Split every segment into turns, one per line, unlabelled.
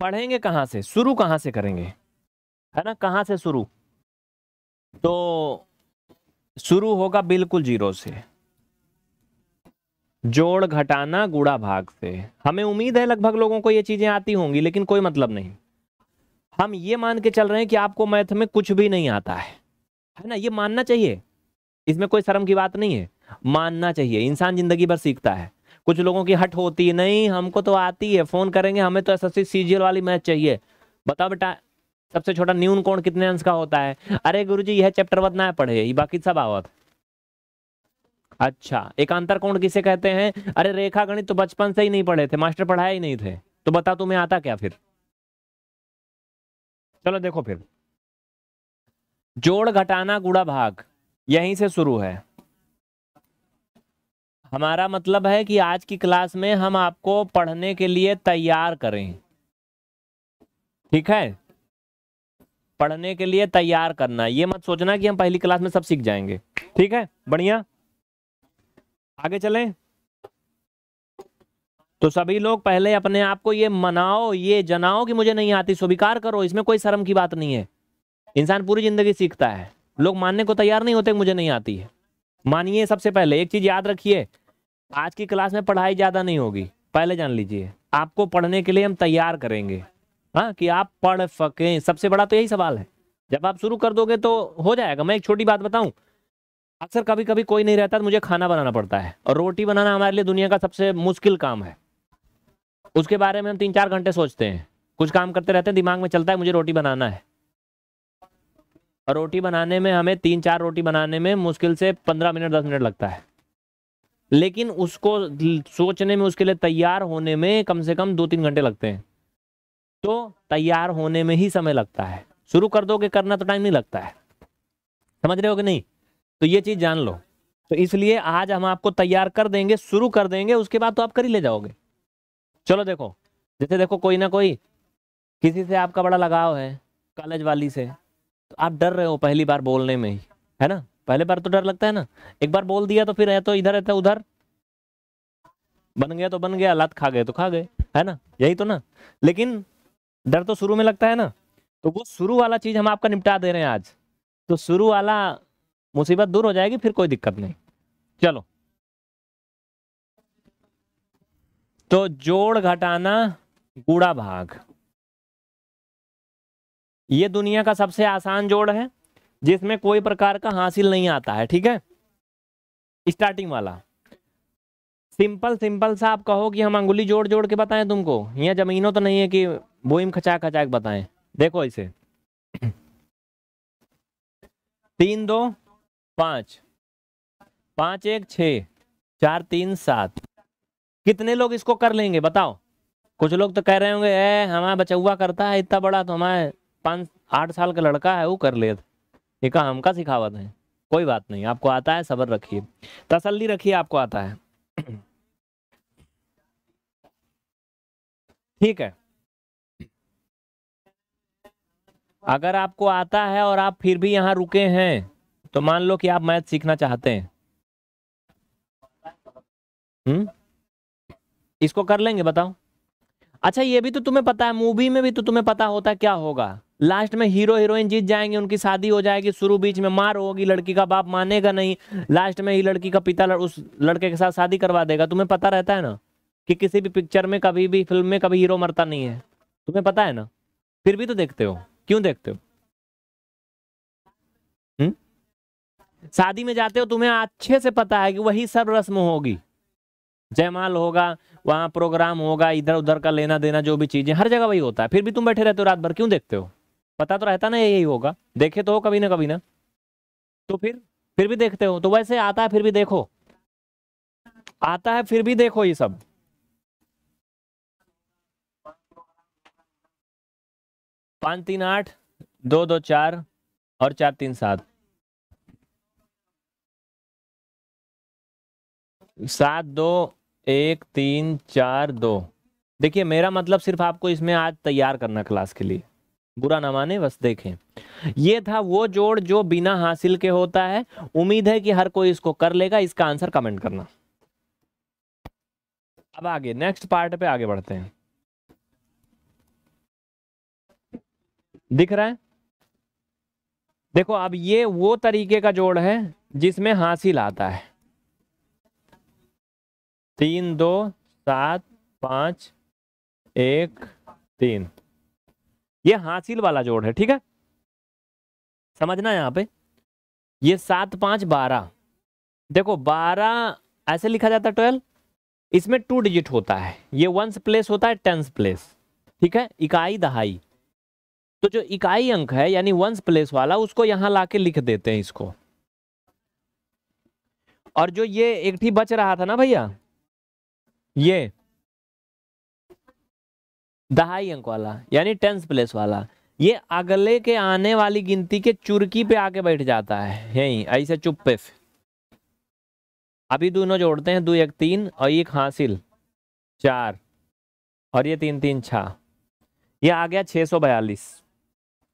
पढ़ेंगे कहाँ से शुरू कहाँ से करेंगे है ना कहाँ से शुरू तो शुरू होगा बिल्कुल जीरो से जोड़ घटाना गुड़ा भाग से हमें उम्मीद है लगभग लोगों को ये चीज़ें आती होंगी लेकिन कोई मतलब नहीं हम ये मान के चल रहे हैं कि आपको मैथ में कुछ भी नहीं आता है है ना ये मानना चाहिए इसमें कोई शर्म की बात नहीं है मानना चाहिए इंसान जिंदगी भर सीखता है कुछ लोगों की हट होती है नहीं हमको तो आती है फोन करेंगे हमें तो एस सीजीएल वाली मैच चाहिए बताओ बेटा सबसे छोटा न्यून कोण कितने अंश का होता है अरे गुरुजी यह चैप्टर बद ना पढ़े ये बाकी सब आवत अच्छा एकांतर कोण किसे कहते हैं अरे रेखा गणित तो बचपन से ही नहीं पढ़े थे मास्टर पढ़ाए ही नहीं थे तो बता तुम्हें आता क्या फिर चलो देखो फिर जोड़ घटाना गुड़ा भाग यहीं से शुरू है हमारा मतलब है कि आज की क्लास में हम आपको पढ़ने के लिए तैयार करें ठीक है पढ़ने के लिए तैयार करना ये मत सोचना कि हम पहली क्लास में सब सीख जाएंगे ठीक है बढ़िया आगे चलें तो सभी लोग पहले अपने आप को ये मनाओ ये जनाओ कि मुझे नहीं आती स्वीकार करो इसमें कोई शर्म की बात नहीं है इंसान पूरी जिंदगी सीखता है लोग मानने को तैयार नहीं होते मुझे नहीं आती है मानिए सबसे पहले एक चीज याद रखिए आज की क्लास में पढ़ाई ज़्यादा नहीं होगी पहले जान लीजिए आपको पढ़ने के लिए हम तैयार करेंगे हाँ कि आप पढ़ सकें सबसे बड़ा तो यही सवाल है जब आप शुरू कर दोगे तो हो जाएगा मैं एक छोटी बात बताऊं अक्सर कभी कभी कोई नहीं रहता तो मुझे खाना बनाना पड़ता है और रोटी बनाना हमारे लिए दुनिया का सबसे मुश्किल काम है उसके बारे में हम तीन चार घंटे सोचते हैं कुछ काम करते रहते हैं दिमाग में चलता है मुझे रोटी बनाना है और रोटी बनाने में हमें तीन चार रोटी बनाने में मुश्किल से पंद्रह मिनट दस मिनट लगता है लेकिन उसको सोचने में उसके लिए तैयार होने में कम से कम दो तीन घंटे लगते हैं तो तैयार होने में ही समय लगता है शुरू कर दोगे करना तो टाइम नहीं लगता है समझ रहे हो कि नहीं तो ये चीज़ जान लो तो इसलिए आज हम आपको तैयार कर देंगे शुरू कर देंगे उसके बाद तो आप कर ही ले जाओगे चलो देखो जैसे देखो कोई ना कोई किसी से आपका बड़ा लगाव है कॉलेज वाली से तो आप डर रहे हो पहली बार बोलने में ही है ना पहले बार तो डर लगता है ना एक बार बोल दिया तो फिर है तो इधर है तो उधर बन गया तो बन गया लात खा गए तो खा गए है ना यही तो ना लेकिन डर तो शुरू में लगता है ना तो वो शुरू वाला चीज़ हम आपका निपटा दे रहे हैं आज तो शुरू वाला मुसीबत दूर हो जाएगी फिर कोई दिक्कत नहीं चलो तो जोड़ घटाना गुड़ा भाग ये दुनिया का सबसे आसान जोड़ है जिसमें कोई प्रकार का हासिल नहीं आता है ठीक है स्टार्टिंग वाला सिंपल सिंपल सा आप कहो कि हम अंगुली जोड़ जोड़ के बताएं तुमको यहाँ जमीनों तो नहीं है कि बोईम खचा खचा के बताएं देखो इसे तीन दो पांच पांच एक छ चार तीन सात कितने लोग इसको कर लेंगे बताओ कुछ लोग तो कह रहे होंगे ए हमारा बचौआ करता है इतना बड़ा तो हमारे पाँच आठ साल का लड़का है वो कर लेता ये कहा हमका सिखावत है कोई बात नहीं आपको आता है सबर रखिए तसल्ली रखिए आपको आता है ठीक है अगर आपको आता है और आप फिर भी यहाँ रुके हैं तो मान लो कि आप मैथ सीखना चाहते हैं हम्म इसको कर लेंगे बताओ अच्छा ये भी तो तुम्हें पता है मूवी में भी तो तुम्हें पता होता है क्या होगा लास्ट में हीरो हीरोइन जीत जाएंगे उनकी शादी हो जाएगी शुरू बीच में मार होगी लड़की का बाप मानेगा नहीं लास्ट में ही लड़की का पिता उस लड़के के साथ शादी करवा देगा तुम्हें पता रहता है ना कि किसी भी पिक्चर में कभी भी फिल्म में कभी हीरो मरता नहीं है तुम्हें पता है ना फिर भी तो देखते हो क्यों देखते हो हम्म? शादी में जाते हो तुम्हें अच्छे से पता है कि वही सब रस्म होगी जयमाल होगा वहां प्रोग्राम होगा इधर उधर का लेना देना जो भी चीज़ें हर जगह वही होता है फिर भी तुम बैठे रहते हो रात भर क्यों देखते हो पता तो रहता ना यही होगा देखे तो हो कभी ना कभी ना तो फिर फिर भी देखते हो तो वैसे आता है फिर भी देखो आता है फिर भी देखो ये सब पांच तीन आठ दो दो चार और चार तीन सात सात दो एक तीन चार दो देखिए मेरा मतलब सिर्फ आपको इसमें आज तैयार करना क्लास के लिए बुरा ना माने बस देखें ये था वो जोड़ जो बिना हासिल के होता है उम्मीद है कि हर कोई इसको कर लेगा इसका आंसर कमेंट करना अब आगे नेक्स्ट पार्ट पे आगे बढ़ते हैं दिख रहा है देखो अब ये वो तरीके का जोड़ है जिसमें हासिल आता है तीन दो सात पांच एक तीन ये हासिल वाला जोड़ है ठीक है समझना यहाँ पे ये सात पाँच बारह देखो बारह ऐसे लिखा जाता है ट्वेल्व इसमें टू डिजिट होता है ये वंस प्लेस होता है टेंस प्लेस ठीक है इकाई दहाई तो जो इकाई अंक है यानी वंस प्लेस वाला उसको यहाँ लाके लिख देते हैं इसको और जो ये एक ठीक बच रहा था ना भैया ये दहाई अंक वाला यानी टेंस प्लेस वाला ये अगले के आने वाली गिनती के चुरकी पे आके बैठ जाता है यही ऐसे चुप पे अभी दोनों जोड़ते हैं दो एक तीन और एक हासिल चार और ये तीन तीन छ ये आ गया छः सौ बयालीस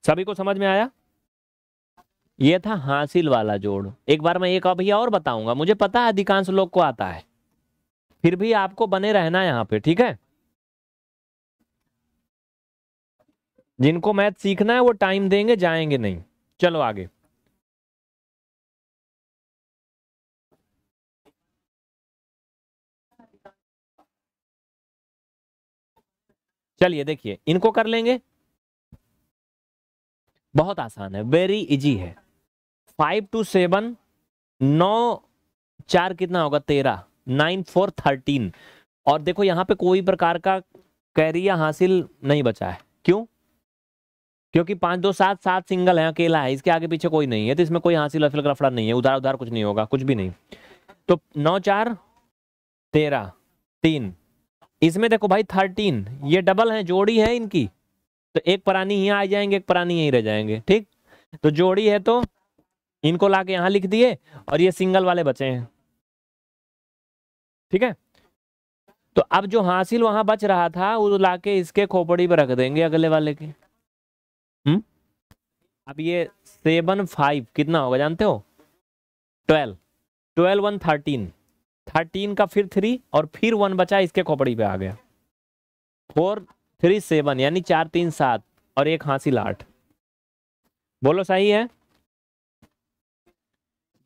सभी को समझ में आया ये था हासिल वाला जोड़ एक बार मैं एक अभी और बताऊंगा मुझे पता है अधिकांश लोग को आता है फिर भी आपको बने रहना यहाँ पे ठीक है जिनको मैथ सीखना है वो टाइम देंगे जाएंगे नहीं चलो आगे
चलिए देखिए इनको कर
लेंगे बहुत आसान है वेरी इजी है फाइव टू सेवन नौ चार कितना होगा तेरह नाइन फोर थर्टीन और देखो यहां पे कोई प्रकार का कैरिया हासिल नहीं बचा है क्यों क्योंकि पांच दो सात सात सिंगल है अकेला है इसके आगे पीछे कोई नहीं है तो इसमें कोई हासिल लफिल लफड़ा नहीं है उधार उधार कुछ नहीं होगा कुछ भी नहीं तो नौ चार तेरह तीन इसमें देखो भाई थर्टीन ये डबल है जोड़ी है इनकी तो एक प्राणी यहाँ आ जाएंगे एक प्राणी यहीं रह जाएंगे ठीक तो जोड़ी है तो इनको लाके यहां यहाँ लिख दिए और ये सिंगल वाले बचे हैं ठीक है तो अब जो हासिल वहां बच रहा था वो लाके इसके खोपड़ी पर रख देंगे अगले वाले की अब ये सेवन फाइव कितना होगा जानते हो twelve twelve one thirteen thirteen का फिर थ्री और फिर वन बचा इसके खोपड़ी पे आ गया फोर थ्री सेवन यानी चार तीन सात और एक हासिल आठ बोलो सही है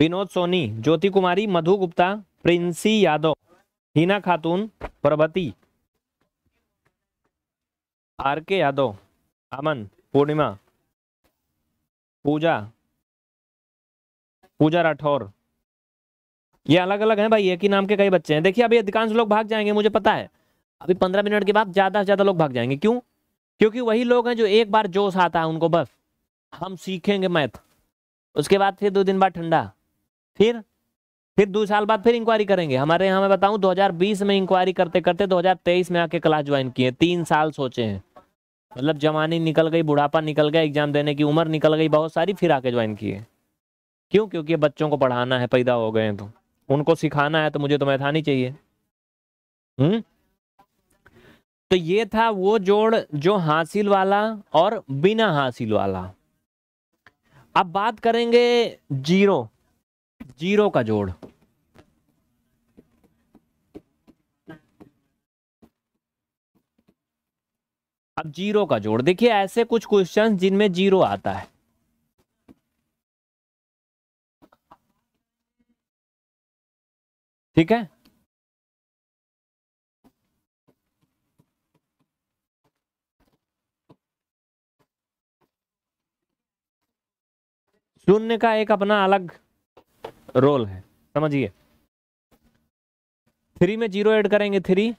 विनोद सोनी ज्योति कुमारी मधु गुप्ता प्रिंसी यादव हिना खातून प्रभति आर के यादव अमन पूर्णिमा पूजा पूजा राठौर ये अलग अलग हैं भाई एक ही नाम के कई बच्चे हैं देखिए अभी अधिकांश लोग भाग जाएंगे मुझे पता है अभी पंद्रह मिनट के बाद ज़्यादा से ज़्यादा लोग भाग जाएंगे क्यों क्योंकि वही लोग हैं जो एक बार जोश आता है उनको बस हम सीखेंगे मैथ उसके बाद फिर दो दिन बाद ठंडा फिर फिर दो साल बाद फिर इंक्वायरी करेंगे हमारे यहाँ मैं बताऊँ 2020 में इंक्वायरी करते करते 2023 में आके क्लास ज्वाइन किए तीन साल सोचे हैं मतलब जवानी निकल गई बुढ़ापा निकल गया एग्जाम देने की उम्र निकल गई बहुत सारी फिर आके ज्वाइन किए क्यों क्योंकि बच्चों को पढ़ाना है पैदा हो गए हैं तो उनको सिखाना है तो मुझे तो मैथानी चाहिए हम्म तो ये था वो जोड़ जो हासिल वाला और बिना हासिल वाला अब बात करेंगे जीरो जीरो का जोड़ अब जीरो का जोड़ देखिए ऐसे कुछ क्वेश्चन जिनमें जीरो आता है ठीक है शून्य का एक अपना अलग रोल है समझिए थ्री में जीरो ऐड करेंगे थ्री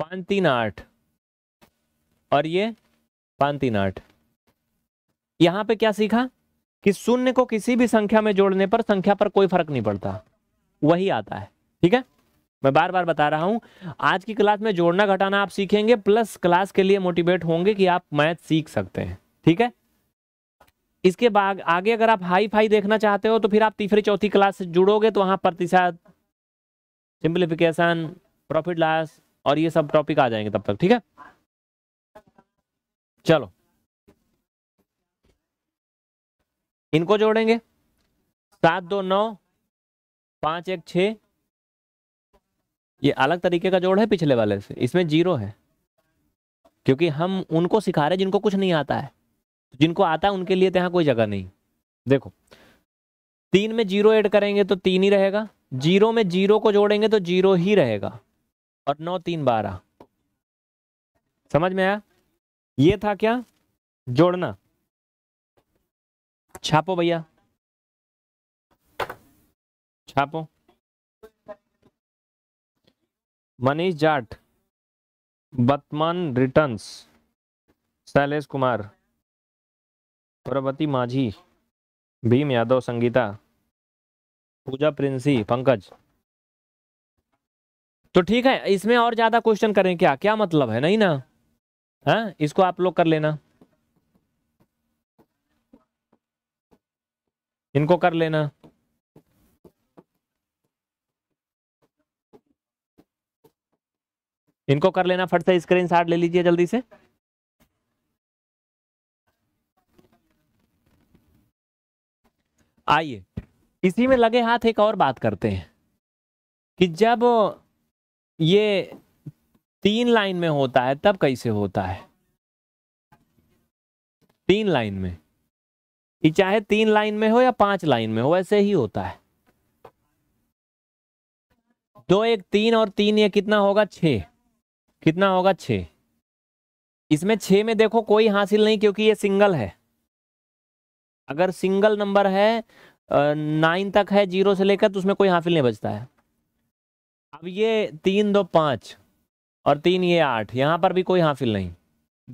पांच तीन आठ और ये पांतिनाट यहां पे क्या सीखा कि शून्य को किसी भी संख्या में जोड़ने पर संख्या पर कोई फर्क नहीं पड़ता वही आता है ठीक है मैं बार बार बता रहा हूं आज की क्लास में जोड़ना घटाना आप सीखेंगे प्लस क्लास के लिए मोटिवेट होंगे कि आप मैथ सीख सकते हैं ठीक है इसके बाद आगे अगर आप हाई फाई देखना चाहते हो तो फिर आप तीसरी चौथी क्लास से जुड़ोगे तो वहां प्रतिशत सिंप्लीफिकेशन प्रॉफिट लॉस और ये सब टॉपिक आ जाएंगे तब तक ठीक है चलो इनको जोड़ेंगे सात दो नौ पांच एक छ ये अलग तरीके का जोड़ है पिछले वाले से इसमें जीरो है क्योंकि हम उनको सिखा रहे जिनको कुछ नहीं आता है जिनको आता है उनके लिए तो यहां कोई जगह नहीं देखो तीन में जीरो ऐड करेंगे तो तीन ही रहेगा जीरो में जीरो को जोड़ेंगे तो जीरो ही रहेगा और नौ तीन बारह समझ में आया ये था क्या
जोड़ना छापो भैया छापो
मनीष जाट बतमान रिटर्न्स शैलेश कुमार प्रवती माझी भीम यादव संगीता पूजा प्रिंसी पंकज तो ठीक है इसमें और ज्यादा क्वेश्चन करें क्या क्या मतलब है नहीं ना हाँ इसको आप लोग कर लेना इनको कर लेना इनको कर लेना फट से स्क्रीन शॉट ले लीजिए जल्दी से आइए इसी में लगे हाथ एक और बात करते हैं कि जब ये तीन लाइन में होता है तब कैसे होता है तीन लाइन में ये चाहे तीन लाइन में हो या पांच लाइन में हो वैसे ही होता है दो एक तीन और तीन ये कितना होगा छ कितना होगा छ इसमें छ में देखो कोई हासिल नहीं क्योंकि ये सिंगल है अगर सिंगल नंबर है नाइन तक है जीरो से लेकर तो उसमें कोई हासिल नहीं बचता है अब ये तीन दो पांच और तीन ये आठ यहाँ पर भी कोई हाफिल नहीं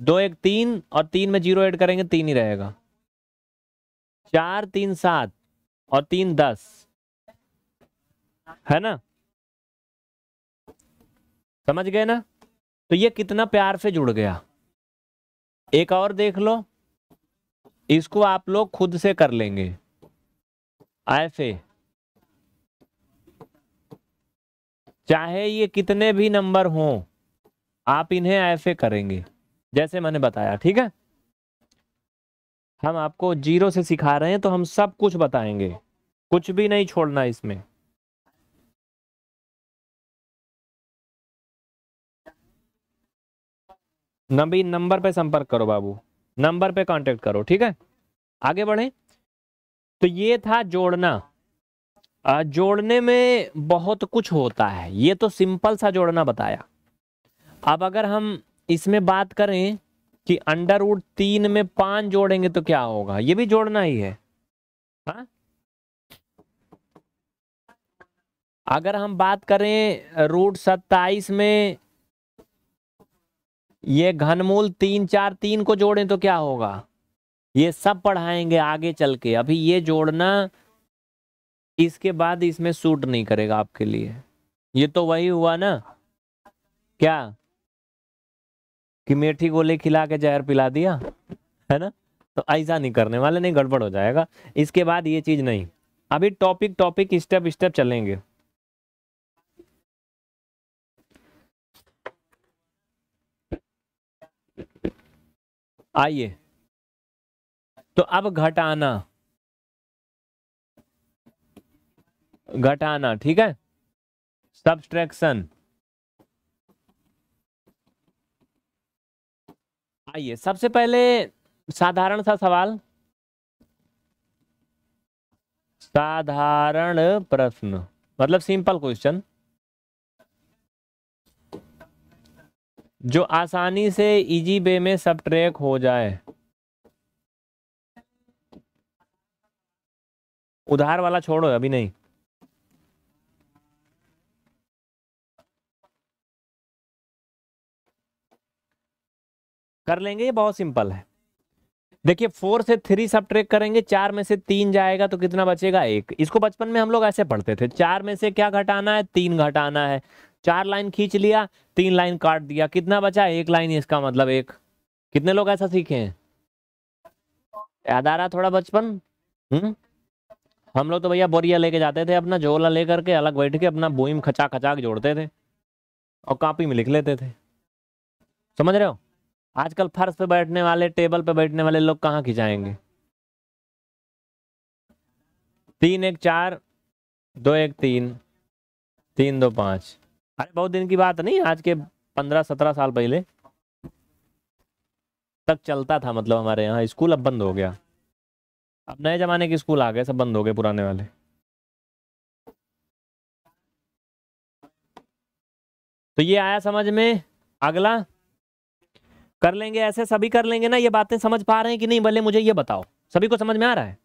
दो एक तीन और तीन में जीरो ऐड करेंगे तीन ही रहेगा चार तीन सात और तीन दस है ना समझ गए ना तो ये कितना प्यार से जुड़ गया एक और देख लो इसको आप लोग खुद से कर लेंगे ऐसे चाहे ये कितने भी नंबर हों आप इन्हें एफ करेंगे जैसे मैंने बताया ठीक है हम आपको जीरो से सिखा रहे हैं तो हम सब कुछ बताएंगे कुछ भी नहीं छोड़ना इसमें नबी नंबर पे संपर्क करो बाबू नंबर पे कांटेक्ट करो ठीक है आगे बढ़े तो ये था जोड़ना जोड़ने में बहुत कुछ होता है ये तो सिंपल सा जोड़ना बताया अब अगर हम इसमें बात करें कि अंडर रूट तीन में पांच जोड़ेंगे तो क्या होगा ये भी जोड़ना ही है हा? अगर हम बात करें रूट सत्ताईस में ये घनमूल तीन चार तीन को जोड़ें तो क्या होगा ये सब पढ़ाएंगे आगे चल के अभी ये जोड़ना इसके बाद इसमें सूट नहीं करेगा आपके लिए ये तो वही हुआ ना क्या कि मेठी गोली खिला के जहर पिला दिया है ना तो ऐसा नहीं करने वाले नहीं गड़बड़ हो जाएगा इसके बाद ये चीज़ नहीं अभी टॉपिक टॉपिक स्टेप स्टेप चलेंगे आइए तो अब घटाना घटाना ठीक है सब्सट्रैक्शन आइए सबसे पहले साधारण सा सवाल साधारण प्रश्न मतलब सिंपल क्वेश्चन जो आसानी से इजी वे में सब ट्रैक हो जाए उधार
वाला छोड़ो अभी नहीं
कर लेंगे ये बहुत सिंपल है देखिए फोर से थ्री सब ट्रेक करेंगे चार में से तीन जाएगा तो कितना बचेगा एक इसको बचपन में हम लोग ऐसे पढ़ते थे चार में से क्या घटाना है तीन घटाना है चार लाइन खींच लिया तीन लाइन काट दिया कितना बचा एक लाइन इसका मतलब एक कितने लोग ऐसा सीखे हैं याद आ रहा थोड़ा बचपन हम्म हम लोग तो भैया बोरिया लेके जाते थे अपना झोला लेकर के अलग बैठ के अपना बोईम खचा खचाक जोड़ते थे और कापी में लिख लेते थे समझ रहे हो आजकल फर्श पे बैठने वाले टेबल पे बैठने वाले लोग कहाँ खिंचाएंगे तीन एक चार दो एक तीन तीन दो पाँच अरे बहुत दिन की बात नहीं आज के पंद्रह सत्रह साल पहले तक चलता था मतलब हमारे यहाँ स्कूल अब बंद हो गया अब नए ज़माने के स्कूल आ गए सब बंद हो गए पुराने वाले तो ये आया समझ में अगला कर लेंगे ऐसे सभी कर लेंगे ना ये बातें समझ पा रहे हैं कि नहीं भले मुझे ये बताओ सभी को समझ में आ रहा है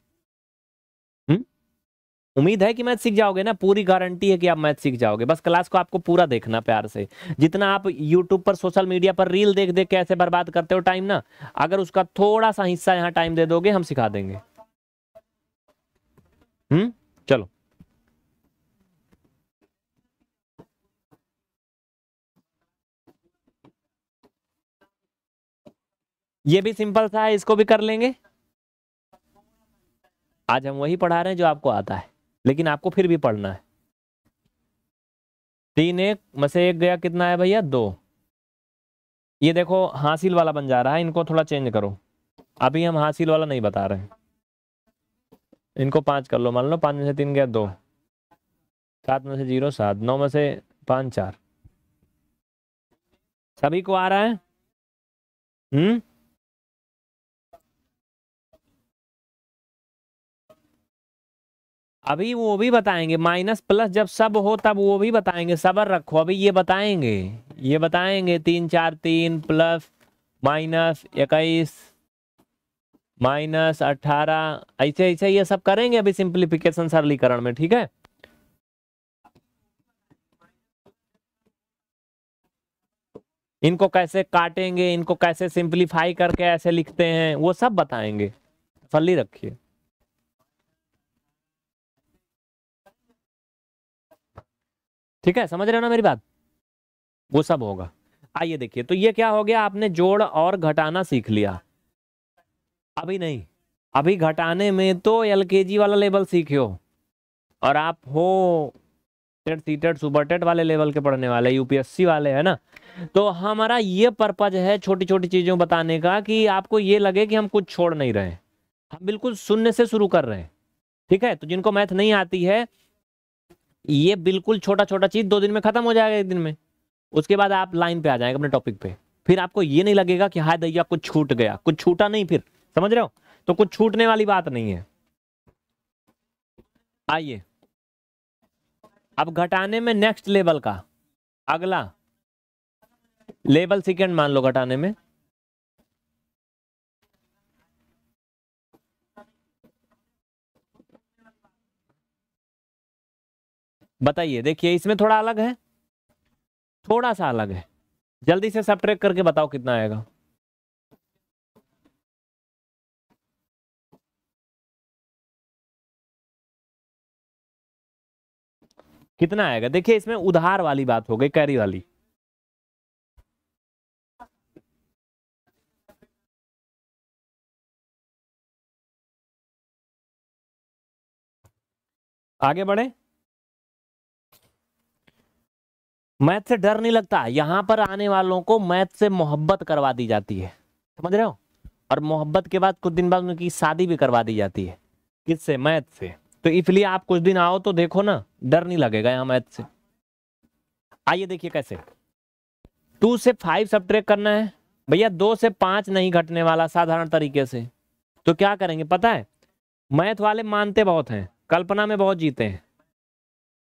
हम्म? उम्मीद है कि मैथ सीख जाओगे ना पूरी गारंटी है कि आप मैथ सीख जाओगे बस क्लास को आपको पूरा देखना प्यार से जितना आप यूट्यूब पर सोशल मीडिया पर रील देख देख के ऐसे बर्बाद करते हो टाइम ना अगर उसका थोड़ा सा हिस्सा यहाँ टाइम दे दोगे हम सिखा देंगे हम्म चलो ये भी सिंपल सा है इसको भी कर लेंगे आज हम वही पढ़ा रहे हैं जो आपको आता है लेकिन आपको फिर भी पढ़ना है तीन एक में से एक गया कितना है भैया दो ये देखो हासिल वाला बन जा रहा है इनको थोड़ा चेंज करो अभी हम हासिल वाला नहीं बता रहे हैं इनको पांच कर लो मान लो पांच में से तीन गया दो सात में से जीरो सात नौ में से पांच चार सभी को आ रहा है हम्म अभी वो भी बताएंगे माइनस प्लस जब सब हो तब वो भी बताएंगे सबर रखो अभी ये बताएंगे ये बताएंगे तीन चार तीन प्लस माइनस इक्कीस माइनस अट्ठारह ऐसे ऐसे ये सब करेंगे अभी सिंप्लीफिकेशन सरलीकरण में ठीक है इनको कैसे काटेंगे इनको कैसे सिंप्लीफाई करके ऐसे लिखते हैं वो सब बताएंगे तसली रखिए ठीक है समझ रहे हो ना मेरी बात वो सब होगा आइए देखिए तो ये क्या हो गया आपने जोड़ और घटाना सीख लिया अभी नहीं अभी घटाने में तो एलकेजी वाला लेवल सीखे हो और आप हो TET C TET super TET वाले लेवल के पढ़ने वाले यूपीएससी वाले है ना तो हमारा ये पर्पज है छोटी छोटी चीज़ों बताने का कि आपको ये लगे कि हम कुछ छोड़ नहीं रहे हम बिल्कुल शून्य से शुरू कर रहे हैं ठीक है तो जिनको मैथ नहीं आती है ये बिल्कुल छोटा छोटा चीज दो दिन में खत्म हो जाएगा एक दिन में उसके बाद आप लाइन पे आ जाएंगे अपने टॉपिक पे फिर आपको ये नहीं लगेगा कि हाय दैया कुछ छूट गया कुछ छूटा नहीं फिर समझ रहे हो तो कुछ छूटने वाली बात नहीं है आइए अब घटाने में नेक्स्ट लेवल का अगला लेवल सेकेंड मान लो घटाने में बताइए देखिए इसमें थोड़ा अलग है थोड़ा सा अलग है जल्दी से सब ट्रेक करके बताओ कितना आएगा
कितना आएगा देखिए इसमें उधार वाली बात हो गई कैरी वाली
आगे बढ़े मैथ से डर नहीं लगता यहाँ पर आने वालों को मैथ से मोहब्बत करवा दी जाती है समझ रहे हो और मोहब्बत के बाद कुछ दिन बाद उनकी शादी भी करवा दी जाती है किससे मैथ से तो इसलिए आप कुछ दिन आओ तो देखो ना डर नहीं लगेगा यहाँ मैथ से आइए देखिए कैसे टू से फाइव सब करना है भैया दो से पाँच नहीं घटने वाला साधारण तरीके से तो क्या करेंगे पता है मैथ वाले मानते बहुत हैं कल्पना में बहुत जीते हैं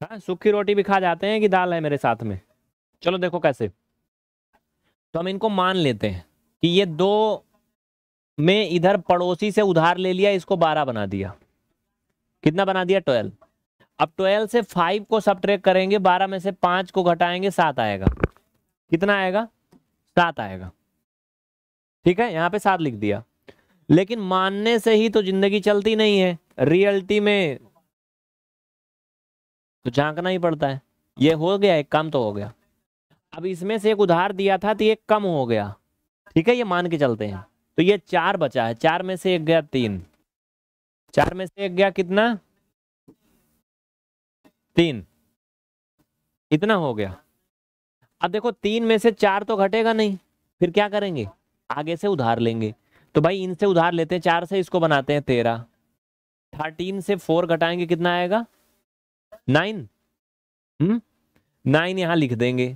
हाँ सूखी रोटी भी खा जाते हैं कि दाल है मेरे साथ में चलो देखो कैसे तो हम इनको मान लेते हैं कि ये दो में इधर पड़ोसी से उधार ले लिया इसको बारह बना दिया कितना बना दिया ट्वेल्व अब ट्वेल्व से फाइव को सब करेंगे बारह में से पांच को घटाएंगे सात आएगा कितना आएगा सात आएगा ठीक है यहाँ पे सात लिख दिया लेकिन मानने से ही तो जिंदगी चलती नहीं है रियलिटी में तो झांकना ही पड़ता है ये हो गया एक कम तो हो गया अब इसमें से एक उधार दिया था तो ये कम हो गया ठीक है ये मान के चलते हैं तो ये चार बचा है चार में से एक गया तीन चार में से एक गया कितना तीन इतना हो गया अब देखो तीन में से चार तो घटेगा नहीं फिर क्या करेंगे आगे से उधार लेंगे तो भाई इनसे उधार लेते हैं चार से इसको बनाते हैं तेरह थर्टीन से फोर घटाएंगे कितना आएगा नाइन हम्म? नाइन यहां लिख देंगे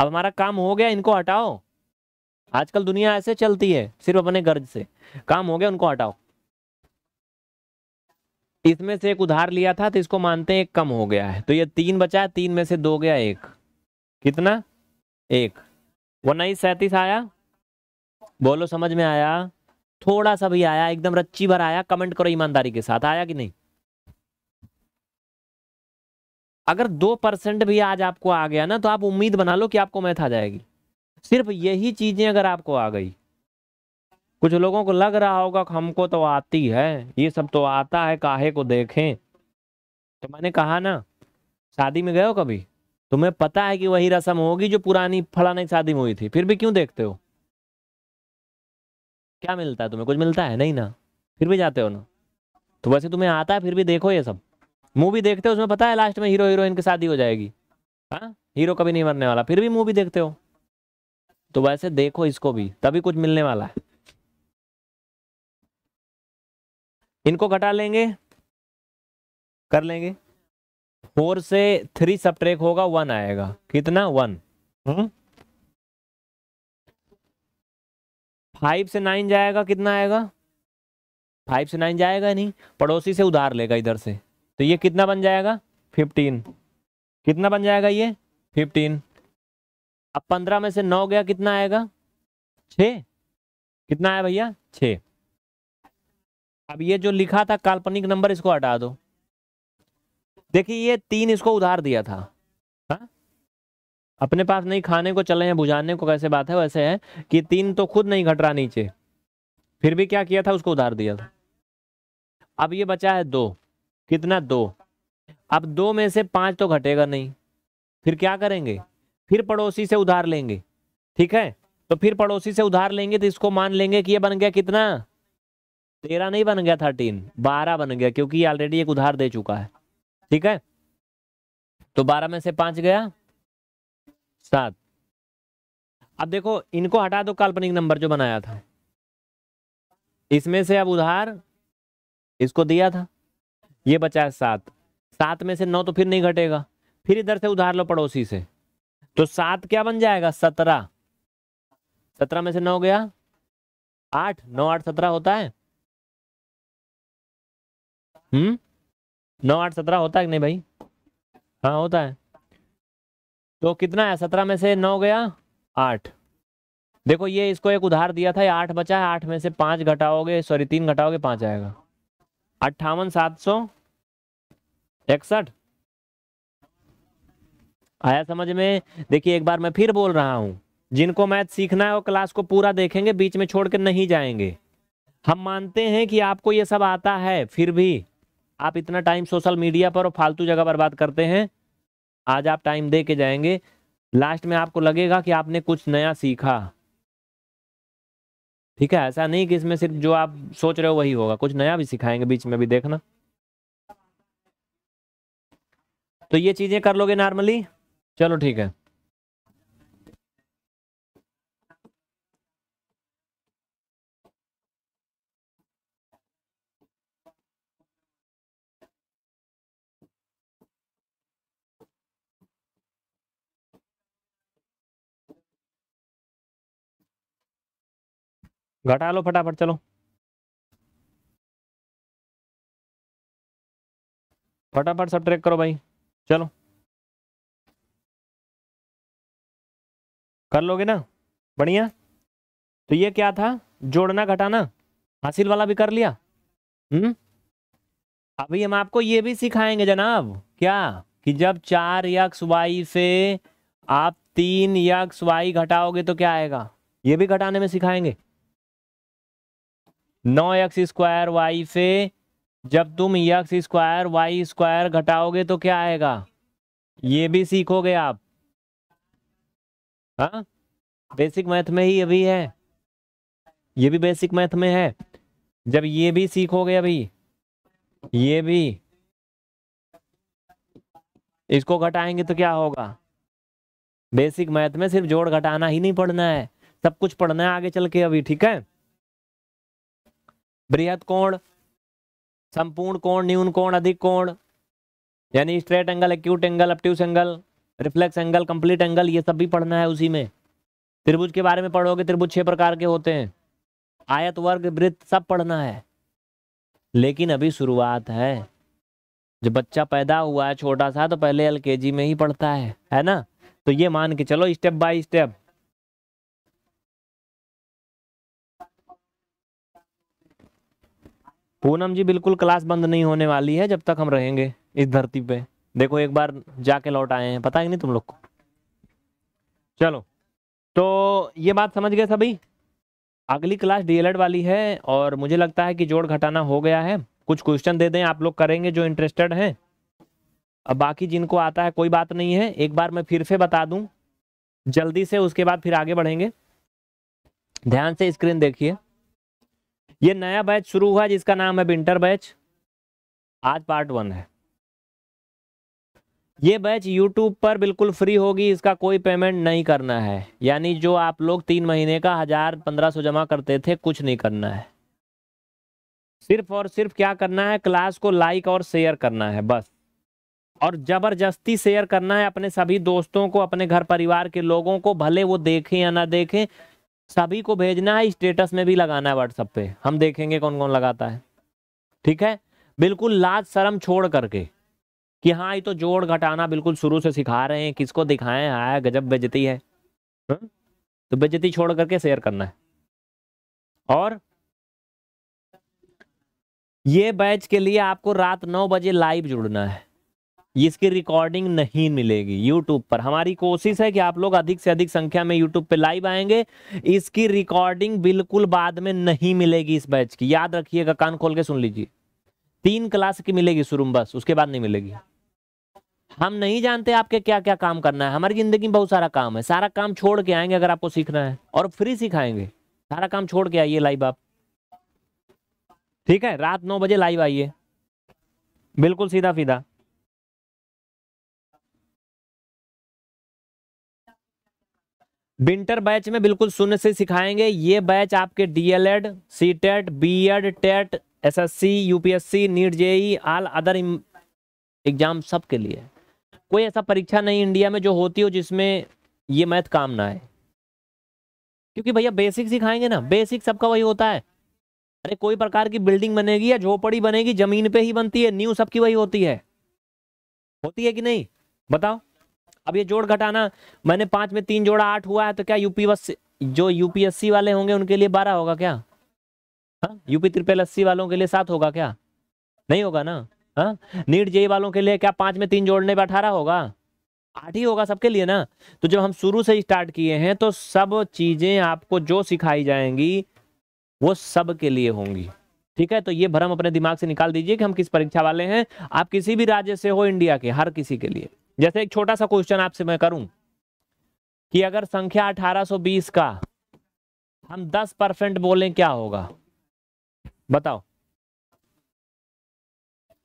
अब हमारा काम हो गया इनको हटाओ आजकल दुनिया ऐसे चलती है सिर्फ अपने गर्ज से काम हो गया उनको हटाओ इसमें से एक उधार लिया था तो इसको मानते हैं एक कम हो गया है तो ये तीन बचा तीन में से दो गया एक कितना एक उन्नीस सैंतीस आया बोलो समझ में आया थोड़ा सा भी आया एकदम रच्ची भर आया कमेंट करो ईमानदारी के साथ आया कि नहीं अगर दो परसेंट भी आज आपको आ गया ना तो आप उम्मीद बना लो कि आपको मैथ आ जाएगी सिर्फ यही चीज़ें अगर आपको आ गई कुछ लोगों को लग रहा होगा हमको तो आती है ये सब तो आता है काहे को देखें तो मैंने कहा ना शादी में गए हो कभी तुम्हें पता है कि वही रस्म होगी जो पुरानी फलानी शादी में हुई थी फिर भी क्यों देखते हो क्या मिलता है तुम्हें कुछ मिलता है नहीं ना फिर भी जाते हो ना तो वैसे तुम्हें आता है फिर भी देखो ये सब मूवी देखते हो उसमें पता है लास्ट में हीरो हीरोइन की शादी हो जाएगी हाँ हीरो कभी नहीं मरने वाला फिर भी मूवी देखते हो तो वैसे देखो इसको भी तभी कुछ मिलने वाला है इनको घटा लेंगे कर लेंगे फोर से थ्री सब्ट्रैक होगा वन आएगा कितना वन फाइव हम्म? से नाइन जाएगा कितना आएगा फाइव से नाइन जाएगा नहीं पड़ोसी से उधार लेगा इधर से तो ये कितना बन जाएगा फिफ्टीन कितना बन जाएगा ये फिफ्टीन अब पंद्रह में से नौ गया कितना आएगा छ कितना आया भैया छ अब ये जो लिखा था काल्पनिक नंबर इसको हटा दो देखिए ये तीन इसको उधार दिया था हा? अपने पास नहीं खाने को चले हैं बुझाने को कैसे बात है वैसे है कि तीन तो खुद नहीं घट रहा नीचे फिर भी क्या किया था उसको उधार दिया था अब ये बचा है दो कितना दो अब दो में से पांच तो घटेगा नहीं फिर क्या करेंगे फिर पड़ोसी से उधार लेंगे ठीक है तो फिर पड़ोसी से उधार लेंगे तो इसको मान लेंगे कि ये बन गया कितना तेरह नहीं बन गया थर्टीन बारह बन गया क्योंकि ये ऑलरेडी एक उधार दे चुका है ठीक है तो बारह में से पांच गया सात अब देखो इनको हटा दो काल्पनिक नंबर जो बनाया था इसमें से अब उधार इसको दिया था ये बचा है सात सात में से नौ तो फिर नहीं घटेगा फिर इधर से उधार लो पड़ोसी से तो सात क्या बन जाएगा सत्रह सत्रह में से नौ गया आठ नौ आठ सत्रह होता है हम्म नौ आठ सत्रह होता है कि नहीं भाई हाँ होता है तो कितना है सत्रह में से नौ गया आठ देखो ये इसको एक उधार दिया था ये आठ बचा है आठ में से पांच घटाओगे सॉरी तीन घटाओगे पांच आएगा अट्ठावन सात सौ इकसठ आया समझ में देखिए एक बार मैं फिर बोल रहा हूं जिनको मैथ सीखना है वो क्लास को पूरा देखेंगे बीच में छोड़ के नहीं जाएंगे हम मानते हैं कि आपको ये सब आता है फिर भी आप इतना टाइम सोशल मीडिया पर और फालतू जगह बर्बाद करते हैं आज आप टाइम दे के जाएंगे लास्ट में आपको लगेगा कि आपने कुछ नया सीखा ठीक है ऐसा नहीं कि इसमें सिर्फ जो आप सोच रहे हो वही होगा कुछ नया भी सिखाएंगे बीच में भी देखना तो ये चीज़ें कर लोगे नॉर्मली चलो ठीक है
घटा लो फटाफट चलो
फटाफट सब ट्रैक करो भाई चलो
कर लोगे ना बढ़िया तो ये क्या था जोड़ना घटाना हासिल वाला भी कर लिया हम्म अभी हम आपको ये भी सिखाएंगे जनाब क्या कि जब चार यक्स वाई से आप तीन यक्स वाई घटाओगे तो क्या आएगा ये भी घटाने में सिखाएंगे नौ एक्स स्क्वायर वाई से जब तुम यक्स स्क्वायर वाई स्क्वायर घटाओगे तो क्या आएगा ये भी सीखोगे आप हा? बेसिक मैथ में ही अभी है ये भी बेसिक मैथ में है जब ये भी सीखोगे अभी ये भी इसको घटाएंगे तो क्या होगा बेसिक मैथ में सिर्फ जोड़ घटाना ही नहीं पढ़ना है सब कुछ पढ़ना है आगे चल के अभी ठीक है बृहद कोण संपूर्ण कोण न्यून कोण अधिक कोण यानी straight angle acute angle obtuse angle reflex angle complete angle ये सब भी पढ़ना है उसी में त्रिभुज के बारे में पढ़ोगे त्रिभुज छह प्रकार के होते हैं आयत वर्ग वृत्त सब पढ़ना है लेकिन अभी शुरुआत है जब बच्चा पैदा हुआ है छोटा सा तो पहले एल में ही पढ़ता है है ना तो ये मान के चलो step by step Poonam ji बिल्कुल क्लास बंद नहीं होने वाली है जब तक हम रहेंगे इस धरती पे देखो एक बार जाके लौट आए हैं पता ही नहीं तुम लोग को चलो तो ये बात समझ गए सभी अगली क्लास डीएलएड वाली है और मुझे लगता है कि जोड़ घटाना हो गया है कुछ क्वेश्चन दे दें आप लोग करेंगे जो इंटरेस्टेड हैं अब बाकी जिनको आता है कोई बात नहीं है एक बार मैं फिर से बता दूं जल्दी से उसके बाद फिर आगे बढ़ेंगे ध्यान से स्क्रीन देखिए ये नया बैच शुरू हुआ जिसका नाम है विंटर बैच आज पार्ट वन है ये बैच यूट्यूब पर बिल्कुल फ्री होगी इसका कोई पेमेंट नहीं करना है यानी जो आप लोग तीन महीने का हज़ार पंद्रह सौ जमा करते थे कुछ नहीं करना है सिर्फ और सिर्फ क्या करना है क्लास को लाइक और शेयर करना है बस और ज़बरदस्ती शेयर करना है अपने सभी दोस्तों को अपने घर परिवार के लोगों को भले वो देखें या ना देखें सभी को भेजना है स्टेटस में भी लगाना है व्हाट्सएप पे हम देखेंगे कौन कौन लगाता है ठीक है बिल्कुल लाज शर्म छोड़ करके कि हाँ ये तो जोड़ घटाना बिल्कुल शुरू से सिखा रहे हैं किसको दिखाएं आया गजब बेजती है हुँ? हम्म? तो बेजती छोड़ करके शेयर करना है और ये बैच के लिए आपको रात नौ बजे लाइव जुड़ना है इसकी रिकॉर्डिंग नहीं मिलेगी यूट्यूब पर हमारी कोशिश है कि आप लोग अधिक से अधिक संख्या में यूट्यूब पे लाइव आएंगे इसकी रिकॉर्डिंग बिल्कुल बाद में नहीं मिलेगी इस बैच की याद रखिएगा कान खोल के सुन लीजिए तीन क्लास की मिलेगी शुरू बस उसके बाद नहीं मिलेगी हम नहीं जानते आपके क्या क्या काम करना है हमारी जिंदगी में बहुत सारा काम है सारा काम छोड़ के आएंगे अगर आपको सीखना है और फ्री सिखाएंगे सारा काम छोड़ के आइए लाइव आप ठीक है रात नौ बजे लाइव आइए बिल्कुल सीधा सीधा विंटर बैच में बिल्कुल शून्य से सिखाएंगे ये बैच आपके DElEd CTET BEd TET SSC UPSC NEET JE all other exam सब के लिए कोई ऐसा परीक्षा नहीं इंडिया में जो होती हो जिसमें ये मैथ काम ना आए क्योंकि भैया बेसिक सिखाएंगे ना बेसिक सबका वही होता है अरे कोई प्रकार की बिल्डिंग बनेगी या झोपड़ी बनेगी जमीन पे ही बनती है न्यू सबकी वही होती है होती है कि नहीं बताओ अब ये जोड़ घटाना मैंने पांच में तीन जोड़ा आठ हुआ है तो क्या यूपी जो यूपीएससी वाले होंगे उनके लिए बारह होगा क्या हाँ यूपी त्रिपल अस्सी वालों के लिए सात होगा क्या नहीं होगा ना हाँ नीट जेई वालों के लिए क्या पांच में तीन जोड़ने पर अठारह होगा आठ ही होगा सबके लिए ना तो जब हम शुरू से स्टार्ट किए हैं तो सब चीज़ें आपको जो सिखाई जाएंगी वो सब के लिए होंगी ठीक है तो ये भ्रम अपने दिमाग से निकाल दीजिए कि हम किस परीक्षा वाले हैं आप किसी भी राज्य से हो इंडिया के हर किसी के लिए जैसे एक छोटा सा क्वेश्चन आपसे मैं करूं कि अगर संख्या 1820 का हम 10 परसेंट बोलें क्या होगा बताओ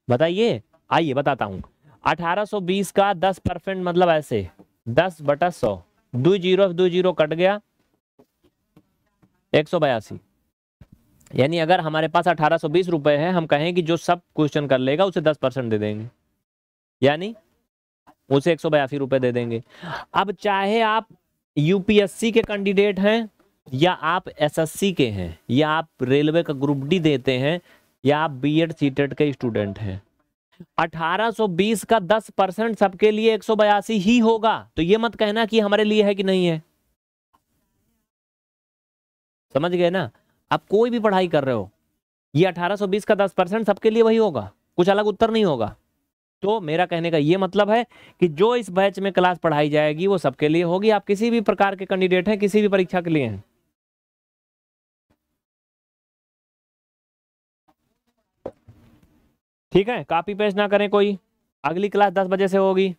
बताइए आइए बताता हूं 1820 का 10 परसेंट मतलब ऐसे 10 बटा सौ दो जीरो दो जीरो कट गया एक सौ बयासी यानी अगर हमारे पास अठारह सौ बीस रुपए है हम कहें कि जो सब क्वेश्चन कर लेगा उसे दस परसेंट दे देंगे यानी उसे एक सौ बयासी दे देंगे अब चाहे आप यूपीएससी के कैंडिडेट हैं या आप एसएससी के हैं या आप रेलवे का ग्रुप डी देते हैं या आप बी एड सीटेड के स्टूडेंट हैं 1820 का 10 परसेंट सबके लिए एक ही होगा तो ये मत कहना कि हमारे लिए है कि नहीं है समझ गए ना आप कोई भी पढ़ाई कर रहे हो ये 1820 का 10 परसेंट सबके लिए वही होगा कुछ अलग उत्तर नहीं होगा तो मेरा कहने का ये मतलब है कि जो इस बैच में क्लास पढ़ाई जाएगी वो सबके लिए होगी आप किसी भी प्रकार के कैंडिडेट हैं किसी भी परीक्षा के लिए हैं ठीक है कॉपी पेस्ट ना करें कोई अगली क्लास दस बजे से होगी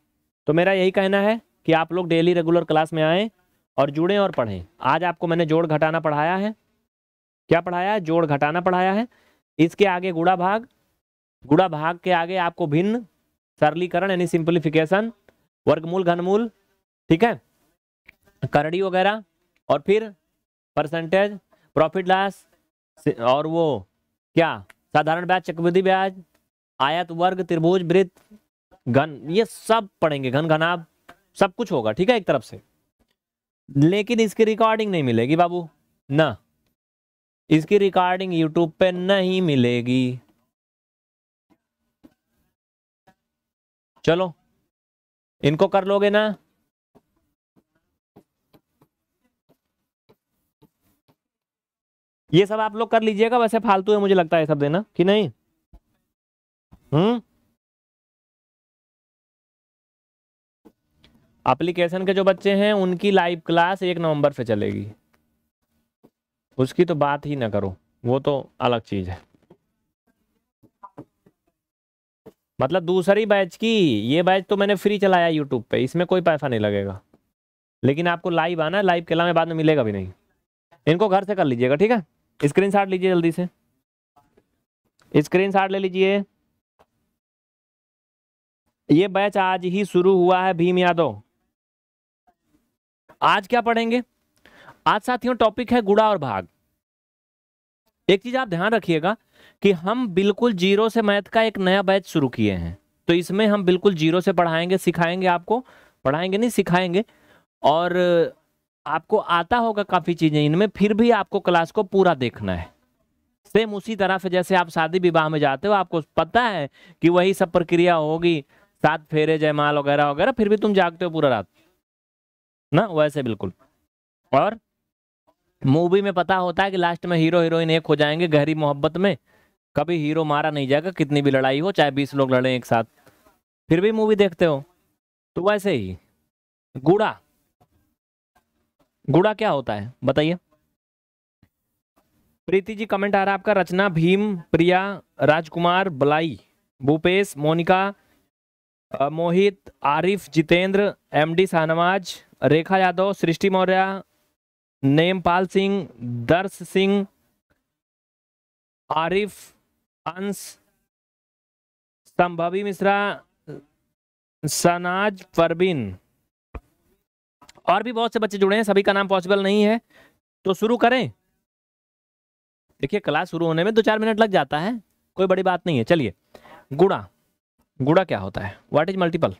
तो मेरा यही कहना है कि आप लोग डेली रेगुलर क्लास में आए और जुड़ें और पढ़ें आज आपको मैंने जोड़ घटाना पढ़ाया है क्या पढ़ाया है जोड़ घटाना पढ़ाया है इसके आगे गुड़ा भाग गुड़ा भाग के आगे आपको भिन्न सरलीकरण यानी सिंप्लीफिकेशन वर्गमूल घनमूल ठीक है करड़ी वगैरह और फिर परसेंटेज प्रॉफिट लॉस और वो क्या साधारण ब्याज चक्रवृद्धि ब्याज आयत वर्ग त्रिभुज वृत्त घन ये सब पढ़ेंगे घन घनाभ सब कुछ होगा ठीक है एक तरफ से लेकिन इसकी रिकॉर्डिंग नहीं मिलेगी बाबू ना इसकी रिकॉर्डिंग यूट्यूब पे नहीं मिलेगी चलो इनको कर लोगे ना ये सब आप लोग कर लीजिएगा वैसे फालतू है मुझे लगता है सब देना कि नहीं हम्म एप्लीकेशन के जो बच्चे हैं उनकी लाइव क्लास एक नवंबर से चलेगी उसकी तो बात ही ना करो वो तो अलग चीज़ है मतलब दूसरी बैच की ये बैच तो मैंने फ्री चलाया यूट्यूब पे इसमें कोई पैसा नहीं लगेगा लेकिन आपको लाइव आना लाइव के अलावा बाद में मिलेगा भी नहीं इनको घर से कर लीजिएगा ठीक है स्क्रीन लीजिए जल्दी से स्क्रीन ले लीजिए ये बैच आज ही शुरू हुआ है भीम यादव आज क्या पढ़ेंगे आज साथियों टॉपिक है गुड़ा और भाग एक चीज आप ध्यान रखिएगा कि हम बिल्कुल जीरो से मैथ का एक नया बैच शुरू किए हैं तो इसमें हम बिल्कुल जीरो से पढ़ाएंगे सिखाएंगे आपको पढ़ाएंगे नहीं सिखाएंगे और आपको आता होगा काफ़ी चीज़ें इनमें फिर भी आपको क्लास को पूरा देखना है सेम उसी तरह से जैसे आप शादी विवाह में जाते हो आपको पता है कि वही सब प्रक्रिया होगी सात फेरे जयमाल वगैरह वगैरह फिर भी तुम जागते हो पूरा रात ना वैसे बिल्कुल और मूवी में पता होता है कि लास्ट में हीरो हीरोइन एक हो जाएंगे गहरी मोहब्बत में कभी हीरो मारा नहीं जाएगा कितनी भी लड़ाई हो चाहे बीस लोग लड़े एक साथ फिर भी मूवी देखते हो तो वैसे ही गुड़ा गुड़ा क्या होता है बताइए प्रीति जी कमेंट आ रहा है आपका रचना भीम प्रिया राजकुमार बलाई भूपेश मोनिका मोहित आरिफ जितेंद्र एमडी शाहनवाज रेखा यादव सृष्टि मौर्य नेमपाल सिंह दर्श सिंह आरिफ अंश संभवी मिश्रा सनाज परवीन और भी बहुत से बच्चे जुड़े हैं सभी का नाम पॉसिबल नहीं है तो शुरू करें देखिए क्लास शुरू होने में दो चार मिनट लग जाता है कोई बड़ी बात नहीं है चलिए गुड़ा गुड़ा क्या होता है व्हाट इज मल्टीपल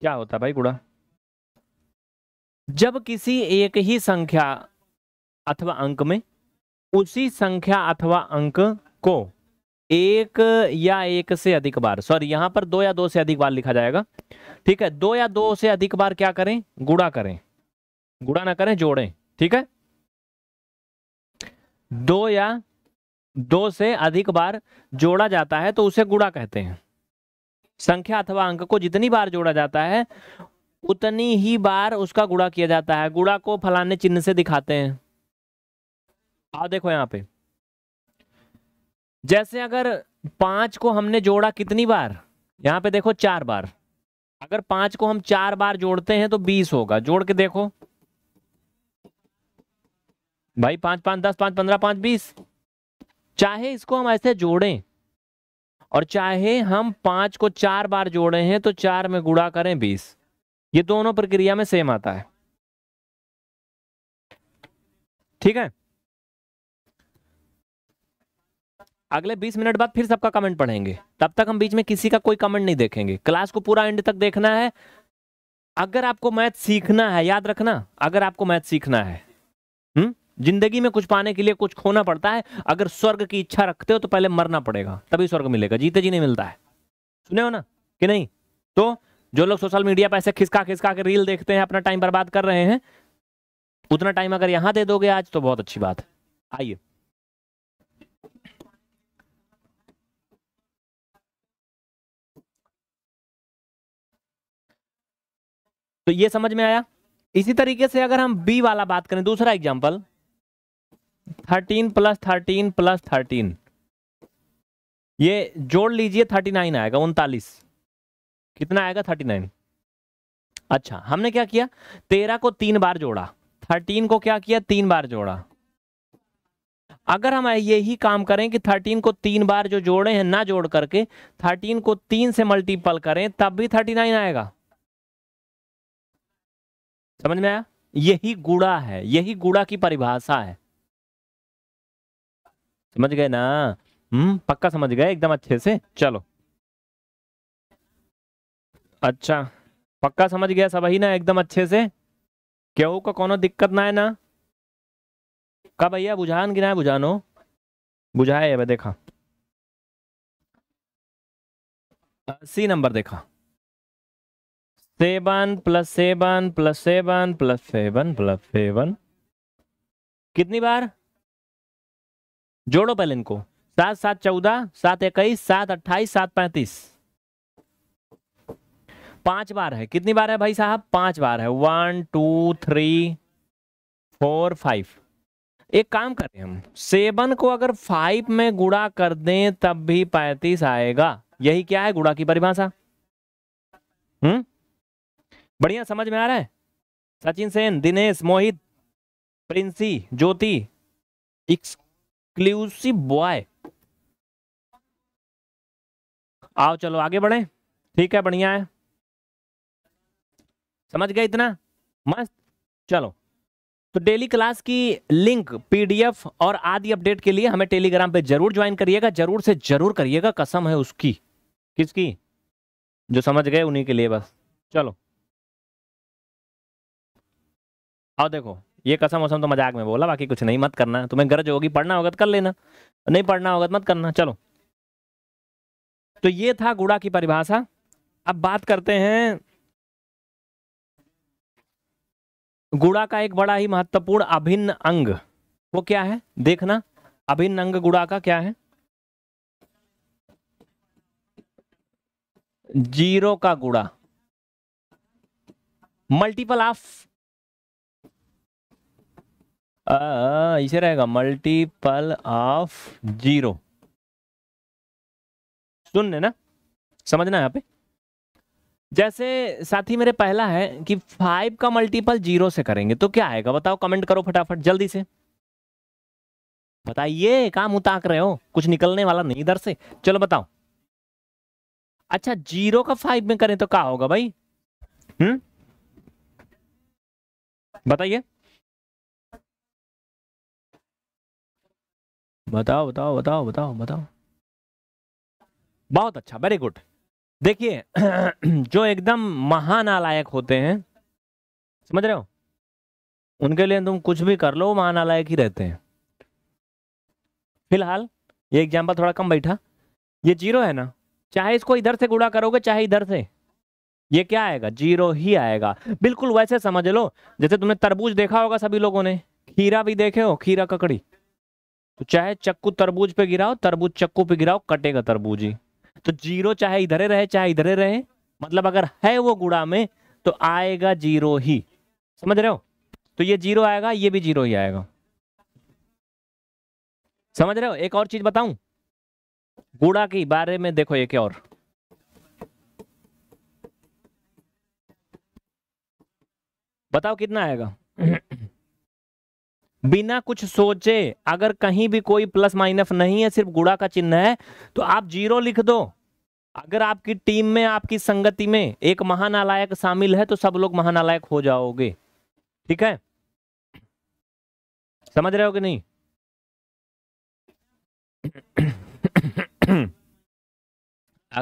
क्या होता है भाई गुड़ा जब किसी एक ही संख्या अथवा अंक में उसी संख्या अथवा अंक को एक या एक से अधिक बार सॉरी यहां पर दो या दो से अधिक बार लिखा जाएगा ठीक है दो या दो से अधिक बार क्या करें गुड़ा करें गुड़ा ना करें जोड़ें ठीक है दो या दो से अधिक बार जोड़ा जाता है तो उसे गुड़ा कहते हैं संख्या अथवा अंक को जितनी बार जोड़ा जाता है उतनी ही बार उसका गुड़ा किया जाता है गुड़ा को फलाने चिन्ह से दिखाते हैं आ देखो यहां पे जैसे अगर पांच को हमने जोड़ा कितनी बार यहां पे देखो चार बार अगर पांच को हम चार बार जोड़ते हैं तो बीस होगा जोड़ के देखो भाई पांच पांच दस पांच पंद्रह पांच बीस चाहे इसको हम ऐसे जोड़ें और चाहे हम पांच को चार बार जोड़े हैं तो चार में गुड़ा करें बीस ये दोनों प्रक्रिया में सेम आता है ठीक है अगले 20 मिनट बाद फिर सबका कमेंट पढ़ेंगे तब तक हम बीच में किसी का कोई कमेंट नहीं देखेंगे क्लास को पूरा एंड तक देखना है अगर आपको मैथ सीखना है याद रखना अगर आपको मैथ सीखना है हम्म, जिंदगी में कुछ पाने के लिए कुछ खोना पड़ता है अगर स्वर्ग की इच्छा रखते हो तो पहले मरना पड़ेगा तभी स्वर्ग मिलेगा जीते जी नहीं मिलता है सुने हो ना कि नहीं तो जो लोग सोशल मीडिया पर ऐसे खिसका खिसका के रील देखते हैं अपना टाइम बर्बाद कर रहे हैं उतना टाइम अगर यहां दे दोगे आज तो बहुत अच्छी बात है आइए तो ये समझ में आया इसी तरीके से अगर हम बी वाला बात करें दूसरा example thirteen plus thirteen plus thirteen ये जोड़ लीजिए थर्टी नाइन आएगा उनतालीस कितना आएगा थर्टी नाइन अच्छा हमने क्या किया तेरह को तीन बार जोड़ा थर्टीन को क्या किया तीन बार जोड़ा अगर हम यही काम करें कि थर्टीन को तीन बार जो जोड़े हैं ना जोड़ करके थर्टीन को तीन से मल्टीपल करें तब भी थर्टी नाइन आएगा समझ में आया यही गुड़ा है यही गुड़ा की परिभाषा है समझ गए ना हम्म पक्का समझ गए एकदम अच्छे से चलो अच्छा पक्का समझ गया सब ही ना एकदम अच्छे से केहू को कोनो दिक्कत ना है ना कब भैया बुझान गिना
बुझानो बुझाए देखा
अस्सी नंबर देखा seven plus seven plus seven plus seven plus seven कितनी बार जोड़ो पहले इनको सात सात चौदह सात इक्कीस सात अट्ठाईस सात पैंतीस पांच बार है कितनी बार है भाई साहब पांच बार है one two three four five एक काम करें हम सेवन को अगर फाइव में गुड़ा कर दें तब भी पैंतीस आएगा यही क्या है गुड़ा की परिभाषा हम्म बढ़िया समझ में आ रहा है सचिन सेन दिनेश मोहित प्रिंसी ज्योति एक्सक्लूसिव बॉय आओ चलो आगे बढ़े ठीक है बढ़िया है समझ गए इतना मस्त चलो तो डेली क्लास की लिंक पीडीएफ और आदि अपडेट के लिए हमें टेलीग्राम पे जरूर ज्वाइन करिएगा जरूर से जरूर करिएगा कसम है उसकी किसकी जो समझ गए उन्हीं के लिए बस चलो आओ देखो ये कसम वसम तो मजाक में बोला बाकी कुछ नहीं मत करना तुम्हें गरज होगी पढ़ना होगा तो कर लेना नहीं पढ़ना होगा तो मत करना चलो तो ये था गुड़ा की परिभाषा अब बात करते हैं गुड़ा का एक बड़ा ही महत्वपूर्ण अभिन्न अंग वो क्या है देखना अभिन्न अंग गुड़ा का क्या है जीरो का गुड़ा मल्टीपल ऑफ इसे रहेगा मल्टीपल ऑफ जीरो सुन ना समझना यहाँ पे जैसे साथी मेरे पहला है कि फाइव का मल्टीपल जीरो से करेंगे तो क्या आएगा बताओ कमेंट करो फटाफट जल्दी से बताइए काम उताक रहे हो कुछ निकलने वाला नहीं इधर से चलो बताओ अच्छा जीरो का फाइव में करें तो क्या होगा भाई हम्म बताइए बताओ बताओ बताओ बताओ बताओ बहुत अच्छा वेरी गुड देखिए जो एकदम महानालायक होते हैं समझ रहे हो उनके लिए तुम कुछ भी कर लो महानालायक ही रहते हैं फिलहाल ये एग्जाम्पल थोड़ा कम बैठा ये जीरो है ना चाहे इसको इधर से गुड़ा करोगे चाहे इधर से ये क्या आएगा जीरो ही आएगा बिल्कुल वैसे समझ लो जैसे तुमने तरबूज देखा होगा सभी लोगों ने खीरा भी देखे हो खीरा ककड़ी तो चाहे चक्कू तरबूज पे गिराओ तरबूज चक्कू पे गिराओ कटेगा तरबूज ही तो जीरो चाहे इधर रहे चाहे इधर रहे मतलब अगर है वो गुड़ा में तो आएगा जीरो ही समझ रहे हो तो ये जीरो आएगा ये भी जीरो ही आएगा समझ रहे हो एक और चीज बताऊं गुड़ा के बारे में देखो एक और बताओ कितना आएगा बिना कुछ सोचे अगर कहीं भी कोई प्लस माइनस नहीं है सिर्फ गुड़ा का चिन्ह है तो आप जीरो लिख दो अगर आपकी टीम में आपकी संगति में एक महानालायक शामिल है तो सब लोग महानालायक हो जाओगे ठीक है समझ रहे हो कि नहीं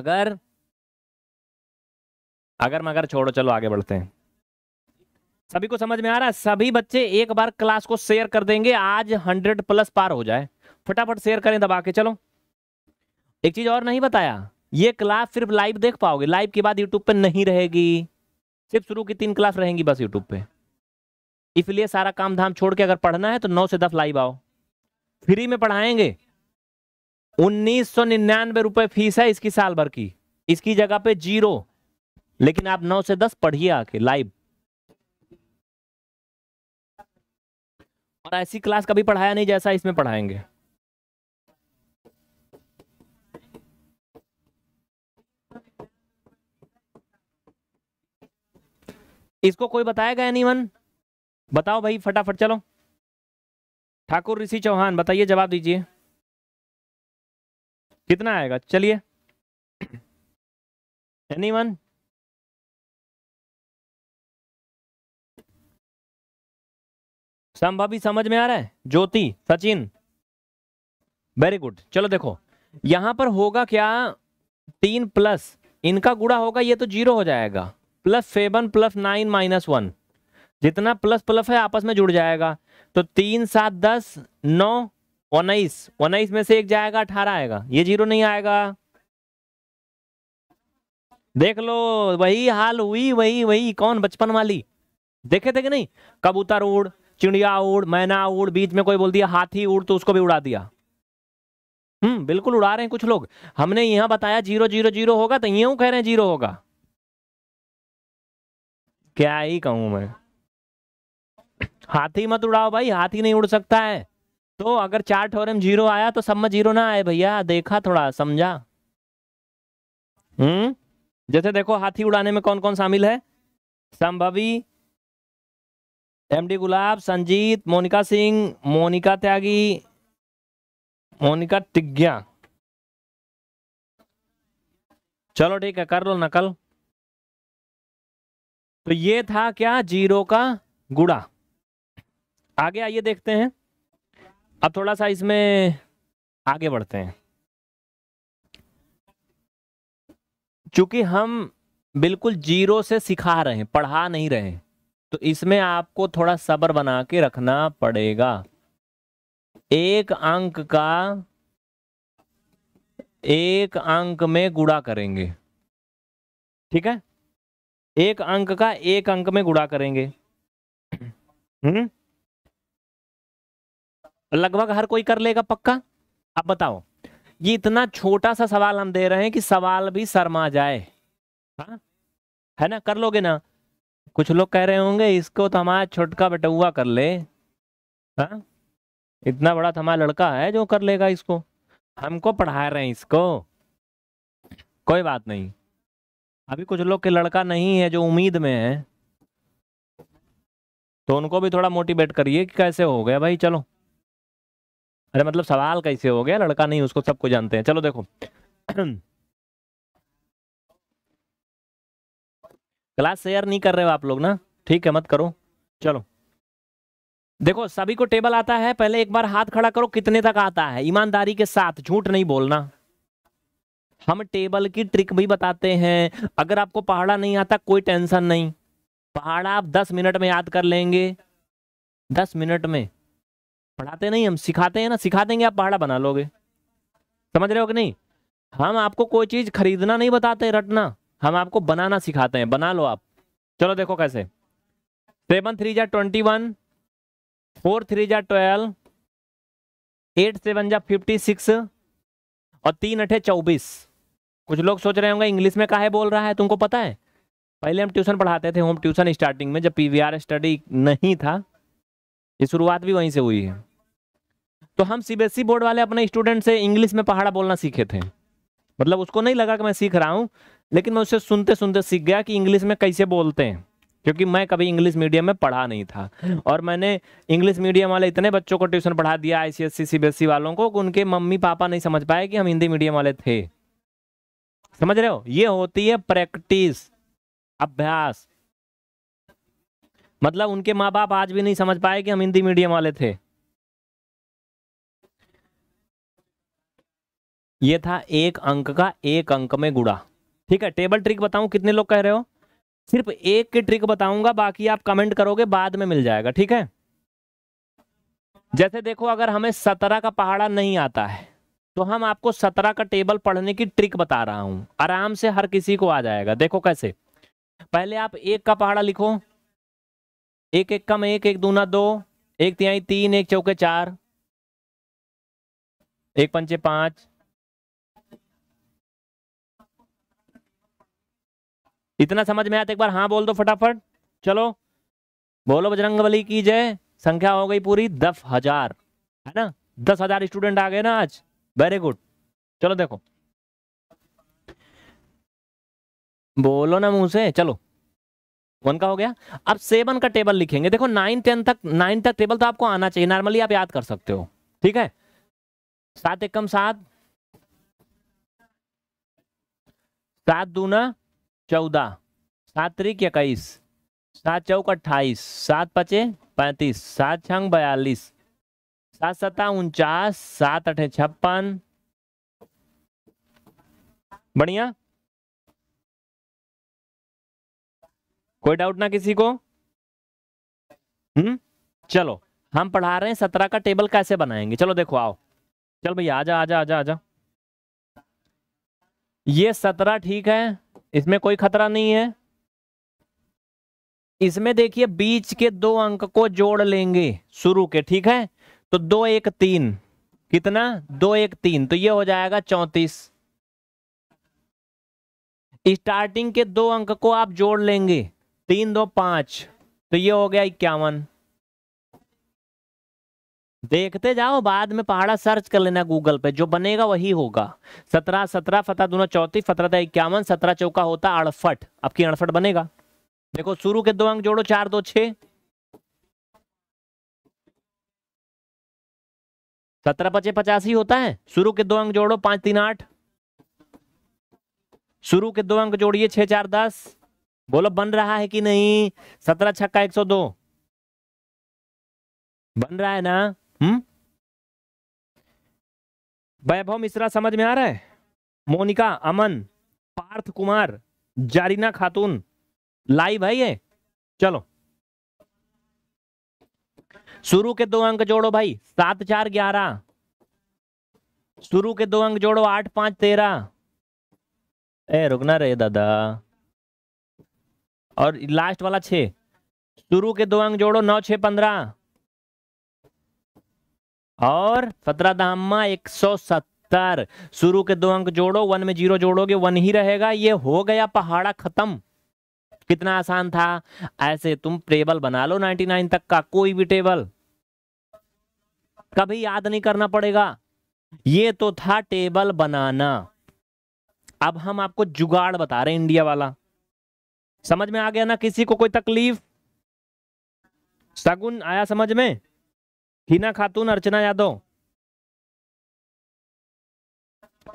अगर अगर मगर छोड़ो चलो आगे बढ़ते हैं सभी को समझ में आ रहा है सभी बच्चे एक बार क्लास को शेयर कर देंगे आज हंड्रेड प्लस पार हो जाए फटाफट शेयर करें दबा के चलो एक चीज और नहीं बताया ये क्लास सिर्फ लाइव देख पाओगे लाइव के बाद यूट्यूब पे नहीं रहेगी सिर्फ शुरू की तीन क्लास रहेंगी बस यूट्यूब पे इसलिए सारा काम धाम छोड़ के अगर पढ़ना है तो नौ से दस लाइव आओ फ्री में पढ़ाएंगे उन्नीस सौ निन्यानवे रुपए फीस है इसकी साल भर की इसकी जगह पे जीरो लेकिन आप नौ से दस पढ़िए आके लाइव और ऐसी क्लास कभी पढ़ाया नहीं जैसा इसमें पढ़ाएंगे इसको कोई बताएगा एनीवन बताओ भाई फटाफट चलो ठाकुर ऋषि चौहान बताइए जवाब
दीजिए कितना आएगा चलिए एनीवन
संभावी समझ में आ रहा है ज्योति सचिन वेरी गुड चलो देखो यहां पर होगा क्या तीन प्लस इनका गुड़ा होगा ये तो जीरो हो जाएगा plus seven plus nine minus one जितना प्लस प्लस है आपस में जुड़ जाएगा तो तीन सात दस नौ उन्नीस उन्नीस में से एक जाएगा अठारह आएगा ये जीरो नहीं आएगा देख लो वही हाल हुई वही वही कौन बचपन वाली देखे थे कि नहीं कबूतर उड़ चिड़िया उड़ मैना उड़ बीच में कोई बोल दिया हाथी उड़ तो उसको भी उड़ा दिया हम्म बिल्कुल उड़ा रहे हैं कुछ लोग हमने यहां बताया जीरो जीरो जीरो होगा तो यूं कह रहे हैं जीरो होगा क्या ही कहूं मैं हाथी मत उड़ाओ भाई हाथी नहीं उड़ सकता है तो अगर चार में जीरो आया तो सब में जीरो ना आए भैया देखा थोड़ा समझा हम्म जैसे देखो हाथी उड़ाने में कौन कौन शामिल है संभवी एमडी गुलाब संजीत मोनिका सिंह मोनिका त्यागी मोनिका तिग्ञा चलो ठीक है कर लो नकल तो ये था क्या जीरो का गुड़ा आगे आइए देखते हैं अब थोड़ा सा इसमें आगे बढ़ते हैं चूंकि हम बिल्कुल जीरो से सिखा रहे हैं पढ़ा नहीं रहे हैं तो इसमें आपको थोड़ा सब्र बना के रखना पड़ेगा एक अंक का एक अंक में गुड़ा करेंगे ठीक है एक अंक का एक अंक में गुड़ा करेंगे हम्म लगभग हर कोई कर लेगा पक्का अब बताओ ये इतना छोटा सा सवाल हम दे रहे हैं कि सवाल भी शर्मा जाए हा? है ना कर लोगे ना कुछ लोग कह रहे होंगे इसको तो हमारा छोटका बटुआ कर ले हा? इतना बड़ा तो हमारा लड़का है जो कर लेगा इसको हमको पढ़ा रहे हैं इसको कोई बात नहीं अभी कुछ लोग के लड़का नहीं है जो उम्मीद में है तो उनको भी थोड़ा मोटिवेट करिए कि कैसे हो गया भाई चलो अरे मतलब सवाल कैसे हो गया लड़का नहीं उसको सबको जानते हैं चलो देखो क्लास शेयर नहीं कर रहे हो आप लोग ना ठीक है मत करो चलो देखो सभी को टेबल आता है पहले एक बार हाथ खड़ा करो कितने तक आता है ईमानदारी के साथ झूठ नहीं बोलना हम टेबल की ट्रिक भी बताते हैं अगर आपको पहाड़ा नहीं आता कोई टेंशन नहीं पहाड़ा आप दस मिनट में याद कर लेंगे दस मिनट में पढ़ाते नहीं हम सिखाते हैं ना सिखा देंगे आप पहाड़ा बना लोगे समझ रहे हो कि नहीं हम आपको कोई चीज़ खरीदना नहीं बताते रटना हम आपको बनाना सिखाते हैं बना लो आप चलो देखो कैसे सेवन थ्री जा ट्वेंटी वन फोर थ्री जा ट्वेल्व एट सेवन जा फिफ्टी सिक्स और तीन अठे चौबीस कुछ लोग सोच रहे होंगे इंग्लिश में काहे बोल रहा है तुमको पता है पहले हम ट्यूशन पढ़ाते थे होम ट्यूशन स्टार्टिंग में जब पी स्टडी नहीं था ये शुरुआत भी वहीं से हुई है तो हम सीबीएसई बोर्ड वाले अपने स्टूडेंट से इंग्लिश में पहाड़ा बोलना सीखे थे मतलब उसको नहीं लगा कि मैं सीख रहा हूँ लेकिन मैं उसे सुनते सुनते सीख गया कि इंग्लिश में कैसे बोलते हैं क्योंकि मैं कभी इंग्लिश मीडियम में पढ़ा नहीं था और मैंने इंग्लिश मीडियम वाले इतने बच्चों को ट्यूशन पढ़ा दिया आईसीएससी सीबीएसई वालों को उनके मम्मी पापा नहीं समझ पाए कि हम हिंदी मीडियम वाले थे समझ रहे हो ये होती है प्रैक्टिस अभ्यास मतलब उनके माँ बाप आज भी नहीं समझ पाए कि हम हिंदी मीडियम वाले थे ये था एक अंक का एक अंक में गुड़ा ठीक है टेबल ट्रिक बताऊं कितने लोग कह रहे हो सिर्फ एक की ट्रिक बताऊंगा बाकी आप कमेंट करोगे बाद में मिल जाएगा ठीक है जैसे देखो अगर हमें सत्रह का पहाड़ा नहीं आता है तो हम आपको सत्रह का टेबल पढ़ने की ट्रिक बता रहा हूं आराम से हर किसी को आ जाएगा देखो कैसे पहले आप एक का पहाड़ा लिखो एक एक कम एक एक दूना दो एक तिहाई तीन एक चौके चार एक पंचे पांच इतना समझ में आता तो एक बार हाँ बोल दो फटाफट चलो बोलो बजरंग बली की जय संख्या हो गई पूरी दस हजार है ना दस हजार स्टूडेंट आ गए ना आज वेरी गुड चलो देखो बोलो ना मुंह से चलो वन का हो गया अब सेवन का टेबल लिखेंगे देखो नाइन टेन तक नाइन तक टेबल तो आपको आना चाहिए नॉर्मली आप याद कर सकते हो ठीक है सात एक कम सात सात दूना चौदह सात त्रिक इक्कीस सात चौक अट्ठाईस सात पचे पैंतीस सात छंग बयालीस सात सत्ता उनचास सात अठे छप्पन बढ़िया कोई डाउट ना किसी को हम्म चलो हम पढ़ा रहे हैं सत्रह का टेबल कैसे बनाएंगे चलो देखो आओ चल भैया आजा आजा आजा आजा ये सत्रह ठीक है इसमें कोई खतरा नहीं है इसमें देखिए बीच के दो अंक को जोड़ लेंगे शुरू के ठीक है तो दो एक तीन कितना दो एक तीन तो ये हो जाएगा चौंतीस स्टार्टिंग के दो अंक को आप जोड़ लेंगे तीन दो पांच तो ये हो गया इक्यावन देखते जाओ बाद में पहाड़ा सर्च कर लेना गूगल पे जो बनेगा वही होगा सत्रह सत्रह फतह दोनों चौथी फतह था इक्यावन सत्रह चौका होता अड़फट आपकी अड़फट बनेगा देखो शुरू के दो अंक जोड़ो चार दो छ सत्रह पचे पचासी होता है शुरू के दो अंक जोड़ो पांच तीन आठ शुरू के दो अंक जोड़िए छह चार दस बोलो बन रहा है कि नहीं सत्रह छक्का एक सौ दो बन रहा है ना हम्म? वैभव मिश्रा समझ में आ रहा है मोनिका अमन पार्थ कुमार जारीना खातून लाइव है ये चलो शुरू के दो अंक जोड़ो भाई सात चार ग्यारह शुरू के दो अंक जोड़ो आठ पांच तेरह ए रुकना रे दादा और लास्ट वाला छ शुरू के दो अंक जोड़ो नौ छ पंद्रह और सत्रह दामा एक सौ सत्तर शुरू के दो अंक जोड़ो वन में जीरो जोड़ोगे वन ही रहेगा ये हो गया पहाड़ा खत्म कितना आसान था ऐसे तुम टेबल बना लो 99 तक का कोई भी टेबल कभी याद नहीं करना पड़ेगा ये तो था टेबल बनाना अब हम आपको जुगाड़ बता रहे इंडिया वाला समझ में आ गया ना किसी को कोई तकलीफ सगुन आया समझ में हिना खातून अर्चना यादव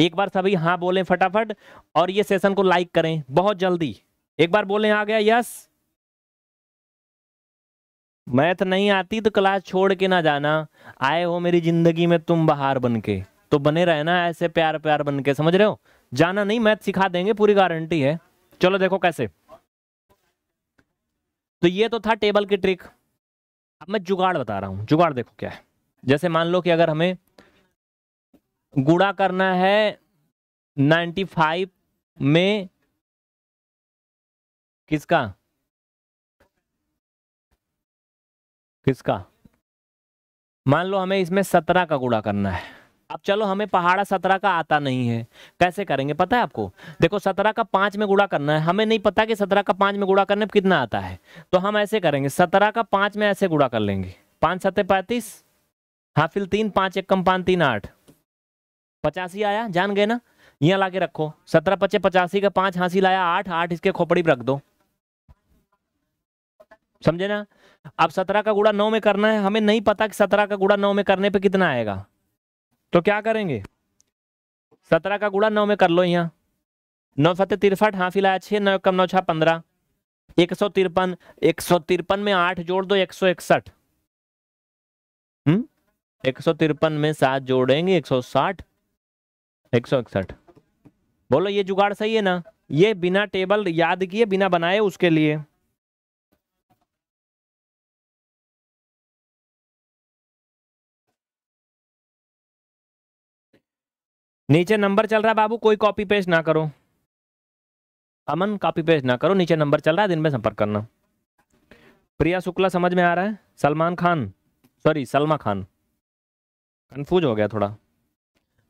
एक बार सभी हाँ बोलें फटाफट और ये सेशन को लाइक करें बहुत जल्दी एक बार बोलें आ गया यस मैथ नहीं आती तो क्लास छोड़ के ना जाना आए हो मेरी जिंदगी में तुम बाहर बन के तो बने रहना ऐसे प्यार प्यार बन के समझ रहे हो जाना नहीं मैथ सिखा देंगे पूरी गारंटी है चलो देखो कैसे तो ये तो था टेबल की ट्रिक अब मैं जुगाड़ बता रहा हूँ जुगाड़ देखो क्या है जैसे मान लो कि अगर हमें गुड़ा करना है 95 में किसका किसका मान लो हमें इसमें सत्रह का गुड़ा करना है अब चलो हमें पहाड़ा सत्रह का आता नहीं है कैसे करेंगे पता है आपको देखो सत्रह का पांच में गुड़ा करना है हमें नहीं पता कि सत्रह का पांच में गुड़ा करने पर कितना आता है तो हम ऐसे करेंगे सत्रह का पांच में ऐसे गुड़ा कर लेंगे पांच सत्य पैंतीस हाफिल तीन पांच एक कम पांच तीन आठ पचासी आया जान गए ना यहाँ ला रखो सत्रह पच्चे पचासी का पांच हासिल आया आठ आठ इसके खोपड़ी पर रख दो समझे ना अब सत्रह का गुड़ा नौ में करना है हमें नहीं पता कि सत्रह का गुड़ा नौ में करने पर कितना आएगा तो क्या करेंगे सत्रह का गुड़ा नौ में कर लो यहाँ नौ सत्य तिरसठ हाँ फिलहाल छः नौ कम नौ छः पंद्रह एक सौ तिरपन एक सौ तिरपन में आठ जोड़ दो एक सौ इकसठ हम्म? एक सौ तिरपन में सात जोड़ेंगे एक सौ साठ एक सौ इकसठ बोलो ये जुगाड़ सही है ना ये बिना टेबल याद किए बिना बनाए उसके लिए नीचे नंबर चल रहा है बाबू कोई कॉपी पेस्ट ना करो अमन कॉपी पेस्ट ना करो नीचे नंबर चल रहा है दिन में संपर्क करना प्रिया शुक्ला समझ में आ रहा है सलमान खान सॉरी सलमा खान कंफ्यूज हो गया थोड़ा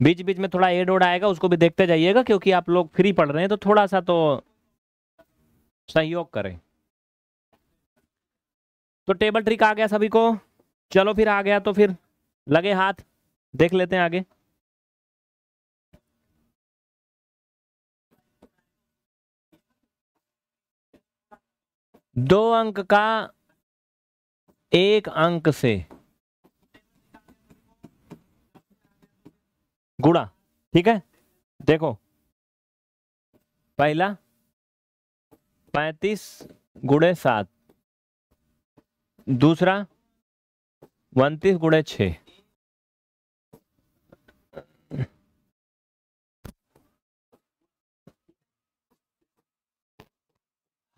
बीच बीच में थोड़ा एड ओड आएगा उसको भी देखते जाइएगा क्योंकि आप लोग फ्री पढ़ रहे हैं तो थोड़ा सा तो सहयोग करें तो टेबल ट्रिक आ गया सभी को चलो फिर आ गया तो फिर लगे हाथ देख लेते हैं आगे दो अंक का एक अंक से गुड़ा ठीक है देखो पहला पैतीस गुड़े सात दूसरा उनतीस गुड़े छः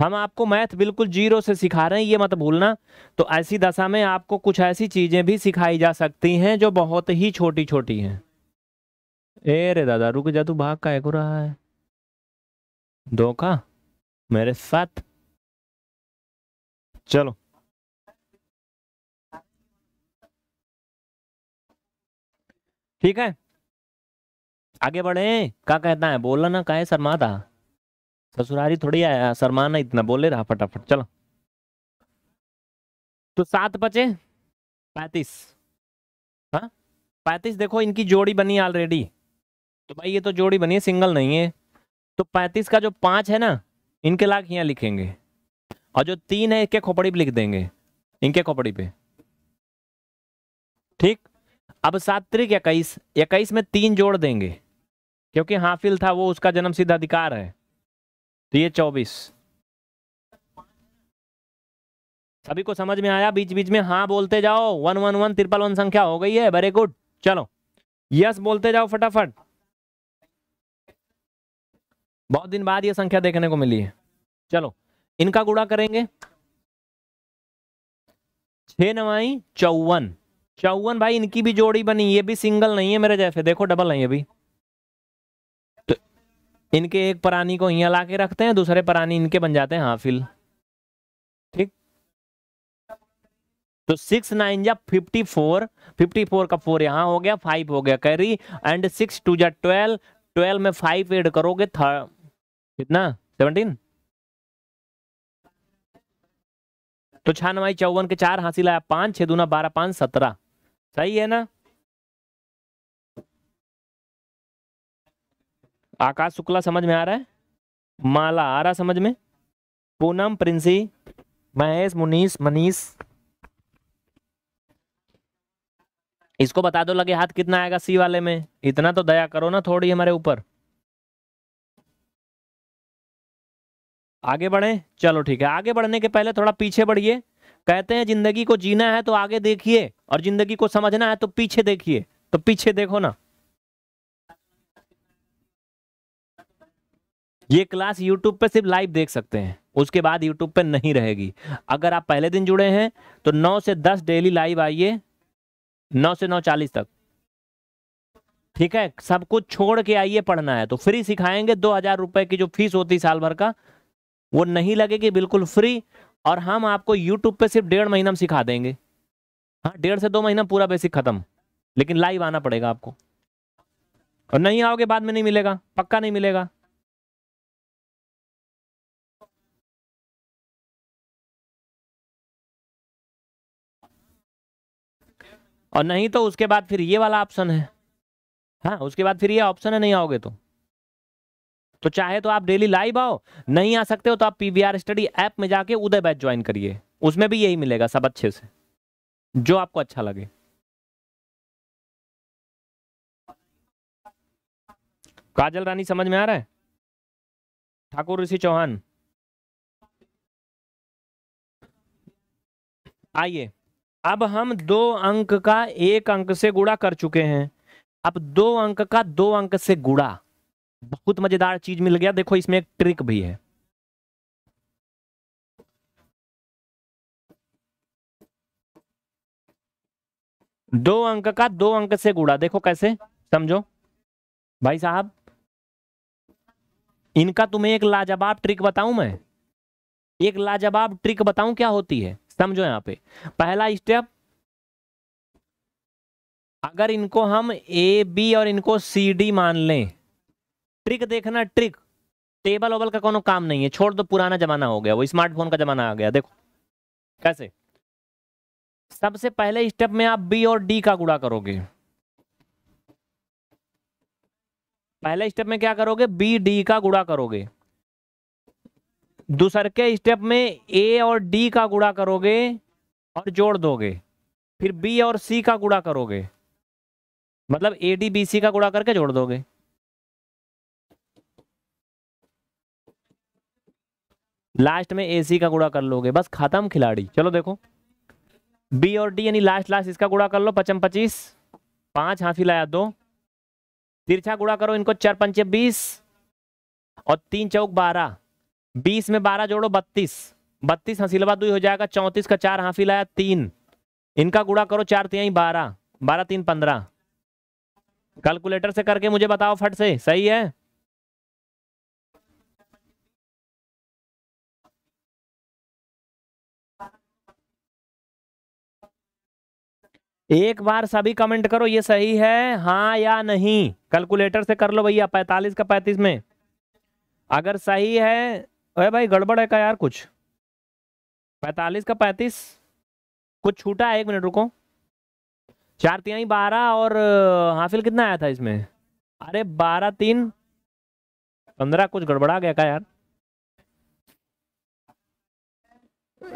हम आपको मैथ बिल्कुल जीरो से सिखा रहे हैं ये मत भूलना तो ऐसी दशा में आपको कुछ ऐसी चीज़ें भी सिखाई जा सकती हैं जो बहुत ही छोटी छोटी हैं ए रे दादा रुक जा तू भाग का एक रहा है
धोखा मेरे साथ चलो ठीक
है आगे बढ़े क्या कहता है बोलना ना कहे शर्मा था ससुरारी थोड़ी आया शर्माना इतना बोले रहा फटाफट चलो तो सात बचे पैतीस हाँ पैतीस देखो इनकी जोड़ी बनी ऑलरेडी तो भाई ये तो जोड़ी बनी है सिंगल नहीं है तो पैंतीस का जो पांच है ना इनके लाख यहाँ लिखेंगे और जो तीन है इनके खोपड़ी पे लिख देंगे इनके खोपड़ी पे ठीक अब सात इक्कीस इक्कीस में तीन जोड़ देंगे क्योंकि हाफिल था वो उसका जन्म सिद्ध अधिकार है तो ये चौबीस सभी को समझ में आया बीच बीच में हाँ बोलते जाओ one one one triple one संख्या हो गई है वेरी गुड चलो यस बोलते जाओ फटाफट बहुत दिन बाद ये संख्या देखने को मिली है चलो इनका गुड़ा करेंगे छे नवाई चौवन चौवन भाई इनकी भी जोड़ी बनी ये भी सिंगल नहीं है मेरे जैसे देखो डबल है ये भी इनके एक प्राणी को यहाँ ला के रखते हैं दूसरे प्राणी इनके बन जाते हैं हाफिल ठीक तो सिक्स नाइन जा फिफ्टी फोर फिफ्टी फोर का फोर यहाँ हो गया फाइव हो गया कैरी एंड सिक्स टू जा ट्वेल्व ट्वेल्व में फाइव एड करोगे थर्ड कितना सेवनटीन तो छानवाई चौवन के चार हासिल आया पांच छह दूना बारह पांच सत्रह सही है ना आकाश शुक्ला समझ में आ रहा है माला आ रहा समझ में पूनम प्रिंसी महेश मुनीस मनीष इसको बता दो लगे हाथ कितना आएगा सी वाले में इतना तो दया करो ना थोड़ी हमारे ऊपर आगे बढ़े चलो ठीक है आगे बढ़ने के पहले थोड़ा पीछे बढ़िए कहते हैं जिंदगी को जीना है तो आगे देखिए और जिंदगी को समझना है तो पीछे देखिए तो पीछे देखो ना ये क्लास यूट्यूब पे सिर्फ लाइव देख सकते हैं उसके बाद यूट्यूब पे नहीं रहेगी अगर आप पहले दिन जुड़े हैं तो नौ से दस डेली लाइव आइए नौ से नौ चालीस तक ठीक है सब कुछ छोड़ के आइए पढ़ना है तो फ्री सिखाएंगे दो हजार रुपए की जो फीस होती साल भर का वो नहीं लगेगी बिल्कुल फ्री और हम आपको यूट्यूब पर सिर्फ डेढ़ महीना में सिखा देंगे हाँ डेढ़ से दो महीना पूरा बेसिक खत्म लेकिन लाइव आना पड़ेगा आपको और नहीं आओगे बाद में नहीं मिलेगा पक्का नहीं मिलेगा और नहीं तो उसके बाद फिर ये वाला ऑप्शन है हाँ उसके बाद फिर ये ऑप्शन है नहीं आओगे तो तो चाहे तो आप डेली लाइव आओ नहीं आ सकते हो तो आप आर स्टडी ऐप में जाके उदय बैच ज्वाइन करिए उसमें भी यही मिलेगा सब अच्छे से जो आपको अच्छा लगे
काजल रानी समझ में आ रहा है ठाकुर
ऋषि चौहान आइए अब हम दो अंक का एक अंक से गुड़ा कर चुके हैं अब दो अंक का दो अंक से गुड़ा बहुत मजेदार चीज मिल गया देखो इसमें एक ट्रिक भी है दो अंक का दो अंक से गुड़ा देखो कैसे समझो भाई साहब इनका तुम्हें एक लाजवाब ट्रिक बताऊं मैं एक लाजवाब ट्रिक बताऊं क्या होती है समझो यहाँ पे पहला स्टेप अगर इनको हम ए बी और इनको सी डी मान लें ट्रिक देखना ट्रिक टेबल ओबल का कोनो काम नहीं है छोड़ दो पुराना जमाना हो गया वो स्मार्टफोन का जमाना आ गया देखो कैसे सबसे पहले स्टेप में आप बी और डी का गुड़ा करोगे पहले स्टेप में क्या करोगे बी डी का गुड़ा करोगे दूसर के स्टेप में ए और डी का गुड़ा करोगे और जोड़ दोगे फिर बी और सी का गुड़ा करोगे मतलब ए डी बी सी का गुड़ा करके जोड़ दोगे लास्ट में ए सी का गुड़ा कर लोगे बस खत्म खिलाड़ी चलो देखो बी और डी यानी लास्ट लास्ट इसका गुड़ा कर लो पचम पच्चीस पांच हाथी लाया दो तिरछा गुड़ा करो इनको चार पंचे बीस और तीन चौक बारह बीस में बारह जोड़ो बत्तीस बत्तीस हंसीलवा दुई हो जाएगा चौंतीस का चार हाफी लाया तीन इनका गुड़ा करो चार तीन बारह बारह तीन पंद्रह कैलकुलेटर से करके मुझे बताओ फट से सही है एक बार सभी कमेंट करो ये सही है हाँ या नहीं कैलकुलेटर से कर लो भैया पैंतालीस का पैंतीस में अगर सही है अरे भाई गड़बड़ है का यार कुछ पैंतालीस का पैंतीस कुछ छूटा है एक मिनट रुको चार तीन बारह और हाफिल कितना आया था इसमें अरे बारह तीन पंद्रह कुछ गड़बड़ा गया का यार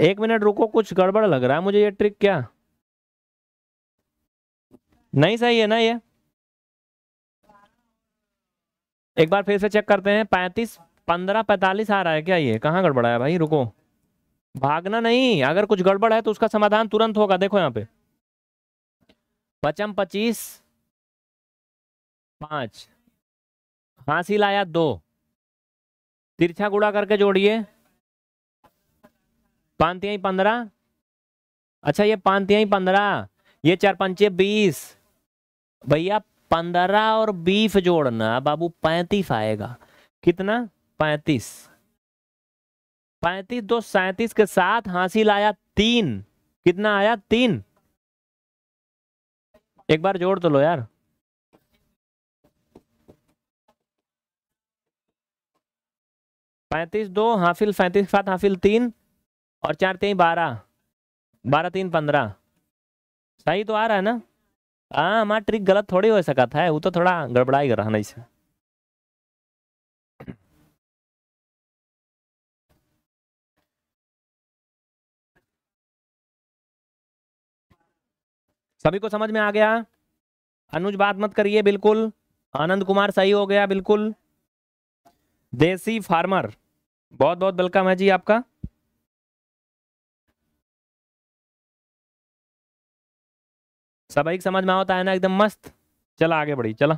एक मिनट रुको कुछ गड़बड़ लग रहा है मुझे ये ट्रिक क्या नहीं सही है ना ये एक बार फिर से चेक करते हैं पैंतीस पंद्रह पैंतालीस आ रहा है क्या ये कहाँ गड़बड़ा है भाई रुको भागना नहीं अगर कुछ गड़बड़ है तो उसका समाधान तुरंत होगा देखो यहाँ पे पचम पच्चीस
पांच हासिल लाया दो तिरछा गुड़ा
करके जोड़िए पानतियाई पंद्रह अच्छा ये पानतियाई पंद्रह ये चार पंचे बीस भैया पंद्रह और बीफ जोड़ना बाबू पैंतीस आएगा कितना पैंतीस पैंतीस दो सैतीस के साथ हासिल आया तीन कितना आया तीन एक बार जोड़ तो लो यार पैंतीस दो हाफिल पैंतीस के साथ हाफिल तीन और चार तीन बारह बारह तीन पंद्रह सही तो आ रहा है ना हाँ हमारा ट्रिक गलत थोड़ी हो सका था वो
तो
थोड़ा गड़बड़ाई कर रहा नहीं से
सभी को समझ में आ गया अनुज बात मत करिए बिल्कुल आनंद कुमार सही हो गया बिल्कुल देसी फार्मर बहुत बहुत वेलकम है जी आपका सभी समझ में आता है ना एकदम मस्त चला आगे बढ़ी चला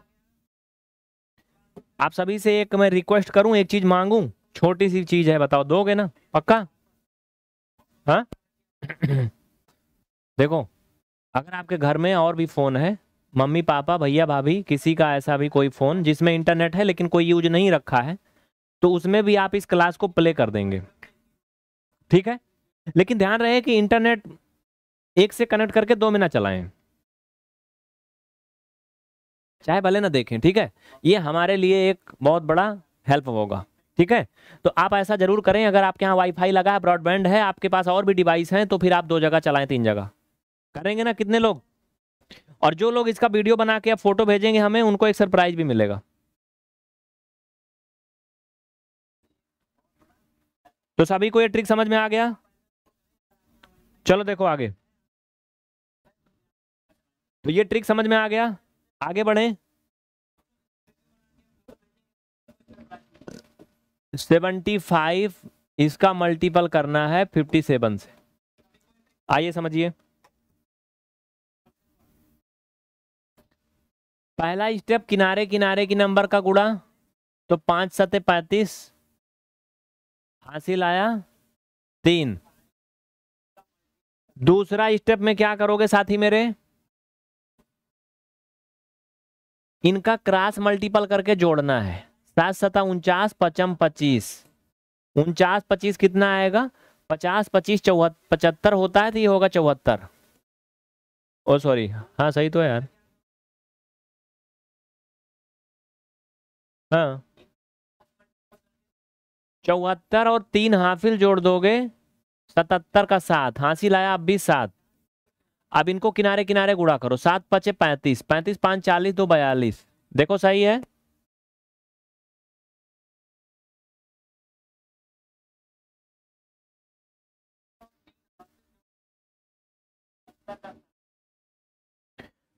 आप सभी से एक मैं रिक्वेस्ट करूं एक चीज मांगू छोटी सी चीज है बताओ दोगे ना पक्का हाँ देखो अगर आपके घर में और भी फ़ोन है मम्मी पापा भैया भाभी किसी का ऐसा भी कोई फ़ोन जिसमें इंटरनेट है लेकिन कोई यूज नहीं रखा है तो उसमें भी आप इस क्लास को प्ले कर देंगे ठीक है लेकिन ध्यान रहे कि इंटरनेट एक से कनेक्ट करके दो में ना चलाएं चाहे भले ना देखें ठीक है ये हमारे लिए एक बहुत बड़ा हेल्प होगा ठीक है तो आप ऐसा जरूर करें अगर आपके यहाँ वाईफाई लगा है ब्रॉडबैंड है आपके पास और भी डिवाइस हैं तो फिर आप दो जगह चलाएं तीन जगह करेंगे ना कितने लोग और जो लोग इसका वीडियो बना के या फोटो भेजेंगे हमें उनको एक सरप्राइज भी मिलेगा तो सभी को ये ट्रिक समझ में आ गया चलो देखो आगे तो ये ट्रिक समझ में आ गया आगे बढ़े सेवेंटी फाइव इसका मल्टीपल करना है फिफ्टी सेवन से आइए समझिए पहला स्टेप किनारे किनारे की नंबर का गुड़ा तो पाँच सते पैंतीस हासिल आया तीन दूसरा स्टेप में क्या करोगे साथी मेरे इनका क्रॉस मल्टीपल करके जोड़ना है सात सता उनचास पचम पच्चीस उनचास पच्चीस कितना आएगा पचास पच्चीस चौहत्तर पचहत्तर होता है तो ये होगा चौहत्तर ओ सॉरी हाँ सही तो है यार हाँ चौहत्तर और तीन हाफिल जोड़ दोगे सतहत्तर का सात हासिल आया अब भी सात अब इनको किनारे किनारे गुड़ा करो सात पचे पैंतीस पैंतीस पाँच चालीस दो बयालीस देखो सही है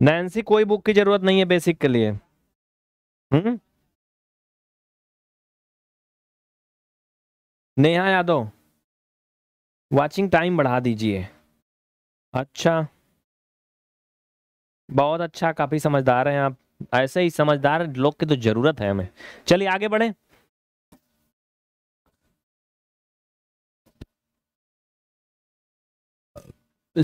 नैन्सी कोई बुक की जरूरत नहीं है बेसिक के लिए हम्म नेहा यादव वॉचिंग टाइम बढ़ा दीजिए
अच्छा बहुत अच्छा काफ़ी समझदार हैं आप ऐसे ही समझदार लोग की तो ज़रूरत है हमें चलिए आगे बढ़े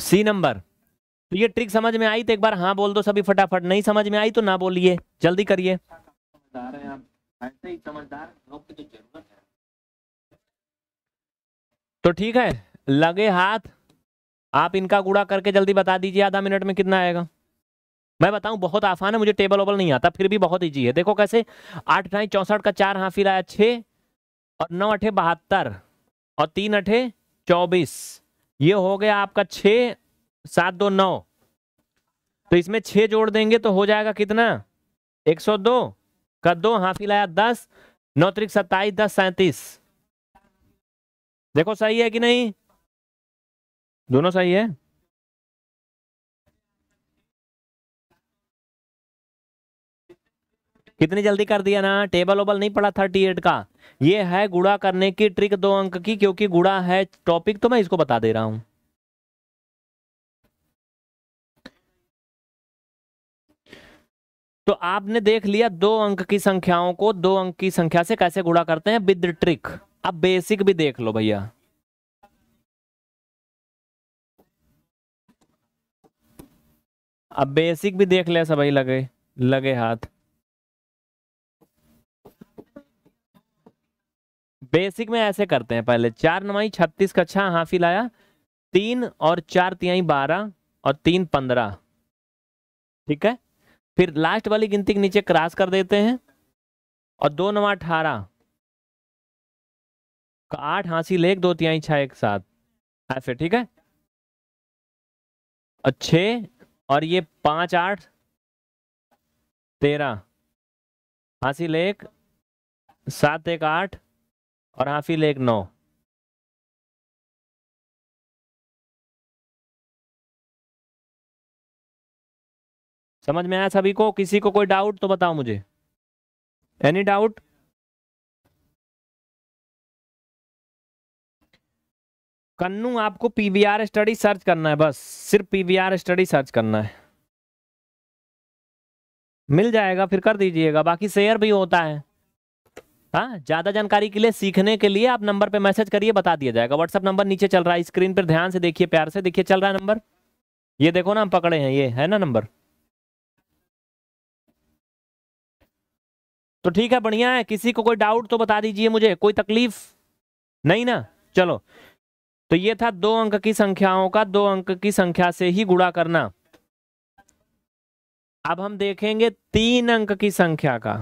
सी नंबर तो ये ट्रिक समझ में आई तो एक बार हाँ बोल दो सभी फटाफट नहीं समझ में आई तो ना बोलिए जल्दी करिए समझदार हैं आप ऐसे ही समझदार लोग की तो ज़रूरत है तो ठीक है लगे हाथ आप इनका गुड़ा करके जल्दी बता दीजिए आधा मिनट में कितना आएगा मैं बताऊं बहुत आसान है मुझे टेबल ओबल नहीं आता फिर भी बहुत ईजी है देखो कैसे आठ ढाई चौंसठ का चार हाफिर आया छः और नौ अठे बहत्तर और तीन अठे चौबीस ये हो गया आपका छ सात दो नौ तो इसमें छः जोड़ देंगे तो हो जाएगा कितना एक सौ दो का दो हाफिल आया दस नौ त्रिक सत्ताईस दस सैंतीस देखो सही है कि नहीं दोनों सही है कितनी जल्दी कर दिया ना टेबल ओबल नहीं पड़ा थर्टी एट का ये है गुड़ा करने की ट्रिक दो अंक की क्योंकि गुड़ा है टॉपिक तो मैं इसको बता दे रहा हूं तो आपने देख लिया दो अंक की संख्याओं को दो अंक की संख्या से कैसे गुड़ा करते हैं विद ट्रिक अब बेसिक भी देख लो भैया अब बेसिक भी देख ले भाई लगे लगे हाथ बेसिक में ऐसे करते हैं पहले चार नवाई छत्तीस का छह हाफी लाया तीन और चार तिहाई बारह और तीन पंद्रह ठीक है फिर लास्ट वाली गिनती के नीचे क्रॉस कर देते हैं और दो नवा अठारह तो आठ हाँसी लेख दो तिहाई छः एक साथ ऐसे ठीक है और छ और ये पांच आठ तेरह हाँसी लेख सात एक आठ और हाफी
लेख नौ समझ में आया सभी को किसी को कोई डाउट तो बताओ मुझे एनी डाउट कन्नू आपको पीवीआर स्टडी सर्च करना है बस सिर्फ
पीवीआर स्टडी सर्च करना है मिल जाएगा फिर कर दीजिएगा बाकी शेयर भी होता है हाँ ज़्यादा जानकारी के लिए सीखने के लिए आप नंबर पे मैसेज करिए बता दिया जाएगा व्हाट्सअप नंबर नीचे चल रहा है स्क्रीन पर ध्यान से देखिए प्यार से देखिए चल रहा है नंबर ये देखो ना हम पकड़े हैं ये है ना नंबर तो ठीक है बढ़िया है किसी को कोई डाउट तो बता दीजिए मुझे कोई तकलीफ नहीं ना चलो तो ये था दो अंक की संख्याओं का दो अंक की संख्या से ही गुणा करना अब हम देखेंगे तीन अंक
की संख्या का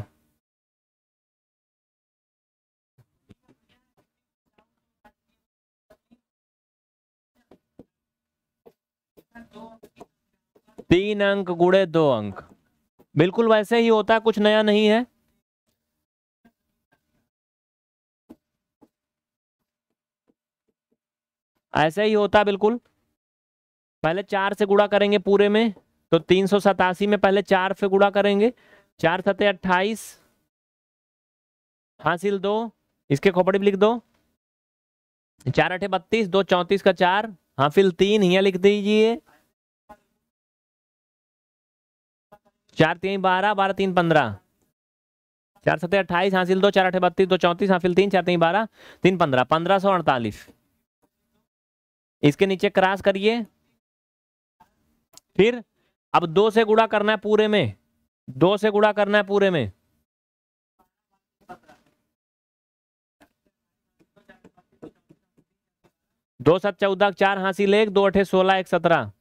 तीन अंक गुड़े दो अंक बिल्कुल वैसे ही होता कुछ नया नहीं है ऐसे ही होता बिल्कुल पहले चार से गुड़ा करेंगे पूरे में तो तीन सौ सतासी में पहले चार से गुड़ा करेंगे चार सतह अट्ठाईस हासिल दो इसके खोपड़ी लिख दो चार अठे बत्तीस दो चौंतीस का चार हाफिल तीन यहाँ लिख दीजिए चार तीन बारह बारह तीन पंद्रह चार सते अट्ठाईस हासिल दो चार अठे बत्तीस दो चौंतीस हाफिल तीन चार तीन बारह तीन पंद्रह पंद्रह सौ अड़तालीस इसके नीचे क्रॉस करिए फिर अब दो से गुड़ा करना है पूरे में दो से गुड़ा करना है पूरे में दो सात चौदह चार हाँसी लेख दो अठे सोलह एक सत्रह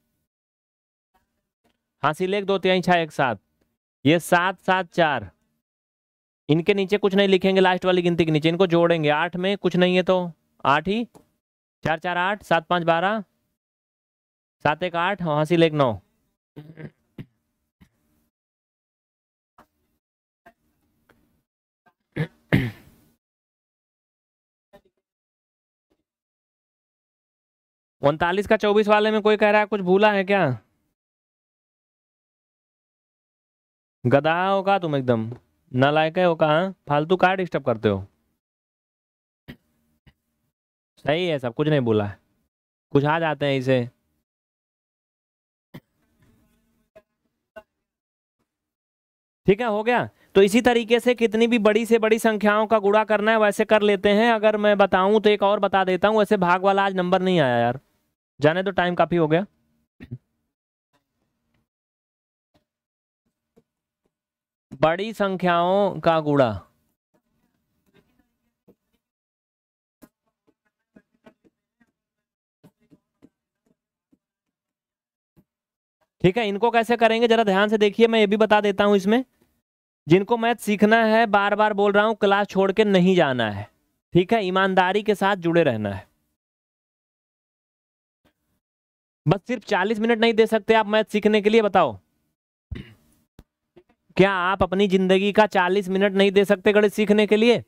हाँसी लेख दो तिहाई छा एक सात ये सात सात चार इनके नीचे कुछ नहीं लिखेंगे लास्ट वाली गिनती के नीचे इनको जोड़ेंगे आठ में कुछ नहीं है तो आठ ही चार चार आठ सात पाँच बारह सात एक आठ वहाँ हाँ, से लेक नौ
उनतालीस का चौबीस वाले में कोई कह रहा है कुछ भूला है क्या गदा होगा तुम
एकदम नालायक होगा फालतू कार्ड डिस्टर्ब करते हो सही है सब कुछ नहीं बोला कुछ आ जाते हैं इसे ठीक है हो गया तो इसी तरीके से कितनी भी बड़ी से बड़ी संख्याओं का गुड़ा करना है वैसे कर लेते हैं अगर मैं बताऊं तो एक और बता देता हूं वैसे भाग वाला आज नंबर नहीं आया यार जाने तो टाइम काफी हो गया बड़ी संख्याओं का गुड़ा ठीक है इनको कैसे करेंगे जरा ध्यान से देखिए मैं ये भी बता देता हूँ इसमें जिनको मैथ सीखना है बार बार बोल रहा हूँ क्लास छोड़ के नहीं जाना है ठीक है ईमानदारी के साथ जुड़े रहना है बस सिर्फ चालीस मिनट नहीं दे सकते आप मैथ सीखने के लिए बताओ क्या आप अपनी जिंदगी का चालीस मिनट नहीं दे सकते गणित सीखने के लिए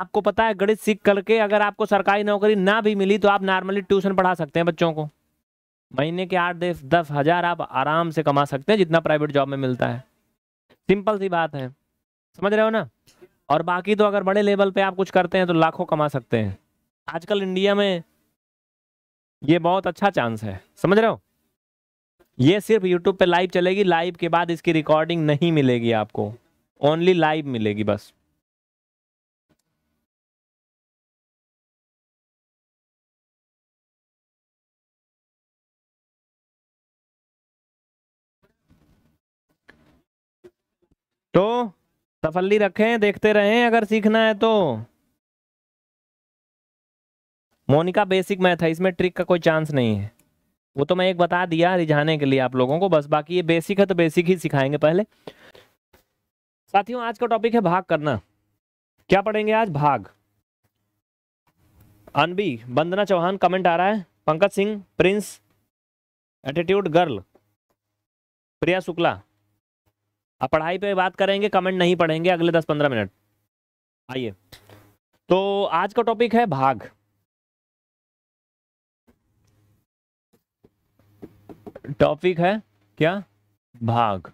आपको पता है गणित सीख करके अगर आपको सरकारी नौकरी ना भी मिली तो आप नॉर्मली ट्यूशन पढ़ा सकते हैं बच्चों को महीने के आठ दस दस हज़ार आप आराम से कमा सकते हैं जितना प्राइवेट जॉब में मिलता है सिंपल सी बात है समझ रहे हो ना और बाकी तो अगर बड़े लेवल पे आप कुछ करते हैं तो लाखों कमा सकते हैं आजकल इंडिया में ये बहुत अच्छा चांस है समझ रहे हो ये सिर्फ यूट्यूब पे लाइव चलेगी लाइव के बाद इसकी रिकॉर्डिंग नहीं मिलेगी आपको ओनली लाइव मिलेगी बस तो तफल्ली रखें देखते रहें अगर सीखना है तो मोनिका बेसिक मैथ है इसमें ट्रिक का कोई चांस नहीं है वो तो मैं एक बता दिया रिझाने के लिए आप लोगों को बस बाकी ये बेसिक है तो बेसिक ही सिखाएंगे पहले साथियों आज का टॉपिक है भाग करना क्या पढ़ेंगे आज भाग अनबी वंदना चौहान कमेंट आ रहा है Pankaj Singh prince attitude girl Priya Shukla अब पढ़ाई पे बात करेंगे कमेंट नहीं पढ़ेंगे अगले दस पंद्रह मिनट आइए तो आज का टॉपिक है भाग टॉपिक है क्या भाग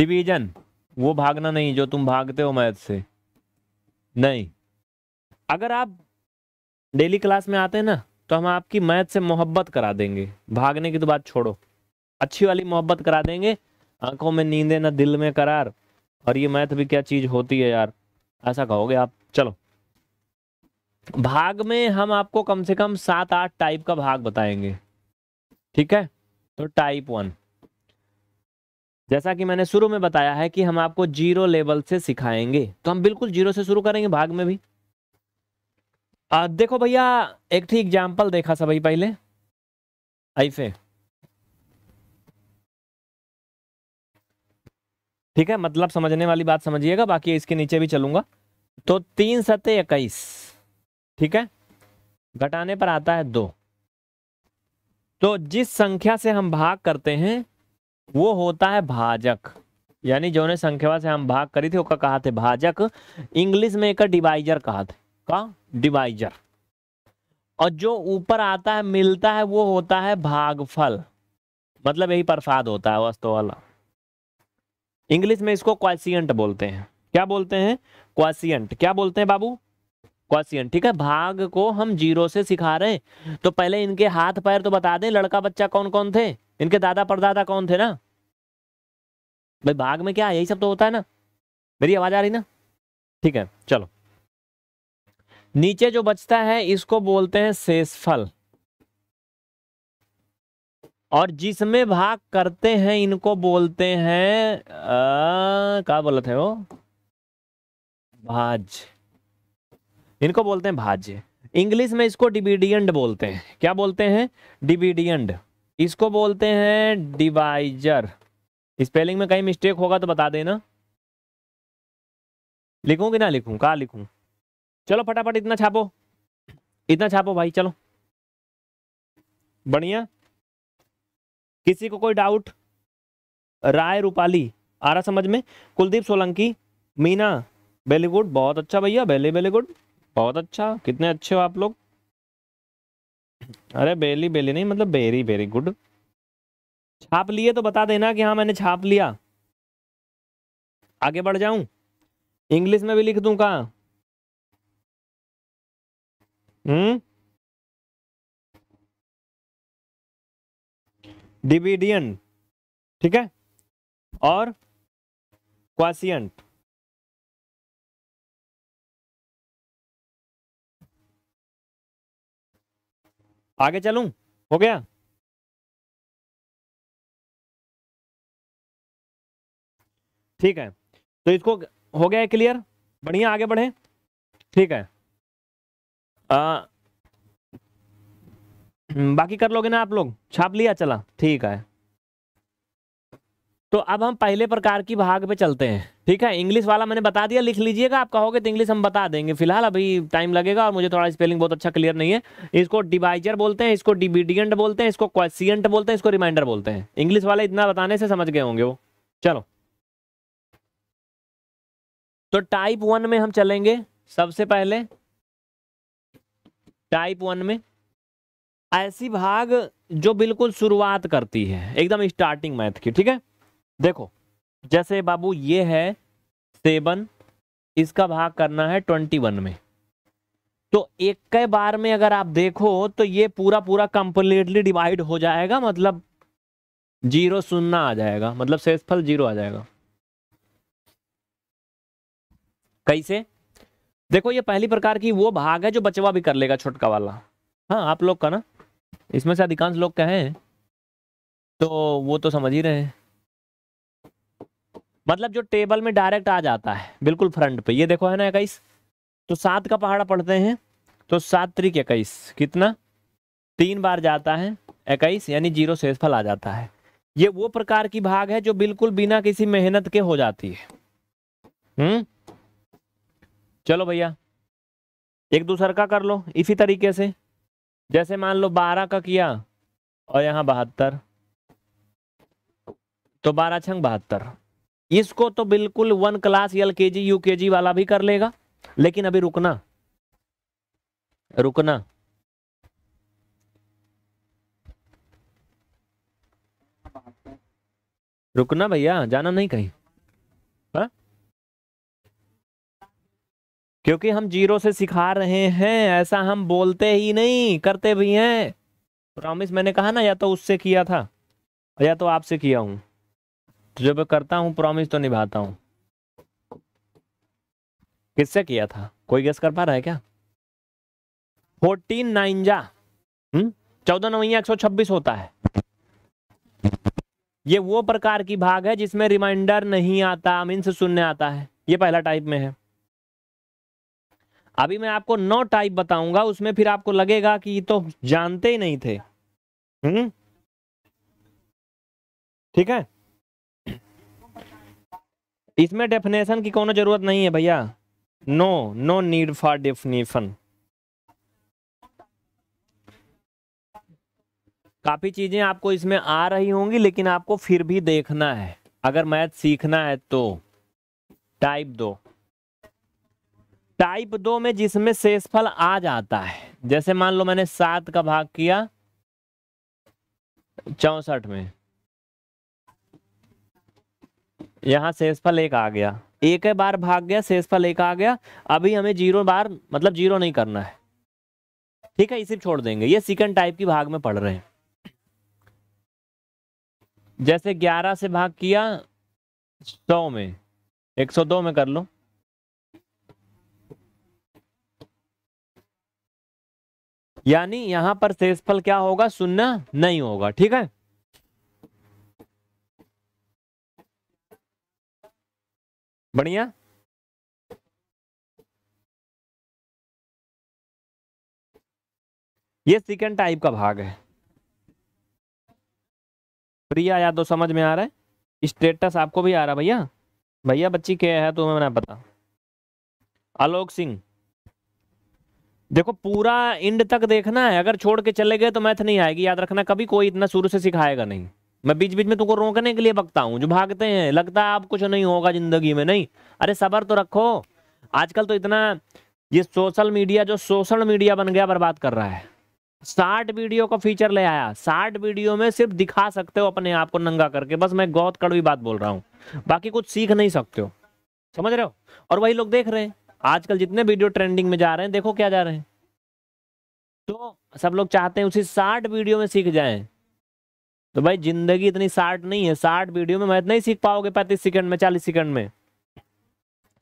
डिवीजन वो भागना नहीं जो तुम भागते हो मैथ से नहीं अगर आप डेली क्लास में आते हैं ना तो हम आपकी मैथ से मोहब्बत करा देंगे भागने की तो बात छोड़ो अच्छी वाली मोहब्बत करा देंगे आंखों में नींदे ना दिल में करार और ये मैथ भी क्या चीज होती है यार ऐसा कहोगे आप चलो भाग में हम आपको कम से कम सात आठ टाइप का भाग बताएंगे ठीक है तो टाइप वन जैसा कि मैंने शुरू में बताया है कि हम आपको जीरो लेवल से सिखाएंगे तो हम बिल्कुल जीरो से शुरू करेंगे भाग में भी आ, देखो भैया एक ठीक एग्जाम्पल देखा सा भाई पहले ऐसे ठीक है मतलब समझने वाली बात समझिएगा बाकी इसके नीचे भी चलूंगा तो तीन सत्य इक्कीस ठीक है घटाने पर आता है दो तो जिस संख्या से हम भाग करते हैं वो होता है भाजक यानी जो संख्या से हम भाग करी थी उसका कहा थे भाजक इंग्लिश में एक डिवाइजर कहा थे का डिवाइजर और जो ऊपर आता है मिलता है वो होता है भागफल मतलब यही प्रसाद होता है वस्तु वाला इंग्लिश में इसको क्वासियंट बोलते हैं क्या बोलते हैं क्वासियंट क्या बोलते हैं बाबू क्वासियंट ठीक है भाग को हम जीरो से सिखा रहे हैं तो पहले इनके हाथ पैर तो बता दें लड़का बच्चा कौन कौन थे इनके दादा परदादा कौन थे ना भाई भाग में क्या यही सब तो होता है ना मेरी आवाज आ रही ना ठीक है चलो नीचे जो बचता है इसको बोलते हैं शेषफल और जिसमें भाग करते हैं इनको बोलते हैं क्या बोलते थे वो भाज इनको बोलते हैं भाज्य इंग्लिश में इसको डिविडियंड बोलते हैं क्या बोलते हैं डिविडियंड इसको बोलते हैं डिवाइजर स्पेलिंग में कहीं मिस्टेक होगा तो बता देना लिखूं कि ना लिखूं कहा लिखूं चलो फटाफट इतना छापो इतना छापो भाई चलो बढ़िया किसी को कोई डाउट राय रूपाली आ रहा समझ में कुलदीप सोलंकी मीना वेली गुड बहुत अच्छा भैया बेली बेली गुड बहुत अच्छा कितने अच्छे हो आप लोग अरे बेली बेली नहीं मतलब वेरी वेरी गुड छाप लिए तो बता देना कि हाँ मैंने छाप लिया आगे बढ़ जाऊं इंग्लिश में भी लिख दूं का
हम्म
डिविडियन ठीक है और क्वासियंट
आगे चलूं हो गया
ठीक
है तो इसको हो गया है क्लियर बढ़िया आगे बढ़े ठीक है आ, हम्म, बाकी कर लोगे ना आप लोग छाप लिया चला ठीक है तो अब हम पहले प्रकार की भाग पे चलते हैं ठीक है इंग्लिश वाला मैंने बता दिया लिख लीजिएगा आप कहोगे तो इंग्लिश हम बता देंगे फिलहाल अभी टाइम लगेगा और मुझे थोड़ा स्पेलिंग बहुत अच्छा क्लियर नहीं है इसको डिवाइजर बोलते हैं इसको डिबीडियंट बोलते हैं इसको क्वेश्चियंट बोलते हैं इसको रिमाइंडर बोलते हैं इंग्लिश वाले इतना बताने से समझ गए होंगे वो चलो तो टाइप वन में हम चलेंगे सबसे पहले टाइप वन में ऐसी भाग जो बिल्कुल शुरुआत करती है एकदम स्टार्टिंग मैथ की ठीक है देखो जैसे बाबू ये है सेवन इसका भाग करना है ट्वेंटी वन में तो एक के बार में अगर आप देखो तो ये पूरा पूरा कंप्लीटली डिवाइड हो जाएगा मतलब जीरो सुनना आ जाएगा मतलब शेषफल जीरो आ जाएगा कैसे देखो ये पहली प्रकार की वो भाग है जो बचवा भी कर लेगा छोटका वाला हाँ आप लोग का ना इसमें से अधिकांश लोग कहें तो वो तो समझ ही रहे हैं मतलब जो टेबल में डायरेक्ट आ जाता है बिल्कुल फ्रंट पे ये देखो है ना इक्कीस तो सात का पहाड़ा पढ़ते हैं तो सात त्रिक इक्कीस कितना तीन बार जाता है इक्कीस यानी जीरो शेषफल आ जाता है ये वो प्रकार की भाग है जो बिल्कुल बिना किसी मेहनत के हो जाती है हम्म चलो भैया एक दूसर का कर लो इसी तरीके से जैसे मान लो बारह का किया और यहाँ बहत्तर तो बारह छंग बहत्तर इसको तो बिल्कुल वन क्लास एल के जी यूकेजी जी वाला भी कर लेगा लेकिन अभी रुकना रुकना रुकना भैया जाना नहीं कहीं हाँ क्योंकि हम जीरो से सिखा रहे हैं ऐसा हम बोलते ही नहीं करते भी हैं प्रॉमिस मैंने कहा ना या तो उससे किया था या तो आपसे किया हूं तो जब करता हूं प्रॉमिस तो निभाता हूं किससे किया था कोई गेस कर पा रहा है क्या फोर्टीन हम्म? नाइनजा चौदह नवैया एक सौ छब्बीस होता है ये वो प्रकार की भाग है जिसमें रिमाइंडर नहीं आता मीन्स सुनने आता है ये पहला टाइप में है अभी मैं आपको नौ टाइप बताऊंगा उसमें फिर आपको लगेगा कि ये तो जानते ही नहीं थे हम्म ठीक है इसमें डेफिनेशन की कोनो जरूरत नहीं है भैया no no need for definition काफ़ी चीज़ें आपको इसमें आ रही होंगी लेकिन आपको फिर भी देखना है अगर मैथ सीखना है तो टाइप दो टाइप दो में जिसमें शेषफल आ जाता है जैसे मान लो मैंने सात का भाग किया चौसठ में यहां शेषफल एक आ गया एक बार भाग गया शेषफल एक आ गया अभी हमें जीरो बार मतलब जीरो नहीं करना है ठीक है इसे छोड़ देंगे ये सेकंड टाइप की भाग में पढ़ रहे हैं जैसे ग्यारह से भाग किया सौ में एक सौ दो में कर लो यानी यहां पर शेषफल क्या होगा शून्य नहीं होगा ठीक है बढ़िया ये सेकेंड टाइप का भाग है प्रिया या तो समझ में आ रहा है स्टेटस आपको भी आ रहा भैया भैया बच्ची क्या है तुम्हें ना पता आलोक सिंह देखो पूरा इंड तक देखना है अगर छोड़ के चले गए तो मैथ नहीं आएगी याद रखना कभी कोई इतना शुरू से सिखाएगा नहीं मैं बीच बीच में तुमको रोकने के लिए बकता हूँ जो भागते हैं लगता है आप कुछ नहीं होगा जिंदगी में नहीं अरे सबर तो रखो आजकल तो इतना ये सोशल मीडिया जो सोशल मीडिया बन गया बर्बाद कर रहा है साठ वीडियो का फीचर ले आया साठ वीडियो में सिर्फ दिखा सकते हो अपने आप को नंगा करके बस मैं गौत कड़वी बात बोल रहा हूँ बाकी कुछ सीख नहीं सकते हो समझ रहे हो और वही लोग देख रहे हैं आजकल जितने वीडियो ट्रेंडिंग में जा रहे हैं देखो क्या जा रहे हैं तो सब लोग चाहते हैं उसी साठ वीडियो में सीख जाएं तो भाई जिंदगी इतनी साठ नहीं है साठ वीडियो में मैं नहीं सीख पाओगे पैंतीस सेकंड में चालीस सेकंड में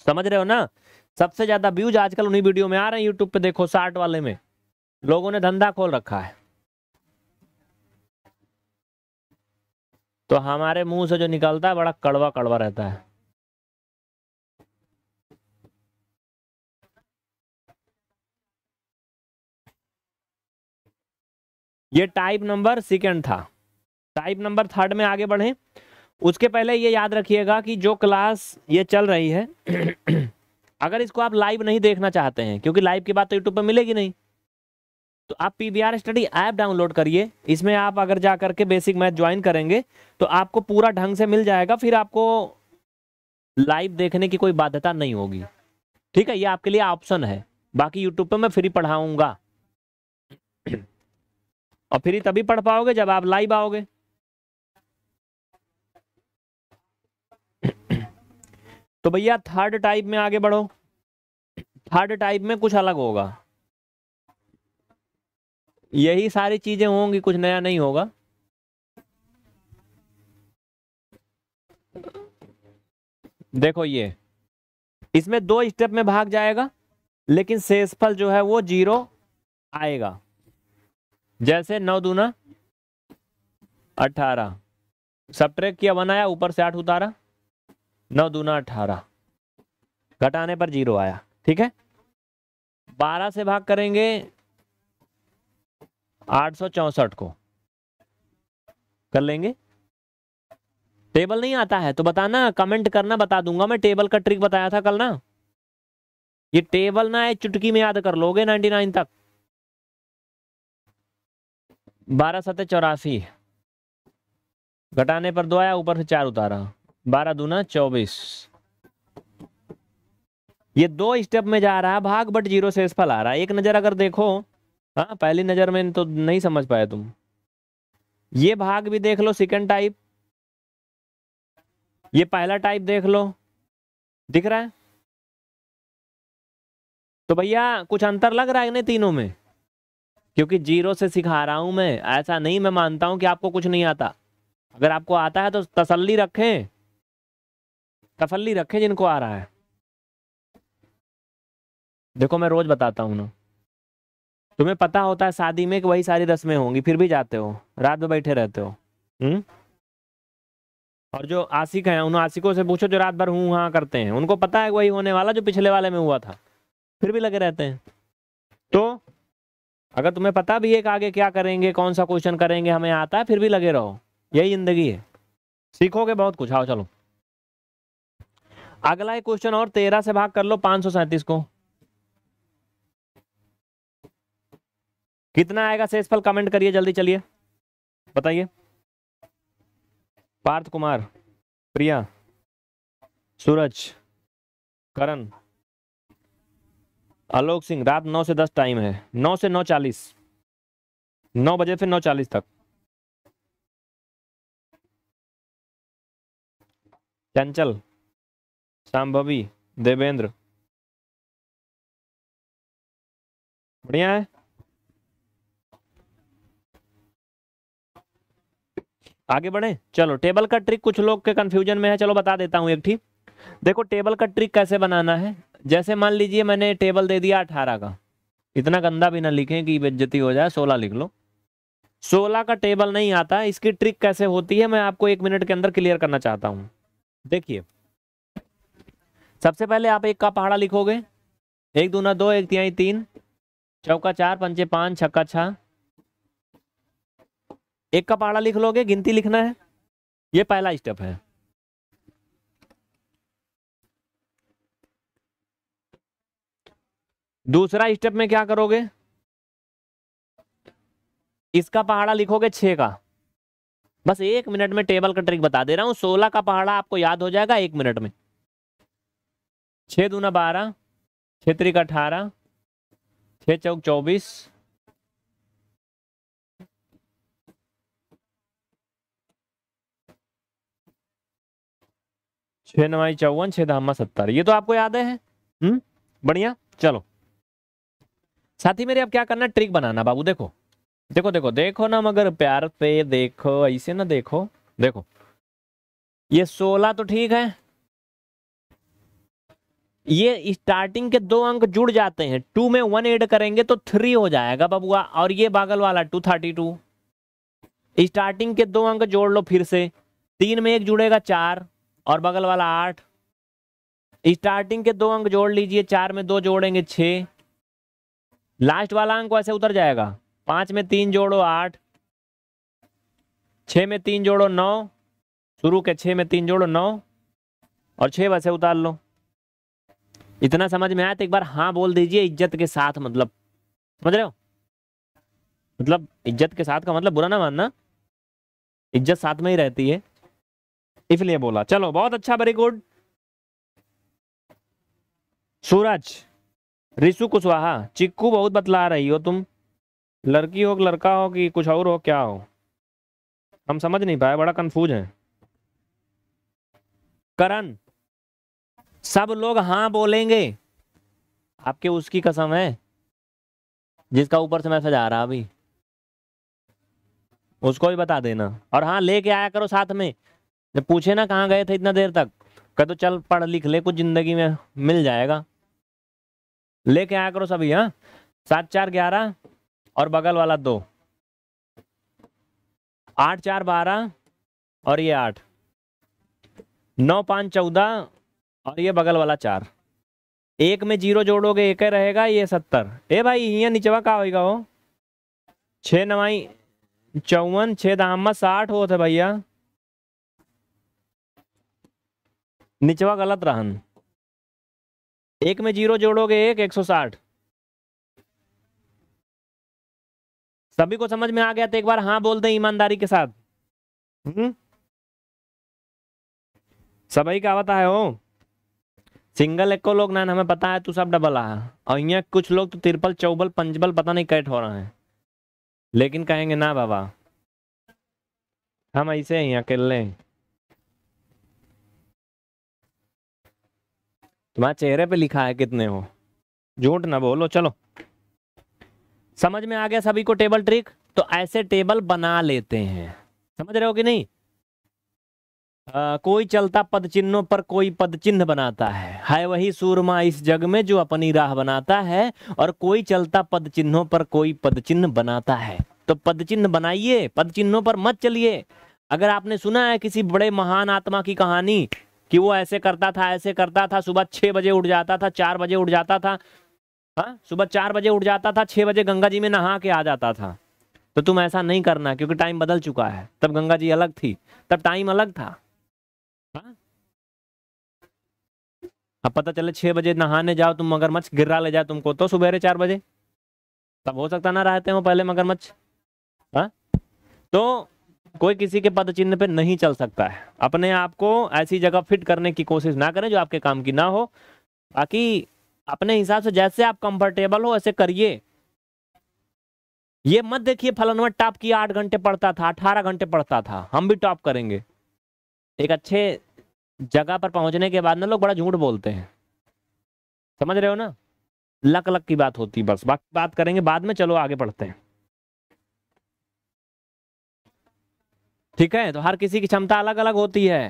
समझ रहे हो ना सबसे ज्यादा व्यूज आजकल उन्हीं वीडियो में आ रहे हैं यूट्यूब पे देखो साठ वाले में लोगों ने धंधा खोल रखा है तो हमारे मुंह से जो निकलता है बड़ा कड़वा कड़वा रहता है ये टाइप नंबर सेकेंड था टाइप नंबर थर्ड में आगे बढ़े उसके पहले ये याद रखिएगा कि जो क्लास ये चल रही है अगर इसको आप लाइव नहीं देखना चाहते हैं क्योंकि लाइव की बात तो यूट्यूब पर मिलेगी नहीं तो आप P V R study app download करिए इसमें आप अगर जा करके बेसिक मैथ ज्वाइन करेंगे तो आपको पूरा ढंग से मिल जाएगा फिर आपको लाइव देखने की कोई बाध्यता नहीं होगी ठीक है ये आपके लिए ऑप्शन है बाकी यूट्यूब पर मैं फ्री पढ़ाऊंगा और फ्री तभी पढ़ पाओगे जब आप लाइव आओगे तो भैया थर्ड टाइप में आगे बढ़ो थर्ड टाइप में कुछ अलग होगा यही सारी चीजें होंगी कुछ नया नहीं होगा देखो ये इसमें दो स्टेप में भाग जाएगा लेकिन शेषफल जो है वो जीरो आएगा जैसे नौ दूना अठारह सब ट्रैक किया वन आया ऊपर से आठ उतारा नौ दूना अठारह घटाने पर जीरो आया ठीक है बारह से भाग करेंगे आठ सौ चौसठ को कर लेंगे टेबल नहीं आता है तो बताना कमेंट करना बता दूंगा मैं टेबल का ट्रिक बताया था कल ना ये टेबल ना है चुटकी में याद कर लोगे नाइन्टी नाइन तक बारह सत चौरासी घटाने पर दो आया ऊपर से चार उतारा बारह दूना चौबीस ये दो स्टेप में जा रहा है भाग बट जीरो से फल आ रहा है एक नज़र अगर देखो हाँ पहली नज़र में तो नहीं समझ पाए तुम ये भाग भी देख लो सेकेंड टाइप ये पहला टाइप देख लो दिख रहा है तो भैया कुछ अंतर लग रहा है नहीं तीनों में क्योंकि जीरो से सिखा रहा हूं मैं ऐसा नहीं मैं मानता हूँ कि आपको कुछ नहीं आता अगर आपको आता है तो तसल्ली रखें तसल्ली रखें जिनको आ रहा है देखो मैं रोज बताता हूं ना तुम्हें पता होता है शादी में कि वही सारी रस्में होंगी फिर भी जाते हो रात में बैठे रहते हो हम्म और जो आशिक हैं उन आशिकों से पूछो जो रात भर हूँ हाँ करते हैं उनको पता है वही होने वाला जो पिछले वाले में हुआ था फिर भी लगे रहते हैं तो अगर तुम्हें पता भी है कि आगे क्या करेंगे कौन सा क्वेश्चन करेंगे हमें आता है फिर भी लगे रहो यही जिंदगी है सीखोगे बहुत कुछ आओ चलो अगला एक क्वेश्चन और तेरह से भाग कर लो पांच सौ सैंतीस को कितना आएगा शेषफल कमेंट करिए जल्दी चलिए बताइए पार्थ कुमार प्रिया सूरज करण आलोक सिंह रात नौ से दस टाइम है नौ से नौ चालीस नौ बजे से नौ चालीस तक
चंचल शाम्भवी देवेंद्र
बढ़िया है आगे बढ़े चलो टेबल का ट्रिक कुछ लोग के कंफ्यूजन में है चलो बता देता हूं एक ठीक देखो टेबल का ट्रिक कैसे बनाना है जैसे मान लीजिए मैंने टेबल दे दिया अठारह का इतना गंदा भी ना लिखें कि बेज्जती हो जाए सोलह लिख लो सोलह का टेबल नहीं आता इसकी ट्रिक कैसे होती है मैं आपको एक मिनट के अंदर क्लियर करना चाहता हूँ देखिए सबसे पहले आप एक का पहाड़ा लिखोगे एक दूना दो एक तिहाई तीन चौका चार पंचे पाँच छक्का छः एक का पहाड़ा लिख लोगे गिनती लिखना है ये पहला स्टेप है दूसरा स्टेप में क्या करोगे इसका पहाड़ा लिखोगे छ का बस एक मिनट में टेबल का ट्रिक बता दे रहा हूं सोलह का पहाड़ा आपको याद हो जाएगा एक मिनट में छ दूना बारह छः त्रिक अठारह छ चौक चौबीस छ नवाई चौवन छह धामा सत्तर ये तो आपको याद है हम्म बढ़िया चलो साथ ही मेरे अब क्या करना ट्रिक बनाना बाबू देखो देखो देखो देखो ना मगर प्यार से देखो ऐसे ना देखो देखो ये सोलह तो ठीक है ये स्टार्टिंग के दो अंक जुड़ जाते हैं टू में वन एड करेंगे तो थ्री हो जाएगा बबुआ और ये बागल वाला टू थर्टी टू स्टार्टिंग के दो अंक जोड़ लो फिर से तीन में एक जुड़ेगा चार और बगल वाला आठ स्टार्टिंग के दो अंक जोड़ लीजिए चार में दो जोड़ेंगे छह लास्ट वाला अंक वैसे उतर जाएगा पांच में तीन जोड़ो आठ छ में तीन जोड़ो नौ शुरू के छ में तीन जोड़ो नौ और छह वैसे उतार लो इतना समझ में आया तो एक बार हाँ बोल दीजिए इज्जत के साथ मतलब समझ रहे हो मतलब इज्जत के साथ का मतलब बुरा ना मानना इज्जत साथ में ही रहती है इसलिए बोला चलो बहुत अच्छा वेरी गुड सूरज रिशु कुशवाहा चिक्कू बहुत बतला रही हो तुम लड़की हो लड़का हो कि कुछ और हो क्या हो हम समझ नहीं पाए बड़ा कंफ्यूज है करण सब लोग हाँ बोलेंगे आपके उसकी कसम है जिसका ऊपर से मैसेज आ रहा अभी उसको भी बता देना और हाँ लेके आया करो साथ में जब पूछे ना कहाँ गए थे इतना देर तक कह तो चल पढ़ लिख ले कुछ जिंदगी में मिल जाएगा लेके आया करो सभी हाँ सात चार ग्यारह और बगल वाला दो आठ चार बारह और ये आठ नौ पाँच चौदह और ये बगल वाला चार एक में जीरो जोड़ोगे एक रहेगा ये सत्तर ए भाई यहाँ नीचवा का होगा वो छः नवाई चौवन छः दामा साठ होते भैया निचवा गलत रहन एक में जीरो जोड़ोगे एक एक सौ साठ सभी को समझ में आ गया तो एक बार हाँ बोल दें ईमानदारी के साथ हम्म। सभी का पता है हो सिंगल एक को लोग ना हमें पता है तू सब डबल आ और यहाँ कुछ लोग तो तिरपल चौबल पंचबल पता नहीं कैट हो रहे हैं लेकिन कहेंगे ना बाबा हम ऐसे ही अकेले तुम्हारे चेहरे पे लिखा है कितने हो झूठ ना बोलो चलो समझ में आ गया सभी को टेबल ट्रिक तो ऐसे टेबल बना लेते हैं समझ रहे हो कि नहीं आ, कोई चलता पद चिन्हों पर कोई पद चिन्ह बनाता है है वही सूरमा इस जग में जो अपनी राह बनाता है और कोई चलता पद चिन्हों पर कोई पद चिन्ह बनाता है तो पद चिन्ह बनाइए पद चिन्हों पर मत चलिए अगर आपने सुना है किसी बड़े महान आत्मा की कहानी कि वो ऐसे करता था ऐसे करता था सुबह छः बजे उठ जाता था चार बजे उठ जाता था हाँ सुबह चार बजे उठ जाता था छः बजे गंगा जी में नहा के आ जाता था तो तुम ऐसा नहीं करना क्योंकि टाइम बदल चुका है तब गंगा जी अलग थी तब टाइम अलग था हाँ। अब पता चले छः बजे नहाने जाओ तुम मगरमच्छ गिरा ले जाओ तुमको तो सुबेरे चार बजे तब हो सकता ना रहते हो पहले मगरमच्छ हाँ तो कोई किसी के पद चिन्ह पे नहीं चल सकता है अपने आप को ऐसी जगह फिट करने की कोशिश ना करें जो आपके काम की ना हो बाकी अपने हिसाब से जैसे आप कंफर्टेबल हो ऐसे करिए ये मत देखिए फलनवट टॉप की आठ घंटे पढ़ता था अठारह घंटे पढ़ता था हम भी टॉप करेंगे एक अच्छे जगह पर पहुंचने के बाद ना लोग बड़ा झूठ बोलते हैं समझ रहे हो ना लक लक की बात होती बस बाकी बात करेंगे बाद में चलो आगे पढ़ते हैं
ठीक है तो हर किसी की क्षमता अलग अलग होती है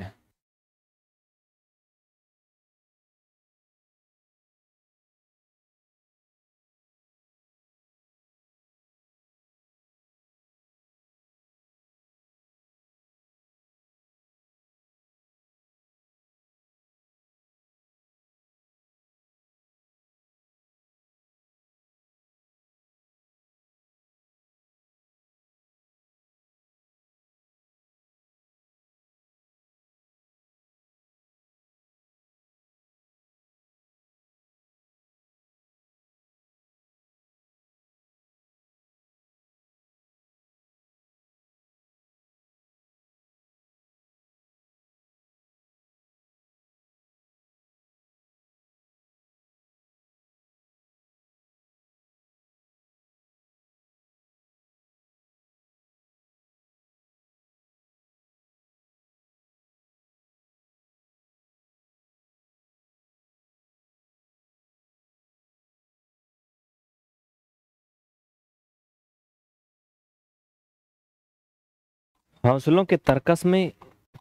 हौसलों
के तर्कस में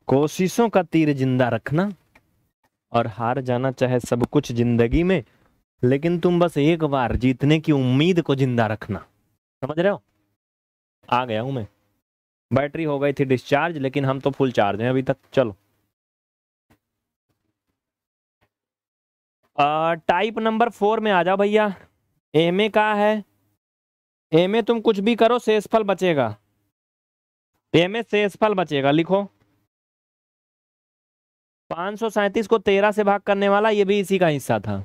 कोशिशों का तीर जिंदा रखना और हार जाना चाहे सब कुछ जिंदगी में लेकिन तुम बस एक बार जीतने की उम्मीद को जिंदा रखना समझ रहे हो आ गया हूं मैं बैटरी हो गई थी डिस्चार्ज लेकिन हम तो फुल चार्ज हैं अभी तक चलो आ, टाइप नंबर फोर में आ जाओ भैया एम ए का है एम ए तुम कुछ भी करो शेषफल बचेगा शेष शेषफल बचेगा लिखो पांच सौ सैतीस को तेरह से भाग करने वाला ये भी इसी का हिस्सा था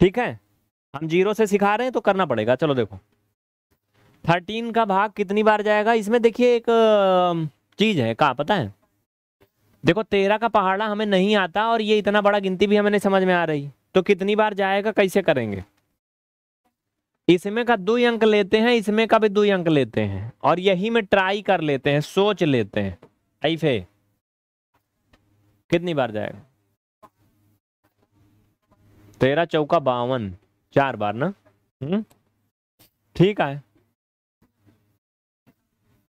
ठीक है हम जीरो से सिखा रहे हैं तो करना पड़ेगा चलो देखो थर्टीन का भाग कितनी बार जाएगा इसमें देखिए एक चीज है कहा पता है देखो तेरह का पहाड़ा हमें नहीं आता और ये इतना बड़ा गिनती भी हमें नहीं समझ में आ रही तो कितनी बार जाएगा कैसे करेंगे इसमें का दो अंक लेते हैं इसमें का भी दो अंक लेते हैं और यही में ट्राई कर लेते हैं सोच लेते हैं ऐसे कितनी बार जाएगा तेरह चौका बावन चार बार ना हम्म ठीक है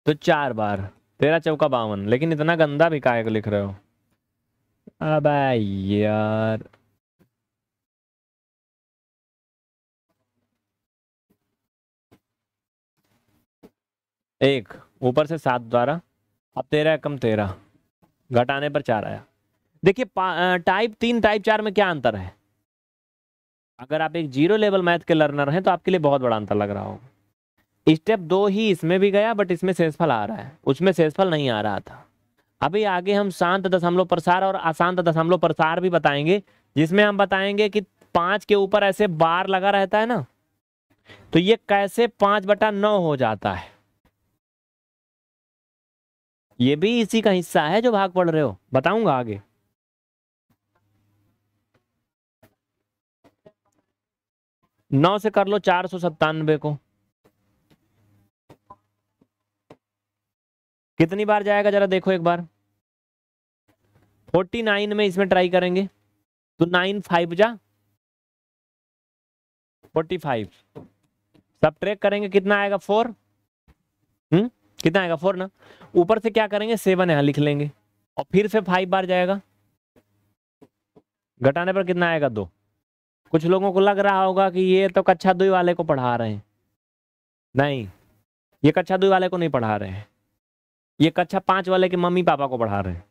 तो चार बार तेरह चौका बावन लेकिन इतना गंदा भी काय लिख रहे हो अब यार एक ऊपर से सात द्वारा अब तेरह कम तेरह घटाने पर चार आया देखिए टाइप तीन टाइप चार में क्या अंतर है अगर आप एक जीरो लेवल मैथ के लर्नर हैं तो आपके लिए बहुत बड़ा अंतर लग रहा होगा स्टेप दो ही इसमें भी गया बट इसमें सेसफल आ रहा है उसमें सेसफल नहीं आ रहा था अभी आगे हम शांत दशमलव प्रसार और अशांत दशमलव प्रसार भी बताएंगे जिसमें हम बताएंगे कि पाँच के ऊपर ऐसे बार लगा रहता है ना तो ये कैसे पाँच बटा नौ हो जाता है ये भी इसी का हिस्सा है जो भाग पढ़ रहे हो बताऊंगा आगे नौ से कर लो चार सौ सत्तानबे को कितनी बार जाएगा जरा देखो एक बार फोर्टी नाइन में इसमें ट्राई करेंगे तो नाइन फाइव जा फोर्टी फाइव सब ट्रेक करेंगे कितना आएगा फोर हम्म कितना आएगा फोर ना ऊपर से क्या करेंगे सेवन यहां लिख लेंगे और फिर से फाइव बार जाएगा घटाने पर कितना आएगा दो कुछ लोगों को लग रहा होगा कि ये तो कक्षा दुई वाले को पढ़ा रहे हैं नहीं ये कक्षा दुई वाले को नहीं पढ़ा रहे हैं ये कक्षा पांच वाले के मम्मी पापा को पढ़ा रहे हैं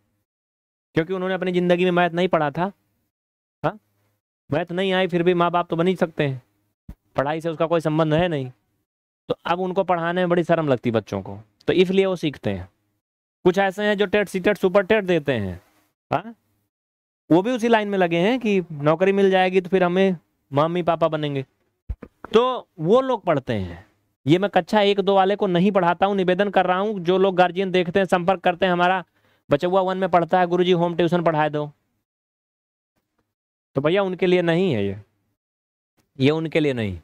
क्योंकि उन्होंने अपनी ज़िंदगी में मैथ नहीं पढ़ा था हाँ मैथ नहीं आई फिर भी माँ बाप तो बन ही सकते हैं पढ़ाई से उसका कोई संबंध है नहीं तो अब उनको पढ़ाने में बड़ी शर्म लगती बच्चों को तो इसलिए वो सीखते हैं कुछ ऐसे हैं जो TET C TET super TET देते हैं हाँ वो भी उसी लाइन में लगे हैं कि नौकरी मिल जाएगी तो फिर हमें मम्मी पापा बनेंगे तो वो लोग पढ़ते हैं ये मैं कक्षा एक दो वाले को नहीं पढ़ाता हूँ निवेदन कर रहा हूँ जो लोग गार्जियन देखते हैं संपर्क करते हैं हमारा हुआ वन में पढ़ता है गुरुजी होम ट्यूशन पढ़ा दो तो भैया उनके लिए नहीं है ये ये उनके लिए नहीं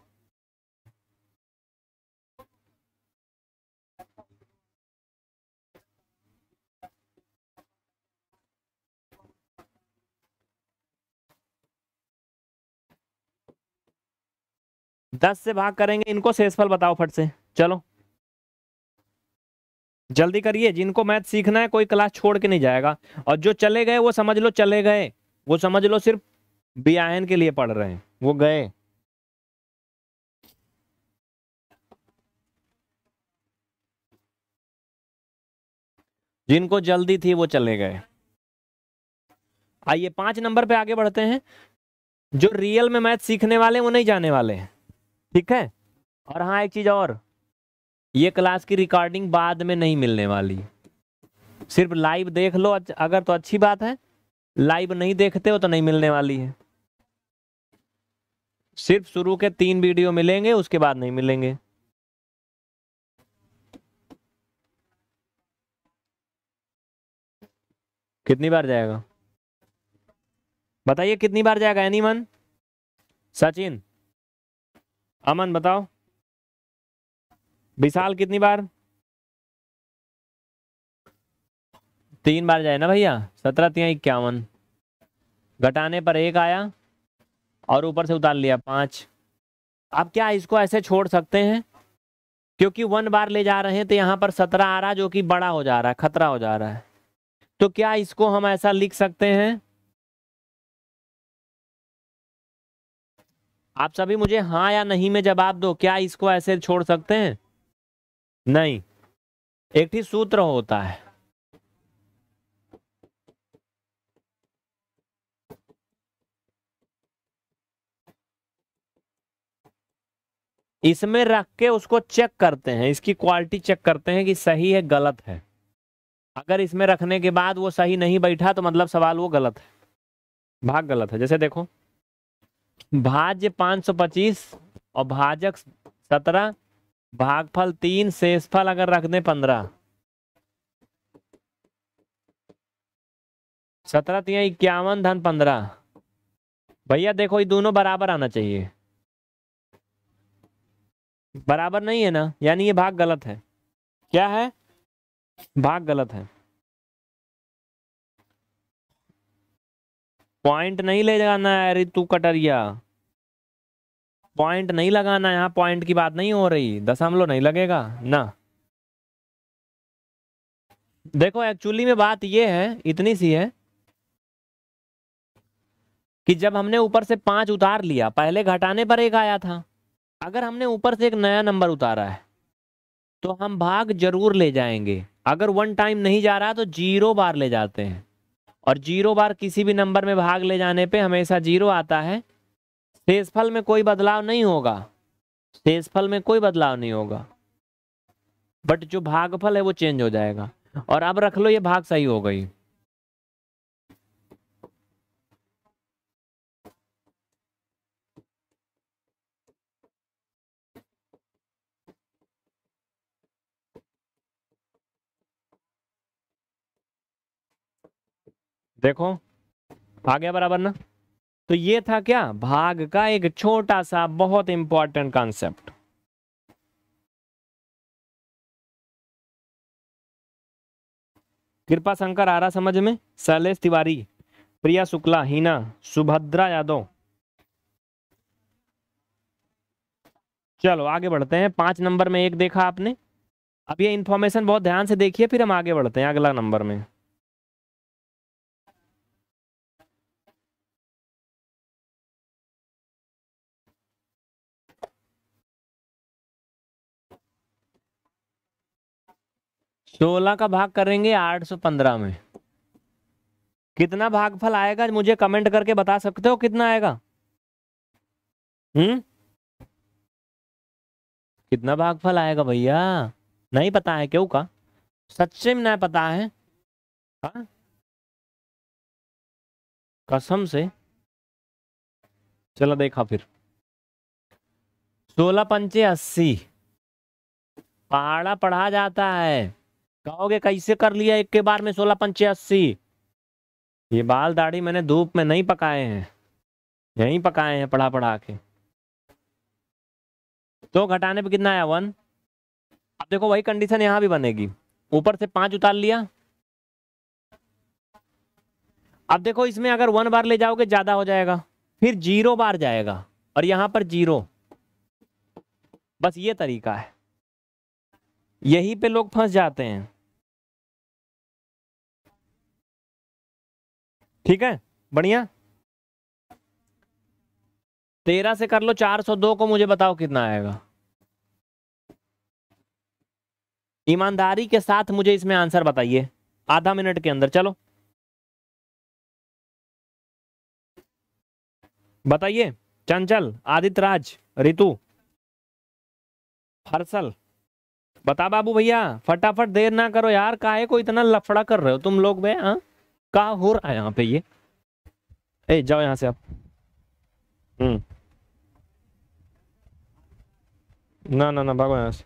दस से भाग करेंगे इनको शेषफल बताओ फट से चलो जल्दी करिए जिनको मैथ सीखना है कोई क्लास छोड़ के नहीं जाएगा और जो चले गए वो समझ लो चले गए वो समझ लो सिर्फ बियाहन के लिए पढ़ रहे हैं वो गए जिनको जल्दी थी वो चले गए आइए पांच नंबर पे आगे बढ़ते हैं जो रियल में मैथ सीखने वाले वो नहीं जाने वाले हैं ठीक है और हाँ एक चीज़ और ये क्लास की रिकॉर्डिंग बाद में नहीं मिलने वाली सिर्फ लाइव देख लो अगर तो अच्छी बात है लाइव नहीं देखते हो तो नहीं मिलने वाली है सिर्फ शुरू के तीन वीडियो मिलेंगे उसके बाद नहीं मिलेंगे कितनी बार जाएगा बताइए कितनी बार जाएगा एनीमन सचिन अमन बताओ विशाल कितनी बार तीन बार जाए ना भैया सत्रह तीन इक्यावन घटाने पर एक आया और ऊपर से उतार लिया पांच अब क्या इसको ऐसे छोड़ सकते हैं क्योंकि वन बार ले जा रहे हैं तो यहाँ पर सत्रह आ रहा जो कि बड़ा हो जा रहा है खतरा हो जा रहा है तो क्या इसको हम ऐसा लिख सकते हैं आप सभी मुझे हाँ या नहीं में जवाब दो क्या इसको ऐसे छोड़ सकते हैं नहीं एक ही सूत्र होता है इसमें रख के उसको चेक करते हैं इसकी क्वालिटी चेक करते हैं कि सही है गलत है अगर इसमें रखने के बाद वो सही नहीं बैठा तो मतलब सवाल वो गलत है भाग गलत है जैसे देखो भाज्य 525 और भाजक 17 भागफल तीन शेषफल अगर रख दें पंद्रह सत्रह तीन इक्यावन धन पंद्रह भैया देखो ये दोनों बराबर आना चाहिए बराबर नहीं है ना यानी ये भाग गलत है क्या है भाग गलत है पॉइंट नहीं ले जाना है अरे तू कटरिया पॉइंट नहीं लगाना यहाँ पॉइंट की बात नहीं हो रही दशमलव नहीं लगेगा ना देखो एक्चुअली में बात यह है इतनी सी है कि जब हमने ऊपर से पांच उतार लिया पहले घटाने पर एक आया था अगर हमने ऊपर से एक नया नंबर उतारा है तो हम भाग जरूर ले जाएंगे अगर वन टाइम नहीं जा रहा तो जीरो बार ले जाते हैं और जीरो बार किसी भी नंबर में भाग ले जाने पे हमेशा जीरो आता है शेषफल में कोई बदलाव नहीं होगा शेषफल में कोई बदलाव नहीं होगा बट जो भागफल है वो चेंज हो जाएगा और अब रख लो ये भाग सही हो गई देखो आ गया बराबर ना तो ये था क्या भाग का एक छोटा सा बहुत इंपॉर्टेंट कॉन्सेप्ट
कृपा शंकर आ रहा
समझ में शैलेश तिवारी प्रिया शुक्ला हीना सुभद्रा यादव चलो आगे बढ़ते हैं पांच नंबर में एक देखा आपने अब ये इन्फॉर्मेशन बहुत ध्यान से देखिए फिर हम आगे बढ़ते हैं अगला नंबर में सोलह का भाग करेंगे आठ सौ पंद्रह में कितना भागफल आएगा मुझे कमेंट करके बता सकते हो कितना आएगा हम्म कितना भागफल आएगा भैया नहीं पता है क्यों का सच्चे में नहीं पता है हा? कसम से चलो देखा फिर सोलह पंचे अस्सी पहाड़ा पढ़ा जाता है कहोगे कैसे कर लिया एक के बार में सोलह पंचे अस्सी ये बाल दाढ़ी मैंने धूप में नहीं पकाए हैं यहीं पकाए हैं पढ़ा पढ़ा के तो घटाने पे कितना आया वन अब देखो वही कंडीशन यहाँ भी बनेगी ऊपर से पांच उतार लिया अब देखो इसमें अगर वन बार ले जाओगे ज़्यादा हो जाएगा फिर जीरो बार जाएगा और यहाँ पर जीरो बस ये तरीका है यही पे लोग फंस जाते हैं ठीक है बढ़िया तेरह से कर लो चार सौ दो को मुझे बताओ कितना आएगा ईमानदारी के साथ मुझे इसमें आंसर बताइए आधा मिनट के अंदर चलो बताइए चंचल आदित्य राज ऋतु हर्षल बता बाबू भैया फटाफट देर ना करो यार काहे को इतना लफड़ा कर रहे हो तुम लोग बे हाँ कहा हो रहा है यहाँ पे ये ए जाओ यहाँ से आप हम्म ना ना ना भागो यहाँ से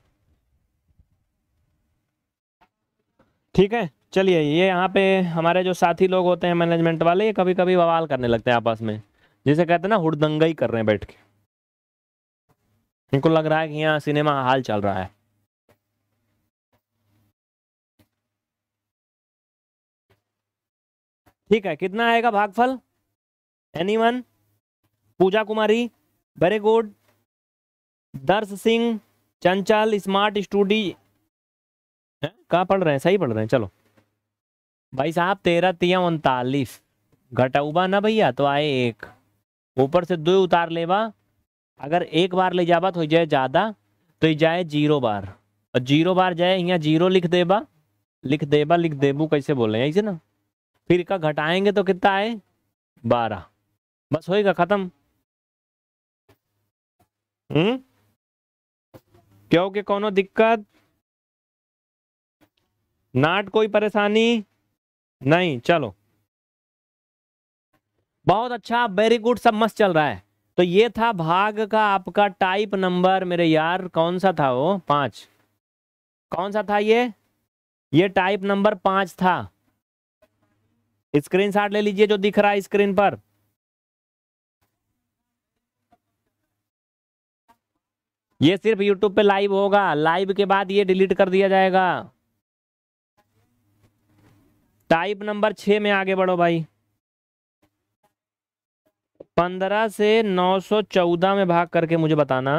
ठीक है चलिए ये यहाँ पे हमारे जो साथी लोग होते हैं मैनेजमेंट वाले ये कभी कभी बवाल करने लगते हैं आपस में जिसे कहते हैं ना हुदंगाई कर रहे हैं बैठ के इनको लग रहा है कि यहाँ सिनेमा हाल चल रहा है ठीक है कितना आएगा भागफल anyone Puja Kumari very good Darsh Singh चंचल स्मार्ट स्टूडी कहाँ पढ़ रहे हैं सही पढ़ रहे हैं चलो भाई साहब तेरह तिया उनतालीस घटाऊबा ना भैया तो आए एक ऊपर से दो उतार लेबा अगर एक बार ले जाबा तो जाए ज़्यादा तो जाए जीरो बार और जीरो बार जाए यहाँ जीरो लिख देबा लिख देबा लिख देबू कैसे बोले ऐसे ना फिर का घटाएंगे तो कितना आए बारह बस होएगा खत्म हम्म क्योंकि कोनो दिक्कत नाट कोई परेशानी नहीं चलो बहुत अच्छा वेरी गुड सब मस्त चल रहा है तो ये था भाग का आपका टाइप नंबर मेरे यार कौन सा था वो पांच कौन सा था ये ये टाइप नंबर पांच था स्क्रीन ले लीजिए जो दिख रहा है स्क्रीन पर ये सिर्फ यूट्यूब पे लाइव होगा लाइव के बाद ये डिलीट कर दिया जाएगा टाइप नंबर छ में आगे बढ़ो भाई पंद्रह से नौ सौ चौदह में भाग करके मुझे बताना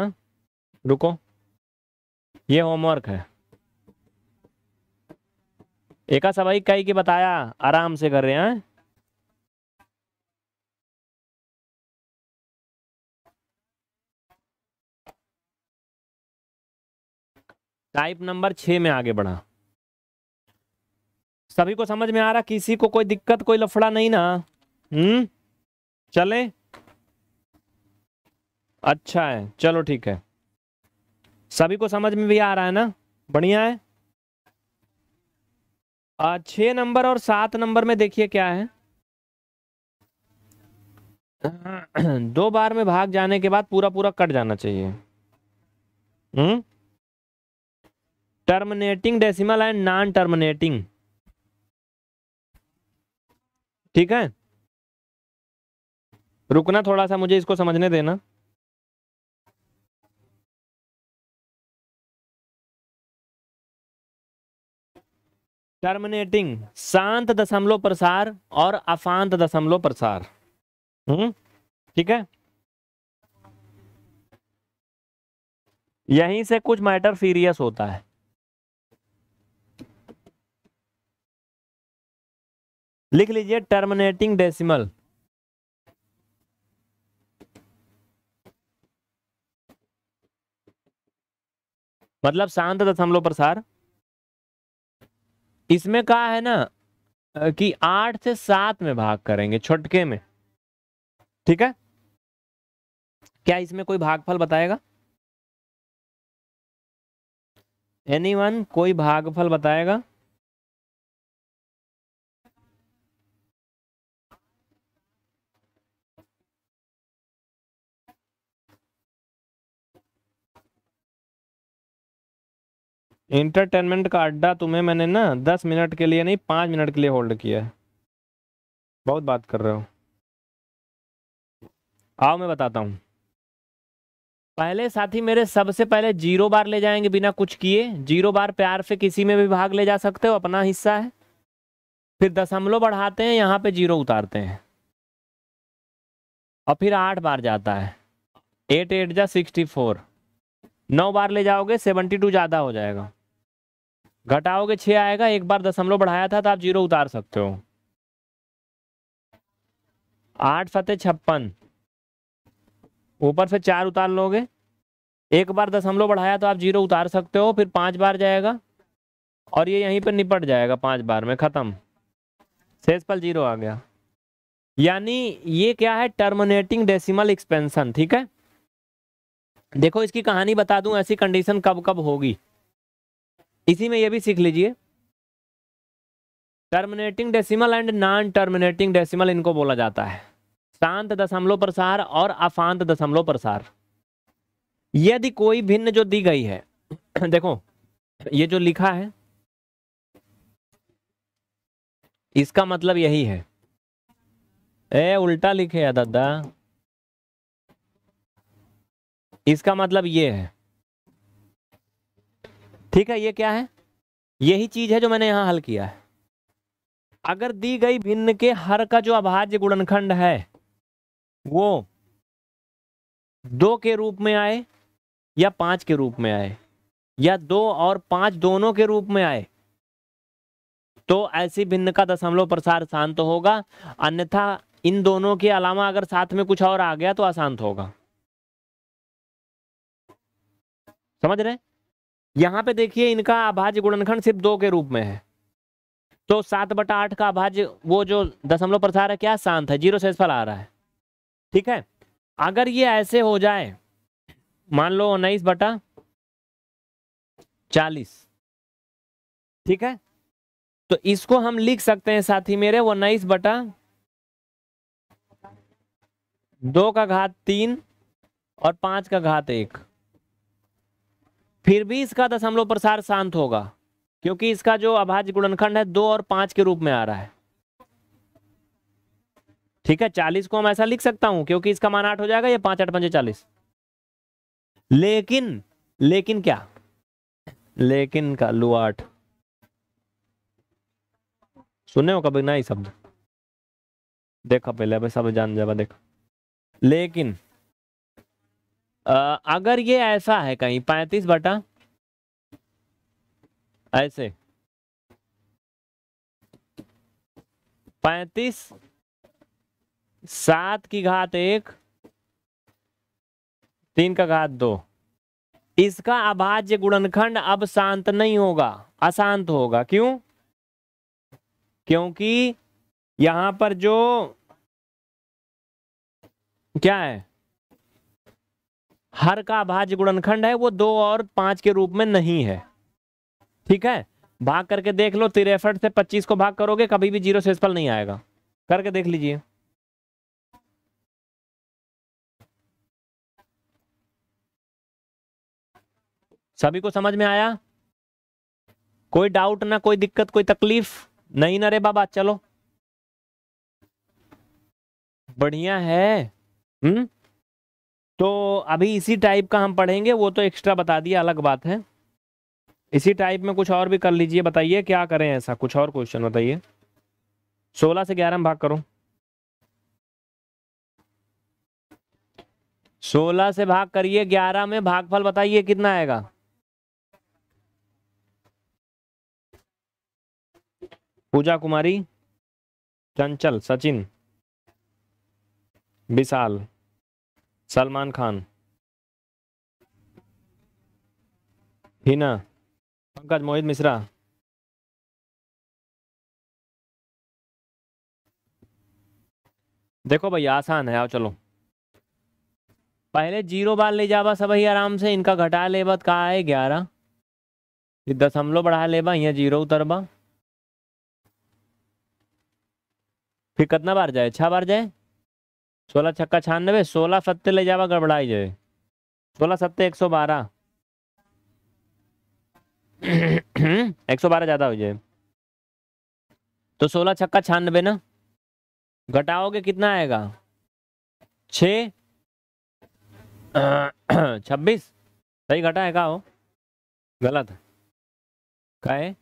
रुको ये होमवर्क है एका सब कई के बताया आराम से कर रहे हैं टाइप नंबर छ में आगे बढ़ा सभी को समझ में आ रहा किसी को कोई दिक्कत कोई लफड़ा नहीं ना हम्म चले अच्छा है चलो ठीक है सभी को समझ में भी आ रहा है ना बढ़िया है छह नंबर और सात नंबर में देखिए क्या है दो बार में भाग जाने के बाद पूरा पूरा कट जाना चाहिए हम्म terminating decimal and non terminating ठीक है रुकना थोड़ा सा मुझे इसको समझने देना टर्मिनेटिंग शांत दशमलव प्रसार और अशांत दशमलव प्रसार हम्म ठीक है यहीं से कुछ मैटर सीरियस होता है लिख लीजिए टर्मिनेटिंग डेसिमल मतलब शांत दशमलव प्रसार इसमें कहा है ना कि आठ से सात में भाग करेंगे छुटके में ठीक है
क्या इसमें कोई भागफल बताएगा एनीवन कोई भागफल बताएगा
इंटरटेनमेंट का अड्डा तुम्हें मैंने ना दस मिनट के लिए नहीं पाँच मिनट के लिए होल्ड किया है बहुत बात कर रहे हो आओ मैं बताता हूँ पहले साथी मेरे सबसे पहले जीरो बार ले जाएंगे बिना कुछ किए जीरो बार प्यार से किसी में भी भाग ले जा सकते हो अपना हिस्सा है फिर दशमलव बढ़ाते हैं यहाँ पे जीरो उतारते हैं और फिर आठ बार जाता है एट एट जा सिक्सटी फोर नौ बार ले जाओगे सेवेंटी टू ज़्यादा हो जाएगा घटाओगे छ आएगा एक बार दशमलव बढ़ाया था तो आप जीरो उतार सकते हो आठ सतह छप्पन ऊपर से चार उतार लोगे एक बार दशमलव बढ़ाया तो आप जीरो उतार सकते हो फिर पांच बार जाएगा और ये यहीं पर निपट जाएगा पांच बार में ख़त्म शेषफल जीरो आ गया यानी ये क्या है टर्मिनेटिंग डेसिमल एक्सपेंशन ठीक है देखो इसकी कहानी बता दूं ऐसी कंडीशन कब कब होगी इसी में ये भी सीख लीजिए terminating decimal and non terminating decimal इनको बोला जाता है शांत दशमलव प्रसार और अफांत दशमलव प्रसार यदि कोई भिन्न जो दी गई है देखो ये जो लिखा है इसका मतलब यही है ए उल्टा लिखे है दादा इसका मतलब ये है ठीक है ये क्या है यही चीज है जो मैंने यहां हल किया है अगर दी गई भिन्न के हर का जो अभाज्य गुणनखंड है वो दो के रूप में आए या पांच के रूप में आए या दो और पांच दोनों के रूप में आए तो ऐसी भिन्न का दशमलव प्रसार शांत होगा अन्यथा इन दोनों के अलावा अगर साथ में कुछ और आ गया तो अशांत होगा समझ रहे यहां पे देखिए इनका अभाज्य गुणनखंड सिर्फ दो के रूप में है तो सात बटा आठ का अभाज्य वो जो दशमलव प्रसार है क्या शांत है जीरो सेसफल आ रहा है ठीक है अगर ये ऐसे हो जाए मान लो उन्नीस बटा चालीस ठीक है तो इसको हम लिख सकते हैं साथी मेरे उन्नीस बटा दो का घात तीन और पांच का घात एक फिर भी इसका दशमलव प्रसार शांत होगा क्योंकि इसका जो अभाज्य गुणनखंड है दो और पांच के रूप में आ रहा है ठीक है चालीस को हम ऐसा लिख सकता हूं क्योंकि इसका मान आठ हो जाएगा ये पांच आठ पंजे चालीस लेकिन लेकिन क्या लेकिन का लू आठ सुने हो कभी ना ही शब्द देखा पहले अब सब जान जावा देखा लेकिन अगर ये ऐसा है कहीं पैंतीस बटा ऐसे पैंतीस सात की घात एक तीन का घात दो इसका अभाज्य गुणनखंड अब शांत नहीं होगा अशांत होगा क्यों क्योंकि यहां पर जो क्या है हर का भाज्य गुणनखंड है वो दो और पांच के रूप में नहीं है ठीक है भाग करके देख लो तिरफट से पच्चीस को भाग करोगे कभी भी जीरो शेषफल नहीं आएगा करके देख लीजिए सभी को समझ में आया कोई डाउट ना कोई दिक्कत कोई तकलीफ नहीं ना रे बाबा चलो बढ़िया है हम्म तो अभी इसी टाइप का हम पढ़ेंगे वो तो एक्स्ट्रा बता दिया अलग बात है इसी टाइप में कुछ और भी कर लीजिए बताइए क्या करें ऐसा कुछ और क्वेश्चन बताइए सोलह से ग्यारह में भाग करो सोलह से भाग करिए ग्यारह में भागफल बताइए कितना आएगा पूजा कुमारी चंचल सचिन विशाल सलमान खान हिना
पंकज मोहित मिश्रा
देखो भैया आसान है आओ चलो पहले जीरो बार ले जाबा सब ही आराम से इनका घटा लेबा तो कहा है ग्यारह ये दशमलव बढ़ा लेबा यहाँ जीरो उतरबा फिर कितना बार जाए छः बार जाए सोलह छक्का छानबे सोलह सत्ते ले जावा गड़बड़ाई जाए सोलह सत्ते एक सौ बारह एक सौ बारह ज़्यादा हो जाए तो सोलह छक्का छानबे ना घटाओगे कितना आएगा छ छब्बीस सही घटा है का हो गलत का है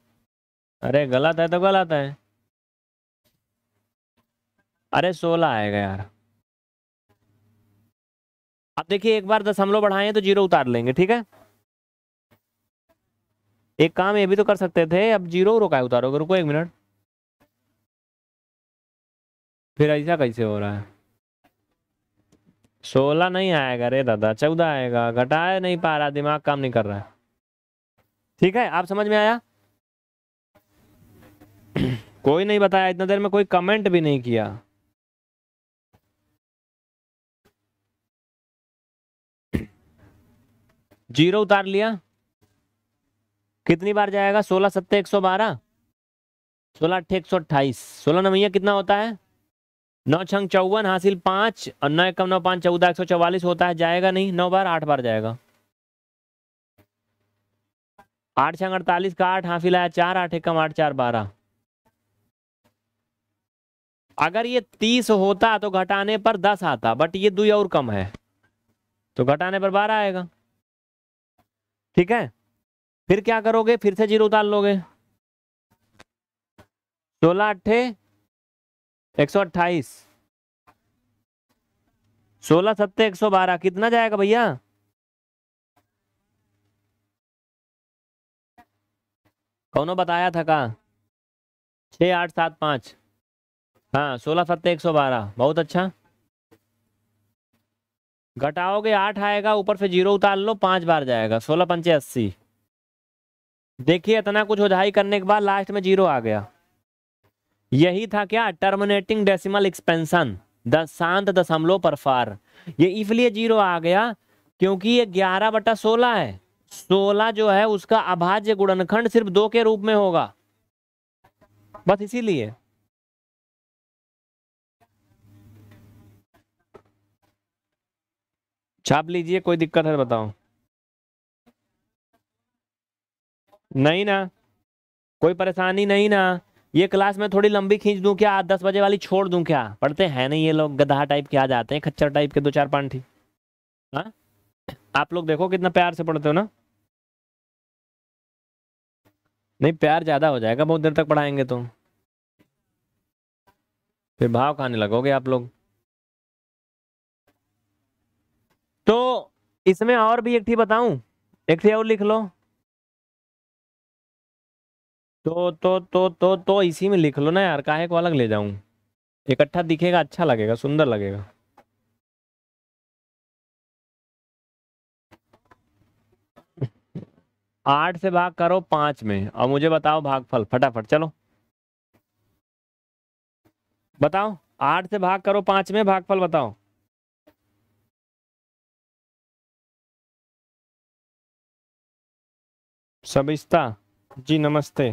अरे गलत है तो गलत है अरे सोलह आएगा यार अब देखिए एक बार दशमलव बढ़ाएं तो जीरो उतार लेंगे ठीक है एक काम ये भी तो कर सकते थे अब जीरो रोका उतारोगे रुको एक मिनट फिर ऐसा कैसे हो रहा है सोलह नहीं आएगा रे दादा चौदह आएगा घटाया नहीं पा रहा दिमाग काम नहीं कर रहा है ठीक है आप समझ में आया कोई नहीं बताया इतना देर में कोई कमेंट भी नहीं किया जीरो उतार लिया कितनी बार जाएगा सोलह सत्तर एक सौ बारह सोलह अट्ठे एक सौ अट्ठाईस सोलह नवैया कितना होता है नौ छंग चौवन हासिल पाँच और नौ एकम नौ पाँच चौदह एक सौ चौवालीस होता है जाएगा नहीं नौ बार आठ बार जाएगा आठ छंग अड़तालीस का आठ हासिल आया चार आठ एकम आठ चार बारह अगर ये तीस होता तो घटाने पर दस आता बट ये दुई और कम है तो घटाने पर बारह आएगा ठीक है फिर क्या करोगे फिर से जीरो उतार लोगे सोलह अट्ठे एक सौ अट्ठाईस सोलह सत्ते एक सौ बारह कितना जाएगा भैया कौनों बताया था का छ आठ सात पाँच हाँ सोलह सत्ते एक सौ बारह बहुत अच्छा घटाओगे आठ आएगा ऊपर से जीरो उतार लो पांच बार जाएगा सोलह पंचे अस्सी देखिए इतना कुछ उधाई करने के बाद लास्ट में जीरो आ गया यही था क्या टर्मिनेटिंग डेसिमल एक्सपेंशन द शांत दशमलव पर फार ये इसलिए जीरो आ गया क्योंकि ये ग्यारह बटा सोलह है सोलह जो है उसका अभाज्य गुणनखंड सिर्फ दो के रूप में होगा बस इसीलिए छाप लीजिए कोई दिक्कत है तो बताओ नहीं ना कोई परेशानी नहीं ना ये क्लास में थोड़ी लंबी खींच दूं क्या आठ दस बजे वाली छोड़ दूं क्या पढ़ते हैं नहीं ये लोग गधा टाइप के आ जाते हैं खच्चर टाइप के दो चार पांठी हाँ आप लोग देखो कितना प्यार से पढ़ते हो ना नहीं प्यार ज़्यादा हो जाएगा बहुत देर तक पढ़ाएंगे तो फिर भाव खाने लगोगे आप लोग तो इसमें और भी एक थी बताऊं एक थी और लिख लो तो तो तो तो तो इसी में लिख लो ना यार काहे को अलग ले जाऊं इकट्ठा दिखेगा अच्छा लगेगा सुंदर लगेगा आठ से भाग करो पांच में और मुझे बताओ भागफल फटाफट चलो बताओ आठ से भाग करो पांच में भागफल बताओ
सबिस्ता
जी नमस्ते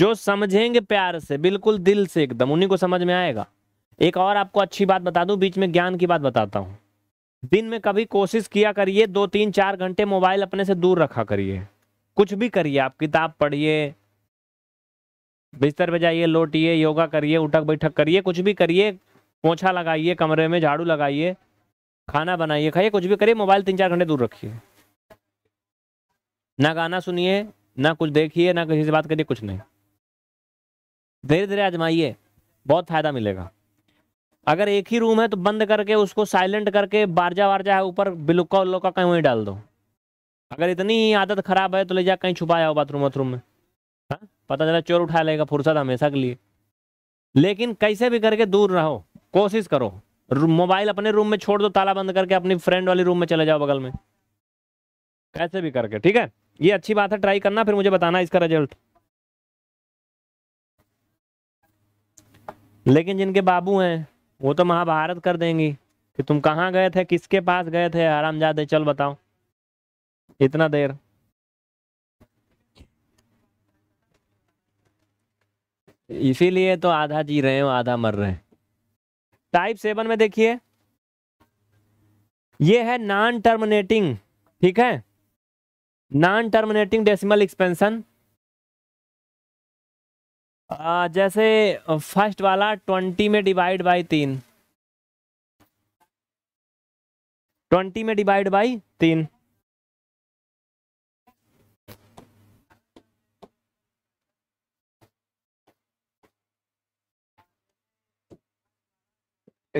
जो समझेंगे प्यार से बिल्कुल दिल से एकदम उन्हीं को समझ में आएगा एक और आपको अच्छी बात बता दूं बीच में ज्ञान की बात बताता हूं दिन में कभी कोशिश किया करिए दो तीन चार घंटे मोबाइल अपने से दूर रखा करिए कुछ भी करिए आप किताब पढ़िए बिस्तर पे जाइए लौटिए योगा करिए उठक बैठक करिए कुछ भी करिए पोछा लगाइए कमरे में झाड़ू लगाइए खाना बनाइए खाइए कुछ भी करिए मोबाइल तीन चार घंटे दूर रखिए ना गाना सुनिए ना कुछ देखिए ना किसी से बात करिए कुछ नहीं धीरे धीरे आजमाइए बहुत फ़ायदा मिलेगा अगर एक ही रूम है तो बंद करके उसको साइलेंट करके बारजा वारजा है ऊपर बिलुक्का उल्लुका कहीं वहीं डाल दो अगर इतनी आदत खराब है तो ले जा कहीं छुपा जाओ बाथरूम वाथरूम में हाँ पता चला चोर उठा लेगा फुर्सत हमेशा के लिए लेकिन कैसे भी करके दूर रहो कोशिश करो मोबाइल अपने रूम में छोड़ दो ताला बंद करके अपनी फ्रेंड वाली रूम में चले जाओ बगल में कैसे भी करके ठीक है ये अच्छी बात है ट्राई करना फिर मुझे बताना इसका रिजल्ट लेकिन जिनके बाबू हैं वो तो महाभारत कर देंगी कि तुम कहाँ गए थे किसके पास गए थे आराम दे चल बताओ इतना देर इसीलिए तो आधा जी रहे हो आधा मर रहे हैं टाइप सेवन में देखिए ये है नॉन टर्मिनेटिंग ठीक है नॉन टर्मिनेटिंग डेसिमल एक्सपेंशन जैसे फर्स्ट वाला ट्वेंटी में डिवाइड बाय तीन
ट्वेंटी में डिवाइड बाय तीन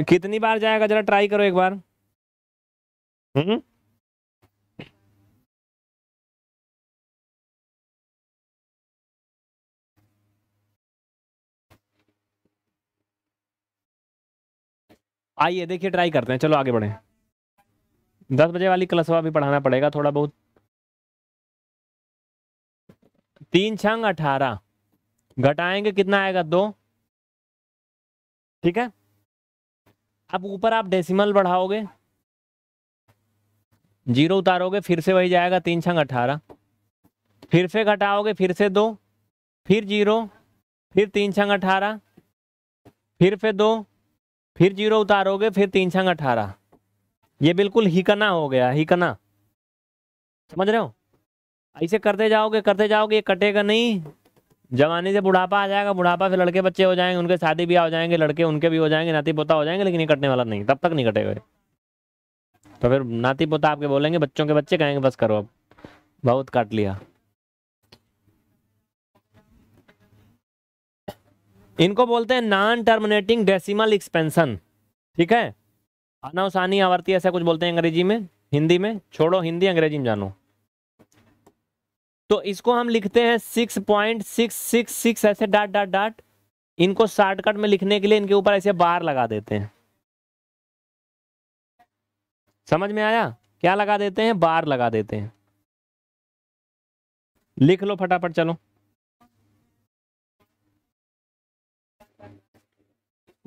कितनी बार जाएगा जरा ट्राई करो एक बार हम्म आइए देखिए ट्राई करते हैं चलो आगे बढ़े दस बजे वाली क्लसवा भी पढ़ाना पड़ेगा थोड़ा बहुत तीन छंग अठारह घटाएंगे कितना आएगा दो ठीक है अब ऊपर आप डेसिमल बढ़ाओगे जीरो उतारोगे फिर से वही जाएगा तीन छंग अठारह फिर से घटाओगे फिर से दो फिर जीरो फिर तीन छंग अठारह फिर से दो फिर जीरो उतारोगे फिर तीन छंग अठारह ये बिल्कुल हिकना हो गया हिकना समझ रहे हो ऐसे करते जाओगे करते जाओगे ये कटेगा नहीं जवानी से बुढ़ापा आ जाएगा बुढ़ापा से लड़के बच्चे हो जाएंगे उनके शादी भी हो जाएंगे लड़के उनके भी हो जाएंगे नाती पोता हो जाएंगे लेकिन ये कटने वाला नहीं तब तक नहीं कटेगा तो फिर नाती पोता आपके बोलेंगे बच्चों के बच्चे कहेंगे बस करो अब बहुत काट लिया इनको बोलते हैं नॉन टर्मिनेटिंग डेसिमल एक्सपेंशन ठीक है अनवसानी आवर्ती ऐसा कुछ बोलते हैं अंग्रेजी में हिंदी में छोड़ो हिंदी अंग्रेजी में जानो तो इसको हम लिखते हैं six point six six six ऐसे डाट डाट डाट इनको शॉर्टकट में लिखने के लिए इनके ऊपर ऐसे बार लगा देते हैं समझ में आया क्या लगा देते हैं बार लगा देते हैं लिख लो फटाफट चलो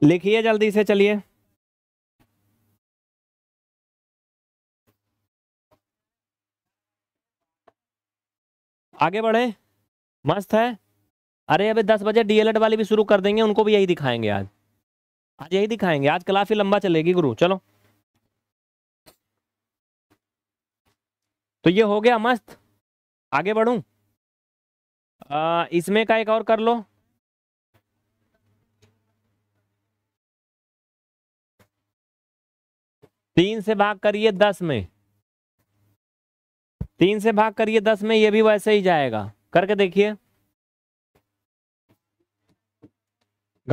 लिखिए जल्दी से चलिए
आगे बढ़े मस्त है अरे अभी दस बजे डीएलएड वाली भी शुरू कर देंगे उनको भी यही दिखाएंगे आज आज यही दिखाएंगे आज क्लास ही लंबा चलेगी गुरु चलो तो ये हो गया मस्त
आगे बढ़ू इसमें का एक और कर लो
तीन से भाग करिए दस में तीन से भाग करिए दस में ये भी वैसे ही जाएगा करके देखिए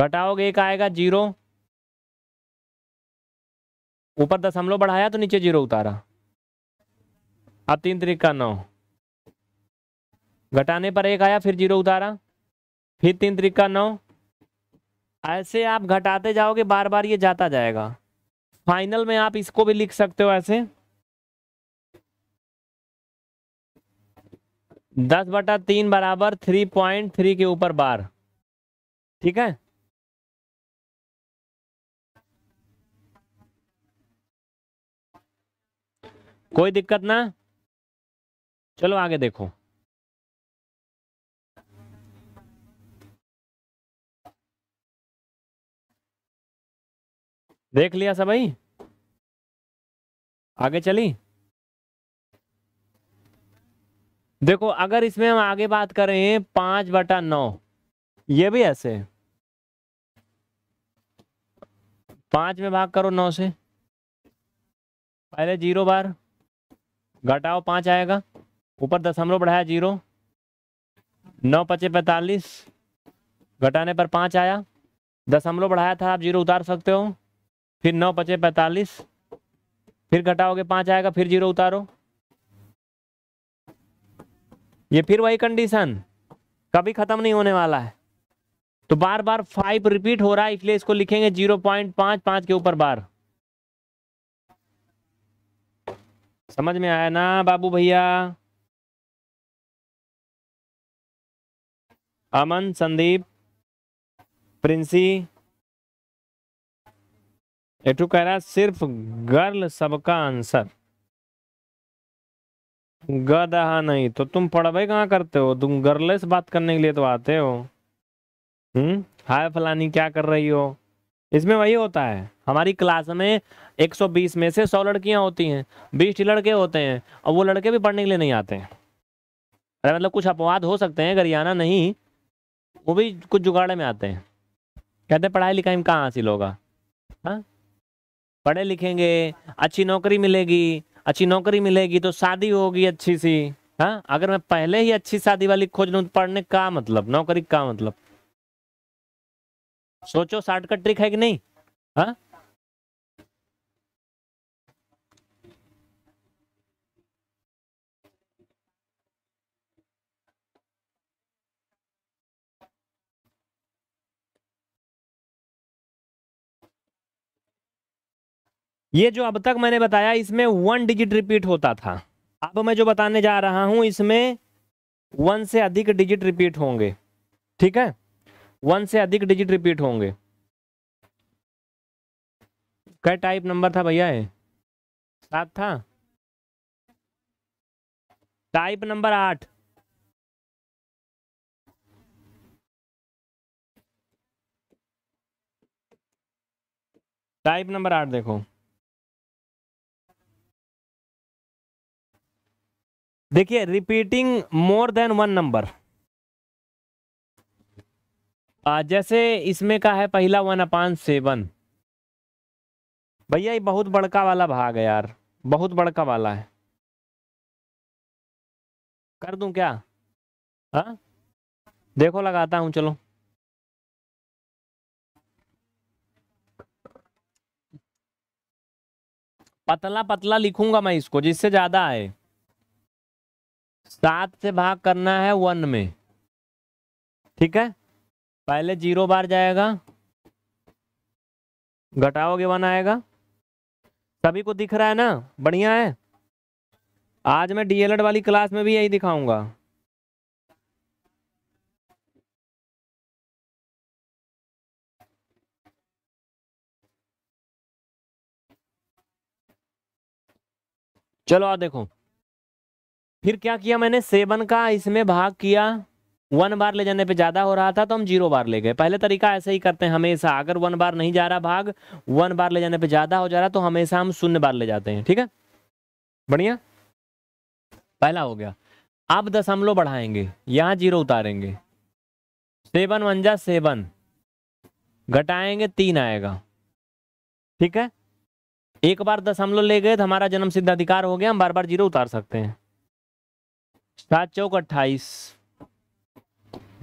घटाओगे एक आएगा जीरो ऊपर दशमलव बढ़ाया तो नीचे जीरो उतारा अब तीन तरीक का नौ घटाने पर एक आया फिर जीरो उतारा फिर तीन तरीक का नौ ऐसे आप घटाते जाओगे बार बार ये जाता जाएगा फाइनल में आप इसको भी लिख सकते हो ऐसे दस बटा तीन बराबर थ्री पॉइंट थ्री के ऊपर बार ठीक है
कोई दिक्कत ना चलो आगे देखो देख लिया भाई
आगे चली देखो अगर इसमें हम आगे बात करें पांच बटा नौ ये भी ऐसे पांच में भाग करो नौ से पहले जीरो बार घटाओ पांच आएगा ऊपर दशमलव बढ़ाया जीरो नौ पचे पैतालीस घटाने पर पांच आया दशमलव बढ़ाया था आप जीरो उतार सकते हो फिर नौ पचे पैंतालीस फिर घटाओगे पांच आएगा फिर जीरो उतारो ये फिर वही कंडीशन कभी खत्म नहीं होने वाला है तो बार बार फाइव रिपीट हो रहा है इसलिए इसको लिखेंगे जीरो पॉइंट पांच पांच के ऊपर बार समझ में आया ना बाबू भैया
अमन संदीप
प्रिंसी एटू तो कह रहा सिर्फ गर्ल सबका आंसर गदहा हाँ नहीं तो तुम भाई कहाँ करते हो तुम गर्लेस से बात करने के लिए तो आते हो हम्म हाय फलानी क्या कर रही हो इसमें वही होता है हमारी क्लास में 120 में से 100 लड़कियां होती हैं 20 लड़के होते हैं और वो लड़के भी पढ़ने के लिए नहीं आते हैं अरे मतलब कुछ अपवाद हो सकते हैं गरियाना नहीं वो भी कुछ जुगाड़े में आते हैं कहते हैं पढ़ाई लिखाई में कहाँ हासिल होगा हाँ पढ़े लिखेंगे अच्छी नौकरी मिलेगी अच्छी नौकरी मिलेगी तो शादी होगी अच्छी सी हाँ अगर मैं पहले ही अच्छी शादी वाली खोज लू तो पढ़ने का मतलब नौकरी का मतलब सोचो शॉर्टकट ट्रिक है कि नहीं हाँ ये जो अब तक मैंने बताया इसमें वन डिजिट रिपीट होता था अब मैं जो बताने जा रहा हूं इसमें वन से अधिक डिजिट रिपीट होंगे ठीक है वन से अधिक डिजिट रिपीट होंगे क्या टाइप नंबर था भैया ये
सात था टाइप नंबर आठ टाइप नंबर आठ देखो देखिए repeating
more than one number जैसे इसमें का है पहला वन अपान सेवन भैया ये बहुत बड़का वाला भाग है यार बहुत बड़का वाला है
कर दूं
क्या हा? देखो लगाता हूं चलो
पतला पतला लिखूंगा मैं इसको जिससे ज़्यादा आए सात से भाग करना है वन में ठीक है पहले जीरो बार जाएगा घटाओगे वन आएगा सभी को दिख रहा है ना बढ़िया है आज मैं डीएलएड वाली क्लास में भी यही दिखाऊंगा चलो आ देखो फिर क्या किया मैंने सेवन का इसमें भाग किया वन बार ले जाने पे ज़्यादा हो रहा था तो हम जीरो बार ले गए पहले तरीका ऐसे ही करते हैं हमेशा अगर वन बार नहीं जा रहा भाग वन बार ले जाने पे ज़्यादा हो जा रहा तो हमेशा हम शून्य बार ले जाते हैं ठीक है बढ़िया पहला हो गया अब दशमलव बढ़ाएंगे यहां जीरो उतारेंगे सेवन वंजा सेवन घटाएंगे तीन आएगा ठीक है एक बार दशमलव ले गए तो हमारा जन्म सिद्ध अधिकार हो गया हम बार बार जीरो उतार सकते हैं सात चौक अट्ठाईस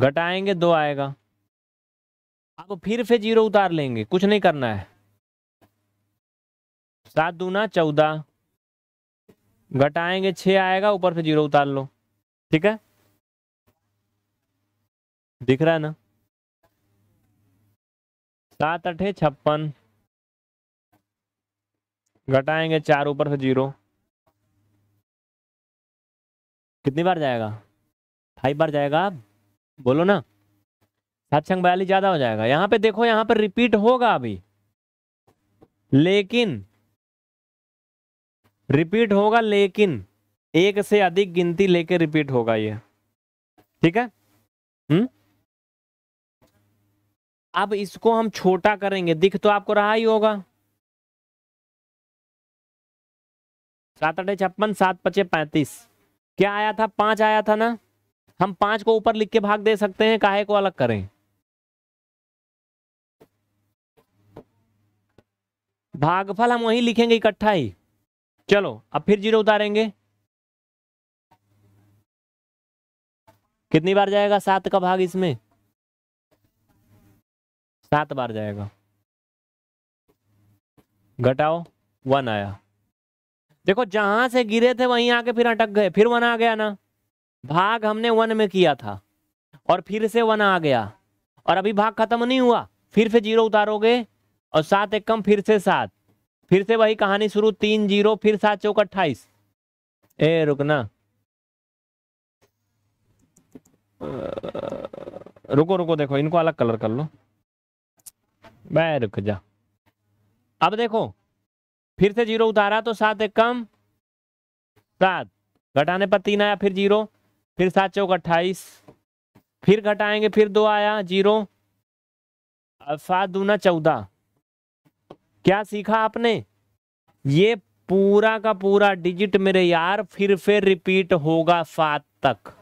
घटाएंगे दो आएगा अब फिर से जीरो उतार लेंगे कुछ नहीं करना है सात दूना चौदह घटाएंगे छह आएगा ऊपर से जीरो उतार लो ठीक है दिख रहा है ना सात अठे छप्पन घटाएंगे चार ऊपर से जीरो कितनी बार जाएगा फाइव बार जाएगा बोलो ना सात छंग बयालीस ज़्यादा हो जाएगा यहाँ पे देखो यहाँ पर रिपीट होगा अभी लेकिन रिपीट होगा लेकिन एक से अधिक गिनती लेके रिपीट होगा ये ठीक है हम्म अब इसको हम छोटा करेंगे दिख तो आपको रहा ही होगा सात अठे छप्पन सात पचे पैंतीस क्या आया था पांच आया था ना हम पांच को ऊपर लिख के भाग दे सकते हैं काहे को अलग करें भागफल हम वही लिखेंगे इकट्ठा ही चलो अब फिर जीरो उतारेंगे कितनी बार जाएगा सात का भाग इसमें सात बार जाएगा घटाओ वन आया देखो जहां से गिरे थे वहीं आके फिर अटक गए फिर वन आ गया ना भाग हमने वन में किया था और फिर से वन आ गया और अभी भाग खत्म नहीं हुआ फिर से जीरो उतारोगे और सात एक कम फिर से सात फिर से वही कहानी शुरू तीन जीरो फिर सात चौक अट्ठाईस ए रुकना रुको रुको देखो इनको अलग कलर कर लो मैं रुक जा अब देखो फिर से जीरो उतारा तो सात एक कम सात घटाने पर तीन आया फिर जीरो फिर सात चौक अट्ठाईस फिर घटाएंगे फिर दो आया जीरो सात दूना चौदह क्या सीखा आपने ये पूरा का पूरा डिजिट मेरे यार फिर फिर रिपीट होगा सात तक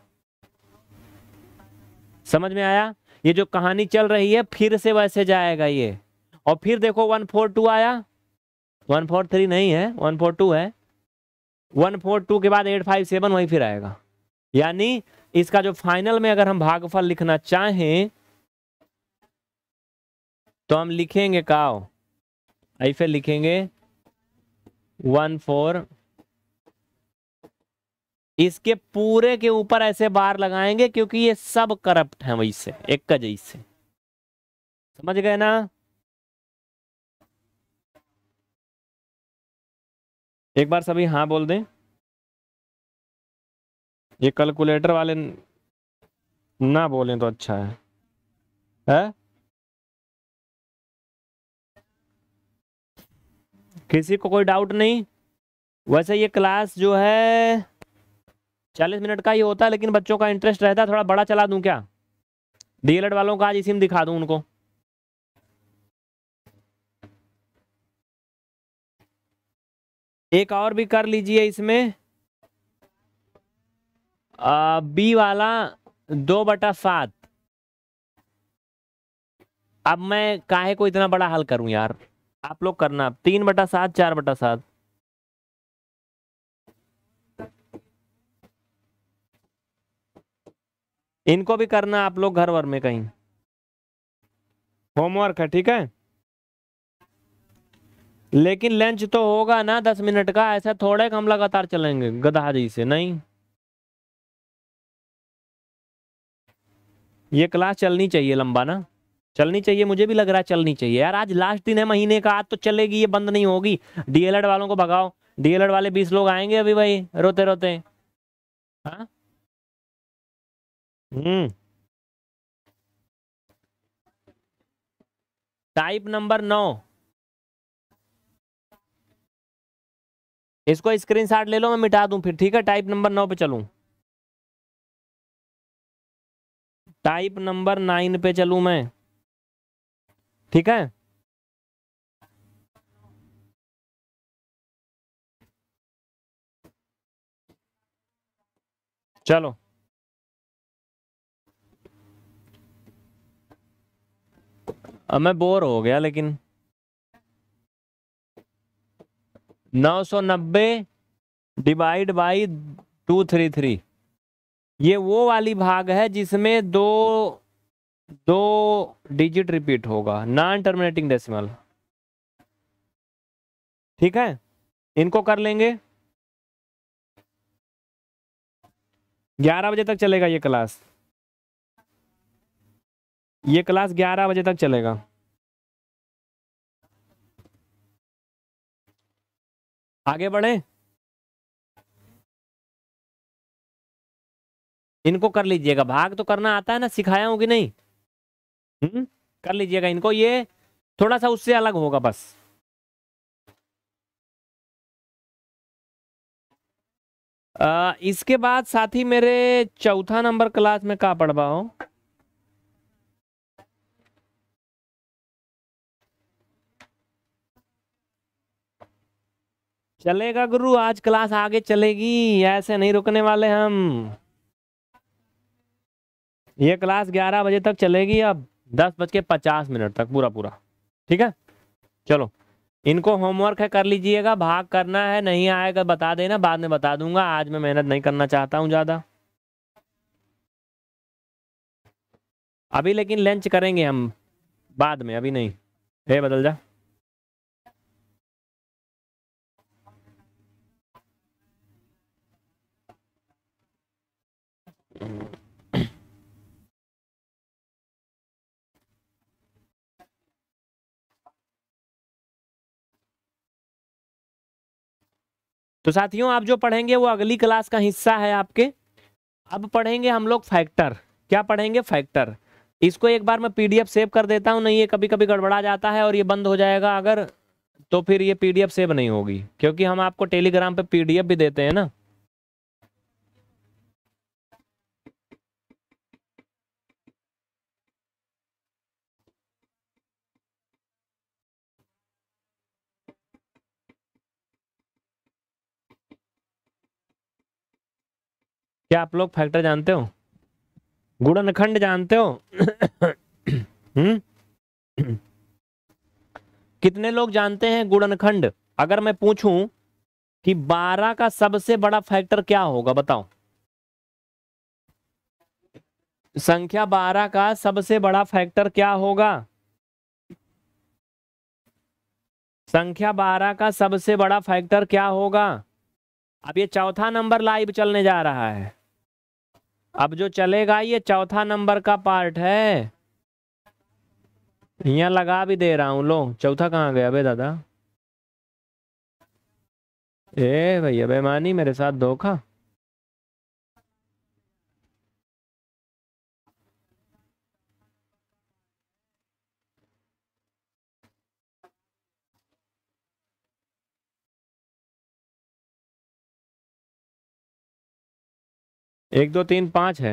समझ में आया ये जो कहानी चल रही है फिर से वैसे जाएगा ये और फिर देखो वन फोर टू आया वन फोर थ्री नहीं है वन फोर टू है वन फोर टू के बाद एट फाइव सेवन वहीं फिर आएगा यानी इसका जो फाइनल में अगर हम भागफल लिखना चाहें तो हम लिखेंगे काओ ऐसे लिखेंगे वन फोर इसके पूरे के ऊपर ऐसे बार लगाएंगे क्योंकि ये सब करप्ट हैं से एक जैसे
समझ गए ना एक बार सभी हाँ बोल दें ये कैलकुलेटर वाले ना बोलें तो अच्छा है है
किसी को कोई डाउट नहीं वैसे ये क्लास जो है चालीस मिनट का ही होता है लेकिन बच्चों का इंटरेस्ट रहता है थोड़ा बड़ा चला दूं क्या डीएलएड e वालों का आज इसी में दिखा दूं उनको एक और भी कर लीजिए इसमें आ, बी वाला दो बटा सात अब मैं काहे को इतना बड़ा हल करूं यार आप लोग करना आप तीन बटा सात चार बटा सात इनको भी करना आप लोग घर वर में कहीं होमवर्क है ठीक है लेकिन लंच तो होगा ना दस मिनट का ऐसा थोड़े कम लगातार चलेंगे गदहारी से नहीं ये क्लास चलनी चाहिए लंबा ना चलनी चाहिए मुझे भी लग रहा है चलनी चाहिए यार आज लास्ट दिन है महीने का आज तो चलेगी ये बंद नहीं होगी डीएलएड वालों को भगाओ डीएलएड वाले बीस लोग आएंगे अभी भाई रोते रोते हाँ?
हम्म टाइप नंबर नौ इसको स्क्रीनशॉट ले लो मैं मिटा दूं फिर ठीक है टाइप नंबर नौ पे चलूं टाइप नंबर नाइन पे चलूं मैं
ठीक है चलो
अब मैं बोर हो गया लेकिन नौ सौ नब्बे divide by two three three ये वो वाली भाग है जिसमें दो दो डिजिट रिपीट होगा नॉन टर्मिनेटिंग डेसिमल ठीक है
इनको कर लेंगे ग्यारह बजे तक चलेगा ये क्लास ये क्लास ग्यारह बजे तक चलेगा
आगे बढ़े
इनको कर लीजिएगा भाग तो करना आता है ना सिखाया हूं कि नहीं हुँ? हम्म, कर लीजिएगा इनको ये थोड़ा सा उससे अलग होगा बस आ, इसके बाद साथी मेरे चौथा नंबर क्लास में कहा पढ़वा हो चलेगा गुरु आज क्लास आगे चलेगी ऐसे नहीं रुकने वाले हम ये क्लास 11 बजे तक चलेगी अब दस बज के पचास मिनट तक पूरा पूरा ठीक है चलो इनको होमवर्क है कर लीजिएगा भाग करना है नहीं आएगा बता देना बाद में बता दूंगा आज मैं मेहनत नहीं करना चाहता हूँ ज़्यादा अभी लेकिन लंच करेंगे हम बाद
में अभी नहीं हे बदल जा
तो साथियों आप जो पढ़ेंगे वो अगली क्लास का हिस्सा है आपके अब पढ़ेंगे हम लोग फैक्टर क्या पढ़ेंगे फैक्टर इसको एक बार मैं पीडीएफ सेव कर देता हूँ नहीं ये कभी कभी गड़बड़ा जाता है और ये बंद हो जाएगा अगर तो फिर ये पीडीएफ सेव नहीं होगी क्योंकि हम आपको टेलीग्राम पे पीडीएफ भी देते हैं ना क्या आप लोग फैक्टर जानते हो गुणनखंड जानते हो हम्म? कितने लोग जानते हैं गुणनखंड अगर मैं पूछूं कि 12 का सबसे बड़ा फैक्टर क्या होगा बताओ संख्या 12 का सबसे बड़ा फैक्टर क्या होगा संख्या 12 का सबसे बड़ा फैक्टर क्या होगा अब ये चौथा नंबर लाइव चलने जा रहा है अब जो चलेगा ये चौथा नंबर का पार्ट है यहाँ लगा भी दे रहा हूँ लो चौथा कहाँ गया बे दादा ए भैया बेमानी मेरे साथ धोखा
एक दो तीन पाँच है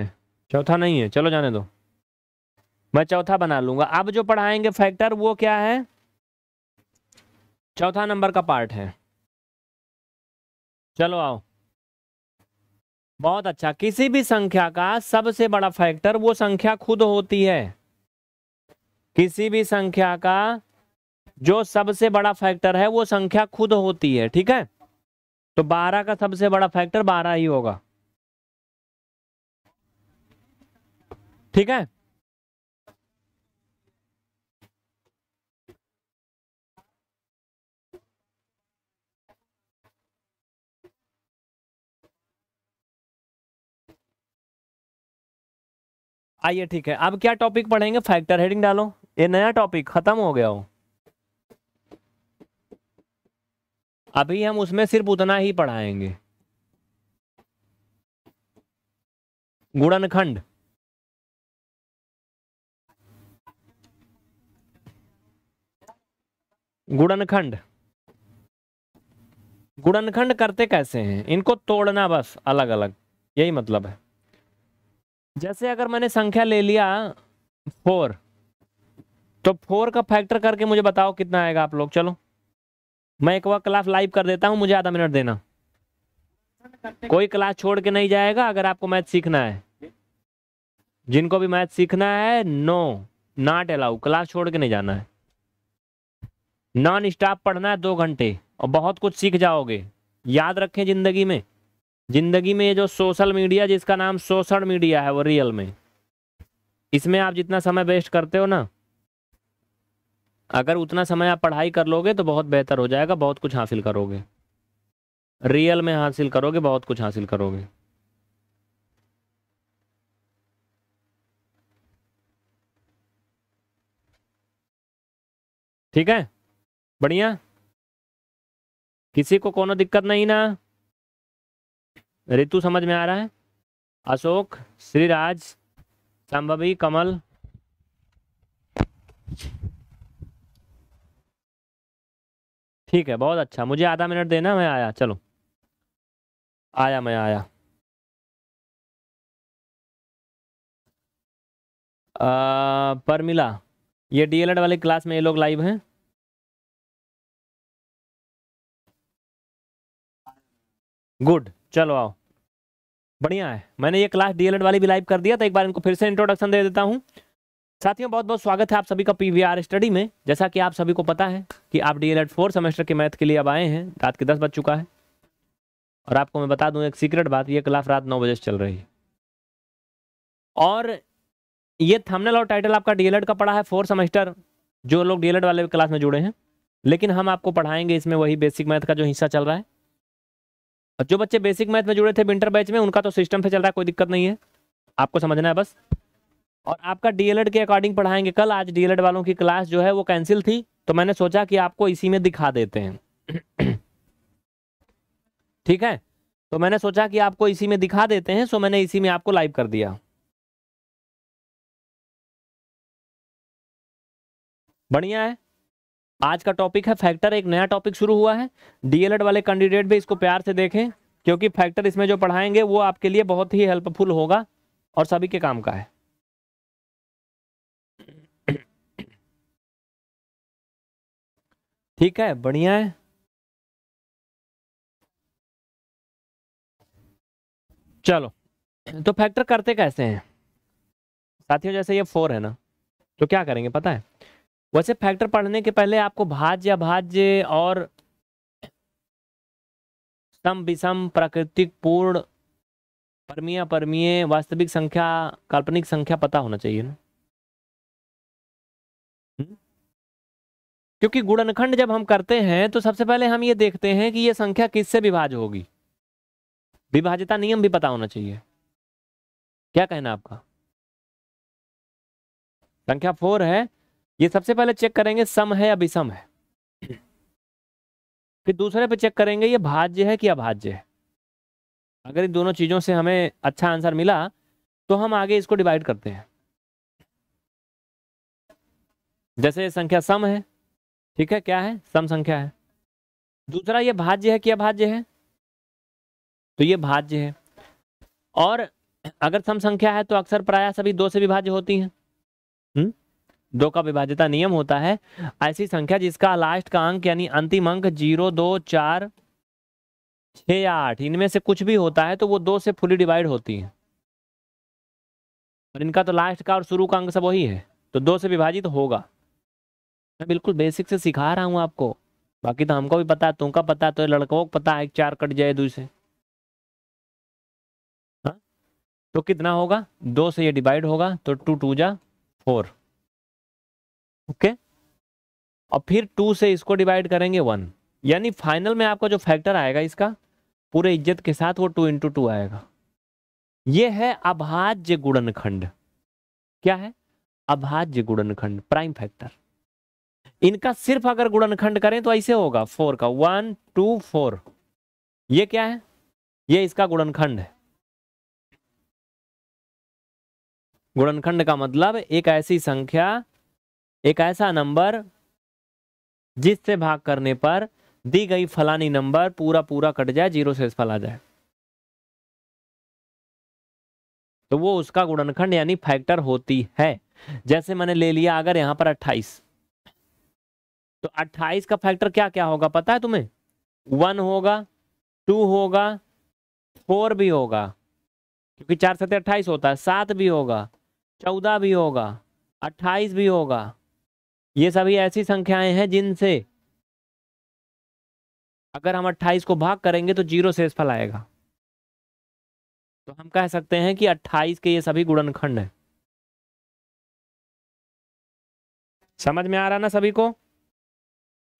चौथा नहीं है चलो जाने दो मैं चौथा बना लूंगा अब जो पढ़ाएंगे फैक्टर वो क्या है चौथा नंबर का पार्ट है चलो आओ बहुत अच्छा किसी भी संख्या का सबसे बड़ा फैक्टर वो संख्या खुद होती है किसी भी संख्या का जो सबसे बड़ा फैक्टर है वो संख्या खुद होती है ठीक है तो बारह का सबसे बड़ा फैक्टर बारह ही होगा ठीक है आइए ठीक है अब क्या टॉपिक पढ़ेंगे फैक्टर हेडिंग डालो ये नया टॉपिक खत्म हो गया हो अभी हम उसमें सिर्फ उतना ही पढ़ाएंगे गुणनखंड गुड़नखंड गुड़नखंड करते कैसे हैं इनको तोड़ना बस अलग अलग यही मतलब है जैसे अगर मैंने संख्या ले लिया फोर तो फोर का फैक्टर करके मुझे बताओ कितना आएगा आप लोग चलो मैं एक बार क्लास लाइव कर देता हूं मुझे आधा मिनट देना कोई क्लास छोड़ के नहीं जाएगा अगर आपको मैथ सीखना है जिनको भी मैथ सीखना है नो नॉट अलाउ क्लास छोड़ के नहीं जाना है नॉन स्टॉप पढ़ना है दो घंटे और बहुत कुछ सीख जाओगे याद रखें ज़िंदगी में ज़िंदगी में ये जो सोशल मीडिया जिसका नाम सोशल मीडिया है वो रियल में इसमें आप जितना समय वेस्ट करते हो ना अगर उतना समय आप पढ़ाई कर लोगे तो बहुत बेहतर हो जाएगा बहुत कुछ हासिल करोगे रियल में हासिल करोगे बहुत कुछ हासिल करोगे
ठीक है बढ़िया किसी को कोनो दिक्कत
नहीं ना ऋतु समझ में आ रहा है अशोक श्रीराज संभवी कमल ठीक है बहुत अच्छा मुझे आधा मिनट देना मैं आया
चलो आया मैं आया आ, पर मिला ये डीएलएड वाली क्लास में ये लोग लाइव हैं
गुड चलो आओ बढ़िया है मैंने ये क्लास डीएलएड वाली भी लाइव कर दिया तो एक बार इनको फिर से इंट्रोडक्शन दे देता हूँ साथियों बहुत बहुत स्वागत है आप सभी का पीवीआर स्टडी में जैसा कि आप सभी को पता है कि आप डीएलएड फोर सेमेस्टर के मैथ के लिए अब आए हैं रात के दस बज चुका है और आपको मैं बता दूं एक सीक्रेट बात ये क्लास रात नौ बजे से चल रही है और ये थंबनेल और टाइटल आपका डीएलएड का पढ़ा है फोर सेमेस्टर जो लोग डीएलएड वाले क्लास में जुड़े हैं लेकिन हम आपको पढ़ाएंगे इसमें वही बेसिक मैथ का जो हिस्सा चल रहा है और जो बच्चे बेसिक मैथ में जुड़े थे विंटर बैच में उनका तो सिस्टम से चल रहा है कोई दिक्कत नहीं है आपको समझना है बस और आपका डीएलएड के अकॉर्डिंग पढ़ाएंगे कल आज डीएलएड वालों की क्लास जो है वो कैंसिल थी तो मैंने सोचा कि आपको इसी में दिखा देते हैं ठीक है तो मैंने सोचा कि आपको इसी में दिखा देते हैं सो मैंने इसी में आपको लाइव कर दिया बढ़िया है आज का टॉपिक है फैक्टर एक नया टॉपिक शुरू हुआ है डीएलएड वाले कैंडिडेट भी इसको प्यार से देखें क्योंकि फैक्टर इसमें जो पढ़ाएंगे वो आपके लिए बहुत ही हेल्पफुल होगा और सभी के काम का है
ठीक है बढ़िया है
चलो तो फैक्टर करते कैसे हैं साथियों जैसे ये फोर है ना तो क्या करेंगे पता है वैसे फैक्टर पढ़ने के पहले आपको भाज्य अभाज्य और सम विषम प्राकृतिक पूर्ण परमीय परमीय वास्तविक संख्या काल्पनिक संख्या पता होना चाहिए ना हम्म? क्योंकि गुणनखंड जब हम करते हैं तो सबसे पहले हम ये देखते हैं कि ये संख्या किससे विभाज होगी विभाज्यता नियम भी पता होना चाहिए क्या कहना आपका संख्या फोर है ये सबसे पहले चेक करेंगे सम है या विषम है फिर दूसरे पे चेक करेंगे ये भाज्य है कि अभाज्य है अगर इन दोनों चीज़ों से हमें अच्छा आंसर मिला तो हम आगे इसको डिवाइड करते हैं जैसे ये संख्या सम है ठीक है क्या है सम संख्या है दूसरा ये भाज्य है कि अभाज्य है तो ये भाज्य है और अगर सम संख्या है तो अक्सर प्राय सभी दो से विभाज्य होती हैं हम्म? दो का विभाजिता नियम होता है ऐसी संख्या जिसका लास्ट का अंक यानी अंतिम अंक जीरो दो चार छ या आठ इनमें से कुछ भी होता है तो वो दो से फुली डिवाइड होती है और इनका तो लास्ट का और शुरू का अंक सब वही है तो दो से विभाजित तो होगा मैं बिल्कुल बेसिक से सिखा रहा हूँ आपको बाकी तो हमको भी पता है तुमका पता है तो लड़कों को पता है चार कट जाए दूसरे हाँ? तो कितना होगा दो से ये डिवाइड होगा तो टू टू जा फोर ओके और फिर टू से इसको डिवाइड करेंगे वन यानी फाइनल में आपका जो फैक्टर आएगा इसका पूरे इज्जत के साथ वो टू इंटू टू आएगा ये है अभाज्य गुणनखंड क्या है अभाज्य गुणनखंड प्राइम फैक्टर इनका सिर्फ अगर गुणनखंड करें तो ऐसे होगा फोर का वन टू फोर ये क्या है ये इसका गुणनखंड है गुणनखंड का मतलब एक ऐसी संख्या एक ऐसा नंबर जिससे भाग करने पर दी गई फलानी नंबर पूरा पूरा कट जाए जीरो से फला जाए तो वो उसका गुणनखंड यानी फैक्टर होती है जैसे मैंने ले लिया अगर यहां पर 28 तो 28 का फैक्टर क्या क्या होगा पता है तुम्हें वन होगा टू होगा फोर भी होगा क्योंकि चार सत्य अट्ठाईस होता है सात भी होगा चौदह भी होगा अट्ठाईस भी होगा ये सभी ऐसी संख्याएं हैं जिनसे अगर हम 28 को भाग करेंगे तो जीरो शेष फल आएगा तो हम कह सकते हैं कि 28 के ये सभी
गुणनखंड हैं समझ में आ रहा ना सभी को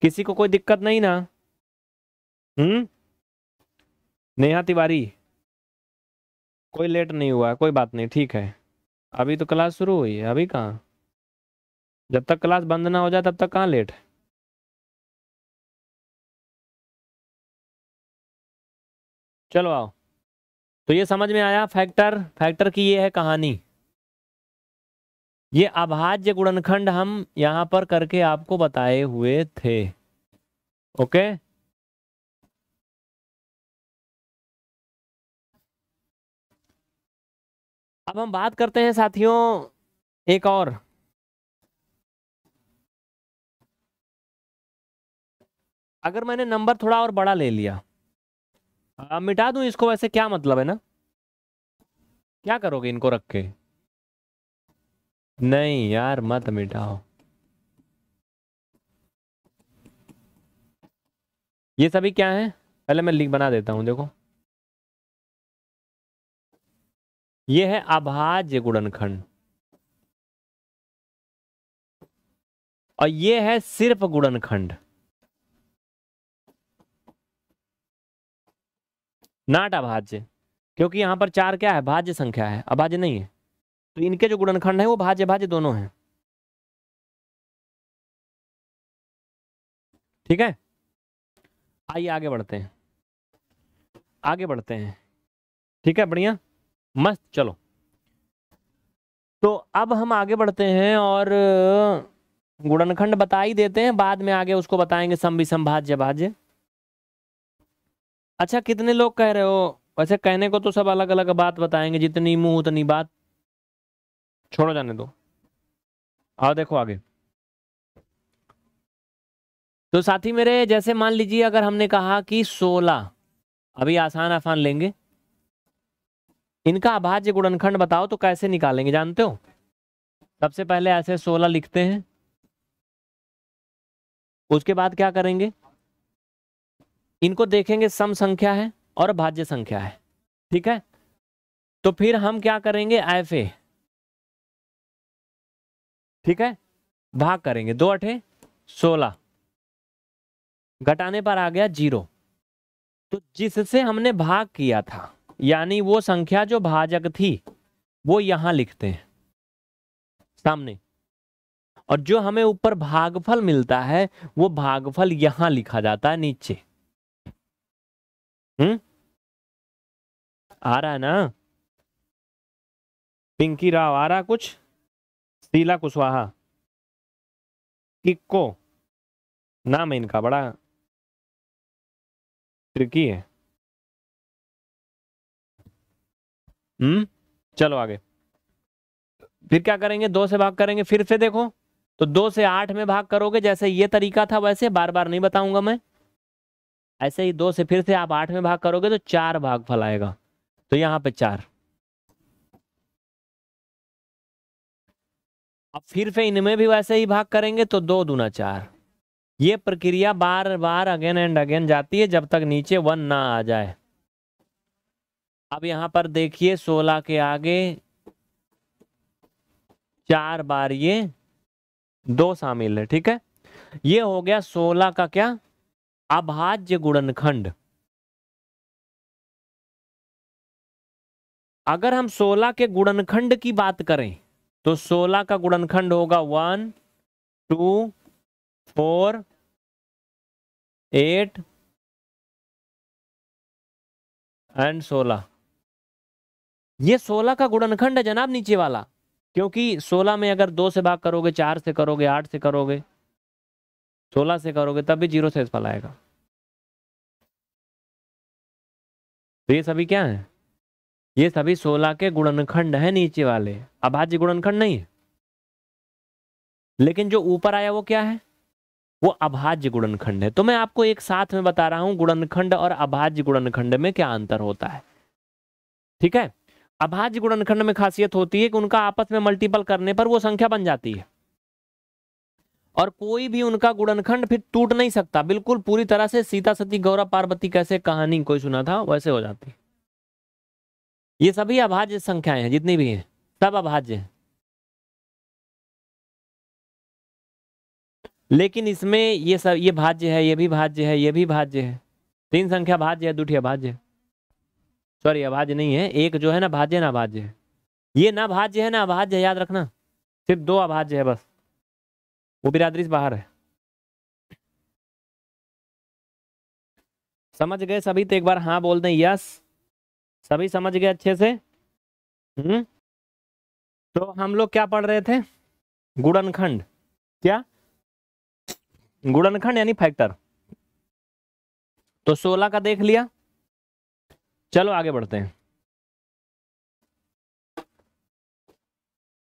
किसी को कोई दिक्कत नहीं ना हम्म
नेहा तिवारी कोई लेट नहीं हुआ कोई बात नहीं ठीक है अभी तो क्लास शुरू हुई है अभी कहाँ जब तक क्लास बंद ना हो जाए तब तक कहाँ लेट है चलो आओ तो ये समझ में आया फैक्टर फैक्टर की ये है कहानी ये अभाज्य गुणनखंड हम यहां पर करके आपको बताए हुए थे ओके
अब हम बात करते हैं साथियों एक और
अगर मैंने नंबर थोड़ा और बड़ा ले लिया आ, मिटा दूं इसको वैसे क्या मतलब है ना क्या करोगे इनको रख के नहीं यार मत मिटाओ ये सभी क्या है पहले मैं लिख बना देता हूं देखो ये है अभाज्य
गुणनखंड और ये
है सिर्फ गुणनखंड नाट अभाज्य क्योंकि यहाँ पर चार क्या है भाज्य संख्या है अभाज्य नहीं है तो इनके जो गुणनखंड है वो भाज्य भाज्य दोनों हैं ठीक है आइए आगे बढ़ते हैं आगे बढ़ते हैं ठीक है बढ़िया मस्त चलो तो अब हम आगे बढ़ते हैं और गुणनखंड बता ही देते हैं बाद में आगे उसको बताएंगे सम विषम भाज्य भाज्य अच्छा कितने लोग कह रहे हो वैसे अच्छा, कहने को तो सब अलग अलग बात बताएंगे जितनी मुंह उतनी बात छोड़ो जाने दो आओ देखो आगे तो साथी मेरे जैसे मान लीजिए अगर हमने कहा कि सोलह अभी आसान आसान लेंगे इनका अभाज्य गुणनखंड बताओ तो कैसे निकालेंगे जानते हो सबसे पहले ऐसे सोलह लिखते हैं उसके बाद क्या करेंगे इनको देखेंगे सम संख्या है और भाज्य संख्या है ठीक है तो फिर हम क्या करेंगे एफ ए ठीक है भाग करेंगे दो अठे सोलह घटाने पर आ गया जीरो तो जिससे हमने भाग किया था यानी वो संख्या जो भाजक थी वो यहां लिखते हैं सामने और जो हमें ऊपर भागफल मिलता है वो भागफल यहां लिखा जाता है नीचे हम्म आ रहा है ना
पिंकी राव आ रहा कुछ शीला कुशवाहा किक्को नाम है इनका बड़ा ट्रिकी है
हम्म
चलो आगे फिर क्या करेंगे दो से भाग करेंगे फिर से देखो तो दो से आठ में भाग करोगे जैसे ये तरीका था वैसे बार बार नहीं बताऊंगा मैं ऐसे ही दो से फिर से आप आठ में भाग करोगे तो चार भाग फल आएगा तो यहाँ पे चार अब फिर से इनमें भी वैसे ही भाग करेंगे तो दो दूना चार ये प्रक्रिया बार बार अगेन एंड अगेन जाती है जब तक नीचे वन ना आ जाए अब यहां पर देखिए सोलह के आगे चार बार ये दो शामिल है ठीक है ये हो गया सोलह का क्या अभाज्य गुणनखंड
अगर हम 16 के गुणनखंड की बात करें तो 16 का गुणनखंड होगा one two four eight
and सोलह ये सोलह का गुणनखंड है जनाब नीचे वाला क्योंकि सोलह में अगर दो से भाग करोगे चार से करोगे आठ से करोगे सोलह से करोगे तब भी जीरो इस आएगा तो ये सभी क्या है ये सभी सोलह के गुणनखंड है नीचे वाले अभाज्य गुणनखंड नहीं है लेकिन जो ऊपर आया वो क्या है वो अभाज्य गुणनखंड है तो मैं आपको एक साथ में बता रहा हूं गुणनखंड और अभाज्य गुणनखंड में क्या अंतर होता है ठीक है अभाज्य गुणनखंड में खासियत होती है कि उनका आपस में मल्टीपल करने पर वो संख्या बन जाती है और कोई भी उनका गुणनखंड फिर टूट नहीं सकता बिल्कुल पूरी तरह से सीता सती गौरा पार्वती कैसे कहानी कोई सुना था वैसे हो जाती ये सभी अभाज्य संख्याएं हैं जितनी भी हैं सब अभाज्य हैं लेकिन इसमें ये सब ये भाज्य है ये भी भाज्य है ये भी भाज्य है तीन संख्या भाज्य है दूठी अभाज्य सॉरी अभाज्य नहीं है एक जो है ना भाज्य ना अभाज्य है ये ना भाज्य है ना अभाज्य याद रखना सिर्फ दो अभाज्य है बस वो बिरादरी से बाहर है
समझ गए सभी तो एक बार
हाँ बोल दें यस सभी समझ गए अच्छे से हम्म तो हम लोग क्या पढ़ रहे थे गुड़नखंड क्या गुड़नखंड यानी फैक्टर तो सोलह का देख लिया चलो आगे बढ़ते हैं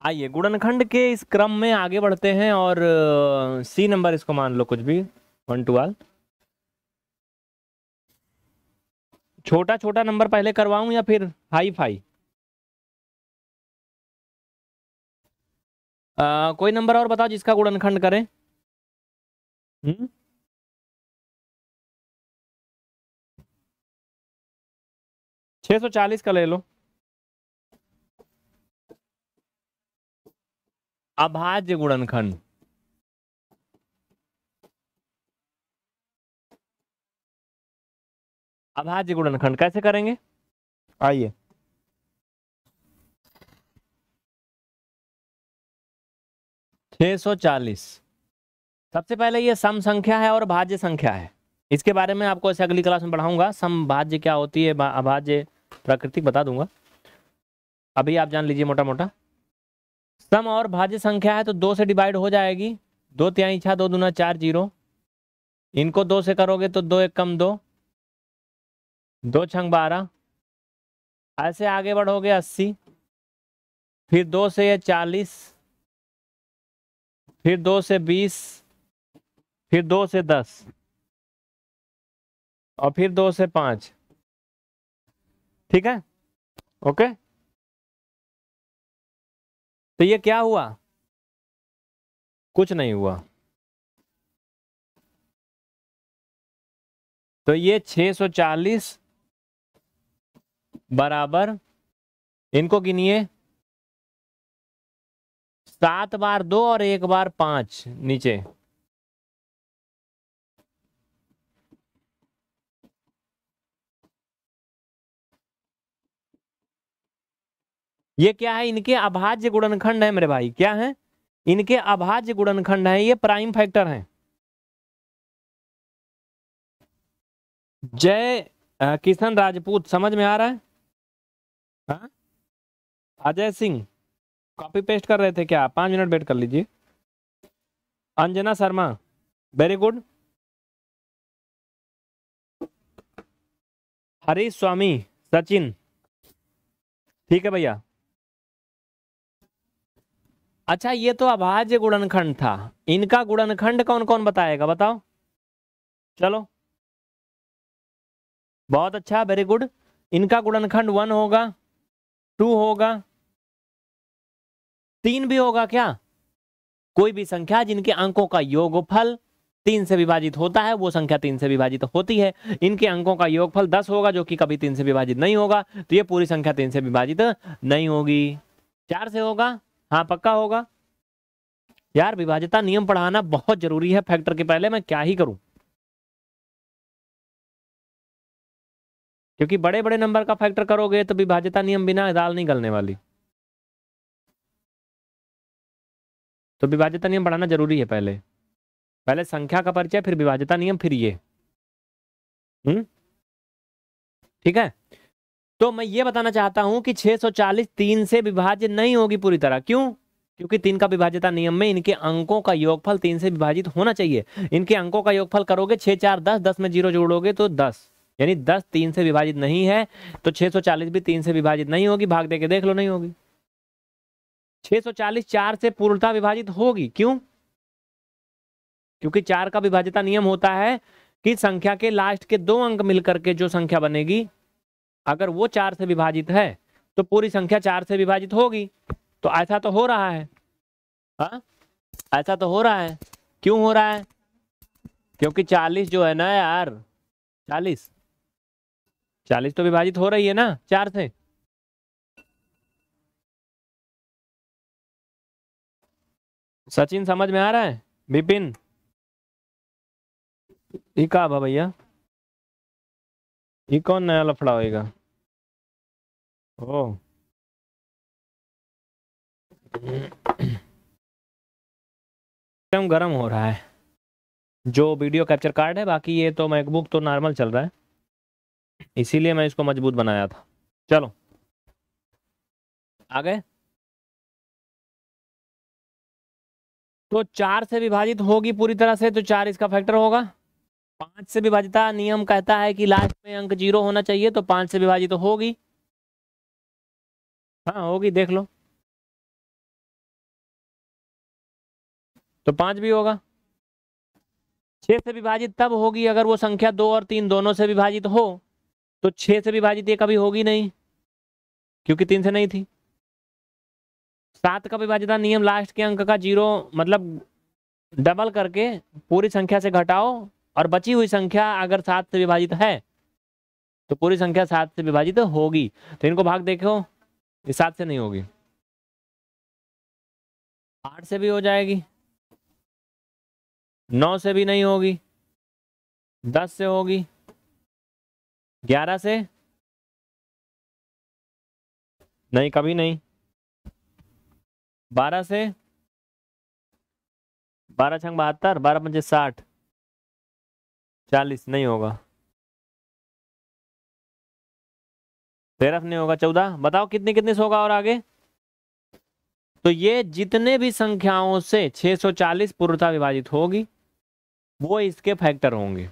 आइए गुड़नखंड के इस क्रम में आगे बढ़ते हैं और सी नंबर इसको मान लो कुछ भी वन टू आल छोटा छोटा नंबर पहले करवाऊं या फिर हाई फाई
आ, कोई नंबर और बताओ जिसका गुणनखंड करें
हुँ? हम्म? सौ चालीस का ले लो
अभाज्य गुणनखंड अभाज्य गुणनखंड कैसे करेंगे
आइए
छह सौ चालीस सबसे पहले ये सम संख्या है और भाज्य संख्या है इसके बारे में आपको ऐसे अगली क्लास में पढ़ाऊंगा सम भाज्य क्या होती है अभाज्य प्राकृतिक बता दूंगा अभी आप जान लीजिए मोटा मोटा सम और भाज्य संख्या है तो दो से डिवाइड हो जाएगी दो त्याई छा दो दूना चार जीरो इनको दो से करोगे तो दो एक कम दो
दो छंग बारह ऐसे आगे बढ़ोगे अस्सी
फिर दो से ये चालीस फिर दो से बीस फिर दो से दस और फिर दो से पाँच
ठीक है ओके तो ये क्या हुआ कुछ नहीं हुआ तो ये 640
बराबर इनको गिनिए सात बार दो और एक बार पांच नीचे ये क्या है इनके अभाज्य गुणनखंड है मेरे भाई क्या है इनके अभाज्य गुणनखंड है ये प्राइम फैक्टर है जय किशन राजपूत समझ में आ रहा है हाँ? अजय सिंह कॉपी पेस्ट कर रहे थे क्या पांच मिनट वेट कर लीजिए अंजना शर्मा वेरी गुड हरीश स्वामी सचिन ठीक है भैया अच्छा ये तो अभाज्य गुणनखंड था इनका गुणनखंड कौन कौन बताएगा बताओ चलो बहुत अच्छा वेरी गुड इनका गुणनखंड वन होगा टू होगा तीन भी होगा क्या कोई भी संख्या जिनके अंकों का योगफल तीन से विभाजित होता है वो संख्या तीन से विभाजित होती है इनके अंकों का योगफल दस होगा जो कि कभी तीन से विभाजित नहीं होगा तो ये पूरी संख्या तीन से विभाजित नहीं होगी चार से होगा हाँ पक्का होगा यार विभाजता नियम पढ़ाना बहुत जरूरी है
फैक्टर के पहले मैं क्या ही करूं
क्योंकि बड़े बड़े नंबर का फैक्टर करोगे तो विभाज्यता नियम बिना दाल नहीं गलने वाली तो विभाज्यता नियम बढ़ाना जरूरी है पहले पहले संख्या का परिचय फिर विभाज्यता नियम फिर ये हम्म ठीक है तो मैं ये बताना चाहता हूं कि 640 तीन से विभाज्य नहीं होगी पूरी तरह क्यों क्योंकि तीन का विभाज्यता नियम में इनके अंकों का योगफल तीन से विभाजित होना चाहिए इनके अंकों का योगफल करोगे छह चार दस दस में जीरो जोड़ोगे तो दस यानी दस तीन से विभाजित नहीं है तो 640 भी तीन से विभाजित नहीं होगी भाग दे के देख लो नहीं होगी 640 चार से पूर्णता विभाजित होगी क्यों क्योंकि चार का विभाज्यता नियम होता है कि संख्या के लास्ट के दो अंक मिलकर के जो संख्या बनेगी अगर वो चार से विभाजित है तो पूरी संख्या चार से विभाजित होगी तो ऐसा तो हो रहा है हा? ऐसा तो हो रहा है क्यों हो रहा है क्योंकि चालीस जो है ना यार चालीस चालीस तो विभाजित हो रही है ना चार से
सचिन समझ में आ रहा है विपिन
ये कहा भैया ये कौन नया लफड़ा होएगा ओ
एकदम गर्म हो रहा है जो वीडियो कैप्चर कार्ड है बाकी ये तो मैकबुक तो नॉर्मल चल रहा है इसीलिए मैं इसको मजबूत बनाया था चलो आ गए तो चार से विभाजित होगी पूरी तरह से तो चार इसका फैक्टर होगा पाँच से विभाजिता नियम कहता है कि लास्ट में अंक जीरो होना चाहिए तो पाँच से विभाजित तो होगी हाँ होगी देख लो
तो पाँच भी होगा
छः से विभाजित तब होगी अगर वो संख्या दो और तीन दोनों से विभाजित हो तो छः से विभाजित ये कभी होगी नहीं क्योंकि तीन से नहीं थी सात का विभाजित नियम लास्ट के अंक का जीरो मतलब डबल करके पूरी संख्या से घटाओ और बची हुई संख्या अगर सात से विभाजित है तो पूरी संख्या सात से विभाजित होगी तो इनको भाग देखो ये सात से नहीं होगी
आठ से भी हो जाएगी नौ से भी नहीं होगी दस से होगी ग्यारह से नहीं कभी नहीं बारह से बारह छंग बहत्तर बारह पंचे साठ चालीस नहीं होगा
तेरह नहीं होगा चौदह बताओ कितने कितने से होगा और आगे तो ये जितने भी संख्याओं से 640 पूर्णता विभाजित होगी वो इसके फैक्टर होंगे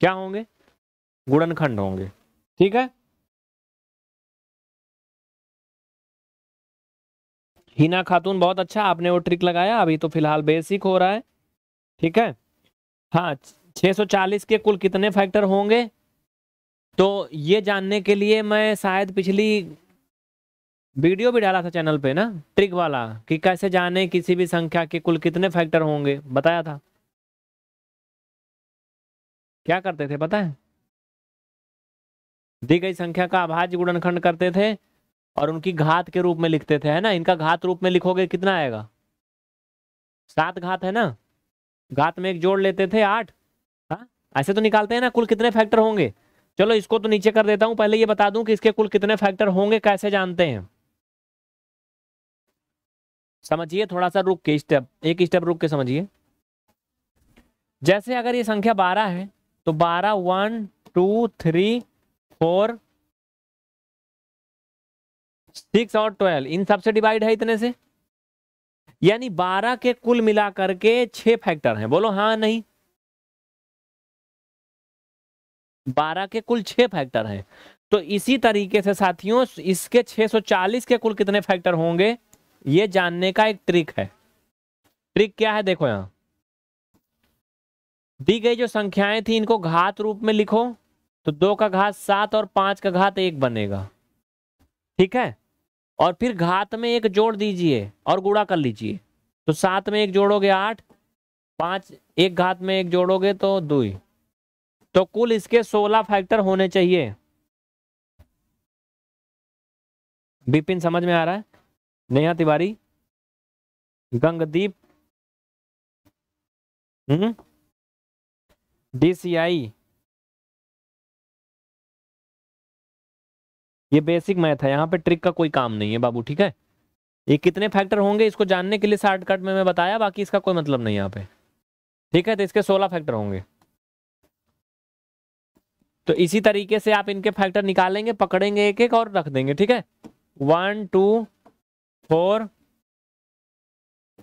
क्या होंगे गुणनखंड होंगे ठीक है हीना खातून बहुत अच्छा आपने वो ट्रिक लगाया अभी तो फिलहाल बेसिक हो रहा है ठीक है हाँ 640 के कुल कितने फैक्टर होंगे तो ये जानने के लिए मैं शायद पिछली वीडियो भी डाला था चैनल पे ना ट्रिक वाला कि कैसे जाने किसी भी संख्या के कुल कितने फैक्टर होंगे बताया था क्या करते थे पता है दी गई संख्या का अभाज्य गुणनखंड करते थे और उनकी घात के रूप में लिखते थे है ना इनका घात रूप में लिखोगे कितना आएगा सात घात है ना घात में एक जोड़ लेते थे आठ ऐसे तो निकालते हैं ना कुल कितने फैक्टर होंगे चलो इसको तो नीचे कर देता हूं पहले ये बता दूं कि इसके कुल कितने फैक्टर होंगे कैसे जानते हैं समझिए थोड़ा सा रुक के स्टेप एक स्टेप रुक के समझिए जैसे अगर ये संख्या बारह है तो बारह one two three four six और ट्वेल्व इन सबसे डिवाइड है इतने से यानी बारह के कुल मिला करके छह फैक्टर हैं बोलो हाँ नहीं बारह के कुल छः फैक्टर हैं तो इसी तरीके से साथियों इसके 640 के कुल कितने फैक्टर होंगे ये जानने का एक ट्रिक है ट्रिक क्या है देखो यहाँ दी गई जो संख्याएं थी इनको घात रूप में लिखो तो दो का घात सात और पांच का घात एक बनेगा ठीक है और फिर घात में एक जोड़ दीजिए और गुड़ा कर लीजिए तो सात में एक जोड़ोगे आठ पांच एक घात में एक जोड़ोगे तो दुई तो कुल इसके सोलह फैक्टर होने चाहिए बिपिन समझ में आ रहा है
नेहा तिवारी गंगदीप हम्म डीसीआई
ये बेसिक मैथ है यहाँ पे ट्रिक का कोई काम नहीं है बाबू ठीक है ये कितने फैक्टर होंगे इसको जानने के लिए शॉर्टकट में मैं बताया बाकी इसका कोई मतलब नहीं यहाँ पे ठीक है तो इसके सोलह फैक्टर होंगे तो इसी तरीके से आप इनके फैक्टर निकालेंगे पकड़ेंगे एक एक और रख देंगे ठीक है one two four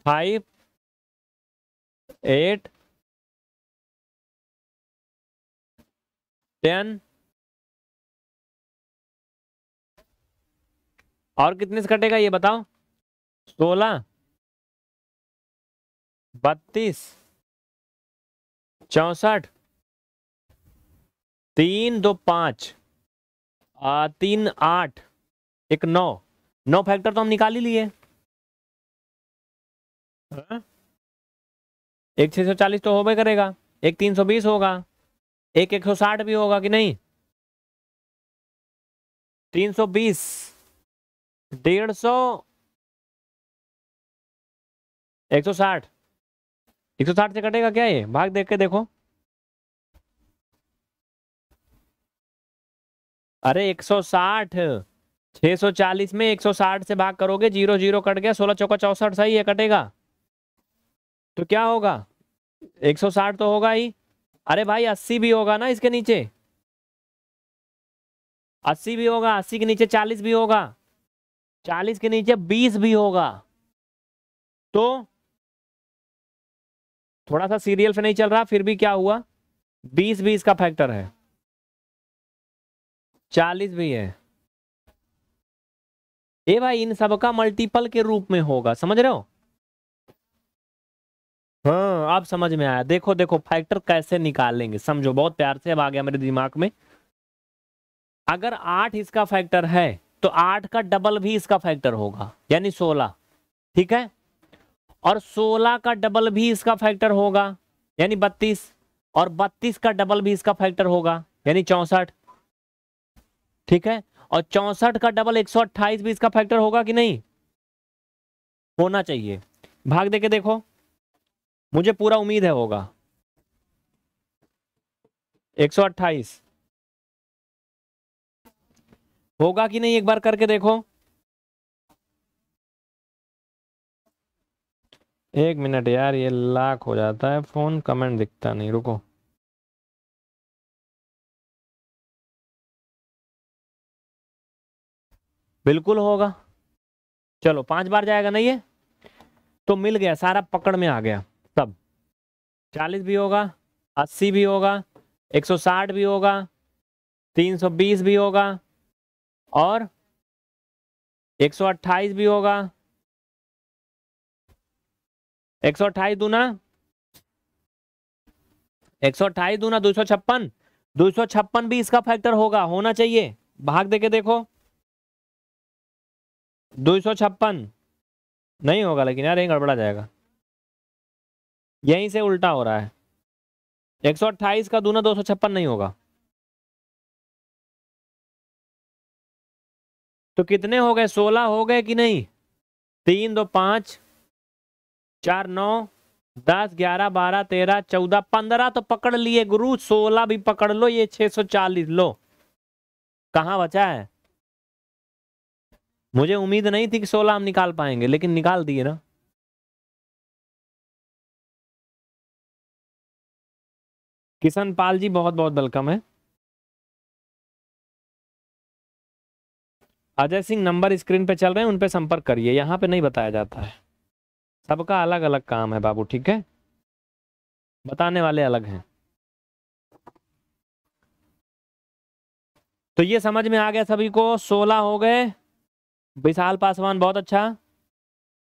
five eight
ten
और कितने से कटेगा ये बताओ सोलह बत्तीस
चौसठ तीन दो पाँच तीन आठ एक नौ नौ फैक्टर तो हम निकाल ही लिए
हाँ? एक छः सौ चालीस तो
होबे करेगा एक तीन सौ बीस होगा एक एक सौ साठ भी होगा कि नहीं तीन सौ बीस डेढ़ सौ
एक सौ साठ एक सौ साठ से कटेगा क्या ये
भाग देख के देखो अरे 160 640 में 160 से भाग करोगे जीरो जीरो कट गया सोलह चौका चौसठ सही है कटेगा तो क्या होगा 160 तो होगा ही अरे भाई 80 भी होगा ना इसके नीचे 80 भी होगा 80 के नीचे 40 भी होगा 40 के नीचे 20 भी
होगा तो थोड़ा सा सीरियल से
नहीं चल रहा फिर भी क्या हुआ 20 भी इसका फैक्टर है चालीस भी है ये भाई इन सब का मल्टीपल के रूप में होगा समझ रहे हो हाँ अब समझ में आया देखो देखो फैक्टर कैसे निकालेंगे समझो बहुत प्यार से अब आ गया मेरे दिमाग में अगर आठ इसका फैक्टर है तो आठ का डबल भी इसका फैक्टर होगा यानी सोलह ठीक है और सोलह का डबल भी इसका फैक्टर होगा यानी बत्तीस और बत्तीस का डबल भी इसका फैक्टर होगा यानी चौसठ ठीक है और चौसठ का डबल एक सौ अट्ठाईस भी इसका फैक्टर होगा कि नहीं होना चाहिए भाग दे के देखो मुझे पूरा उम्मीद है होगा एक सौ अट्ठाईस
होगा कि नहीं एक बार करके देखो
एक मिनट यार ये लाख हो जाता है फोन
कमेंट दिखता नहीं रुको
बिल्कुल होगा चलो पांच बार जाएगा नहीं ये तो मिल गया सारा पकड़ में आ गया सब चालीस भी होगा अस्सी भी होगा एक सौ साठ भी होगा तीन सौ बीस भी होगा और एक सौ अट्ठाईस भी होगा एक सौ अट्ठाईस दूना एक सौ अट्ठाईस दूना दो सौ छप्पन दो सौ छप्पन भी इसका फैक्टर होगा होना चाहिए भाग दे के देखो दो सौ छप्पन
नहीं होगा लेकिन यार यही गड़बड़ा जाएगा यहीं से उल्टा हो रहा है एक सौ अट्ठाईस का दूना दो सौ छप्पन नहीं होगा तो कितने हो गए सोलह हो गए कि नहीं
तीन दो पाँच चार नौ दस ग्यारह बारह तेरह चौदह पंद्रह तो पकड़ लिए गुरु सोलह भी पकड़ लो ये छह सौ चालीस लो कहाँ बचा है मुझे उम्मीद नहीं थी कि सोलह हम निकाल
पाएंगे लेकिन निकाल दिए ना किशन पाल जी बहुत बहुत वेलकम है
अजय सिंह नंबर स्क्रीन पे चल रहे हैं उन पे संपर्क करिए यहाँ पे नहीं बताया जाता है सबका अलग अलग काम है बाबू ठीक है बताने वाले अलग हैं तो ये समझ में आ गया सभी को सोलह हो गए विशाल पासवान बहुत अच्छा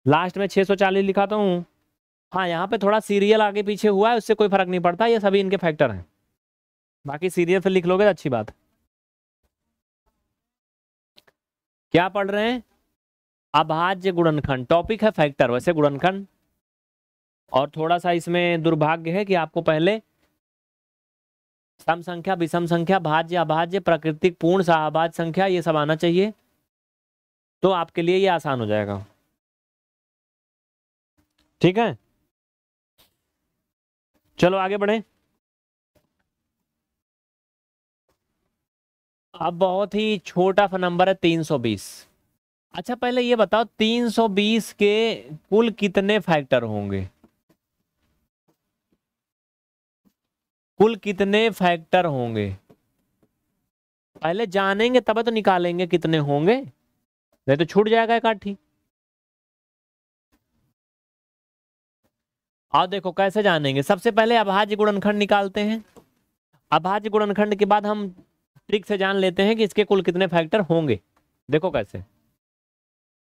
लास्ट में 640 लिखा तो हूँ हाँ यहाँ पे थोड़ा सीरियल आगे पीछे हुआ है उससे कोई फर्क नहीं पड़ता ये सभी इनके फैक्टर हैं बाकी सीरियल फिर लिख लोगे तो अच्छी बात क्या पढ़ रहे हैं अभाज्य गुणनखंड टॉपिक है फैक्टर वैसे गुणनखंड और थोड़ा सा इसमें दुर्भाग्य है कि आपको पहले सम संख्या विषम संख्या भाज्य अभाज्य प्राकृतिक पूर्ण साहबाज संख्या ये सब आना चाहिए तो आपके लिए ये आसान हो जाएगा ठीक है चलो आगे बढ़े अब बहुत ही छोटा नंबर है 320 अच्छा पहले ये बताओ 320 के कुल कितने फैक्टर होंगे कुल कितने फैक्टर होंगे पहले जानेंगे तब तो निकालेंगे कितने होंगे नहीं तो छूट जाएगा एक आठी देखो कैसे जानेंगे सबसे पहले अभाज्य गुणनखंड निकालते हैं अभाज्य गुणनखंड के बाद हम ट्रिक से जान लेते हैं कि इसके कुल कितने फैक्टर होंगे देखो कैसे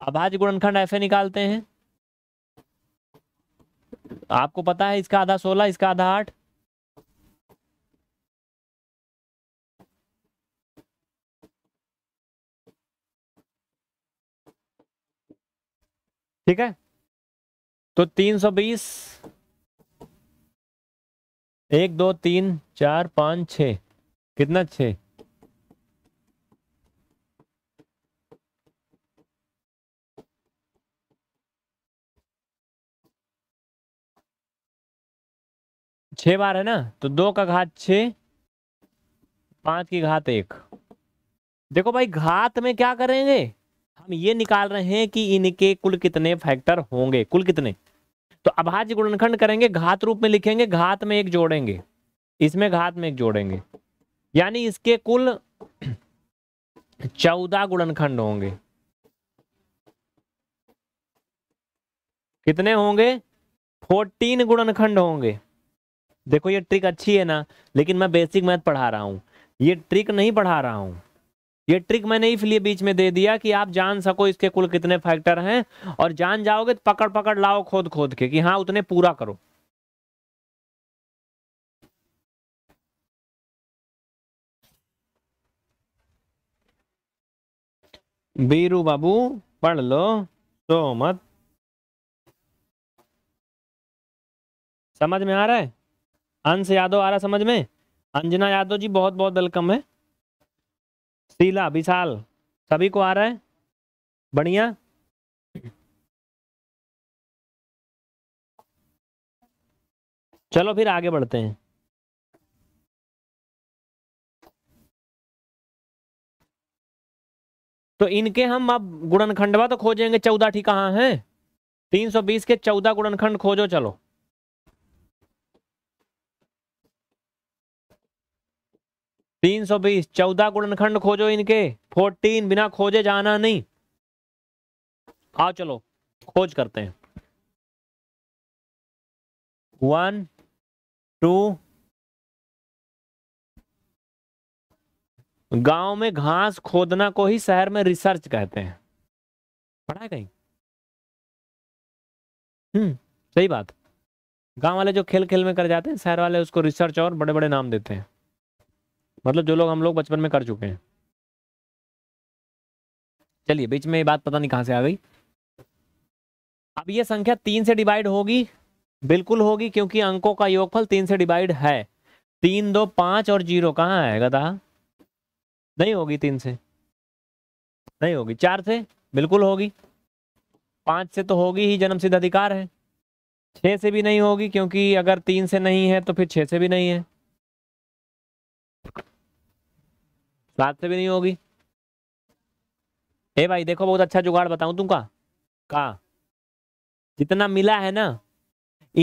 अभाज्य गुणनखंड ऐसे निकालते हैं आपको पता है इसका आधा सोलह इसका आधा आठ ठीक है तो 320 एक दो तीन चार पांच छ कितना छ छ बार है ना तो दो का घात छ पांच की घात एक देखो भाई घात में क्या करेंगे हम ये निकाल रहे हैं कि इनके कुल कितने फैक्टर होंगे कुल कितने तो अभाज्य गुणनखंड करेंगे घात रूप में लिखेंगे घात में एक जोड़ेंगे इसमें घात में एक जोड़ेंगे यानी इसके कुल चौदह गुणनखंड होंगे कितने होंगे फोर्टीन गुणनखंड होंगे देखो ये ट्रिक अच्छी है ना लेकिन मैं बेसिक मैथ पढ़ा रहा हूं ये ट्रिक नहीं पढ़ा रहा हूं ये ट्रिक मैंने इसलिए बीच में दे दिया कि आप जान सको इसके कुल कितने फैक्टर हैं और जान जाओगे तो पकड़ पकड़ लाओ खोद खोद के कि हाँ उतने पूरा करो
बीरू बाबू पढ़ लो तो मत समझ में आ रहा है
अंश यादव आ रहा समझ में अंजना यादव जी बहुत बहुत वेलकम है शीला विशाल सभी को आ रहा है बढ़िया
चलो फिर आगे बढ़ते हैं
तो इनके हम अब गुणनखंडवा तो खोजेंगे चौदह ठीक कहाँ हैं 320 के चौदह गुणनखंड खोजो चलो तीन सौ बीस चौदह गुणनखंड खोजो इनके फोर्टीन बिना खोजे जाना नहीं आओ चलो
खोज करते हैं वन टू गांव में
घास खोदना को ही शहर में रिसर्च कहते हैं पढ़ा है कहीं हम्म सही बात गांव वाले जो खेल खेल में कर जाते हैं शहर वाले उसको रिसर्च और बड़े बड़े नाम देते हैं मतलब जो लोग हम लोग बचपन में कर चुके हैं चलिए बीच में ये बात पता नहीं कहां से आ गई अब ये संख्या तीन से डिवाइड होगी बिल्कुल होगी क्योंकि अंकों का योगफल तीन से डिवाइड है तीन दो पांच और जीरो कहाँ आएगा था नहीं होगी तीन से नहीं होगी चार से बिल्कुल होगी पांच से तो होगी ही जन्म सिद्ध अधिकार है छह से भी नहीं होगी क्योंकि अगर तीन से नहीं है तो फिर छह से भी नहीं है बात से भी नहीं होगी ए भाई देखो बहुत अच्छा जुगाड़ बताऊं तुमका का जितना मिला है ना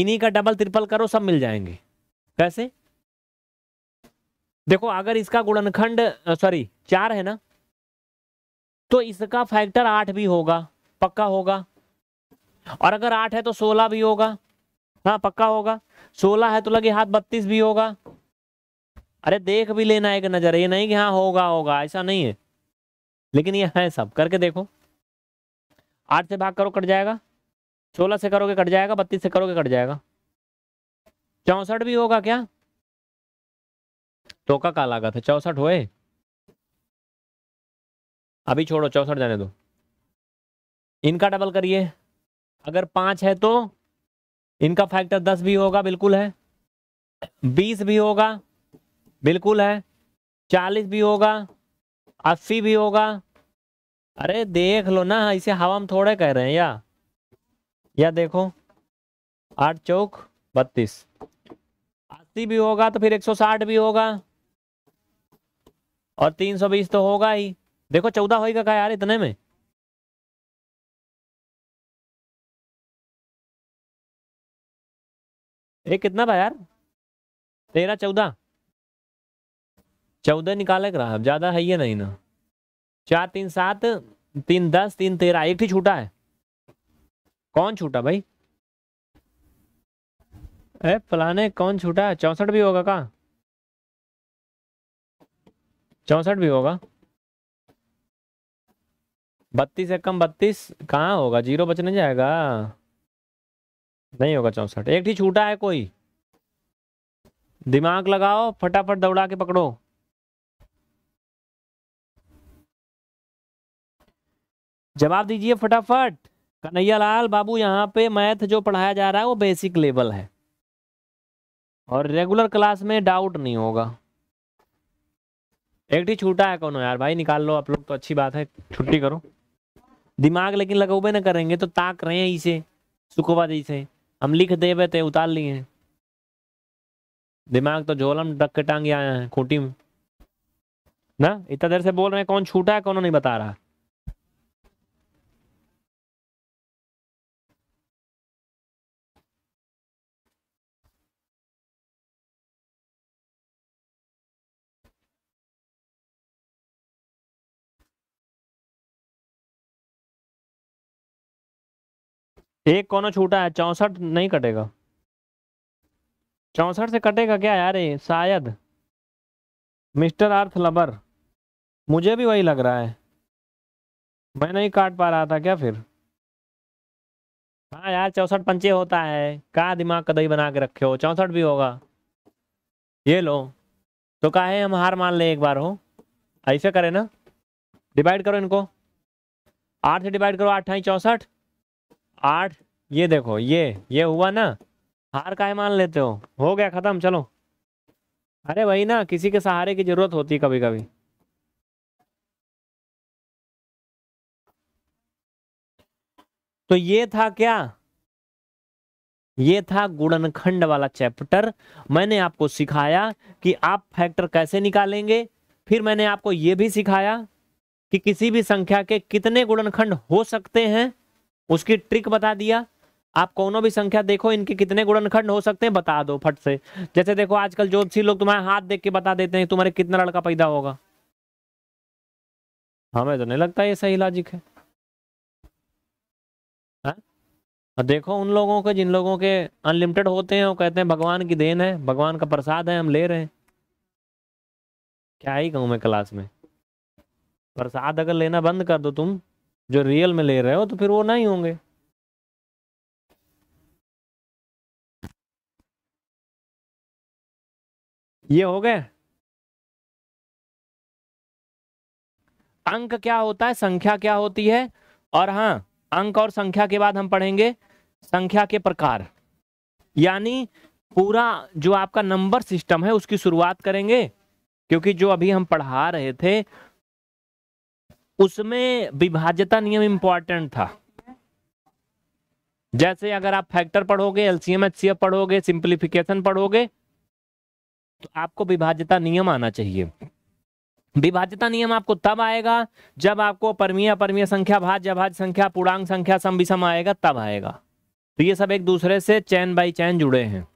इन्हीं का डबल ट्रिपल करो सब मिल जाएंगे कैसे देखो अगर इसका गुणनखंड सॉरी चार है ना तो इसका फैक्टर आठ भी होगा पक्का होगा और अगर आठ है तो सोलह भी होगा हाँ पक्का होगा सोलह है तो लगे हाथ बत्तीस भी होगा अरे देख भी लेना एक नज़र ये नहीं कि हाँ होगा होगा ऐसा नहीं है लेकिन ये है सब करके देखो आठ से भाग करो कट जाएगा सोलह से करोगे कट जाएगा बत्तीस से करोगे कट जाएगा चौंसठ भी होगा क्या तो का लागत है चौंसठ हुए अभी छोड़ो चौंसठ जाने दो इनका डबल करिए अगर पाँच है तो इनका फैक्टर दस भी होगा बिल्कुल है बीस भी होगा बिल्कुल है चालीस भी होगा अस्सी भी होगा अरे देख लो ना इसे हवा में थोड़े कह रहे हैं या या देखो आठ चौक बत्तीस अस्सी भी होगा तो फिर एक सौ साठ भी होगा और तीन सौ बीस तो होगा ही देखो चौदह होएगा क्या यार इतने में
ये कितना था यार
तेरह चौदह चौदह निकाले करा अब ज़्यादा है ये नहीं ना चार तीन सात तीन दस तीन तेरह एक ही छूटा है कौन छूटा भाई ए फलाने कौन छूटा है भी होगा का चौसठ भी होगा बत्तीस एक कम बत्तीस कहाँ होगा जीरो बचने जाएगा नहीं होगा चौसठ एक ही छूटा है कोई दिमाग लगाओ फटाफट दौड़ा के पकड़ो जवाब दीजिए फटाफट कन्हैया लाल बाबू यहाँ पे मैथ जो पढ़ाया जा रहा है वो बेसिक लेवल है और रेगुलर क्लास में डाउट नहीं होगा एक ही छूटा है कौन यार भाई निकाल लो आप लोग तो अच्छी बात है छुट्टी करो दिमाग लेकिन लगोबे ना करेंगे तो ताक रहे हैं इसे सुखोबा से हम लिख बे थे उतार लिए हैं दिमाग तो झोलम डक के टांग आया है खूटी में ना इतना देर से बोल रहे हैं कौन छूटा है कौन नहीं बता रहा एक कोना छूटा है चौंसठ नहीं कटेगा चौंसठ से कटेगा क्या यार ये शायद मिस्टर अर्थ लबर मुझे भी वही लग रहा है मैं नहीं काट पा रहा था क्या फिर हाँ यार चौंसठ पंचे होता है कहा दिमाग कदई बना के रखे हो चौंसठ भी होगा ये लो तो काहे हम हार मान ले एक बार हो ऐसे करें ना डिवाइड करो इनको आठ से डिवाइड करो आठ ढाई चौंसठ आठ ये देखो ये ये हुआ ना हार का मान लेते हो हो गया ख़त्म चलो अरे वही ना किसी के सहारे की ज़रूरत होती है कभी कभी तो ये था क्या ये था गुणनखंड वाला चैप्टर मैंने आपको सिखाया कि आप फैक्टर कैसे निकालेंगे फिर मैंने आपको ये भी सिखाया कि किसी भी संख्या के कितने गुणनखंड हो सकते हैं उसकी ट्रिक बता दिया आप कोनो भी संख्या देखो इनके कितने गुणनखंड हो सकते हैं बता दो फट से जैसे देखो आजकल ज्योतिषी लोग तुम्हारे हाथ देख के बता देते हैं तुम्हारे कितना लड़का पैदा होगा हमें तो नहीं लगता ये सही लॉजिक है हाँ? और देखो उन लोगों के जिन लोगों के अनलिमिटेड होते हैं वो कहते हैं भगवान की देन है भगवान का प्रसाद है हम ले रहे हैं क्या ही कहूं मैं क्लास में प्रसाद अगर लेना बंद कर दो तुम जो रियल में ले रहे हो तो फिर वो नहीं होंगे ये हो गए अंक क्या होता है संख्या क्या होती है और हाँ अंक और संख्या के बाद हम पढ़ेंगे संख्या के प्रकार यानी पूरा जो आपका नंबर सिस्टम है उसकी शुरुआत करेंगे क्योंकि जो अभी हम पढ़ा रहे थे उसमें विभाज्यता नियम इंपॉर्टेंट था जैसे अगर आप फैक्टर पढ़ोगे एलसीएम एच पढ़ोगे सिंप्लीफिकेशन पढ़ोगे तो आपको विभाज्यता नियम आना चाहिए विभाज्यता नियम आपको तब आएगा जब आपको परमीय परमीय संख्या भाज्य भाज संख्या पूर्णांग संख्या सम विषम आएगा तब आएगा तो ये सब एक दूसरे से चैन बाई चैन जुड़े हैं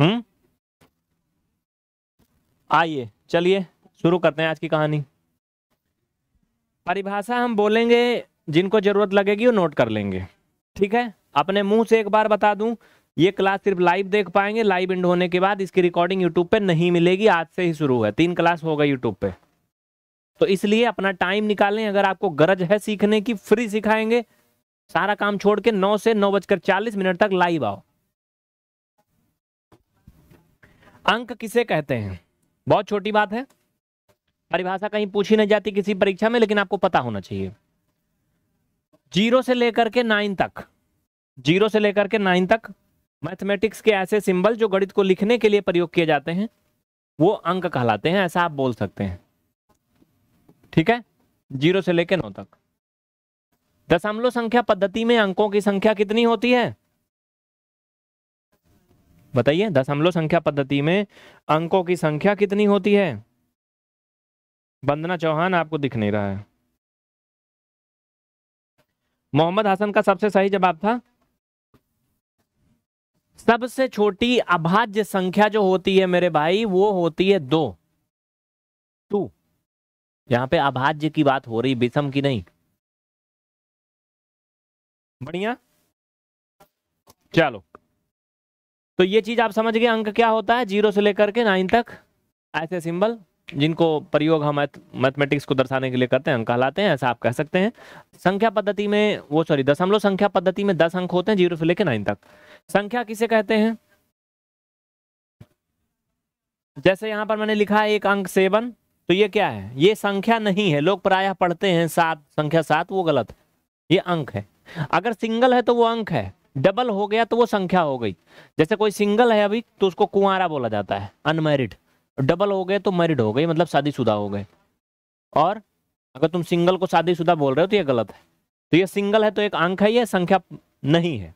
हम्म आइए चलिए शुरू करते हैं आज की कहानी परिभाषा हम बोलेंगे जिनको जरूरत लगेगी वो नोट कर लेंगे ठीक है अपने मुंह से एक बार बता दूं ये क्लास सिर्फ लाइव देख पाएंगे लाइव इंड होने के बाद इसकी रिकॉर्डिंग यूट्यूब पे नहीं मिलेगी आज से ही शुरू है तीन क्लास होगा यूट्यूब पे तो इसलिए अपना टाइम निकालें अगर आपको गरज है सीखने की फ्री सिखाएंगे सारा काम छोड़ के नौ से नौ बजकर चालीस मिनट तक लाइव आओ अंक किसे कहते हैं बहुत छोटी बात है परिभाषा कहीं पूछी नहीं जाती किसी परीक्षा में लेकिन आपको पता होना चाहिए जीरो से लेकर के नाइन तक जीरो से लेकर के नाइन तक मैथमेटिक्स के ऐसे सिंबल जो गणित को लिखने के लिए प्रयोग किए जाते हैं वो अंक कहलाते हैं ऐसा आप बोल सकते हैं ठीक है जीरो से लेकर नौ तक दशमलव संख्या पद्धति में अंकों की संख्या कितनी होती है बताइए दशमलव संख्या पद्धति में अंकों की संख्या कितनी होती है बंदना चौहान आपको दिख नहीं रहा है मोहम्मद हसन का सबसे सही जवाब था सबसे छोटी अभाज्य संख्या जो होती है मेरे भाई वो होती है दो टू यहाँ पे अभाज्य की बात हो रही विषम की नहीं बढ़िया चलो तो ये चीज आप समझ गए अंक क्या होता है जीरो से लेकर के नाइन तक ऐसे सिंबल जिनको प्रयोग हम मैथमेटिक्स को दर्शाने के लिए करते हैं अंक कहलाते हैं ऐसा आप कह सकते हैं संख्या पद्धति में वो सॉरी दशमलव संख्या पद्धति में दस अंक होते हैं जीरो से लेकर नाइन तक संख्या किसे कहते हैं जैसे यहाँ पर मैंने लिखा है एक अंक सेवन तो ये क्या है ये संख्या नहीं है लोग प्रायः पढ़ते हैं सात संख्या सात वो गलत है ये अंक है अगर सिंगल है तो वो अंक है डबल हो गया तो वो संख्या हो गई जैसे कोई सिंगल है अभी तो उसको कुआरा बोला जाता है अनमेरिड डबल हो गए तो मैरिड हो गए मतलब शादीशुदा हो गए और अगर तुम सिंगल को शादीशुदा बोल रहे हो तो ये गलत है तो ये सिंगल है तो एक अंक है यह संख्या नहीं है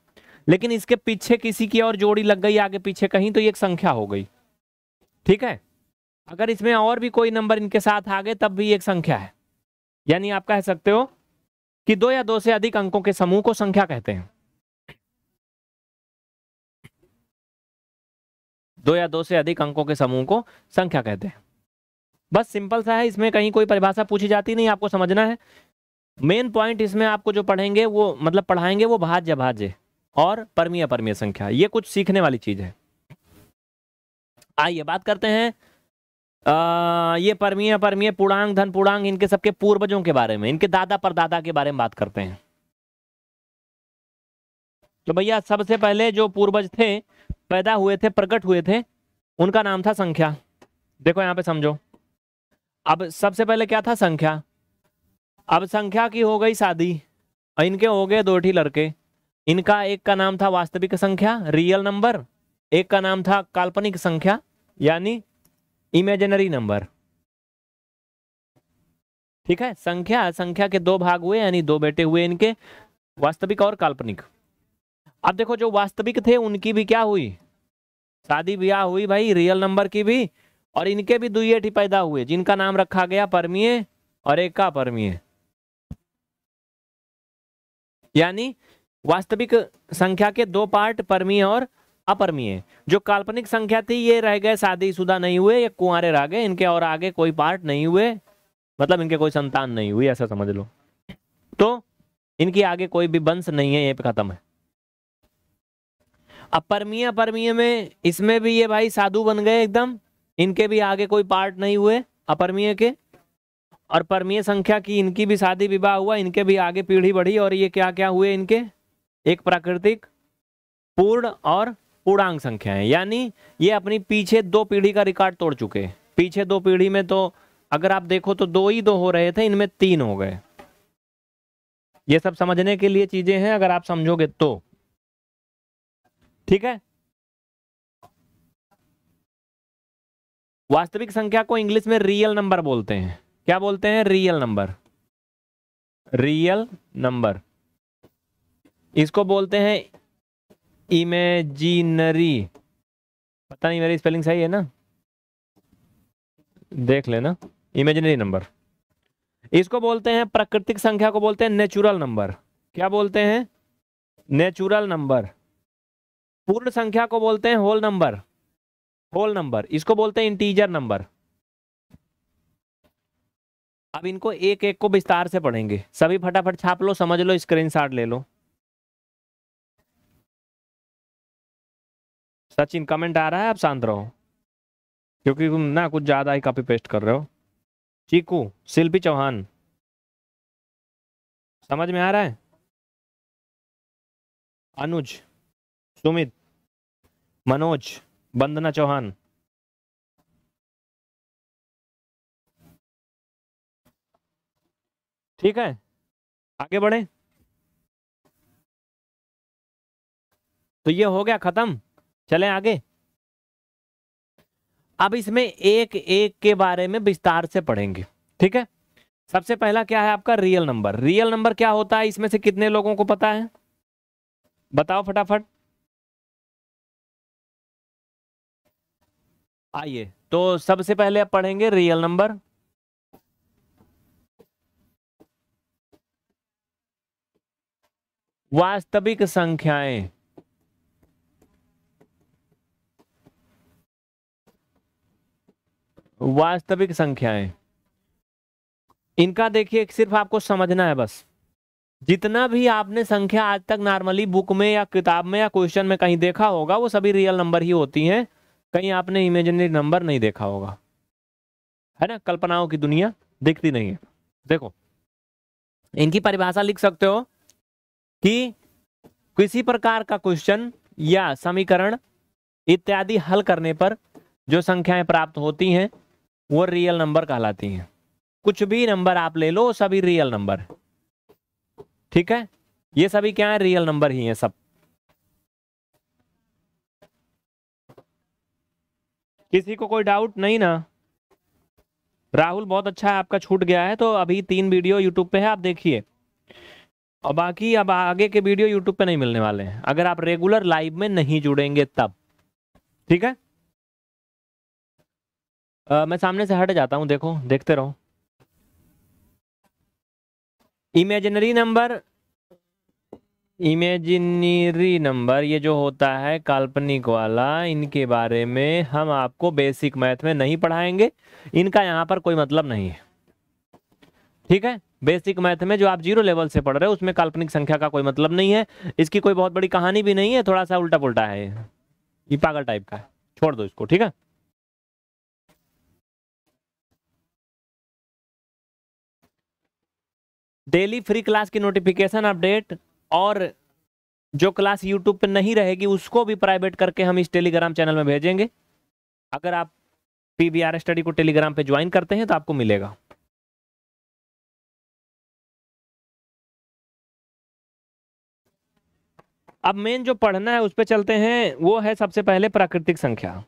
लेकिन इसके पीछे किसी की और जोड़ी लग गई आगे पीछे कहीं तो ये एक संख्या हो गई ठीक है अगर इसमें और भी कोई नंबर इनके साथ आ गए तब भी एक संख्या है यानी आप कह सकते हो कि दो या दो से अधिक अंकों के समूह को संख्या कहते
हैं दो या दो
से अधिक अंकों के समूह को संख्या कहते हैं बस सिंपल सा है इसमें कहीं कोई परिभाषा पूछी जाती नहीं आपको समझना है मेन पॉइंट इसमें आपको जो पढ़ेंगे वो मतलब पढ़ाएंगे वो भाज्य भाज्य और परमीय परमीय संख्या ये कुछ सीखने वाली चीज है आइए बात करते हैं आ, ये परमीय परमीय पूर्णांग धन पूर्णांग इनके सबके पूर्वजों के बारे में इनके दादा परदादा के बारे में बात करते हैं तो भैया सबसे पहले जो पूर्वज थे पैदा हुए थे प्रकट हुए थे उनका नाम था संख्या देखो यहाँ पे समझो अब सबसे पहले क्या था संख्या अब संख्या की हो गई शादी इनके हो गए दो ठी लड़के इनका एक का नाम था वास्तविक संख्या रियल नंबर एक का नाम था काल्पनिक संख्या यानी इमेजिनरी नंबर ठीक है संख्या संख्या के दो भाग हुए यानी दो बेटे हुए इनके वास्तविक और काल्पनिक अब देखो जो वास्तविक थे उनकी भी क्या हुई शादी ब्याह हुई भाई रियल नंबर की भी और इनके भी दुएट ही पैदा हुए जिनका नाम रखा गया परमीय और एक का परमीय यानी वास्तविक संख्या के दो पार्ट परमीय और अपरमीय जो काल्पनिक संख्या थी ये रह गए शादीशुदा नहीं हुए ये कुआरे रह गए इनके और आगे कोई पार्ट नहीं हुए मतलब इनके कोई संतान नहीं हुई ऐसा समझ लो तो इनकी आगे कोई भी वंश नहीं है ये खत्म है अपरमीय अपरमीय में इसमें भी ये भाई साधु बन गए एकदम इनके भी आगे कोई पार्ट नहीं हुए अपरमीय के और परमीय संख्या की इनकी भी शादी विवाह हुआ इनके भी आगे पीढ़ी बढ़ी और ये क्या क्या हुए इनके एक प्राकृतिक पूर्ण और पूर्णांग संख्या है यानी ये अपनी पीछे दो पीढ़ी का रिकॉर्ड तोड़ चुके पीछे दो पीढ़ी में तो अगर आप देखो तो दो ही दो हो रहे थे इनमें तीन हो गए ये सब समझने के लिए चीज़ें हैं अगर आप समझोगे तो ठीक है वास्तविक संख्या को इंग्लिश में रियल नंबर बोलते हैं क्या बोलते हैं रियल नंबर रियल नंबर इसको बोलते हैं इमेजिनरी पता नहीं मेरी स्पेलिंग सही है ना देख लेना इमेजिनरी नंबर इसको बोलते हैं प्राकृतिक संख्या को बोलते हैं नेचुरल नंबर क्या बोलते हैं नेचुरल नंबर पूर्ण संख्या को बोलते हैं होल नंबर होल नंबर इसको बोलते हैं इंटीजर नंबर अब इनको एक एक को विस्तार से पढ़ेंगे सभी फटाफट छाप लो समझ लो स्क्रीनशॉट ले लो सचिन कमेंट आ रहा है आप शांत रहो
क्योंकि तुम ना कुछ ज़्यादा ही कॉपी पेस्ट कर रहे हो चीकू शिल्पी चौहान समझ में आ रहा है
अनुज सुमित मनोज वंदना चौहान ठीक है आगे बढ़े
तो ये हो गया खत्म चलें आगे अब इसमें एक एक के बारे में विस्तार से पढ़ेंगे ठीक है सबसे पहला क्या है आपका रियल नंबर रियल नंबर क्या होता है इसमें से कितने लोगों को पता है
बताओ फटाफट
आइए तो सबसे पहले आप पढ़ेंगे रियल नंबर वास्तविक संख्याएं वास्तविक संख्याएं इनका देखिए सिर्फ आपको समझना है बस जितना भी आपने संख्या आज तक नॉर्मली बुक में या किताब में या क्वेश्चन में कहीं देखा होगा वो सभी रियल नंबर ही होती हैं कहीं आपने इमेजिनरी नंबर नहीं देखा होगा है ना कल्पनाओं की दुनिया दिखती नहीं है देखो इनकी परिभाषा लिख सकते हो कि किसी प्रकार का क्वेश्चन या समीकरण इत्यादि हल करने पर जो संख्याएं प्राप्त होती हैं वो रियल नंबर कहलाती हैं कुछ भी नंबर आप ले लो सभी रियल नंबर ठीक है ये सभी क्या है रियल नंबर ही हैं सब किसी को कोई डाउट नहीं ना राहुल बहुत अच्छा है आपका छूट गया है तो अभी तीन वीडियो यूट्यूब पे है आप देखिए और बाकी अब आगे के वीडियो यूट्यूब पे नहीं मिलने वाले हैं अगर आप रेगुलर लाइव में नहीं जुड़ेंगे तब ठीक है आ, मैं सामने से हट जाता हूं देखो देखते रहो इमेजिनरी नंबर इमेजिनरी नंबर ये जो होता है काल्पनिक वाला इनके बारे में हम आपको बेसिक मैथ में नहीं पढ़ाएंगे इनका यहाँ पर कोई मतलब नहीं है ठीक है बेसिक मैथ में जो आप जीरो लेवल से पढ़ रहे हो उसमें काल्पनिक संख्या का कोई मतलब नहीं है इसकी कोई बहुत बड़ी कहानी भी नहीं है थोड़ा सा उल्टा पुल्टा है ये पागल टाइप का है छोड़ दो इसको ठीक है डेली फ्री क्लास की नोटिफिकेशन अपडेट और जो क्लास यूट्यूब पे नहीं रहेगी उसको भी प्राइवेट करके हम इस टेलीग्राम चैनल में भेजेंगे अगर आप पी बी आर स्टडी को टेलीग्राम पे ज्वाइन करते हैं तो आपको मिलेगा अब मेन जो पढ़ना है उस पर चलते हैं वो है सबसे पहले प्राकृतिक संख्या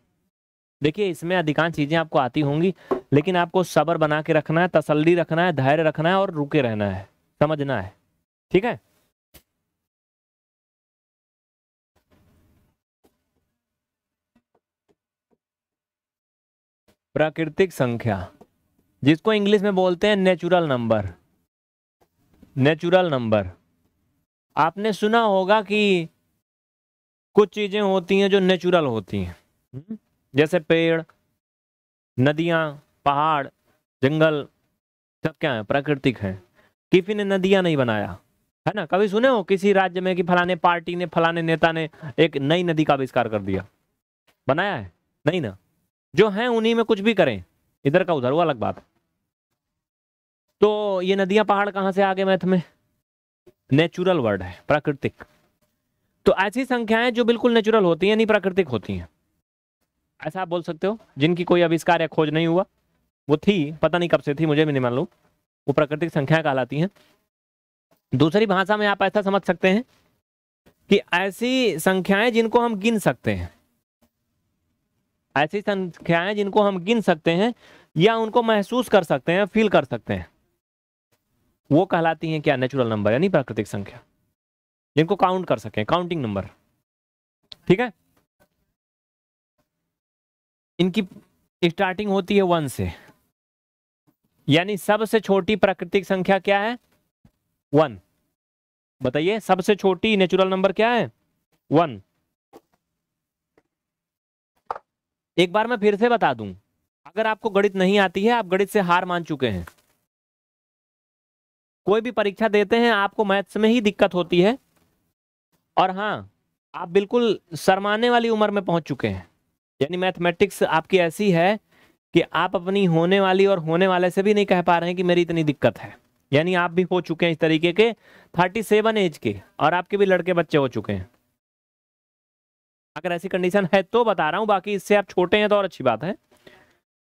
देखिए इसमें अधिकांश चीज़ें आपको आती होंगी लेकिन आपको सबर बना के रखना है तसल्ली रखना है धैर्य रखना है और रुके रहना है समझना है ठीक है प्राकृतिक संख्या जिसको इंग्लिश में बोलते हैं नेचुरल नंबर नेचुरल नंबर आपने सुना होगा कि कुछ चीज़ें होती हैं जो नेचुरल होती हैं हम्म? जैसे पेड़ नदियां पहाड़ जंगल सब क्या है प्राकृतिक है किसी ने नदियां नहीं बनाया है ना कभी सुने हो किसी राज्य में कि फलाने पार्टी ने फलाने नेता ने एक नई नदी का आविष्कार कर दिया बनाया है नहीं ना जो हैं उन्हीं में कुछ भी करें इधर का उधर वो अलग बात तो ये नदियां पहाड़ कहां से आ गए मैथ में नेचुरल वर्ड है प्राकृतिक तो ऐसी संख्याएं जो बिल्कुल नेचुरल होती हैं यानी प्राकृतिक होती हैं ऐसा आप बोल सकते हो जिनकी कोई आविष्कार या खोज नहीं हुआ वो थी पता नहीं कब से थी मुझे भी नहीं मालूम वो प्राकृतिक संख्याएं कहलाती हैं दूसरी भाषा में आप ऐसा समझ सकते हैं कि ऐसी संख्याएं जिनको हम गिन सकते हैं ऐसी संख्याएं जिनको हम गिन सकते हैं या उनको महसूस कर सकते हैं फील कर सकते हैं वो कहलाती हैं क्या नेचुरल नंबर यानी प्राकृतिक संख्या जिनको काउंट कर सकें काउंटिंग नंबर ठीक है इनकी स्टार्टिंग होती है वन से यानी सबसे छोटी प्राकृतिक संख्या क्या है वन बताइए सबसे छोटी नेचुरल नंबर क्या है वन एक बार मैं फिर से बता दूं अगर आपको गणित नहीं आती है आप गणित से हार मान चुके हैं कोई भी परीक्षा देते हैं आपको मैथ्स में ही दिक्कत होती है और हाँ आप बिल्कुल शरमाने वाली उम्र में पहुंच चुके हैं यानी मैथमेटिक्स आपकी ऐसी है कि आप अपनी होने वाली और होने वाले से भी नहीं कह पा रहे हैं कि मेरी इतनी दिक्कत है यानी आप भी हो चुके हैं इस तरीके के थर्टी सेवन एज के और आपके भी लड़के बच्चे हो चुके हैं अगर ऐसी कंडीशन है तो बता रहा हूँ बाकी इससे आप छोटे हैं तो और अच्छी बात है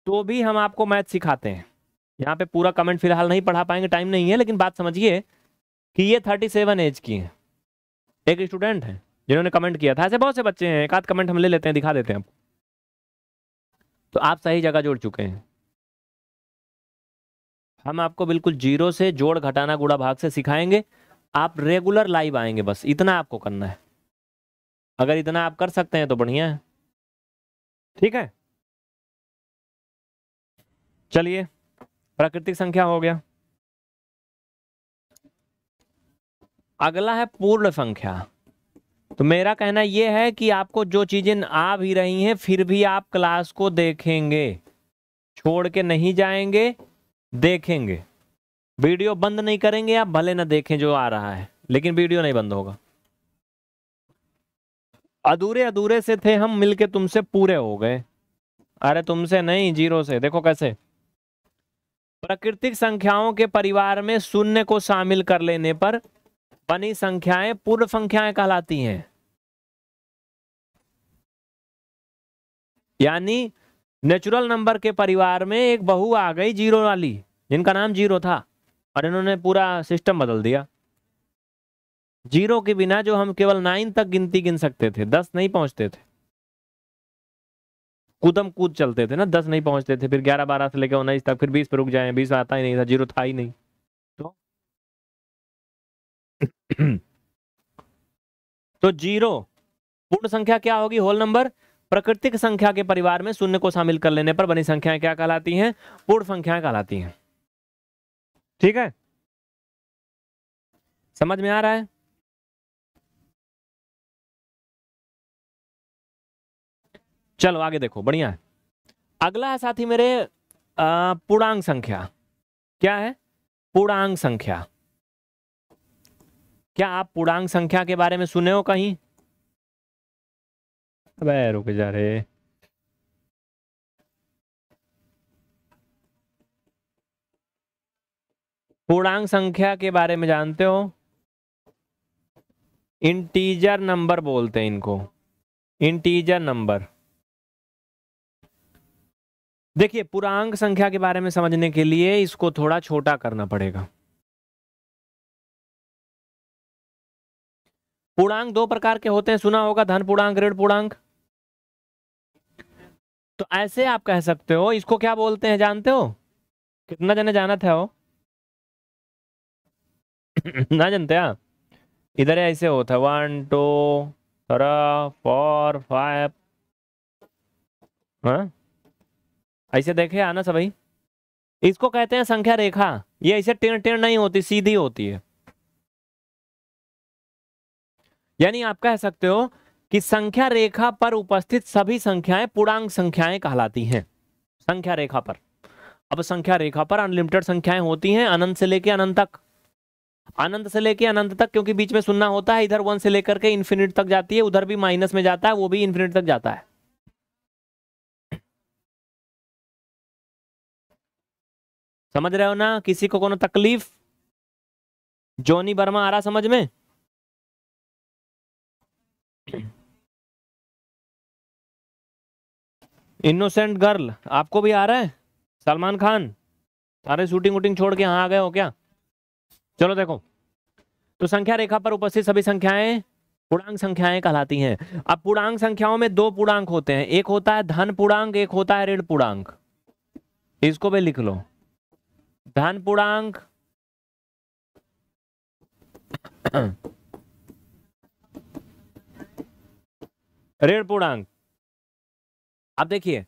तो भी हम आपको मैथ सिखाते हैं यहाँ पे पूरा कमेंट फिलहाल नहीं पढ़ा पाएंगे टाइम नहीं है लेकिन बात समझिए कि ये थर्टी सेवन एज की हैं एक स्टूडेंट है जिन्होंने कमेंट किया था ऐसे बहुत से बच्चे हैं एक आध कमेंट हम ले लेते हैं दिखा देते हैं आपको तो आप सही जगह जोड़ चुके हैं हम आपको बिल्कुल जीरो से जोड़ घटाना गुड़ा भाग से सिखाएंगे आप रेगुलर लाइव आएंगे बस इतना आपको करना है अगर इतना आप कर सकते हैं तो बढ़िया है ठीक है
चलिए प्राकृतिक संख्या हो गया
अगला है पूर्ण संख्या तो मेरा कहना यह है कि आपको जो चीज़ें आ भी रही हैं फिर भी आप क्लास को देखेंगे छोड़ के नहीं जाएंगे देखेंगे वीडियो बंद नहीं करेंगे आप भले ना देखें जो आ रहा है लेकिन वीडियो नहीं बंद होगा अधूरे अधूरे से थे हम मिलके तुमसे पूरे हो गए अरे तुमसे नहीं जीरो से देखो कैसे प्राकृतिक संख्याओं के परिवार में शून्य को शामिल कर लेने पर बनी संख्याएं पूर्ण संख्याएं कहलाती हैं यानी नेचुरल नंबर के परिवार में एक बहू आ गई जीरो वाली जिनका नाम जीरो था और इन्होंने पूरा सिस्टम बदल दिया जीरो के बिना जो हम केवल नाइन तक गिनती गिन सकते थे दस नहीं पहुंचते थे कुदम कूद चलते थे ना दस नहीं पहुंचते थे फिर ग्यारह बारह से लेकर उन्नीस तक फिर बीस पर रुक जाए बीस आता ही नहीं था जीरो था ही नहीं तो तो जीरो पूर्ण संख्या क्या होगी होल नंबर प्राकृतिक संख्या के परिवार में शून्य को शामिल कर लेने पर बनी संख्याएं क्या कहलाती हैं पूर्ण संख्याएं कहलाती हैं ठीक है समझ में आ रहा है
चलो आगे
देखो बढ़िया है
अगला है साथी मेरे पूर्णांग संख्या क्या है पूर्णांग संख्या क्या आप पूर्णांग संख्या के बारे में सुने हो कहीं अबे रुक जा रहे पूर्णांग संख्या के बारे में जानते हो इंटीजर नंबर बोलते हैं इनको इंटीजर नंबर देखिए पूर्णांक संख्या के बारे में समझने के लिए इसको थोड़ा छोटा करना
पड़ेगा
पूर्णांक दो
प्रकार के होते हैं सुना होगा धन पूर्णांक ऋण पूर्णांक तो ऐसे आप कह सकते हो इसको क्या बोलते हैं जानते हो कितना जने जाना था वो ना जानते हैं इधर ऐसे होता है one two three four five हाँ ऐसे देखे आना सभी इसको कहते हैं संख्या रेखा ये ऐसे टेण टेण नहीं होती सीधी होती है यानी आप कह सकते हो कि संख्या रेखा पर उपस्थित सभी संख्याएं पूर्णांक संख्याएं कहलाती हैं संख्या रेखा पर अब संख्या रेखा पर अनलिमिटेड संख्याएं होती हैं अनंत से लेके अनंत तक अनंत से लेके अनंत तक क्योंकि बीच में सुनना होता है इधर वन से लेकर के इन्फिनिट तक जाती है उधर भी माइनस में जाता है वो भी इन्फिनिट तक जाता है
समझ रहे हो ना किसी को कोनो तकलीफ जोनी वर्मा आ रहा समझ में
इनोसेंट
गर्ल आपको भी आ रहा है सलमान खान सारे शूटिंग वूटिंग छोड़ के यहाँ आ गए हो क्या चलो देखो तो संख्या रेखा पर उपस्थित सभी संख्याएं पूर्णांक संख्याएं कहलाती हैं अब पूर्णांक संख्याओं में दो पूर्णांक होते हैं एक होता है धन पूर्णांक एक होता है ऋण पूर्णांक इसको भी लिख लो पूर्णांक ऋण पूर्णांक आप देखिए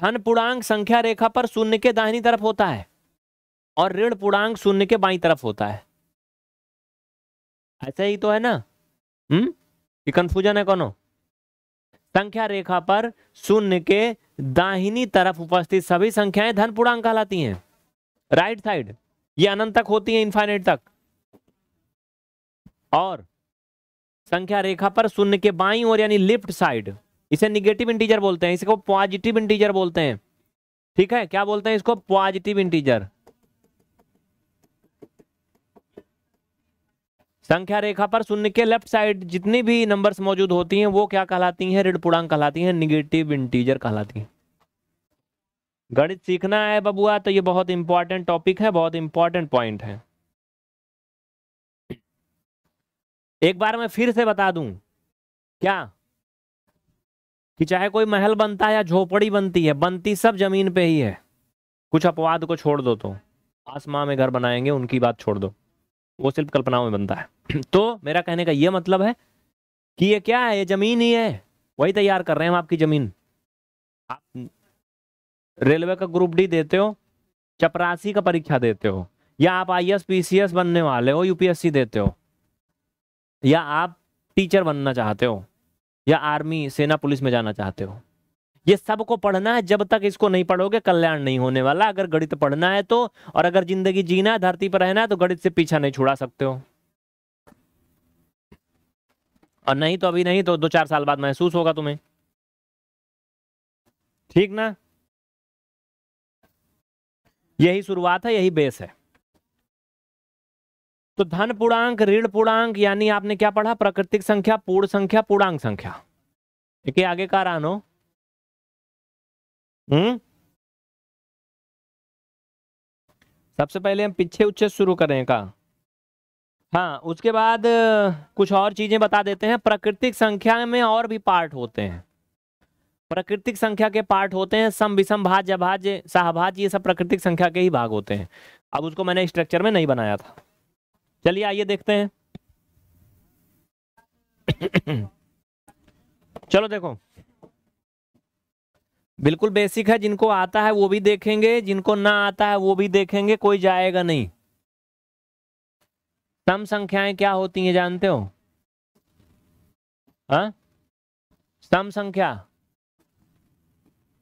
धन पूर्णांक संख्या रेखा पर शून्य के दाहिनी तरफ होता है और ऋण पूर्णांक शून्य के बाई तरफ होता है ऐसा ही तो है ना
हम्म
ये कंफ्यूजन है कौनो संख्या रेखा पर शून्य के दाहिनी तरफ उपस्थित सभी संख्याएं धन पूर्णांक कहलाती हैं राइट साइड ये अनंत तक होती है इन्फाइनेट तक और संख्या रेखा पर शून्य के बाई और यानी लेफ्ट साइड इसे निगेटिव इंटीजर बोलते हैं इसको पॉजिटिव इंटीजर बोलते हैं ठीक है क्या बोलते हैं इसको पॉजिटिव इंटीजर संख्या रेखा पर शून्य के लेफ्ट साइड जितनी भी नंबर्स मौजूद होती हैं वो क्या कहलाती हैं ऋण पूर्णांक कहलाती हैं निगेटिव इंटीजर कहलाती हैं गणित सीखना है बबुआ तो ये बहुत इंपॉर्टेंट टॉपिक है बहुत इंपॉर्टेंट पॉइंट है एक बार मैं फिर से बता दूं क्या कि चाहे कोई महल बनता है या झोपड़ी बनती है बनती सब जमीन पे ही है कुछ अपवाद को छोड़ दो तो आसमां में घर बनाएंगे उनकी बात छोड़ दो वो सिर्फ कल्पनाओं में बनता है तो मेरा कहने का ये मतलब है कि ये क्या है ये जमीन ही है वही तैयार कर रहे हैं हम आपकी जमीन आप रेलवे का ग्रुप डी देते हो चपरासी का परीक्षा देते हो या आप आई एस बनने वाले हो यूपीएससी देते हो या आप टीचर बनना चाहते हो या आर्मी सेना पुलिस में जाना चाहते हो ये सबको पढ़ना है जब तक इसको नहीं पढ़ोगे कल्याण नहीं होने वाला अगर गणित पढ़ना है तो और अगर जिंदगी जीना है धरती पर रहना है तो गणित से पीछा नहीं छुड़ा सकते हो और नहीं तो अभी नहीं तो दो चार साल बाद महसूस होगा तुम्हें ठीक ना यही शुरुआत है यही बेस है तो धन पूर्णांक ऋण पूर्णांक यानी आपने क्या पढ़ा प्राकृतिक संख्या पूर्ण संख्या पूर्णांक संख्या ठीक है आगे का रानो
हम्म
सबसे पहले हम पीछे उच्छे
शुरू करें का हाँ उसके बाद कुछ और चीजें बता देते हैं प्राकृतिक संख्या में और भी पार्ट होते हैं प्राकृतिक संख्या के पार्ट होते हैं सम विषम भाज्य भाज्य सहभाज ये सब प्राकृतिक संख्या के ही भाग होते हैं अब उसको मैंने स्ट्रक्चर में नहीं बनाया था चलिए आइए देखते हैं चलो देखो बिल्कुल बेसिक है जिनको आता है वो भी देखेंगे जिनको ना आता है वो भी देखेंगे कोई जाएगा नहीं सम संख्याएं क्या होती हैं जानते हो हाँ? सम संख्या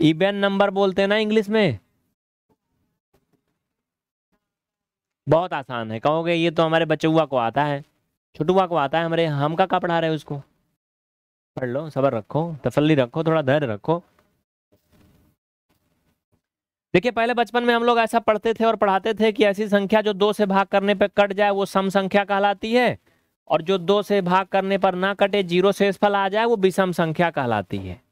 इबेन नंबर बोलते हैं ना इंग्लिश में बहुत आसान है कहोगे ये तो हमारे बचुआ को आता है छुटुआ को आता है हमारे हम का का पढ़ा रहे उसको पढ़ लो सबर रखो तसल्ली रखो थोड़ा धैर्य रखो देखिए पहले बचपन में हम लोग ऐसा पढ़ते थे और पढ़ाते थे कि ऐसी संख्या जो दो से भाग करने पर कट जाए वो सम संख्या कहलाती है और जो दो से भाग करने पर ना कटे जीरो से आ जाए वो विषम संख्या कहलाती है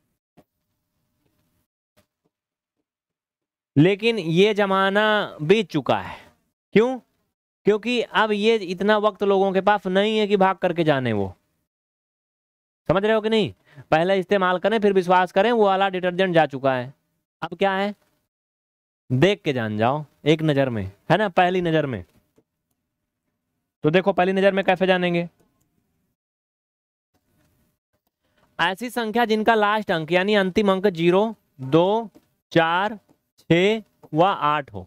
लेकिन ये ज़माना बीत चुका है क्यों क्योंकि अब ये इतना वक्त लोगों के पास नहीं है कि भाग करके जाने वो समझ रहे हो कि नहीं पहले इस्तेमाल करें फिर विश्वास करें वो वाला डिटर्जेंट जा चुका है अब क्या है देख के जान जाओ एक नज़र में है ना पहली नज़र में तो देखो पहली नज़र में कैसे जानेंगे ऐसी संख्या जिनका लास्ट अंक यानी अंतिम अंक जीरो दो चार छ व आठ हो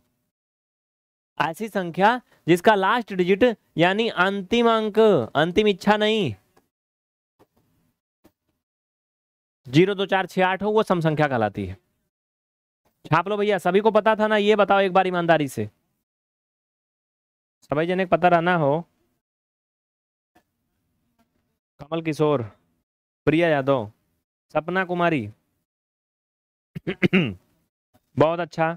ऐसी संख्या जिसका लास्ट डिजिट यानी अंतिम अंक अंतिम इच्छा नहीं जीरो दो चार छ आठ हो वो सम संख्या कहलाती है छाप लो भैया सभी को पता था ना ये बताओ एक बार ईमानदारी से सभी जने पता रहना हो कमल किशोर प्रिया यादव सपना कुमारी बहुत अच्छा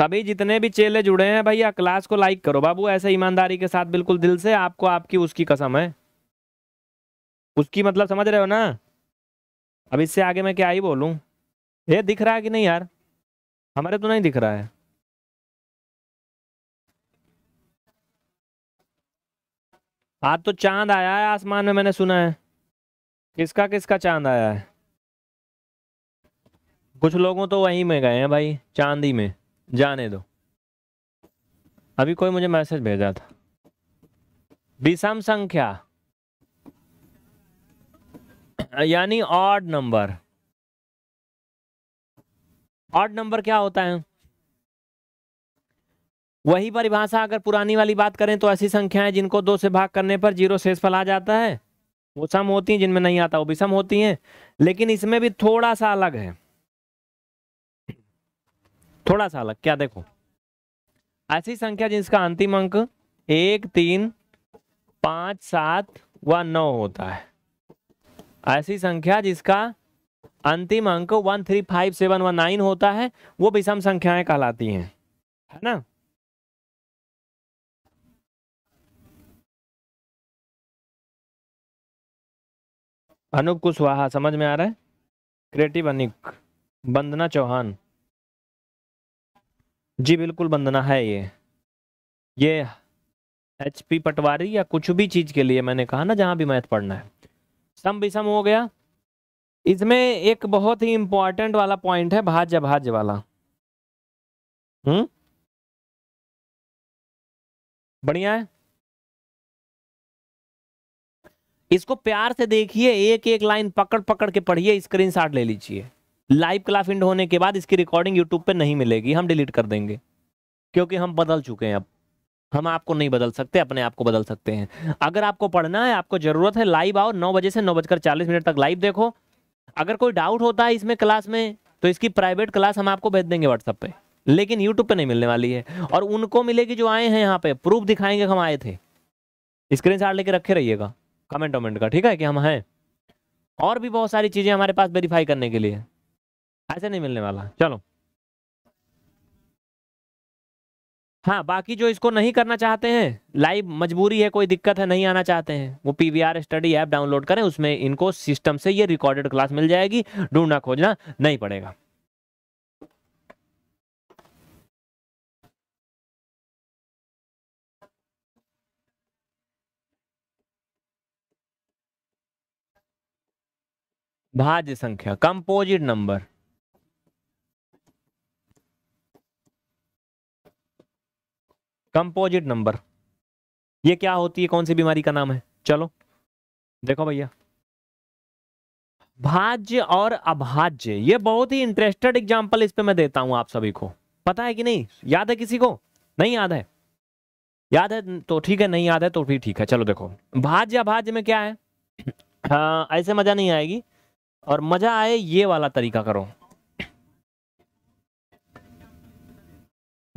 सभी जितने भी चेले जुड़े हैं भैया क्लास को लाइक करो बाबू ऐसे ईमानदारी के साथ बिल्कुल दिल से आपको आपकी उसकी कसम है उसकी मतलब समझ रहे हो ना अब इससे आगे मैं क्या ही बोलूं ये दिख रहा है कि नहीं यार हमारे तो नहीं दिख रहा है आज तो चांद आया है आसमान में मैंने सुना है किसका किसका चांद आया है कुछ लोगों तो वहीं में गए हैं भाई चांदी में जाने दो अभी कोई मुझे मैसेज भेजा था विषम संख्या यानी ऑड नंबर ऑड नंबर क्या होता है वही परिभाषा अगर पुरानी वाली बात करें तो ऐसी संख्याएं जिनको दो से भाग करने पर जीरो शेष फल आ जाता है वो सम होती हैं जिनमें नहीं आता वो भी सम होती हैं लेकिन इसमें भी थोड़ा सा अलग है थोड़ा सा अलग क्या देखो ऐसी संख्या जिसका अंतिम अंक एक तीन पांच सात व नौ होता है ऐसी संख्या जिसका अंतिम अंक one three five seven one nine होता है वो विषम संख्याएं कहलाती हैं है ना अनुप कुशवाहा समझ में आ रहा है क्रिएटिव अनिक वंदना चौहान जी बिल्कुल बंदना है ये ये एच पी पटवारी या कुछ भी चीज़ के लिए मैंने कहा ना जहाँ भी मैथ पढ़ना है सम विषम हो गया इसमें एक बहुत ही इम्पॉर्टेंट वाला पॉइंट है भाज्य भाज्य वाला हम्म बढ़िया है इसको प्यार से देखिए एक एक लाइन पकड़ पकड़ के पढ़िए स्क्रीनशॉट ले लीजिए लाइव क्लास इंड होने के बाद इसकी रिकॉर्डिंग यूट्यूब पर नहीं मिलेगी हम डिलीट कर देंगे क्योंकि हम बदल चुके हैं अब हम आपको नहीं बदल सकते अपने आप को बदल सकते हैं अगर आपको पढ़ना है आपको ज़रूरत है लाइव आओ नौ बजे से नौ बजकर चालीस मिनट तक लाइव देखो अगर कोई डाउट होता है इसमें क्लास में तो इसकी प्राइवेट क्लास हम आपको भेज देंगे व्हाट्सअप पे लेकिन यूट्यूब पे नहीं मिलने वाली है और उनको मिलेगी जो आए हैं यहाँ पे प्रूफ दिखाएंगे हम आए थे स्क्रीन शॉट लेके रखे रहिएगा कमेंट वमेंट का ठीक है कि हम हैं और भी बहुत सारी चीज़ें हमारे पास वेरीफाई करने के लिए ऐसे नहीं मिलने वाला चलो हाँ बाकी जो इसको नहीं करना चाहते हैं लाइव मजबूरी है कोई दिक्कत है नहीं आना चाहते हैं वो पी स्टडी ऐप डाउनलोड करें उसमें इनको सिस्टम से ये रिकॉर्डेड क्लास मिल जाएगी ढूंढना खोजना नहीं पड़ेगा भाज्य संख्या कंपोजिट नंबर कंपोजिट नंबर ये क्या होती है कौन सी बीमारी का नाम है चलो देखो भैया भाज्य और अभाज्य ये बहुत ही इंटरेस्टेड एग्जाम्पल इस पे मैं देता हूं आप सभी को पता है कि नहीं याद है किसी को नहीं याद है याद है तो ठीक है नहीं याद है तो भी ठीक है चलो देखो भाज्य अभाज्य में क्या है हाँ ऐसे मजा नहीं आएगी और मजा आए ये वाला तरीका करो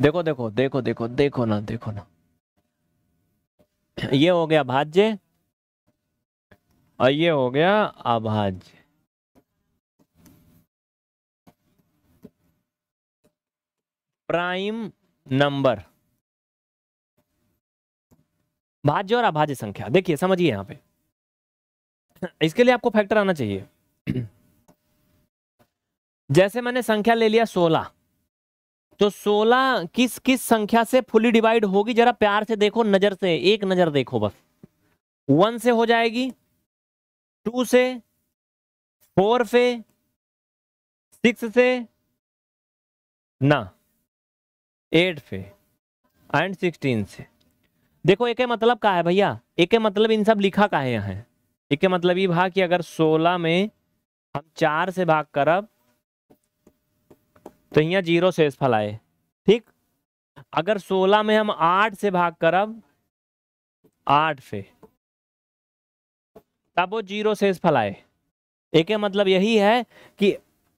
देखो देखो देखो देखो देखो ना देखो ना ये हो गया भाज्य और ये हो गया अभाज्य प्राइम नंबर भाज्य और अभाज्य संख्या देखिए समझिए यहां पे इसके लिए आपको फैक्टर आना चाहिए जैसे मैंने संख्या ले लिया सोलह तो 16 किस किस संख्या से फुली डिवाइड होगी जरा प्यार से देखो नजर से एक नजर देखो बस वन से हो जाएगी टू से फोर से सिक्स से ना एट से एंड सिक्सटीन से देखो एक मतलब का है भैया एक मतलब इन सब लिखा का है यहाँ एक मतलब ये भाग कि अगर सोलह में हम चार से भाग करब तो यहाँ जीरो शेषफल आए ठीक अगर सोलह में हम आठ से भाग करब आठ से तब वो जीरो फल आए एक मतलब यही है कि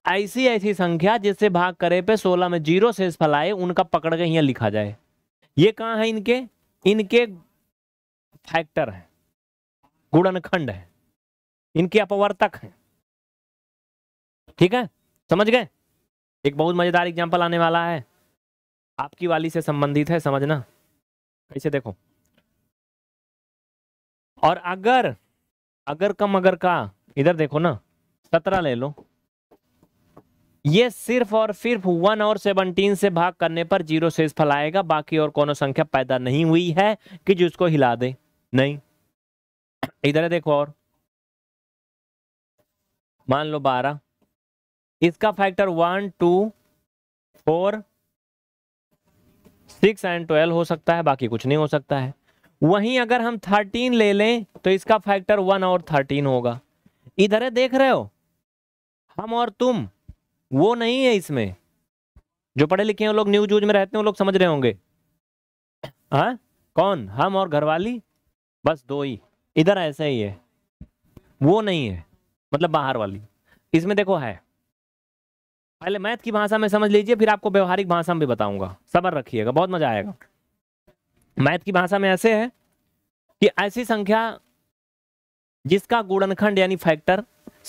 ऐसी ऐसी संख्या जिससे भाग करे पे सोलह में जीरो शेष आए उनका पकड़ के यहाँ लिखा जाए ये कहाँ है इनके इनके फैक्टर हैं गुणनखंड है इनके अपवर्तक हैं ठीक है समझ गए एक बहुत मज़ेदार एग्जाम्पल आने वाला है आपकी वाली से संबंधित है समझना कैसे देखो और अगर अगर कम अगर का इधर देखो ना सत्रह ले लो ये सिर्फ और सिर्फ वन और सेवनटीन से भाग करने पर जीरो शेष आएगा बाकी और कोनो संख्या पैदा नहीं हुई है कि जिसको हिला दे नहीं इधर देखो और मान लो बारह इसका factor one two four six and twelve हो सकता है बाकी कुछ नहीं हो सकता है वहीं अगर हम थर्टीन ले लें तो इसका फैक्टर वन और थर्टीन होगा इधर है देख रहे हो हम और तुम वो नहीं है इसमें जो पढ़े लिखे हैं लोग न्यूज व्यूज में रहते हैं वो लोग समझ रहे होंगे हाँ कौन हम और घरवाली बस दो ही इधर ऐसा ही है वो नहीं है मतलब बाहर वाली इसमें देखो है पहले मैथ की भाषा में समझ लीजिए फिर आपको व्यवहारिक भाषा में भी बताऊंगा सबर रखिएगा बहुत मजा आएगा मैथ की भाषा में ऐसे है कि ऐसी संख्या जिसका गुणनखंड यानी फैक्टर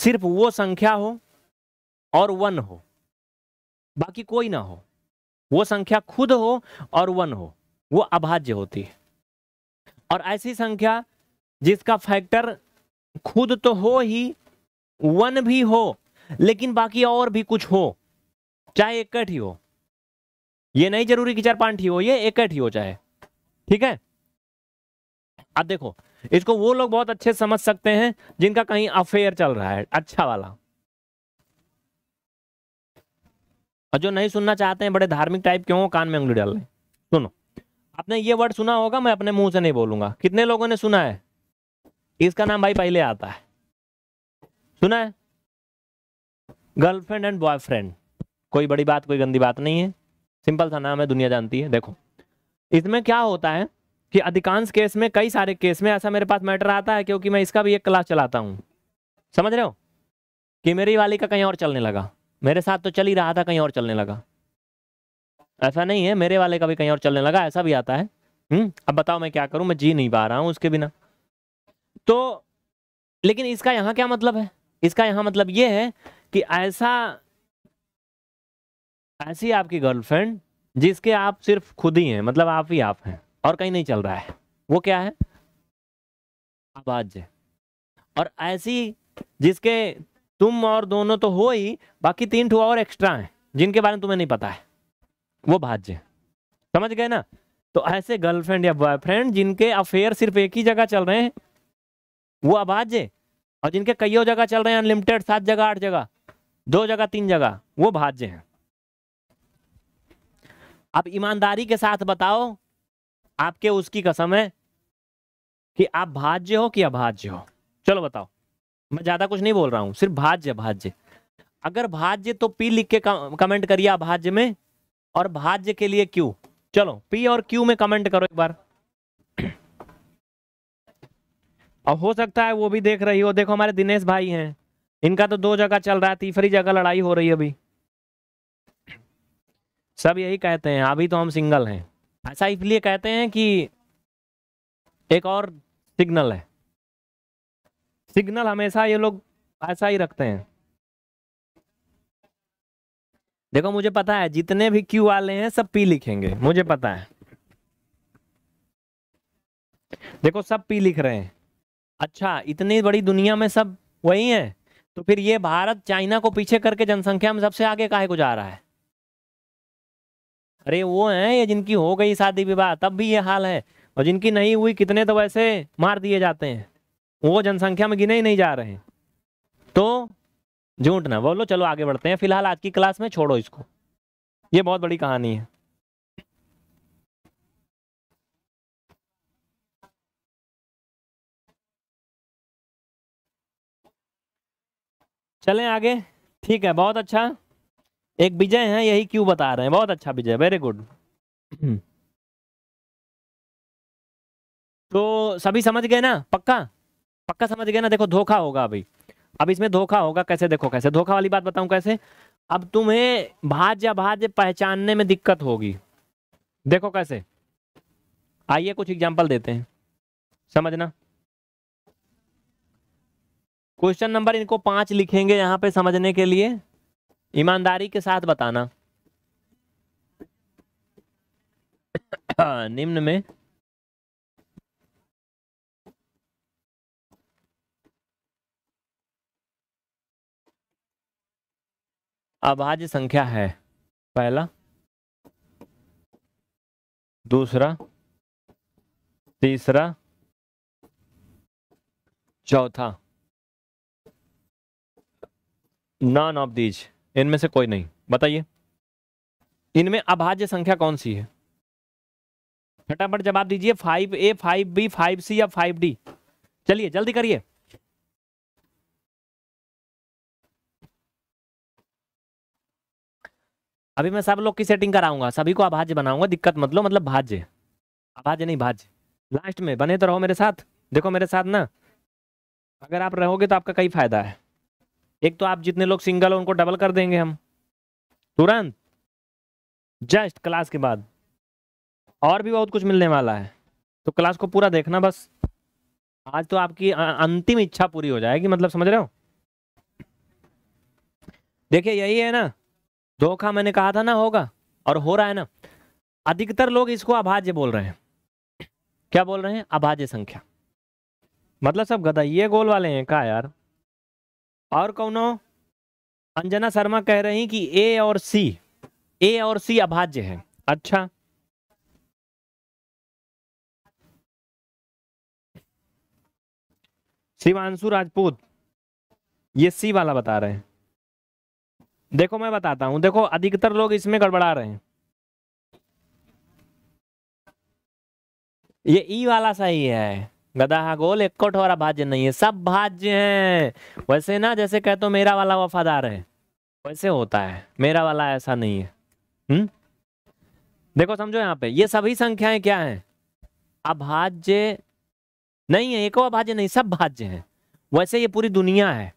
सिर्फ वो संख्या हो और वन हो बाकी कोई ना हो वो संख्या खुद हो और वन हो वो अभाज्य होती है और ऐसी संख्या जिसका फैक्टर खुद तो हो ही वन भी हो लेकिन बाकी और भी कुछ हो चाहे एक ही हो ये नहीं जरूरी कि चार पांच ही हो ये एक ही हो चाहे ठीक है अब देखो इसको वो लोग बहुत अच्छे समझ सकते हैं जिनका कहीं अफेयर चल रहा है अच्छा वाला और जो नहीं सुनना चाहते हैं बड़े धार्मिक टाइप क्यों कान में उंगली डाल रहे सुनो आपने ये वर्ड सुना होगा मैं अपने मुंह से नहीं बोलूंगा कितने लोगों ने सुना है इसका नाम भाई पहले आता है सुना है गर्लफ्रेंड एंड बॉयफ्रेंड कोई बड़ी बात कोई गंदी बात नहीं है सिंपल सा नाम है दुनिया जानती है देखो इसमें क्या होता है कि अधिकांश केस में कई सारे केस में ऐसा मेरे पास मैटर आता है क्योंकि मैं इसका भी एक क्लास चलाता हूँ समझ रहे हो कि मेरी वाली का कहीं और चलने लगा मेरे साथ तो चल ही रहा था कहीं और चलने लगा ऐसा नहीं है मेरे वाले का भी कहीं और चलने लगा ऐसा भी आता है हम्म अब बताओ मैं क्या करूं मैं जी नहीं पा रहा हूं उसके बिना तो लेकिन इसका यहाँ क्या मतलब है इसका यहाँ मतलब ये है कि ऐसा ऐसी आपकी गर्लफ्रेंड जिसके आप सिर्फ खुद ही हैं मतलब आप ही आप हैं और कहीं नहीं चल रहा है वो क्या है आवाज और ऐसी जिसके तुम और दोनों तो हो ही बाकी तीन ठुआ और एक्स्ट्रा हैं जिनके बारे में तुम्हें नहीं पता है वो भाज्य समझ गए ना तो ऐसे गर्लफ्रेंड या बॉयफ्रेंड जिनके अफेयर सिर्फ एक ही जगह चल रहे हैं वो अभाज्य और जिनके कईयों जगह चल रहे हैं अनलिमिटेड सात जगह आठ जगह दो जगह तीन जगह वो भाज्य हैं आप ईमानदारी के साथ बताओ आपके उसकी कसम है कि आप भाज्य हो कि अभाज्य हो चलो बताओ मैं ज्यादा कुछ नहीं बोल रहा हूं सिर्फ भाज्य भाज्य अगर भाज्य तो पी लिख के कमेंट करिए अभाज्य में और भाज्य के लिए क्यू चलो पी और क्यू में कमेंट करो एक बार और हो सकता है वो भी देख रही हो देखो हमारे दिनेश भाई हैं इनका तो दो जगह चल रहा है तीसरी जगह लड़ाई हो रही है अभी सब यही कहते हैं अभी तो हम सिंगल हैं ऐसा अच्छा, इसलिए कहते हैं कि एक और सिग्नल है सिग्नल हमेशा ये लोग ऐसा ही रखते हैं देखो मुझे पता है जितने भी क्यू वाले हैं सब पी लिखेंगे मुझे पता है देखो सब पी लिख रहे हैं अच्छा इतनी बड़ी दुनिया में सब वही हैं तो फिर ये भारत चाइना को पीछे करके जनसंख्या में सबसे आगे काहे को जा रहा है अरे वो हैं ये जिनकी हो गई शादी विवाह तब भी ये हाल है और जिनकी नहीं हुई कितने तो वैसे मार दिए जाते हैं वो जनसंख्या में गिने ही नहीं जा रहे हैं तो झूठ ना बोलो चलो आगे बढ़ते हैं फिलहाल आज की क्लास में छोड़ो इसको ये बहुत बड़ी कहानी है चलें आगे ठीक है बहुत अच्छा एक विजय है यही क्यों बता रहे हैं बहुत अच्छा विजय वेरी गुड हम्म। तो सभी समझ गए ना पक्का पक्का समझ गए ना देखो धोखा होगा अभी अब इसमें धोखा होगा कैसे देखो कैसे धोखा वाली बात बताऊं कैसे अब तुम्हें भाज्य अभाज्य पहचानने में दिक्कत होगी देखो कैसे आइए कुछ एग्जाम्पल देते हैं समझना क्वेश्चन नंबर इनको पांच लिखेंगे यहाँ पे समझने के लिए ईमानदारी के साथ बताना निम्न में अभाज्य संख्या है पहला दूसरा तीसरा चौथा नॉन ऑफ दीज इनमें से कोई नहीं बताइए इनमें अभाज्य संख्या कौन सी है फटाफट जवाब दीजिए five A five B five C या फाइव डी चलिए जल्दी करिए अभी मैं सब लोग की सेटिंग कराऊंगा सभी को अभाज्य बनाऊंगा दिक्कत मत लो मतलब भाज्य अभाज्य नहीं भाज्य लास्ट में बने तो रहो मेरे साथ देखो मेरे साथ ना अगर आप रहोगे तो आपका कई फायदा है एक तो आप जितने लोग सिंगल हो उनको डबल कर देंगे हम तुरंत जस्ट क्लास के बाद और भी बहुत कुछ मिलने वाला है तो क्लास को पूरा देखना बस आज तो आपकी अंतिम इच्छा पूरी हो जाएगी मतलब समझ रहे हो देखिए यही है ना धोखा मैंने कहा था ना होगा और हो रहा है ना अधिकतर लोग इसको अभाज्य बोल रहे हैं क्या बोल रहे हैं अभाज्य संख्या मतलब सब गधा ये गोल वाले हैं कहा यार और कौनो अंजना शर्मा कह रही कि ए और सी ए और सी अभाज्य है अच्छा
शिवांशु राजपूत
ये सी वाला बता रहे हैं देखो मैं बताता हूं देखो अधिकतर लोग इसमें गड़बड़ा रहे हैं ये ई e वाला सही है गदा हाँ गोल एक कठोरा भाज्य नहीं है सब भाज्य हैं वैसे ना जैसे कहते तो मेरा वाला वफादार है वैसे होता है मेरा वाला ऐसा नहीं है हुँ? हम्म? देखो समझो यहाँ पे ये सभी संख्याएं क्या हैं अभाज्य नहीं है एक अभाज्य नहीं सब भाज्य हैं वैसे ये पूरी दुनिया है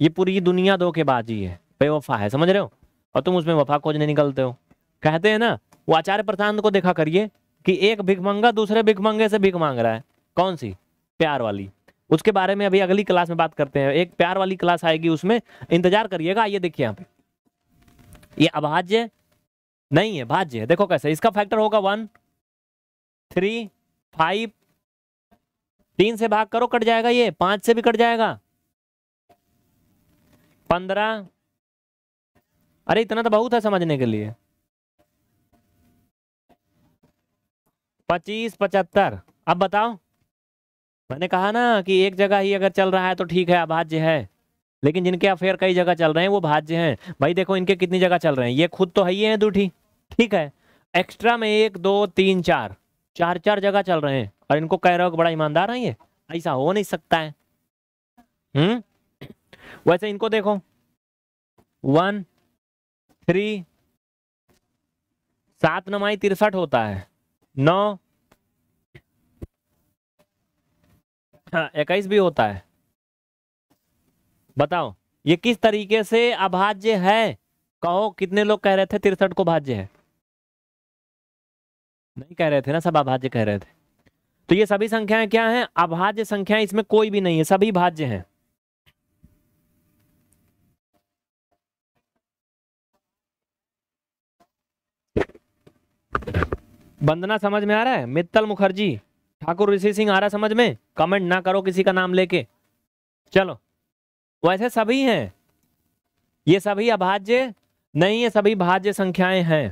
ये पूरी दुनिया दो के बाजी है बेवफा है समझ रहे हो और तुम उसमें वफा खोजने निकलते हो कहते हैं ना वो आचार्य प्रशांत को देखा करिए कि एक भिखमंगा दूसरे भिखमंगे से भिख मांग रहा है कौन सी प्यार वाली उसके बारे में अभी अगली क्लास में बात करते हैं एक प्यार वाली क्लास आएगी उसमें इंतजार करिएगा आइए देखिए यहाँ पे ये अभाज्य नहीं है भाज्य है देखो कैसे इसका फैक्टर होगा वन थ्री फाइव तीन से भाग करो कट जाएगा ये पांच से भी कट जाएगा पंद्रह अरे इतना तो बहुत है समझने के लिए पच्चीस पचहत्तर अब बताओ मैंने कहा ना कि एक जगह ही अगर चल रहा है तो ठीक है अभाज्य है लेकिन जिनके अफेयर कई जगह चल रहे हैं वो भाज्य हैं भाई देखो इनके कितनी जगह चल रहे हैं ये खुद तो है ही है दूठी ठीक है एक्स्ट्रा में एक दो तीन चार चार चार जगह चल रहे हैं और इनको कह रहे हो कि बड़ा ईमानदार है ये ऐसा हो नहीं सकता है हम्म वैसे इनको देखो वन थ्री सात नमाई तिरसठ होता है नौ हाँ इक्कीस भी होता है बताओ ये किस तरीके से अभाज्य है कहो कितने लोग कह रहे थे तिरसठ को भाज्य है नहीं कह रहे थे ना सब अभाज्य कह रहे थे तो ये सभी संख्याएं क्या हैं अभाज्य संख्याएं इसमें कोई भी नहीं है सभी भाज्य हैं वंदना समझ में आ रहा है मित्तल मुखर्जी ठाकुर ऋषि सिंह आ रहा समझ में कमेंट ना करो किसी का नाम लेके चलो वैसे सभी हैं ये सभी अभाज्य नहीं ये सभी भाज्य संख्याएं हैं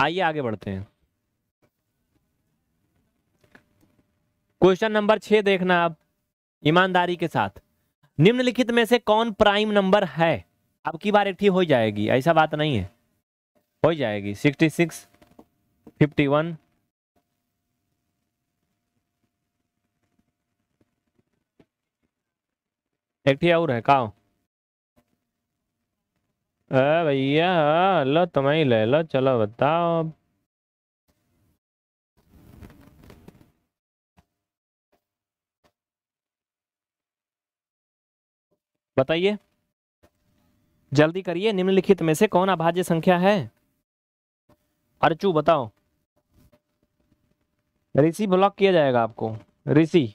आइए आगे बढ़ते हैं क्वेश्चन नंबर छह देखना आप ईमानदारी के साथ निम्नलिखित में से कौन प्राइम नंबर है अब की बार एक ठीक हो जाएगी ऐसा बात नहीं है हो जाएगी सिक्सटी सिक्स फिफ्टी वन एकठी और है का भैया लो तुम्हें ले लो चलो बताओ बताइए जल्दी करिए निम्नलिखित में से कौन अभाज्य संख्या है अर्चू बताओ ऋषि ब्लॉक किया जाएगा आपको ऋषि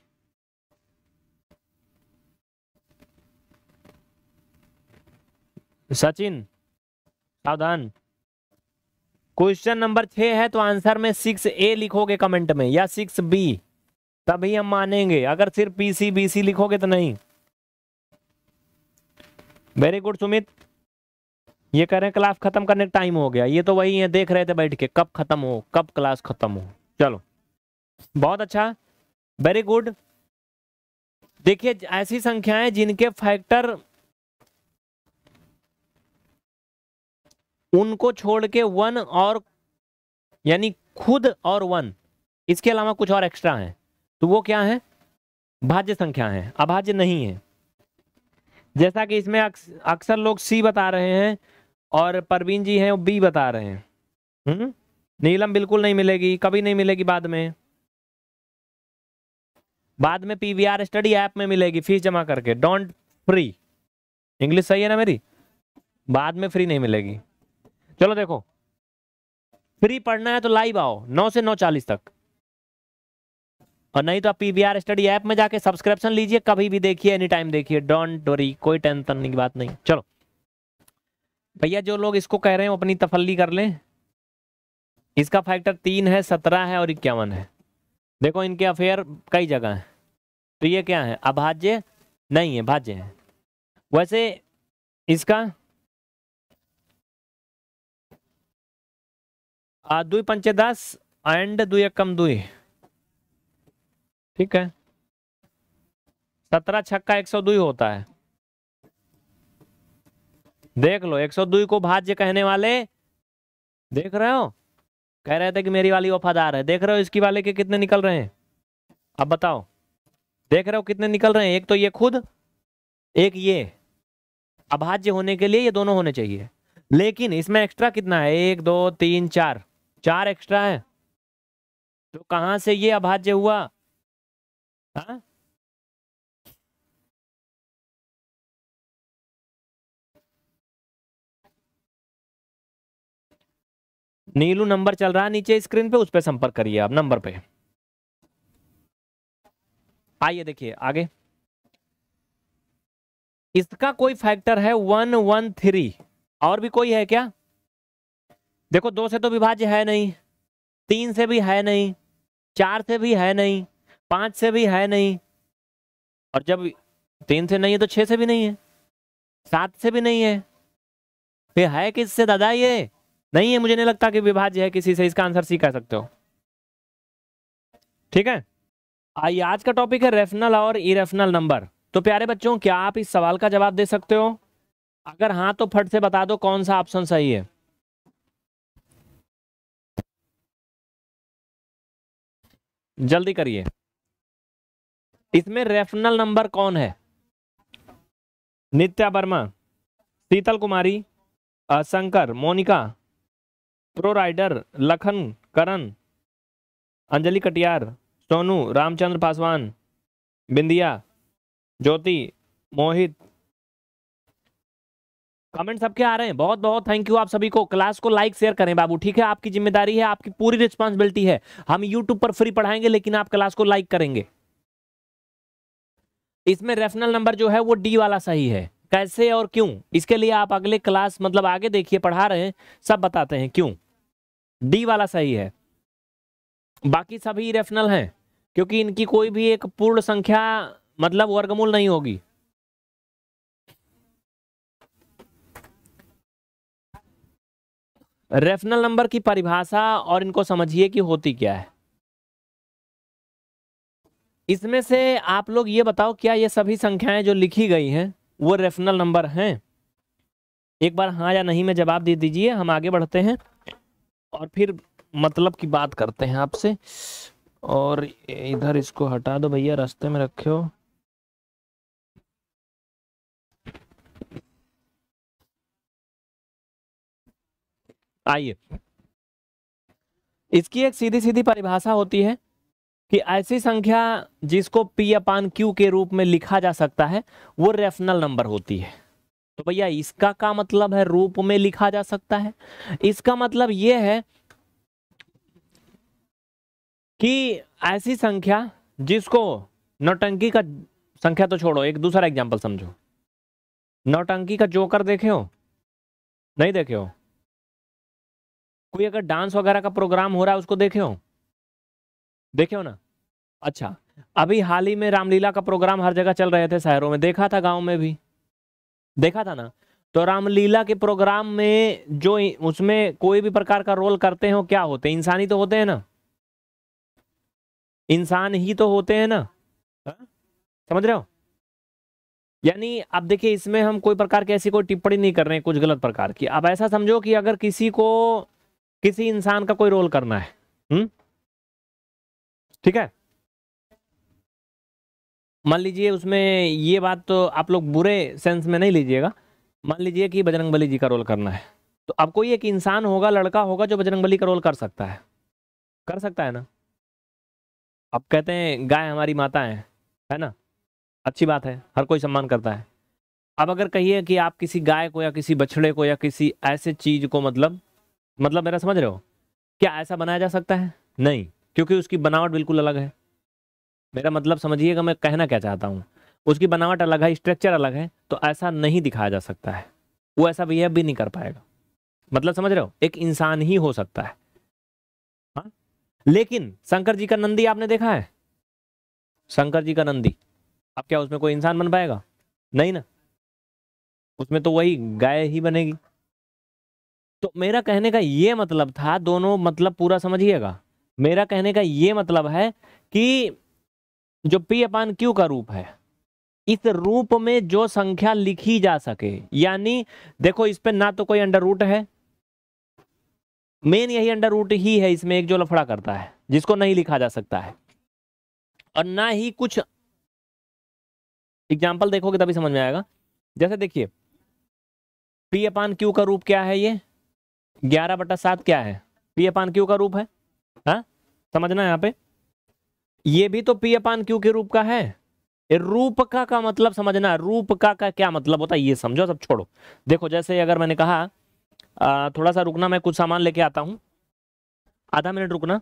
सचिन सावधान क्वेश्चन नंबर छह है तो आंसर में सिक्स ए लिखोगे कमेंट में या सिक्स बी तभी हम मानेंगे अगर सिर्फ पी सी बी सी लिखोगे तो नहीं वेरी गुड सुमित ये कह रहे हैं क्लास खत्म करने का टाइम हो गया ये तो वही है देख रहे थे बैठ के कब खत्म हो कब क्लास खत्म हो चलो बहुत अच्छा वेरी गुड देखिए ऐसी संख्याएं जिनके फैक्टर उनको छोड़ के वन और यानी खुद और वन इसके अलावा कुछ और एक्स्ट्रा हैं तो वो क्या है भाज्य संख्या है अभाज्य नहीं है जैसा कि इसमें अक्सर लोग सी बता रहे हैं और परवीन जी हैं वो बी बता रहे हैं हम्म नीलम बिल्कुल नहीं मिलेगी कभी नहीं मिलेगी बाद में बाद में पीवीआर स्टडी ऐप में मिलेगी फीस जमा करके डोंट फ्री इंग्लिश सही है ना मेरी बाद में फ्री नहीं मिलेगी चलो देखो फ्री पढ़ना है तो लाइव आओ नौ से नौ चालीस तक और नहीं तो आप पीवीआर स्टडी ऐप में जाके सब्सक्रिप्शन लीजिए कभी भी देखिए एनी टाइम देखिए डोंट वरी कोई टेंशन की बात नहीं चलो भैया जो लोग इसको कह रहे हैं अपनी तफल्ली कर लें इसका फैक्टर तीन है सत्रह है और इक्यावन है देखो इनके अफेयर कई जगह हैं तो ये क्या है अभाज्य नहीं है भाज्य है वैसे इसका दुई पंचे दस एंड दुई कम दुई ठीक है सत्रह छक्का एक सौ दुई होता है देख लो एक सौ दुई को भाज्य कहने वाले देख रहे हो कह रहे थे कि मेरी वाली वफादार है देख रहे हो इसकी वाले के कितने निकल रहे हैं अब बताओ देख रहे हो कितने निकल रहे हैं एक तो ये खुद एक ये अभाज्य होने के लिए ये दोनों होने चाहिए लेकिन इसमें एक्स्ट्रा कितना है एक दो तीन चार चार एक्स्ट्रा है तो कहां से ये अभाज्य हुआ हा? नीलू नंबर चल रहा है नीचे स्क्रीन पे उस पर संपर्क करिए आप नंबर पे आइए देखिए आगे इसका कोई फैक्टर है वन वन थ्री और भी कोई है क्या देखो दो से तो विभाज्य है नहीं तीन से भी है नहीं चार से भी है नहीं पाँच से भी है नहीं और जब तीन से नहीं है तो छः से भी नहीं है सात से भी नहीं है फिर है किससे दादा ये नहीं है मुझे नहीं लगता कि विभाज्य है किसी से इसका आंसर सी कह सकते हो ठीक है आइए आज का टॉपिक है रेफनल और इरेफनल नंबर तो प्यारे बच्चों क्या आप इस सवाल का जवाब दे सकते हो अगर हाँ तो फट से बता दो कौन सा ऑप्शन सही है जल्दी करिए इसमें रेफनल नंबर कौन है Nitya Verma Sheetal Kumari Shankar Monika pro rider Lakhan Karan Anjali Katiyar Sonu Ramchandra Paswan Bindiya Jyoti Mohit comment सबके आ रहे हैं बहुत बहुत थैंक यू आप सभी को क्लास को लाइक शेयर करें बाबू ठीक है आपकी जिम्मेदारी है आपकी पूरी रिस्पांसिबिलिटी है हम यूट्यूब पर फ्री पढ़ाएंगे लेकिन आप क्लास को लाइक करेंगे इसमें रेफरल नंबर जो है वो डी वाला सही है कैसे और क्यों इसके लिए आप अगले क्लास मतलब आगे देखिए पढ़ा रहे हैं सब बताते हैं क्यों डी वाला सही है बाकी सभी रेफनल हैं क्योंकि इनकी कोई भी एक पूर्ण संख्या मतलब वर्गमूल नहीं होगी रेफनल नंबर की परिभाषा और इनको समझिए कि होती क्या है इसमें से आप लोग ये बताओ क्या ये सभी संख्याएं जो लिखी गई हैं वो रेफनल नंबर हैं एक बार हाँ या नहीं में जवाब दे दीजिए हम आगे बढ़ते हैं और फिर मतलब की बात करते हैं आपसे और इधर इसको हटा दो भैया रास्ते में रखे हो आइए इसकी एक सीधी सीधी परिभाषा होती है कि ऐसी संख्या जिसको पी अपान क्यू के रूप में लिखा जा सकता है वो रेफनल नंबर होती है तो भैया इसका का मतलब है रूप में लिखा जा सकता है इसका मतलब ये है कि ऐसी संख्या जिसको नौटंकी का संख्या तो छोड़ो एक दूसरा एग्जाम्पल समझो नौटंकी का जोकर देखे हो नहीं देखे हो कोई अगर डांस वगैरह का प्रोग्राम हो रहा है उसको देखे हो देखे हो ना अच्छा अभी हाल ही में रामलीला का प्रोग्राम हर जगह चल रहे थे शहरों में देखा था गाँव में भी देखा था ना तो रामलीला के प्रोग्राम में जो उसमें कोई भी प्रकार का रोल करते हो क्या होते हैं इंसानी तो होते हैं ना इंसान ही तो होते हैं ना हा? समझ रहे हो यानी अब देखिए इसमें हम कोई प्रकार की ऐसी कोई टिप्पणी नहीं कर रहे हैं कुछ गलत प्रकार की अब ऐसा समझो कि अगर किसी को किसी इंसान का कोई रोल करना है हम्म ठीक है मान लीजिए उसमें ये बात तो आप लोग बुरे सेंस में नहीं लीजिएगा मान लीजिए कि बजरंग बली जी का रोल करना है तो अब कोई एक इंसान होगा लड़का होगा जो बजरंग बली का रोल कर सकता है कर सकता है ना अब कहते हैं गाय हमारी माता है है ना अच्छी बात है हर कोई सम्मान करता है अब अगर कहिए कि आप किसी गाय को या किसी बछड़े को या किसी ऐसे चीज़ को मतलब मतलब मेरा समझ रहे हो क्या ऐसा बनाया जा सकता है नहीं क्योंकि उसकी बनावट बिल्कुल अलग है मेरा मतलब समझिएगा मैं कहना क्या चाहता हूँ उसकी बनावट अलग है स्ट्रक्चर अलग है तो ऐसा नहीं दिखाया जा सकता है वो ऐसा बिहेव भी नहीं कर पाएगा मतलब समझ रहे हो एक इंसान ही हो सकता है हा? लेकिन शंकर जी का नंदी आपने देखा है शंकर जी का नंदी अब क्या उसमें कोई इंसान बन पाएगा नहीं ना उसमें तो वही गाय ही बनेगी तो मेरा कहने का ये मतलब था दोनों मतलब पूरा समझिएगा मेरा कहने का ये मतलब है कि जो पी अपान क्यू का रूप है इस रूप में जो संख्या लिखी जा सके यानी देखो इस पे ना तो कोई अंडर रूट है मेन यही अंडर रूट ही है इसमें एक जो लफड़ा करता है जिसको नहीं लिखा जा सकता है और ना ही कुछ एग्जाम्पल देखोगे तभी समझ में आएगा जैसे देखिए पी अपान क्यू का रूप क्या है ये ग्यारह बटा सात क्या है पी अपान क्यू का रूप है हा? समझना यहाँ पे ये भी तो पी अपान क्यू के रूप का है रूप का का मतलब समझना रूप का का क्या मतलब होता है ये समझो सब छोड़ो देखो जैसे अगर मैंने कहा आ, थोड़ा सा रुकना मैं कुछ सामान लेके आता हूँ आधा मिनट रुकना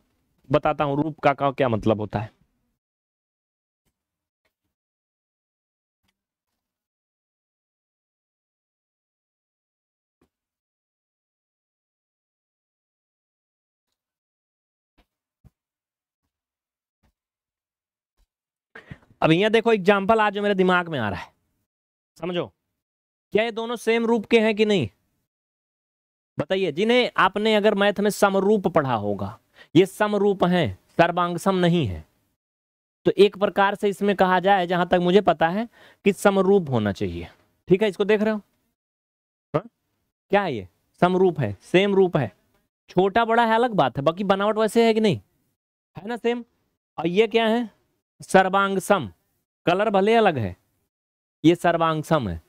बताता हूँ रूप का का क्या मतलब होता है अब यह देखो एग्जाम्पल आज मेरे दिमाग में आ रहा है समझो क्या ये दोनों सेम रूप के हैं कि नहीं बताइए जिन्हें आपने अगर मैथ में समरूप पढ़ा होगा ये समरूप हैं सर्वांगसम नहीं है तो एक प्रकार से इसमें कहा जाए जहां तक मुझे पता है कि समरूप होना चाहिए ठीक है इसको देख रहे हो हा? क्या है ये समरूप है सेम रूप है छोटा बड़ा है अलग बात है बाकी बनावट वैसे है कि नहीं है ना सेम और ये क्या है सर्वांग सम कलर भले अलग है ये सर्वांग सम है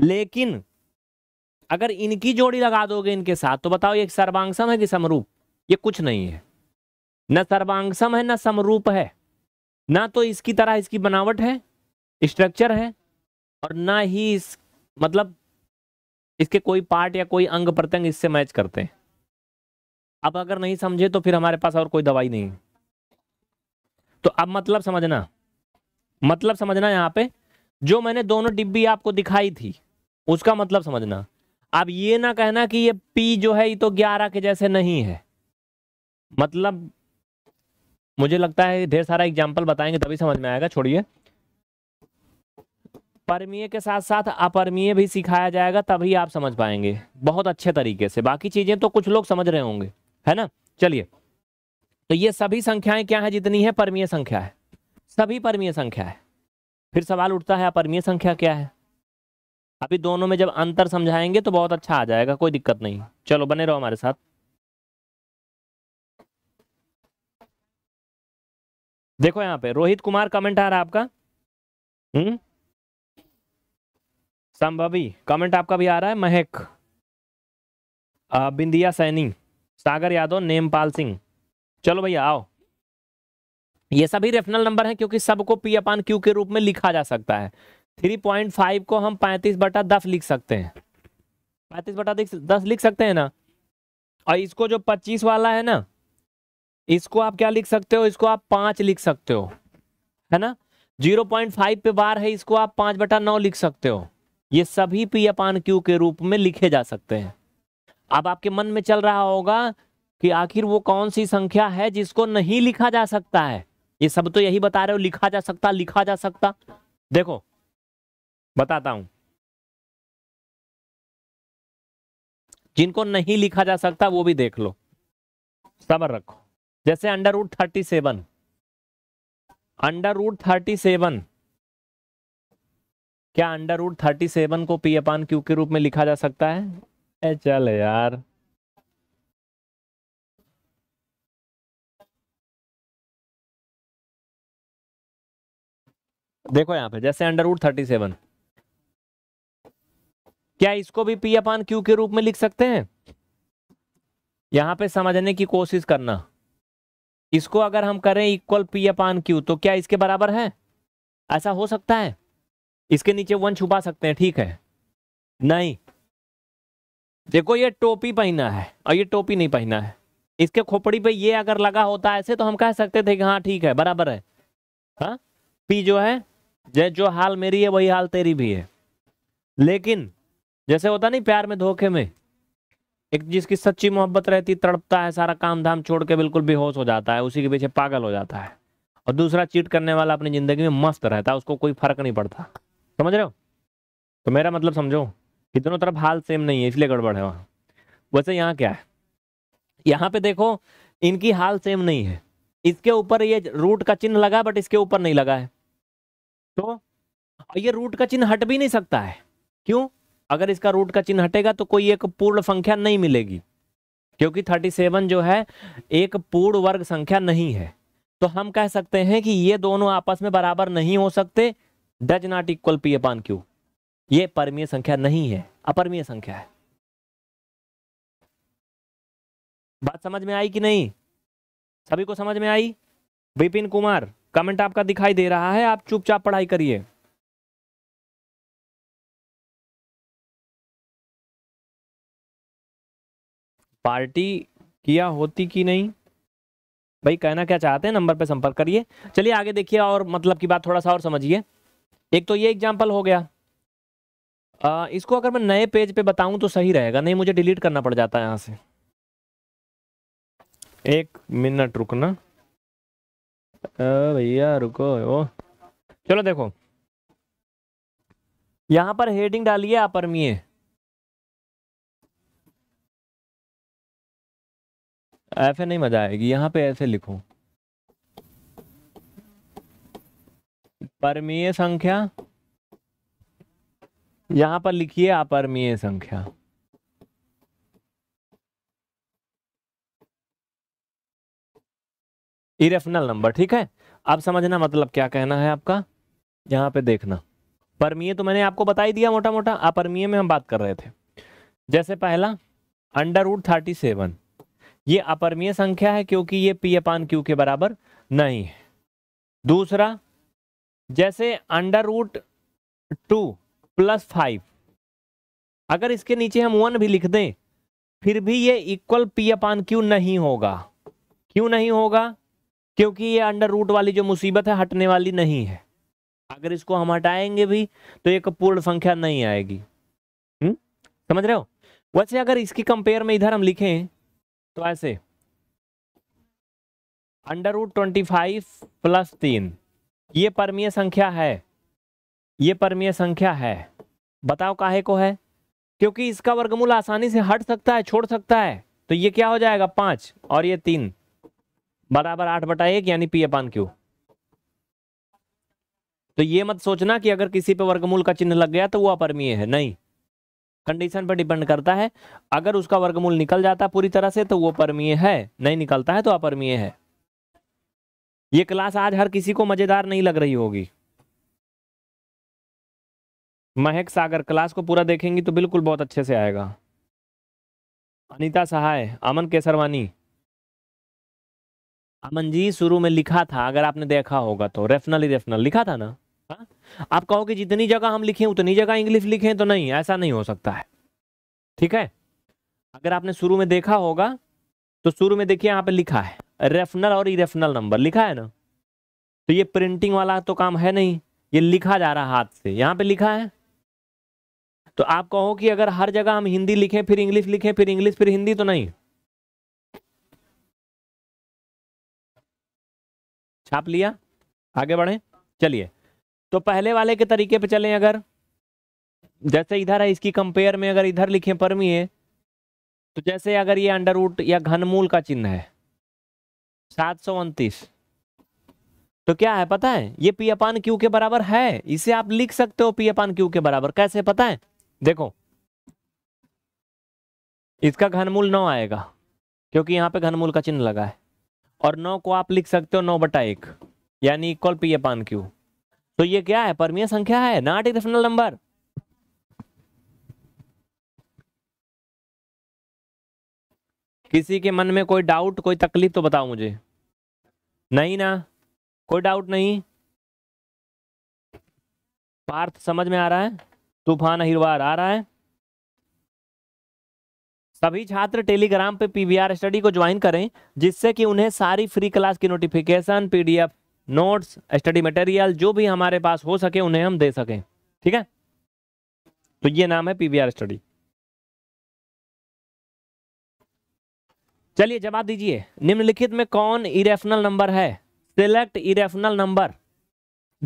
लेकिन अगर इनकी जोड़ी लगा दोगे इनके साथ तो बताओ ये सर्वांग सम है कि समरूप ये कुछ नहीं है न सर्वांग सम है न समरूप है ना तो इसकी तरह इसकी बनावट है स्ट्रक्चर है और ना ही इस मतलब इसके कोई पार्ट या कोई अंग प्रत्यंग इससे मैच करते हैं अब अगर नहीं समझे तो फिर हमारे पास और कोई दवाई नहीं है तो अब मतलब समझना मतलब समझना यहाँ पे जो मैंने दोनों डिब्बी आपको दिखाई थी उसका मतलब समझना अब ये ना कहना कि ये पी जो है ये तो 11 के जैसे नहीं है मतलब मुझे लगता है ढेर सारा एग्जाम्पल बताएंगे तभी समझ में आएगा छोड़िए परमीय के साथ साथ अपरमीय भी सिखाया जाएगा तभी आप समझ पाएंगे बहुत अच्छे तरीके से बाकी चीज़ें तो कुछ लोग समझ रहे होंगे है ना चलिए तो ये सभी संख्याएं क्या है जितनी है परमीय संख्या है सभी परमीय संख्या है फिर सवाल उठता है अपरमीय संख्या क्या है अभी दोनों में जब अंतर समझाएंगे तो बहुत अच्छा आ जाएगा कोई दिक्कत नहीं चलो बने रहो हमारे साथ देखो यहाँ पे रोहित कुमार कमेंट आ रहा है आपका हम्म संभवी कमेंट आपका भी आ रहा है महक बिंदिया सैनी सागर यादव नेमपाल सिंह चलो भैया आओ ये सभी रेफनल नंबर हैं क्योंकि सबको पी अपान क्यू के रूप में लिखा जा सकता है 3.5 को हम 35 बटा दस लिख सकते हैं 35 बटा दस लिख सकते हैं ना और इसको जो 25 वाला है ना इसको आप क्या लिख सकते हो इसको आप पांच लिख सकते हो है ना 0.5 पे बार है इसको आप पांच बटा नौ लिख सकते हो ये सभी पी अपान क्यू के रूप में लिखे जा सकते हैं अब आपके मन में चल रहा होगा कि आखिर वो कौन सी संख्या है जिसको नहीं लिखा जा सकता है ये सब तो यही बता रहे हो लिखा जा सकता लिखा जा सकता देखो बताता हूं जिनको नहीं लिखा जा सकता वो भी देख लो सबर रखो जैसे under root thirty seven under root thirty seven क्या अंडर रूट थर्टी सेवन को पी अपान क्यू के रूप में लिखा जा सकता है ए चल यार
देखो यहां पे जैसे अंडर
रूट थर्टी सेवन क्या इसको भी पी अपान क्यू के रूप में लिख सकते हैं यहाँ पे समझने की कोशिश करना इसको अगर हम करें इक्वल पी अपान क्यू तो क्या इसके बराबर है ऐसा हो सकता है इसके नीचे वन छुपा सकते हैं ठीक है नहीं देखो ये टोपी पहना है और ये टोपी नहीं पहना है इसके खोपड़ी पे ये अगर लगा होता ऐसे तो हम कह सकते थे कि हाँ ठीक है बराबर है हा? पी जो है जय जो हाल मेरी है वही हाल तेरी भी है लेकिन जैसे होता नहीं प्यार में धोखे में एक जिसकी सच्ची मोहब्बत रहती तड़पता है सारा काम धाम छोड़ के बिल्कुल बेहोश हो जाता है उसी के पीछे पागल हो जाता है और दूसरा चीट करने वाला अपनी ज़िंदगी में मस्त रहता है उसको कोई फर्क नहीं पड़ता समझ रहे हो तो मेरा मतलब समझो कि दोनों तरफ हाल सेम नहीं है इसलिए गड़बड़ है वहाँ वैसे यहाँ क्या है यहाँ पे देखो इनकी हाल सेम नहीं है इसके ऊपर ये रूट का चिन्ह लगा बट इसके ऊपर नहीं लगा है तो ये रूट का चिन्ह हट भी नहीं सकता है क्यों अगर इसका रूट का चिन्ह हटेगा तो कोई एक पूर्ण संख्या नहीं मिलेगी क्योंकि 37 जो है एक पूर्ण वर्ग संख्या नहीं है तो हम कह सकते हैं कि ये दोनों आपस में बराबर नहीं हो सकते does not equal P upon Q ये परमीय संख्या नहीं है अपरमीय संख्या है बात समझ में आई कि नहीं सभी को समझ में आई विपिन कुमार कमेंट आपका दिखाई दे रहा है आप चुपचाप पढ़ाई करिए पार्टी किया होती कि नहीं भाई कहना क्या चाहते हैं नंबर पे संपर्क करिए चलिए आगे देखिए और मतलब की बात थोड़ा सा और समझिए एक तो ये एग्जाम्पल हो गया आ, इसको अगर मैं नए पेज पे बताऊं तो सही रहेगा नहीं मुझे डिलीट करना पड़ जाता है यहाँ से एक मिनट रुकना भैया रुको ओ चलो देखो
यहाँ पर हेडिंग डालिए अपरमीय
ऐसे नहीं मजा आएगी यहां पे ऐसे लिखो परमीय संख्या यहां पर लिखिए अपरमीय संख्या इरेफनल नंबर ठीक है अब समझना मतलब क्या कहना है आपका यहाँ पे देखना परमीय तो मैंने आपको बता ही दिया मोटा मोटा परमीय में हम बात कर रहे थे जैसे पहला अंडर रूट थर्टी सेवन ये अपरमीय संख्या है क्योंकि ये पी अपान क्यू के बराबर नहीं है दूसरा जैसे under root two plus five अगर इसके नीचे हम वन भी लिख दें फिर भी ये इक्वल पी अपान क्यू नहीं होगा क्यों नहीं होगा क्योंकि ये अंडर रूट वाली जो मुसीबत है हटने वाली नहीं है अगर इसको हम हटाएंगे भी तो एक पूर्ण संख्या नहीं आएगी हुँ? हम्म? समझ रहे हो वैसे अगर इसकी कंपेयर में इधर हम लिखें तो ऐसे under root twenty five plus तीन ये परमीय संख्या है ये परमीय संख्या है बताओ काहे को है क्योंकि इसका वर्गमूल आसानी से हट सकता है छोड़ सकता है तो ये क्या हो जाएगा पांच और ये तीन बराबर आठ बटा एक यानी पी अपान क्यू तो ये मत सोचना कि अगर किसी पे वर्गमूल का चिन्ह लग गया तो वो अपरमीय है नहीं कंडीशन पर डिपेंड करता है अगर उसका वर्गमूल निकल जाता पूरी तरह से तो वो परमीय है नहीं निकलता है तो अपरमीय है ये क्लास आज हर किसी को मजेदार नहीं लग रही होगी महक सागर क्लास को पूरा देखेंगी तो बिल्कुल बहुत अच्छे से आएगा अनिता सहाय अमन केसरवानी अमन जी शुरू में लिखा था अगर आपने देखा होगा तो रेफनल ही रेफनल लिखा था ना हा? आप कहो कि जितनी जगह हम लिखें उतनी जगह इंग्लिश लिखें तो नहीं ऐसा नहीं हो सकता है ठीक है अगर आपने शुरू में देखा होगा तो शुरू में देखिए यहाँ पे लिखा है रेफनल और इरेफनल नंबर लिखा है ना तो ये प्रिंटिंग वाला तो काम है नहीं ये लिखा जा रहा हाथ से यहाँ पे लिखा है तो आप कहो कि अगर हर जगह हम हिंदी लिखें फिर इंग्लिश लिखें फिर इंग्लिश फिर हिंदी तो नहीं छाप लिया आगे बढ़े चलिए तो पहले वाले के तरीके पे चलें अगर जैसे इधर है इसकी कंपेयर में अगर इधर लिखें है तो जैसे अगर ये अंडर उट या घनमूल का चिन्ह है सात सौ उनतीस तो क्या है पता है ये पी अपान क्यू के बराबर है इसे आप लिख सकते हो पी अपान क्यू के बराबर कैसे पता है देखो इसका घनमूल नौ आएगा क्योंकि यहां पे घनमूल का चिन्ह लगा है और नौ को आप लिख सकते हो नौ बटा एक यानी इक्वल पी अपान क्यू तो ये क्या है परमीय संख्या है नॉट इरेशनल नंबर किसी के मन में कोई डाउट कोई तकलीफ तो बताओ मुझे नहीं ना कोई डाउट नहीं पार्थ समझ में आ रहा है तूफान हिरवार आ रहा है सभी छात्र टेलीग्राम पे पीवीआर स्टडी को ज्वाइन करें जिससे कि उन्हें सारी फ्री क्लास की notification PDF notes study material जो भी हमारे पास हो सके उन्हें हम दे सकें ठीक है तो ये नाम है पीवीआर स्टडी चलिए जवाब दीजिए निम्नलिखित में कौन इरेफनल नंबर है सिलेक्ट इरेफनल नंबर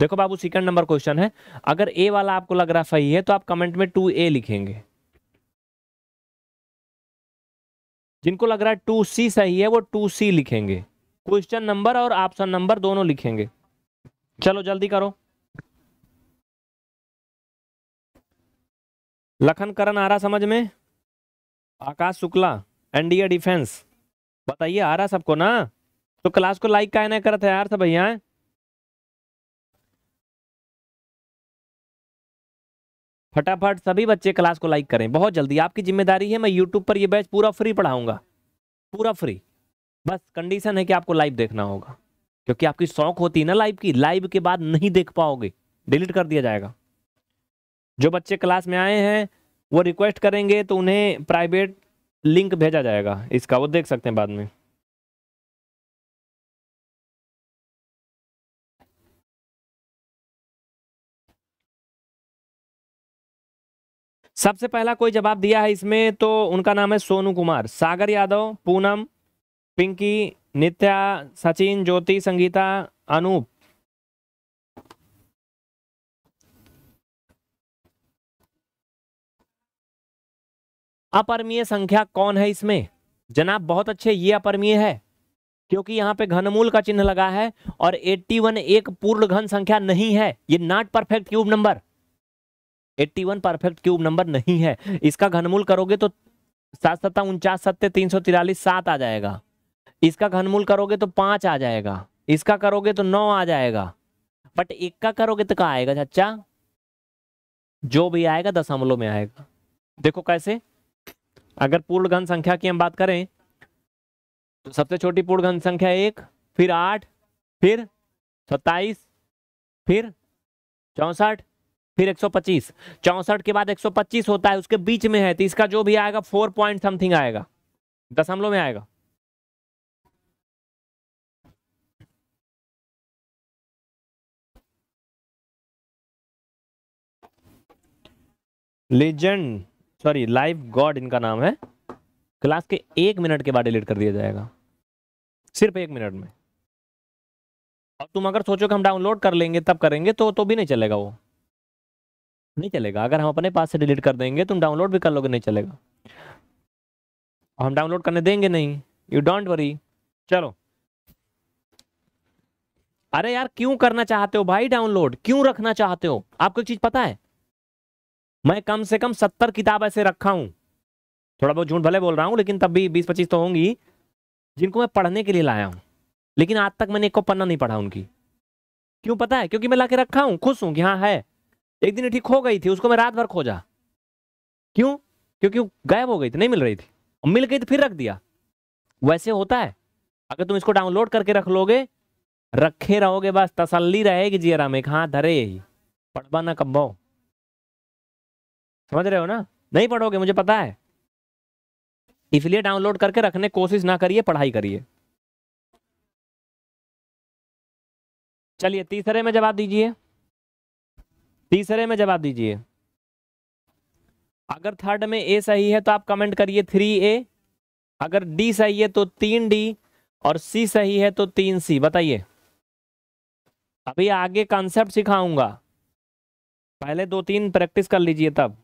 देखो बाबू सेकंड नंबर क्वेश्चन है अगर ए वाला आपको लग रहा सही है तो आप कमेंट में टू ए लिखेंगे जिनको लग रहा है टू सी सही है वो टू सी लिखेंगे क्वेश्चन नंबर और ऑप्शन नंबर दोनों लिखेंगे चलो जल्दी करो लखन करण आ रहा समझ में आकाश शुक्ला एनडीए डिफेंस बताइए आ रहा सबको ना तो क्लास को लाइक का नहीं करते यार सब भैया फटाफट सभी बच्चे क्लास को लाइक करें बहुत जल्दी आपकी जिम्मेदारी है मैं यूट्यूब पर ये बैच पूरा फ्री पढ़ाऊंगा पूरा फ्री बस कंडीशन है कि आपको लाइव देखना होगा क्योंकि आपकी शौक होती है ना लाइव की लाइव के बाद नहीं देख पाओगे डिलीट कर दिया जाएगा जो बच्चे क्लास में आए हैं वो रिक्वेस्ट करेंगे तो उन्हें प्राइवेट लिंक भेजा जाएगा इसका वो देख सकते हैं बाद में सबसे पहला कोई जवाब दिया है इसमें तो उनका नाम है सोनू कुमार सागर यादव पूनम पिंकी नित्या सचिन ज्योति संगीता अनूप अपरमीय संख्या कौन है इसमें जनाब बहुत अच्छे ये अपरमीय है क्योंकि यहाँ पे घनमूल का चिन्ह लगा है और 81 एक पूर्ण घन संख्या नहीं है ये not perfect cube number one perfect cube number नहीं है इसका घनमूल करोगे तो सात सत्ता उनचास सत्ते तीन सौ तिरालीस सात आ जाएगा इसका घनमूल करोगे तो पाँच आ जाएगा इसका करोगे तो नौ आ जाएगा बट एक का करोगे तो कहाँ आएगा चाचा जो भी आएगा दशमलव में आएगा देखो कैसे अगर पूर्ण घन संख्या की हम बात करें तो सबसे छोटी पूर्ण घन संख्या एक फिर आठ फिर सत्ताईस फिर चौंसठ फिर 125 चौसठ के बाद 125 होता है उसके बीच में है तो इसका जो भी आएगा फोर पॉइंट समथिंग आएगा दशमलव में आएगा लेजेंड सॉरी लाइव गॉड इनका नाम है क्लास के एक मिनट के बाद डिलीट कर दिया जाएगा सिर्फ एक मिनट में और तुम अगर सोचो कि हम डाउनलोड कर लेंगे तब करेंगे तो तो भी नहीं चलेगा वो नहीं चलेगा अगर हम अपने पास से डिलीट कर देंगे तुम डाउनलोड भी कर लोगे नहीं चलेगा हम डाउनलोड करने देंगे नहीं यू डोंट वरी चलो अरे यार क्यों करना चाहते हो भाई डाउनलोड क्यों रखना चाहते हो आपको एक चीज पता है मैं कम से कम सत्तर किताब ऐसे रखा हूं थोड़ा बहुत झूठ भले बोल रहा हूं लेकिन तब भी बीस पच्चीस तो होंगी जिनको मैं पढ़ने के लिए लाया हूं लेकिन आज तक मैंने एक को पन्ना नहीं पढ़ा उनकी क्यों पता है क्योंकि मैं लाके रखा हूं खुश हूं कि हाँ है एक दिन ठीक खो गई थी उसको मैं रात भर खोजा क्यों क्योंकि गायब हो गई थी नहीं मिल रही थी और मिल गई तो फिर रख दिया वैसे होता है अगर तुम इसको डाउनलोड करके रख लोगे रखे रहोगे बस तसल्ली रहेगी आराम एक हाँ धरे यही पढ़वा ना कब समझ रहे हो ना नहीं पढ़ोगे मुझे पता है
इसलिए डाउनलोड करके रखने कोशिश ना करिए पढ़ाई करिए
चलिए तीसरे में जवाब दीजिए तीसरे में जवाब दीजिए अगर थर्ड में ए सही है तो आप कमेंट करिए थ्री ए अगर डी सही है तो तीन डी और सी सही है तो तीन सी बताइए अभी आगे कॉन्सेप्ट सिखाऊंगा
पहले दो तीन प्रैक्टिस कर लीजिए तब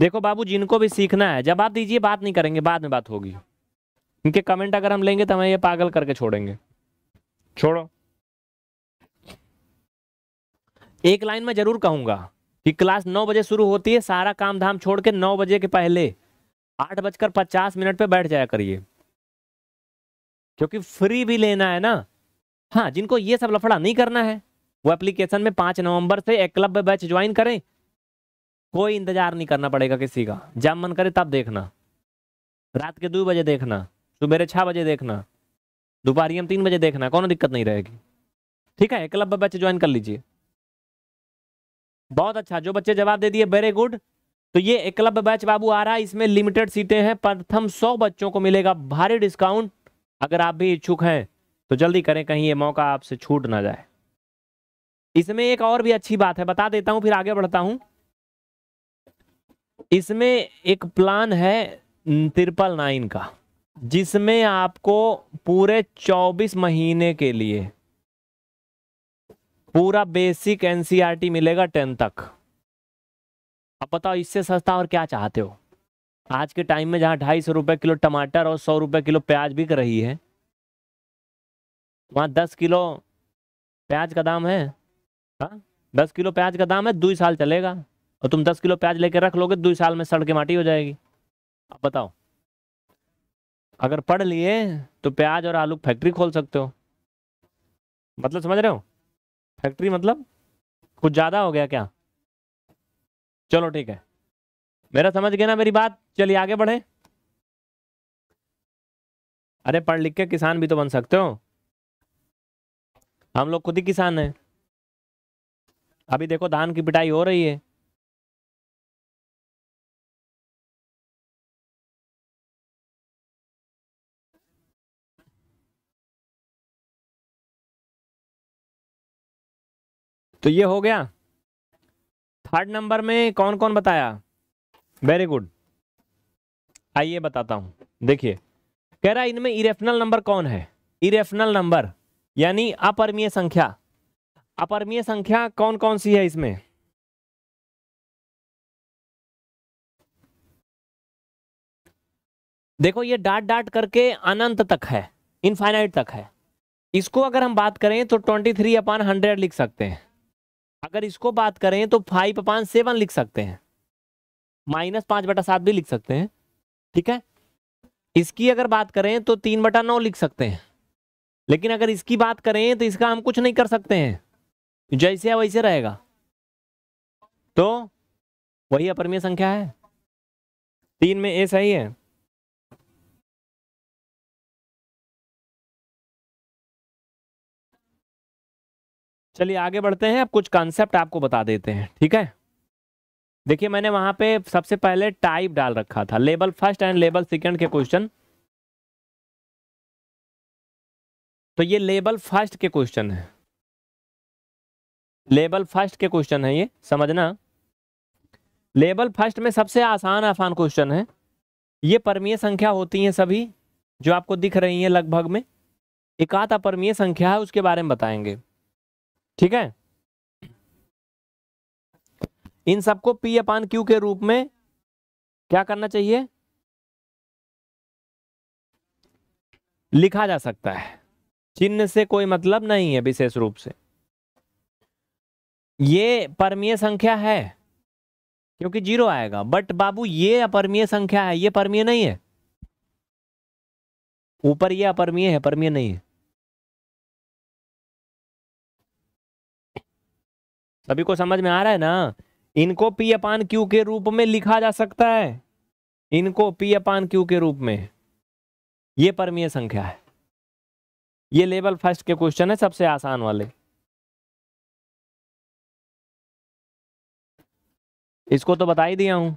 देखो बाबू
जिनको भी सीखना है जवाब दीजिए बात नहीं करेंगे बाद में बात होगी इनके कमेंट अगर हम लेंगे तो हमें ये पागल करके छोड़ेंगे छोड़ो एक लाइन में जरूर कहूंगा कि क्लास नौ बजे शुरू होती है सारा काम धाम छोड़ के नौ बजे के पहले आठ बजकर पचास मिनट पे बैठ जाया करिए क्योंकि फ्री भी लेना है ना हाँ जिनको ये सब लफड़ा नहीं करना है वो एप्लीकेशन में पांच नवंबर से एक क्लब बैच ज्वाइन करें कोई इंतजार नहीं करना पड़ेगा किसी का जब मन करे तब देखना रात के दो बजे देखना सुबह छः बजे देखना दोपहरी हम तीन बजे देखना कोनो दिक्कत नहीं रहेगी ठीक है क्लब में बच्चे ज्वाइन कर लीजिए बहुत अच्छा जो बच्चे जवाब दे दिए वेरी गुड तो ये एकलव्य बैच बाबू आ रहा है इसमें लिमिटेड सीटें हैं प्रथम सौ बच्चों को मिलेगा भारी डिस्काउंट अगर आप भी इच्छुक हैं तो जल्दी करें कहीं ये मौका आपसे छूट ना जाए इसमें एक और भी अच्छी बात है बता देता हूं फिर आगे बढ़ता हूं इसमें एक प्लान है ट्रिपल नाइन का जिसमें आपको पूरे 24 महीने के लिए पूरा बेसिक एनसीईआरटी e मिलेगा टेन तक अब बताओ इससे सस्ता और क्या चाहते हो आज के टाइम में जहाँ ढाई सौ रुपये किलो टमाटर और सौ रुपये किलो प्याज बिक रही है वहाँ दस किलो प्याज का दाम है हा? दस किलो प्याज का दाम है दो साल चलेगा और तुम दस किलो प्याज लेकर रख लोगे दो साल में सड़के माटी हो जाएगी अब बताओ अगर पढ़ लिए तो प्याज और आलू फैक्ट्री खोल सकते हो मतलब समझ रहे हो फैक्ट्री मतलब कुछ ज़्यादा हो गया क्या चलो ठीक है मेरा समझ गया ना मेरी बात चलिए आगे बढ़े अरे पढ़ लिख के किसान भी तो बन सकते हो हम लोग खुद ही किसान हैं
अभी देखो धान की पिटाई हो रही है
तो ये हो गया थर्ड नंबर में कौन कौन बताया वेरी गुड आइए बताता हूं देखिए कह रहा है इनमें इरेफनल नंबर कौन है इरेफनल नंबर यानी अपरमीय संख्या अपरमीय संख्या कौन कौन सी है इसमें देखो ये डाट डाट करके अनंत तक है इनफाइनाइट तक है इसको अगर हम बात करें तो 23 थ्री अपान हंड्रेड लिख सकते हैं अगर इसको बात करें तो फाइव अपान सेवन लिख सकते हैं माइनस पांच बटा सात भी लिख सकते हैं ठीक है इसकी अगर बात करें तो तीन बटा नौ लिख सकते हैं लेकिन अगर इसकी बात करें तो इसका हम कुछ नहीं कर सकते हैं जैसे है वैसे रहेगा तो वही अपरमीय संख्या है
तीन में ए सही है
चलिए आगे बढ़ते हैं अब
कुछ कॉन्सेप्ट आपको बता देते हैं ठीक है देखिए मैंने वहां पे सबसे पहले टाइप डाल रखा था label first and label second के क्वेश्चन तो ये लेबल फर्स्ट के क्वेश्चन है लेबल फर्स्ट के क्वेश्चन है ये समझना लेबल फर्स्ट में सबसे आसान आसान क्वेश्चन है ये परमीय संख्या होती है सभी जो आपको दिख रही हैं लगभग में एक आध अपरमीय संख्या है उसके बारे में बताएंगे ठीक है इन सबको पी अपान क्यू के रूप में क्या करना चाहिए लिखा जा सकता है चिन्ह से कोई मतलब नहीं है विशेष रूप से ये परमीय संख्या है क्योंकि जीरो आएगा बट बाबू ये अपरमीय संख्या है ये परमीय नहीं है ऊपर ये अपरमीय
है परमीय नहीं है
सभी को समझ में आ रहा है ना इनको पी अपान क्यू के रूप में लिखा जा सकता है इनको पी अपान क्यू के रूप में ये परमीय संख्या है ये लेवल फर्स्ट के क्वेश्चन है सबसे आसान वाले
इसको तो बता ही दिया हूं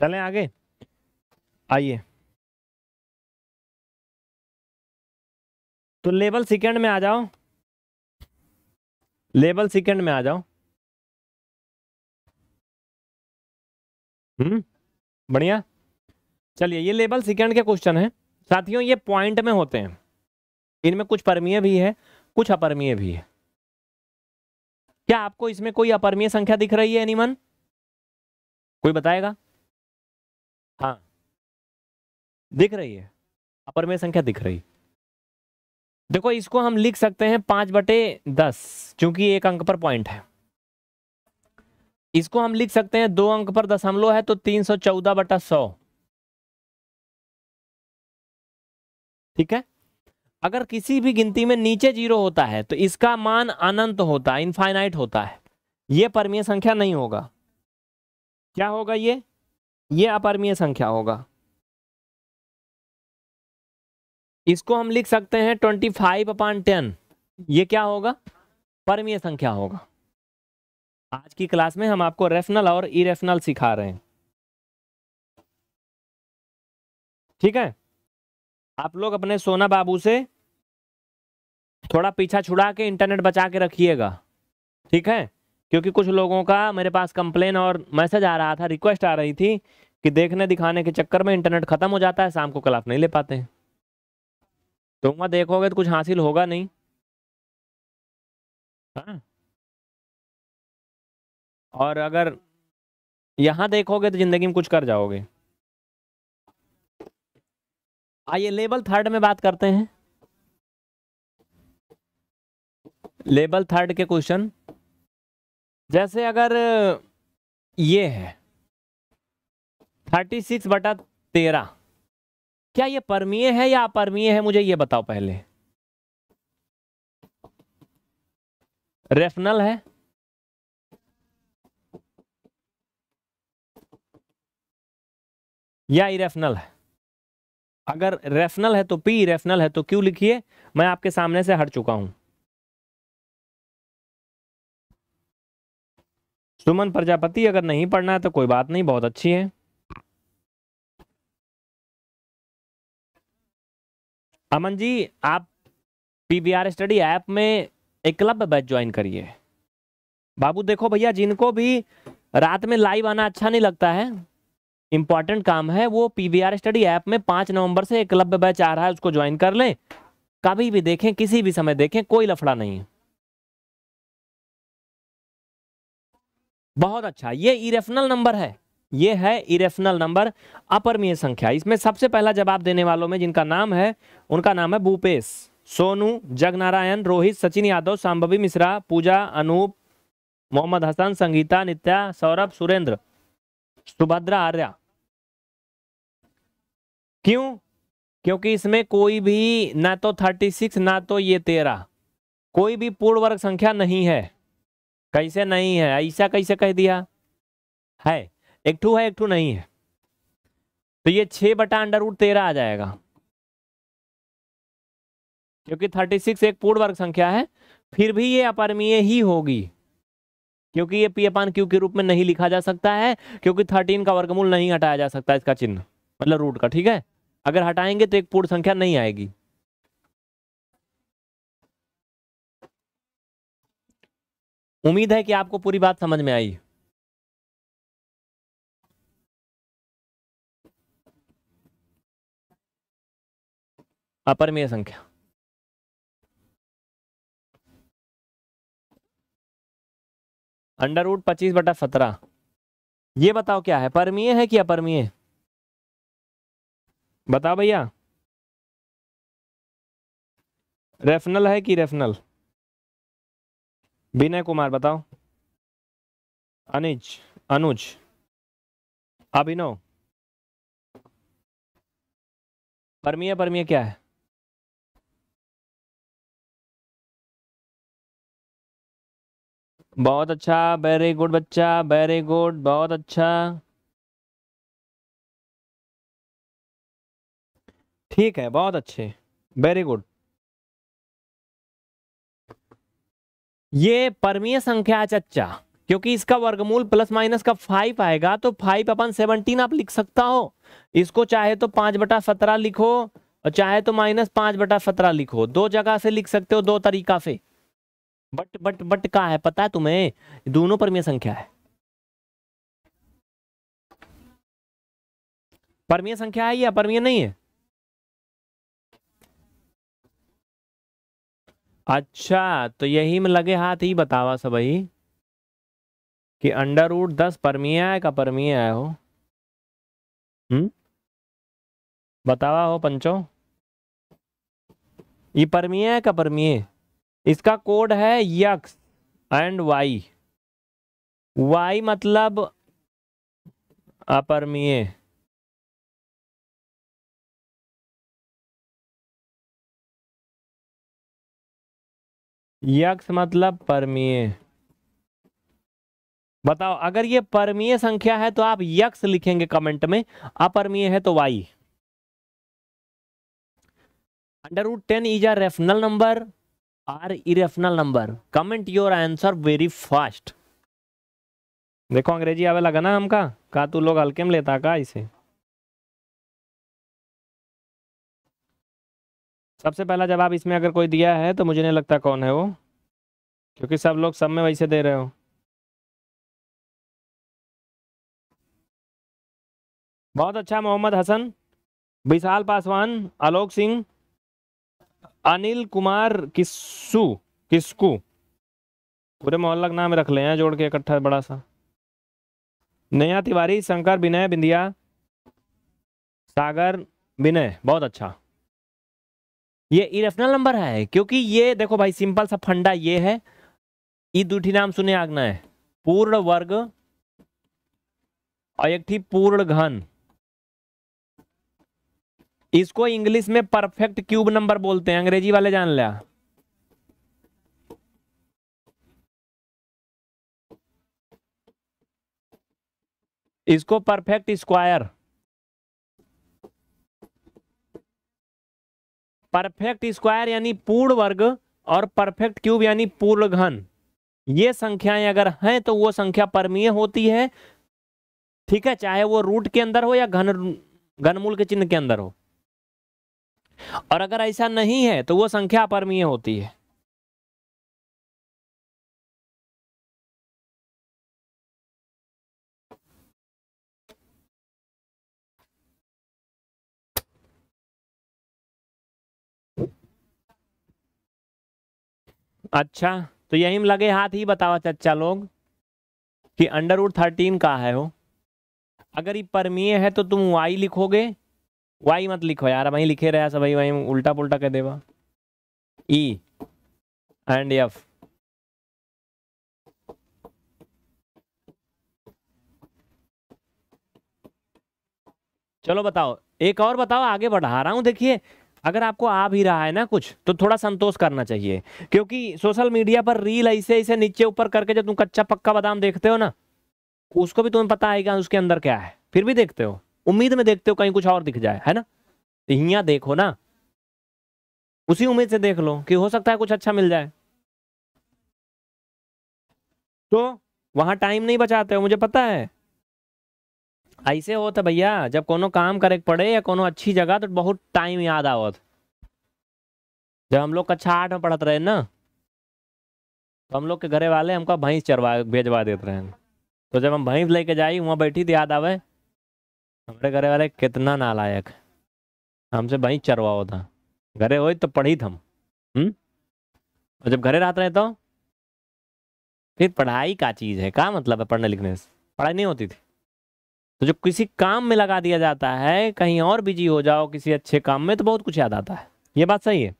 चलें आगे आइए
तो लेवल सेकंड में आ जाओ लेवल सेकंड में आ जाओ
हम्म बढ़िया चलिए ये लेवल सेकंड के क्वेश्चन है साथियों ये पॉइंट में होते हैं इनमें कुछ परमीय भी है कुछ अपरमीय भी है क्या आपको इसमें कोई अपरमीय संख्या दिख रही है एनीमन कोई बताएगा हाँ दिख रही है अपर में संख्या दिख रही देखो इसको हम लिख सकते हैं पांच बटे दस क्योंकि एक अंक पर पॉइंट है इसको हम लिख सकते हैं दो अंक पर दशमलव है तो तीन सौ चौदह बटा सौ ठीक है अगर किसी भी गिनती में नीचे जीरो होता है तो इसका मान अनंत होता है इनफाइनाइट होता है यह परमीय संख्या नहीं होगा क्या
होगा ये ये अपरमीय संख्या होगा
इसको हम लिख सकते हैं ट्वेंटी फाइव अपॉन टेन ये क्या होगा परमीय संख्या होगा आज की क्लास में हम आपको रेफनल और इरेफनल सिखा
रहे हैं ठीक है
आप लोग अपने सोना बाबू से थोड़ा पीछा छुड़ा के इंटरनेट बचा के रखिएगा ठीक है क्योंकि कुछ लोगों का मेरे पास कंप्लेन और मैसेज आ रहा था रिक्वेस्ट आ रही थी कि देखने दिखाने के चक्कर में इंटरनेट ख़त्म हो जाता है शाम को क्लास नहीं ले पाते हैं तो वहाँ देखोगे तो कुछ हासिल होगा नहीं
हाँ और अगर यहाँ
देखोगे तो ज़िंदगी में कुछ कर जाओगे आइए लेबल थर्ड में बात करते हैं लेबल थर्ड के क्वेश्चन जैसे अगर ये है थर्टी सिक्स बटा तेरह क्या ये परमीय है या अपरमीय है मुझे ये बताओ पहले रेफनल है या इरेफनल है अगर रेफनल है तो पी इरेफनल है तो क्यों लिखिए मैं आपके सामने से हट चुका हूं सुमन प्रजापति अगर नहीं पढ़ना है तो कोई बात
नहीं बहुत अच्छी है
अमन जी आप P B R study app में एक क्लब बैच ज्वाइन करिए बाबू देखो भैया जिनको भी रात में लाइव आना अच्छा नहीं लगता है इम्पॉर्टेंट काम है वो P B R study app में पांच नवंबर से एक क्लब बैच आ रहा है उसको ज्वाइन कर लें कभी भी देखें किसी भी समय देखें कोई लफड़ा नहीं बहुत अच्छा ये इरेफनल नंबर है ये है इरेफनल नंबर अपरमीय संख्या इसमें सबसे पहला जवाब देने वालों में जिनका नाम है उनका नाम है भूपेश सोनू जगनारायण रोहित सचिन यादव सांभवी मिश्रा पूजा अनूप मोहम्मद हसन संगीता नित्या सौरभ सुरेंद्र सुभद्रा आर्या क्यों क्योंकि इसमें कोई भी ना तो थर्टी सिक्स ना तो ये तेरह कोई भी पूर्ण वर्ग संख्या नहीं है कैसे नहीं है ऐसा कैसे कह दिया है एक ठू है एक ठू नहीं है तो ये छह बटा अंडर रूट तेरह आ जाएगा क्योंकि थर्टी सिक्स एक पूर्ण वर्ग संख्या है फिर भी ये अपरमीय ही होगी क्योंकि ये पी अपान क्यू के रूप में नहीं लिखा जा सकता है क्योंकि थर्टीन का वर्गमूल नहीं हटाया जा सकता इसका चिन्ह मतलब रूट का ठीक है अगर हटाएंगे तो एक पूर्ण संख्या नहीं आएगी
उम्मीद है कि आपको पूरी बात समझ में आई
अपरमेय संख्या
अंडरवुड पच्चीस बटा सत्रह ये बताओ क्या है परमीय है कि अपरमीय बताओ भैया रेफनल है कि रेफनल विनय कुमार बताओ अनिज अनुज अभिनव हाँ, परमिया परमिया क्या है बहुत अच्छा वेरी गुड बच्चा वेरी गुड बहुत अच्छा
ठीक है बहुत
अच्छे वेरी गुड ये परमीय संख्या चच्चा क्योंकि इसका वर्गमूल प्लस माइनस का फाइव आएगा तो फाइव अपन सेवनटीन आप लिख सकता हो इसको चाहे तो पांच बटा सत्रह लिखो और चाहे तो माइनस पांच बटा सत्रह लिखो दो जगह से लिख सकते हो दो तरीका से बट बट बट का है पता है तुम्हें दोनों परमीय संख्या है
परमीय संख्या है या परमीय नहीं है
अच्छा तो यही में लगे हाथ ही बतावा सब भाई कि अंडर उड दस परमिया है का परमी है हो हम्म बतावा हो पंचो ये परमिया है का है? इसका कोड है यक्स एंड वाई वाई मतलब
अपरमीय यक्ष मतलब
परमीय बताओ अगर ये परमीय संख्या है तो आप यक्ष लिखेंगे कमेंट में अपरमीय है तो why under root ten is are rational number or irrational number comment your answer very fast देखो अंग्रेजी आवे लगा ना हमका का तू
लोग हल्के में लेता का इसे सबसे पहला जवाब इसमें अगर कोई दिया है तो मुझे नहीं लगता कौन है वो क्योंकि सब लोग सब में वैसे दे रहे हो
बहुत अच्छा मोहम्मद हसन विशाल पासवान आलोक सिंह अनिल कुमार किस्सू किस्कू पूरे मोहल्ला का नाम रख ले हैं जोड़ के इकट्ठा बड़ा सा नया तिवारी शंकर विनय बिंदिया सागर विनय बहुत अच्छा ये इरेफनल नंबर है क्योंकि ये देखो भाई सिंपल सा फंडा ये है ई दूठी नाम सुने आगना है पूर्ण वर्ग और एक थी पूर्ण घन इसको इंग्लिश में परफेक्ट क्यूब नंबर बोलते हैं अंग्रेजी वाले जान लिया इसको परफेक्ट स्क्वायर परफेक्ट स्क्वायर यानी पूर्ण वर्ग और परफेक्ट क्यूब यानी पूर्ण घन ये संख्याएं अगर हैं तो वो संख्या परमीय होती है ठीक है चाहे वो रूट के अंदर हो या घन घनमूल के चिन्ह के अंदर हो और अगर ऐसा नहीं है तो वो संख्या अपरमीय होती है अच्छा तो यही में लगे हाथ ही बतावा चच्चा लोग कि अंडर उड थर्टीन का है वो अगर ये परमीय है तो तुम वाई लिखोगे वाई मत लिखो यार वही लिखे रहे सब वही उल्टा पुल्टा कह देवा ई एंड एफ चलो बताओ एक और बताओ आगे बढ़ा रहा हूँ देखिए अगर आपको आ भी रहा है ना कुछ तो थोड़ा संतोष करना चाहिए क्योंकि सोशल मीडिया पर रील ऐसे ऐसे नीचे ऊपर करके जो तुम कच्चा पक्का बादाम देखते हो ना उसको भी तुम्हें पता है उसके अंदर क्या है फिर भी देखते हो उम्मीद में देखते हो कहीं कुछ और दिख जाए है ना तो यहाँ देखो ना उसी उम्मीद से देख लो कि हो सकता है कुछ अच्छा मिल जाए तो वहां टाइम नहीं बचाते हो मुझे पता है ऐसे होत भैया जब कोनो काम करे पड़े या कोनो अच्छी जगह तो बहुत टाइम याद आवत जब हम लोग कक्षा आठ में पढ़त रहे ना तो हम लोग के घरे वाले हमको भैंस चरवा भेजवा देते रहे तो जब हम भैंस लेके जाई वहाँ बैठी थी तो याद आवे हमारे घरे वाले कितना नालायक हमसे भैंस चरवा होता घरे हो तो पढ़ी थम और तो जब घरे रहते रहे तो फिर पढ़ाई का चीज़ है क्या मतलब है पढ़ने लिखने से पढ़ाई नहीं होती थी तो जब किसी काम में लगा दिया जाता है कहीं और बिजी हो जाओ किसी अच्छे काम में तो बहुत कुछ याद आता है ये बात सही है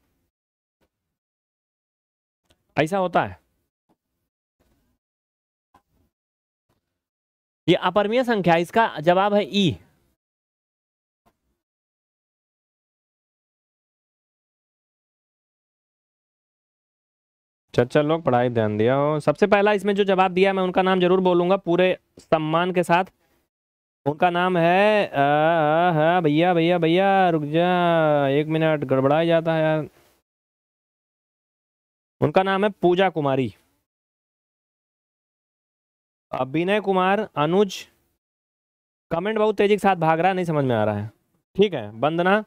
ऐसा होता है
ये अपरमीय संख्या इसका
जवाब है ई चच्चा लोग पढ़ाई ध्यान दिया
हो सबसे पहला इसमें जो जवाब दिया मैं उनका नाम जरूर बोलूंगा पूरे सम्मान के साथ उनका नाम है भैया भैया भैया रुक जा एक मिनट गड़बड़ा जाता है यार उनका नाम है पूजा कुमारी
अभिनय कुमार अनुज कमेंट बहुत तेजी के साथ भाग रहा है नहीं समझ में आ रहा है ठीक है वंदना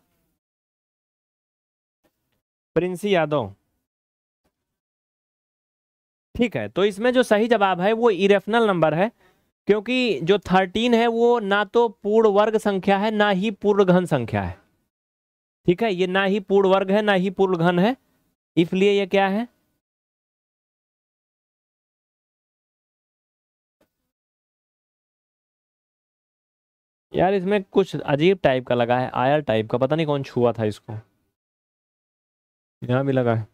प्रिंसी यादव ठीक है तो इसमें जो सही जवाब है वो इरेफनल नंबर है क्योंकि जो थर्टीन है वो ना तो पूर्ण वर्ग संख्या है ना ही पूर्ण घन संख्या है ठीक है ये ना ही पूर्ण वर्ग है ना ही पूर्ण घन है इसलिए ये क्या है यार इसमें कुछ अजीब टाइप का लगा है आयल टाइप का पता नहीं कौन छुआ था इसको यहां भी लगा है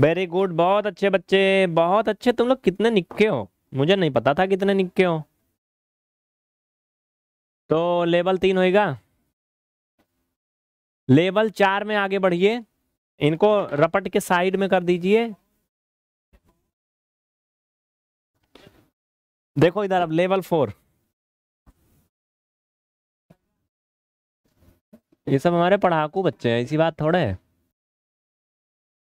वेरी गुड बहुत अच्छे बच्चे बहुत अच्छे तुम लोग
कितने निक्के हो मुझे नहीं पता था कितने निक्के हो तो लेवल तीन होएगा लेवल चार में आगे बढ़िए इनको रपट के साइड में कर दीजिए
देखो इधर अब लेवल फोर
ये सब हमारे पढ़ाकू बच्चे हैं ऐसी बात थोड़े है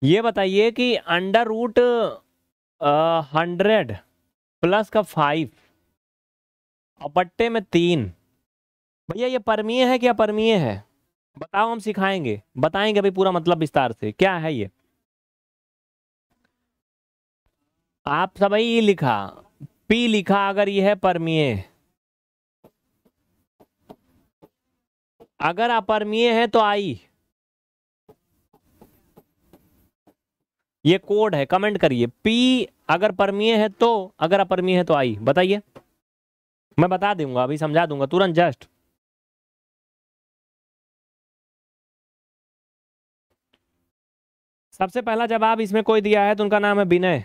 ये बताइए कि अंडर रूट हंड्रेड प्लस का फाइव और बट्टे में तीन भैया ये परमीय है क्या परमीय है बताओ हम सिखाएंगे बताएंगे अभी पूरा मतलब विस्तार से क्या है ये आप सभी लिखा पी लिखा अगर ये है परमीय अगर अपरमीय है तो आई ये कोड है कमेंट करिए पी अगर परमीय है तो अगर अपरमीय है तो आई बताइए मैं बता दूंगा अभी समझा दूंगा तुरंत जस्ट
सबसे पहला जवाब इसमें कोई दिया है तो उनका नाम है विनय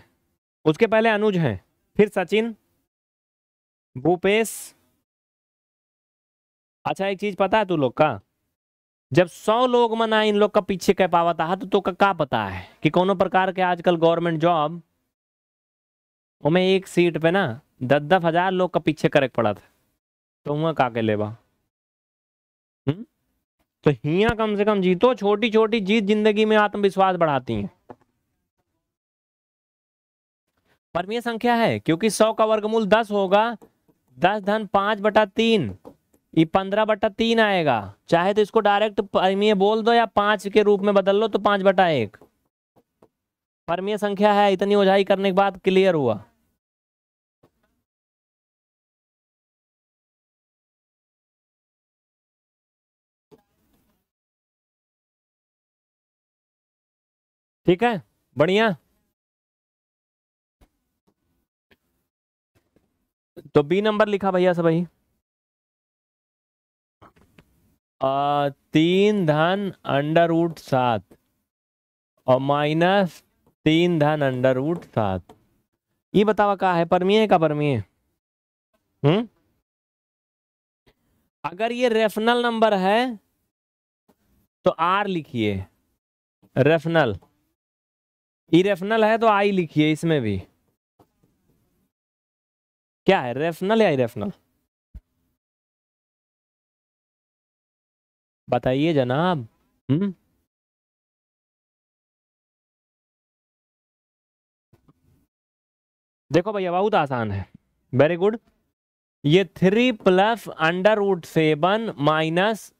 उसके पहले अनुज
हैं
फिर सचिन भूपेश अच्छा एक चीज पता है तू लोग का जब सौ लोग मना इन लोग का पीछे कह पावत आहा तो, तो का, का पता है कि कोनो प्रकार के आजकल गवर्नमेंट जॉब उमें एक सीट पे ना दस दस हजार लोग का पीछे करे पड़ा था तो हुआ का के लेवा हम्म? तो हिया कम से कम जीतो छोटी छोटी जीत जिंदगी में आत्मविश्वास बढ़ाती है परमीय संख्या है क्योंकि सौ का वर्गमूल दस होगा दस धन पांच बटा तीन ये पंद्रह बटा तीन आएगा चाहे तो इसको डायरेक्ट परमीय बोल दो या पांच के रूप में बदल लो तो पांच बटा एक परमीय संख्या है इतनी ओझाई करने के बाद क्लियर हुआ
ठीक है बढ़िया
तो बी नंबर लिखा भैया सब भाई आ, तीन धन अंडर वुड सात और माइनस तीन धन अंडर वुड सात ये बतावा कहा है परमीय का परमीय हम्म अगर ये रेफनल नंबर है तो आर लिखिए रेफनल रेफनल है तो आई लिखिए इसमें भी
क्या है रेफनल या इरेफनल
बताइए जनाब हम्म
देखो भैया बहुत आसान है वेरी गुड ये three plus under root seven minus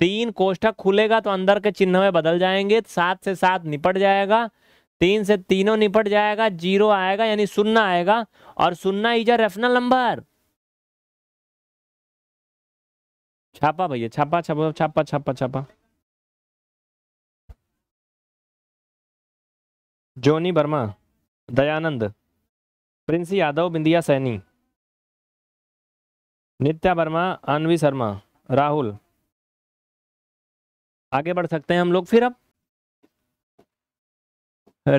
तीन कोष्ठक खुलेगा तो अंदर के चिन्ह में बदल जाएंगे सात से सात निपट जाएगा तीन से तीनों निपट जाएगा जीरो आएगा यानी सुन्ना आएगा और सुन्ना इज अ रेफनल नंबर
छापा भैया छापा छापा छापा छापा छापा
जोनी वर्मा दयानंद
प्रिंस यादव बिंदिया सैनी नित्या वर्मा आनवी शर्मा
राहुल आगे बढ़ सकते हैं हम लोग फिर अब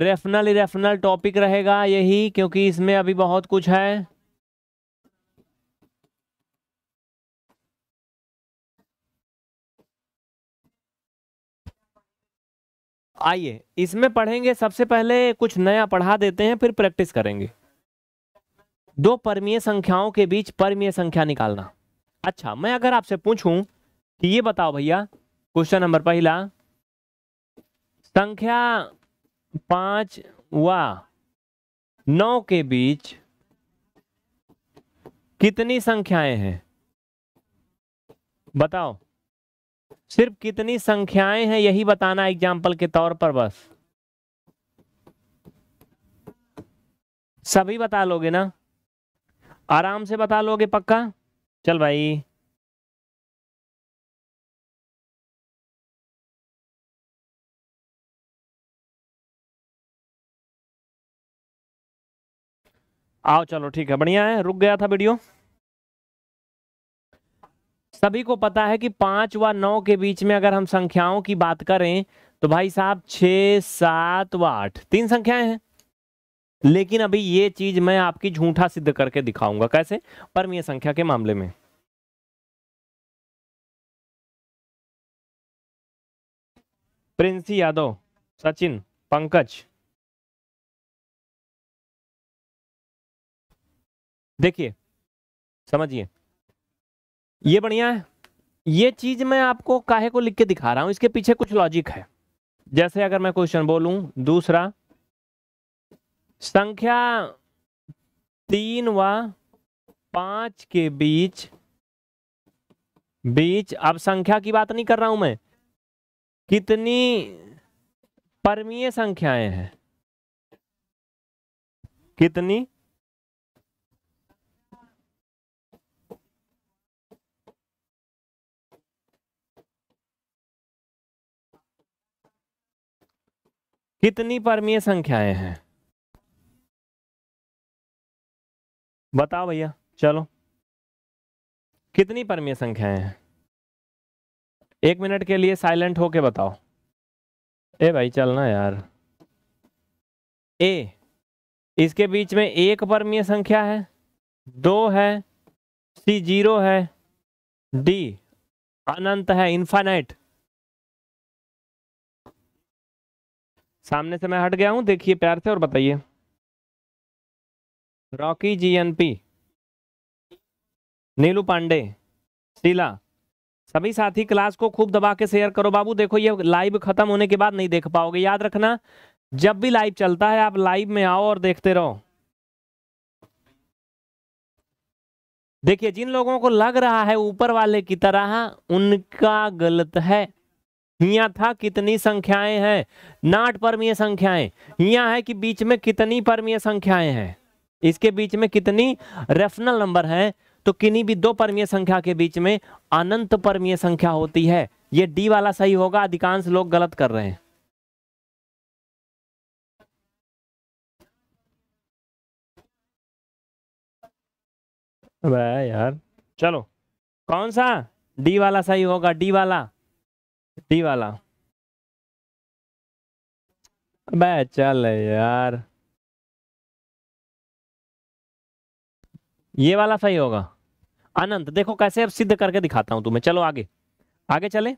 रेफनल इरेफनल टॉपिक रहेगा यही क्योंकि इसमें अभी बहुत कुछ है आइए इसमें पढ़ेंगे सबसे पहले कुछ नया पढ़ा देते हैं फिर प्रैक्टिस करेंगे दो परमीय संख्याओं के बीच परमीय संख्या निकालना अच्छा मैं अगर आपसे पूछूं कि ये बताओ भैया क्वेश्चन नंबर पहला संख्या पांच व नौ के बीच कितनी संख्याएं हैं बताओ सिर्फ कितनी संख्याएं हैं यही बताना एग्जाम्पल के तौर पर बस सभी बता लोगे ना आराम से बता लोगे पक्का चल भाई आओ चलो ठीक है बढ़िया है रुक गया था वीडियो सभी को पता है कि पांच व नौ के बीच में अगर हम संख्याओं की बात करें तो भाई साहब छ सात व आठ तीन संख्याएं हैं लेकिन अभी ये चीज मैं आपकी झूठा सिद्ध करके दिखाऊंगा कैसे परमीय संख्या के मामले में
प्रिंसी यादव सचिन पंकज
देखिए समझिए ये बढ़िया है ये चीज मैं आपको काहे को लिख के दिखा रहा हूं इसके पीछे कुछ लॉजिक है जैसे अगर मैं क्वेश्चन बोलू दूसरा संख्या तीन व पांच के बीच बीच अब संख्या की बात नहीं कर रहा हूं मैं कितनी परमीय संख्याएं हैं कितनी
कितनी परमीय संख्याएं हैं बताओ भैया चलो कितनी परमीय संख्याएं हैं
एक मिनट के लिए साइलेंट होके बताओ ए भाई चलना यार ए इसके बीच में एक परमीय संख्या है दो है सी जीरो है डी
अनंत है इन्फानाइट सामने से मैं हट गया हूँ देखिए प्यार से और बताइए
रॉकी जीएनपी नीलू पांडे शीला सभी साथी क्लास को खूब दबा के शेयर करो बाबू देखो ये लाइव खत्म होने के बाद नहीं देख पाओगे याद रखना जब भी लाइव चलता है आप लाइव में आओ और देखते रहो देखिए जिन लोगों को लग रहा है ऊपर वाले की तरह उनका गलत है हिया था कितनी संख्याएं हैं नाट परमीय संख्याएं हिया है कि बीच में कितनी परमीय संख्याएं हैं इसके बीच में कितनी रेफनल नंबर है तो किन्हीं भी दो परमीय संख्या के बीच में अनंत परमीय संख्या होती है ये डी वाला सही होगा अधिकांश लोग गलत कर रहे हैं
यार चलो कौन सा
डी वाला सही होगा डी वाला डी वाला
अबे चल यार ये वाला सही होगा अनंत देखो कैसे अब सिद्ध करके दिखाता हूं तुम्हें चलो आगे आगे चले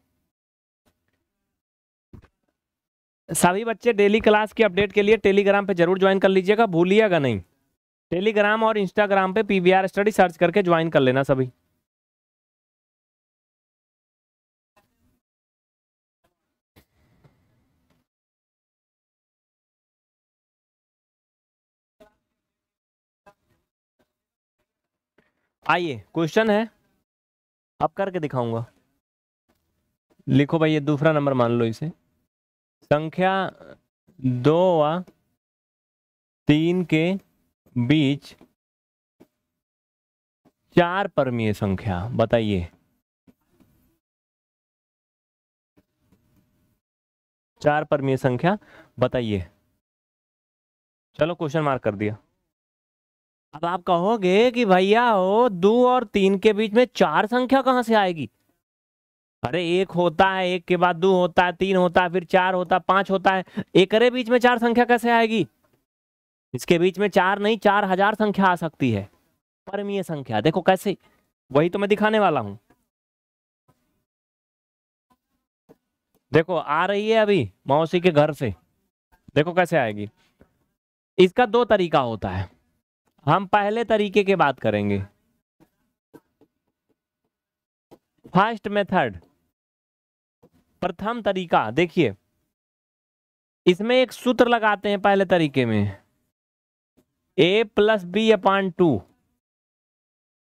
सभी बच्चे डेली क्लास की अपडेट के लिए टेलीग्राम पे जरूर ज्वाइन कर लीजिएगा भूलिएगा नहीं टेलीग्राम और इंस्टाग्राम पे पीवीआर स्टडी सर्च करके ज्वाइन कर लेना सभी आइए क्वेश्चन है अब करके दिखाऊंगा लिखो भाई ये दूसरा नंबर मान लो इसे संख्या दो व तीन के बीच चार परमीय संख्या बताइए चार परमीय संख्या बताइए चलो क्वेश्चन मार्क कर दिया अब आप कहोगे कि भैया हो दो और तीन के बीच में चार संख्या कहाँ से आएगी अरे एक होता है एक के बाद दो होता है तीन होता है फिर चार होता है पांच होता है एक अरे बीच में चार संख्या कैसे आएगी इसके बीच में चार नहीं चार हजार संख्या आ सकती है परमीय संख्या देखो कैसे वही तो मैं दिखाने वाला हूं देखो आ रही है अभी मौसी के घर से देखो कैसे आएगी इसका दो तरीका होता है हम पहले तरीके के बात करेंगे फर्स्ट मेथड प्रथम तरीका देखिए इसमें एक सूत्र लगाते हैं पहले तरीके में A plus B upon two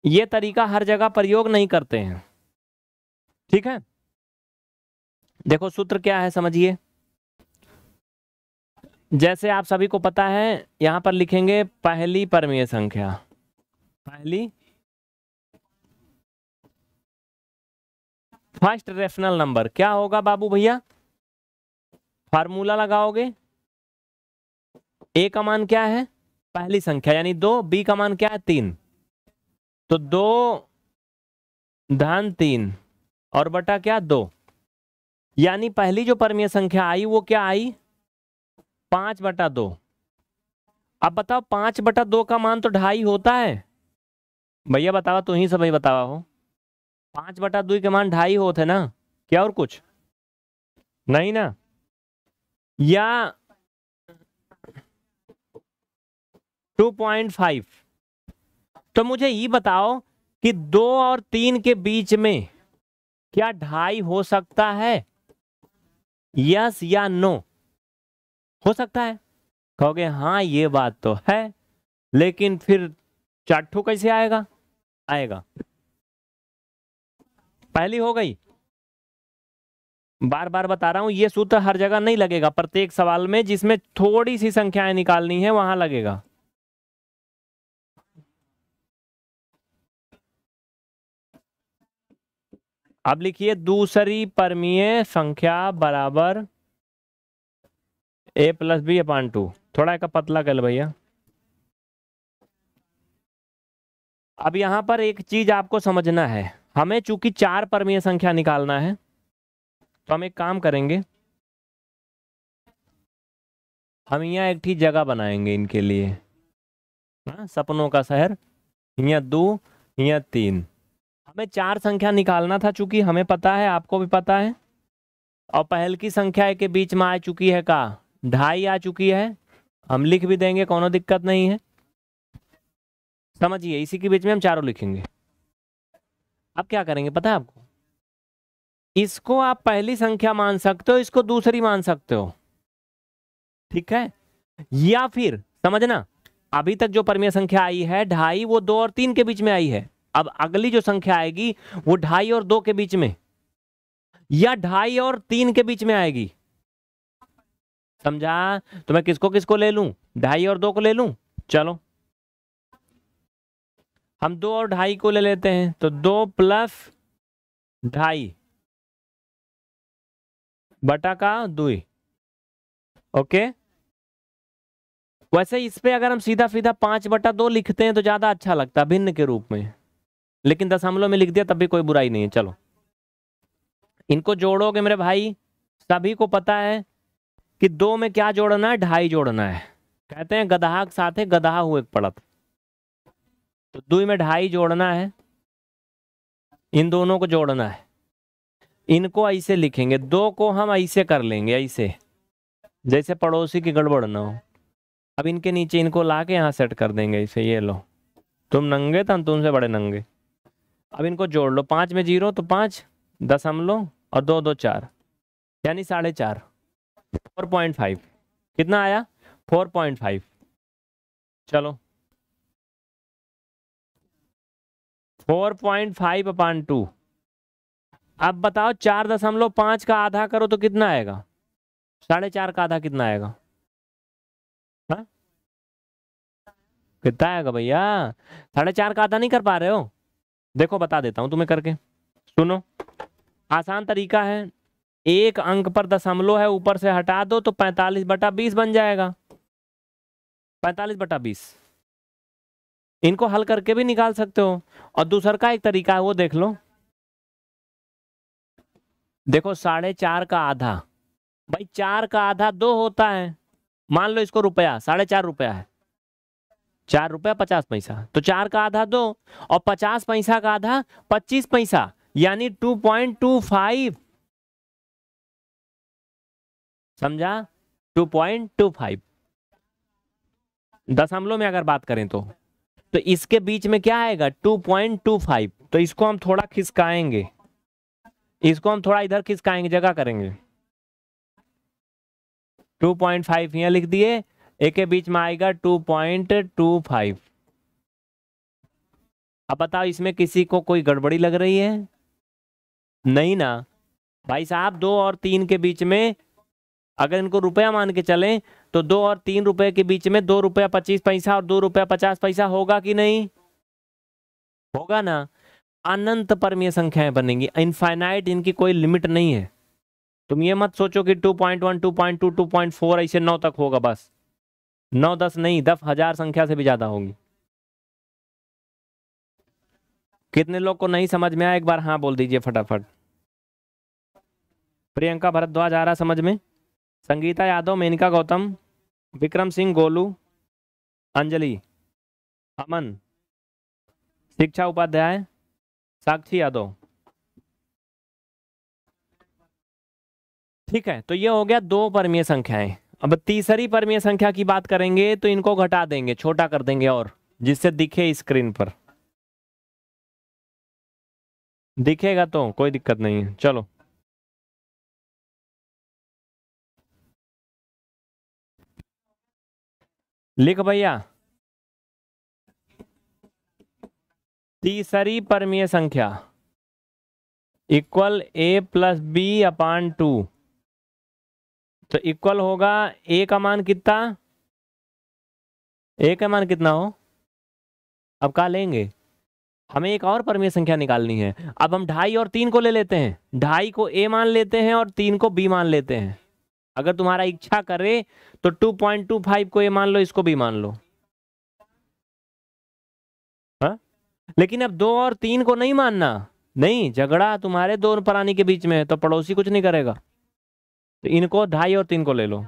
ये तरीका हर जगह प्रयोग नहीं करते हैं ठीक है देखो सूत्र क्या है समझिए जैसे आप सभी को पता है यहां पर लिखेंगे पहली परमीय संख्या पहली फर्स्ट रेफनल नंबर क्या होगा बाबू भैया फार्मूला लगाओगे ए का मान क्या है पहली संख्या यानी दो बी का मान क्या है तीन तो दो धन तीन और बटा क्या दो यानी पहली जो परमीय संख्या आई वो क्या आई पांच बटा दो अब बताओ पांच बटा दो का मान तो ढाई होता है भैया बतावा तो ही सभी बतावा हो पांच बटा दो के मान ढाई होते ना क्या और कुछ नहीं ना या टू पॉइंट फाइव तो मुझे ये बताओ कि दो और तीन के बीच में क्या ढाई हो सकता है यस या नो हो सकता है कहोगे हाँ ये बात तो है लेकिन फिर चाटू कैसे आएगा आएगा पहली हो गई बार बार बता रहा हूं ये सूत्र हर जगह नहीं लगेगा प्रत्येक सवाल में जिसमें थोड़ी सी संख्याएं निकालनी है वहां लगेगा अब लिखिए दूसरी परमीय संख्या बराबर A plus B upon two थोड़ा एक पतला कर भैया अब यहां पर एक चीज आपको समझना है हमें चूंकि चार परमीय संख्या निकालना है तो हम एक काम करेंगे हम यहाँ एक ठीक जगह बनाएंगे इनके लिए हाँ सपनों का शहर यहाँ दो यहाँ तीन हमें चार संख्या निकालना था चूंकि हमें पता है आपको भी पता है और पहल की संख्या के बीच में आ चुकी है का ढाई आ चुकी है हम लिख भी देंगे कोनो दिक्कत नहीं है समझिए इसी के बीच में हम चारों लिखेंगे अब क्या करेंगे पता है आपको इसको आप पहली संख्या मान सकते हो इसको दूसरी मान सकते हो ठीक है या फिर समझना अभी तक जो परमीय संख्या आई है ढाई वो दो और तीन के बीच में आई है अब अगली जो संख्या आएगी वो ढाई और दो के बीच में या ढाई और तीन के बीच में आएगी समझा तो मैं किसको किसको ले लूं ढाई और दो को ले लूं चलो हम दो और ढाई को ले लेते हैं तो दो प्लस
ढाई बटा का दुई
ओके वैसे इस पे अगर हम सीधा सीधा पांच बटा दो लिखते हैं तो ज्यादा अच्छा लगता है भिन्न के रूप में लेकिन दस हमलों में लिख दिया तब भी कोई बुराई नहीं है चलो इनको जोड़ोगे मेरे भाई सभी को पता है कि दो में क्या जोड़ना है ढाई जोड़ना है कहते हैं गधा के साथ है गधा हुए पड़त तो दुई में ढाई जोड़ना है इन दोनों को जोड़ना है इनको ऐसे लिखेंगे दो को हम ऐसे कर लेंगे ऐसे जैसे पड़ोसी की गड़बड़ ना हो अब इनके नीचे इनको ला के यहाँ सेट कर देंगे इसे ये लो तुम नंगे तो हम तुमसे बड़े नंगे अब इनको जोड़ लो पाँच में जीरो तो पाँच दस हम लो और दो दो चार यानी साढ़े चार फोर पॉइंट फाइव कितना आया फोर पॉइंट फाइव चलो 4.5 पॉइंट फाइव अपान टू अब बताओ चार दशमलव पाँच का आधा करो तो कितना आएगा साढ़े चार का आधा कितना आएगा हा? कितना आएगा भैया साढ़े चार का आधा नहीं कर पा रहे हो देखो बता देता हूँ तुम्हें करके सुनो आसान तरीका है एक अंक पर दशमलव है ऊपर से हटा दो तो पैंतालीस बटा बीस बन जाएगा पैंतालीस बटा बीस इनको हल करके भी निकाल सकते हो और दूसर का एक तरीका है वो देख लो देखो साढ़े चार का आधा भाई चार का आधा दो होता है मान लो इसको रुपया साढ़े चार रुपया है चार रुपया पचास पैसा तो चार का आधा दो और पचास पैसा का आधा पच्चीस पैसा यानी टू पॉइंट टू फाइव समझा 2.25 दशमलव में अगर बात करें तो तो इसके बीच में क्या आएगा 2.25 तो इसको हम थोड़ा खिसकाएंगे इसको हम थोड़ा इधर खिसकाएंगे जगह करेंगे 2.5 पॉइंट यहां लिख दिए एक के बीच में आएगा 2.25 अब बताओ इसमें किसी को कोई गड़बड़ी लग रही है नहीं ना भाई साहब दो और तीन के बीच में अगर इनको रुपया मान के चलें तो दो और तीन रुपए के बीच में दो रुपया पच्चीस पैसा और दो रुपया पचास पैसा होगा कि नहीं होगा ना अनंत परमीय संख्याएं बनेंगी इनफाइनाइट इनकी कोई लिमिट नहीं है तुम ये मत सोचो कि 2.1, 2.2, 2.4 ऐसे नौ तक होगा बस नौ दस नहीं दस हजार संख्या से भी ज्यादा होगी कितने लोग को नहीं समझ में आया एक बार हाँ बोल दीजिए फटाफट प्रियंका भरद्वाज आ रहा समझ में संगीता यादव मेनका गौतम विक्रम सिंह गोलू अंजलि अमन शिक्षा उपाध्याय साक्षी यादव ठीक है तो ये हो गया दो परमीय संख्याएं अब तीसरी परमीय संख्या की बात करेंगे तो इनको घटा देंगे छोटा कर देंगे और जिससे दिखे स्क्रीन पर दिखेगा तो कोई
दिक्कत नहीं है चलो लिख भैया
तीसरी परमीय संख्या equal A plus B upon two तो इक्वल होगा ए का मान कितना ए का मान कितना हो अब कहा लेंगे हमें एक और परमीय संख्या निकालनी है अब हम ढाई और तीन को ले लेते हैं ढाई को ए मान लेते हैं और तीन को बी मान लेते हैं अगर तुम्हारा इच्छा करे तो 2.25 को ये मान लो इसको भी मान लो हा? लेकिन अब दो और तीन को नहीं मानना नहीं झगड़ा तुम्हारे दो प्राणी के बीच में है तो पड़ोसी कुछ नहीं करेगा तो इनको ढाई और तीन को ले लो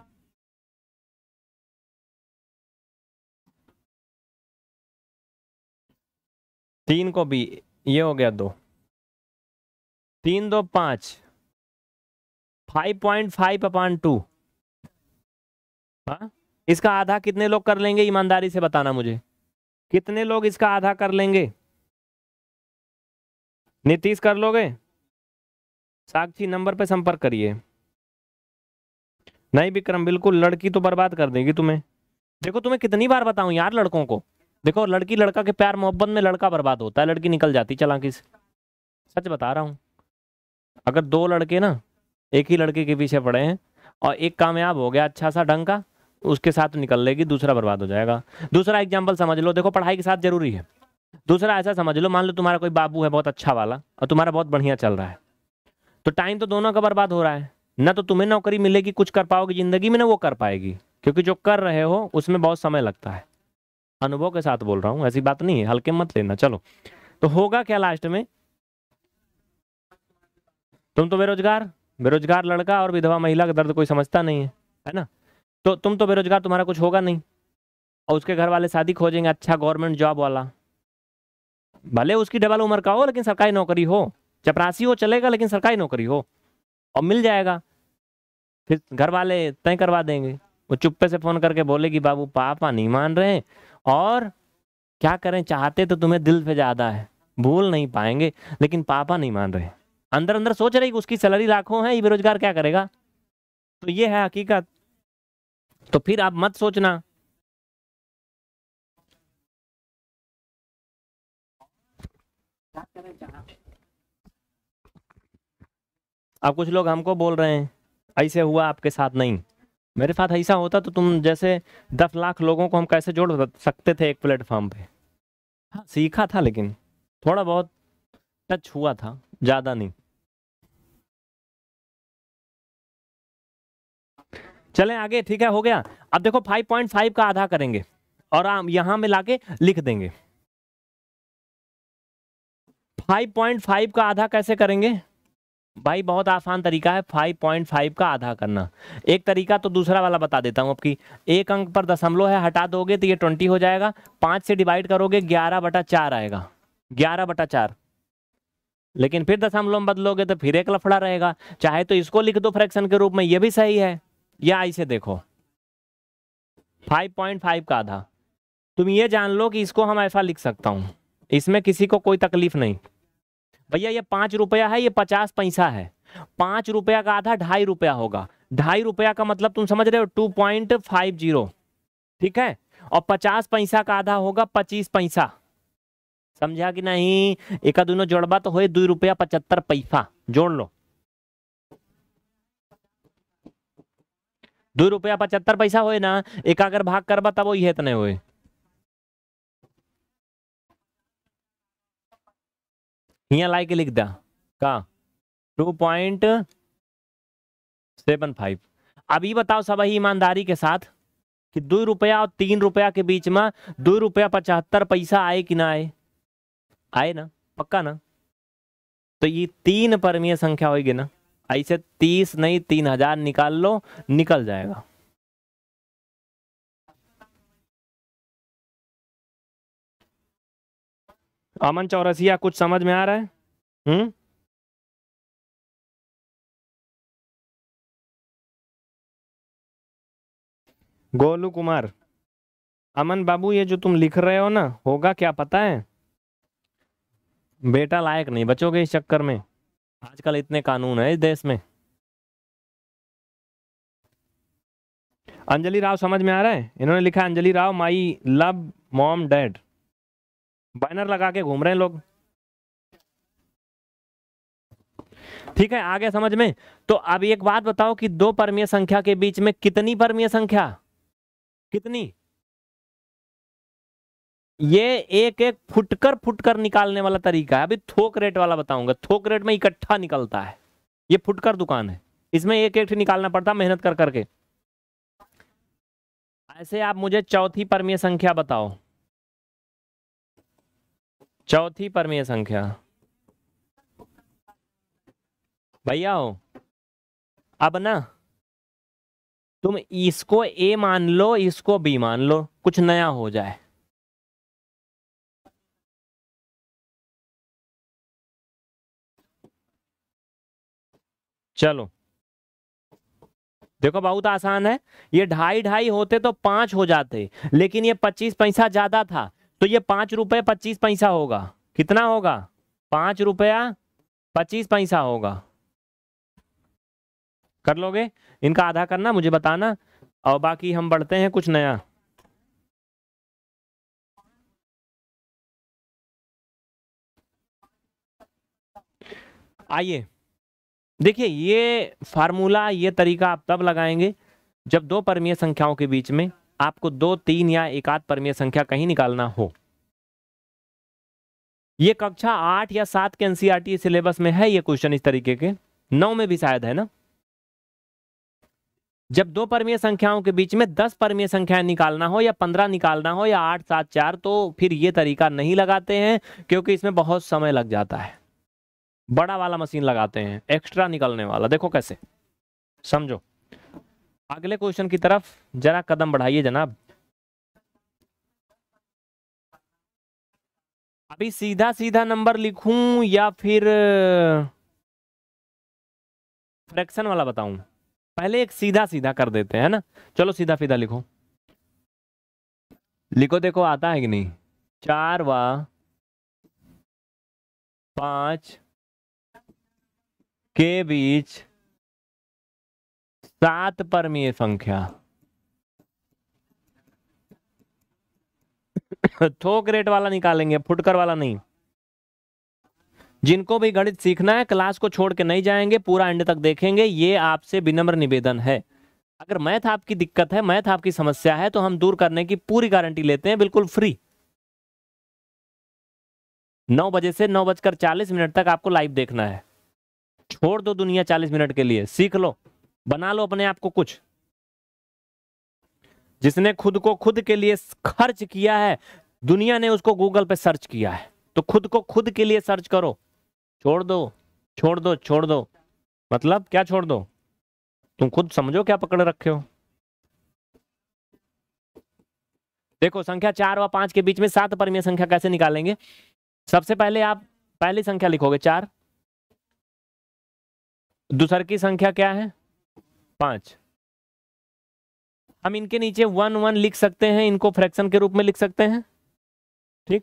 तीन को भी ये हो गया दो
तीन
दो पांच five point five upon two इसका आधा कितने लोग कर लेंगे ईमानदारी से बताना मुझे कितने लोग इसका आधा कर लेंगे नीतीश कर लोगे साक्षी नंबर पे संपर्क करिए नहीं विक्रम बिल्कुल लड़की तो बर्बाद कर देगी तुम्हें देखो तुम्हें कितनी बार बताऊं यार लड़कों को देखो लड़की लड़का के प्यार मोहब्बत में लड़का बर्बाद होता है लड़की निकल जाती चला किस सच बता रहा हूं अगर दो लड़के ना एक ही लड़के के पीछे पड़े हैं और एक कामयाब हो गया अच्छा सा ढंग का उसके साथ तो निकल लेगी दूसरा बर्बाद हो जाएगा दूसरा एग्जाम्पल समझ लो देखो पढ़ाई के साथ जरूरी है दूसरा ऐसा समझ लो मान लो तुम्हारा कोई बाबू है बहुत अच्छा वाला और तुम्हारा बहुत बढ़िया चल रहा है तो टाइम तो दोनों का बर्बाद हो रहा है ना तो तुम्हें नौकरी मिलेगी कुछ कर पाओगे ज़िंदगी में ना वो कर पाएगी क्योंकि जो कर रहे हो उसमें बहुत समय लगता है अनुभव के साथ बोल रहा हूँ ऐसी बात नहीं है हल्के मत लेना चलो तो होगा क्या लास्ट में तुम तो बेरोजगार बेरोजगार लड़का और विधवा महिला का दर्द कोई समझता नहीं है है ना तो तुम तो बेरोजगार तुम्हारा कुछ होगा नहीं और उसके घर वाले शादी खोजेंगे अच्छा गवर्नमेंट जॉब वाला भले उसकी डबल उम्र का हो लेकिन सरकारी नौकरी हो चपरासी हो चलेगा लेकिन सरकारी नौकरी हो और मिल जाएगा फिर घर वाले तय करवा देंगे वो चुप्पे से फ़ोन करके बोलेगी बाबू पापा नहीं मान रहे हैं और क्या करें चाहते तो तुम्हें दिल पे ज़्यादा है भूल नहीं पाएंगे लेकिन पापा नहीं मान रहे अंदर अंदर सोच रहे कि उसकी सैलरी लाखों है ये बेरोजगार क्या करेगा तो ये है हकीकत तो फिर आप मत सोचना अब कुछ लोग हमको बोल रहे हैं ऐसे हुआ आपके साथ नहीं मेरे साथ ऐसा होता तो तुम जैसे दस लाख लोगों को हम कैसे जोड़ सकते थे एक प्लेटफॉर्म पे हाँ सीखा था लेकिन थोड़ा बहुत टच हुआ था ज़्यादा नहीं चलें आगे ठीक है हो गया अब देखो 5.5 का आधा करेंगे और हम यहां में लाके लिख देंगे 5.5 का आधा कैसे करेंगे भाई बहुत आसान तरीका है 5.5 का आधा करना एक तरीका तो दूसरा वाला बता देता हूँ आपकी एक अंक पर दशमलव है हटा दोगे तो ये 20 हो जाएगा पाँच से डिवाइड करोगे 11 बटा चार आएगा 11 बटा चार लेकिन फिर दशमलव बदलोगे तो फिर एक लफड़ा रहेगा चाहे तो इसको लिख दो फ्रैक्शन के रूप में ये भी सही है या इसे देखो 5.5 का आधा तुम ये जान लो कि इसको हम ऐसा लिख सकता हूँ इसमें किसी को कोई तकलीफ नहीं भैया ये पाँच रुपया है ये पचास पैसा है पाँच रुपया का आधा ढाई रुपया होगा ढाई रुपया का मतलब तुम समझ रहे हो टू पॉइंट फाइव जीरो ठीक है और पचास पैसा का आधा होगा पच्चीस पैसा समझा कि नहीं एका दुनो जोड़बा तो हो दू रुपया पचहत्तर पैसा जोड़ लो दू रुपया पचहत्तर पैसा हो ना एक अगर भाग करबा तब वही इतने हो हिया लिख दा का टू पॉइंट सेवन फाइव अभी बताओ सब ही ईमानदारी के साथ कि दो रुपया और तीन रुपया के बीच में दो रुपया पचहत्तर पैसा आए कि ना आए आए ना पक्का ना तो ये तीन परमीय संख्या होगी ना ऐसे तीस नहीं तीन हजार निकाल लो निकल जाएगा
अमन चौरसिया कुछ समझ में आ रहा है हम्म
गोलू कुमार अमन बाबू ये जो तुम लिख रहे हो ना होगा क्या पता है बेटा लायक नहीं बचोगे इस चक्कर में आजकल इतने कानून है इस देश में अंजलि राव समझ में आ रहा है इन्होंने लिखा Anjali Rao my love mom dad banner लगा के घूम रहे हैं लोग ठीक है आगे समझ में तो अब एक बात बताओ कि दो परमीय संख्या के बीच में कितनी परमीय संख्या कितनी ये एक एक फुटकर फुटकर निकालने वाला तरीका है अभी थोक रेट वाला बताऊंगा थोक रेट में इकट्ठा निकलता है ये फुटकर दुकान है इसमें एक एक निकालना पड़ता है मेहनत कर करके ऐसे आप मुझे चौथी परमीय संख्या बताओ चौथी परमीय संख्या भैया हो अब ना तुम इसको ए मान लो इसको बी मान लो कुछ नया हो जाए चलो देखो बहुत आसान है ये ढाई ढाई होते तो पांच हो जाते लेकिन ये पच्चीस पैसा ज्यादा था तो ये पांच रुपये पच्चीस पैसा होगा कितना होगा पांच रुपया पच्चीस पैसा होगा कर लोगे इनका आधा करना मुझे बताना और बाकी हम बढ़ते हैं कुछ नया आइए देखिए ये फार्मूला ये तरीका आप तब लगाएंगे जब दो परमीय संख्याओं के बीच में आपको दो तीन या एकाध परमीय संख्या कहीं निकालना हो ये कक्षा आठ या सात के एनसीईआरटी e e सिलेबस में है ये क्वेश्चन इस तरीके के नौ में भी शायद है ना जब दो परमीय संख्याओं के बीच में दस परमीय संख्याएं निकालना हो या पंद्रह निकालना हो या आठ सात चार तो फिर ये तरीका नहीं लगाते हैं क्योंकि इसमें बहुत समय लग जाता है बड़ा वाला मशीन लगाते हैं एक्स्ट्रा निकलने वाला देखो कैसे समझो अगले क्वेश्चन की तरफ जरा कदम बढ़ाइए जनाब अभी सीधा सीधा नंबर लिखूं या फिर फ्रैक्शन वाला बताऊं पहले एक सीधा सीधा कर देते हैं ना चलो सीधा सीधा लिखो लिखो देखो आता है कि नहीं चार व पांच के बीच सात परमीय संख्या थोक रेट वाला निकालेंगे फुटकर वाला नहीं जिनको भी गणित सीखना है क्लास को छोड़ के नहीं जाएंगे पूरा एंड तक देखेंगे ये आपसे विनम्र निवेदन है अगर मैथ आपकी दिक्कत है मैथ आपकी समस्या है तो हम दूर करने की पूरी गारंटी लेते हैं बिल्कुल फ्री नौ बजे से नौ बजकर चालीस मिनट तक आपको लाइव देखना है छोड़ दो दुनिया चालीस मिनट के लिए सीख लो बना लो अपने आप को कुछ जिसने खुद को खुद के लिए खर्च किया है दुनिया ने उसको गूगल पे सर्च किया है तो खुद को खुद के लिए सर्च करो छोड़ दो छोड़ दो छोड़ दो मतलब क्या छोड़ दो तुम खुद समझो क्या पकड़ रखे हो देखो संख्या चार व पांच के बीच में सात परमीय संख्या कैसे निकालेंगे सबसे पहले आप पहली संख्या लिखोगे चार दूसर की संख्या क्या है पांच हम इनके नीचे वन वन लिख सकते हैं इनको फ्रैक्शन के रूप में लिख सकते हैं ठीक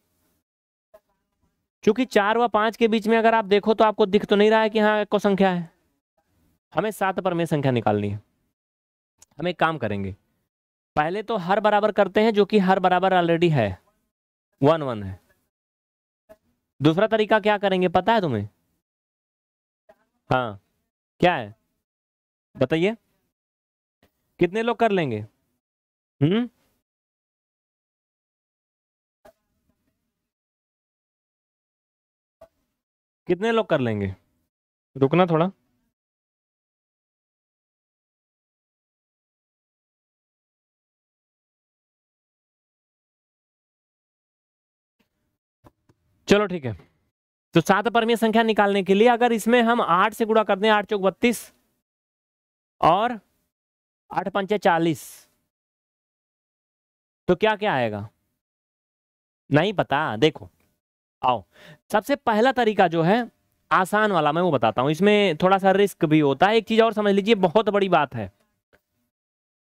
क्योंकि चार व पांच के बीच में अगर आप देखो तो आपको दिख तो नहीं रहा है कि हाँ को संख्या है हमें सात पर में संख्या निकालनी है हम एक काम करेंगे पहले तो हर बराबर करते हैं जो कि हर बराबर ऑलरेडी है वन वन है दूसरा तरीका क्या करेंगे पता है तुम्हें
हाँ क्या है बताइए कितने लोग कर लेंगे
हम्म कितने लोग कर लेंगे रुकना थोड़ा
चलो ठीक है तो सात परमीय संख्या निकालने के लिए अगर इसमें हम आठ से गुणा कर दें आठ चौक बत्तीस और आठ पंचे चालीस तो क्या क्या आएगा नहीं पता देखो आओ सबसे पहला तरीका जो है आसान वाला मैं वो बताता हूं इसमें थोड़ा सा रिस्क भी होता है एक चीज और समझ लीजिए बहुत बड़ी बात है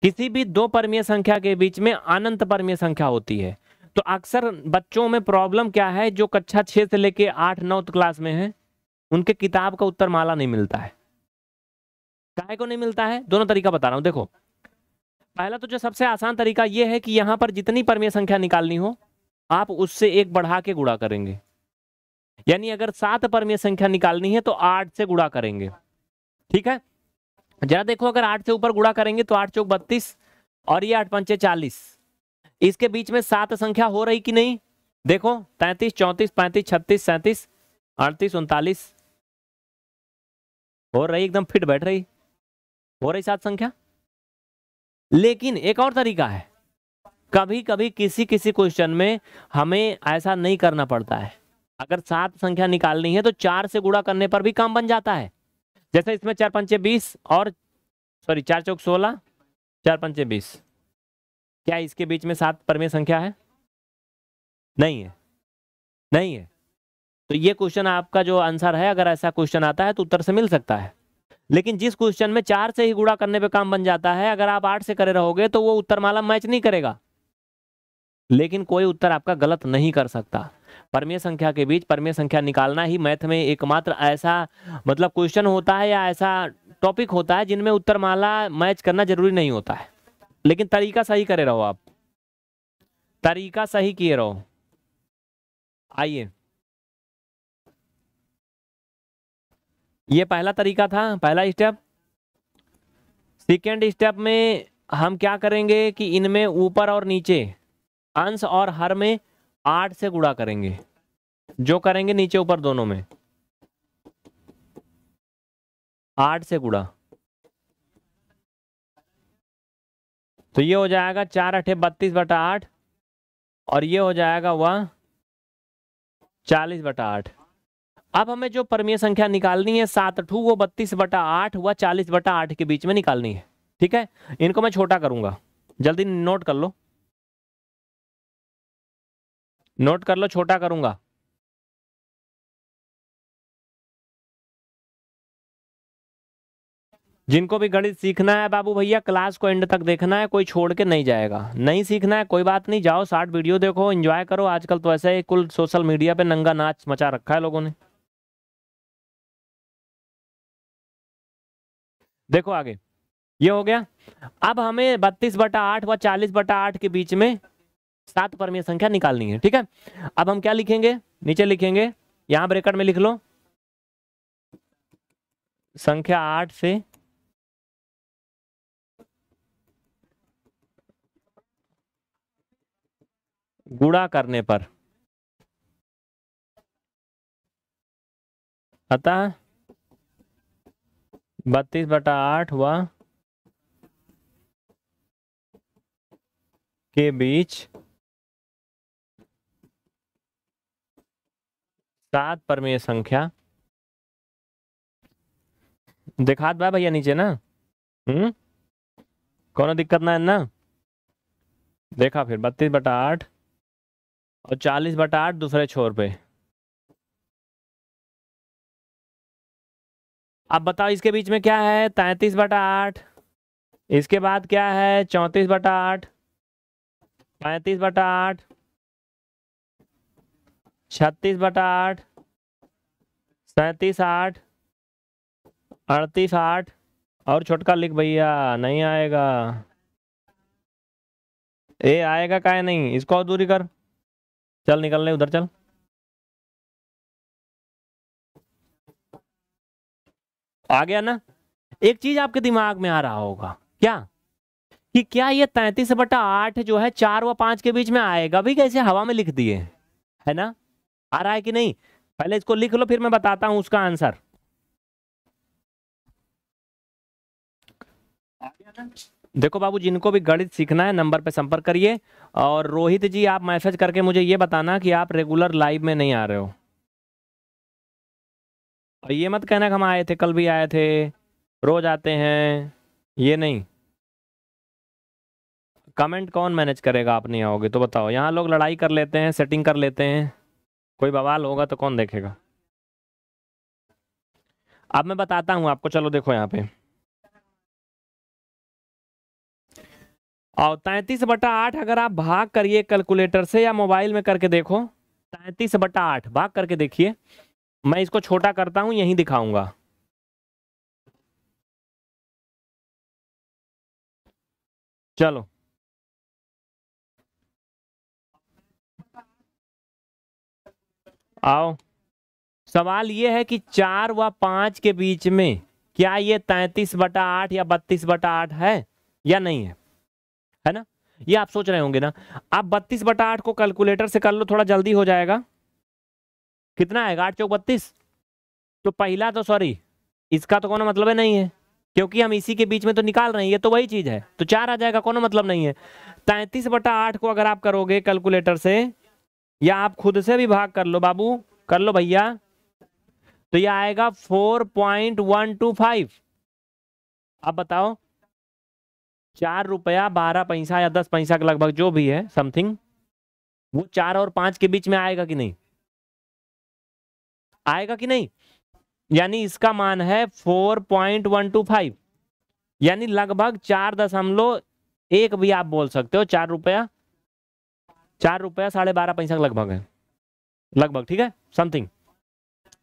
किसी भी दो परमीय संख्या के बीच में अनंत परमीय संख्या होती है तो अक्सर बच्चों में प्रॉब्लम क्या है जो कक्षा छः से लेके आठ नौ क्लास में है उनके किताब का उत्तर माला नहीं मिलता है काहे को नहीं मिलता है दोनों तरीका बता रहा हूँ देखो पहला तो जो सबसे आसान तरीका ये है कि यहाँ पर जितनी परमीय संख्या निकालनी हो आप उससे एक बढ़ा के गुड़ा करेंगे यानी अगर सात परमीय संख्या निकालनी है तो आठ से गुड़ा करेंगे ठीक है जरा देखो अगर आठ से ऊपर गुड़ा करेंगे तो आठ चौक बत्तीस और ये आठ पंचे चालीस इसके बीच में सात संख्या हो रही कि नहीं देखो तैतीस चौंतीस पैंतीस छत्तीस सैंतीस अड़तीस उनतालीस हो रही एकदम फिट बैठ रही हो रही सात संख्या लेकिन एक और तरीका है कभी कभी किसी किसी क्वेश्चन में हमें ऐसा नहीं करना पड़ता है अगर सात संख्या निकालनी है तो चार से गुड़ा करने पर भी काम बन जाता है जैसे इसमें चार पंचे बीस और सॉरी चार चौक सोलह चार पंचे बीस क्या इसके बीच में सात परमेय संख्या है नहीं है नहीं है तो ये क्वेश्चन आपका जो आंसर है अगर ऐसा क्वेश्चन आता है तो उत्तर से मिल सकता है लेकिन जिस क्वेश्चन में चार से ही गुड़ा करने पे काम बन जाता है अगर आप आठ से करे रहोगे तो वो उत्तर माला मैच नहीं करेगा लेकिन कोई उत्तर आपका गलत नहीं कर सकता परमेय संख्या के बीच परमेय संख्या निकालना ही मैथ में एकमात्र ऐसा मतलब क्वेश्चन होता है या ऐसा टॉपिक होता है जिनमें उत्तरमाला मैच करना जरूरी नहीं होता है लेकिन तरीका सही करे रहो आप तरीका सही किए रहो आइए ये पहला तरीका था पहला स्टेप सेकेंड स्टेप में हम क्या करेंगे कि इनमें ऊपर और नीचे अंश और हर में आठ से गुड़ा करेंगे जो करेंगे नीचे ऊपर दोनों में आठ से गुड़ा तो ये हो जाएगा चार अठे बत्तीस बटा आठ और ये हो जाएगा वह चालीस बटा आठ अब हमें जो परमीय संख्या निकालनी है सात अठू वो बत्तीस बटा आठ हुआ चालीस बटा आठ के बीच में निकालनी है ठीक है इनको मैं छोटा करूंगा जल्दी नोट कर लो नोट कर लो छोटा करूंगा जिनको भी गणित सीखना है बाबू भैया क्लास को एंड तक देखना है कोई छोड़ के नहीं जाएगा नहीं सीखना है कोई बात नहीं जाओ शार्ट वीडियो देखो एंजॉय करो आजकल तो ऐसा ही कुल सोशल मीडिया पे नंगा नाच मचा रखा है लोगों ने देखो आगे ये हो गया अब हमें बत्तीस बटा आठ व चालीस बटा आठ के बीच में सात परमीय संख्या निकालनी है ठीक है अब हम क्या लिखेंगे नीचे लिखेंगे यहां ब्रेकट में लिख लो संख्या आठ से गुणा करने पर अतः बत्तीस बटा आठ व के बीच सात परमेय संख्या दिखा दे तो भैया नीचे ना हम्म कोनो दिक्कत ना है ना देखा फिर बत्तीस बटा आठ और चालीस बटा आठ दूसरे छोर पे अब बताओ इसके बीच में क्या है तैतीस बटा आठ इसके बाद क्या है चौंतीस बटा आठ पैंतीस बटा आठ छत्तीस बटा आठ सैतीस आठ अड़तीस आठ और छोटका लिख भैया नहीं आएगा ए आएगा का नहीं इसको दूरी कर चल निकल ले उधर चल आ गया ना एक चीज आपके दिमाग में आ रहा होगा क्या कि क्या ये तैतीस बटा आठ जो है चार व पांच के बीच में आएगा भी कैसे हवा में लिख दिए है ना आ रहा है कि नहीं पहले इसको लिख लो फिर मैं बताता हूं उसका आंसर आ गया ना देखो बाबू जिनको भी गणित सीखना है नंबर पे संपर्क करिए और रोहित जी आप मैसेज करके मुझे ये बताना कि आप रेगुलर लाइव में नहीं आ रहे हो और ये मत कहना कि हम आए थे कल भी आए थे रोज आते हैं ये नहीं कमेंट कौन मैनेज करेगा आप नहीं आओगे तो बताओ यहाँ लोग लड़ाई कर लेते हैं सेटिंग कर लेते हैं कोई बवाल होगा तो कौन देखेगा अब मैं बताता हूँ आपको चलो देखो यहाँ पे और तैंतीस बटा आठ अगर आप भाग करिए कैलकुलेटर से या मोबाइल में करके देखो तैंतीस बटा आठ भाग करके देखिए मैं इसको छोटा करता हूं यहीं दिखाऊंगा चलो आओ सवाल यह है कि चार व पांच के बीच में क्या ये तैंतीस बटा आठ या बत्तीस बटा आठ है या नहीं है है ना ये आप सोच रहे होंगे ना आप बत्तीस बटा आठ को कैलकुलेटर से कर लो थोड़ा जल्दी हो जाएगा कितना आएगा आठ चौक बत्तीस तो पहला तो सॉरी इसका तो कोई मतलब है नहीं है क्योंकि हम इसी के बीच में तो निकाल रहे हैं ये तो वही चीज़ है तो चार आ जाएगा कोनो मतलब नहीं है तैतीस बटा आठ को अगर आप करोगे कैलकुलेटर से या आप खुद से भी भाग कर लो बाबू कर लो भैया तो यह आएगा four point one two five अब बताओ चार रुपया बारह पैसा या दस पैसा के लगभग जो भी है समथिंग वो चार और पांच के बीच में आएगा कि नहीं आएगा कि नहीं यानी इसका मान है four point one two five यानी लगभग चार दशमलव एक भी आप बोल सकते हो चार रुपया चार रुपया साढ़े बारह पैसा लगभग है लगभग ठीक है समथिंग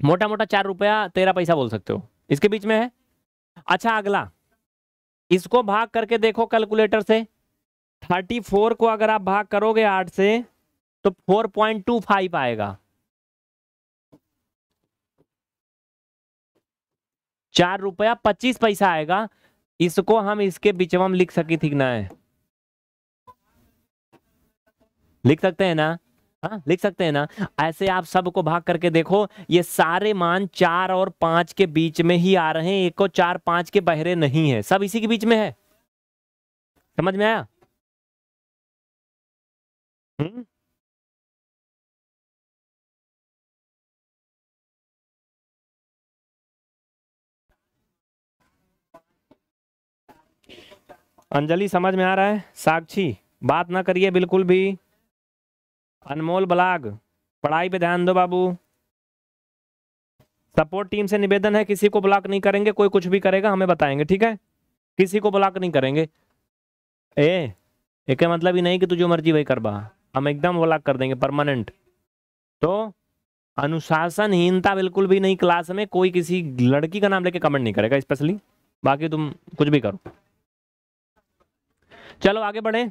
मोटा मोटा चार रुपया तेरह पैसा बोल सकते हो इसके बीच में है अच्छा अगला इसको भाग करके देखो कैलकुलेटर से थर्टी फोर को अगर आप भाग करोगे आठ से तो फोर पॉइंट टू फाइव आएगा चार रुपया पच्चीस पैसा आएगा इसको हम इसके में लिख सकी थी ना है लिख सकते हैं ना हाँ लिख सकते हैं ना ऐसे आप सबको भाग करके देखो ये सारे मान चार और पांच के बीच में ही आ रहे हैं एक और चार पांच के बहरे नहीं है सब इसी के बीच में है समझ में आया हुँ? हम्म। अंजलि समझ में आ रहा है साक्षी बात ना करिए बिल्कुल भी अनमोल बलाग पढ़ाई पे ध्यान दो बाबू सपोर्ट टीम से निवेदन है किसी को ब्लॉक नहीं करेंगे कोई कुछ भी करेगा हमें बताएंगे ठीक है किसी को ब्लॉक नहीं करेंगे ए एक मतलब ही नहीं कि तू जो मर्जी वही कर बा हम एकदम ब्लॉक कर देंगे परमानेंट तो अनुशासनहीनता बिल्कुल भी नहीं क्लास में कोई किसी लड़की का नाम लेके कमेंट नहीं करेगा स्पेशली बाकी तुम कुछ भी करो चलो आगे बढ़े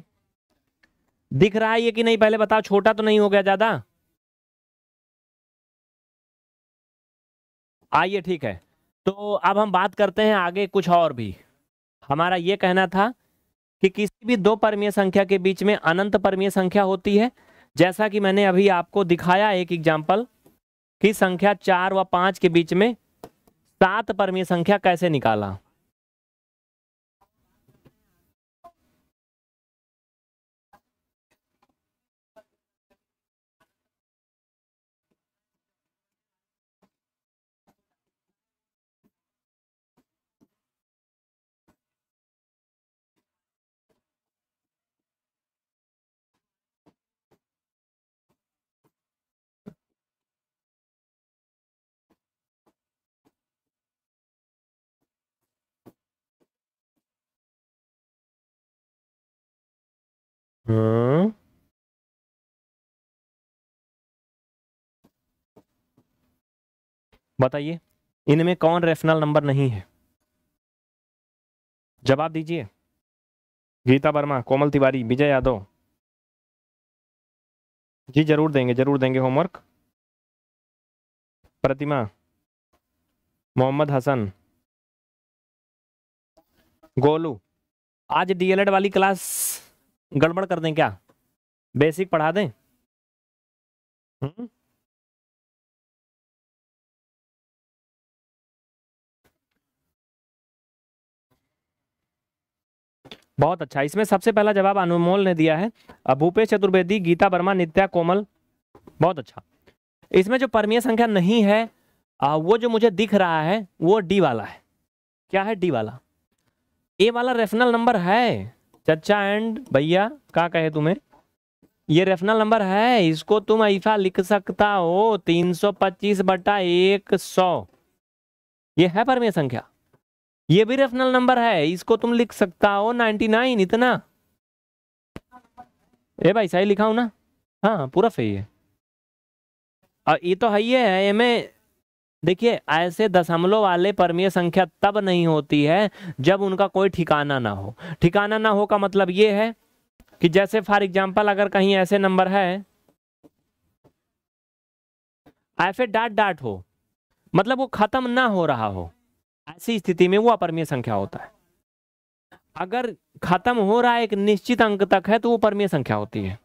दिख रहा है ये कि नहीं पहले बताओ छोटा तो नहीं हो गया ज्यादा आइए ठीक है तो अब हम बात करते हैं आगे कुछ और भी हमारा ये कहना था कि किसी भी दो परमीय संख्या के बीच में अनंत परमीय संख्या होती है जैसा कि मैंने अभी आपको दिखाया एक एग्जाम्पल कि संख्या चार व पांच के बीच में सात परमीय संख्या कैसे निकाला Hmm. बताइए इनमें कौन रेफनल नंबर नहीं है जवाब दीजिए गीता वर्मा कोमल
तिवारी विजय यादव जी जरूर देंगे जरूर देंगे होमवर्क प्रतिमा मोहम्मद हसन गोलू आज डीएलएड वाली क्लास गड़बड़ कर दें क्या बेसिक पढ़ा दें हुँ? हम्म?
बहुत अच्छा इसमें सबसे पहला जवाब अनुमोल ने दिया है भूपेश चतुर्वेदी गीता वर्मा नित्या कोमल बहुत अच्छा इसमें जो परमीय संख्या नहीं है वो जो मुझे दिख रहा है वो डी वाला है क्या है डी वाला ए वाला रेफनल नंबर है चचा एंड भैया क्या कहे तुम्हें ये रेफरल नंबर है इसको तुम ऐसा लिख सकता हो 325 सौ पच्चीस बटा एक सौ ये है परमे संख्या ये भी रेफरल नंबर है इसको तुम लिख सकता हो 99 इतना ए भाई सही लिखा हो ना हाँ पूरा सही है और ये तो है ही है एम देखिए ऐसे दशमलव वाले परमीय संख्या तब नहीं होती है जब उनका कोई ठिकाना ना हो ठिकाना ना हो का मतलब ये है कि जैसे फॉर एग्जाम्पल अगर कहीं ऐसे नंबर है ऐसे डाट डाट हो मतलब वो खत्म ना हो रहा हो ऐसी स्थिति में वो अपरमीय संख्या होता है अगर खत्म हो रहा है एक निश्चित अंक तक है तो वो परमीय संख्या होती है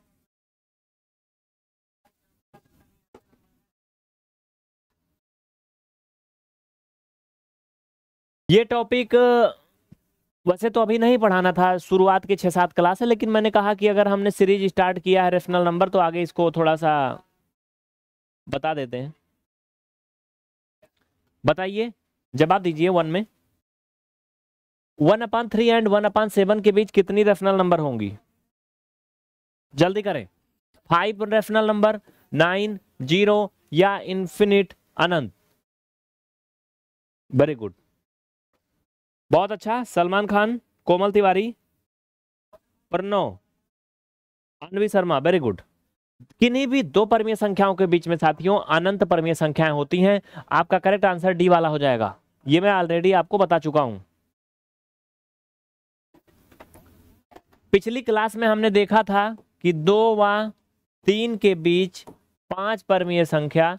ये टॉपिक वैसे तो अभी नहीं पढ़ाना था शुरुआत के छः सात क्लास है लेकिन मैंने कहा कि अगर हमने सीरीज स्टार्ट किया है रेशनल नंबर तो आगे इसको थोड़ा सा बता देते हैं बताइए जवाब दीजिए वन में one upon three and one upon seven के बीच कितनी रेशनल नंबर होंगी जल्दी करें five rational number nine zero या इन्फिनिट अनंत वेरी गुड बहुत अच्छा सलमान खान कोमल तिवारी प्रणव अनवी शर्मा वेरी गुड किन्हीं भी दो परमीय संख्याओं के बीच में साथियों अनंत परमीय संख्याएं होती हैं आपका करेक्ट आंसर डी वाला हो जाएगा ये मैं ऑलरेडी आपको बता चुका हूं पिछली क्लास में हमने देखा था कि दो व तीन के बीच पांच परमीय संख्या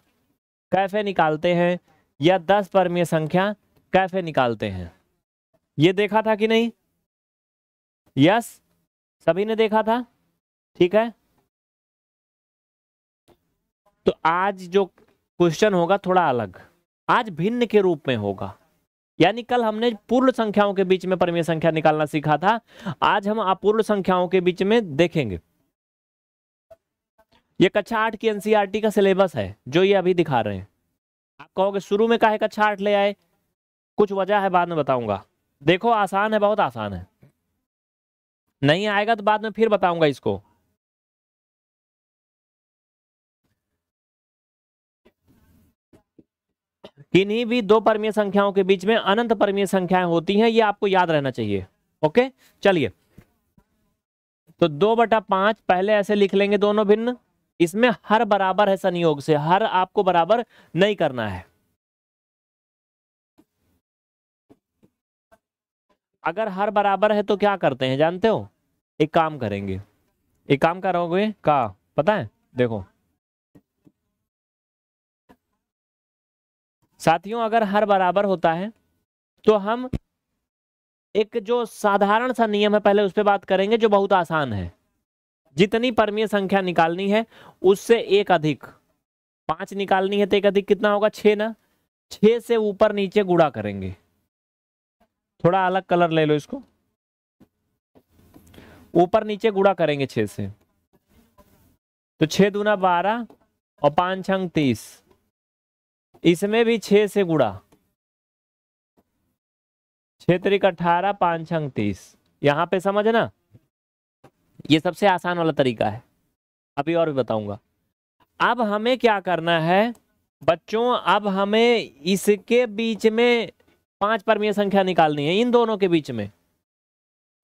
कैफे निकालते हैं या दस परमीय संख्या कैफे निकालते हैं ये देखा था कि नहीं यस सभी ने देखा था ठीक है तो आज जो क्वेश्चन होगा थोड़ा अलग आज भिन्न के रूप में होगा यानी कल हमने पूर्ण संख्याओं के बीच में परिमेय संख्या निकालना सीखा था आज हम अपूर्ण संख्याओं के बीच में देखेंगे ये कक्षा आठ की एनसीईआरटी e का सिलेबस है जो ये अभी दिखा रहे हैं आप कहोगे शुरू में है कक्षा आठ ले आए कुछ वजह है बाद में बताऊंगा देखो आसान है बहुत आसान है नहीं आएगा तो बाद में
फिर बताऊंगा इसको
किन्हीं भी दो परमीय संख्याओं के बीच में अनंत परमीय संख्याएं होती हैं ये आपको याद रहना चाहिए ओके चलिए तो दो बटा पांच पहले ऐसे लिख लेंगे दोनों भिन्न इसमें हर बराबर है संयोग से हर आपको बराबर नहीं करना है अगर हर बराबर है तो क्या करते हैं जानते हो एक काम करेंगे एक काम करोगे का पता है देखो साथियों अगर हर बराबर होता है तो हम एक जो साधारण सा नियम है पहले उस पर बात करेंगे जो बहुत आसान है जितनी परमीय संख्या निकालनी है उससे एक अधिक पांच निकालनी है तो एक अधिक कितना होगा छ ना छ से ऊपर नीचे गुड़ा करेंगे थोड़ा अलग कलर ले लो इसको ऊपर नीचे गुड़ा करेंगे छे से तो छे दूना बारह और पांच अंक तीस इसमें भी छे से गुड़ा छः तरीक अट्ठारह पाँच तीस यहां पे समझना ये सबसे आसान वाला तरीका है अभी और भी बताऊंगा अब हमें क्या करना है बच्चों अब हमें इसके बीच में पांच परमीय संख्या निकालनी है इन दोनों के बीच में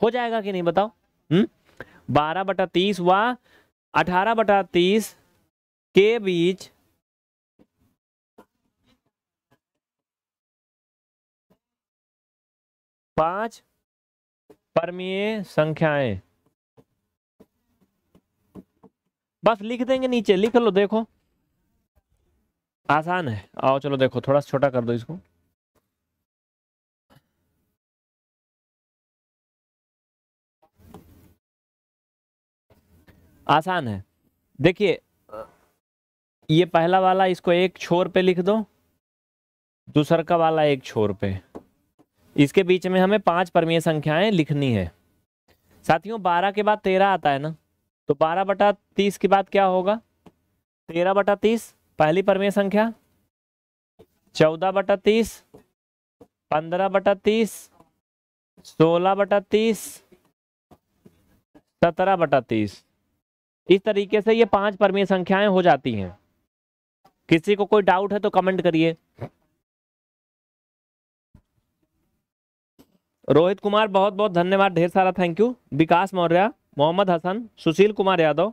हो जाएगा कि नहीं बताओ हम्म बारह बटा तीस व अठारह बटा तीस के बीच पांच परमीय संख्याएं बस लिख देंगे नीचे लिख लो देखो आसान है आओ चलो देखो थोड़ा छोटा कर दो इसको आसान है देखिए ये पहला वाला इसको एक छोर पे लिख दो दूसर का वाला एक छोर पे इसके बीच में हमें पांच परमीय संख्याएं लिखनी है साथियों बारह के बाद तेरह आता है ना तो बारह बटा तीस के बाद क्या होगा तेरह बटा तीस पहली परमीय संख्या चौदह बटा तीस पंद्रह बटा तीस सोलह बटा तीस सत्रह बटा तीस इस तरीके से ये पांच परमीय संख्याएं हो जाती हैं किसी को कोई डाउट है तो कमेंट करिए रोहित कुमार बहुत बहुत धन्यवाद ढेर सारा थैंक यू विकास मौर्य मोहम्मद हसन सुशील कुमार यादव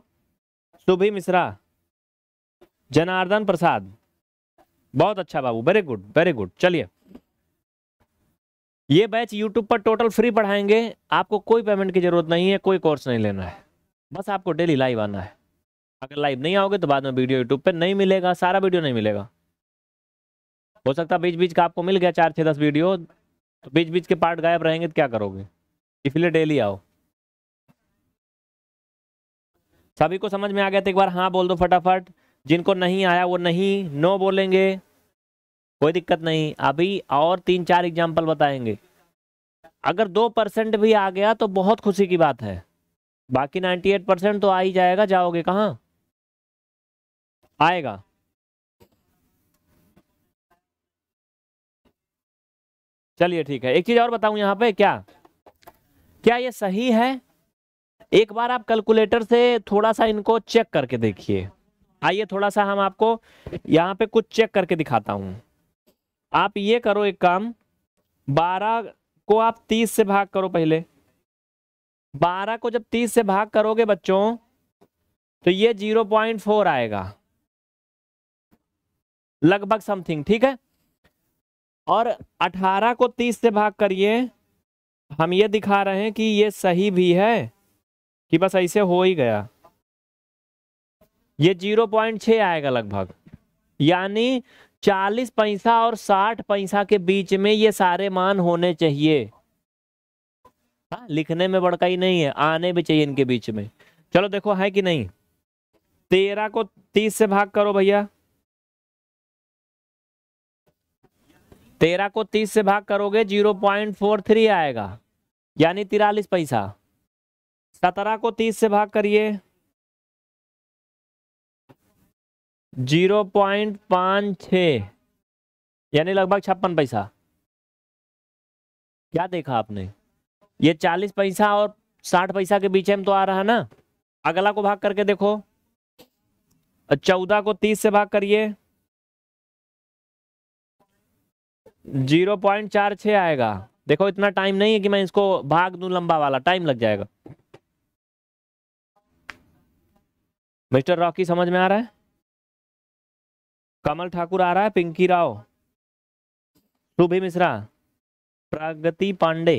सुभी मिश्रा जनार्दन प्रसाद बहुत अच्छा बाबू वेरी गुड वेरी गुड चलिए ये बैच यूट्यूब पर टोटल फ्री पढ़ाएंगे आपको कोई पेमेंट की जरूरत नहीं है कोई कोर्स नहीं लेना है बस आपको डेली लाइव आना है अगर लाइव नहीं आओगे तो बाद में वीडियो यूट्यूब पर नहीं मिलेगा सारा वीडियो नहीं मिलेगा हो सकता बीच बीच का आपको मिल गया चार छः दस वीडियो तो बीच बीच के पार्ट गायब रहेंगे तो क्या करोगे इसलिए डेली आओ सभी को समझ में आ गया तो एक बार हाँ बोल दो फटाफट जिनको नहीं आया वो नहीं नो बोलेंगे कोई दिक्कत नहीं अभी और तीन चार एग्जाम्पल बताएंगे अगर दो परसेंट भी आ गया तो बहुत खुशी की बात है बाकी 98 परसेंट तो आ ही जाएगा जाओगे कहाँ आएगा चलिए ठीक है एक चीज और बताऊं यहाँ पे क्या क्या ये सही है एक बार आप कैलकुलेटर से थोड़ा सा इनको चेक करके देखिए आइए थोड़ा सा हम आपको यहाँ पे कुछ चेक करके दिखाता हूँ आप ये करो एक काम बारह को आप तीस से भाग करो पहले बारह को जब तीस से भाग करोगे बच्चों तो ये जीरो पॉइंट फोर आएगा लगभग समथिंग ठीक है और अठारह को तीस से भाग करिए हम ये दिखा रहे हैं कि ये सही भी है कि बस ऐसे हो ही गया ये जीरो पॉइंट छ आएगा लगभग यानी चालीस पैसा और साठ पैसा के बीच में ये सारे मान होने चाहिए हाँ लिखने में बड़काई नहीं है आने भी चाहिए इनके बीच में चलो देखो है कि नहीं तेरह को तीस से भाग करो भैया तेरह को तीस से भाग करोगे जीरो पॉइंट फोर थ्री आएगा यानी तिरालीस पैसा सत्रह को तीस से भाग करिए जीरो पॉइंट पाँच छ यानी लगभग छप्पन पैसा क्या देखा आपने ये चालीस पैसा और साठ पैसा के बीच में तो आ रहा है ना अगला को भाग करके देखो चौदह को तीस से भाग करिए जीरो पॉइंट चार छ आएगा देखो इतना टाइम नहीं है कि मैं इसको भाग दू लंबा वाला टाइम लग जाएगा मिस्टर रॉकी समझ में आ रहा है कमल ठाकुर आ रहा है पिंकी राव शुभी मिश्रा प्रगति पांडे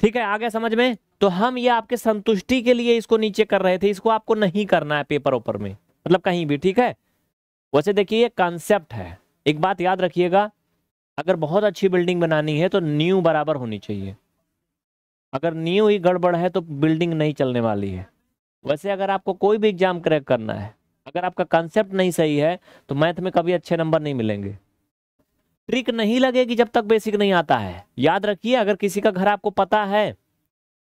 ठीक है आगे समझ में तो हम ये आपके संतुष्टि के लिए इसको नीचे कर रहे थे इसको आपको नहीं करना है पेपर ओपर में मतलब कहीं भी ठीक है वैसे देखिए ये कॉन्सेप्ट है एक बात याद रखिएगा अगर बहुत अच्छी बिल्डिंग बनानी है तो न्यू बराबर होनी चाहिए अगर न्यू ही गड़बड़ है तो बिल्डिंग नहीं चलने वाली है वैसे अगर आपको कोई भी एग्जाम क्रैक करना है अगर आपका कॉन्सेप्ट नहीं सही है तो मैथ में कभी अच्छे नंबर नहीं मिलेंगे ट्रिक नहीं लगेगी जब तक बेसिक नहीं आता है याद रखिए अगर किसी का घर आपको पता है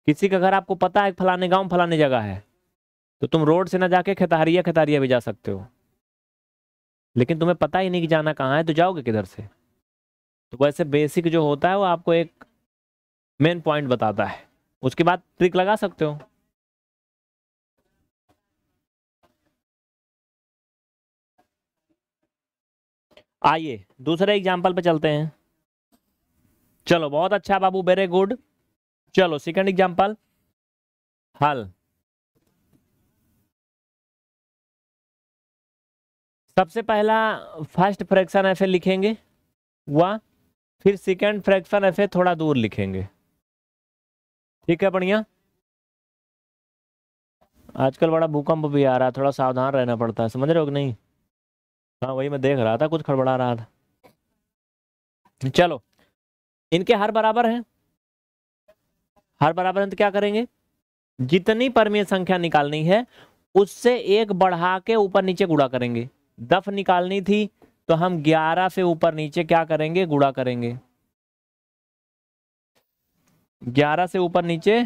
किसी का घर आपको पता है फलाने गांव फलाने जगह है तो तुम रोड से ना जाके खेतारिया खेतारिया भी जा सकते हो लेकिन तुम्हें पता ही नहीं कि जाना कहाँ है तो जाओगे किधर से तो वैसे बेसिक जो होता है वो आपको एक मेन पॉइंट बताता है उसके बाद ट्रिक लगा सकते हो आइए दूसरे एग्जाम्पल पे चलते हैं चलो बहुत अच्छा बाबू वेरी गुड चलो सेकंड एग्जाम्पल हल सबसे पहला फर्स्ट फ्रैक्शन एफ लिखेंगे व फिर सेकंड फ्रैक्शन एफ थोड़ा दूर लिखेंगे ठीक है बढ़िया आजकल बड़ा भूकंप भी आ रहा है थोड़ा सावधान रहना पड़ता है समझ रहे हो कि नहीं हाँ वही मैं देख रहा था कुछ खड़बड़ा रहा था चलो इनके हर बराबर हैं हर बराबर हैं तो क्या करेंगे जितनी परमीय संख्या निकालनी है उससे एक बढ़ा के ऊपर नीचे गुड़ा करेंगे दफ निकालनी थी तो हम ग्यारह से ऊपर नीचे क्या करेंगे गुड़ा करेंगे ग्यारह से ऊपर नीचे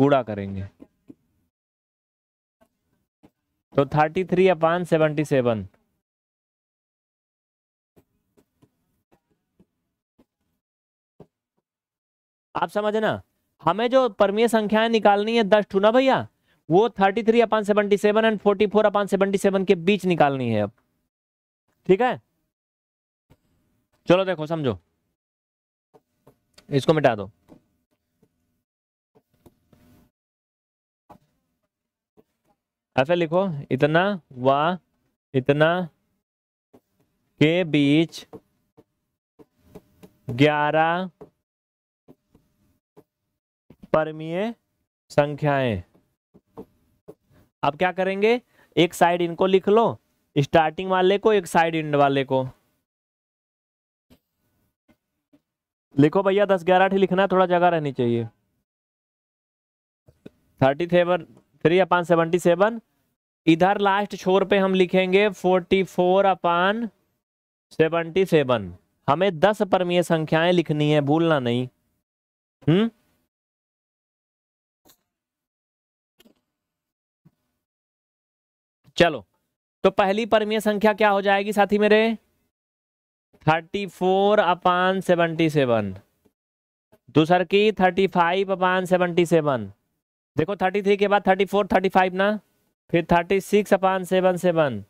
गुड़ा करेंगे तो
thirty three upon seventy seven आप समझे ना हमें जो परमीय संख्याएं निकालनी है दस टू ना भैया वो thirty three upon seventy seven and forty four upon seventy seven के बीच निकालनी है अब ठीक है चलो देखो समझो इसको मिटा दो ऐसा लिखो इतना व इतना के बीच ग्यारह परमीय संख्याएं अब क्या करेंगे एक साइड इनको लिख लो स्टार्टिंग वाले को एक साइड इंड वाले को लिखो भैया दस ग्यारह लिखना थोड़ा जगह रहनी चाहिए thirty seven three upon seventy seven इधर लास्ट छोर पे हम लिखेंगे forty four upon seventy seven हमें दस परमीय संख्याएं लिखनी है भूलना नहीं हम्म चलो तो पहली परमीय संख्या क्या हो जाएगी साथी मेरे thirty four upon seventy seven दूसर की thirty five upon seventy seven देखो थर्टी थ्री के बाद थर्टी फोर थर्टी फाइव ना फिर thirty six upon seven seven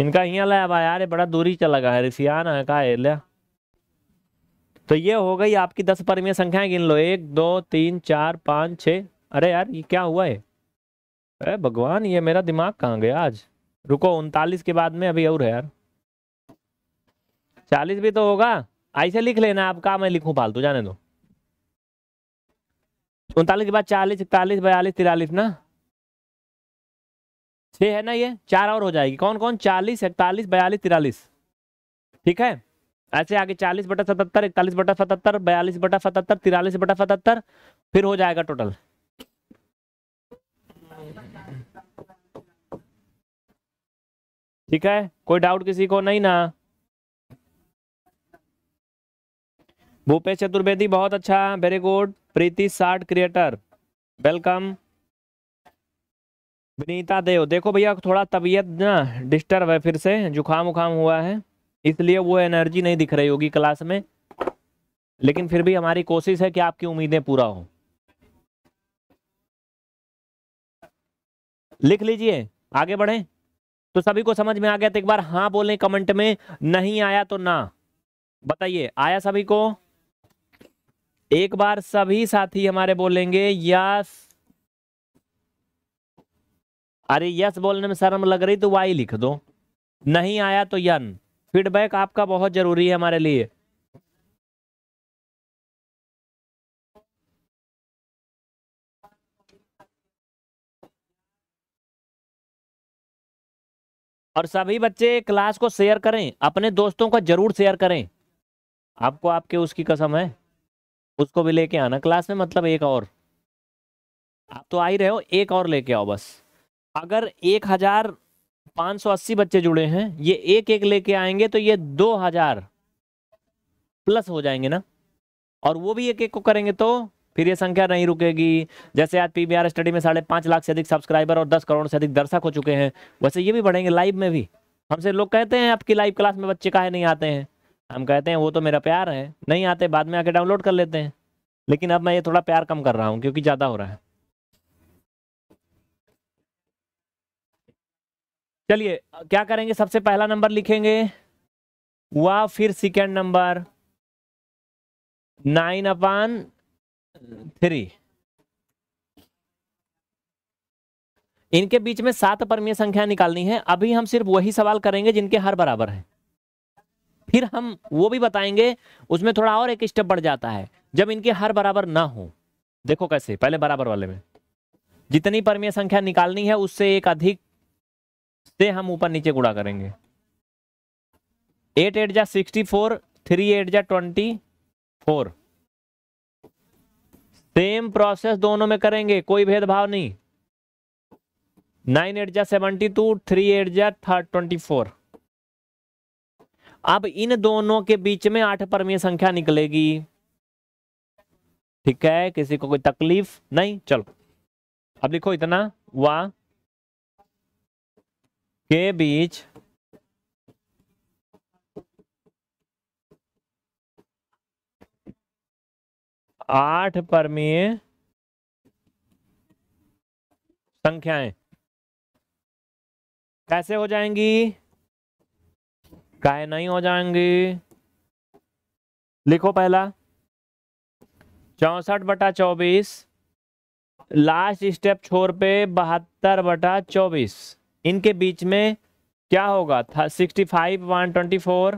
इनका यहाँ लाया भाई यार बड़ा दूरी चला गया है रिसियान है का है लिया तो ये हो गई आपकी दस परमीय संख्याएं गिन लो एक दो तीन चार पाँच छ अरे यार ये क्या हुआ है अरे भगवान ये मेरा दिमाग कहाँ गया आज रुको उनतालीस के बाद में अभी और है यार चालीस भी तो होगा ऐसे लिख लेना आप कहा मैं लिखू फालतू जाने दो उनतालीस के बाद चालीस इकतालीस बयालीस तिरालीस ना छ है ना ये चार और हो जाएगी कौन कौन चालीस इकतालीस बयालीस तिरालीस ठीक है ऐसे आगे चालीस बटा सतहत्तर इकतालीस बटा सतहत्तर बयालीस बटा सतहत्तर तिरालीस बटा सतहत्तर फिर हो जाएगा टोटल ठीक है कोई डाउट किसी को नहीं ना भूपेश चतुर्वेदी बहुत अच्छा वेरी गुड प्रीति साठ क्रिएटर वेलकम विनीता देव देखो भैया थोड़ा तबीयत ना डिस्टर्ब है फिर से जुकाम उखाम हुआ है इसलिए वो एनर्जी नहीं दिख रही होगी क्लास में लेकिन फिर भी हमारी कोशिश है कि आपकी उम्मीदें पूरा हो लिख लीजिए आगे बढ़े तो सभी को समझ में आ गया तो एक बार हाँ बोलें कमेंट में नहीं आया तो ना बताइए आया सभी को एक बार सभी साथी हमारे बोलेंगे यस अरे यस बोलने में शर्म लग रही तो वाई लिख दो नहीं आया तो यन फीडबैक आपका बहुत जरूरी है हमारे लिए और सभी बच्चे क्लास को शेयर करें अपने दोस्तों को जरूर शेयर करें आपको आपके उसकी कसम है उसको भी लेके आना क्लास में मतलब एक और आप तो आ ही रहे हो एक और लेके आओ बस अगर एक हजार पाँच सौ अस्सी बच्चे जुड़े हैं ये एक एक लेके आएंगे तो ये दो हजार प्लस हो जाएंगे ना और वो भी एक एक को करेंगे तो फिर ये संख्या नहीं रुकेगी जैसे आज पी स्टडी में साढ़े पाँच लाख से अधिक सब्सक्राइबर और दस करोड़ से अधिक दर्शक हो चुके हैं वैसे ये भी बढ़ेंगे लाइव में भी हमसे लोग कहते हैं आपकी लाइव क्लास में बच्चे काहे नहीं आते हैं हम कहते हैं वो तो मेरा प्यार है नहीं आते बाद में आके डाउनलोड कर लेते हैं लेकिन अब मैं ये थोड़ा प्यार कम कर रहा हूँ क्योंकि ज़्यादा हो रहा है चलिए क्या करेंगे सबसे पहला नंबर लिखेंगे वा फिर second number nine upon three इनके बीच में सात परमीय संख्या निकालनी है अभी हम सिर्फ वही सवाल करेंगे जिनके हर बराबर है फिर हम वो भी बताएंगे उसमें थोड़ा और एक स्टेप बढ़ जाता है जब इनके हर बराबर ना हो देखो कैसे पहले बराबर वाले में जितनी परमीय संख्या निकालनी है उससे एक अधिक से हम ऊपर नीचे गुड़ा करेंगे एट एट जा सिक्सटी फोर थ्री एट जा ट्वेंटी फोर सेम प्रोसेस दोनों में करेंगे कोई भेदभाव नहीं नाइन एट जा सेवेंटी टू थ्री एट जा ट्वेंटी फोर अब इन दोनों के बीच में आठ परमीय संख्या निकलेगी ठीक है किसी को कोई तकलीफ नहीं चलो अब लिखो इतना वा के बीच आठ परमीय
संख्याएं कैसे हो जाएंगी
काय नहीं हो जाएंगी लिखो पहला चौसठ बटा चौबीस लास्ट स्टेप छोर पे बहत्तर बटा चौबीस इनके बीच में क्या होगा था sixty five one twenty four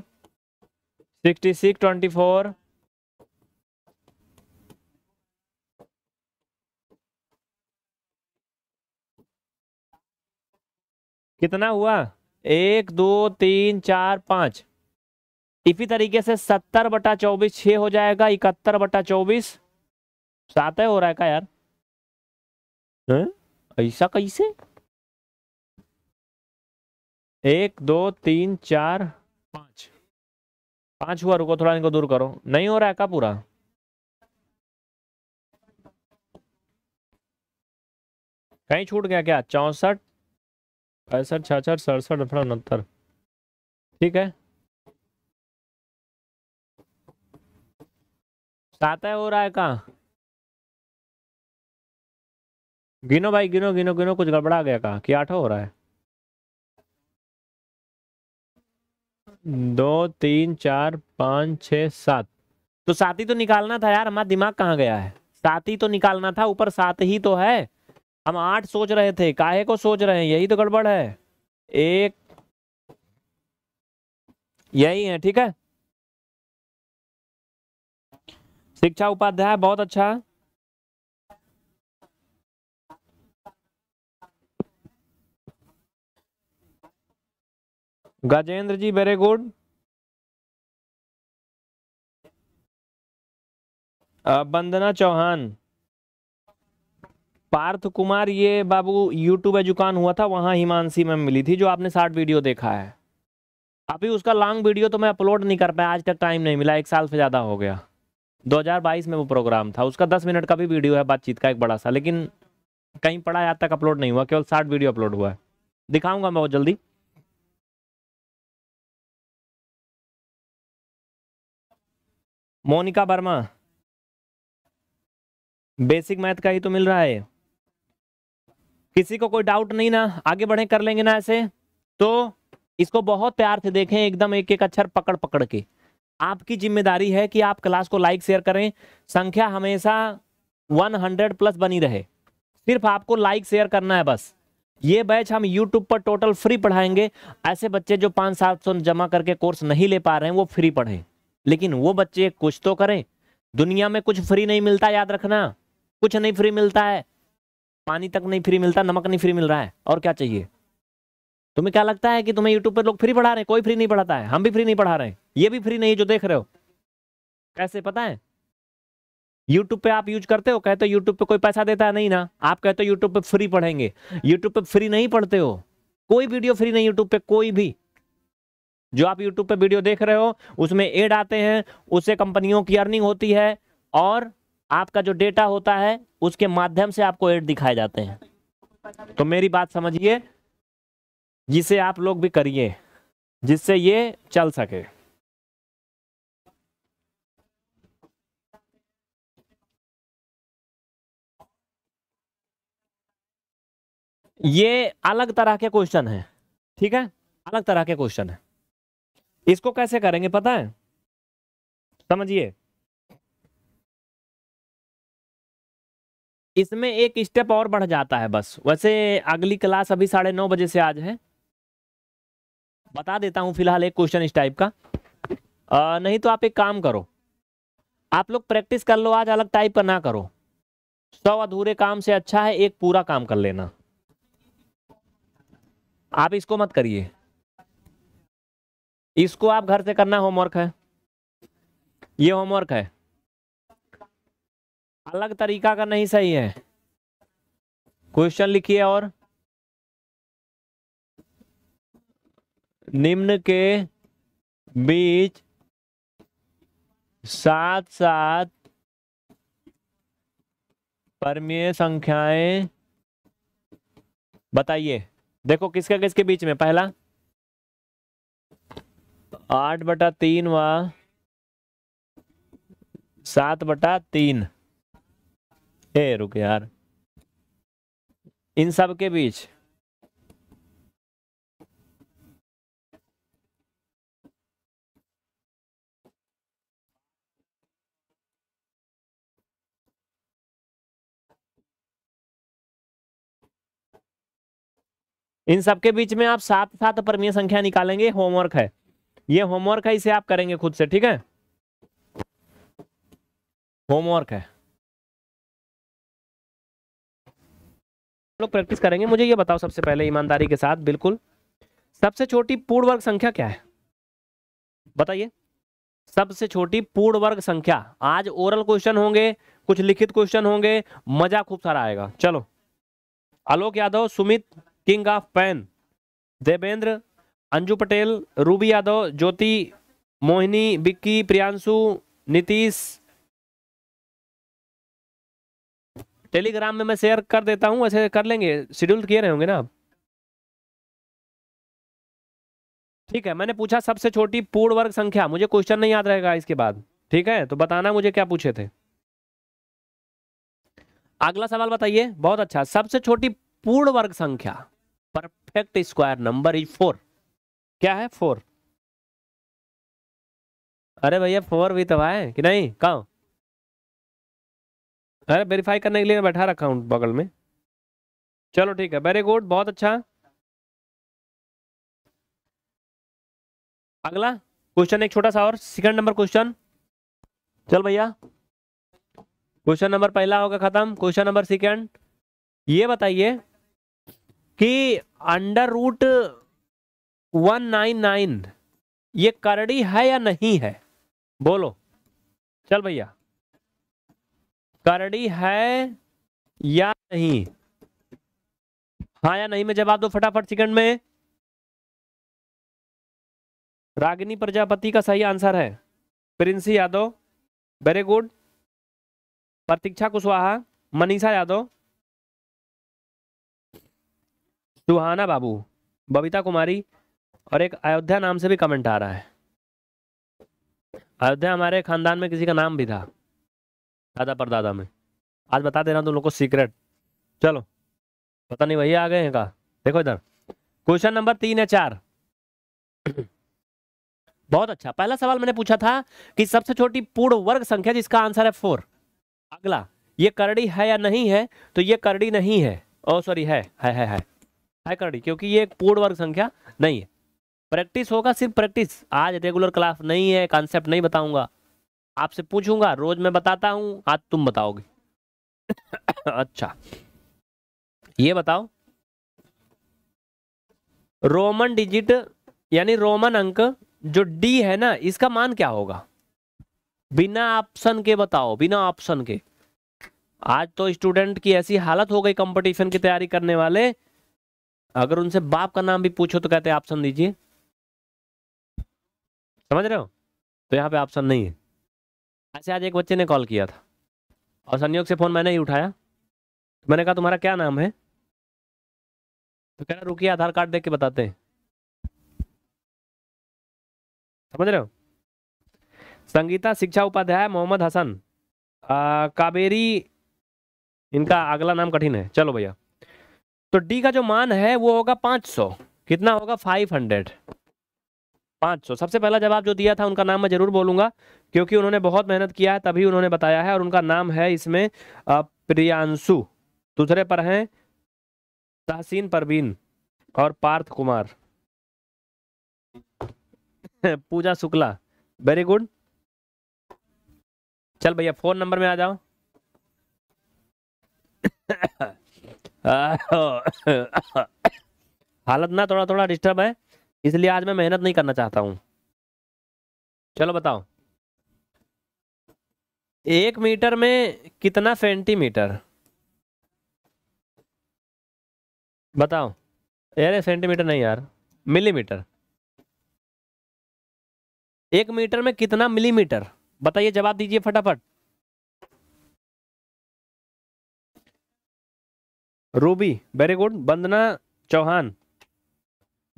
sixty six twenty four कितना हुआ एक दो तीन चार पाँच इसी तरीके से सत्तर बटा चौबीस छः हो जाएगा इकहत्तर बटा चौबीस सात हो रहा है का यार ऐसा कैसे एक दो तीन चार पाँच पाँच हुआ रुको थोड़ा इनको दूर करो नहीं हो रहा है का पूरा कहीं छूट गया
क्या चौंसठ पैंसठ छाछठ सड़सठ अठारह उनहत्तर ठीक है सात हो रहा है कहाँ गिनो भाई गिनो गिनो गिनो कुछ
गड़बड़ा गया कहा कि आठ हो रहा है दो तीन चार पाँच छ सात तो सात ही तो निकालना था यार हमारा दिमाग कहाँ गया है सात ही तो निकालना था ऊपर सात ही तो है हम आठ सोच रहे थे काहे को सोच रहे हैं यही तो गड़बड़ है एक
यही है ठीक है शिक्षा उपाध्याय बहुत अच्छा गजेंद्र जी वेरी गुड
वंदना चौहान पार्थ कुमार ये बाबू यूट्यूब एजुकान हुआ था वहाँ हिमांशी मैम मिली थी जो आपने शार्ट वीडियो देखा है अभी उसका लॉन्ग वीडियो तो मैं अपलोड नहीं कर पाया आज तक टाइम नहीं मिला एक साल से ज़्यादा हो गया 2022 में वो प्रोग्राम था उसका 10 मिनट का भी वीडियो है बातचीत का एक बड़ा सा लेकिन कहीं पड़ा आज तक अपलोड नहीं हुआ केवल शार्ट वीडियो अपलोड हुआ है दिखाऊंगा मैं बहुत जल्दी
मोनिका वर्मा
बेसिक मैथ का ही तो मिल रहा है किसी को कोई डाउट नहीं ना आगे बढ़े कर लेंगे ना ऐसे तो इसको बहुत प्यार से देखें एकदम एक एक अक्षर पकड़ पकड़ के आपकी जिम्मेदारी है कि आप क्लास को लाइक शेयर करें संख्या हमेशा 100 प्लस बनी रहे सिर्फ आपको लाइक शेयर करना है बस ये बैच हम यूट्यूब पर टोटल फ्री पढ़ाएंगे ऐसे बच्चे जो पाँच सात सौ जमा करके कोर्स नहीं ले पा रहे हैं वो फ्री पढ़ें लेकिन वो बच्चे कुछ तो करें दुनिया में कुछ फ्री नहीं मिलता याद रखना कुछ नहीं फ्री मिलता है पानी तक नहीं फ्री मिलता नमक नहीं फ्री मिल रहा है और क्या चाहिए तुम्हें क्या लगता है कि तुम्हें यूट्यूब पर लोग फ्री पढ़ा रहे हैं कोई फ्री नहीं पढ़ाता है हम भी फ्री नहीं पढ़ा रहे हैं ये भी फ्री नहीं जो देख रहे हो कैसे पता है यूट्यूब पे आप यूज करते हो कहते हो यूट्यूब पे कोई पैसा देता है नहीं ना आप कहते हो यूट्यूब पे फ्री पढ़ेंगे यूट्यूब पे फ्री नहीं पढ़ते हो कोई वीडियो फ्री नहीं यूट्यूब पे कोई भी जो आप यूट्यूब पे वीडियो देख रहे हो उसमें एड आते हैं उससे कंपनियों की अर्निंग होती है और आपका जो डेटा होता है उसके माध्यम से आपको एड दिखाए जाते हैं तो मेरी बात समझिए जिसे आप लोग भी करिए जिससे ये चल सके ये अलग तरह के क्वेश्चन है ठीक है अलग तरह के क्वेश्चन है इसको कैसे करेंगे पता है समझिए इसमें एक स्टेप और बढ़ जाता है बस वैसे अगली क्लास अभी साढ़े नौ बजे से आज है बता देता हूँ फिलहाल एक क्वेश्चन इस टाइप का आ, नहीं तो आप एक काम करो आप लोग प्रैक्टिस कर लो आज अलग टाइप का ना करो सौ अधूरे काम से अच्छा है एक पूरा काम कर लेना आप इसको मत करिए इसको आप घर से करना होमवर्क है ये होमवर्क है अलग तरीका का नहीं सही है क्वेश्चन लिखिए और निम्न के बीच साथ साथ परमीय संख्याएं बताइए देखो किसका किसके बीच में पहला आठ बटा तीन व सात बटा तीन ए रुक यार इन सब के बीच इन सबके बीच में आप सात सात परमीय संख्या निकालेंगे होमवर्क है ये होमवर्क है इसे आप करेंगे खुद से ठीक है होमवर्क है लोग प्रैक्टिस करेंगे मुझे ये बताओ सबसे पहले ईमानदारी के साथ बिल्कुल सबसे छोटी पूर्ण वर्ग संख्या क्या है बताइए सबसे छोटी पूर्ण वर्ग संख्या आज ओरल क्वेश्चन होंगे कुछ लिखित क्वेश्चन होंगे मजा खूब सारा आएगा चलो Alok Yadav Sumit king of pan Devendra Anju Patel Ruby Yadav Jyoti Mohini Bikki Priyanshu Nitish Telegram में मैं शेयर कर देता हूँ ऐसे कर लेंगे शेड्यूल किए रहे होंगे ना आप ठीक है मैंने पूछा सबसे छोटी पूर्ण वर्ग संख्या मुझे क्वेश्चन नहीं याद रहेगा इसके बाद ठीक है तो बताना मुझे क्या पूछे थे अगला सवाल बताइए बहुत अच्छा सबसे छोटी पूर्ण वर्ग संख्या perfect square number is four क्या है फोर अरे भैया फोर भी तो आए कि नहीं कहा
अरे वेरीफाई करने के लिए बैठा रखा हूँ बगल में चलो ठीक है वेरी गुड बहुत अच्छा अगला
क्वेश्चन एक छोटा सा और सेकंड नंबर क्वेश्चन चल भैया क्वेश्चन नंबर पहला होगा खत्म क्वेश्चन नंबर सेकंड ये बताइए कि under root one nine nine ये करड़ी है या नहीं है बोलो चल भैया करड़ी है या नहीं
हाँ या नहीं में जवाब दो फटाफट सेकंड में रागिनी प्रजापति का सही आंसर है प्रिंसी यादव वेरी गुड
प्रतीक्षा कुशवाहा मनीषा यादव सुहाना बाबू बबीता कुमारी और एक अयोध्या नाम से भी कमेंट आ रहा है अयोध्या हमारे खानदान में किसी का नाम भी था दादा पर दादा में आज बता दे रहा हूँ तुम लोग को सीक्रेट चलो पता नहीं वही आ गए हैं का देखो इधर क्वेश्चन नंबर तीन है चार बहुत अच्छा पहला सवाल मैंने पूछा था कि सबसे छोटी पूर्ण वर्ग संख्या जिसका आंसर है फोर अगला ये करड़ी है या नहीं है तो ये करड़ी नहीं है ओ सॉरी है है है है है करड़ी क्योंकि ये एक पूर्ण वर्ग संख्या नहीं है प्रैक्टिस होगा सिर्फ प्रैक्टिस आज रेगुलर क्लास नहीं है कॉन्सेप्ट नहीं बताऊंगा आपसे पूछूंगा रोज मैं बताता हूं आज तुम बताओगे अच्छा ये बताओ रोमन डिजिट यानी रोमन अंक जो डी है ना इसका मान क्या होगा बिना ऑप्शन के बताओ बिना ऑप्शन के आज तो स्टूडेंट की ऐसी हालत हो गई कंपटीशन की तैयारी करने वाले अगर उनसे बाप का नाम भी पूछो तो कहते ऑप्शन दीजिए समझ रहे हो तो यहाँ पे ऑप्शन नहीं है ऐसे अच्छा, आज एक बच्चे ने कॉल किया था और संयोग से फ़ोन मैंने ही उठाया तो मैंने कहा तुम्हारा क्या नाम है तो कह रहा रुकिए आधार कार्ड देख के बताते हैं समझ रहे हो संगीता शिक्षा उपाध्याय मोहम्मद हसन काबेरी इनका अगला नाम कठिन है चलो भैया तो डी का जो मान है वो होगा 500 कितना होगा 500 पाँच सौ सबसे पहला जवाब जो दिया था उनका नाम मैं जरूर बोलूंगा क्योंकि उन्होंने बहुत मेहनत किया है तभी उन्होंने बताया है और उनका नाम है इसमें प्रियांशु दूसरे पर हैं तहसीन परवीन और पार्थ कुमार पूजा शुक्ला वेरी गुड चल भैया फोन नंबर में आ जाओ हालत ना थोड़ा थोड़ा डिस्टर्ब है इसलिए आज मैं मेहनत नहीं करना चाहता हूँ चलो बताओ एक मीटर में कितना सेंटीमीटर बताओ अरे सेंटीमीटर नहीं यार मिलीमीटर एक मीटर में कितना मिलीमीटर बताइए जवाब दीजिए फटाफट
Ruby very good Vandana
Chauhan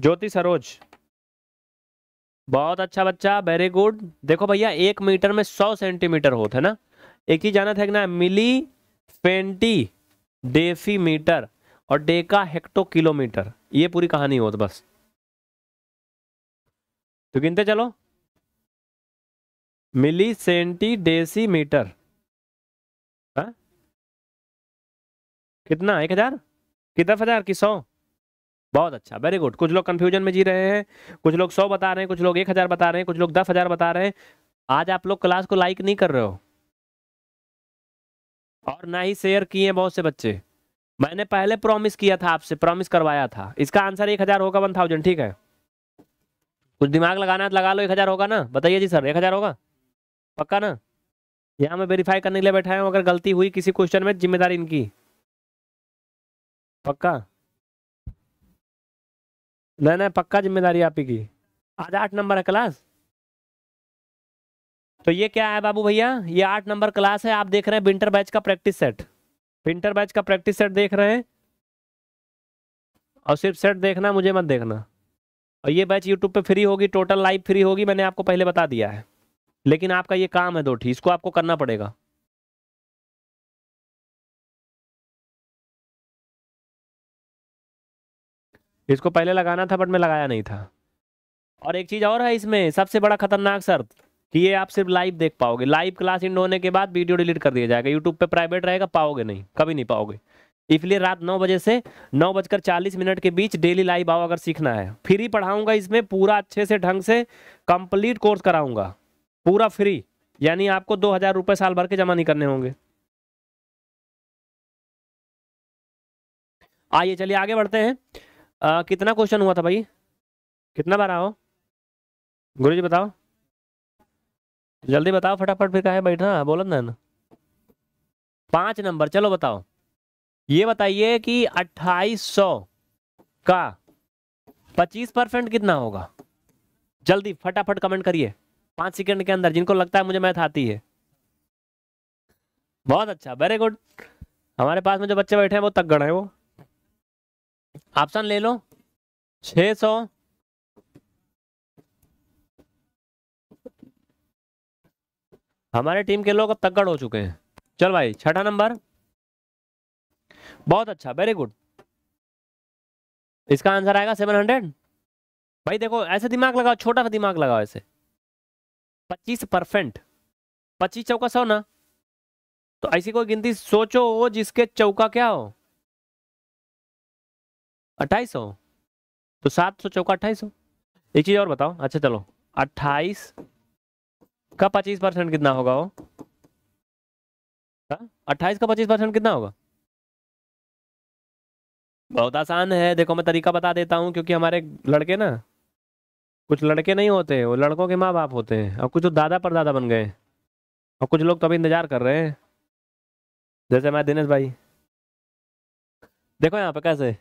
Jyoti Saroj बहुत अच्छा बच्चा वेरी गुड देखो भैया एक मीटर में सौ सेंटीमीटर होते है ना एक ही जाना था ना मिली फेंटी डेफी मीटर और डेका हेक्टो किलोमीटर ये पूरी कहानी हो तो बस तो गिनते चलो मिली सेंटी डेसी मीटर हाँ? कितना एक हजार कितना हजार की सौ बहुत अच्छा वेरी गुड कुछ लोग कन्फ्यूजन में जी रहे हैं कुछ लोग सौ बता रहे हैं कुछ लोग एक हज़ार बता रहे हैं कुछ लोग दस हज़ार बता रहे हैं आज आप लोग क्लास को लाइक नहीं कर रहे हो और ना ही शेयर किए हैं बहुत से बच्चे मैंने पहले प्रॉमिस किया था आपसे प्रॉमिस करवाया था इसका आंसर एक हज़ार होगा वन थाउजेंड ठीक है कुछ दिमाग लगाना है लगा लो एक हज़ार होगा ना बताइए जी सर एक हज़ार होगा पक्का ना यहाँ मैं वेरीफाई करने के लिए बैठा हूँ अगर गलती हुई किसी क्वेश्चन में जिम्मेदारी इनकी पक्का नहीं नहीं पक्का जिम्मेदारी आप ही की आज आठ नंबर है क्लास तो ये क्या है बाबू भैया ये आठ नंबर क्लास है आप देख रहे हैं विंटर बैच का प्रैक्टिस सेट विंटर बैच का प्रैक्टिस सेट देख रहे हैं और सिर्फ सेट देखना मुझे मत देखना और ये बैच यूट्यूब पे फ्री होगी टोटल लाइव फ्री होगी मैंने आपको पहले बता दिया है लेकिन आपका ये काम है दो ठीक इसको आपको करना पड़ेगा इसको पहले लगाना था बट मैं लगाया नहीं था और एक चीज़ और है इसमें सबसे बड़ा खतरनाक शर्त कि ये आप सिर्फ लाइव देख पाओगे लाइव क्लास इंड होने के बाद वीडियो डिलीट कर दिया जाएगा यूट्यूब पे प्राइवेट रहेगा पाओगे नहीं कभी नहीं पाओगे इसलिए रात नौ बजे से नौ बजकर चालीस मिनट के बीच डेली लाइव आओ अगर सीखना है फ्री पढ़ाऊंगा इसमें पूरा अच्छे से ढंग से कंप्लीट कोर्स कराऊंगा पूरा फ्री यानी आपको दो हज़ार रुपये साल भर के जमा नहीं करने होंगे आइए चलिए आगे बढ़ते हैं आ, कितना क्वेश्चन हुआ था भाई कितना बार आओ गुरु जी बताओ जल्दी बताओ फटाफट फिर कहा बैठना बोलो ना पांच नंबर चलो बताओ ये बताइए कि अट्ठाईस सौ का पच्चीस परसेंट कितना होगा जल्दी फटाफट कमेंट करिए पांच सेकंड के अंदर जिनको लगता है मुझे मैथ आती है बहुत अच्छा वेरी गुड हमारे पास में जो बच्चे बैठे हैं वो तगड़ है वो ऑप्शन ले लो छः सौ हमारे टीम के लोग अब तगड़ हो चुके हैं चल भाई छठा नंबर बहुत अच्छा वेरी गुड इसका आंसर आएगा सेवन हंड्रेड भाई देखो ऐसे दिमाग लगाओ छोटा सा दिमाग लगाओ ऐसे पच्चीस परसेंट पच्चीस चौका सौ ना तो ऐसी कोई गिनती सोचो हो जिसके चौका क्या हो अट्ठाईस सौ तो सात सौ चौका अट्ठाईस सौ एक चीज़ और बताओ अच्छा चलो अट्ठाईस का पच्चीस परसेंट कितना होगा वो हाँ? अट्ठाईस का पच्चीस परसेंट कितना होगा बहुत आसान है देखो मैं तरीका बता देता हूँ क्योंकि हमारे लड़के ना कुछ लड़के नहीं होते वो लड़कों के माँ बाप होते हैं और कुछ तो दादा पर दादा बन गए और कुछ लोग तो अभी इंतजार कर रहे हैं जैसे हमारे दिनेश भाई देखो यहाँ पे कैसे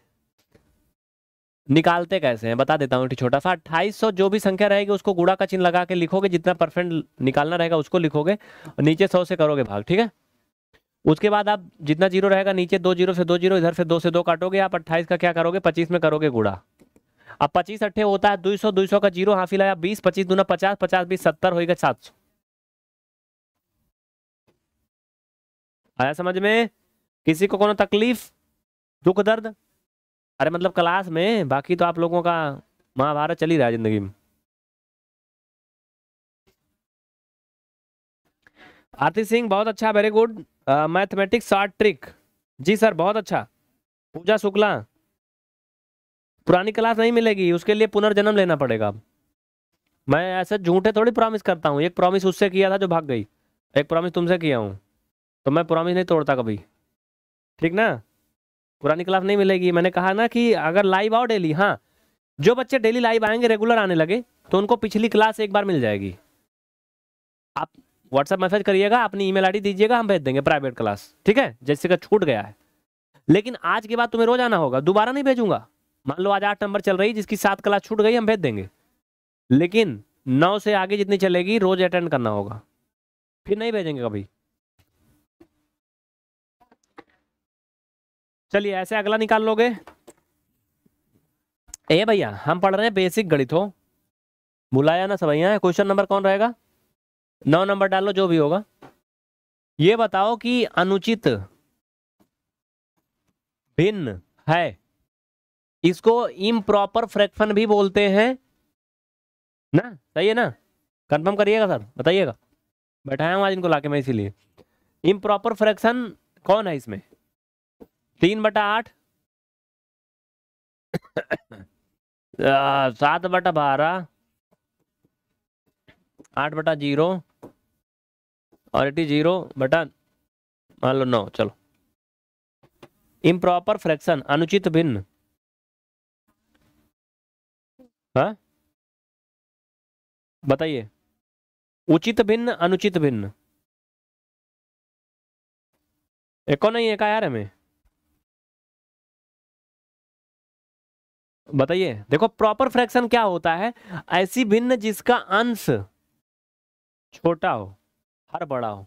निकालते कैसे हैं बता देता हूँ छोटा सा अट्ठाईस सौ जो भी संख्या रहेगी उसको गुड़ा का चिन्ह लगा के लिखोगे जितना परसेंट निकालना रहेगा उसको लिखोगे और नीचे सौ से करोगे भाग ठीक है उसके बाद आप जितना जीरो रहेगा नीचे दो जीरो से दो जीरो इधर से दो से दो काटोगे आप अट्ठाईस का क्या करोगे पच्चीस में करोगे गुड़ा अब पच्चीस अट्ठे होता है दो सौ दो सौ का जीरो हाफी लाया बीस पच्चीस दूना पचास पचास बीस सत्तर होगा सात सौ आया समझ में किसी को कोई तकलीफ दुख दर्द अरे मतलब क्लास में बाकी तो आप लोगों का महाभारत चल ही रहा है जिंदगी में आरती सिंह बहुत अच्छा very good mathematics short trick जी सर बहुत अच्छा पूजा शुक्ला पुरानी क्लास नहीं मिलेगी उसके लिए पुनर्जन्म लेना पड़ेगा मैं ऐसे झूठे थोड़ी प्रॉमिस करता हूँ एक प्रॉमिस उससे किया था जो भाग गई एक प्रॉमिस तुमसे किया हूँ तो मैं प्रॉमिस नहीं तोड़ता कभी ठीक ना पुरानी क्लास नहीं मिलेगी मैंने कहा ना कि अगर लाइव आओ डेली हाँ जो बच्चे डेली लाइव आएंगे रेगुलर आने लगे तो उनको पिछली क्लास एक बार मिल जाएगी आप व्हाट्सएप मैसेज करिएगा अपनी ईमेल आईडी दीजिएगा हम भेज देंगे प्राइवेट क्लास ठीक है जैसे का छूट गया है लेकिन आज के बाद तुम्हें रोज आना होगा दोबारा नहीं भेजूंगा मान लो आज आठ नंबर चल रही जिसकी सात क्लास छूट गई हम भेज देंगे लेकिन नौ से आगे जितनी चलेगी रोज अटेंड करना होगा फिर नहीं भेजेंगे कभी चलिए ऐसे अगला निकाल लोगे ए भैया हम पढ़ रहे हैं बेसिक गणित हो बुलाया ना सब भैया क्वेश्चन नंबर कौन रहेगा नौ नंबर डाल लो जो भी होगा ये बताओ कि अनुचित भिन्न है इसको इम्प्रॉपर फ्रैक्शन भी बोलते हैं ना सही है ना कंफर्म करिएगा सर बताइएगा बैठाया हूँ आज इनको लाके मैं इसीलिए इम्प्रॉपर फ्रैक्शन कौन है इसमें तीन बटा आठ सात बटा बारह आठ बटा जीरो और एटी जीरो बटा मान लो नौ चलो इम प्रॉपर फ्रैक्शन अनुचित भिन्न
हाँ? बताइए उचित भिन्न अनुचित भिन्न एक नहीं है का यार हमें
बताइए देखो प्रॉपर फ्रैक्शन क्या होता है ऐसी भिन्न जिसका अंश छोटा हो हर बड़ा हो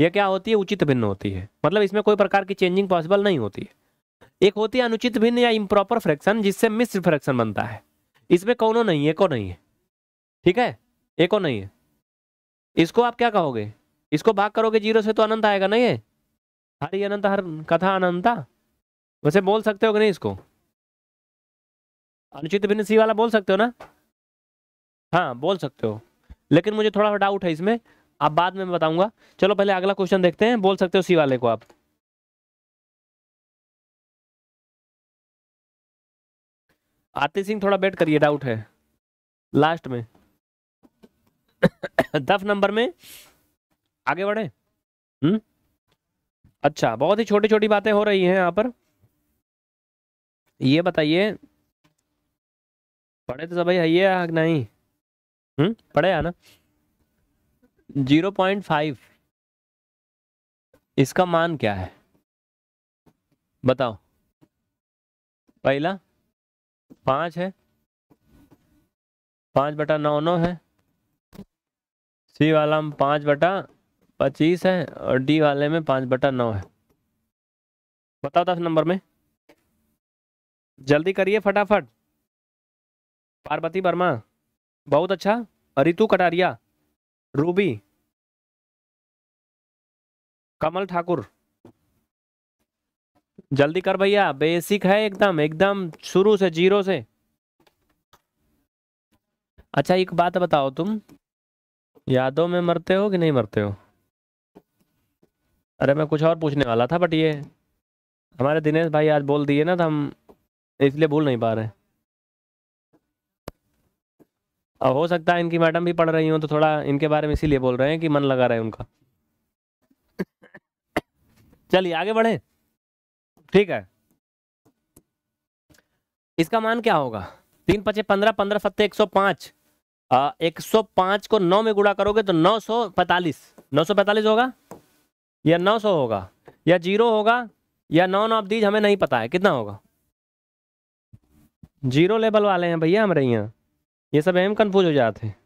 यह क्या होती है उचित भिन्न होती है मतलब इसमें कोई प्रकार की चेंजिंग पॉसिबल नहीं होती है एक होती है अनुचित भिन्न या इम्प्रॉपर फ्रैक्शन जिससे मिश्र फ्रैक्शन बनता है इसमें कौनो नहीं एको नहीं है ठीक है एको नहीं है इसको आप क्या कहोगे इसको भाग करोगे जीरो से तो अनंत आएगा नहीं है हरी अनंत हर कथा अनंता वैसे बोल सकते हो कि नहीं इसको अनुचित भिन्न सी वाला बोल सकते हो ना हाँ बोल सकते हो लेकिन मुझे थोड़ा सा डाउट है इसमें आप बाद में बताऊंगा चलो पहले अगला क्वेश्चन देखते हैं बोल सकते
हो सी वाले को आप
आरती सिंह थोड़ा वेट करिए डाउट है लास्ट में दस नंबर में आगे बढ़े हम्म अच्छा बहुत ही छोटी छोटी बातें हो रही हैं यहाँ पर ये बताइए पढ़े तो सब है या नहीं हम्म पढ़े है ना जीरो पॉइंट फाइव इसका मान क्या है बताओ पहला पाँच है पाँच बटा नौ नौ है सी वाला में पाँच बटा पच्चीस है और डी वाले में पाँच बटा नौ है बताओ दस नंबर में जल्दी करिए फटाफट पार्वती वर्मा बहुत अच्छा रितु कटारिया रूबी कमल ठाकुर जल्दी कर भैया बेसिक है एकदम एकदम शुरू से जीरो से अच्छा एक बात बताओ तुम यादों में मरते हो कि नहीं मरते हो अरे मैं कुछ और पूछने वाला था बट ये हमारे दिनेश भाई आज बोल दिए ना तो हम इसलिए भूल नहीं पा रहे और हो सकता है इनकी मैडम भी पढ़ रही हो तो थोड़ा इनके बारे में इसीलिए बोल रहे हैं कि मन लगा रहे उनका चलिए आगे बढ़े ठीक है इसका मान क्या होगा तीन पचे पंद्रह पंद्रह सत्ते एक सौ पांच एक सौ पांच को नौ में गुड़ा करोगे तो नौ सौ पैतालीस नौ सौ पैतालीस होगा या नौ सौ होगा या जीरो होगा या नौ नौ दीज हमें नहीं पता है कितना होगा जीरो लेवल वाले हैं भैया हम रही हैं ये सब एम कन्फ्यूज हो जाते हैं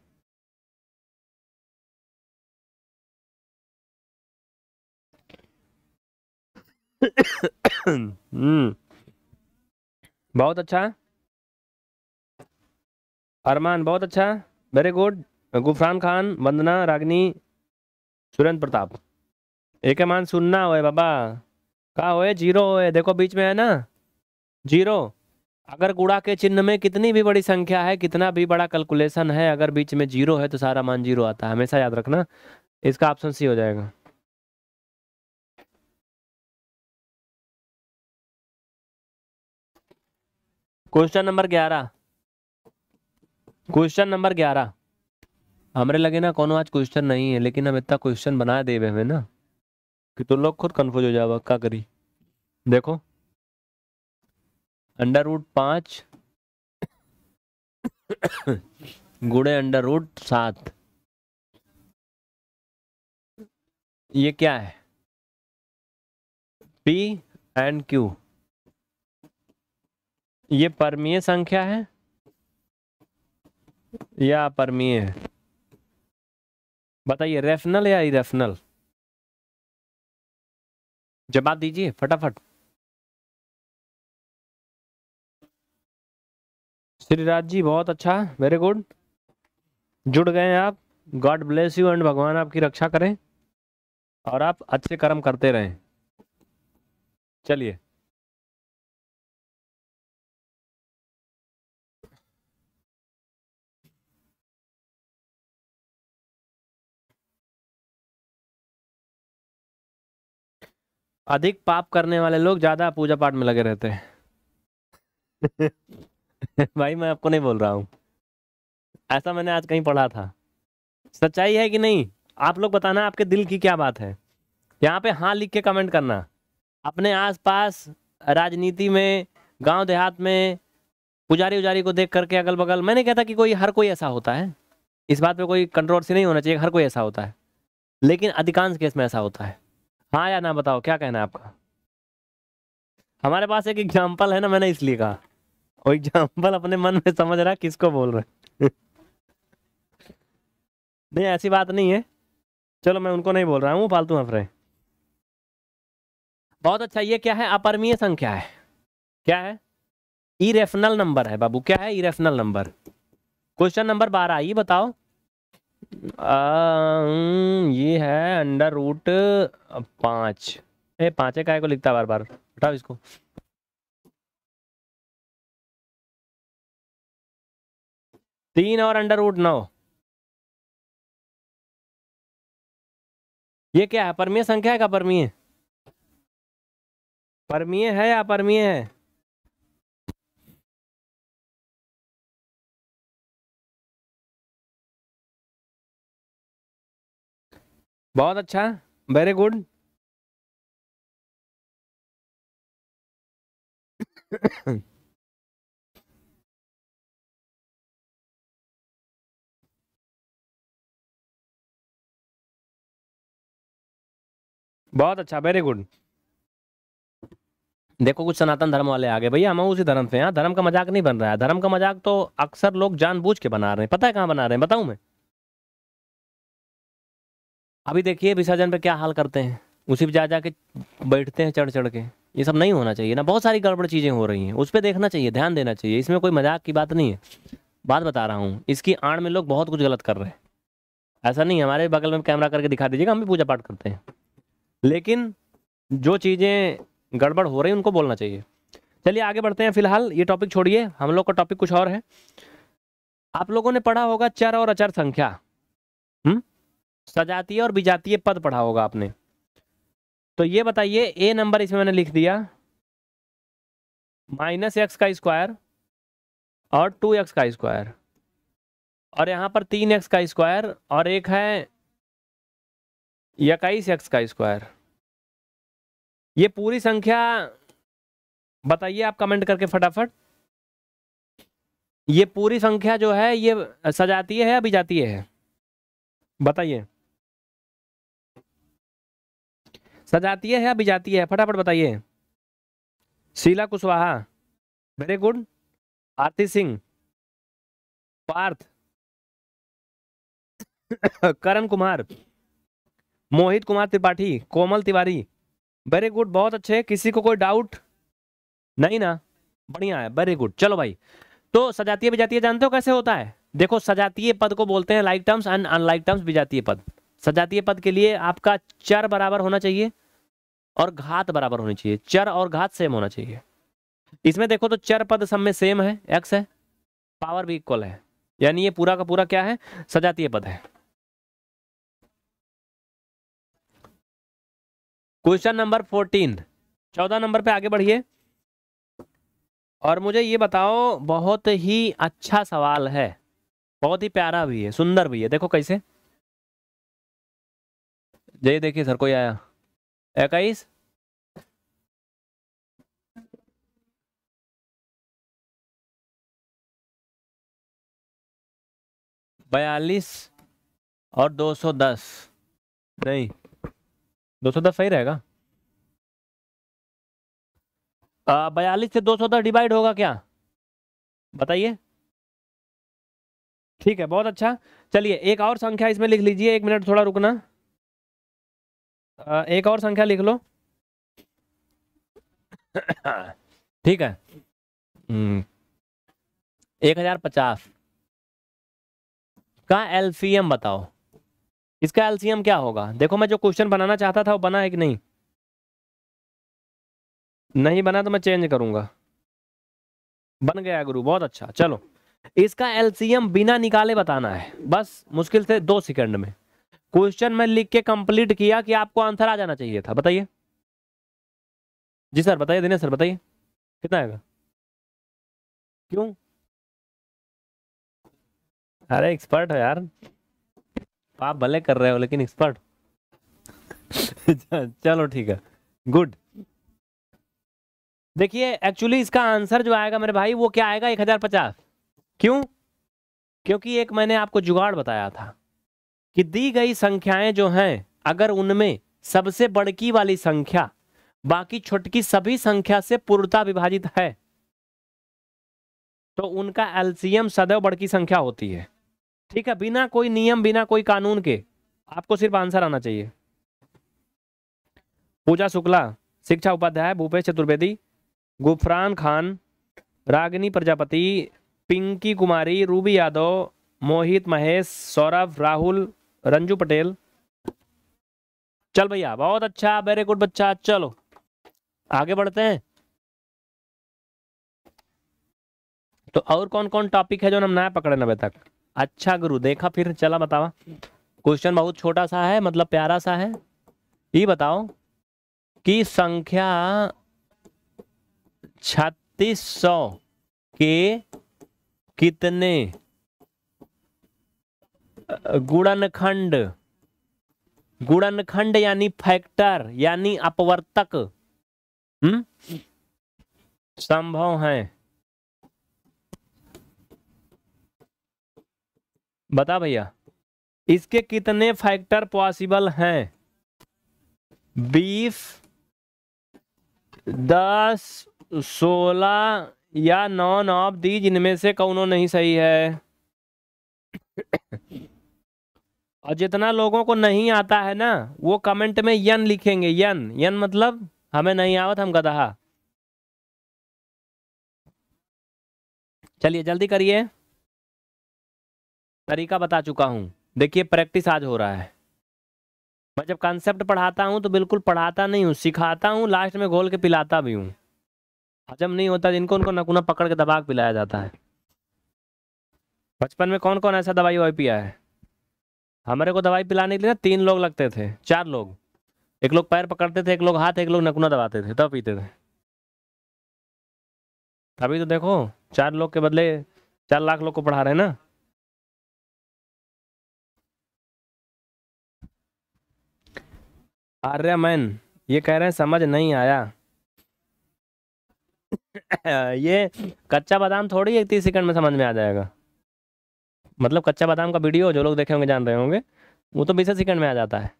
हम्म। बहुत अच्छा अरमान बहुत अच्छा वेरी गुड गुफरान खान वंदना रागनी सुरेंद्र प्रताप एक मान सुनना होए बाबा कहा होए जीरो होए देखो बीच में है ना जीरो अगर गुड़ा के चिन्ह में कितनी भी बड़ी संख्या है कितना भी बड़ा कैलकुलेशन है अगर बीच में जीरो है तो सारा मान जीरो आता है हमेशा याद रखना इसका ऑप्शन सी हो जाएगा क्वेश्चन नंबर ग्यारह क्वेश्चन नंबर ग्यारह हमारे लगे ना कोनो आज क्वेश्चन नहीं है लेकिन हम इतना क्वेश्चन बना देवे हमें ना कि तुम तो लोग खुद कंफ्यूज हो जाओ का करी देखो अंडर रूट पाँच गुड़े अंडर रूट सात ये क्या है पी एंड क्यू ये परमीय संख्या है या अपरमीय है बताइए रेफनल या इरेफनल
जवाब दीजिए फटाफट
श्रीराज जी बहुत अच्छा वेरी गुड जुड़ गए हैं आप गॉड ब्लेस यू एंड भगवान आपकी रक्षा करें और आप अच्छे कर्म करते रहें चलिए अधिक पाप करने वाले लोग ज्यादा पूजा पाठ में लगे रहते हैं भाई मैं आपको नहीं बोल रहा हूँ ऐसा मैंने आज कहीं पढ़ा था सच्चाई है कि नहीं आप लोग बताना आपके दिल की क्या बात है यहाँ पे हाँ लिख के कमेंट करना अपने आसपास राजनीति में गांव देहात में पुजारी उजारी को देख करके अगल बगल मैंने कहा कहता कि कोई हर कोई ऐसा होता है इस बात पे कोई कंट्रोवर्सी नहीं होना चाहिए हर कोई ऐसा होता है लेकिन अधिकांश केस में ऐसा होता है हाँ या ना बताओ क्या कहना है आपका हमारे पास एक एग्जाम्पल है ना मैंने इसलिए कहा वो एग्जाम्पल अपने मन में समझ रहा किसको बोल रहे नहीं ऐसी बात नहीं है चलो मैं उनको नहीं बोल रहा हूँ फालतू हफरे बहुत अच्छा ये क्या है अपरमीय संख्या है क्या है इरेफनल नंबर है बाबू क्या है इरेफनल नंबर क्वेश्चन नंबर बारह ये बताओ आ, ये है अंडर रूट पाँच ए पाँचे काय को लिखता बार बार बताओ इसको
तीन और अंडर रूट नौ ये क्या है परमीय संख्या है का परमीय परमीय है या अपरमीय है बहुत अच्छा वेरी गुड
बहुत अच्छा वेरी
गुड देखो कुछ सनातन धर्म वाले आगे भैया हम उसी धर्म से यहाँ धर्म का मजाक नहीं बन रहा है धर्म का मजाक तो अक्सर लोग जानबूझ के बना रहे हैं पता है कहाँ बना रहे हैं बताऊँ मैं अभी देखिए विसर्जन पे क्या हाल करते हैं उसी पे जा जा के बैठते हैं चढ़ चढ़ के ये सब नहीं होना चाहिए ना बहुत सारी गड़बड़ चीज़ें हो रही हैं उस पर देखना चाहिए ध्यान देना चाहिए इसमें कोई मजाक की बात नहीं है बात बता रहा हूँ इसकी आड़ में लोग बहुत कुछ गलत कर रहे हैं ऐसा नहीं हमारे बगल में कैमरा करके दिखा दीजिएगा हम भी पूजा पाठ करते हैं लेकिन जो चीज़ें गड़बड़ हो रही उनको बोलना चाहिए चलिए आगे बढ़ते हैं फिलहाल ये टॉपिक छोड़िए हम लोग का टॉपिक कुछ और है आप लोगों ने पढ़ा होगा चर और अचर संख्या हम्म सजातीय और विजातीय पद पढ़ा होगा आपने तो ये बताइए ए नंबर इसमें मैंने लिख दिया माइनस एक्स का स्क्वायर और टू एक्स का स्क्वायर और यहाँ पर तीन एक्स का स्क्वायर और एक है इक्कीस एक्स का स्क्वायर ये पूरी संख्या बताइए आप कमेंट करके फटाफट ये पूरी संख्या जो है ये सजातीय है या बिजातीय है
बताइए सजातीय है या बिजातीय है फटाफट बताइए Sheela Kushwaha very good Aarti Singh Parth
Karan Kumar Mohit Kumar Tripathi Komal Tiwari very good बहुत अच्छे किसी को कोई डाउट नहीं ना बढ़िया है वेरी गुड चलो भाई तो सजातीय विजातीय जानते हो कैसे होता है देखो सजातीय पद को बोलते हैं like terms and unlike terms विजातीय पद सजातीय पद के लिए आपका चर बराबर होना चाहिए और घात बराबर होनी चाहिए चर और घात सेम होना चाहिए इसमें देखो तो चर पद सब में सेम है एक्स है पावर भी इक्वल है यानी ये पूरा का पूरा क्या है सजातीय पद
है क्वेश्चन
नंबर फोर्टीन चौदह नंबर पे आगे बढ़िए और मुझे ये बताओ बहुत ही अच्छा सवाल है बहुत ही प्यारा भी है सुंदर भी है देखो कैसे जय देखिए सर कोई आया इक्कीस बयालीस और दो सौ दस नहीं दो सौ दस सही रहेगा बयालीस से दो सौ दस डिवाइड होगा क्या
बताइए ठीक है बहुत अच्छा चलिए एक और
संख्या इसमें लिख लीजिए एक मिनट थोड़ा रुकना आ, एक और संख्या लिख लो ठीक है हम्म। एक हजार पचास का एलसीएम बताओ इसका एल्सियम क्या होगा देखो मैं जो क्वेश्चन बनाना चाहता था वो बना है कि नहीं नहीं बना तो मैं चेंज करूंगा बन गया गुरु बहुत अच्छा चलो इसका एल्सीयम बिना निकाले बताना है बस मुश्किल से दो सेकंड में क्वेश्चन में लिख के कंप्लीट किया कि आपको आंसर आ जाना चाहिए था बताइए जी सर बताइए दिनेश सर बताइए कितना आएगा क्यों अरे एक्सपर्ट है यार पाप भले कर रहे हो लेकिन एक्सपर्ट चलो ठीक है गुड देखिए एक्चुअली इसका आंसर जो आएगा मेरे भाई वो क्या आएगा एक हजार पचास क्यों क्योंकि एक मैंने आपको जुगाड़ बताया था कि दी गई संख्याएं जो हैं अगर उनमें सबसे बड़की वाली संख्या बाकी छोटकी सभी संख्या से पूर्णता विभाजित है तो उनका एल्सियम सदैव बड़की संख्या होती है ठीक है बिना कोई नियम बिना कोई कानून के आपको सिर्फ आंसर आना चाहिए पूजा शुक्ला शिक्षा उपाध्याय भूपेश चतुर्वेदी गुफरान खान रागिनी प्रजापति पिंकी कुमारी रूबी यादव मोहित महेश सौरभ राहुल रंजू पटेल चल भैया बहुत अच्छा वेरी गुड बच्चा चलो आगे बढ़ते हैं तो और कौन कौन टॉपिक है जो हम नया पकड़े नबे तक अच्छा गुरु देखा फिर चला बतावा क्वेश्चन बहुत छोटा सा है मतलब प्यारा सा है ये बताओ कि संख्या छत्तीस सौ के कितने गुणनखंड गुणनखंड यानी फैक्टर यानी अपवर्तक हम्म संभव है बता भैया इसके कितने फैक्टर पॉसिबल हैं बीस दस सोलह या नौ नौ दी जिनमें से कौनों नहीं सही है और जितना लोगों को नहीं आता है ना वो कमेंट में यन लिखेंगे यन यन मतलब हमें नहीं आवत हम गदहा चलिए जल्दी करिए तरीका बता चुका हूँ देखिए प्रैक्टिस आज हो रहा है मैं जब कॉन्सेप्ट पढ़ाता हूँ तो बिल्कुल पढ़ाता नहीं हूँ सिखाता हूँ लास्ट में घोल के पिलाता भी हूँ हजम नहीं होता जिनको उनको नकुना पकड़ के दबा के पिलाया जाता है बचपन में कौन कौन ऐसा दवाई वाई पिया है हमारे को दवाई पिलाने के लिए ना तीन लोग लगते थे चार लोग एक लोग पैर पकड़ते थे एक लोग हाथ एक लोग नकुना दबाते थे तब पीते थे अभी तो देखो
चार लोग के बदले चार लाख लोग को पढ़ा रहे हैं ना
आर्यमैन ये कह रहे हैं समझ नहीं आया ये कच्चा बादाम थोड़ी एक तीस सेकंड में समझ में आ जाएगा मतलब कच्चा बादाम का वीडियो जो लोग देखे होंगे जान रहे होंगे वो तो बीस सेकंड में आ जाता है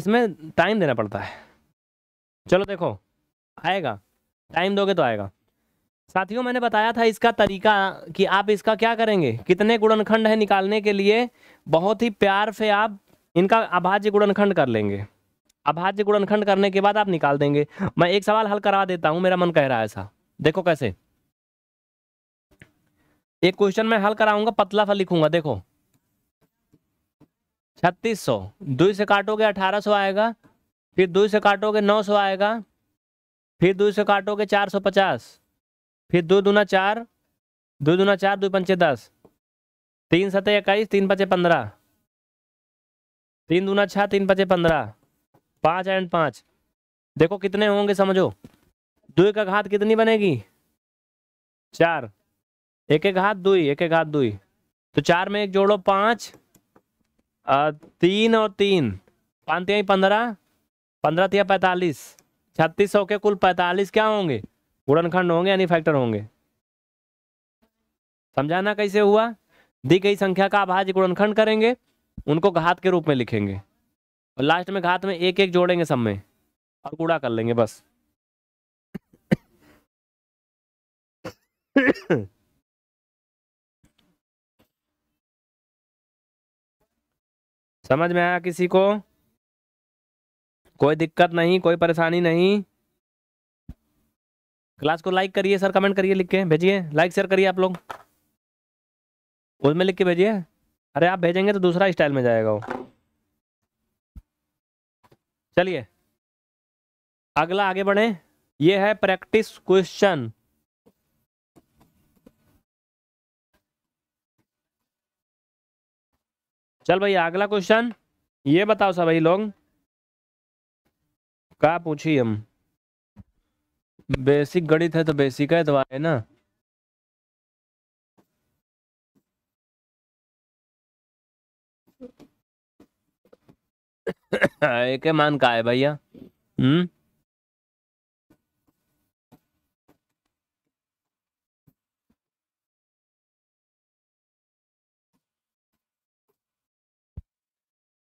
इसमें टाइम देना पड़ता है चलो देखो आएगा टाइम दोगे तो आएगा साथियों मैंने बताया था इसका तरीका कि आप इसका क्या करेंगे कितने गुड़नखंड है निकालने के लिए बहुत ही प्यार से आप इनका अभाज्य गुड़नखंड कर लेंगे अभाज्य गुणनखंड करने के बाद आप निकाल देंगे मैं एक सवाल हल करा देता हूं मेरा मन कह रहा है ऐसा देखो कैसे एक क्वेश्चन मैं हल कराऊंगा पतला सा लिखूंगा देखो छत्तीस सौ दो से काटोगे अठारह सौ आएगा फिर दो से काटोगे नौ सौ आएगा फिर दो से काटोगे चार सौ पचास फिर दो दूना चार दो दूना चार दो पंचे दस तीन सतह इक्कीस तीन पचे पंद्रह तीन दूना छः तीन पचे पंद्रह पाँच एंड पांच देखो कितने होंगे समझो दो का घात कितनी बनेगी चार एक एक घात दुई एक एक घात दुई तो चार में एक जोड़ो पांच तीन और तीन पांच तीन पंद्रह पंद्रह तीन पैंतालीस छत्तीस सौ के कुल पैंतालीस क्या होंगे गुणनखंड होंगे यानी फैक्टर होंगे समझाना कैसे हुआ दी गई संख्या का अभाज्य गुणनखंड करेंगे उनको घात के रूप में लिखेंगे और लास्ट में घात में एक एक जोड़ेंगे सब में और कूड़ा कर लेंगे बस समझ में आया किसी को कोई दिक्कत नहीं कोई परेशानी नहीं क्लास को लाइक करिए सर कमेंट करिए लिख के भेजिए लाइक शेयर करिए आप लोग उसमें लिख के भेजिए अरे आप भेजेंगे तो दूसरा स्टाइल में जाएगा वो चलिए अगला आगे बढ़े ये है प्रैक्टिस क्वेश्चन चल भाई अगला क्वेश्चन ये बताओ भाई लोग का पूछिए हम बेसिक गणित है तो बेसिक है तो आए ना एक मान का है भैया
हम्म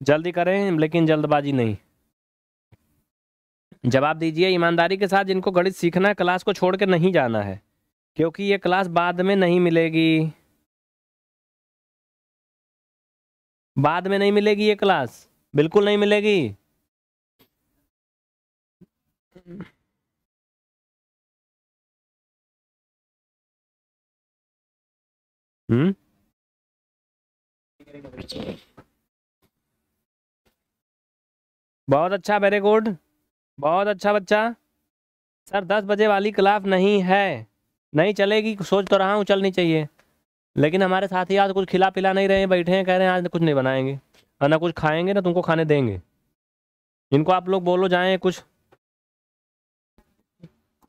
जल्दी करें लेकिन जल्दबाजी नहीं जवाब दीजिए ईमानदारी के साथ जिनको गणित सीखना है क्लास को छोड़ के नहीं जाना है क्योंकि ये क्लास बाद में नहीं मिलेगी
बाद में नहीं मिलेगी ये क्लास बिल्कुल नहीं मिलेगी
हम्म
बहुत अच्छा वेरी गुड बहुत अच्छा बच्चा सर दस बजे वाली क्लास नहीं है नहीं चलेगी सोच तो रहा हूँ चलनी चाहिए लेकिन हमारे साथी आज कुछ खिला पिला नहीं रहे बैठे हैं कह रहे हैं आज कुछ नहीं बनाएंगे और ना कुछ खाएंगे ना तुमको खाने देंगे इनको आप लोग बोलो जाए कुछ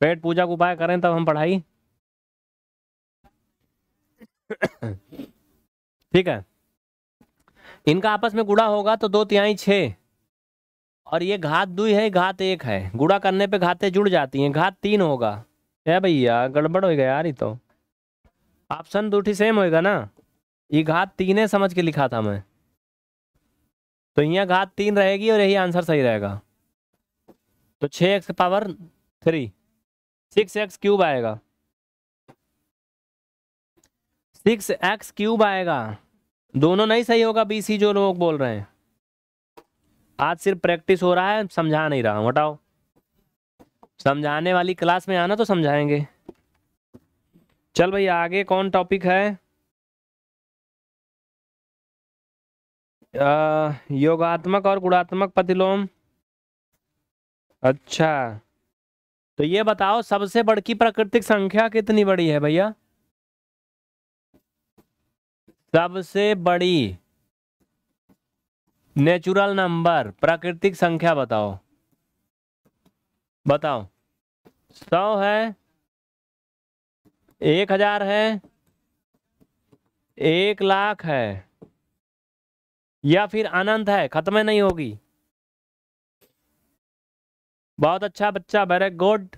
पेट पूजा का उपाय करें तब हम पढ़ाई ठीक है इनका आपस में गुड़ा होगा तो दो तिहाई छः और ये घात दुई है घात एक है गुड़ा करने पे घातें जुड़ जाती हैं घात तीन होगा है भैया गड़बड़ होएगा यार ही तो ऑप्शन दूठी सेम होएगा ना ये घात तीन है समझ के लिखा था मैं तो यहाँ घात तीन रहेगी और यही आंसर सही रहेगा तो छः x power three six x cube आएगा सिक्स एक्स क्यूब आएगा दोनों नहीं सही होगा बी सी जो लोग बोल रहे हैं आज सिर्फ प्रैक्टिस हो रहा है समझा नहीं रहा हूँ हटाओ समझाने वाली क्लास में आना तो समझाएंगे चल
भैया आगे कौन टॉपिक है
योगात्मक और गुणात्मक प्रतिलोम अच्छा तो ये बताओ सबसे बड़की प्राकृतिक संख्या कितनी बड़ी है भैया सबसे बड़ी नेचुरल नंबर प्राकृतिक संख्या बताओ बताओ सौ है एक हजार है एक लाख है या फिर अनंत है खत्म नहीं होगी बहुत अच्छा बच्चा वेरी गुड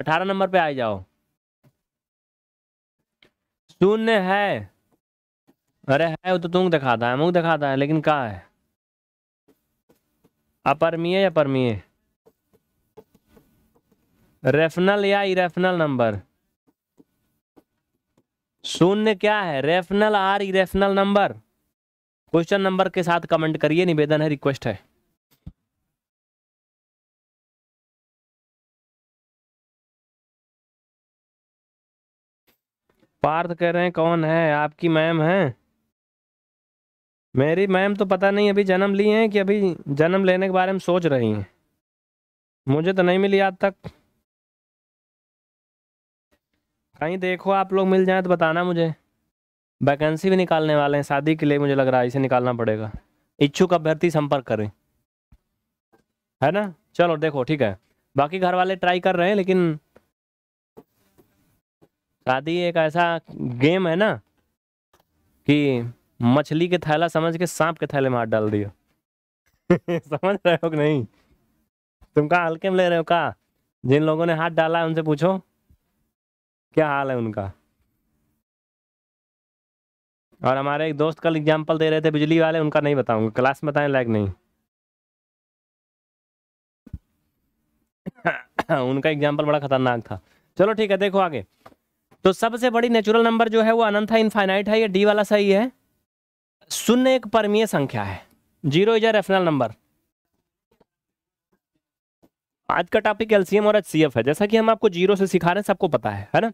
अठारह नंबर पे आ जाओ शून्य है अरे है वो तो तुम दिखाता है मुंह दिखाता है लेकिन कहा है अपरमीय या परमीय रेफनल या इरेफनल नंबर शून्य क्या है rational or irrational number question number के साथ कमेंट करिए निवेदन है रिक्वेस्ट है पार्थ कह रहे हैं कौन है आपकी मैम है मेरी मैम तो पता नहीं अभी जन्म ली हैं कि अभी जन्म लेने के बारे में सोच रही हैं मुझे तो नहीं मिली आज तक कहीं देखो आप लोग मिल जाए तो बताना मुझे वैकेंसी भी निकालने वाले हैं शादी के लिए मुझे लग रहा है इसे निकालना पड़ेगा इच्छुक अभ्यर्थी संपर्क करें है ना चलो देखो ठीक है बाकी घर वाले ट्राई कर रहे हैं लेकिन शादी एक ऐसा गेम है ना कि मछली के थैला समझ के सांप के थैले में हाथ डाल दिया समझ रहे हो कि नहीं तुम कहा हल्के में ले रहे हो कहा जिन लोगों ने हाथ डाला है उनसे पूछो क्या हाल है उनका और हमारे एक दोस्त कल एग्जाम्पल दे रहे थे बिजली वाले उनका नहीं बताऊंगा क्लास में बताएं लाइक नहीं उनका एग्जाम्पल बड़ा खतरनाक था चलो ठीक है देखो आगे तो सबसे बड़ी नेचुरल नंबर जो है वो अनंत है इनफाइनाइट है ये डी वाला सही है शून्य एक परमीय संख्या है जीरो इज रेफरल नंबर आज का टॉपिक एलसीएम और एचसीएफ है जैसा कि हम आपको जीरो से सिखा रहे हैं सबको पता है है ना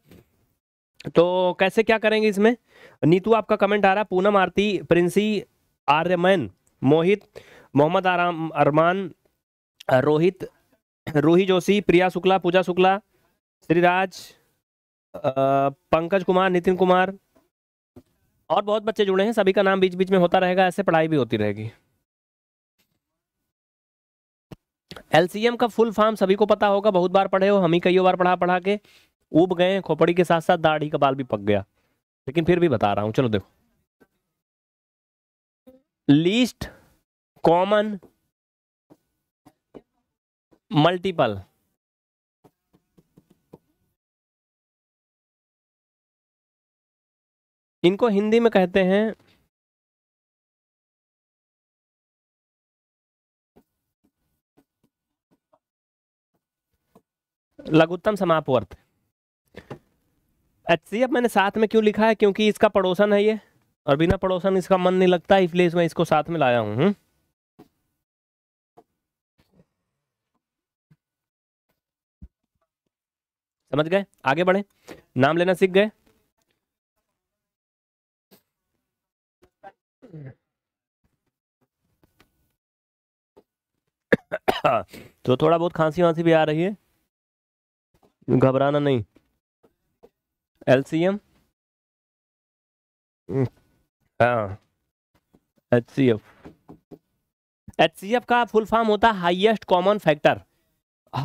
तो कैसे क्या करेंगे इसमें नीतू आपका कमेंट आ रहा है पूनम आरती प्रिंसी आर्यमैन मोहित मोहम्मद आराम अरमान रोहित रोही जोशी प्रिया शुक्ला पूजा शुक्ला श्रीराज पंकज कुमार नितिन कुमार और बहुत बच्चे जुड़े हैं सभी का नाम बीच बीच में होता रहेगा ऐसे पढ़ाई भी होती रहेगी एलसीएम का फुल फॉर्म सभी को पता होगा बहुत बार पढ़े हो हम ही कई बार पढ़ा पढ़ा के उब गए खोपड़ी के साथ साथ दाढ़ी का बाल भी पक गया लेकिन फिर भी बता रहा हूं चलो देखो लीस्ट कॉमन मल्टीपल
इनको हिंदी में कहते हैं
लघुत्तम समापवर्त एच सी एफ मैंने साथ में क्यों लिखा है क्योंकि इसका पड़ोसन है ये और बिना पड़ोसन इसका मन नहीं लगता इसलिए मैं इसको साथ में लाया हूँ हम्म। समझ गए आगे बढ़े नाम लेना सीख गए तो थोड़ा बहुत खांसी वांसी भी आ रही है घबराना नहीं एलसीएम
hmm. हाँ H C F
H C F का फुल फॉर्म होता है highest common factor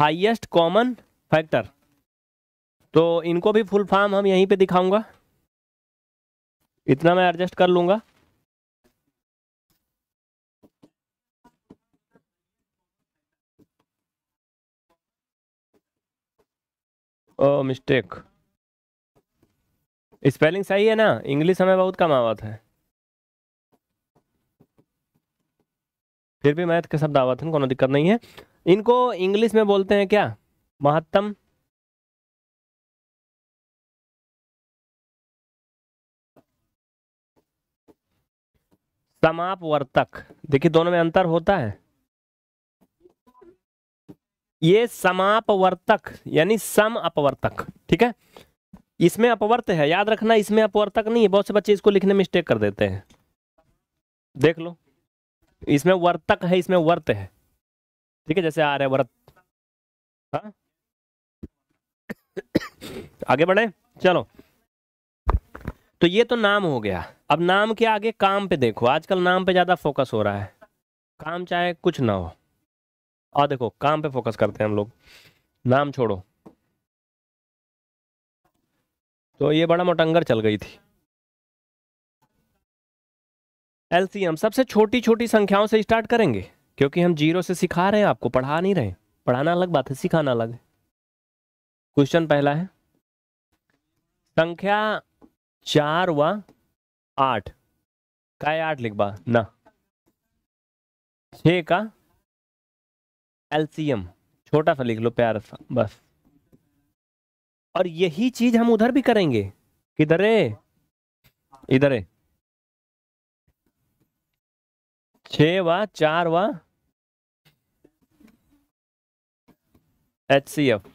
highest common factor तो इनको भी फुल फॉर्म हम यहीं पे दिखाऊंगा इतना मैं एडजस्ट कर लूंगा ओ oh, मिस्टेक स्पेलिंग सही है ना इंग्लिश हमें बहुत कम आवत है फिर भी मैथ के शब्द आवत हैं कोई दिक्कत नहीं है इनको इंग्लिश में बोलते हैं क्या
महत्तम समापवर्तक
देखिए दोनों में अंतर होता है ये समापवर्तक यानी सम अपवर्तक ठीक है इसमें अपवर्त है याद रखना इसमें अपवर्तक नहीं है बहुत से बच्चे इसको लिखने में मिस्टेक कर देते हैं देख लो इसमें वर्तक है इसमें वर्त है ठीक है जैसे आ रहे वर्त हाँ? आगे बढ़े चलो तो ये तो नाम हो गया अब नाम के आगे काम पे देखो आजकल नाम पे ज़्यादा फोकस हो रहा है काम चाहे कुछ ना हो और देखो काम पे फोकस करते हैं हम लोग नाम छोड़ो तो ये बड़ा मोटंगर चल गई थी एलसीएम सबसे छोटी छोटी संख्याओं से स्टार्ट करेंगे क्योंकि हम जीरो से सिखा रहे हैं आपको पढ़ा नहीं रहे पढ़ाना अलग बात है सिखाना अलग है क्वेश्चन पहला है संख्या चार व आठ का आठ लिख बा ना छ का एलसीएम छोटा सा लिख लो प्यार सा बस और यही चीज हम उधर भी करेंगे किधर
है इधर है
छ व चार व एच सी एफ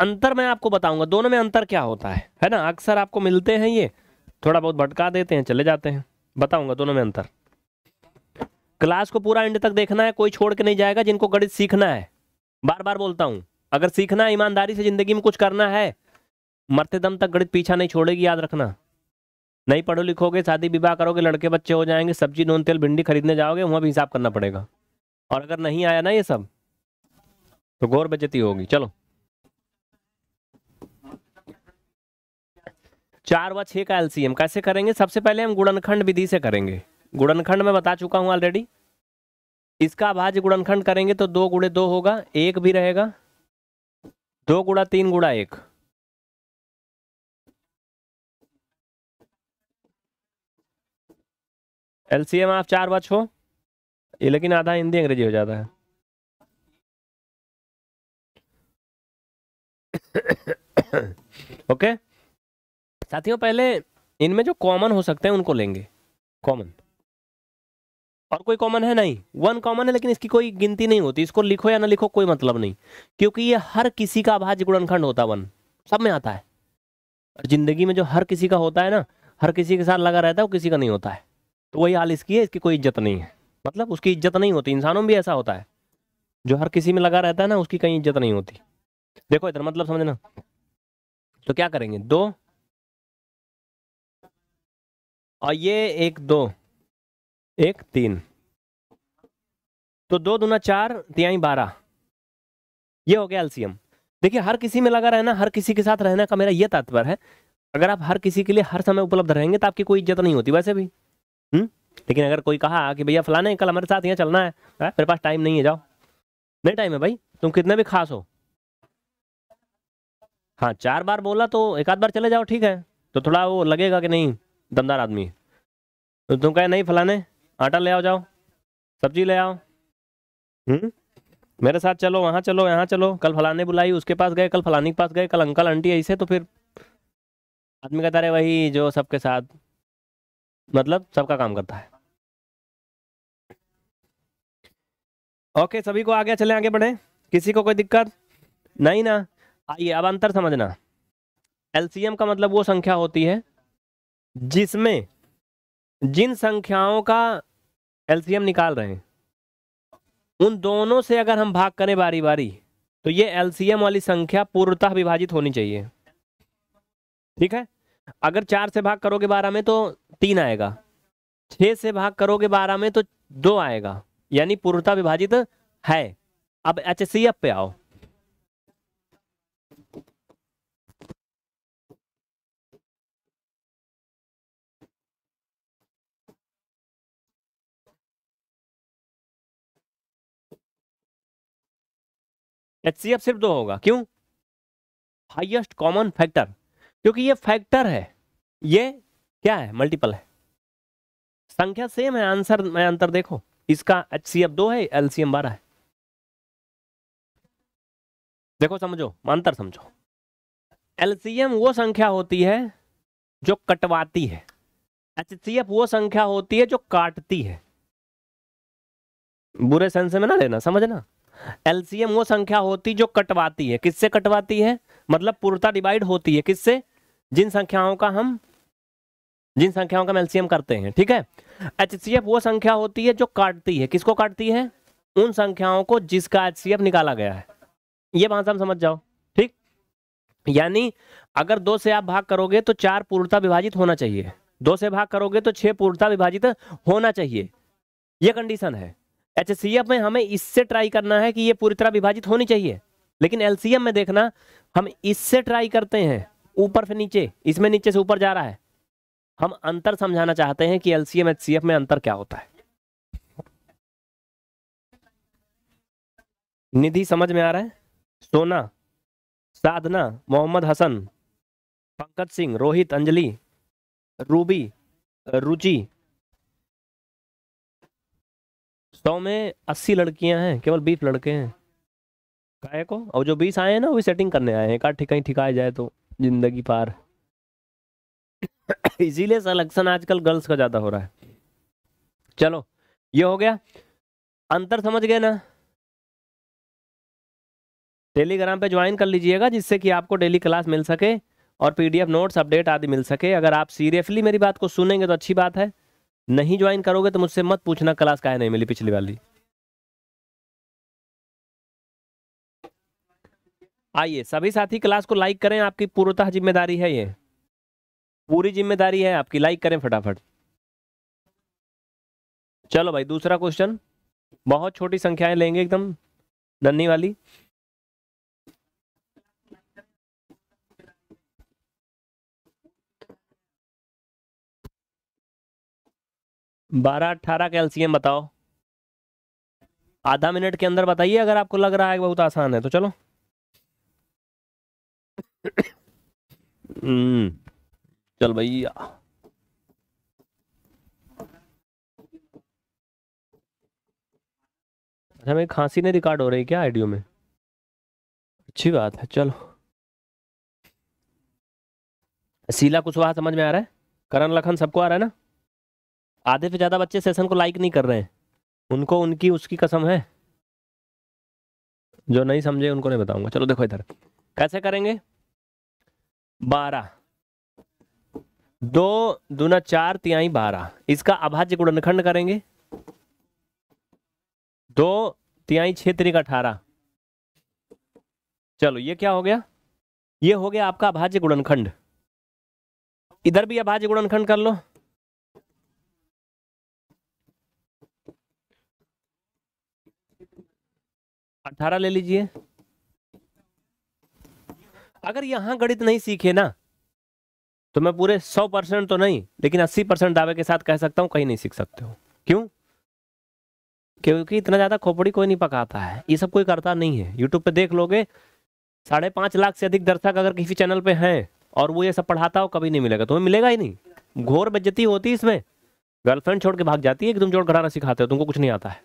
अंतर मैं आपको बताऊंगा दोनों में अंतर क्या होता है है ना अक्सर आपको मिलते हैं ये थोड़ा बहुत भटका देते हैं चले जाते हैं बताऊंगा दोनों में अंतर क्लास को पूरा एंड तक देखना है कोई छोड़ के नहीं जाएगा जिनको गणित सीखना है बार बार बोलता हूं अगर सीखना ईमानदारी से ज़िंदगी में कुछ करना है मरते दम तक गणित पीछा नहीं छोड़ेगी याद रखना नहीं पढ़ो लिखोगे शादी विवाह करोगे लड़के बच्चे हो जाएंगे सब्जी नून तेल भिंडी खरीदने जाओगे वहाँ भी हिसाब करना पड़ेगा और अगर नहीं आया ना ये सब तो गौर बचती होगी चलो चार व छः का एलसीएम कैसे करेंगे सबसे पहले हम गुणनखंड विधि से करेंगे गुणनखंड में बता चुका हूँ ऑलरेडी इसका भाज्य गुणनखंड करेंगे तो दो गुड़े दो होगा एक भी रहेगा दो गुड़ा तीन गुड़ा एक
एलसीएम आप चार बच हो ये लेकिन आधा हिंदी अंग्रेजी हो जाता है
ओके
साथियों
पहले इनमें जो कॉमन हो सकते हैं उनको लेंगे कॉमन और कोई कॉमन है नहीं वन कॉमन है लेकिन इसकी कोई गिनती नहीं होती इसको लिखो या ना लिखो कोई मतलब नहीं क्योंकि ये हर किसी का अभाज्य गुणनखंड होता वन सब में आता है और जिंदगी में जो हर किसी का होता है ना हर किसी के साथ लगा रहता है वो किसी का नहीं होता है तो वही हाल इसकी है इसकी कोई इज्जत नहीं है मतलब उसकी इज्जत नहीं होती इंसानों में भी ऐसा होता है जो हर किसी में लगा रहता है ना उसकी कहीं इज्जत नहीं होती देखो इधर मतलब समझना तो क्या करेंगे दो
और ये एक दो एक तीन
तो दो दुना चार तिहाई बारह ये हो गया एल्सियम देखिए हर किसी में लगा रहना हर किसी के साथ रहना का मेरा यह तात्पर्य है अगर आप हर किसी के लिए हर समय उपलब्ध रहेंगे तो आपकी कोई इज्जत नहीं होती वैसे भी हम्म लेकिन अगर कोई कहा कि भैया फलाने कल हमारे साथ यहाँ चलना है हाँ, मेरे पास टाइम नहीं है जाओ नहीं टाइम है भाई तुम कितने भी खास हो हाँ चार बार बोला तो एक आध बार चले जाओ ठीक है तो थोड़ा वो लगेगा कि नहीं दमदार आदमी तो तुम कहे नहीं फलाने आटा ले आओ जाओ सब्जी ले आओ हम्म मेरे साथ चलो वहाँ चलो यहाँ चलो कल फलाने बुलाई उसके पास गए कल फलाने के पास गए कल अंकल आंटी ऐसे तो फिर आदमी कहता रहे वही जो सबके साथ मतलब सबका काम करता है ओके सभी को आगे चले आगे बढ़े किसी को कोई दिक्कत नहीं ना आइए अब अंतर समझना एलसीएम का मतलब वो संख्या होती है जिसमें जिन संख्याओं का एलसीएम निकाल रहे हैं उन दोनों से अगर हम भाग करें बारी बारी तो ये एलसीएम वाली संख्या पूर्णतः विभाजित होनी चाहिए ठीक है अगर चार से भाग करोगे बारह में तो तीन आएगा छह से भाग करोगे बारह में तो दो आएगा यानी पूर्णतः विभाजित है अब एच सी एफ पे आओ एच सिर्फ दो होगा क्यों हाइएस्ट कॉमन फैक्टर क्योंकि ये फैक्टर है ये क्या है मल्टीपल है संख्या सेम है आंसर में अंतर देखो इसका एच सी एफ दो है एल सी एम बारह है देखो समझो अंतर समझो एलसीएम वो संख्या होती है जो कटवाती है एच सी एफ वो संख्या होती है जो काटती है बुरे सेंस में ना लेना समझना एलसीएम वो संख्या होती जो कटवाती है किससे कटवाती है मतलब पूर्णता डिवाइड होती है किससे जिन संख्याओं का हम जिन संख्याओं का हम एलसीएम करते हैं ठीक है एचसीएफ वो संख्या होती है जो काटती है किसको काटती है उन संख्याओं को जिसका एचसीएफ निकाला गया है ये भाषा हम समझ जाओ ठीक यानी अगर दो से आप भाग करोगे तो चार पूर्णता विभाजित होना चाहिए दो से भाग करोगे तो छह पूर्णता विभाजित होना चाहिए यह कंडीशन है एच में हमें इससे ट्राई करना है कि ये पूरी तरह विभाजित होनी चाहिए लेकिन एलसीएम में देखना हम इससे ट्राई करते हैं ऊपर से नीचे इसमें नीचे से ऊपर जा रहा है हम अंतर समझाना चाहते हैं कि एलसीएम एचसीएफ में अंतर क्या होता है निधि समझ में आ रहा है सोना साधना मोहम्मद हसन पंकज सिंह रोहित अंजलि रूबी रुचि सौ में अस्सी लड़कियां हैं केवल बीस लड़के हैं काय को और जो बीस आए हैं ना वो सेटिंग करने आए हैं कहा ठिकाई ठिकाया जाए तो जिंदगी पार इसीलिए सलेक्शन आजकल गर्ल्स का ज़्यादा हो रहा है चलो ये हो गया अंतर समझ गए ना टेलीग्राम पे ज्वाइन कर लीजिएगा जिससे कि आपको डेली क्लास मिल सके और पीडीएफ नोट्स अपडेट आदि मिल सके अगर आप सीरियसली मेरी बात को सुनेंगे तो अच्छी बात है नहीं ज्वाइन करोगे तो मुझसे मत पूछना क्लास है नहीं मिली पिछली वाली आइए सभी साथी क्लास को लाइक करें आपकी पूर्वतः जिम्मेदारी है ये पूरी जिम्मेदारी है आपकी लाइक करें फटाफट चलो भाई दूसरा क्वेश्चन बहुत छोटी संख्याएं लेंगे एकदम नन्ही वाली
बारह अट्ठारह का बताओ
आधा मिनट के अंदर बताइए अगर आपको लग रहा है बहुत आसान है तो चलो
हम्म,
चल भैया
अच्छा मेरी खांसी नहीं रिकॉर्ड हो रही क्या आइडियो में अच्छी बात है चलो शीला कुशवाहा समझ में आ रहा है करण लखन सबको आ रहा है ना आधे से ज़्यादा बच्चे सेशन को लाइक नहीं कर रहे हैं उनको उनकी उसकी कसम है जो नहीं समझे उनको नहीं बताऊंगा चलो देखो इधर कैसे करेंगे बारह दो दूना चार तिहाई बारह इसका अभाज्य गुणनखंड करेंगे दो तिहाई छेत्री का अठारह चलो ये क्या हो गया ये हो गया आपका अभाज्य गुणनखंड इधर भी अभाज्य गुणनखंड कर लो अठारह ले लीजिए अगर यहां गणित नहीं सीखे ना तो मैं पूरे सौ परसेंट तो नहीं लेकिन अस्सी परसेंट दावे के साथ कह सकता हूं कहीं नहीं सीख सकते हो क्यों क्योंकि इतना ज़्यादा खोपड़ी कोई नहीं पकाता है ये सब कोई करता नहीं है यूट्यूब पे देख लोगे साढ़े पांच लाख से अधिक दर्शक अगर किसी चैनल पे हैं और वो ये सब पढ़ाता हो कभी नहीं मिलेगा तुम्हें मिलेगा ही नहीं घोर बज्जती होती इसमें गर्लफ्रेंड छोड़ के भाग जाती है कि तुम जोड़ घराना सिखाते हो तुमको कुछ नहीं आता है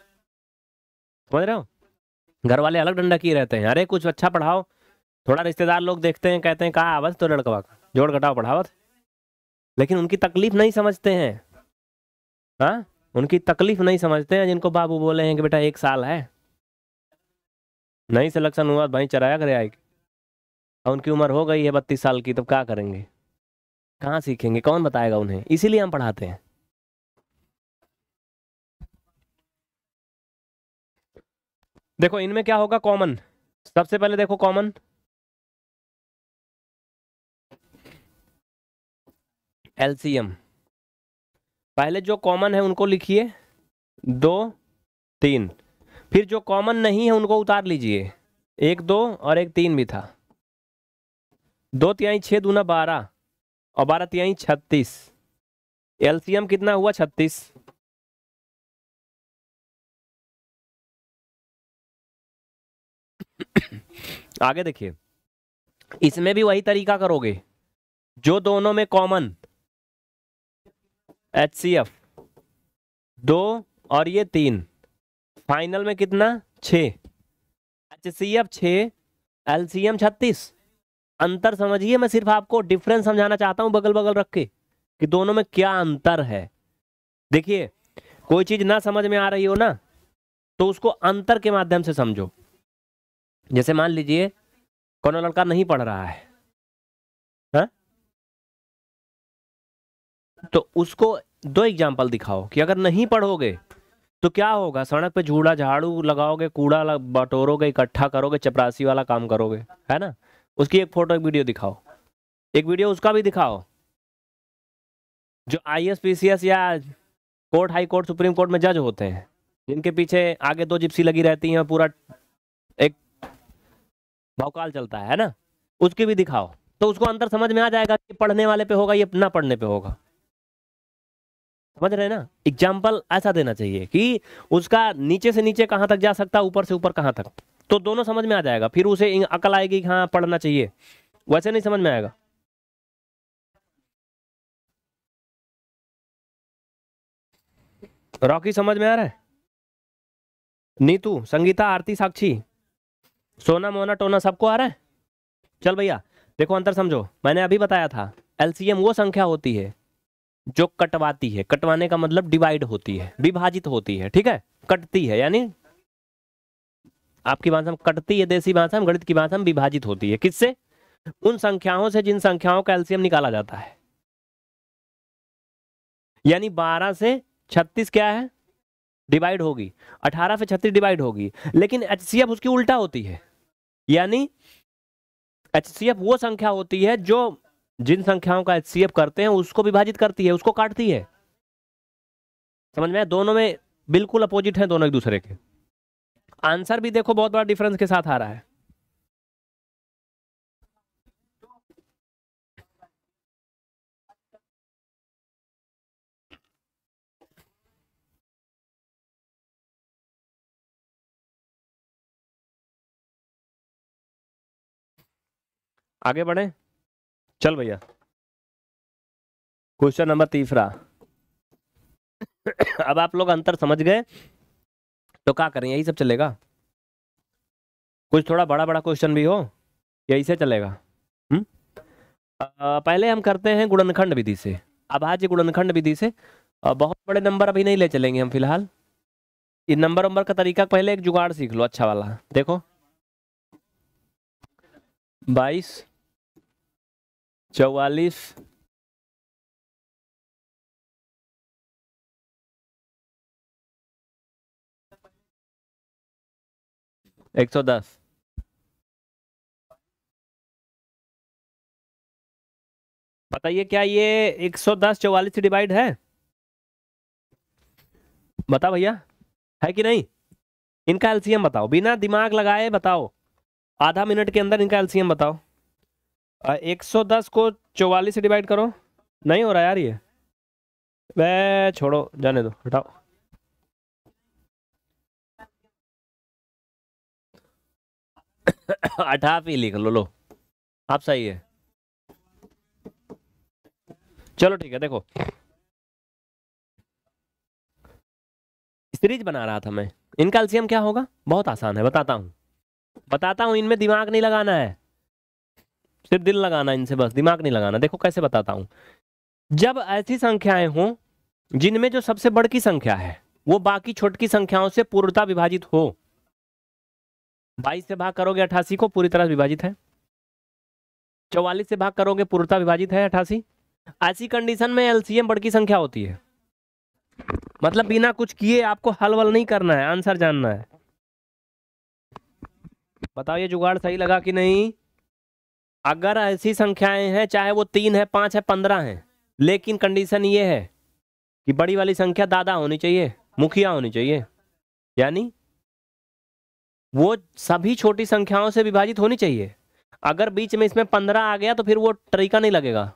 समझ रहे हो घर वाले अलग डंडा किए रहते हैं अरे कुछ अच्छा पढ़ाओ थोड़ा रिश्तेदार लोग देखते हैं कहते हैं कहा बस तो लड़कवा का जोड़ घटाओ पढ़ावत तो। लेकिन उनकी तकलीफ नहीं समझते हैं हाँ उनकी तकलीफ नहीं समझते हैं जिनको बाबू बोले हैं कि बेटा एक साल है नहीं सिलेक्शन हुआ भाई चराया करे आए और उनकी उम्र हो गई है बत्तीस साल की तब क्या करेंगे कहाँ सीखेंगे कौन बताएगा उन्हें इसीलिए हम पढ़ाते हैं देखो इनमें क्या होगा कॉमन सबसे पहले देखो कॉमन एलसीएम पहले जो कॉमन है उनको लिखिए दो तीन फिर जो कॉमन नहीं है उनको उतार लीजिए एक दो और एक तीन भी था दो तिहाई छः दूना बारह और बारह तिहाई छत्तीस एलसीएम कितना हुआ छत्तीस आगे देखिए इसमें भी वही तरीका करोगे जो दोनों में कॉमन एच सी एफ दो और ये तीन फाइनल में कितना छ एच सी एफ छ एल सी एम छत्तीस अंतर समझिए मैं सिर्फ आपको डिफरेंस समझाना चाहता हूं बगल बगल रख के कि दोनों में क्या अंतर है देखिए कोई चीज़ ना समझ में आ रही हो ना तो उसको अंतर के माध्यम से समझो जैसे मान लीजिए
कौन लड़का नहीं पढ़ रहा है हा?
तो उसको दो एग्जाम्पल दिखाओ कि अगर नहीं पढ़ोगे तो क्या होगा सड़क पे झूड़ा झाड़ू लगाओगे कूड़ा लग, बटोरोगे इकट्ठा करोगे चपरासी वाला काम करोगे है ना उसकी एक फोटो एक वीडियो दिखाओ एक वीडियो उसका भी दिखाओ जो I S P C S या court high court supreme court में जज होते हैं जिनके पीछे आगे दो जिप्सी लगी रहती हैं पूरा एक भौकाल चलता है ना उसके भी दिखाओ तो उसको अंतर समझ में आ जाएगा कि पढ़ने वाले पे होगा ये ना पढ़ने पे होगा समझ रहे ना एग्जाम्पल ऐसा देना चाहिए कि उसका नीचे से नीचे कहां तक जा सकता ऊपर से ऊपर कहां तक तो दोनों समझ में आ जाएगा फिर उसे अकल आएगी हाँ पढ़ना चाहिए वैसे नहीं समझ में आएगा
रॉकी समझ में आ रहा है
नीतू संगीता आरती साक्षी सोना मोना टोना सबको आ रहा है चल भैया देखो अंतर समझो मैंने अभी बताया था एलसीएम वो संख्या होती है जो कटवाती है कटवाने का मतलब डिवाइड होती है विभाजित होती है ठीक है कटती है यानी आपकी भाषा में कटती है देसी भाषा में गणित की भाषा में विभाजित होती है किससे उन संख्याओं से जिन संख्याओं का एलसीएम निकाला जाता है यानी 12 से 36 क्या है डिवाइड होगी 18 से 36 डिवाइड होगी लेकिन एच उसकी उल्टा होती है यानी एच वो संख्या होती है जो जिन संख्याओं का एच करते हैं उसको विभाजित करती है उसको काटती है समझ में दोनों में बिल्कुल अपोजिट हैं दोनों एक दूसरे के आंसर भी देखो बहुत बड़ा डिफरेंस के साथ आ रहा है आगे बढ़े चल भैया क्वेश्चन नंबर तीसरा अब आप लोग अंतर समझ गए तो क्या करें यही सब चलेगा कुछ थोड़ा बड़ा बड़ा क्वेश्चन भी हो यही से चलेगा आ, हम्म? पहले हम करते हैं गुणनखंड विधि से अभाज्य गुणनखंड विधि से आ, बहुत बड़े नंबर अभी नहीं ले चलेंगे हम फिलहाल ये नंबर नंबर का तरीका पहले एक जुगाड़ सीख लो अच्छा वाला देखो बाईस चौवालीस
एक सौ दस
बताइए क्या ये
एक सौ दस चौवालीस से डिवाइड है बता भैया है कि नहीं इनका एलसीएम बताओ बिना दिमाग लगाए बताओ आधा मिनट के अंदर इनका एलसीएम बताओ एक सौ दस को चौवालीस से डिवाइड करो नहीं हो रहा यार ये वह छोड़ो जाने दो हटाओ अठाप ही लिख लो लो आप सही है चलो ठीक है देखो सीरीज बना रहा था मैं इनका एल्सियम क्या होगा बहुत आसान है बताता हूँ बताता हूँ इनमें दिमाग नहीं लगाना है सिर्फ दिल लगाना इनसे बस दिमाग नहीं लगाना देखो कैसे बताता हूँ जब ऐसी संख्याएं हों जिनमें जो सबसे बड़ की संख्या है वो बाकी छोटकी संख्याओं से पूर्णता विभाजित हो बाईस से भाग करोगे अठासी को पूरी तरह विभाजित है चौवालीस से भाग करोगे पूर्णता विभाजित है अठासी ऐसी कंडीशन में एलसीएम की संख्या होती है मतलब बिना कुछ किए आपको हल वल नहीं करना है आंसर जानना है बताओ ये जुगाड़ सही लगा कि नहीं अगर ऐसी संख्याएं हैं चाहे वो तीन है पांच है पंद्रह है लेकिन कंडीशन ये है कि बड़ी वाली संख्या दादा होनी चाहिए मुखिया होनी चाहिए यानी वो सभी छोटी संख्याओं से विभाजित होनी चाहिए अगर बीच में इसमें पंद्रह आ गया तो फिर वो तरीका नहीं लगेगा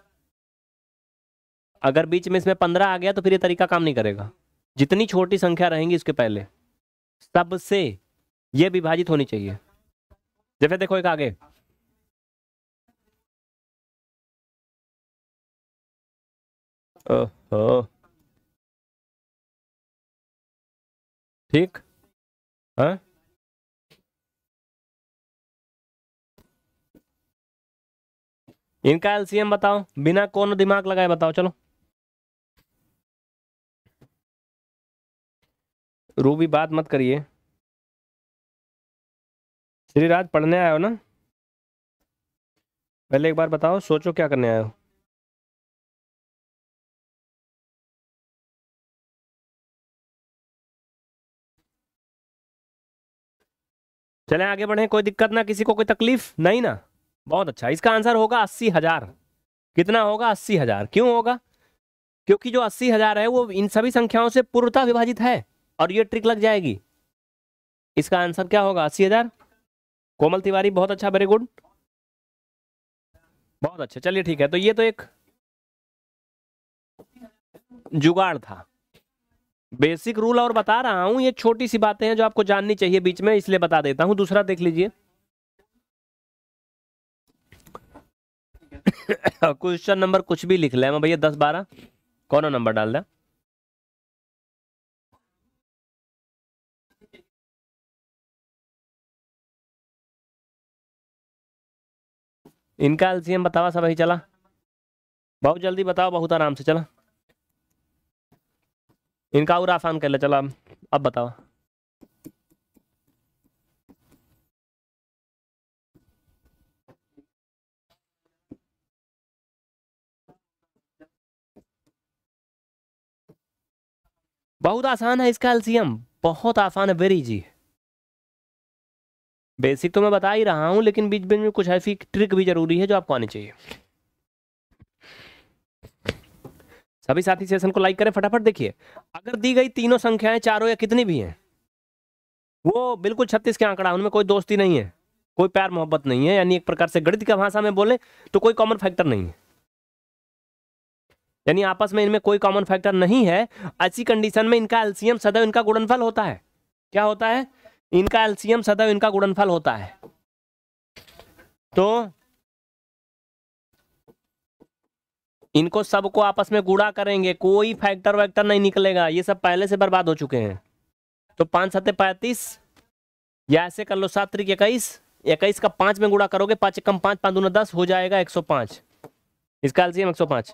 अगर बीच में इसमें पंद्रह आ गया तो फिर ये तरीका काम नहीं करेगा जितनी छोटी संख्या रहेंगी इसके पहले सबसे ये विभाजित होनी चाहिए जैसे देखो एक आगे
ठीक है हाँ?
इनका एलसीएम बताओ बिना कौन दिमाग लगाए बताओ चलो रूबी बात मत करिए श्रीराज पढ़ने आए हो ना
पहले एक बार बताओ सोचो क्या करने आए हो
चले आगे बढ़े कोई दिक्कत ना किसी को कोई तकलीफ नहीं ना बहुत अच्छा इसका आंसर होगा अस्सी हजार कितना होगा अस्सी हजार क्यों होगा क्योंकि जो अस्सी हजार है वो इन सभी संख्याओं से पूर्णता विभाजित है और ये ट्रिक लग जाएगी इसका आंसर क्या होगा अस्सी हजार कोमल तिवारी बहुत अच्छा वेरी गुड बहुत अच्छा चलिए ठीक है तो ये तो एक जुगाड़ था बेसिक रूल और बता रहा हूं ये छोटी सी बातें हैं जो आपको जाननी चाहिए बीच में इसलिए बता देता हूं दूसरा देख लीजिए क्वेश्चन नंबर कुछ भी लिख लें हाँ भैया दस
बारह कौन नंबर डाल दें
इनका एलसीएम बतावा सब ही चला बहुत जल्दी बताओ बहुत आराम से चला इनका और आसान कर ले चलो अब बताओ
बहुत आसान है इसका एल्सियम बहुत
आसान है वेरी इजी बेसिक तो मैं बता ही रहा हूं लेकिन बीच बीच में कुछ ऐसी ट्रिक भी ज़रूरी है जो आपको आनी चाहिए सभी साथी सेशन को लाइक करें फटाफट देखिए अगर दी गई तीनों संख्याएं चारों या कितनी भी हैं वो बिल्कुल छत्तीस के आंकड़ा उनमें कोई दोस्ती नहीं है कोई प्यार मोहब्बत नहीं है यानी एक प्रकार से गणित की भाषा में बोले तो कोई कॉमन फैक्टर नहीं है यानी आपस में इनमें कोई कॉमन फैक्टर नहीं है ऐसी कंडीशन में इनका एल्सियम सदैव इनका गुड़नफल होता है क्या होता है इनका एल्सियम सदैव इनका गुड़नफल होता है तो इनको सबको आपस में गुड़ा करेंगे कोई फैक्टर वैक्टर नहीं निकलेगा ये सब पहले से बर्बाद हो चुके हैं तो पाँच सत्य पैंतीस या ऐसे कर लो सात तरीक इक्कीस इक्कीस का पाँच में गुड़ा करोगे पाँच कम पाँच पाँच दूना दस हो जाएगा एक सौ पांच इसका एल्सियम एक सौ पांच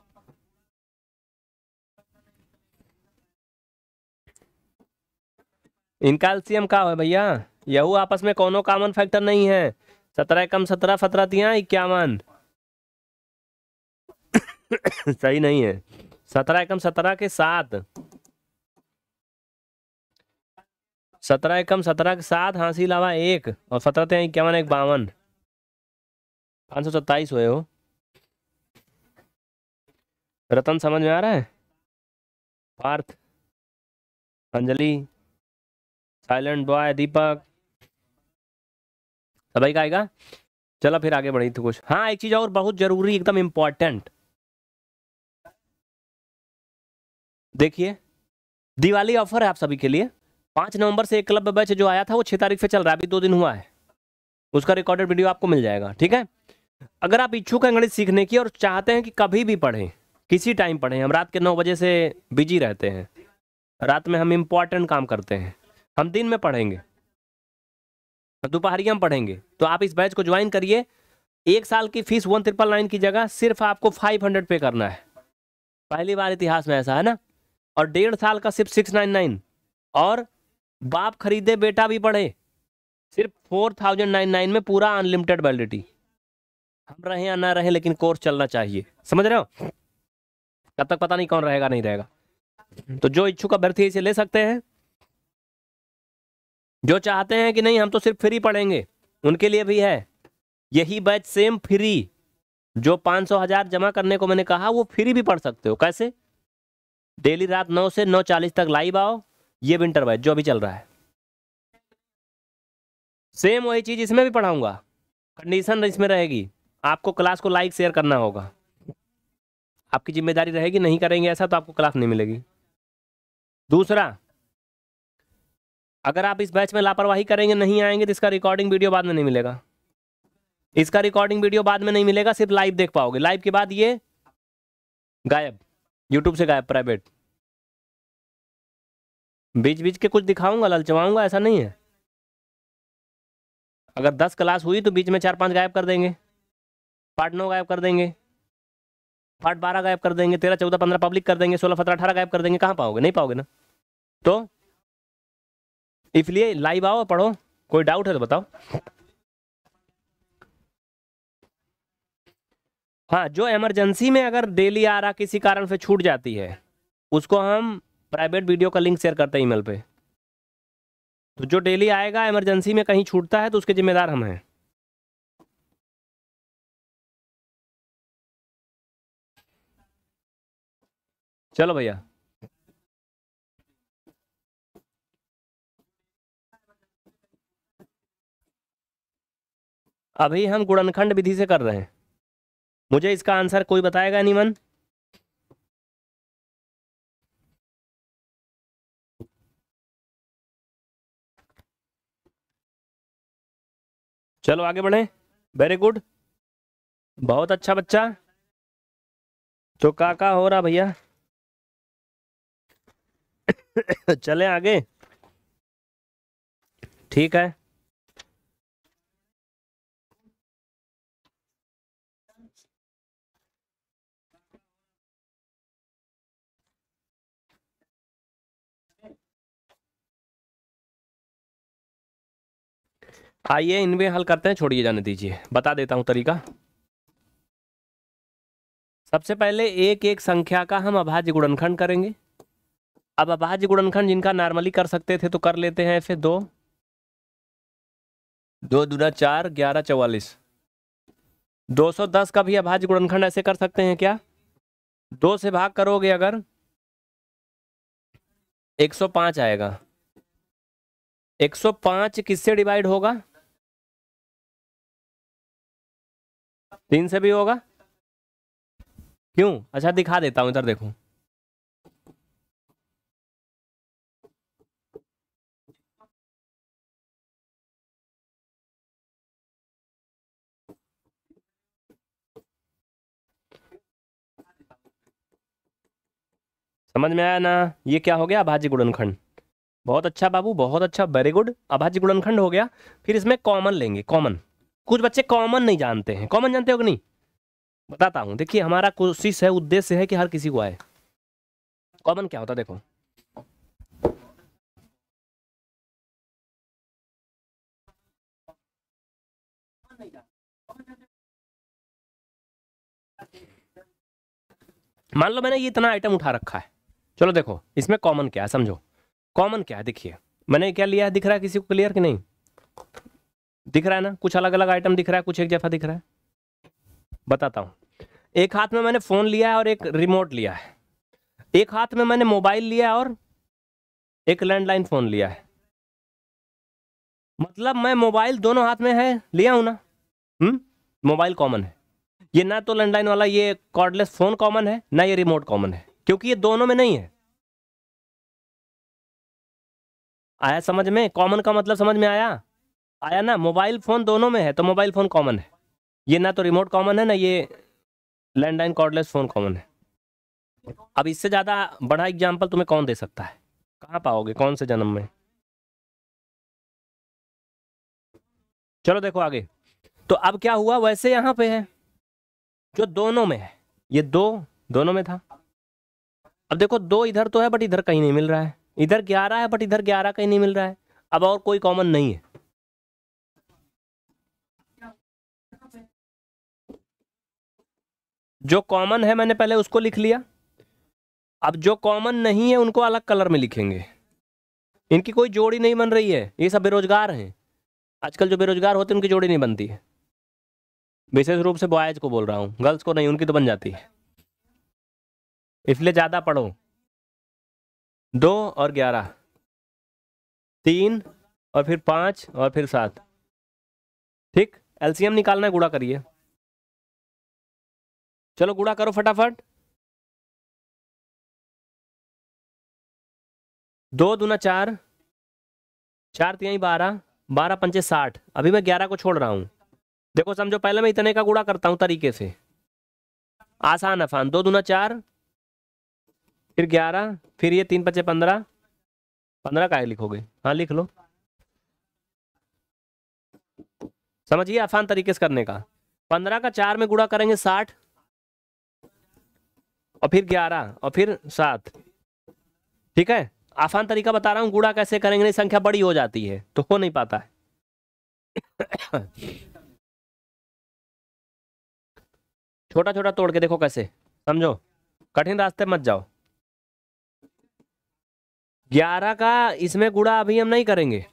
इनका एल्सियम का है भैया यहू आपस में कोनो कॉमन फैक्टर नहीं है सत्रह कम सत्रह सत्रह तिया इक्यावन सही नहीं है सत्रह एकम सत्रह के साथ सत्रह एकम सत्रह के साथ हाँसी लावा एक और सत्रह तेरह इक्यावन एक बावन पाँच सौ सत्ताईस हुए हो रतन
समझ में आ रहा है पार्थ अंजलि
साइलेंट बॉय दीपक सभी तो का आएगा चलो फिर आगे बढ़ी थी तो कुछ हाँ एक चीज़ और बहुत ज़रूरी एकदम इम्पॉर्टेंट देखिए दिवाली ऑफर है आप सभी के लिए पाँच नवंबर से एक क्लब बैच जो आया था वो छः तारीख से चल रहा है अभी दो दिन हुआ है उसका रिकॉर्डेड वीडियो आपको मिल जाएगा ठीक है अगर आप इच्छुक हैं गणित सीखने की और चाहते हैं कि कभी भी पढ़ें किसी टाइम पढ़ें हम रात के नौ बजे से बिजी रहते हैं रात में हम इम्पॉर्टेंट काम करते हैं हम दिन में पढ़ेंगे दोपहरिया हम पढ़ेंगे तो आप इस बैच को ज्वाइन करिए एक साल की फीस वन ट्रिपल नाइन की जगह सिर्फ आपको फाइव हंड्रेड पे करना है पहली बार इतिहास में ऐसा है ना और डेढ़ साल का सिर्फ सिक्स नाइन नाइन और बाप खरीदे बेटा भी पढ़े सिर्फ फोर थाउजेंड नाइन नाइन में पूरा अनलिमिटेड वैलिडिटी हम रहे या ना रहे लेकिन कोर्स चलना चाहिए समझ रहे हो कब तक पता नहीं कौन रहेगा नहीं रहेगा तो जो इच्छुक अभ्यर्थी इसे ले सकते हैं जो चाहते हैं कि नहीं हम तो सिर्फ फ्री पढ़ेंगे उनके लिए भी है यही बैच सेम फ्री जो पाँच सौ हज़ार जमा करने को मैंने कहा वो फ्री भी पढ़ सकते हो कैसे डेली रात नौ से नौ चालीस तक लाइव आओ ये विंटर बैच जो अभी चल रहा है सेम वही चीज़ इसमें भी पढ़ाऊंगा कंडीशन इसमें रहेगी आपको क्लास को लाइक शेयर करना होगा आपकी जिम्मेदारी रहेगी नहीं करेंगे ऐसा तो आपको क्लास नहीं मिलेगी दूसरा अगर आप इस बैच में लापरवाही करेंगे नहीं आएंगे तो इसका रिकॉर्डिंग वीडियो बाद में नहीं मिलेगा इसका रिकॉर्डिंग वीडियो बाद में नहीं मिलेगा सिर्फ लाइव देख पाओगे लाइव के बाद ये गायब यूट्यूब से गायब प्राइवेट बीच बीच के कुछ दिखाऊंगा ललचवाऊंगा ऐसा नहीं है अगर दस क्लास हुई तो बीच में चार पांच गायब कर देंगे पार्ट नौ गायब कर देंगे पार्ट बारह गायब कर देंगे तेरह चौदह पंद्रह पब्लिक कर देंगे सोलह सत्रह अठारह गायब कर देंगे कहाँ पाओगे नहीं पाओगे ना तो इसलिए लाइव आओ पढ़ो कोई डाउट है तो बताओ हाँ जो इमरजेंसी में अगर डेली आ रहा किसी कारण से छूट जाती है उसको हम प्राइवेट वीडियो का लिंक शेयर करते हैं ईमेल पे तो जो डेली आएगा इमरजेंसी में कहीं छूटता है तो उसके जिम्मेदार हम हैं चलो भैया अभी हम गुड़नखंड विधि से कर रहे हैं मुझे इसका आंसर कोई बताएगा निमन
चलो आगे बढ़े वेरी
गुड बहुत अच्छा बच्चा तो का का हो रहा भैया चले आगे ठीक है
आइए इनमें हल करते हैं छोड़िए जाने दीजिए बता देता हूं तरीका सबसे पहले एक एक संख्या का हम अभाज्य गुणनखंड करेंगे अब अभाज्य गुणनखंड जिनका नॉर्मली कर सकते थे तो कर लेते हैं ऐसे दो दो दूना चार ग्यारह चौवालीस दो सौ दस का भी अभाज्य गुणनखंड ऐसे कर सकते हैं क्या दो से भाग करोगे अगर एक सौ पांच आएगा
एक सौ पांच किससे डिवाइड होगा तीन से भी होगा क्यों अच्छा दिखा देता हूं इधर देखो
समझ में आया ना ये क्या हो गया अभाज्य गुणनखंड बहुत अच्छा बाबू बहुत अच्छा वेरी गुड अभाज्य गुणनखंड हो गया फिर इसमें कॉमन लेंगे कॉमन कुछ बच्चे कॉमन नहीं जानते हैं कॉमन जानते हो कि नहीं बताता हूँ देखिए हमारा कोशिश है उद्देश्य है कि हर किसी को आए कॉमन क्या होता देखो मान लो मैंने ये इतना आइटम उठा रखा है चलो देखो इसमें कॉमन क्या है समझो कॉमन क्या है देखिए मैंने क्या लिया है दिख रहा है किसी को क्लियर कि नहीं दिख रहा है ना कुछ अलग अलग आइटम दिख रहा है कुछ एक जैसा दिख रहा है बताता हूँ एक हाथ में मैंने फ़ोन लिया है और एक रिमोट लिया है एक हाथ में मैंने मोबाइल लिया है और एक लैंडलाइन फ़ोन लिया है मतलब मैं मोबाइल दोनों हाथ में है लिया हूं ना मोबाइल हम्म? कॉमन है ये ना तो लैंडलाइन वाला ये कॉर्डलेस फ़ोन कॉमन है ना ये रिमोट कॉमन है क्योंकि ये दोनों में नहीं है आया समझ में कॉमन का मतलब समझ में आया आया ना मोबाइल फ़ोन दोनों में है तो मोबाइल फ़ोन कॉमन है ये ना तो रिमोट कॉमन है ना ये लैंडलाइन कॉर्डलेस फ़ोन कॉमन है अब इससे ज़्यादा बड़ा एग्जाम्पल तुम्हें कौन दे सकता है कहाँ पाओगे कौन से जन्म में चलो देखो आगे तो अब क्या हुआ वैसे यहां पे है जो दोनों में है ये दो दोनों में था अब देखो दो इधर तो है बट इधर कहीं नहीं मिल रहा है इधर ग्यारह है बट इधर ग्यारह कहीं नहीं मिल रहा है अब और कोई कॉमन नहीं है जो कॉमन है मैंने पहले उसको लिख लिया अब जो कॉमन नहीं है उनको अलग कलर में लिखेंगे इनकी कोई जोड़ी नहीं बन रही है ये सब बेरोजगार हैं आजकल जो बेरोजगार होते हैं उनकी जोड़ी नहीं बनती है विशेष रूप से बॉयज को बोल रहा हूँ गर्ल्स को नहीं उनकी तो बन जाती है इसलिए ज़्यादा पढ़ो दो और ग्यारह तीन और फिर पाँच और फिर सात ठीक एलसीएम निकालना है गुड़ा करिए
चलो गुड़ा करो फटाफट दो दूना चार
चार तिहाई बारह बारह पंचे साठ अभी मैं ग्यारह को छोड़ रहा हूँ देखो समझो पहले मैं इतने का गुड़ा करता हूँ तरीके से आसान आसान दो दूना चार फिर ग्यारह फिर ये तीन पचे पंद्रह पंद्रह का लिखोगे हाँ लिख लो समझिए आसान तरीके से करने का पंद्रह का चार में गुड़ा करेंगे साठ और फिर ग्यारह और फिर सात ठीक है आसान तरीका बता रहा हूँ गुड़ा कैसे करेंगे नहीं संख्या बड़ी हो जाती है तो हो नहीं पाता है छोटा छोटा तोड़ के देखो कैसे समझो कठिन रास्ते मत जाओ ग्यारह का इसमें गुड़ा अभी हम नहीं करेंगे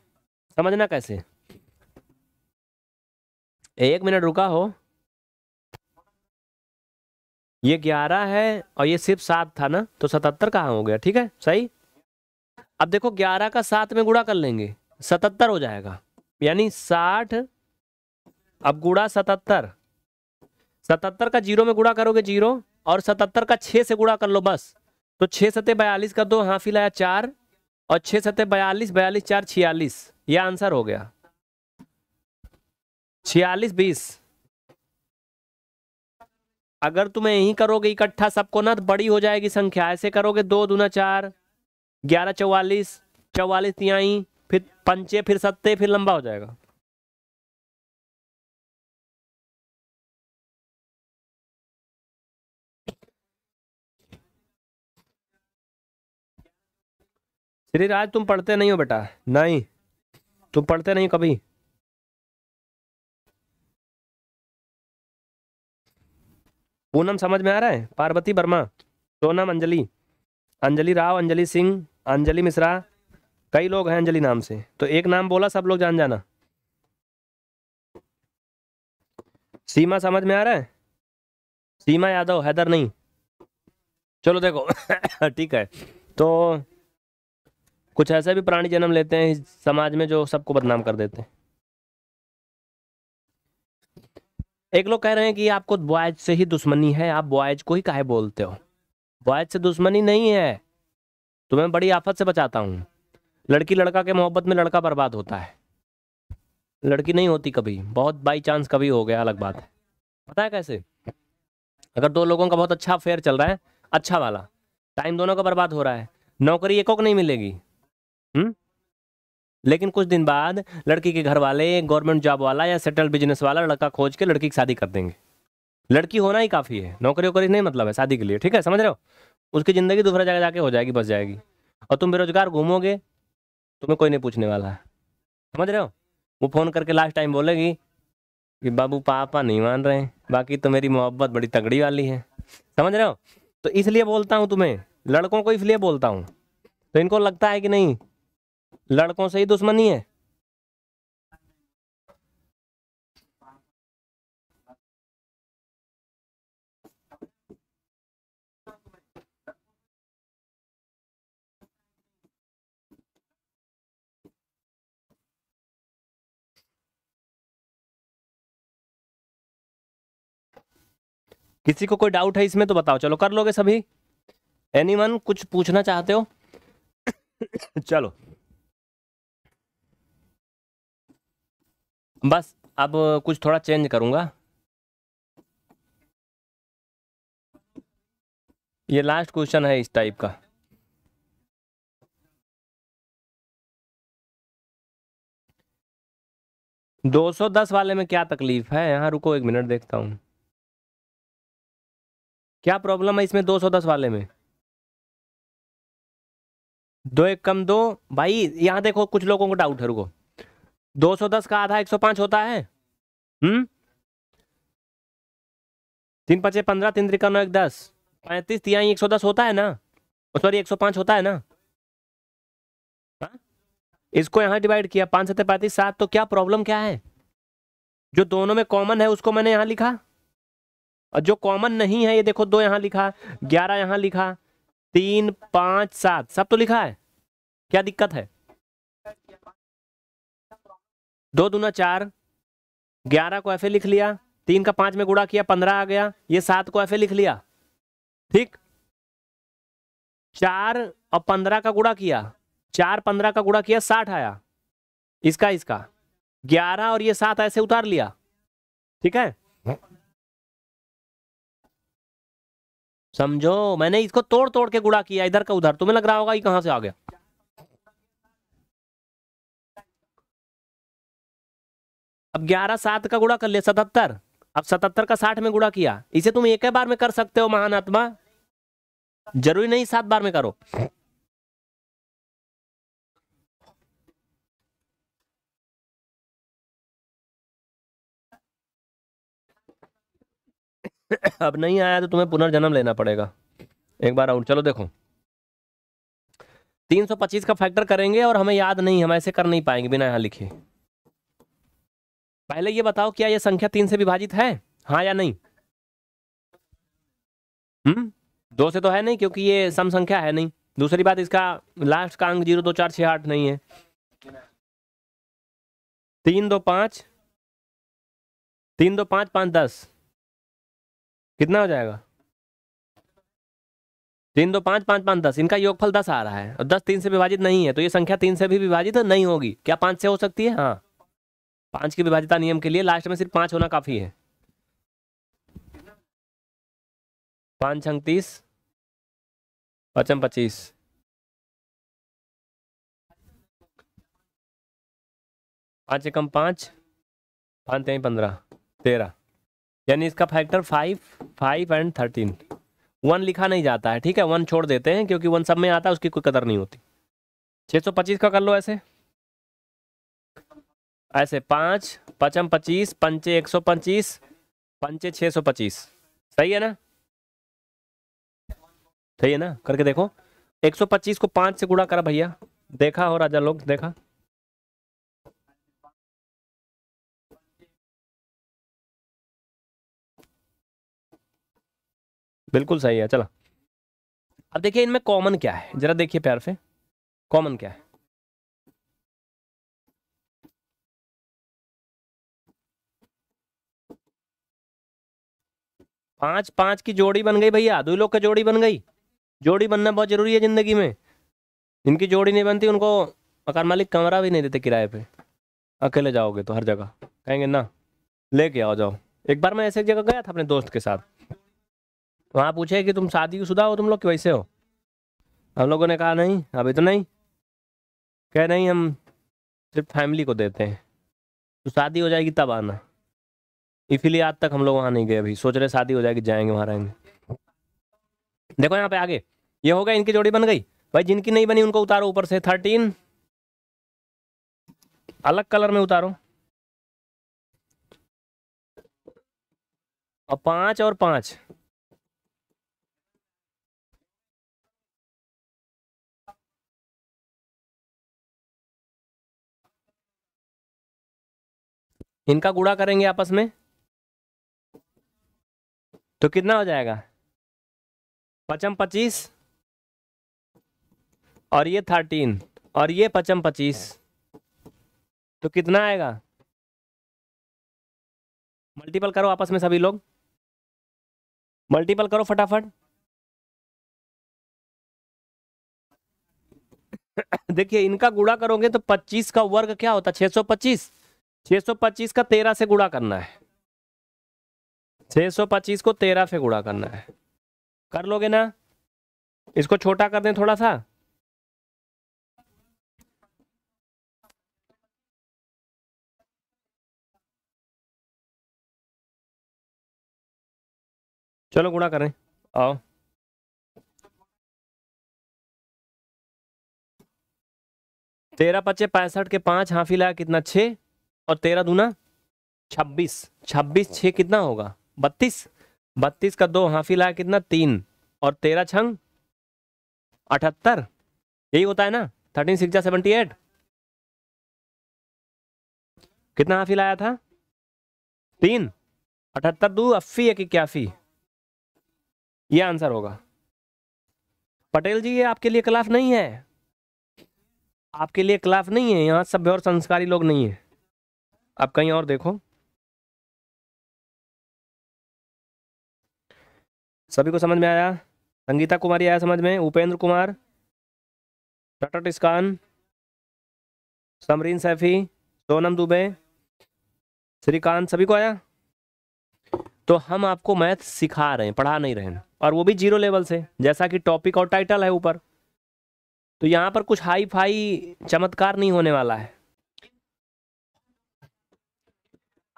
समझना कैसे एक मिनट रुका हो ये ग्यारह है और ये सिर्फ सात था ना तो सतहत्तर कहाँ हो गया ठीक है सही अब देखो ग्यारह का सात में गुड़ा कर लेंगे सतहत्तर हो जाएगा यानी साठ अब गुड़ा सतहत्तर सतहत्तर का जीरो में गुड़ा करोगे जीरो और सतहत्तर का छः से गुड़ा कर लो बस तो छः सतह बयालीस का दो ही लाया चार और छः सतह बयालीस बयालीस चार छियालीस यह आंसर हो गया छियालीस बीस अगर तुम्हें यही करोगे इकट्ठा सबको ना तो बड़ी हो जाएगी संख्या ऐसे करोगे दो दूना चार ग्यारह चौवालीस चौवालीस तिहाई फिर पंचे फिर सत्ते फिर लंबा हो जाएगा
श्री राज तुम पढ़ते नहीं हो बेटा नहीं तुम पढ़ते नहीं कभी
पूनम समझ में आ रहा है पार्वती वर्मा सोनम अंजलि अंजलि राव अंजलि सिंह अंजलि मिश्रा कई लोग हैं अंजलि नाम से तो एक नाम बोला सब लोग जान जाना सीमा समझ में आ रहा है सीमा यादव हैदर नहीं चलो देखो ठीक है तो कुछ ऐसे भी प्राणी जन्म लेते हैं समाज में जो सबको बदनाम कर देते हैं एक लोग कह रहे हैं कि आपको बॉयज से ही दुश्मनी है आप बॉयज को ही काहे बोलते हो बॉयज से दुश्मनी नहीं है तुम्हें बड़ी आफत से बचाता हूँ लड़की लड़का के मोहब्बत में लड़का बर्बाद होता है लड़की नहीं होती कभी बहुत बाई चांस कभी हो गया अलग बात है पता है कैसे अगर दो लोगों का बहुत अच्छा अफेयर चल रहा है अच्छा वाला टाइम दोनों का बर्बाद हो रहा है नौकरी एक को नहीं मिलेगी हुँ? हम्म? लेकिन कुछ दिन बाद लड़की के घर वाले गवर्नमेंट जॉब वाला या सेटल बिजनेस वाला लड़का खोज के लड़की की शादी कर देंगे लड़की होना ही काफ़ी है नौकरी वोकरी नहीं मतलब है शादी के लिए ठीक है समझ रहे हो उसकी ज़िंदगी दूसरा जगह जाके हो जाएगी बस जाएगी और तुम बेरोजगार घूमोगे तुम्हें कोई नहीं पूछने वाला है समझ रहे हो वो फ़ोन करके लास्ट टाइम बोलेगी कि बाबू पापा नहीं मान रहे हैं बाकी तो मेरी मोहब्बत बड़ी तगड़ी वाली है समझ रहे हो तो इसलिए बोलता हूँ तुम्हें लड़कों को इसलिए बोलता हूँ तो इनको लगता है कि नहीं लड़कों से ही दुश्मनी है किसी को कोई डाउट है इसमें तो बताओ चलो कर लोगे सभी एनीवन कुछ पूछना चाहते हो चलो बस अब कुछ थोड़ा चेंज करूँगा
ये लास्ट क्वेश्चन है इस टाइप का दो सौ दस वाले में क्या तकलीफ है यहाँ रुको एक मिनट देखता हूँ क्या प्रॉब्लम है इसमें दो सौ दस वाले में
दो एक कम दो भाई यहाँ देखो कुछ लोगों को डाउट है रुको 210 का आधा 105 होता है हम्म तीन पचे पंद्रह तीन त्रिका नौ एक दस पैंतीस तिहाई एक सौ दस होता है ना सॉरी एक सौ पांच होता है ना हा? इसको यहां डिवाइड किया पांच सत्तर पैंतीस सात तो क्या प्रॉब्लम क्या है जो दोनों में कॉमन है उसको मैंने यहां लिखा और जो कॉमन नहीं है ये देखो दो यहां लिखा ग्यारह यहां लिखा तीन पांच सात सब तो लिखा है क्या दिक्कत है दो दूना चार ग्यारह को ऐफे लिख लिया तीन का पांच में गुड़ा किया पंद्रह आ गया ये सात को एफ लिख लिया ठीक चार और पंद्रह का गुड़ा किया चार पंद्रह का गुड़ा किया साठ आया इसका इसका ग्यारह और ये सात ऐसे उतार लिया ठीक है
समझो मैंने इसको तोड़ तोड़ के
गुड़ा किया इधर का उधर तुम्हें लग रहा होगा ये कहां से आ गया अब ग्यारह सात का गुड़ा कर ले सतहत्तर अब सतहत्तर का साठ में गुड़ा किया इसे तुम एक बार में कर सकते हो महान आत्मा जरूरी नहीं सात बार में करो अब नहीं आया तो तुम्हें पुनर्जन्म लेना पड़ेगा एक बार और चलो देखो 325 का फैक्टर करेंगे और हमें याद नहीं हम ऐसे कर नहीं पाएंगे बिना यहां लिखे पहले ये बताओ क्या यह संख्या तीन से विभाजित है हाँ या नहीं हम्म दो से तो है नहीं क्योंकि ये सम संख्या है नहीं दूसरी बात इसका लास्ट का अंक जीरो दो चार छह आठ नहीं है तीन दो पांच तीन दो पांच पांच दस कितना हो जाएगा तीन दो पांच पांच पांच दस इनका योगफल दस आ रहा है और दस तीन से विभाजित नहीं है तो ये संख्या तीन से भी विभाजित नहीं होगी क्या पांच से हो सकती है हाँ पांच की विभाजिता नियम के लिए लास्ट में सिर्फ पांच होना काफ़ी है पांच छंग
पचम पच्चीस
पांच एकम पांच पांच तेई पंद्रह तेरह यानी इसका factor five five and thirteen one लिखा नहीं जाता है ठीक है वन छोड़ देते हैं क्योंकि वन सब में आता है उसकी कोई कदर नहीं होती 625 का कर लो ऐसे ऐसे पाँच पचम पच्चीस पंचे एक सौ पच्चीस पंचे छः सौ पच्चीस सही है ना सही है ना करके देखो एक सौ पच्चीस को पाँच से गुड़ा करा भैया देखा हो राजा लोग देखा
बिल्कुल सही है चलो अब देखिए
इनमें कॉमन क्या है जरा देखिए प्यार से कॉमन क्या है
पांच पांच की जोड़ी बन गई भैया दो लोग की जोड़ी बन गई जोड़ी बनना बहुत जरूरी है जिंदगी में जिनकी जोड़ी नहीं बनती उनको मकान मालिक कमरा भी नहीं देते किराए पे अकेले जाओगे तो हर जगह कहेंगे ना लेके आओ जाओ एक बार मैं ऐसे एक जगह गया था अपने दोस्त के साथ वहाँ पूछे कि तुम शादी की शुदा हो तुम लोग कैसे हो हम लोगों ने कहा नहीं अभी तो नहीं कह नहीं हम सिर्फ फैमिली को देते हैं तो शादी हो जाएगी तब आना इसीलिए आज तक हम लोग वहाँ नहीं गए अभी सोच रहे शादी हो जाएगी जाएंगे वहाँ रहेंगे देखो यहाँ पे आगे ये हो गया इनकी जोड़ी बन गई भाई जिनकी नहीं बनी उनको उतारो ऊपर से थर्टीन
अलग कलर में उतारो और पांच और पांच इनका गुड़ा करेंगे आपस में
तो कितना हो जाएगा पचम पच्चीस और ये थर्टीन और ये पचम पच्चीस तो कितना आएगा मल्टीपल करो आपस में सभी
लोग मल्टीपल करो फटाफट
देखिए इनका गुड़ा करोगे तो 25 का वर्ग क्या होता है 625 625 का 13 से गुड़ा करना है 625 को 13 से गुड़ा करना है कर लोगे ना इसको छोटा कर दें थोड़ा सा
चलो गुणा करें आओ
तेरह पच्चे पैंसठ के पांच हाफी लाया कितना छ और तेरह दूना छब्बीस छब्बीस छ कितना होगा बत्तीस बत्तीस का दो हाफी लाया कितना तीन और तेरह छंग अठहत्तर यही होता है ना थर्टीन सिक्स सेवेंटी एट
कितना हाफी लाया था तीन अठहत्तर
दो अफी एक इक्यासी ये आंसर होगा पटेल जी ये आपके लिए क्लास नहीं है आपके लिए क्लास नहीं है यहाँ सभ्य और संस्कारी लोग नहीं है आप कहीं और देखो
सभी को समझ में आया संगीता कुमारी आया समझ में उपेंद्र कुमार डॉक्टर टिस्कान समरीन सैफी
सोनम दुबे श्रीकांत सभी को आया तो हम आपको मैथ सिखा रहे हैं पढ़ा नहीं रहे हैं और वो भी जीरो लेवल से जैसा कि टॉपिक और टाइटल है ऊपर तो यहाँ पर कुछ हाई फाई चमत्कार नहीं होने वाला है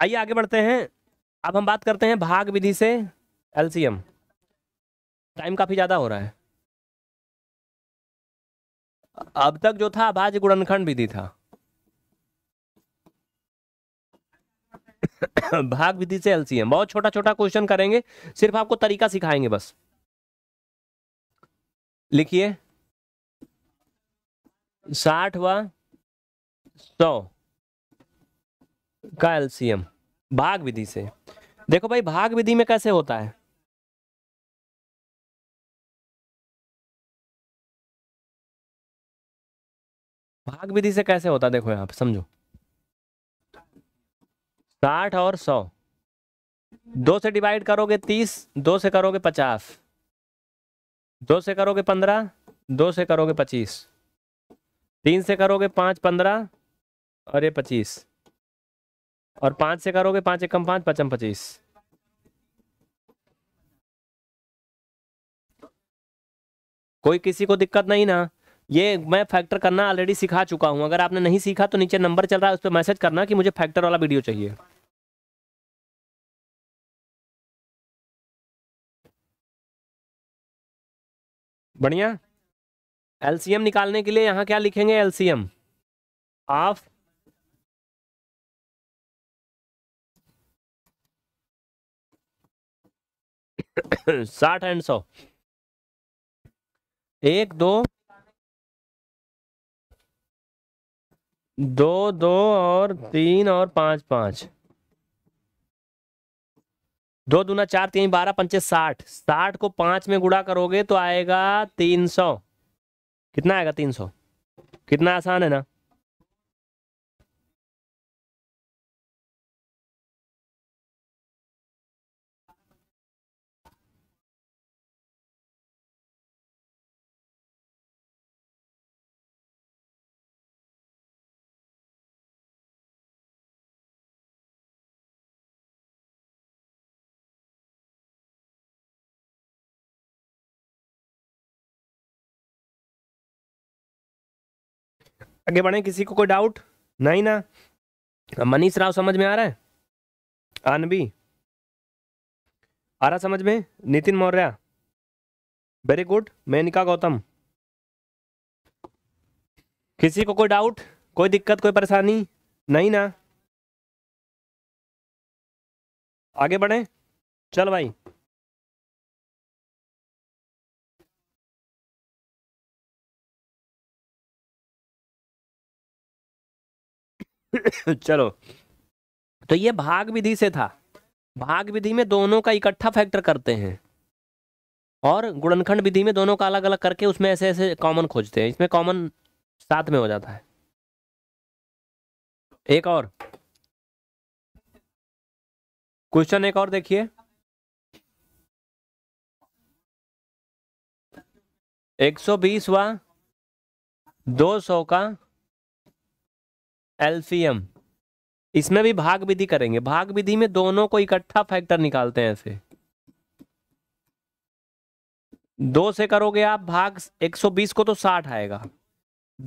आइए आगे बढ़ते हैं अब हम बात करते हैं भाग विधि से एलसीएम टाइम काफ़ी ज़्यादा हो रहा है अब तक जो था आभाज गुणनखंड विधि था भाग विधि से एलसीएम बहुत छोटा छोटा क्वेश्चन करेंगे सिर्फ आपको तरीका सिखाएंगे बस लिखिए साठ व सौ का एलसीएम भाग विधि से देखो भाई
भाग विधि में कैसे होता है भाग विधि से कैसे होता देखो यहाँ समझो
साठ और सौ दो से डिवाइड करोगे तीस दो से करोगे पचास दो से करोगे पंद्रह दो से करोगे पच्चीस तीन से करोगे पाँच पंद्रह और ये पच्चीस और पाँच से करोगे पाँच एकम पाँच पचम पच्चीस कोई किसी को दिक्कत नहीं ना ये मैं फैक्टर करना ऑलरेडी सिखा चुका हूँ अगर आपने नहीं सीखा तो नीचे नंबर चल रहा है उस पर मैसेज करना कि मुझे फैक्टर वाला वीडियो चाहिए
बढ़िया एलसीएम निकालने के लिए यहाँ क्या लिखेंगे एलसीएम ऑफ साठ एंड सौ एक दो दो दो
और तीन और पांच पांच दो दूना चार तीन बारह पंचे साठ साठ को पांच में गुड़ा करोगे तो आएगा तीन सौ कितना आएगा तीन सौ कितना आसान है ना
आगे बढ़े किसी को कोई डाउट नहीं
ना मनीष राव समझ में आ रहा है आनबी आ रहा समझ में नितिन मौर्य वेरी गुड मेनिका गौतम किसी को कोई डाउट कोई दिक्कत कोई परेशानी
नहीं ना आगे बढ़े
चल भाई
चलो तो ये भाग विधि से था भाग विधि में दोनों का इकट्ठा फैक्टर करते हैं और गुणनखंड विधि में दोनों का अलग अलग करके उसमें ऐसे ऐसे कॉमन खोजते हैं इसमें कॉमन साथ में हो जाता है
एक और क्वेश्चन एक और देखिए एक
सौ बीस व दो सौ का एल्फियम इसमें भी भाग विधि करेंगे भाग विधि में दोनों को इकट्ठा फैक्टर निकालते हैं ऐसे दो से करोगे आप भाग 120 को तो 60 आएगा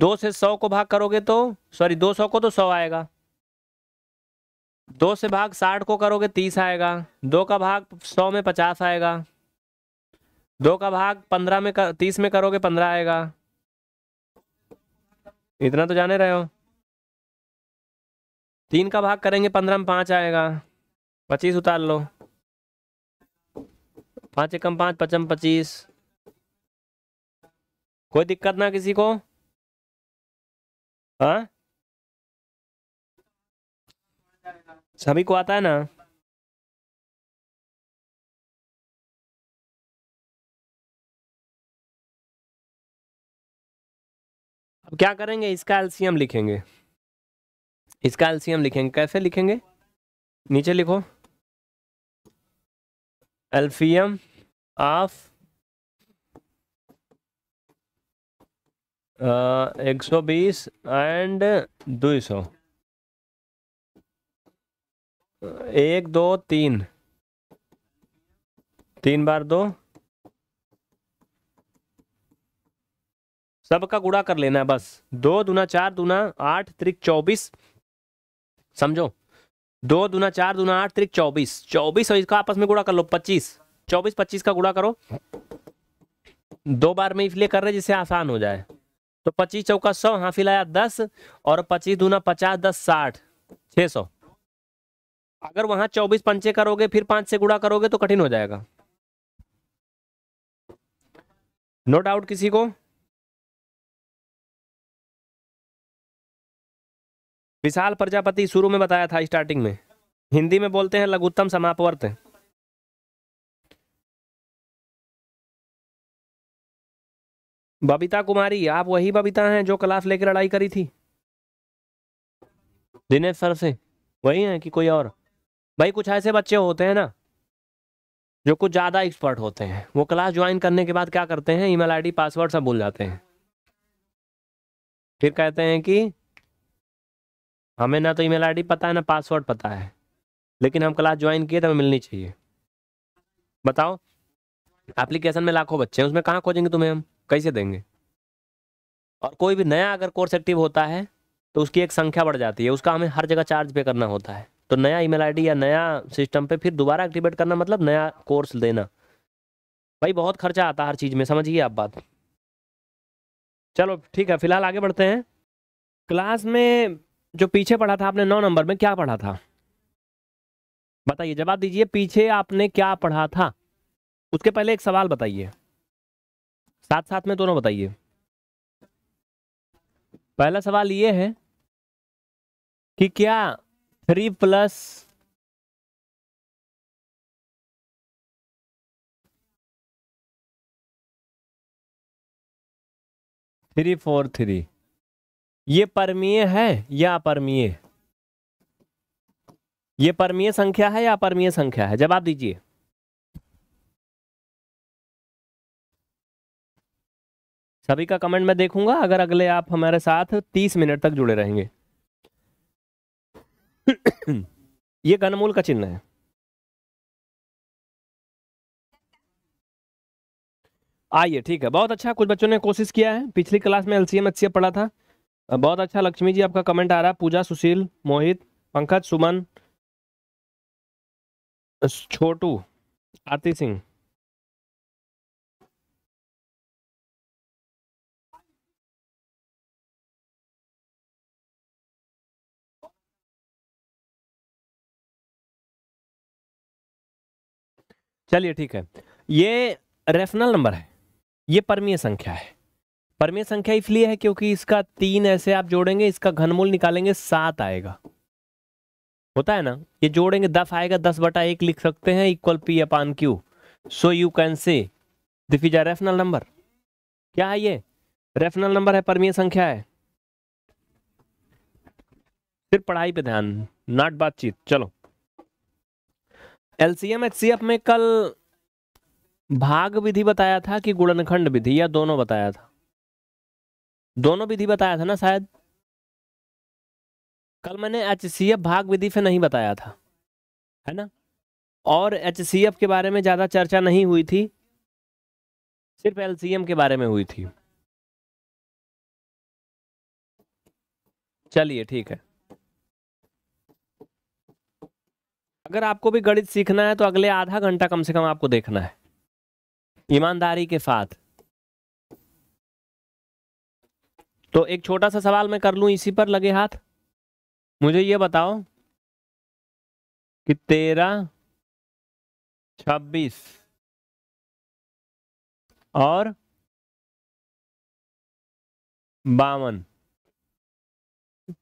दो से 100 को भाग करोगे तो सॉरी 200 को तो 100 आएगा दो से भाग 60 को करोगे 30 आएगा दो का भाग 100 में 50 आएगा दो का भाग 15 में कर, 30 में करोगे 15 आएगा इतना तो जाने रहे हो तीन का भाग करेंगे पंद्रह में पाँच आएगा पच्चीस उतार लो पाँच एकम पाँच पचम पच्चीस
कोई दिक्कत ना किसी को हाँ
सभी को आता है ना
अब क्या करेंगे इसका एलसीएम लिखेंगे
इसका एलसीएम लिखेंगे कैसे लिखेंगे नीचे लिखो एल्फियम ऑफ एक सौ बीस एंड दो सौ एक दो तीन तीन बार दो सबका गुड़ा कर लेना है बस दो दूना चार दूना आठ त्रिक चौबीस समझो दो दूना चार दुना आठ त्रिक चौबीस चौबीस और इसका आपस में गुड़ा कर लो पच्चीस चौबीस पच्चीस का गुड़ा करो दो बार में इसलिए कर रहे जिससे आसान हो जाए तो पच्चीस चौका सौ हाँ फिलाया दस और पच्चीस दूना पचास दस साठ छह सौ अगर वहां चौबीस पंचे करोगे फिर पांच से गुड़ा करोगे तो कठिन हो जाएगा नो no डाउट किसी को
विशाल प्रजापति शुरू में बताया था स्टार्टिंग में हिंदी में बोलते हैं लघुत्तम समापवर्त
बबीता कुमारी आप वही बबीता हैं जो क्लास लेकर लड़ाई करी थी दिनेश सर से वही हैं कि कोई और भाई कुछ ऐसे बच्चे होते हैं ना जो कुछ ज़्यादा एक्सपर्ट होते हैं वो क्लास ज्वाइन करने के बाद क्या करते हैं ईमेल आईडी पासवर्ड सब भूल जाते हैं फिर कहते हैं कि हमें ना तो ईमेल आईडी पता है ना पासवर्ड पता है लेकिन हम क्लास ज्वाइन किए तो हमें मिलनी चाहिए बताओ एप्लीकेशन में लाखों बच्चे हैं उसमें कहाँ खोजेंगे तुम्हें हम कैसे देंगे और कोई भी नया अगर कोर्स एक्टिव होता है तो उसकी एक संख्या बढ़ जाती है उसका हमें हर जगह चार्ज पे करना होता है तो नया ईमेल आईडी या नया सिस्टम पे फिर दोबारा एक्टिवेट करना मतलब नया कोर्स देना भाई बहुत खर्चा आता है हर चीज़ में समझिए आप बात चलो ठीक है फिलहाल आगे बढ़ते हैं क्लास में जो पीछे पढ़ा था आपने नौ नंबर में क्या पढ़ा था बताइए जवाब दीजिए पीछे आपने क्या पढ़ा था उसके पहले एक सवाल बताइए साथ साथ में दोनों बताइए पहला सवाल ये है
कि क्या three plus
three four three ये परमीय है या अपरमीय ये परमीय संख्या है या अपरमीय संख्या है जवाब दीजिए सभी का कमेंट मैं देखूंगा अगर अगले आप हमारे साथ तीस मिनट तक जुड़े रहेंगे ये घनमूल का चिन्ह है आइए ठीक है बहुत अच्छा कुछ बच्चों ने कोशिश किया है पिछली क्लास में एलसीएम एचसीएम पढ़ा था बहुत अच्छा लक्ष्मी जी आपका कमेंट आ रहा है पूजा सुशील मोहित पंकज सुमन छोटू आरती सिंह चलिए ठीक है ये रेफनल नंबर है ये परमीय संख्या है परमेय संख्या इसलिए है क्योंकि इसका तीन ऐसे आप जोड़ेंगे इसका घनमूल निकालेंगे सात आएगा होता है ना ये जोड़ेंगे दस आएगा दस बटा एक लिख सकते हैं equal P upon q so you can say this is a rational number क्या है ये रेफनल नंबर है परमीय संख्या है फिर पढ़ाई पे ध्यान नॉट बातचीत चलो एलसीएम एचसीएफ में कल भाग विधि बताया था कि गुणनखंड विधि या दोनों बताया था दोनों विधि बताया था ना शायद कल मैंने एच सी एफ भाग विधि पे नहीं बताया था है ना और एच सी एफ के बारे में ज़्यादा चर्चा नहीं हुई थी सिर्फ एल सी एम के बारे में हुई थी
चलिए ठीक है
अगर आपको भी गणित सीखना है तो अगले आधा घंटा कम से कम आपको देखना है ईमानदारी के साथ तो एक छोटा सा सवाल मैं कर लूँ इसी पर लगे हाथ
मुझे ये बताओ कि तेरह छब्बीस और
बावन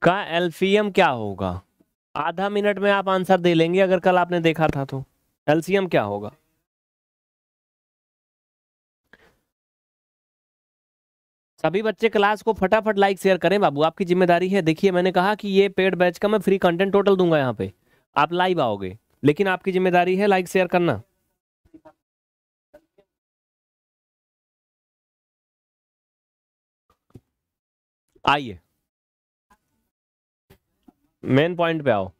का एल्फियम क्या होगा आधा मिनट में आप आंसर दे लेंगे अगर कल आपने देखा था तो एल्सीयम क्या होगा सभी बच्चे क्लास को फटाफट लाइक शेयर करें बाबू आपकी जिम्मेदारी है देखिए मैंने कहा कि ये पेड बैच का मैं फ्री कंटेंट टोटल दूंगा यहाँ पे आप लाइव आओगे लेकिन आपकी जिम्मेदारी है लाइक शेयर करना आइए मेन पॉइंट पे आओ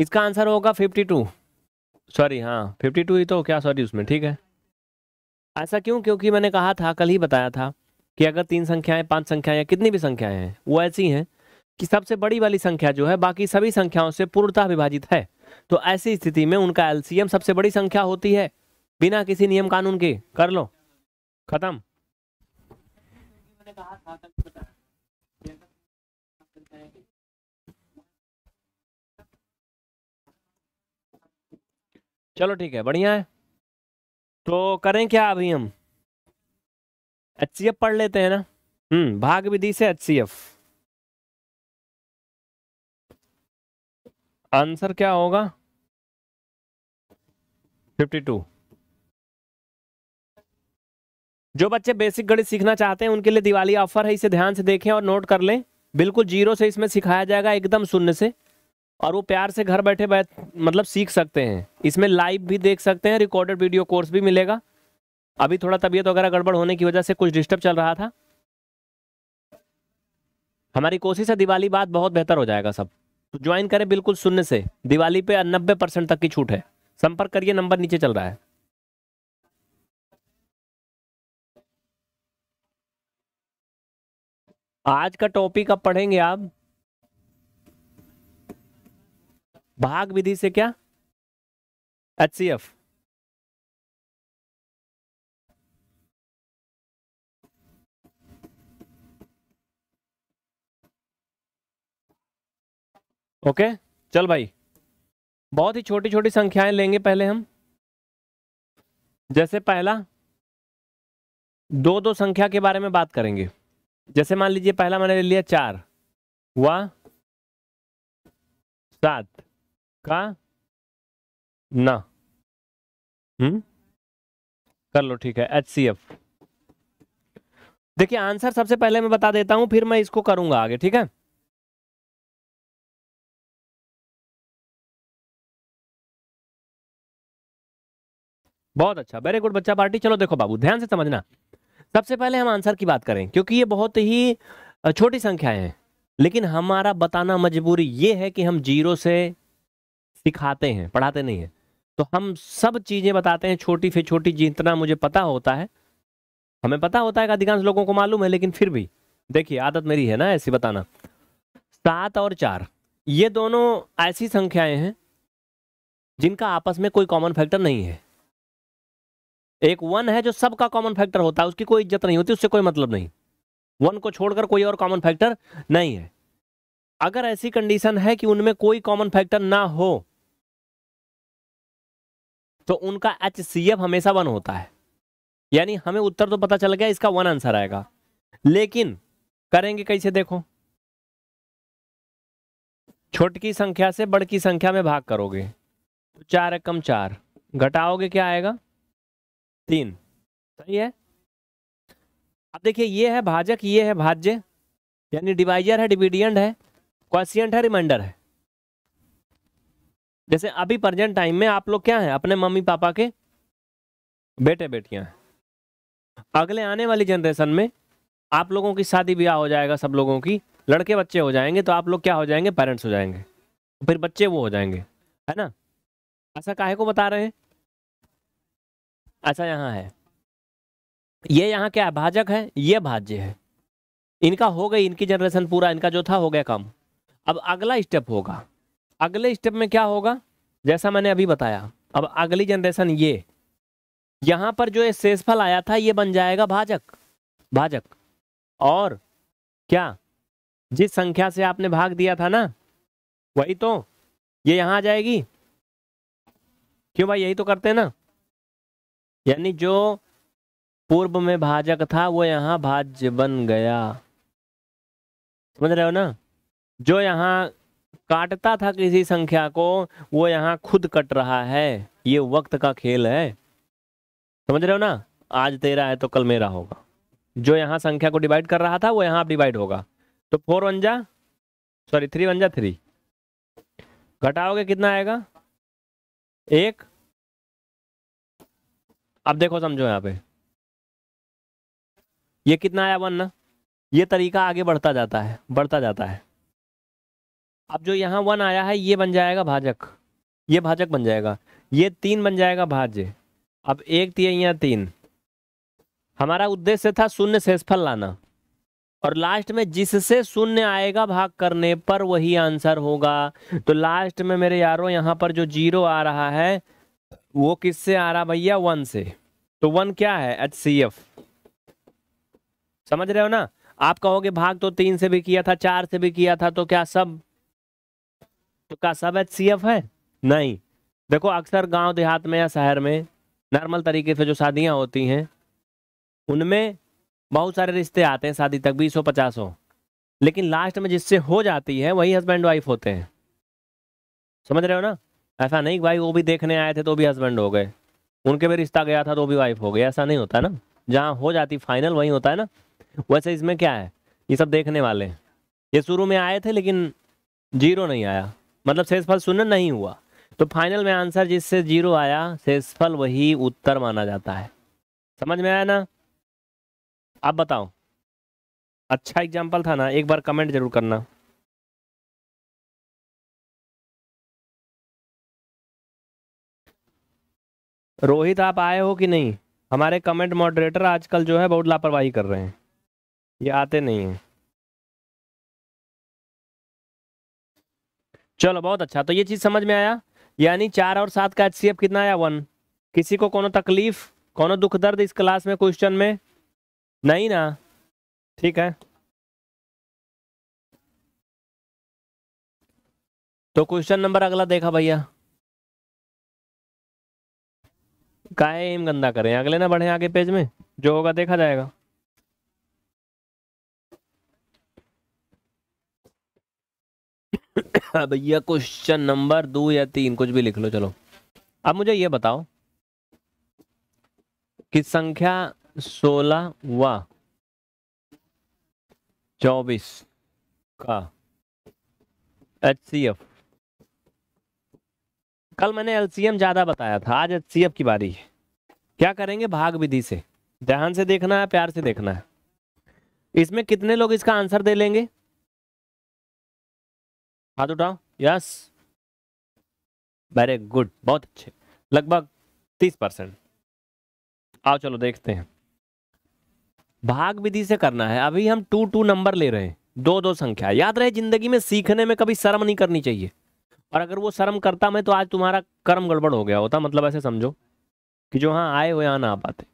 इसका आंसर होगा फिफ्टी टू सॉरी हाँ फिफ्टी टू ही तो क्या सॉरी उसमें ठीक है ऐसा क्यों क्योंकि मैंने कहा था कल ही बताया था कि अगर तीन संख्याएं पांच संख्याएं कितनी भी संख्याएं हैं वो ऐसी हैं कि सबसे बड़ी वाली संख्या जो है बाकी सभी संख्याओं से पूर्णतः विभाजित है तो ऐसी स्थिति में उनका एलसीएम सबसे बड़ी संख्या होती है बिना किसी नियम कानून के कर लो खत्म चलो ठीक है
बढ़िया है तो करें क्या अभी हम एच सी एफ पढ़ लेते हैं ना हम्म भाग विधि से एच सी एफ आंसर क्या होगा
फिफ्टी टू जो बच्चे बेसिक गणित सीखना चाहते हैं उनके लिए दिवाली ऑफर है इसे ध्यान से देखें और नोट कर लें बिल्कुल जीरो से इसमें सिखाया जाएगा एकदम शून्य से और वो प्यार से घर बैठे बैठ मतलब सीख सकते हैं इसमें लाइव भी देख सकते हैं रिकॉर्डेड वीडियो कोर्स भी मिलेगा अभी थोड़ा तबीयत वगैरह गड़बड़ होने की वजह से कुछ डिस्टर्ब चल रहा था हमारी कोशिश है दिवाली बाद बहुत बेहतर हो जाएगा सब तो ज्वाइन करें बिल्कुल शून्य से दिवाली पे नब्बे परसेंट तक की छूट है संपर्क करिए नंबर नीचे चल रहा है आज का टॉपिक अब पढ़ेंगे आप भाग विधि से क्या एच सी एफ ओके चल भाई बहुत ही छोटी छोटी संख्याएं लेंगे पहले हम जैसे पहला दो दो संख्या के बारे में बात करेंगे जैसे मान लीजिए पहला मैंने ले लिया चार हुआ
सात का
न
हम्म? कर लो ठीक है एच सी एफ देखिए आंसर सबसे पहले मैं बता देता हूं फिर मैं इसको करूंगा आगे ठीक है बहुत अच्छा वेरी गुड बच्चा पार्टी चलो देखो बाबू ध्यान से समझना सबसे पहले हम आंसर की बात करें क्योंकि ये बहुत ही छोटी संख्याएं हैं लेकिन हमारा बताना मजबूरी ये है कि हम जीरो से सिखाते हैं पढ़ाते नहीं हैं तो हम सब चीज़ें बताते हैं छोटी फिर छोटी जितना मुझे पता होता है हमें पता होता है कि अधिकांश लोगों को मालूम है लेकिन फिर भी देखिए आदत मेरी है ना ऐसी बताना सात और चार ये दोनों ऐसी संख्याएं हैं जिनका आपस में कोई कॉमन फैक्टर नहीं है एक वन है जो सबका कॉमन फैक्टर होता है उसकी कोई इज्जत नहीं होती उससे कोई मतलब नहीं वन को छोड़कर कोई और कॉमन फैक्टर नहीं है अगर ऐसी कंडीशन है कि उनमें कोई कॉमन फैक्टर ना हो तो उनका एच सी एफ हमेशा वन होता है यानी हमें उत्तर तो पता चल गया इसका वन आंसर आएगा लेकिन करेंगे कैसे देखो छोटकी संख्या से की संख्या में भाग करोगे तो चार एक चार घटाओगे क्या आएगा तीन सही है अब देखिए ये है भाजक ये है भाज्य यानी डिवाइजर है डिविडियंट है क्वेश्चियंट है रिमाइंडर है जैसे अभी प्रजेंट टाइम में आप लोग क्या हैं अपने मम्मी पापा के बेटे बेटियां हैं अगले आने वाली जनरेशन में आप लोगों की शादी ब्याह हो जाएगा सब लोगों की लड़के बच्चे हो जाएंगे तो आप लोग क्या हो जाएंगे पेरेंट्स हो जाएंगे फिर बच्चे वो हो जाएंगे है ना ऐसा काहे को बता रहे हैं अच्छा यहाँ है ये यहाँ क्या भाजक है ये भाज्य है इनका हो गई इनकी जनरेशन पूरा इनका जो था हो गया कम अब अगला स्टेप होगा अगले स्टेप में क्या होगा जैसा मैंने अभी बताया अब अगली जनरेशन ये यहाँ पर जो ये शेषफल आया था ये बन जाएगा भाजक भाजक और क्या जिस संख्या से आपने भाग दिया था ना वही तो ये यहाँ आ जाएगी क्यों भाई यही तो करते हैं ना यानी जो पूर्व में भाजक था वो यहाँ भाज्य बन गया समझ रहे हो ना जो यहाँ काटता था किसी संख्या को वो यहाँ खुद कट रहा है ये वक्त का खेल है समझ रहे हो ना आज तेरा है तो कल मेरा होगा जो यहाँ संख्या को डिवाइड कर रहा था वो यहाँ डिवाइड होगा तो फोर वन जा सॉरी थ्री वन जा थ्री घटाओगे कितना आएगा एक अब देखो समझो यहाँ पे ये कितना आया वन ना ये तरीका आगे बढ़ता जाता है बढ़ता जाता है अब जो यहाँ वन आया है ये बन जाएगा भाजक ये भाजक बन जाएगा ये तीन बन जाएगा भाज्य अब एक तीन या तीन हमारा उद्देश्य था शून्य शेषफल लाना और लास्ट में जिससे शून्य आएगा भाग करने पर वही आंसर होगा तो लास्ट में मेरे यारों यहाँ पर जो जीरो आ रहा है वो किससे आ रहा भैया वन से तो वन क्या है एच सी एफ समझ रहे हो ना आप कहोगे भाग तो तीन से भी किया था चार से भी किया था तो क्या सब तो क्या सब एच सी एफ है नहीं देखो अक्सर गांव देहात में या शहर में नॉर्मल तरीके से जो शादियां होती हैं उनमें बहुत सारे रिश्ते आते हैं शादी तक बीस हो पचास हो लेकिन लास्ट में जिससे हो जाती है वही हस्बैंड वाइफ होते हैं समझ रहे हो ना ऐसा नहीं भाई वो भी देखने आए थे तो भी हस्बैंड हो गए उनके भी रिश्ता गया था तो भी वाइफ हो गई ऐसा नहीं होता ना जहाँ हो जाती फाइनल वहीं होता है ना वैसे इसमें क्या है ये सब देखने वाले ये शुरू में आए थे लेकिन जीरो नहीं आया मतलब शेषफल शून्य नहीं हुआ तो फाइनल में आंसर जिससे जीरो आया शेषफल वही उत्तर माना जाता है समझ में आया ना आप बताओ अच्छा एग्जाम्पल था ना एक बार कमेंट जरूर करना रोहित आप आए हो कि नहीं हमारे कमेंट मॉडरेटर आजकल जो है बहुत लापरवाही कर रहे हैं ये आते नहीं हैं चलो बहुत अच्छा तो ये चीज़ समझ में आया यानी चार और सात का एच कितना आया वन किसी को कोनो तकलीफ कोनो दुख दर्द इस क्लास में क्वेश्चन में नहीं ना ठीक है तो क्वेश्चन नंबर अगला देखा भैया कायम गंदा करें अगले ना बढ़े आगे पेज में जो होगा देखा जाएगा हाँ भैया क्वेश्चन नंबर दो या तीन कुछ भी लिख लो चलो अब मुझे ये बताओ कि संख्या सोलह व चौबीस का एच सी एफ कल मैंने एलसीएम ज़्यादा बताया था आज एचसीएफ की बारी है क्या करेंगे भाग विधि से ध्यान से देखना है प्यार से देखना है इसमें कितने लोग इसका आंसर दे लेंगे हाथ उठाओ यस वेरी गुड बहुत अच्छे लगभग तीस परसेंट आओ चलो देखते हैं भाग विधि से करना है अभी हम टू टू नंबर ले रहे हैं दो दो संख्या याद रहे जिंदगी में सीखने में कभी शर्म नहीं करनी चाहिए और अगर वो शर्म करता मैं तो आज तुम्हारा कर्म गड़बड़ हो गया होता मतलब ऐसे समझो कि जो हाँ आए हो यहाँ ना आ पाते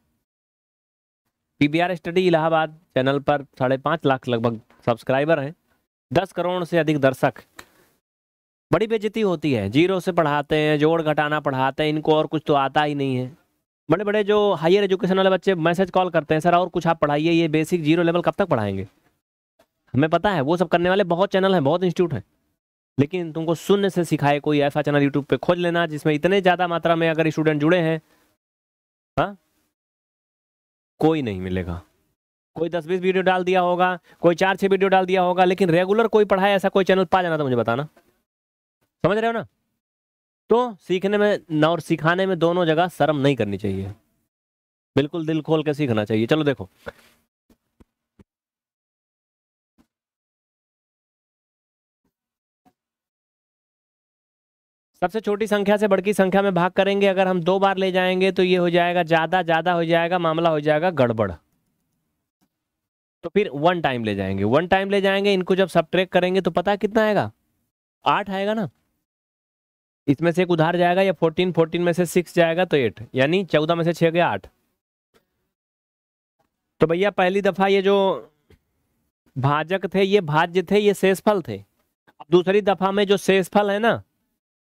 पीबीआर स्टडी इलाहाबाद चैनल पर साढ़े पाँच लाख लगभग सब्सक्राइबर हैं दस करोड़ से अधिक दर्शक बड़ी बेजती होती है जीरो से पढ़ाते हैं जोड़ घटाना पढ़ाते हैं इनको और कुछ तो आता ही नहीं है बड़े बड़े जो हायर एजुकेशन वाले बच्चे मैसेज कॉल करते हैं सर और कुछ आप पढ़ाइए ये बेसिक जीरो लेवल कब तक पढ़ाएंगे हमें पता है वो सब करने वाले बहुत चैनल हैं बहुत इंस्टीट्यूट हैं लेकिन तुमको शून्य से सिखाए कोई ऐसा चैनल यूट्यूब पे खोज लेना जिसमें इतने ज़्यादा मात्रा में अगर स्टूडेंट जुड़े हैं हा? कोई नहीं मिलेगा कोई दस बीस वीडियो डाल दिया होगा कोई चार छह वीडियो डाल दिया होगा लेकिन रेगुलर कोई पढ़ाए ऐसा कोई चैनल पा जाना तो मुझे बताना समझ रहे हो ना तो सीखने में और सिखाने में दोनों जगह शर्म नहीं करनी चाहिए बिल्कुल दिल खोल के सीखना चाहिए चलो देखो सबसे छोटी संख्या से बड़की संख्या में भाग करेंगे अगर हम दो बार ले जाएंगे तो ये हो जाएगा ज़्यादा ज़्यादा हो जाएगा मामला हो जाएगा गड़बड़ तो फिर वन टाइम ले जाएंगे वन टाइम ले जाएंगे इनको जब सब ट्रेक करेंगे तो पता कितना आएगा आठ आएगा ना इसमें से एक उधार जाएगा या फोर्टीन फोर्टीन में से सिक्स जाएगा तो एट यानी चौदह में से छह गया आठ तो भैया पहली दफ़ा ये जो भाजक थे ये भाज्य थे ये शेषफल थे दूसरी दफ़ा में जो शेषफल है ना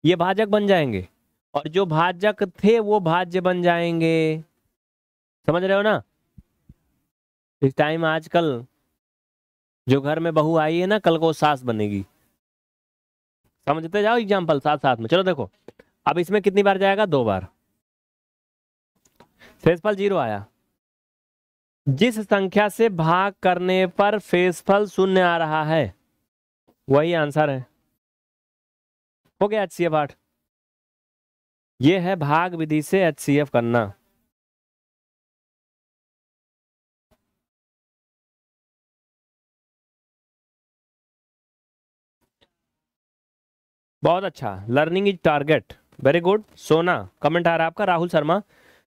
ये भाजक बन जाएंगे और जो भाजक थे वो भाज्य बन जाएंगे समझ रहे हो ना इस टाइम आजकल जो घर में बहू आई है ना कल को सास बनेगी समझते जाओ एग्जाम्पल साथ साथ में चलो देखो अब इसमें कितनी बार जाएगा दो बार फेसफल जीरो आया जिस संख्या से भाग करने पर फेसफल शून्य आ रहा है वही आंसर है हो गया एच सी एफ आठ ये है भाग विधि से एच सी एफ करना बहुत अच्छा learning is target very good Sona comment आ रहा है आपका राहुल शर्मा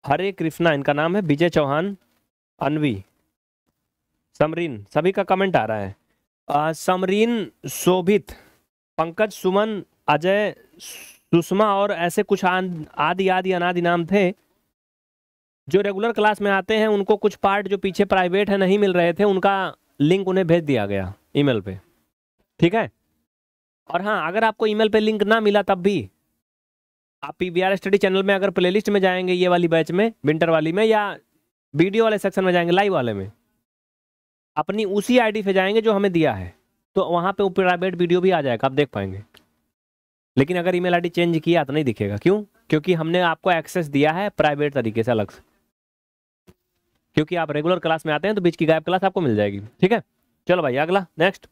हरे कृष्णा इनका नाम है विजय चौहान अनवी समरीन सभी का कमेंट आ रहा है समरीन शोभित पंकज सुमन अजय सुषमा और ऐसे कुछ आदि आदि अनादि नाम थे जो रेगुलर क्लास में आते हैं उनको कुछ पार्ट जो पीछे प्राइवेट है नहीं मिल रहे थे उनका लिंक उन्हें भेज दिया गया ईमेल पे ठीक है और हाँ अगर आपको ईमेल पे लिंक ना मिला तब भी आप P B R study channel में अगर प्लेलिस्ट में जाएंगे ये वाली बैच में विंटर वाली में या वीडियो वाले सेक्शन में जाएंगे लाइव वाले में अपनी उसी आईडी पे जाएंगे जो हमें दिया है तो वहाँ पे वो प्राइवेट वीडियो भी आ जाएगा आप देख पाएंगे लेकिन अगर ईमेल आईडी चेंज किया तो नहीं दिखेगा क्यों क्योंकि हमने आपको एक्सेस दिया है प्राइवेट तरीके से अलग से क्योंकि आप रेगुलर क्लास में आते हैं तो बीच की गायब क्लास आपको मिल जाएगी ठीक है चलो भाई अगला नेक्स्ट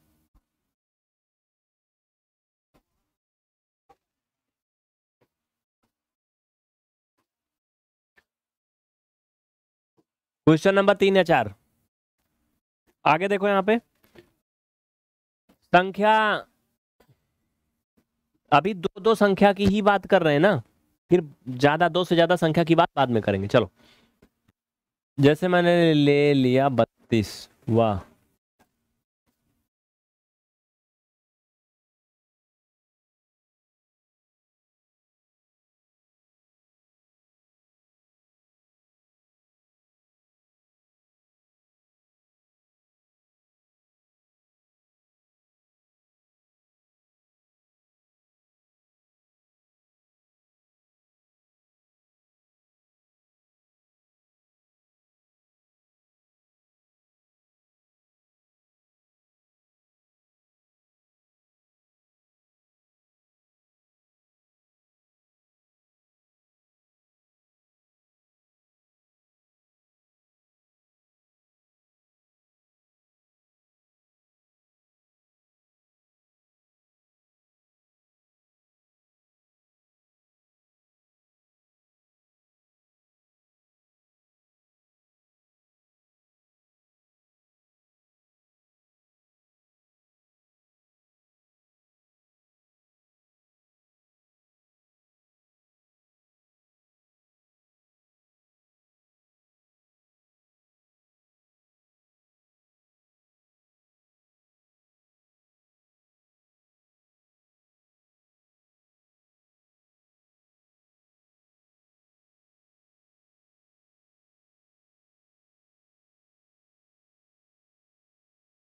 क्वेश्चन नंबर तीन या चार
आगे देखो यहां पे संख्या अभी दो दो संख्या की ही बात कर रहे हैं ना फिर ज्यादा दो से ज्यादा संख्या की बात बाद में करेंगे चलो जैसे मैंने ले लिया बत्तीस वाह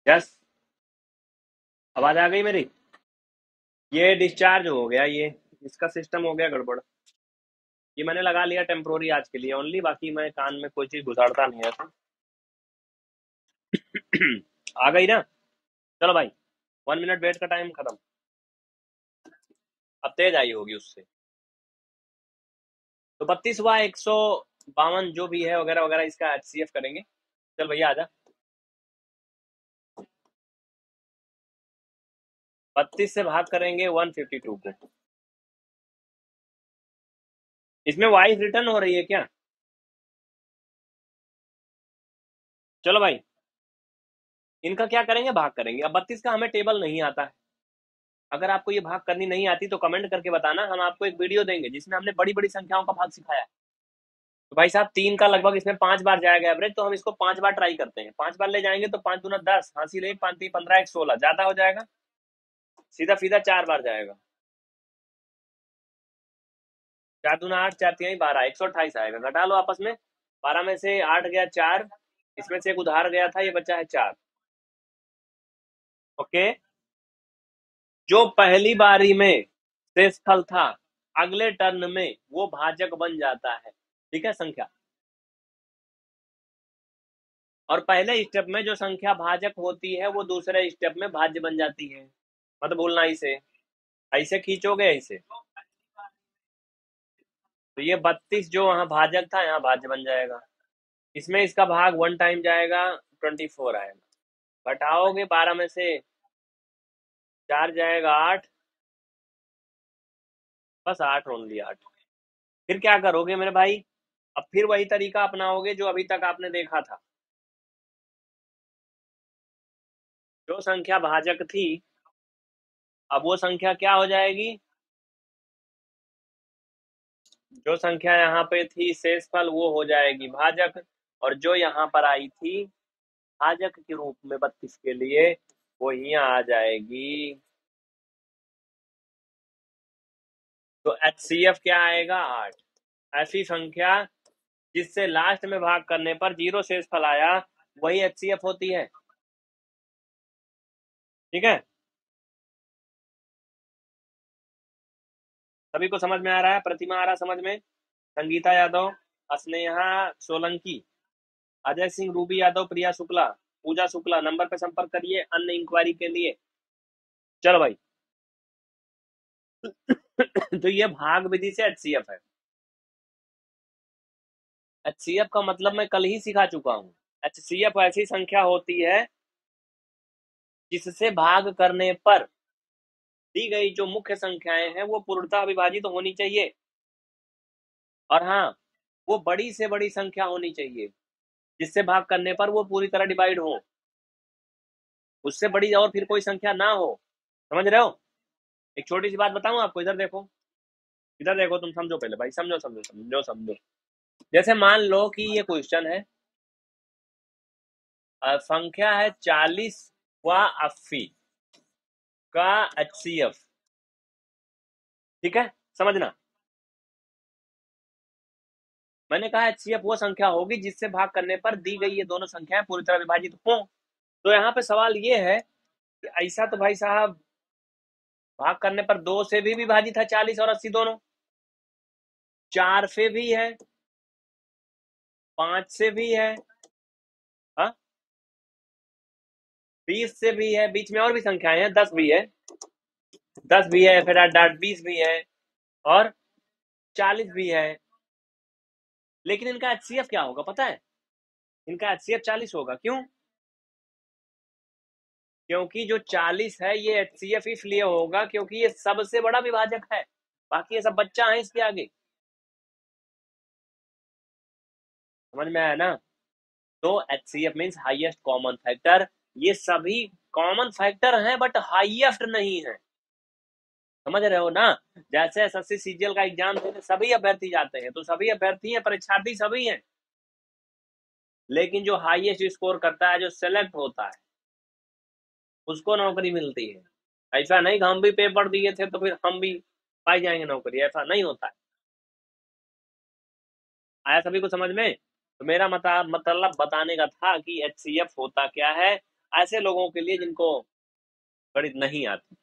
यस आवाज आ गई मेरी ये
डिस्चार्ज हो गया ये इसका सिस्टम हो गया गड़बड़ ये मैंने लगा लिया टेम्प्रोरी आज के लिए ओनली बाकी मैं कान में कोई चीज गुजारता नहीं है
आ गई ना चलो भाई वन मिनट वेट का टाइम खत्म अब तेज आई होगी उससे तो बत्तीसवा एक सौ बावन जो भी है वगैरह वगैरह इसका एच करेंगे चल भैया आजा बत्तीस से भाग करेंगे वन फिफ्टी
टू को इसमें वाइफ रिटर्न हो रही है क्या चलो भाई
इनका क्या करेंगे भाग करेंगे अब बत्तीस का हमें टेबल नहीं आता है अगर आपको ये भाग करनी नहीं आती तो कमेंट करके बताना हम आपको एक वीडियो देंगे जिसमें हमने बड़ी बड़ी संख्याओं का भाग सिखाया है तो भाई साहब तीन का लगभग इसमें पांच बार जाएगा एवरेज तो हम इसको पांच बार ट्राई करते हैं पांच बार ले जाएंगे तो पांच दूना दस हाँसी रही पांच तीन पंद्रह एक सोलह ज्यादा हो जाएगा सीधा सीधा चार बार जाएगा
चार दूना आठ चार तीन बारह एक सौ अट्ठाईस आएगा घटा लो आपस में बारह में से आठ गया चार इसमें से एक उधार गया था ये बच्चा है चार ओके जो पहली बारी में शेषफल था अगले टर्न में वो भाजक बन जाता है ठीक है संख्या और पहले स्टेप में जो संख्या
भाजक होती है वो दूसरे स्टेप में भाज्य बन जाती है मत बोलना ऐसे ऐसे खींचोगे ऐसे तो ये बत्तीस जो वहां भाजक था यहाँ भाज्य बन जाएगा इसमें इसका भाग वन टाइम जाएगा ट्वेंटी फोर आएगा
बटाओगे बारह में से चार जाएगा आठ बस आठ ओनली आठ फिर क्या करोगे मेरे भाई अब फिर वही तरीका अपनाओगे जो अभी तक आपने देखा था जो संख्या भाजक थी अब वो संख्या क्या हो जाएगी जो संख्या यहाँ पे थी शेषफल
वो हो जाएगी भाजक और जो यहाँ पर आई थी भाजक के रूप में बत्तीस के लिए वो यहाँ आ जाएगी तो एच सी एफ क्या आएगा आठ ऐसी संख्या जिससे लास्ट में भाग करने पर जीरो शेष फल आया वही एच सी एफ होती है
ठीक है सभी को समझ में आ रहा है प्रतिमा आ रहा समझ में संगीता यादव स्नेहा सोलंकी अजय सिंह रूबी यादव प्रिया शुक्ला पूजा शुक्ला नंबर पर संपर्क करिए अन्य इंक्वायरी के लिए चलो भाई तो ये भाग विधि से एच है एच का मतलब मैं कल ही सिखा चुका हूँ एच ऐसी संख्या होती है जिससे भाग करने पर दी गई जो मुख्य संख्याएं हैं वो पूर्णता अविभाजित तो होनी चाहिए और हाँ वो बड़ी से बड़ी संख्या होनी चाहिए जिससे भाग करने पर वो पूरी तरह डिवाइड हो उससे बड़ी और फिर कोई संख्या ना हो समझ रहे हो एक छोटी सी बात बताऊ आपको इधर देखो इधर देखो तुम समझो पहले भाई समझो समझो समझो समझो जैसे मान लो कि ये क्वेश्चन है संख्या है चालीस व अस्सी का एच सी एफ ठीक है समझना मैंने
कहा एच सी एफ वो संख्या होगी जिससे भाग करने पर दी गई ये दोनों संख्याएं पूरी तरह विभाजित हो तो यहाँ पे सवाल ये है कि ऐसा तो भाई साहब भाग करने पर दो
से भी विभाजित है चालीस और अस्सी दोनों चार से भी है पांच से भी है हा? बीस से भी है बीच में और भी संख्याएं हैं दस भी है दस भी है फिर आठ डाट बीस भी है और चालीस भी है लेकिन इनका एच क्या होगा पता है इनका एच सी एफ चालीस होगा क्यों क्योंकि जो चालीस है ये एच सी एफ इसलिए होगा क्योंकि ये सबसे बड़ा विभाजक है बाकी ये सब बच्चा है इसके आगे समझ में आया ना तो H C F means highest common factor
ये सभी कॉमन फैक्टर हैं बट हाईएस्ट नहीं है समझ रहे हो ना जैसे एस एस सीजीएल का एग्जाम देने सभी अभ्यर्थी जाते हैं तो सभी अभ्यर्थी हैं परीक्षार्थी सभी हैं लेकिन जो हाईएस्ट स्कोर करता है जो सेलेक्ट होता है
उसको नौकरी मिलती है ऐसा नहीं हम भी पेपर दिए थे तो फिर हम भी पाई जाएंगे नौकरी ऐसा नहीं होता है आया सभी
को समझ में तो मेरा मतलब मतलब बताने का था कि एच होता क्या है ऐसे लोगों के लिए जिनको गणित नहीं आती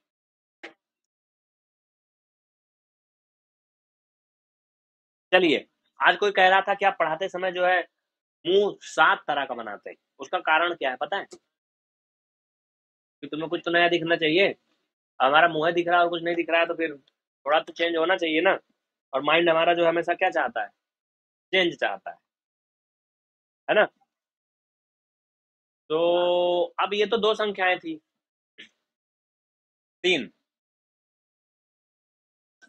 चलिए आज कोई कह रहा था कि आप
पढ़ाते समय जो है मुंह सात तरह का बनाते हैं उसका कारण क्या है पता है कि तुम्हें कुछ तो नया दिखना चाहिए हमारा मुंह दिख रहा है और कुछ नहीं दिख रहा है तो फिर थोड़ा तो चेंज होना चाहिए ना और माइंड हमारा जो हमेशा क्या चाहता है चेंज
चाहता है है ना तो अब ये तो दो संख्याएं थी तीन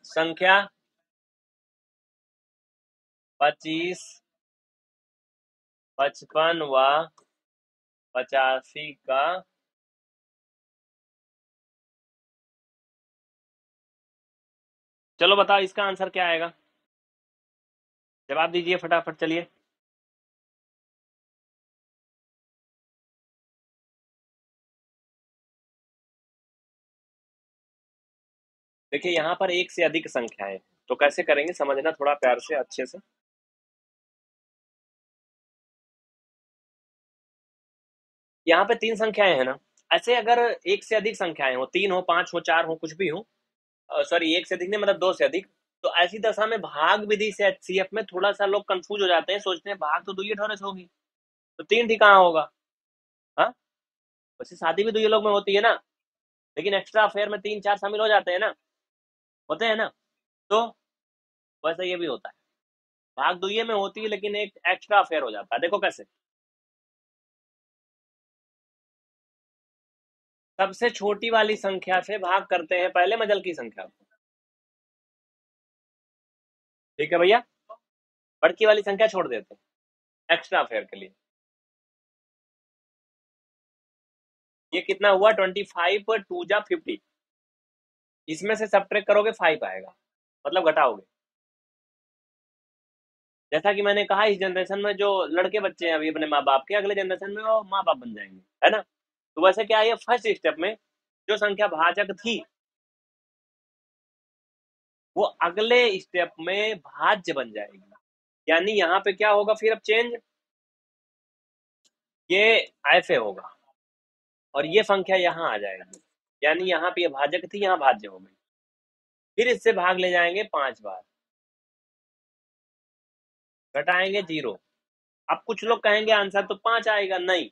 संख्या पच्चीस पचपन व पचासी का चलो बताओ इसका आंसर क्या आएगा जवाब दीजिए फटाफट
चलिए देखिए
यहाँ पर एक से अधिक संख्याएं तो कैसे करेंगे समझना थोड़ा प्यार से अच्छे से यहाँ पे तीन संख्याएं
हैं ना ऐसे अगर एक से अधिक संख्याएं हो तीन हो पांच हो चार हो कुछ भी हो सॉरी एक से अधिक नहीं मतलब दो से अधिक तो ऐसी दशा में भाग विधि से एच में थोड़ा सा लोग कंफ्यूज हो जाते हैं सोचते हैं भाग तो दुई से होगी तो तीन ठीक कहाँ होगा हाँ
वैसे शादी भी दुई लोग में होती है ना लेकिन एक्स्ट्रा अफेयर में तीन चार शामिल हो जाते हैं ना होते हैं ना तो वैसा ये भी होता है भाग दुइये में होती है लेकिन एक एक्स्ट्रा अफेयर हो जाता है देखो कैसे सबसे छोटी वाली संख्या से भाग करते हैं पहले मजल की संख्या ठीक है भैया बड़की वाली संख्या छोड़ देते हैं एक्स्ट्रा अफेयर के लिए ये कितना हुआ ट्वेंटी फाइव टू जा फिफ्टी इसमें से सब करोगे
फाइव आएगा मतलब घटाओगे जैसा कि मैंने कहा इस जनरेशन में जो लड़के बच्चे हैं अभी अपने माँ बाप के अगले जनरेशन में वो माँ बाप बन जाएंगे है ना तो वैसे क्या है फर्स्ट स्टेप में जो संख्या भाजक थी
वो अगले स्टेप में भाज्य बन जाएगी यानी यहाँ पे क्या होगा फिर अब चेंज ये ऐसे होगा और ये संख्या यहाँ आ जाएगी यानी यहाँ पे भाजक थी यहाँ भाज्य हो गई फिर इससे भाग ले जाएंगे पांच बार घटाएंगे जीरो अब कुछ लोग कहेंगे आंसर तो पांच आएगा नहीं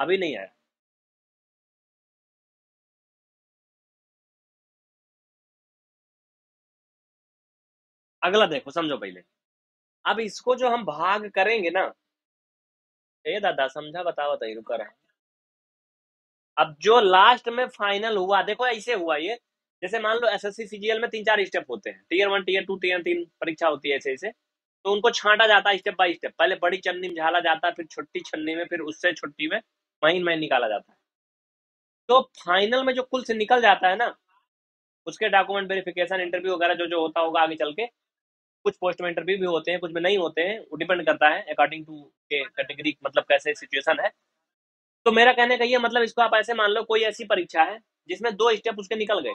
अभी नहीं आया
अगला देखो समझो पहले अब इसको जो हम
भाग करेंगे ना ए दादा समझा बताओ तो रुका रहा अब जो लास्ट में फाइनल हुआ देखो ऐसे हुआ ये जैसे मान लो एस एस सी में तीन चार स्टेप होते हैं tier one tier two tier तीन परीक्षा होती है ऐसे ऐसे तो उनको छांटा जाता है स्टेप बाय स्टेप पहले बड़ी छन्नी में झाला जाता है फिर छोटी छन्नी में फिर उससे छोटी में महीन महीन निकाला जाता है तो फाइनल में जो कुल से निकल जाता है ना उसके डॉक्यूमेंट वेरिफिकेशन इंटरव्यू वगैरह जो जो होता होगा आगे चल के कुछ पोस्ट में इंटरव्यू भी होते हैं कुछ में नहीं होते हैं वो डिपेंड करता है अकॉर्डिंग टू के कैटेगरी मतलब कैसे सिचुएशन है तो मेरा कहने का ये मतलब इसको आप ऐसे मान लो कोई ऐसी परीक्षा है जिसमें दो स्टेप उसके निकल गए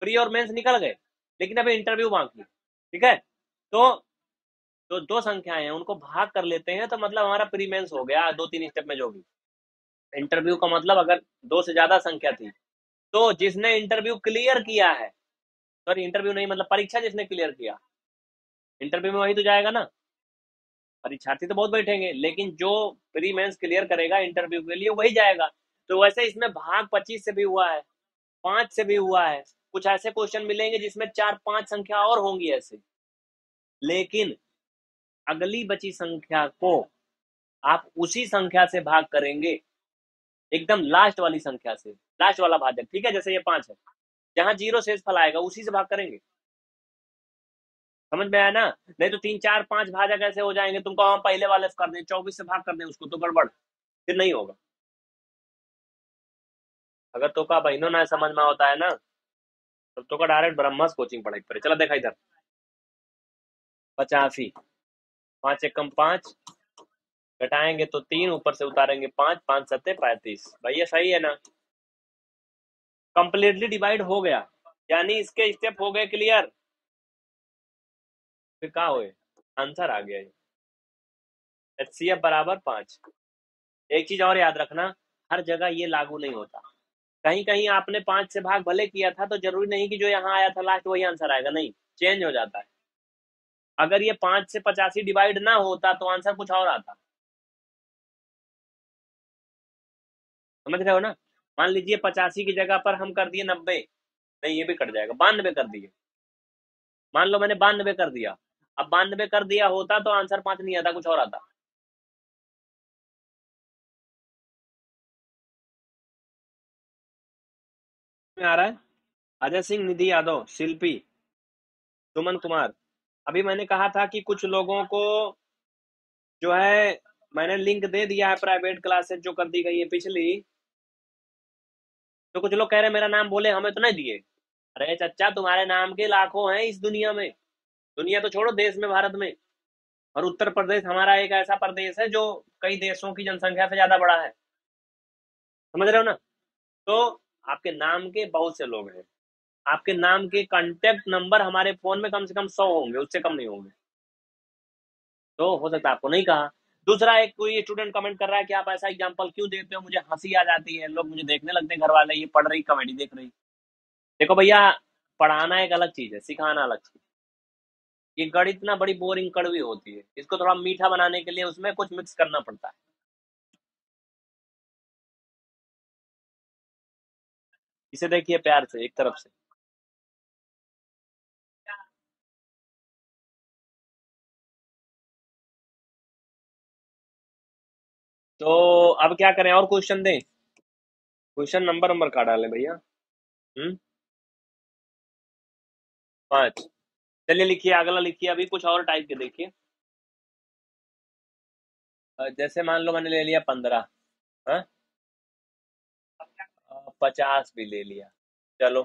प्री और मेंस निकल गए लेकिन अभी इंटरव्यू बाकी ठीक है तो जो दो संख्याएं हैं उनको भाग कर लेते हैं तो मतलब हमारा प्री मेंस हो गया दो तीन स्टेप में जो भी इंटरव्यू का मतलब अगर दो से ज्यादा संख्या थी तो जिसने इंटरव्यू क्लियर किया है सॉरी इंटरव्यू नहीं मतलब परीक्षा जिसने क्लियर किया इंटरव्यू में वही तो जाएगा ना परीक्षार्थी तो बहुत बैठेंगे लेकिन जो प्री मेंस क्लियर करेगा इंटरव्यू के लिए वही जाएगा तो वैसे इसमें भाग पच्चीस से भी हुआ है पांच से भी हुआ है कुछ ऐसे क्वेश्चन मिलेंगे जिसमें चार पांच संख्या और होंगी ऐसे लेकिन अगली बची संख्या को आप उसी संख्या से भाग करेंगे एकदम लास्ट वाली संख्या से लास्ट वाला भाजक ठीक है जैसे ये पांच है जहां जीरो शेष फल आएगा उसी से भाग करेंगे समझ में आया ना नहीं तो तीन चार पांच भाजक ऐसे हो जाएंगे
तुमको हम पहले वाले कर दें चौबीस से भाग कर दें उसको तो गड़बड़ फिर नहीं होगा अगर तो का बहनों ना समझ में होता है ना तब तो का डायरेक्ट ब्रह्मास कोचिंग पढ़ाई पड़े चला देखा इधर पचासी पांच एक कम
पांच घटाएंगे तो तीन ऊपर से उतारेंगे पांच पांच सत्ते पैंतीस भैया सही है ना कंप्लीटली डिवाइड हो गया यानी इसके स्टेप हो
गए क्लियर फिर कहा हुए आंसर आ गया
एच सी एफ बराबर पांच एक चीज और याद रखना हर जगह ये लागू नहीं होता कहीं कहीं आपने पांच से भाग भले किया था तो जरूरी नहीं कि जो यहाँ आया था लास्ट वही आंसर आएगा नहीं चेंज हो जाता है अगर ये पांच से पचासी डिवाइड ना होता
तो आंसर कुछ और आता समझ रहे
हो ना मान लीजिए पचासी की जगह पर हम कर दिए नब्बे नहीं ये भी कट जाएगा बानवे कर दिए मान लो मैंने बानवे कर दिया अब बानवे कर दिया होता तो आंसर पांच नहीं आता
कुछ और आता में आ रहा है अजय सिंह निधि यादव शिल्पी
सुमन कुमार अभी मैंने कहा था कि कुछ लोगों को जो है मैंने लिंक दे दिया है प्राइवेट क्लासेस जो कर दी गई है पिछली तो कुछ लोग कह रहे मेरा नाम बोले हमें तो नहीं दिए अरे चचा तुम्हारे नाम के लाखों हैं इस दुनिया में दुनिया तो छोड़ो देश में भारत में और उत्तर प्रदेश हमारा एक ऐसा प्रदेश है जो कई देशों की जनसंख्या से ज्यादा बड़ा है समझ रहे हो ना तो आपके नाम के बहुत से लोग हैं आपके नाम के कांटेक्ट नंबर हमारे फोन में कम से कम सौ होंगे उससे कम नहीं होंगे तो हो सकता है आपको नहीं कहा दूसरा एक कोई स्टूडेंट कमेंट कर रहा है कि आप ऐसा एग्जाम्पल क्यों देते हो मुझे हंसी आ जाती है लोग मुझे देखने लगते हैं घर वाले ये पढ़ रही कॉमेडी देख रही देखो भैया पढ़ाना एक अलग चीज है सिखाना अलग चीज ये गड़ इतना बड़ी बोरिंग कड़वी होती है इसको थोड़ा मीठा
बनाने के लिए उसमें कुछ मिक्स करना पड़ता है इसे देखिए प्यार से एक तरफ से तो अब क्या करें और क्वेश्चन दें क्वेश्चन नंबर नंबर का डालें भैया हम्म पांच चलिए लिखिए अगला लिखिए अभी कुछ और टाइप के देखिए जैसे मान लो मैंने ले लिया पंद्रह हाँ? पचास भी ले लिया चलो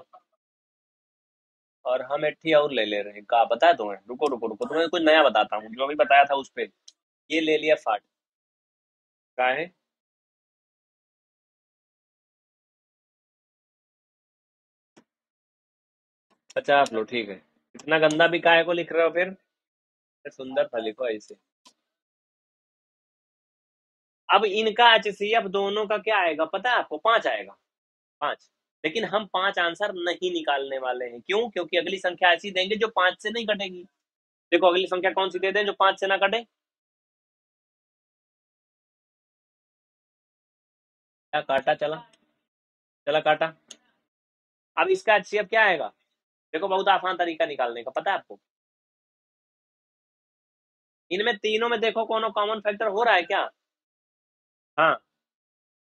और हम एट्ठी और ले ले रहे हैं कहा बताया तुम्हें रुको रुको रुको तुम्हें कुछ नया बताता हूँ जो अभी बताया था उस पर ये ले लिया फाट का है पचास लो ठीक है इतना गंदा भी काय को लिख रहे हो फिर सुंदर था लिखो ऐसे अब इनका एच सी एफ दोनों का क्या आएगा पता है आपको
पांच आएगा पांच लेकिन हम पांच आंसर नहीं निकालने वाले हैं क्यों क्योंकि अगली संख्या ऐसी देंगे जो पांच से नहीं कटेगी देखो अगली संख्या कौन सी दे दें जो पांच से ना कटे
काटा चला
चला काटा अब इसका एच क्या आएगा देखो बहुत आसान तरीका निकालने का पता है आपको इनमें तीनों में देखो कौन कॉमन फैक्टर हो रहा है क्या हाँ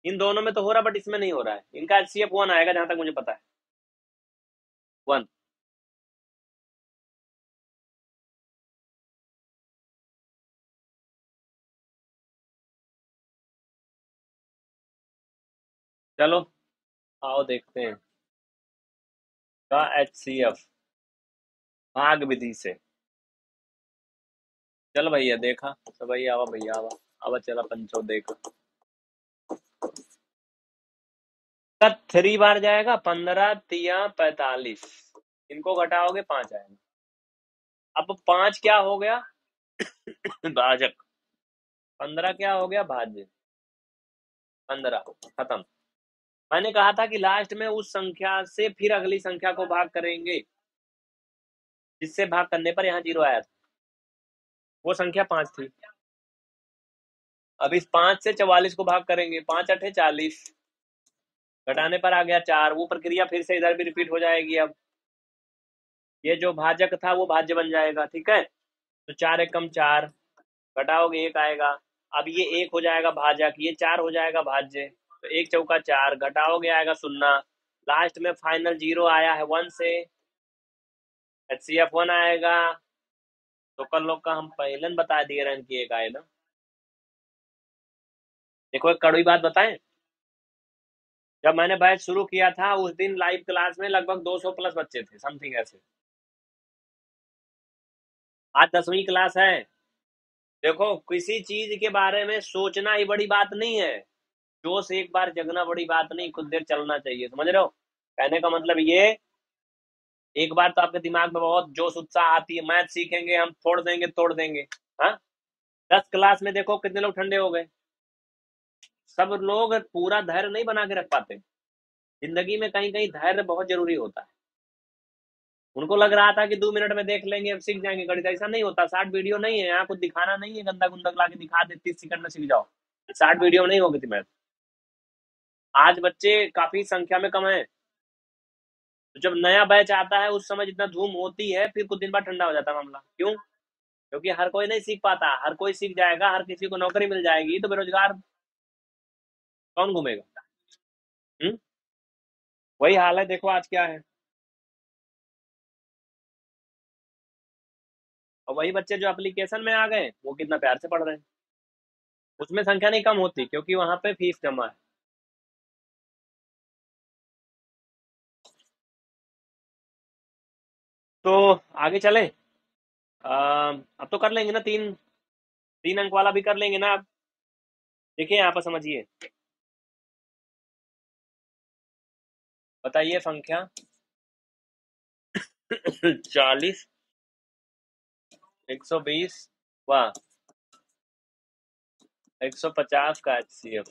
इन दोनों में तो हो रहा बट इसमें नहीं हो रहा है इनका एच सी एफ वन आएगा जहां तक मुझे पता है
वन चलो आओ देखते हैं का एच सी एफ
भाग विधि से चल भैया देखा तो भैया आवा भैया आवा आवा चला पंचो देखा
तब थ्री बार जाएगा पंद्रह तिया पैतालीस इनको घटाओगे पांच आएगा अब पांच क्या हो गया
भाजक
पंद्रह क्या हो गया भाज्य पंद्रह खत्म मैंने कहा था कि लास्ट में उस संख्या से फिर अगली संख्या को भाग करेंगे जिससे भाग करने पर यहाँ जीरो आया था वो संख्या पांच थी अब इस पांच से चवालीस को भाग करेंगे पांच अठे चालीस
घटाने पर आ गया चार वो प्रक्रिया फिर से इधर भी रिपीट हो जाएगी अब ये जो भाजक था वो भाज्य बन जाएगा ठीक है तो चार एक कम चार घटाओगे एक आएगा अब ये एक हो जाएगा भाजक ये चार हो जाएगा भाज्य तो एक चौका चार घटाओगे आएगा सुन्ना लास्ट में फाइनल जीरो आया है वन से एच सी एफ वन आएगा तो कल लोग का हम पहले बता दिए रन की एक आए
ना देखो एक कड़वी बात बताएं जब मैंने बैच शुरू किया था उस दिन लाइव क्लास में लगभग 200 प्लस बच्चे थे समथिंग ऐसे आज दसवीं क्लास है देखो
किसी चीज के बारे में सोचना ही बड़ी बात नहीं है जोश एक बार जगना बड़ी बात नहीं कुछ देर चलना चाहिए समझ रहे हो कहने का मतलब ये एक बार तो आपके दिमाग में बहुत जोश उत्साह आती है मैथ सीखेंगे हम छोड़ देंगे तोड़ देंगे हाँ दस क्लास में देखो कितने लोग ठंडे हो गए सब लोग पूरा धैर्य नहीं बना के रख पाते जिंदगी में कहीं कहीं धैर्य बहुत जरूरी होता है उनको लग रहा था कि दो मिनट में देख लेंगे अब सीख जाएंगे गणित ऐसा नहीं होता साठ वीडियो नहीं है यहाँ कुछ दिखाना नहीं है गंदा गुंदा ला के दिखा दे तीस सेकंड में सीख जाओ साठ वीडियो नहीं होगी थी मैथ आज बच्चे काफी संख्या में कम है तो जब नया बैच आता है उस समय जितना धूम होती है फिर कुछ दिन बाद ठंडा हो जाता है मामला क्यों क्योंकि हर कोई नहीं सीख पाता हर कोई सीख जाएगा हर किसी को नौकरी मिल जाएगी तो बेरोजगार
कौन घूमेगा हम्म? वही हाल है देखो आज क्या है और वही बच्चे जो एप्लीकेशन में आ गए वो कितना प्यार से पढ़ रहे हैं उसमें संख्या नहीं कम होती क्योंकि वहां पे फीस जमा है तो आगे चले अब तो कर लेंगे ना तीन तीन अंक वाला भी कर लेंगे ना आप देखिए यहाँ पर समझिए बताइए संख्या चालीस एक सौ बीस व एक सौ पचास का एच सी एफ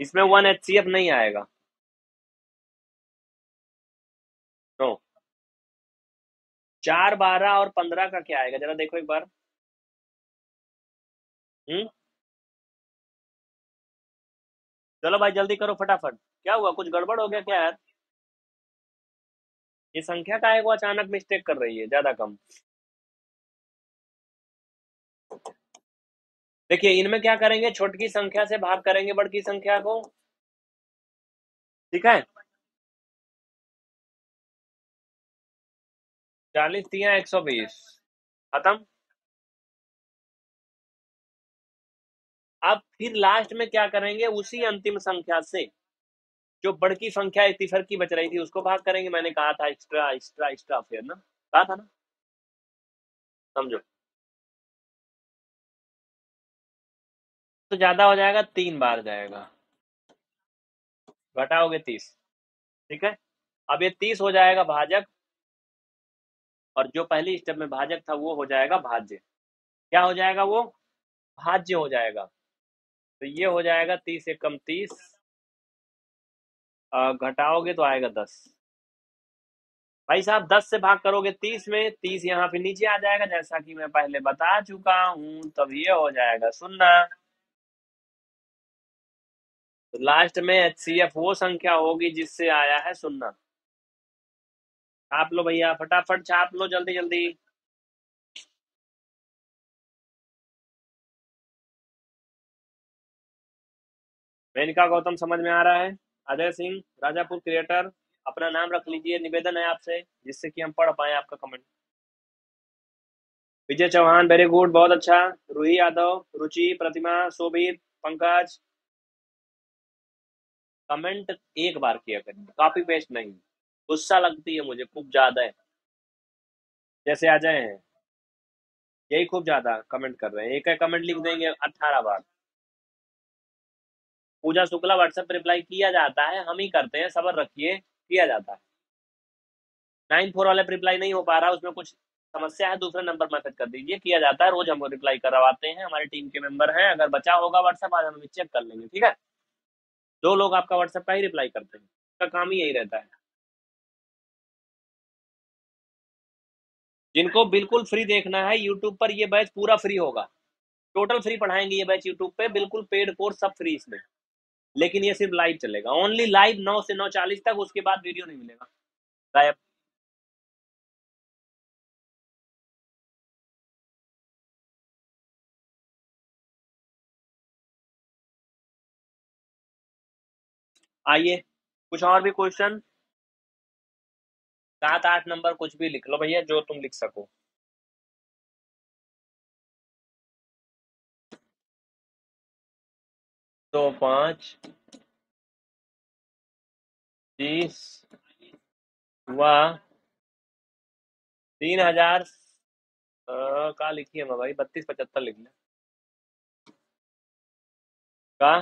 इसमें वन एच सी एफ नहीं आएगा नो चार बारह और पंद्रह का क्या आएगा जरा देखो एक बार हम्म चलो भाई जल्दी करो फटाफट क्या हुआ कुछ गड़बड़ हो गया क्या यार ये संख्या का है वो अचानक मिस्टेक कर रही है ज्यादा कम देखिए इनमें क्या करेंगे छोटकी संख्या से भाग करेंगे बड़की संख्या को ठीक है चालीस तीन एक सौ बीस खत्म
अब फिर लास्ट में क्या करेंगे उसी अंतिम संख्या से जो बड़की संख्या इतिफर की बच रही थी उसको भाग करेंगे मैंने कहा था एक्स्ट्रा एक्स्ट्रा एक्स्ट्रा फिर
ना कहा था ना समझो तो ज्यादा हो जाएगा तीन बार जाएगा घटाओगे तीस ठीक है अब ये तीस हो जाएगा भाजक और जो पहले स्टेप में भाजक था वो हो जाएगा भाज्य क्या हो जाएगा वो भाज्य हो जाएगा तो ये हो जाएगा तीस कम तीस
घटाओगे तो आएगा दस भाई साहब दस से भाग करोगे तीस में तीस यहाँ पे नीचे आ जाएगा जैसा कि मैं पहले बता चुका हूं तब ये
हो जाएगा सुनना तो लास्ट में एच वो संख्या होगी जिससे आया है सुनना छाप लो भैया फटाफट छाप लो जल्दी जल्दी मेनका गौतम समझ में आ रहा है
अजय सिंह राजापुर क्रिएटर अपना नाम रख लीजिए निवेदन है आपसे जिससे कि हम पढ़ पाए आपका comment
Vijay Chauhan very good बहुत अच्छा रूही यादव रुचि प्रतिमा शोभित पंकज
कमेंट एक बार किया करें
कॉपी पेस्ट नहीं गुस्सा लगती है मुझे खूब ज्यादा है जैसे आ जाए हैं यही खूब ज्यादा कमेंट कर रहे हैं एक है कमेंट लिख देंगे अट्ठारह बार पूजा शुक्ला व्हाट्सएप रिप्लाई किया
जाता है हम ही करते हैं सबर रखिए किया जाता है नाइन फोर वाले रिप्लाई नहीं हो पा रहा उसमें कुछ समस्या है दूसरे नंबर मैसेज कर दीजिए किया जाता है रोज हम रिप्लाई करवाते हैं हमारी टीम के मेंबर हैं अगर बचा होगा व्हाट्सएप आज हम चेक कर लेंगे ठीक है दो लोग आपका व्हाट्सएप
का ही रिप्लाई करते हैं उसका काम ही यही रहता है
जिनको बिल्कुल फ्री देखना है यूट्यूब पर ये बैच पूरा फ्री होगा टोटल फ्री पढ़ाएंगे ये बैच यूट्यूब पे बिल्कुल पेड कोर्स सब फ्री इसमें लेकिन ये सिर्फ लाइव चलेगा ओनली लाइव नौ से नौ चालीस तक उसके बाद वीडियो नहीं मिलेगा गायब
आइए कुछ और भी क्वेश्चन सात आठ नंबर कुछ भी
लिख लो भैया जो तुम लिख सको दो पांच तीस व
तीन हजार का लिखिए मैं भाई बत्तीस पचहत्तर लिख लें का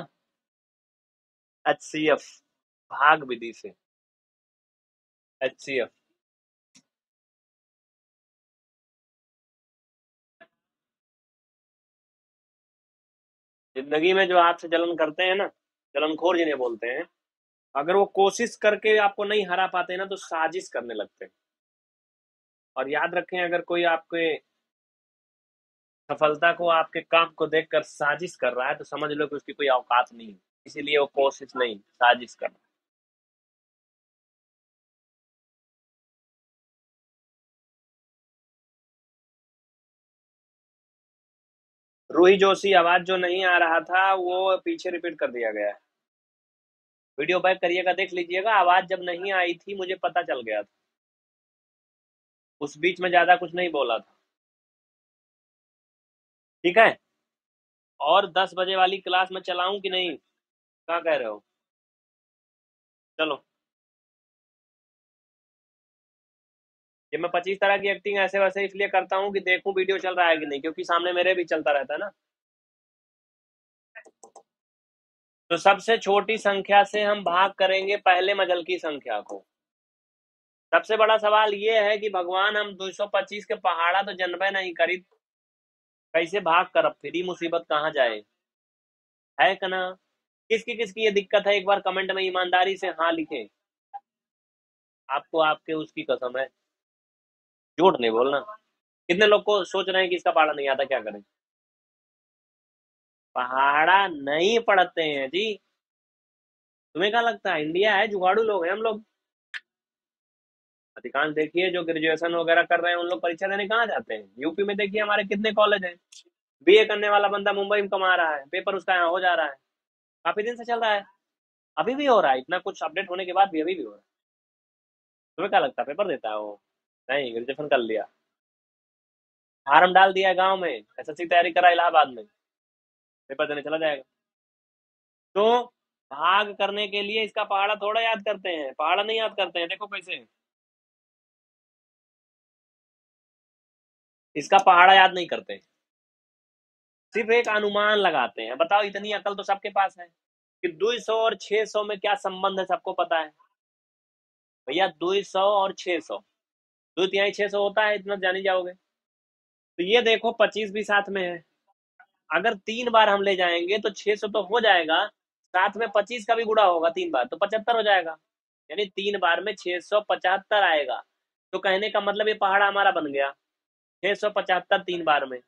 एच सी एफ भाग विधि से एच सी एफ
जिंदगी में जो आपसे जलन करते हैं ना जलनखोर जिन्हें बोलते हैं अगर वो कोशिश करके आपको नहीं हरा पाते ना तो साजिश करने लगते हैं और याद रखें अगर कोई आपके सफलता को आपके काम को देखकर साजिश कर रहा है तो समझ लो कि उसकी कोई अवकात नहीं है इसीलिए वो कोशिश नहीं साजिश
कर रहा रूही
जोशी आवाज जो नहीं आ रहा था वो पीछे रिपीट कर दिया गया है वीडियो बैक करिएगा देख लीजिएगा आवाज जब नहीं आई थी मुझे पता चल गया था उस बीच में ज्यादा कुछ नहीं बोला था ठीक है और दस बजे वाली क्लास में चलाऊं कि नहीं कहा कह रहे हो चलो ये मैं पच्चीस तरह की एक्टिंग ऐसे वैसे इसलिए करता हूँ कि देखूं वीडियो चल रहा है कि नहीं क्योंकि सामने मेरे भी चलता रहता है ना तो सबसे छोटी संख्या से हम
भाग करेंगे पहले मजल की संख्या को सबसे बड़ा सवाल ये है कि भगवान हम 225 के पहाड़ा तो जन्मे नहीं करी कैसे भाग कर अब फिर मुसीबत कहाँ जाए है कना किसकी किसकी ये दिक्कत है एक बार कमेंट में ईमानदारी से हाँ लिखें आपको आपके उसकी कसम है
झूठ नहीं बोलना कितने लोग को सोच रहे हैं कि इसका पहाड़ा नहीं आता क्या करें पहाड़ा नहीं पढ़ते हैं जी तुम्हें क्या लगता
है इंडिया है जुगाड़ू लोग हैं हम लोग अधिकांश देखिए जो ग्रेजुएशन वगैरह कर रहे हैं उन लोग परीक्षा देने कहाँ जाते हैं यूपी में देखिए हमारे कितने कॉलेज हैं बीए करने वाला बंदा मुंबई में कमा रहा है पेपर उसका यहाँ हो जा रहा है काफी दिन से चल रहा है अभी भी हो रहा है इतना कुछ अपडेट होने के बाद भी अभी भी हो रहा है तुम्हें क्या लगता है पेपर देता है वो नहीं
रिजेक्शन कर लिया फार्म डाल दिया गांव में एस की तैयारी करा इलाहाबाद में पेपर देने चला जाएगा तो भाग करने के लिए इसका पहाड़ा थोड़ा याद करते हैं पहाड़ा नहीं याद करते हैं देखो कैसे इसका पहाड़ा याद नहीं करते सिर्फ
एक अनुमान लगाते हैं बताओ इतनी अकल तो सबके पास है कि 200 और 600 में क्या संबंध है सबको पता है भैया 200 और 600 दो तिहाई छह सौ होता है इतना जाने जाओगे तो ये देखो पच्चीस भी साथ में है अगर तीन बार हम ले जाएंगे तो छह सौ तो हो जाएगा साथ में पच्चीस का भी गुड़ा होगा तीन बार तो पचहत्तर हो जाएगा यानी तीन बार में छह सौ पचहत्तर आएगा तो कहने का मतलब ये पहाड़ हमारा बन गया छह सौ पचहत्तर तीन बार में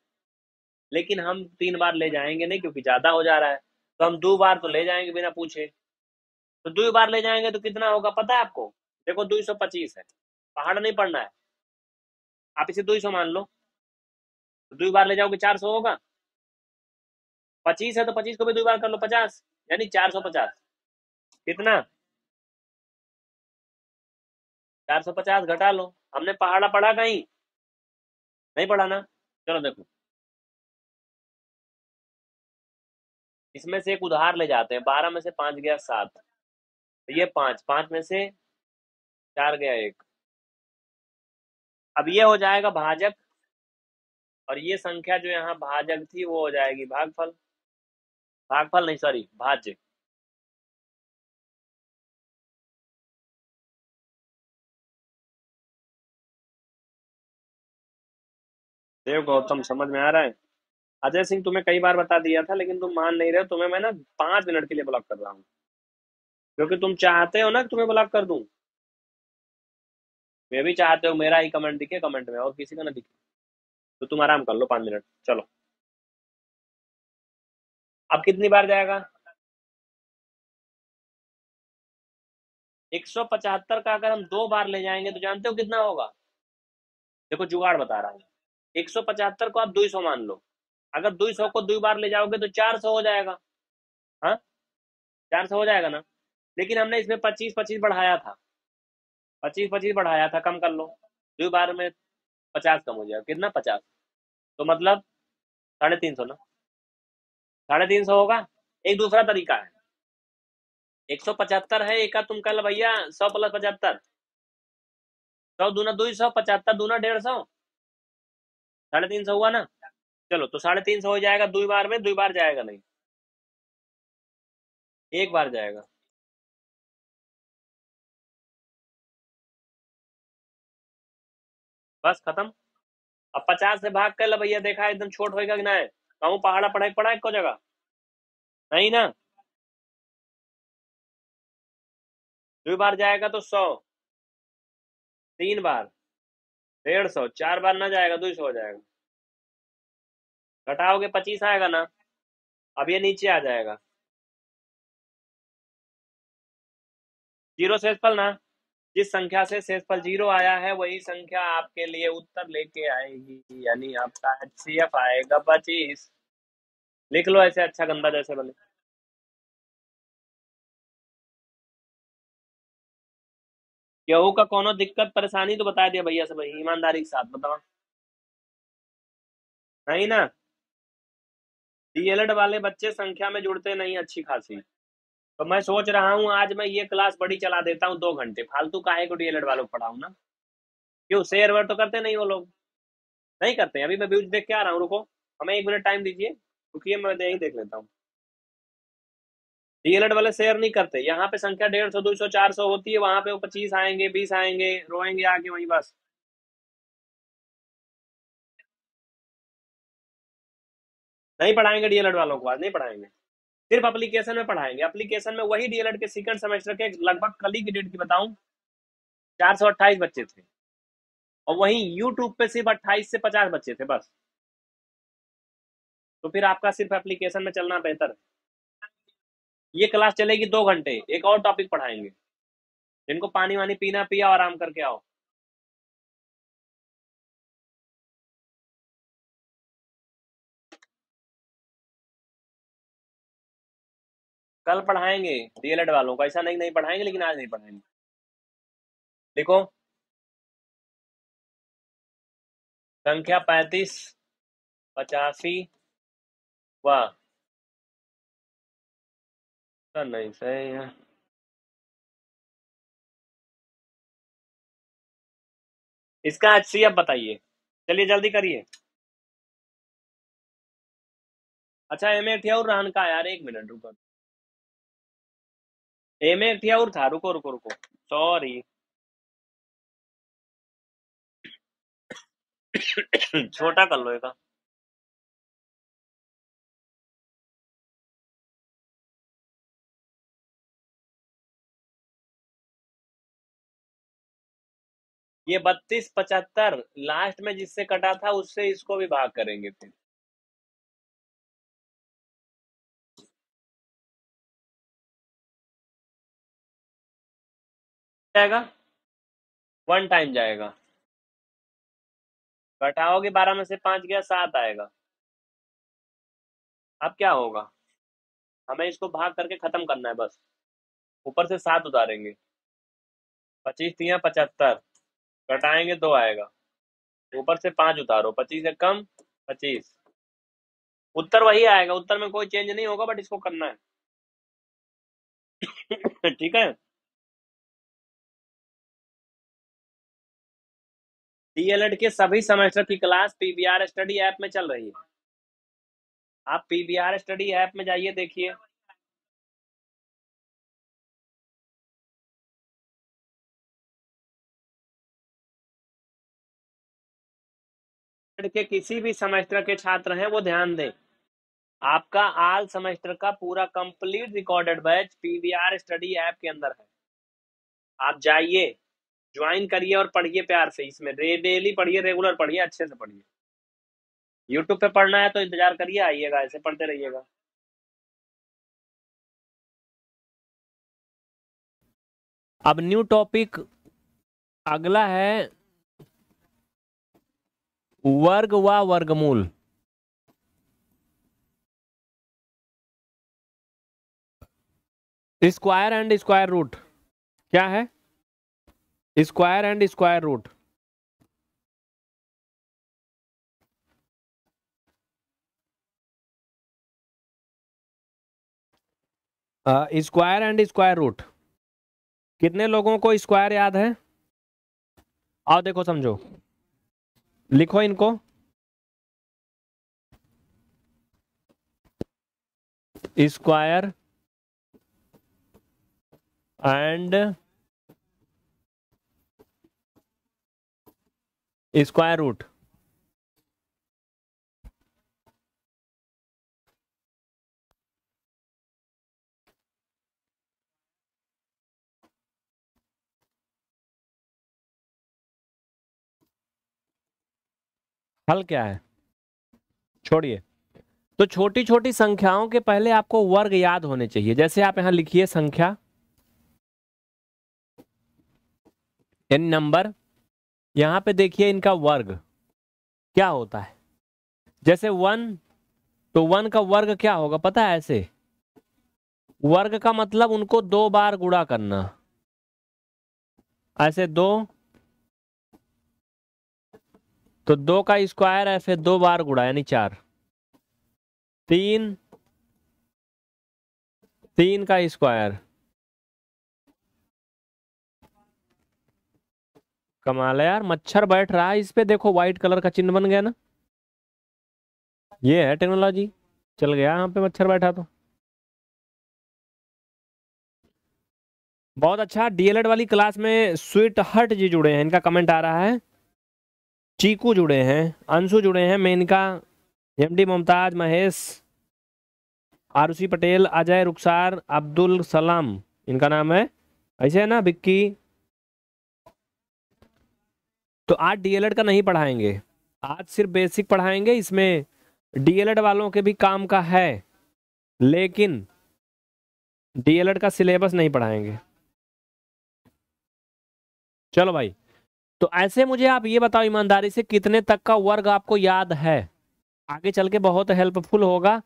लेकिन हम तीन बार ले जाएंगे नहीं क्योंकि ज्यादा हो जा रहा है तो हम दो बार तो ले जाएंगे बिना पूछे तो दो बार ले जाएंगे तो कितना होगा पता है आपको देखो दो सौ पच्चीस है पहाड़ नहीं पढ़ना है
आप इसे दो सौ मान लो तो दो बार ले जाओगे चार सौ होगा पच्चीस है तो पच्चीस को भी दो बार कर लो पचास यानी चार सौ पचास कितना चार सौ पचास घटा लो हमने पहाड़ा पढ़ा कहीं नहीं पढ़ा ना चलो देखो इसमें से एक उधार ले जाते हैं बारह में से पांच गया सात तो ये पांच पांच में से चार गया एक अब ये हो जाएगा भाजक और ये संख्या जो यहाँ भाजक थी वो हो जाएगी भागफल भागफल नहीं सॉरी भाज्य
देव गौतम समझ में आ रहा है अजय सिंह तुम्हें कई
बार बता दिया था लेकिन तुम मान नहीं रहे हो तुम्हें मैं ना पांच मिनट के लिए ब्लॉक कर रहा हूँ क्योंकि तुम चाहते हो ना कि तुम्हें ब्लॉक कर दूं मैं भी चाहते हो मेरा ही कमेंट
दिखे कमेंट में और किसी का ना दिखे तो तुम आराम कर लो पांच मिनट चलो अब कितनी बार जाएगा
एक सौ पचहत्तर का अगर हम दो बार ले जाएंगे तो जानते हो कितना होगा देखो जुगाड़ बता रहा हूँ एक सौ पचहत्तर को आप दो सौ मान लो अगर दो सौ को दो बार ले जाओगे तो चार सौ हो जाएगा हाँ चार सौ हो जाएगा ना लेकिन हमने इसमें पच्चीस पच्चीस बढ़ाया था पच्चीस पच्चीस बढ़ाया था कम कर लो दो बार में पचास कम हो जाएगा कितना पचास तो मतलब साढ़े तीन सौ ना
साढ़े तीन सौ होगा एक दूसरा तरीका है एक सौ पचहत्तर
है एक तुम कल भैया सौ प्लस पचहत्तर सौ दूना दो सौ पचहत्तर दूना डेढ़ सौ साढ़े तीन सौ हुआ ना चलो तो साढ़े तीन सौ हो जाएगा दो बार
में दो बार जाएगा नहीं एक बार जाएगा
बस खत्म अब पचास से भाग कर भैया देखा एकदम छोट होएगा कि ना है कहूँ पहाड़ा पढ़ाई पढ़ा को जगह नहीं ना दो बार जाएगा तो सौ तीन बार डेढ़ सौ चार बार ना जाएगा दो तो सौ हो जाएगा घटाओगे पच्चीस आएगा ना अब ये नीचे आ जाएगा
जीरो सेसफल ना जिस संख्या से शेषफल जीरो आया है वही संख्या आपके लिए उत्तर लेके आएगी यानी आपका एच सी एफ आएगा पच्चीस
लिख लो ऐसे अच्छा गंदा जैसे बने गेहूं का कोनो दिक्कत परेशानी तो बता दिया भैया से भाई ईमानदारी के साथ बताओ
नहीं ना
डीएलएड e वाले बच्चे संख्या में जुड़ते नहीं अच्छी खासी तो मैं सोच रहा हूँ आज मैं ये क्लास बड़ी चला देता हूँ दो घंटे फालतू काहे को डीएलएड वालों को पढ़ाऊँ ना क्यों शेयर वेयर तो करते नहीं वो लोग नहीं करते अभी मैं व्यूज देख के आ रहा हूँ रुको हमें एक मिनट टाइम दीजिए
रुकिए मैं यही देख लेता हूँ डीएलएड वाले शेयर नहीं करते यहाँ पे संख्या डेढ़ सौ दो सौ चार सौ होती है वहां पे वो पच्चीस आएंगे बीस आएंगे रोएंगे आगे वहीं बस नहीं पढ़ाएंगे
डीएलएड वालों को आज नहीं पढ़ाएंगे सिर्फ अप्लीकेशन में पढ़ाएंगे अप्लीकेशन में वही डीएलएड के सेकंड सेमेस्टर के लगभग कल ही की डेट की बताऊं चार सौ अट्ठाईस बच्चे थे और वहीं
यूट्यूब पे सिर्फ अट्ठाईस से पचास बच्चे थे बस तो फिर आपका सिर्फ एप्लीकेशन में चलना बेहतर ये क्लास चलेगी दो घंटे एक और टॉपिक पढ़ाएंगे जिनको पानी वानी पीना पिया आराम करके आओ कल पढ़ाएंगे डीएलएड वालों को ऐसा नहीं नहीं पढ़ाएंगे लेकिन आज नहीं पढ़ाएंगे देखो संख्या पैतीस पचासी
व नहीं सही है इसका एच सी
बताइए चलिए जल्दी करिए अच्छा एम और रहन का यार एक मिनट रुको था रुको रुको रुको सॉरी
छोटा कर लो एक
ये बत्तीस पचहत्तर लास्ट में जिससे कटा था उससे इसको भी भाग करेंगे फिर
जाएगा वन टाइम जाएगा
घटाओगे बारह में से पांच गया सात आएगा अब क्या होगा हमें इसको भाग करके खत्म करना है बस ऊपर से सात उतारेंगे पच्चीस तीन पचहत्तर घटाएंगे दो आएगा ऊपर से पांच उतारो पच्चीस से कम पच्चीस उत्तर वही आएगा उत्तर में कोई चेंज नहीं होगा बट इसको करना है ठीक है डीएलएड के सभी सेमेस्टर की क्लास पीबीआर स्टडी ऐप में चल रही है आप पीबीआर स्टडी ऐप में जाइए देखिए
के किसी भी सेमेस्टर के छात्र हैं वो ध्यान दें आपका आल सेमेस्टर का पूरा complete recorded batch PBR study app के अंदर है आप जाइए ज्वाइन करिए और पढ़िए प्यार से इसमें डेली
पढ़िए रेगुलर पढ़िए अच्छे से पढ़िए यूट्यूब पे पढ़ना है तो इंतजार करिए आइएगा ऐसे पढ़ते रहिएगा
अब न्यू टॉपिक अगला है वर्ग व वर्गमूल
स्क्वायर एंड स्क्वायर रूट क्या है square and square root square and square root कितने लोगों को स्क्वायर याद है आओ देखो समझो लिखो इनको स्क्वायर एंड स्क्वायर रूट
हल क्या है छोड़िए तो छोटी छोटी संख्याओं के पहले आपको वर्ग याद होने चाहिए जैसे आप यहां लिखिए संख्या एन नंबर यहाँ पे देखिए इनका वर्ग क्या होता है जैसे वन तो वन का वर्ग क्या होगा पता है ऐसे वर्ग का मतलब उनको दो बार गुणा करना ऐसे दो तो दो का स्क्वायर ऐसे दो बार गुड़ा यानी चार तीन तीन का स्क्वायर कमाल है यार मच्छर बैठ रहा है इस पे देखो व्हाइट कलर का चिन्ह बन गया ना ये है टेक्नोलॉजी चल गया यहाँ पे मच्छर बैठा तो बहुत अच्छा डीएलएड वाली क्लास में स्वीट हट जी जुड़े हैं इनका कमेंट आ रहा है चीकू जुड़े हैं अंशु जुड़े हैं मेनका एम डी मुमताज महेश आरुषि पटेल अजय रुखसार अब्दुल सलाम इनका नाम है ऐसे है ना बिक्की तो आज डीएलएड का नहीं पढ़ाएंगे आज सिर्फ बेसिक पढ़ाएंगे इसमें डीएलएड वालों के भी काम का है लेकिन डीएलएड का सिलेबस नहीं पढ़ाएंगे चलो भाई तो ऐसे मुझे आप ये बताओ ईमानदारी से कितने तक का वर्ग आपको याद है आगे चल के बहुत हेल्पफुल होगा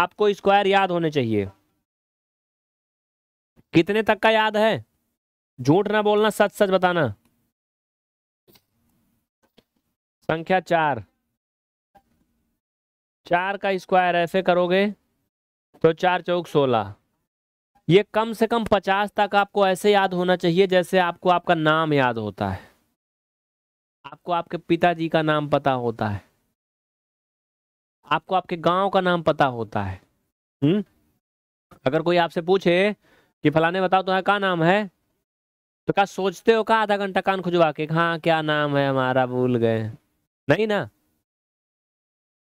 आपको स्क्वायर याद होने चाहिए कितने तक का याद है झूठ ना बोलना सच सच बताना संख्या चार चार का स्क्वायर ऐसे करोगे तो चार चौक सोलह ये कम से कम पचास तक आपको ऐसे याद होना चाहिए जैसे आपको आपका नाम याद होता है आपको आपके पिताजी का नाम पता होता है आपको आपके गांव का नाम पता होता है हम्म अगर कोई आपसे पूछे कि फलाने बताओ तुम्हारा क्या नाम है तो क्या सोचते हो क्या आधा घंटा कान खुजवा के हाँ क्या नाम है हमारा भूल गए नहीं ना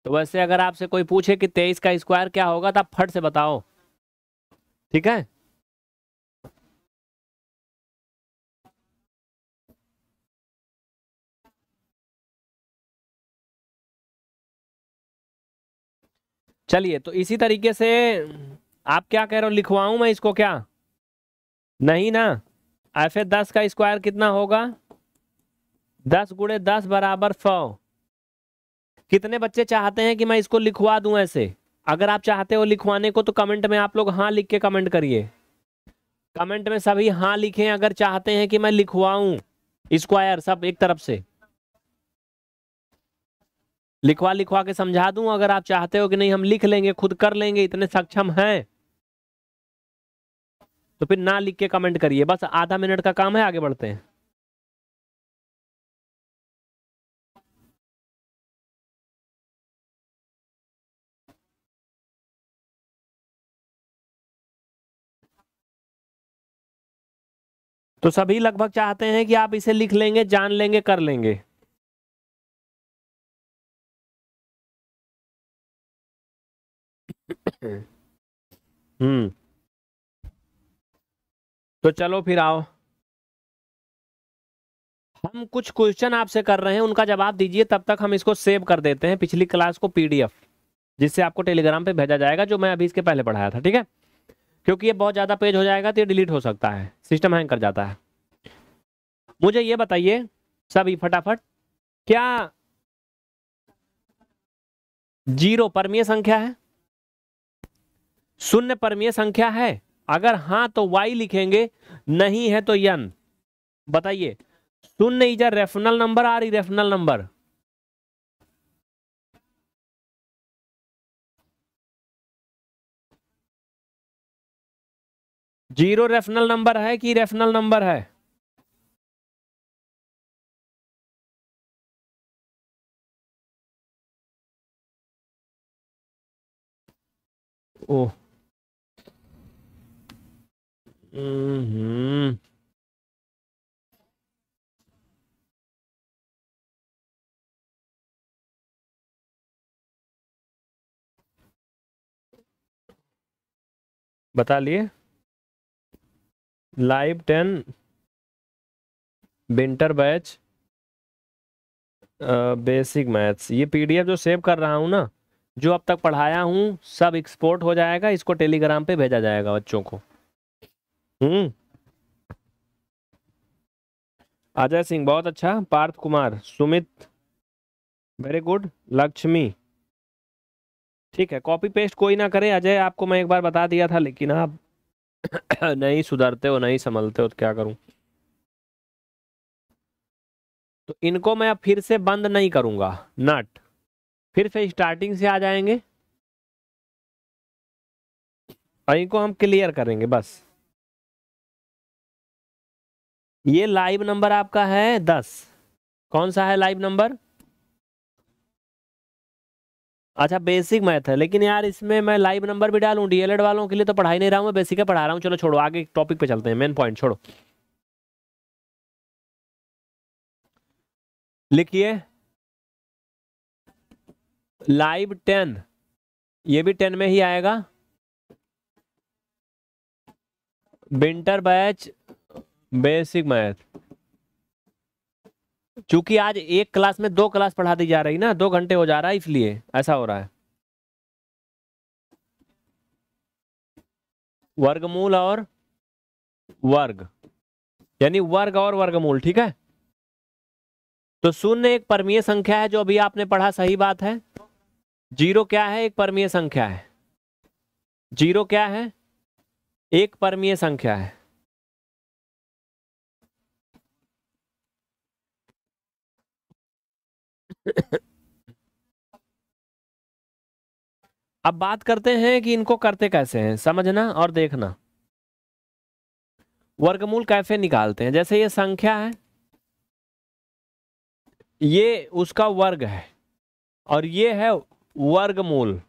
तो वैसे अगर आपसे कोई पूछे कि तेईस का स्क्वायर क्या होगा तो आप फट से बताओ ठीक है
चलिए तो इसी
तरीके से आप क्या कह रहे हो लिखवाऊं मैं इसको क्या नहीं ना एफ ए दस का स्क्वायर कितना होगा दस गुड़े दस बराबर सौ कितने बच्चे चाहते हैं कि मैं इसको लिखवा दूं ऐसे अगर आप चाहते हो लिखवाने को तो कमेंट में आप लोग हाँ लिख के कमेंट करिए कमेंट में सभी हाँ लिखें अगर चाहते हैं कि मैं लिखवाऊं स्क्वायर सब एक तरफ से लिखवा लिखवा के समझा दूं अगर आप चाहते हो कि नहीं हम लिख लेंगे खुद कर लेंगे इतने सक्षम हैं तो फिर ना लिख के कमेंट करिए बस
आधा मिनट का काम है आगे बढ़ते हैं
तो सभी लगभग चाहते हैं कि आप इसे लिख लेंगे जान लेंगे कर लेंगे
हम्म तो चलो फिर
आओ हम कुछ क्वेश्चन आपसे कर रहे हैं उनका जवाब दीजिए तब तक हम इसको सेव कर देते हैं पिछली क्लास को पीडीएफ जिससे आपको टेलीग्राम पे भेजा जाएगा जो मैं अभी इसके पहले पढ़ाया था ठीक है क्योंकि ये बहुत ज़्यादा पेज हो जाएगा तो ये डिलीट हो सकता है सिस्टम हैंग कर जाता है मुझे ये बताइए सभी फटाफट क्या जीरो परमीय संख्या है शून्य परमीय संख्या है अगर हाँ तो वाई लिखेंगे नहीं है तो यन बताइए शून्य is a rational number or rational number
zero rational number है कि रेफनल नंबर है ओ हम्म बता लिए live
ten winter batch basic maths ये पीडीएफ जो सेव कर रहा हूँ ना जो अब तक पढ़ाया हूँ सब एक्सपोर्ट हो जाएगा इसको टेलीग्राम पे भेजा जाएगा बच्चों को हम्म अजय सिंह बहुत अच्छा पार्थ कुमार सुमित वेरी गुड लक्ष्मी ठीक है कॉपी पेस्ट कोई ना करे अजय आपको मैं एक बार बता दिया था लेकिन आप नहीं सुधरते हो नहीं संभलते हो तो क्या करूं तो इनको मैं फिर से बंद
नहीं करूंगा नट फिर से स्टार्टिंग से आ जाएंगे इनको हम क्लियर करेंगे बस
ये लाइव नंबर आपका है दस कौन सा है लाइव नंबर अच्छा बेसिक मैथ है लेकिन यार इसमें मैं लाइव नंबर भी डालू डीएलएड वालों के लिए तो पढ़ाई नहीं रहा हूँ मैं बेसिक पढ़ा रहा हूँ चलो छोड़ो आगे टॉपिक पे चलते हैं मेन पॉइंट छोड़ो लिखिए
लाइव टेन ये भी टेन में ही
आएगा विंटर बैच बेसिक मैथ चूंकि आज एक क्लास में दो क्लास पढ़ा दी जा रही ना दो घंटे हो जा रहा है इसलिए ऐसा हो रहा है वर्गमूल और वर्ग यानी वर्ग और वर्गमूल ठीक है तो शून्य एक परमीय संख्या है जो अभी आपने पढ़ा सही बात है जीरो क्या है एक परमीय संख्या है जीरो क्या है एक परमीय संख्या है अब बात करते हैं कि इनको करते कैसे हैं समझना और देखना वर्गमूल कैसे निकालते हैं जैसे ये संख्या है ये उसका वर्ग है और ये है वर्गमूल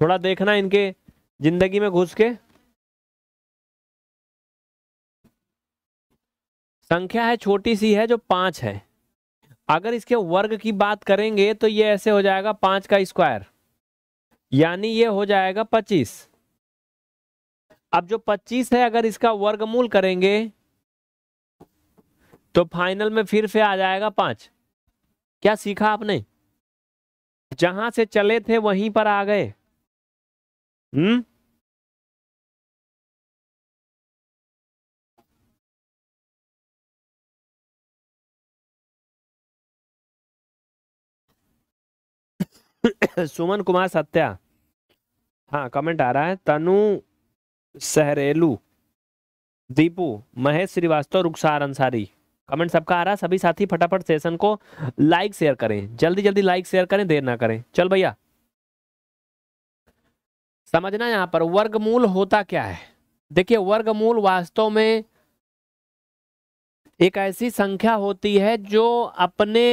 थोड़ा देखना इनके जिंदगी में घुस के संख्या है छोटी सी है जो पांच है अगर इसके वर्ग की बात करेंगे तो ये ऐसे हो जाएगा पांच का स्क्वायर यानी ये हो जाएगा पच्चीस अब जो पच्चीस है अगर इसका वर्गमूल करेंगे तो फाइनल में फिर से आ जाएगा पांच क्या सीखा आपने जहां से चले थे वहीं पर आ गए हम्म सुमन कुमार सत्या हाँ कमेंट आ रहा है तनु सहरेलू दीपू महेश श्रीवास्तव रुखसार अंसारी कमेंट सबका आ रहा है सभी साथी फटाफट सेशन को लाइक शेयर करें जल्दी जल्दी लाइक शेयर करें देर ना करें चल भैया समझना यहां पर वर्गमूल होता क्या है देखिए वर्गमूल वास्तव में एक ऐसी संख्या होती है जो अपने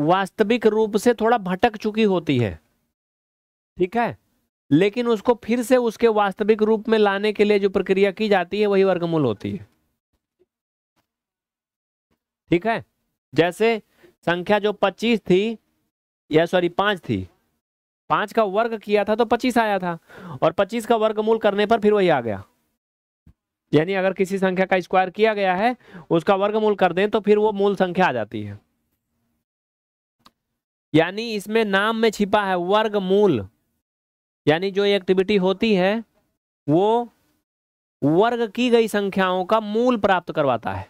वास्तविक रूप से थोड़ा भटक चुकी होती है ठीक है लेकिन उसको फिर से उसके वास्तविक रूप में लाने के लिए जो प्रक्रिया की जाती है वही वर्गमूल होती है ठीक है जैसे संख्या जो पच्चीस थी या सॉरी पांच थी पांच का वर्ग किया था तो पच्चीस आया था और पच्चीस का वर्गमूल करने पर फिर वही आ गया यानी अगर किसी संख्या का स्क्वायर किया गया है उसका वर्गमूल कर दें तो फिर वो मूल संख्या आ जाती है यानी इसमें नाम में छिपा है वर्ग मूल यानी जो एक्टिविटी होती है वो वर्ग की गई संख्याओं का मूल प्राप्त करवाता है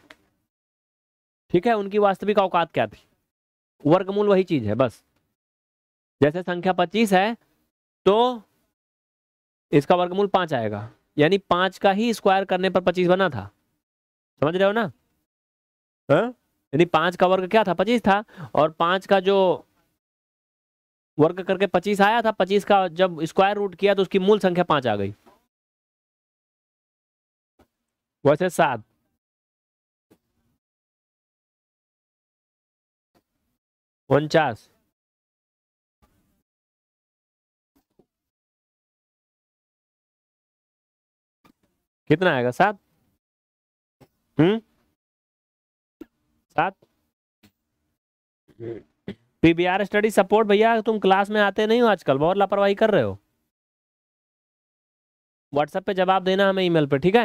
ठीक है उनकी वास्तविक औकात क्या थी वर्गमूल वही चीज है बस जैसे संख्या पच्चीस है तो इसका वर्गमूल पांच आएगा यानी पांच का ही स्क्वायर करने पर पच्चीस बना था समझ रहे हो ना हाँ? यानी पांच का वर्ग क्या था पच्चीस था और पांच का जो वर्ग करके पच्चीस आया था पच्चीस का जब स्क्वायर रूट किया तो उसकी मूल संख्या पांच आ गई वैसे सात
उनचास
कितना आएगा सात हम्म
सात हम्म। पीबीआर स्टडी सपोर्ट भैया तुम क्लास में आते नहीं हो आजकल बहुत लापरवाही कर रहे हो व्हाट्सएप पे जवाब देना हमें ईमेल पे ठीक है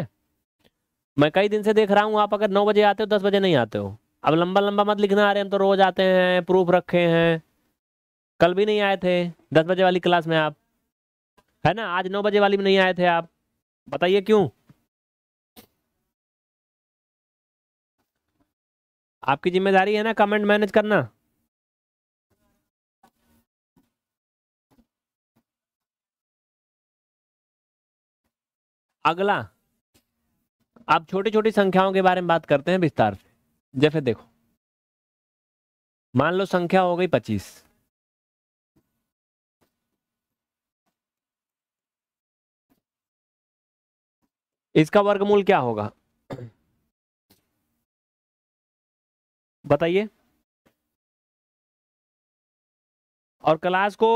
मैं कई दिन से देख रहा हूँ आप अगर नौ बजे आते हो दस बजे नहीं आते हो अब लंबा लंबा मत लिखना रहे हम तो रोज आते हैं प्रूफ रखे हैं कल भी नहीं आए थे दस बजे वाली क्लास में आप है ना आज नौ बजे वाली में नहीं आए थे आप बताइए क्यों
आपकी जिम्मेदारी है ना कमेंट मैनेज करना
अगला आप छोटी छोटी संख्याओं के बारे में बात करते हैं विस्तार से जैसे देखो मान लो संख्या हो गई पच्चीस
इसका वर्गमूल क्या होगा बताइए और क्लास को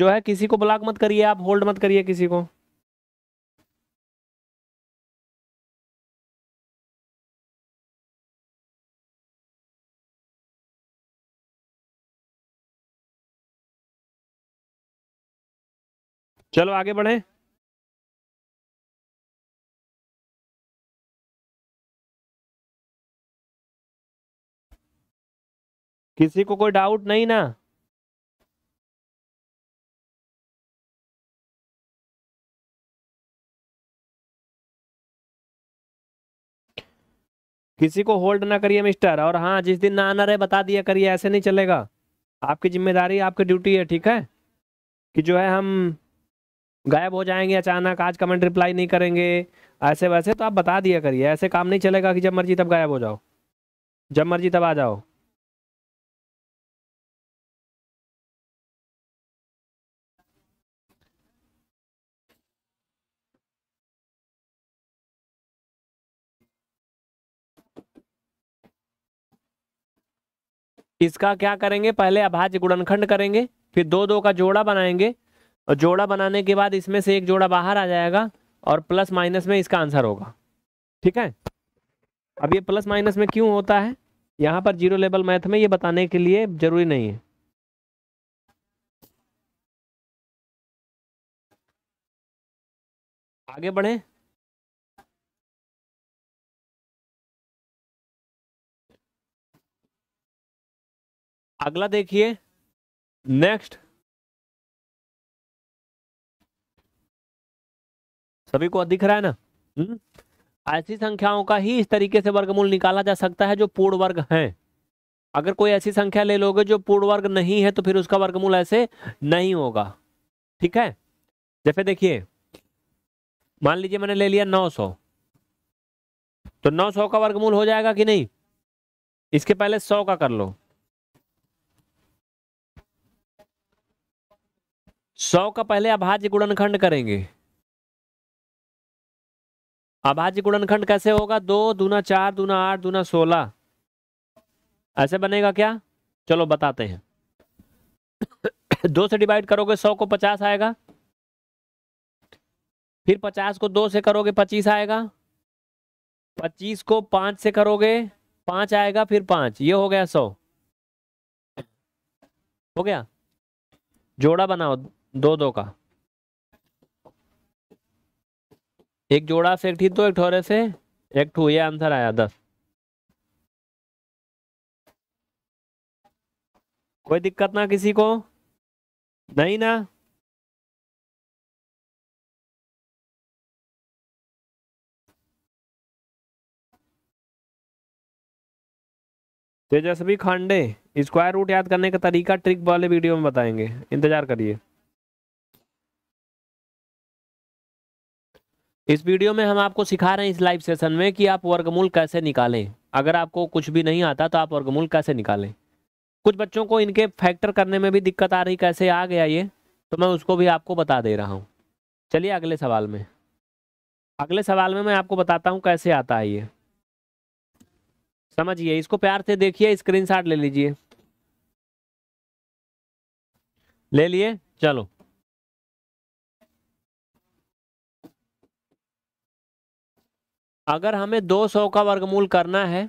जो है किसी को ब्लॉक मत करिए आप होल्ड मत करिए किसी को
चलो आगे बढ़े
किसी को कोई डाउट नहीं ना
किसी को होल्ड ना करिए मिस्टर और हाँ जिस दिन ना आना रहे बता दिया करिए ऐसे नहीं चलेगा आपकी जिम्मेदारी आपकी ड्यूटी है ठीक है कि जो है हम गायब हो जाएंगे अचानक आज कमेंट रिप्लाई नहीं करेंगे ऐसे वैसे तो आप बता दिया करिए ऐसे काम नहीं चलेगा कि जब मर्जी तब गायब हो जाओ जब मर्जी तब आ जाओ इसका क्या करेंगे पहले अभाज्य गुणनखंड करेंगे फिर दो दो का जोड़ा बनाएंगे और जोड़ा बनाने के बाद इसमें से एक जोड़ा बाहर आ जाएगा और प्लस माइनस में इसका आंसर होगा ठीक है अब ये प्लस माइनस में क्यों होता है यहाँ पर जीरो लेवल मैथ में ये बताने के लिए जरूरी नहीं है
आगे बढ़े
अगला देखिए नेक्स्ट
सभी को दिख रहा है ना हम्म। ऐसी संख्याओं का ही इस तरीके से वर्गमूल निकाला जा सकता है जो पूर्ण वर्ग हैं अगर कोई ऐसी संख्या ले लोगे जो पूर्ण वर्ग नहीं है तो फिर उसका वर्गमूल ऐसे नहीं होगा ठीक है जैसे देखिए मान लीजिए मैंने ले लिया 900 तो 900 का वर्गमूल हो जाएगा कि नहीं इसके पहले 100 का कर लो 100 का पहले अभाज्य गुणनखंड करेंगे अभाज्य गुणनखंड कैसे होगा दो दूना चार दूना आठ दूना सोलह ऐसे बनेगा क्या चलो बताते हैं दो से डिवाइड करोगे सौ को पचास आएगा फिर पचास को दो से करोगे पच्चीस आएगा पच्चीस को पांच से करोगे पांच आएगा फिर पांच ये हो गया सौ हो गया जोड़ा बनाओ दो दो का एक जोड़ा से एक थी तो एक ठोरे से एक ठू ये आंसर आया दस कोई दिक्कत ना
किसी को नहीं ना
तेजस्वी खांडे स्क्वायर रूट याद करने का तरीका ट्रिक
वाले वीडियो में बताएंगे इंतजार करिए इस वीडियो में हम आपको सिखा रहे हैं इस लाइव सेशन में कि आप वर्गमूल कैसे निकालें अगर आपको कुछ भी नहीं आता तो आप वर्गमूल कैसे निकालें कुछ बच्चों को इनके फैक्टर करने में भी दिक्कत आ रही कैसे आ गया ये तो मैं उसको भी आपको बता दे रहा हूँ चलिए अगले सवाल में अगले सवाल में मैं आपको बताता हूँ कैसे आता है ये समझिए इसको प्यार से देखिए स्क्रीन ले लीजिए
ले लिए चलो
अगर हमें 200 का वर्गमूल करना है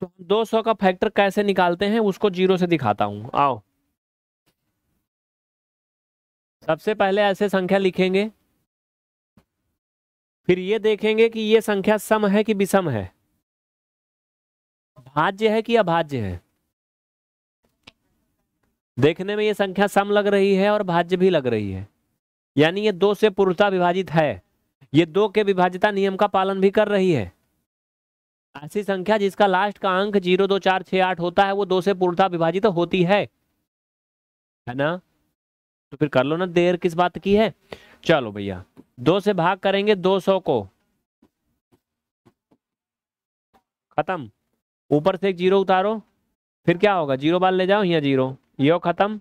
तो हम 200 का फैक्टर कैसे निकालते हैं उसको जीरो से दिखाता हूं आओ सबसे पहले ऐसे संख्या लिखेंगे
फिर ये देखेंगे कि ये संख्या सम है कि विषम है
भाज्य है कि अभाज्य है देखने में ये संख्या सम लग रही है और भाज्य भी लग रही है यानी ये दो से पूर्णता विभाजित है ये दो के विभाज्यता नियम का पालन भी कर रही है ऐसी संख्या जिसका लास्ट का अंक जीरो दो चार छ आठ होता है वो दो से पूर्णता विभाजित तो होती है है ना तो फिर कर लो ना देर किस बात की है चलो भैया दो से भाग करेंगे दो सौ को खत्म ऊपर से एक जीरो उतारो फिर क्या होगा जीरो बार ले जाओ यहाँ जीरो यो खत्म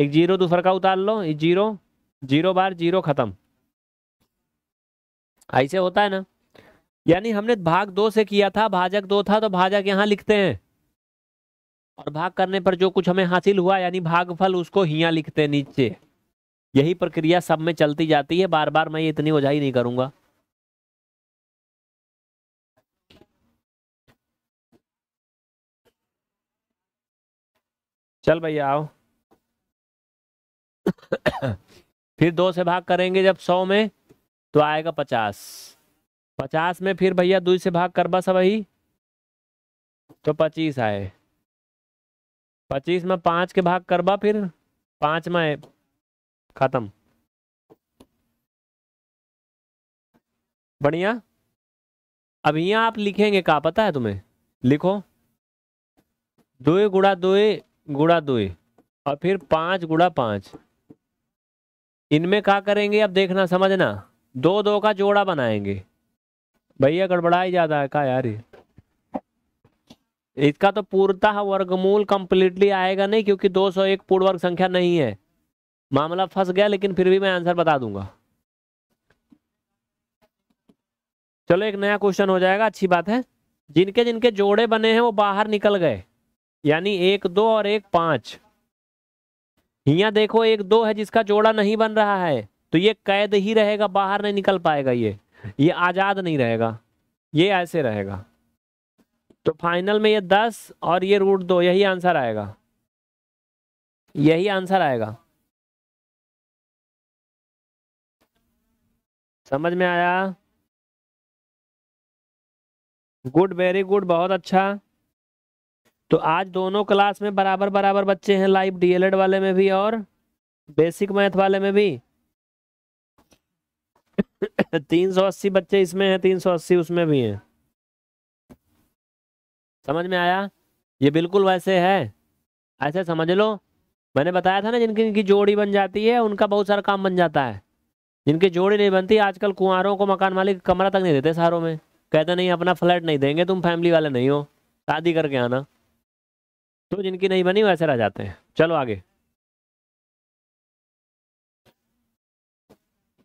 एक जीरो दूसरा का उतार लो एक जीरो जीरो बार जीरो खत्म ऐसे होता है ना यानी हमने भाग दो से किया था भाजक दो था तो भाजक यहाँ लिखते हैं और भाग करने पर जो कुछ हमें हासिल हुआ यानी भागफल उसको हिया लिखते हैं नीचे यही प्रक्रिया सब में चलती जाती है बार बार मैं इतनी वजाही नहीं करूँगा
चल भैया आओ
फिर दो से भाग करेंगे जब सौ में तो आएगा पचास पचास में फिर भैया दुई से भाग कर बस वही तो पच्चीस आए पच्चीस में पांच के भाग करबा फिर पांच में खत्म बढ़िया अब यहां आप लिखेंगे कहा पता है तुम्हें लिखो दो गुड़ा दो गुड़ा दो और फिर पांच गुड़ा पांच इनमें क्या करेंगे अब देखना समझना दो दो का जोड़ा बनाएंगे भैया गड़बड़ा ही ज़्यादा है का यार ये इसका तो पूर्णता वर्गमूल कंप्लीटली आएगा नहीं क्योंकि 201 पूर्ण वर्ग संख्या नहीं है मामला फंस गया लेकिन फिर भी मैं आंसर बता दूंगा चलो एक नया क्वेश्चन हो जाएगा अच्छी बात है जिनके जिनके जोड़े बने हैं वो बाहर निकल गए यानी एक दो और एक पांच यहाँ देखो एक दो है जिसका जोड़ा नहीं बन रहा है तो ये कैद ही रहेगा बाहर नहीं निकल पाएगा ये ये आज़ाद नहीं रहेगा ये ऐसे रहेगा तो फाइनल में ये दस और ये रूट दो यही आंसर आएगा
यही आंसर आएगा समझ में आया गुड वेरी
गुड बहुत अच्छा तो आज दोनों क्लास में बराबर बराबर बच्चे हैं लाइव डीएलएड वाले में भी और बेसिक मैथ वाले में भी तीन सौ अस्सी बच्चे इसमें हैं तीन सौ अस्सी उसमें भी हैं समझ में आया ये बिल्कुल वैसे है ऐसे समझ लो मैंने बताया था ना जिनकी इनकी जोड़ी बन जाती है उनका बहुत सारा काम बन जाता है जिनकी जोड़ी नहीं बनती आजकल कुंवरों को मकान मालिक कमरा तक नहीं देते शहरों में कहते नहीं अपना फ्लैट नहीं देंगे तुम फैमिली वाले नहीं हो शादी करके आना तो जिनकी नहीं बनी वैसे रह जाते हैं चलो
आगे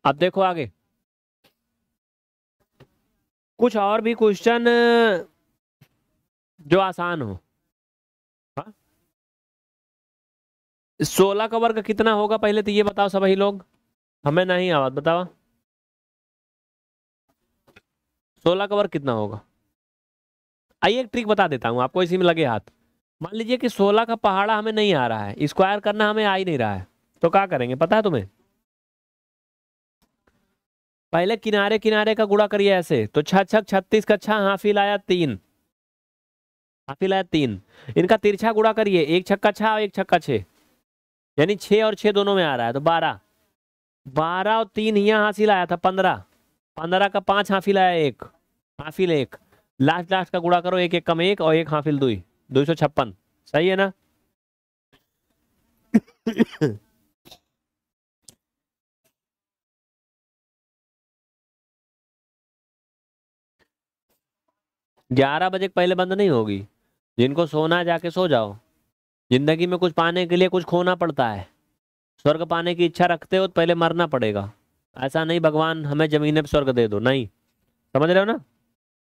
अब देखो आगे कुछ और भी क्वेश्चन
जो आसान हो हाँ? सोलह का वर्ग कितना होगा पहले तो ये बताओ सभी लोग हमें नहीं आवाज बताओ सोलह का वर्ग कितना होगा आइए एक ट्रिक बता देता हूं आपको इसी में लगे हाथ मान लीजिए कि सोलह का पहाड़ा हमें नहीं आ रहा है स्क्वायर करना हमें आ ही नहीं रहा है तो क्या करेंगे पता है तुम्हें पहले किनारे किनारे का गुड़ा करिए ऐसे तो छत छक छत्तीस का छह हाफी लाया तीन हाफी लाया तीन इनका तिरछा गुड़ा करिए एक छक्का छह और एक छक्का छः यानी छः और छः दोनों में आ रहा है तो बारह बारह और तीन यहाँ हाफी लाया था पंद्रह पंद्रह का पांच हाफी लाया एक हाफिल एक लास्ट लास्ट का गुड़ा करो एक एक कम एक और एक हाफिल दुई दो सौ छप्पन सही है ना
ग्यारह
बजे
पहले बंद नहीं होगी जिनको सोना है जाके सो जाओ जिंदगी में कुछ पाने के लिए कुछ खोना पड़ता है स्वर्ग पाने की इच्छा रखते हो तो पहले मरना पड़ेगा ऐसा नहीं भगवान हमें जमीन पर स्वर्ग दे दो नहीं समझ रहे हो ना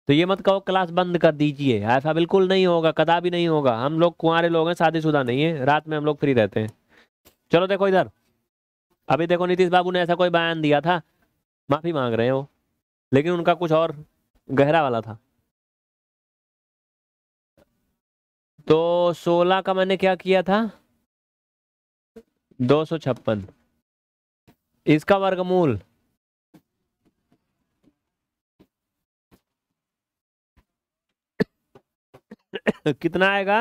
तो ये मत कहो क्लास बंद कर दीजिए ऐसा बिल्कुल नहीं होगा कदा भी नहीं होगा हम लोग कुंवारे लोग हैं शादीशुदा नहीं है रात में हम लोग फ्री रहते हैं चलो देखो इधर अभी देखो नीतीश बाबू ने ऐसा कोई बयान दिया था माफ़ी मांग रहे हैं वो लेकिन उनका कुछ और गहरा वाला था
तो सोलह का मैंने क्या किया था
दो सौ छप्पन इसका वर्गमूल
कितना आएगा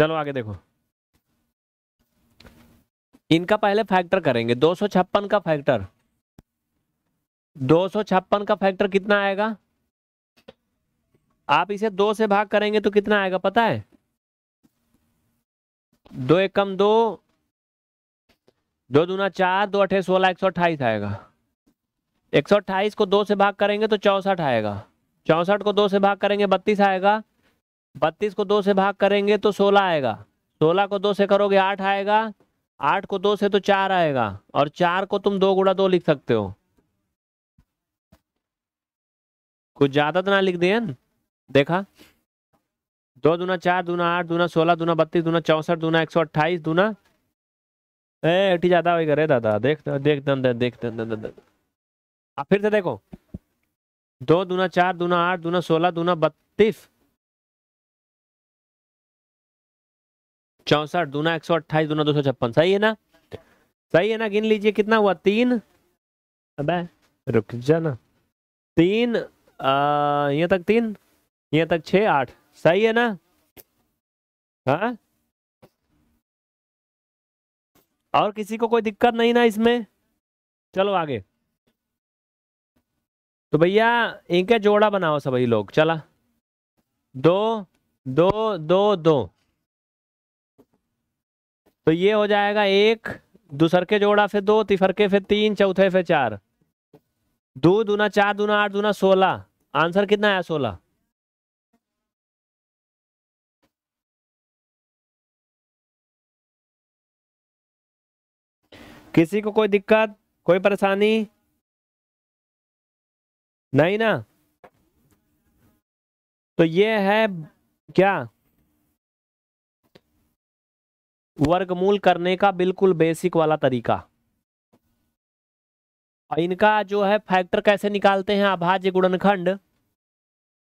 चलो आगे देखो इनका पहले फैक्टर करेंगे दो का फैक्टर दो का फैक्टर कितना आएगा आप इसे दो से भाग करेंगे तो कितना आएगा पता है दो एक कम दो दो दूना चार दो अठे सोलह एक सौ अट्ठाईस आएगा एक सौ अट्ठाईस को दो से भाग करेंगे तो चौसठ आएगा चौसठ को दो से भाग करेंगे बत्तीस आएगा बत्तीस को दो से भाग करेंगे तो सोलह आएगा सोलह को दो से करोगे आठ आएगा आठ को दो से तो चार आएगा और चार को तुम दो गुड़ा दो लिख सकते हो कुछ ज्यादा तो ना लिख दिए देखा दो दूना चार दूना आठ दूना सोलह दूना बत्तीस दूना चौसठ दूना एक सौ अट्ठाईस दूना एटी ज्यादा होगा रे दादा देख देख देख फिर से देखो दो दूना चार दूना आठ दूना सोलह दूना बत्तीस चौसठ दूना एक सौ अट्ठाईस दूना दो सौ छप्पन सही है ना सही है ना गिन लीजिए कितना हुआ तीन अब रुक जाना तीन ये तक तीन ये तक छ आठ सही है ना हा? और किसी को कोई दिक्कत नहीं ना इसमें चलो आगे तो भैया इनके जोड़ा बनाओ सभी लोग चला दो दो दो दो तो ये हो जाएगा एक दूसर के जोड़ा फिर दो तिफर के फिर तीन चौथे फिर चार दो दूना चार दूना आठ दूना सोलह आंसर कितना आया सोलह
किसी को कोई दिक्कत कोई परेशानी नहीं ना
तो ये है क्या वर्गमूल करने का बिल्कुल बेसिक वाला तरीका इनका जो है फैक्टर कैसे निकालते हैं अभाज्य गुणनखंड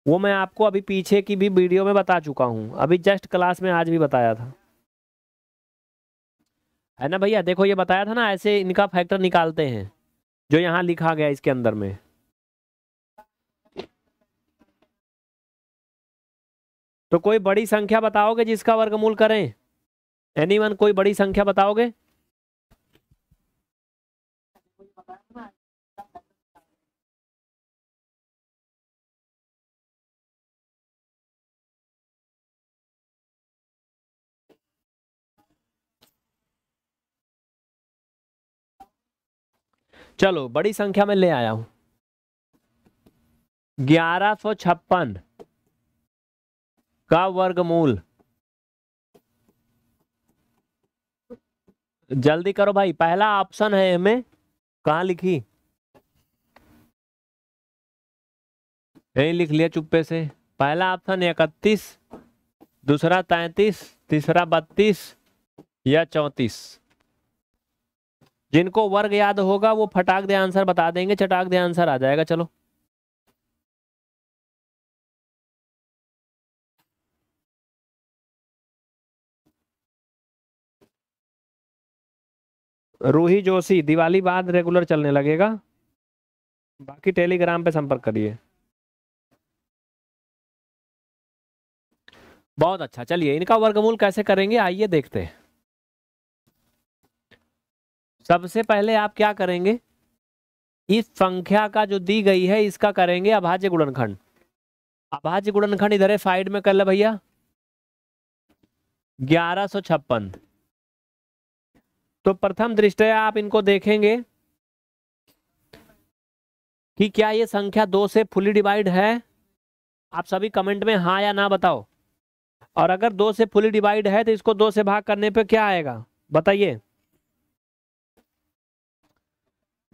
वो मैं आपको अभी पीछे की भी वीडियो में बता चुका हूँ अभी जस्ट क्लास में आज भी बताया था है ना भैया देखो ये बताया था ना ऐसे इनका फैक्टर निकालते हैं जो यहाँ लिखा गया इसके अंदर में तो कोई बड़ी संख्या बताओगे जिसका वर्गमूल करें एनी वन कोई बड़ी संख्या बताओगे चलो बड़ी संख्या में ले आया हूं ग्यारह सौ छप्पन का वर्गमूल जल्दी करो भाई पहला ऑप्शन है हमें कहा लिखी यही लिख लिया चुप्पे से पहला ऑप्शन इकतीस दूसरा तैतीस तीसरा बत्तीस या चौंतीस जिनको वर्ग याद होगा वो फटाक दे आंसर बता देंगे चटाक दे आंसर आ जाएगा चलो
रूही
जोशी दिवाली बाद रेगुलर चलने लगेगा बाकी टेलीग्राम पे संपर्क करिए
बहुत अच्छा चलिए इनका वर्गमूल कैसे करेंगे आइए देखते हैं सबसे पहले आप क्या करेंगे इस संख्या का जो दी गई है इसका करेंगे अभाज्य गुणनखंड अभाज्य गुणनखंड इधर है साइड में कर ले भैया ग्यारह सौ छप्पन तो प्रथम दृष्टया आप इनको देखेंगे कि क्या ये संख्या दो से फुली डिवाइड है आप सभी कमेंट में हाँ या ना बताओ और अगर दो से फुली डिवाइड है तो इसको दो से भाग करने पे क्या आएगा बताइए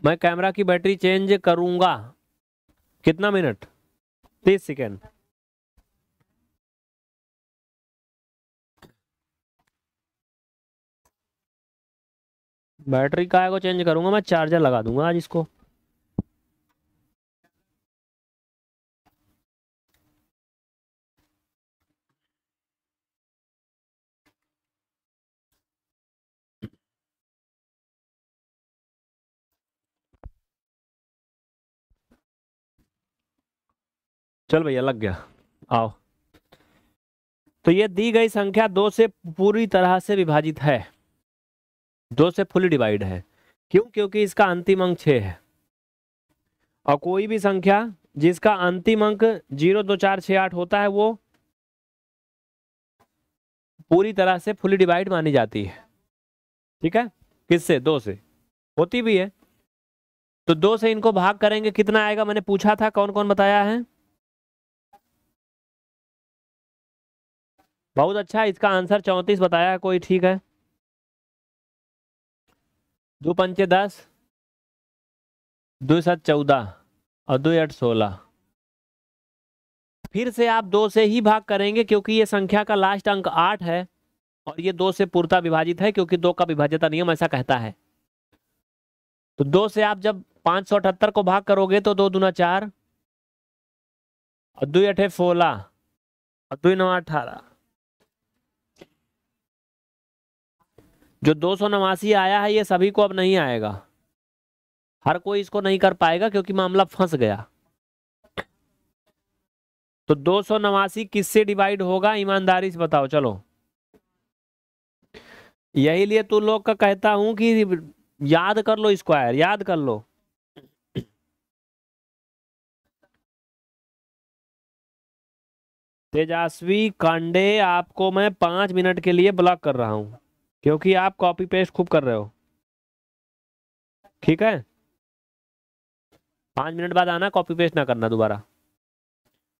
मैं कैमरा की बैटरी चेंज करूंगा कितना मिनट तीस सेकेंड
बैटरी काय को चेंज करूंगा मैं चार्जर लगा दूंगा आज इसको
चल भैया लग गया आओ तो ये दी गई संख्या दो से पूरी तरह से विभाजित है दो से फुल डिवाइड है क्यों क्योंकि इसका अंतिम अंक छः है और कोई भी संख्या जिसका अंतिम अंक जीरो दो चार छः आठ होता है वो पूरी तरह से फुल डिवाइड मानी जाती है ठीक है किससे दो से होती भी है तो दो से इनको भाग करेंगे कितना आएगा मैंने पूछा था कौन कौन बताया
है बहुत अच्छा
इसका आंसर चौंतीस बताया कोई ठीक है दो पंचे दस दो सात चौदह और दो आठ सोलह फिर से आप दो से ही भाग करेंगे क्योंकि ये संख्या का लास्ट अंक आठ है और ये दो से पूर्ता विभाजित है क्योंकि दो का विभाज्यता नियम ऐसा कहता है तो दो से आप जब पांच सौ अठहत्तर को भाग करोगे तो दो दूना चार और दो अठे सोलह और दो नौ अठारह जो दो सौ नवासी आया है ये सभी को अब नहीं आएगा हर कोई इसको नहीं कर पाएगा क्योंकि मामला फंस गया तो दो सौ नवासी किससे डिवाइड होगा ईमानदारी से बताओ चलो यही लिए तू लोग का कहता हूं कि याद कर लो स्क्वायर याद कर लो तेजस्वी कांडे आपको मैं पांच मिनट के लिए ब्लॉक कर रहा हूं क्योंकि आप कॉपी पेस्ट खूब कर रहे हो ठीक है पाँच मिनट बाद आना कॉपी पेस्ट ना करना दोबारा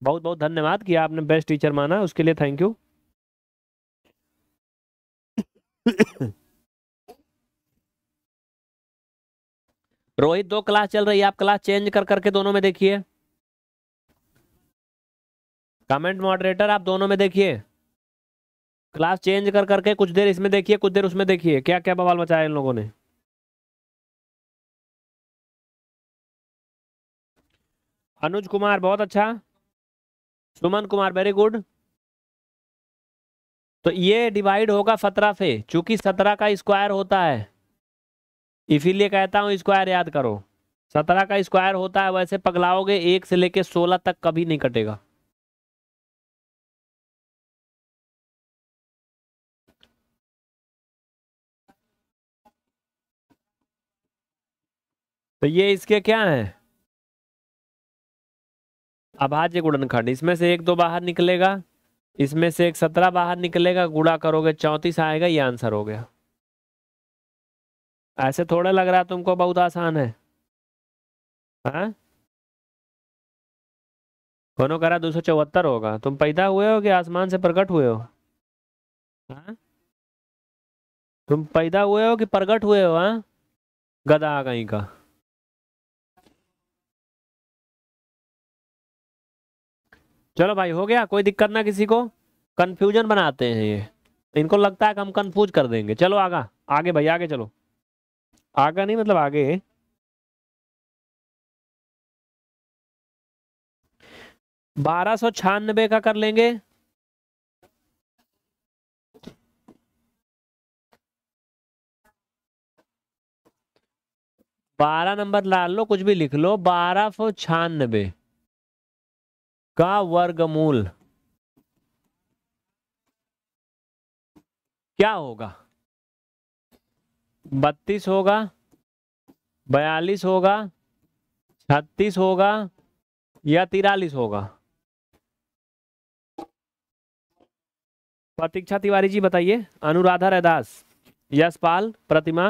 बहुत बहुत धन्यवाद कि आपने बेस्ट टीचर माना उसके लिए थैंक यू रोहित दो क्लास चल रही है आप क्लास चेंज कर करके दोनों में देखिए कमेंट मॉडरेटर आप दोनों में देखिए क्लास चेंज कर करके कुछ देर इसमें देखिए कुछ देर उसमें देखिए क्या क्या बवाल मचाया इन लोगों ने
अनुज कुमार बहुत
अच्छा सुमन कुमार वेरी गुड तो ये डिवाइड होगा सत्रह से चूंकि सत्रह का स्क्वायर होता है इसीलिए कहता हूँ स्क्वायर याद करो सत्रह का स्क्वायर होता है वैसे पगलाओगे एक से लेके सोलह तक कभी नहीं कटेगा तो ये इसके क्या है अभाज्य गुणनखंड इसमें से एक दो बाहर निकलेगा इसमें से एक सत्रह बाहर निकलेगा गुड़ा करोगे चौंतीस आएगा ये आंसर हो गया ऐसे थोड़ा लग
रहा है तुमको बहुत आसान है
हाँ कौनो कह रहा दो सौ चौहत्तर होगा तुम पैदा हुए हो कि आसमान से प्रकट हुए हो हाँ तुम पैदा हुए हो कि प्रकट हुए हो हाँ
गधा कहीं का
चलो भाई हो गया कोई दिक्कत ना किसी को कन्फ्यूजन बनाते हैं ये इनको लगता है कि हम कन्फ्यूज कर देंगे चलो आगा आगे भाई आगे चलो आगा
नहीं मतलब आगे बारह सौ छियानबे का कर लेंगे
बारह नंबर ला लो कुछ भी लिख लो बारह सौ छियानबे का वर्गमूल क्या होगा बत्तीस होगा बयालीस होगा छत्तीस होगा या तिरालीस होगा प्रतीक्षा तिवारी जी बताइए अनुराधा रैदास यशपाल प्रतिमा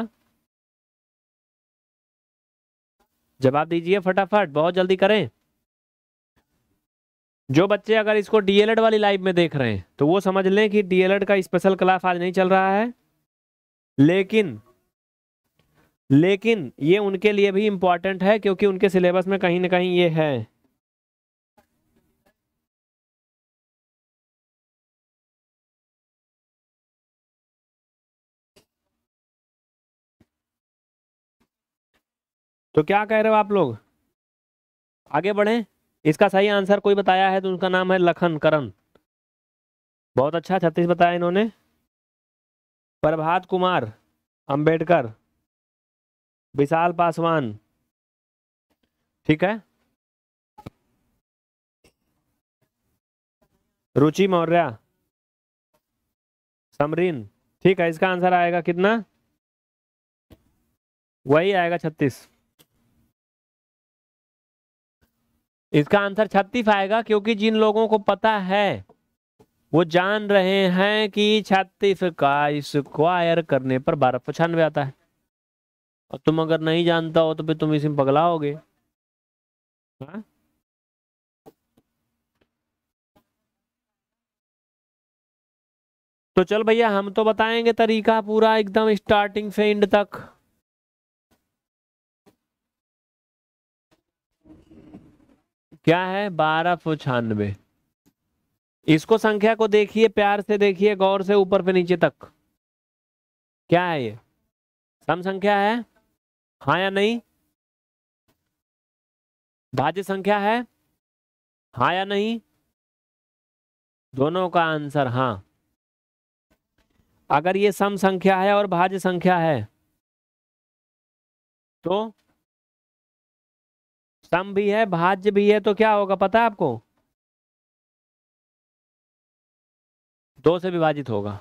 जवाब दीजिए फटाफट बहुत जल्दी करें जो बच्चे अगर इसको डीएलएड वाली लाइव में देख रहे हैं तो वो समझ लें कि डीएलएड का स्पेशल क्लास आज नहीं चल रहा है लेकिन लेकिन ये उनके लिए भी इम्पॉर्टेंट है क्योंकि उनके सिलेबस में कहीं ना कहीं ये है तो क्या कह रहे हो आप लोग आगे बढ़ें इसका सही आंसर कोई बताया है तो उनका नाम है लखन करण बहुत अच्छा छत्तीस बताया इन्होंने प्रभात कुमार अंबेडकर
विशाल पासवान ठीक है रुचि मौर्य समरीन ठीक है इसका आंसर आएगा कितना वही
आएगा छत्तीस इसका आंसर छत्तीस आएगा क्योंकि जिन लोगों को पता है वो जान रहे हैं कि छत्तीस का स्क्वायर करने पर बारह पचानवे आता है और तुम अगर नहीं जानता हो तो फिर तुम इसमें पगलाओगे हाँ? तो चल भैया हम तो बताएंगे तरीका पूरा एकदम स्टार्टिंग से एंड तक क्या है बारह सौ छियानवे इसको संख्या को देखिए प्यार से देखिए गौर से ऊपर पे नीचे तक क्या है ये सम संख्या है
हाँ या नहीं भाज्य संख्या है हाँ या नहीं दोनों का आंसर हाँ
अगर ये सम संख्या है और भाज्य संख्या है तो सम भी है भाज्य भी है तो क्या होगा पता
है आपको दो से विभाजित होगा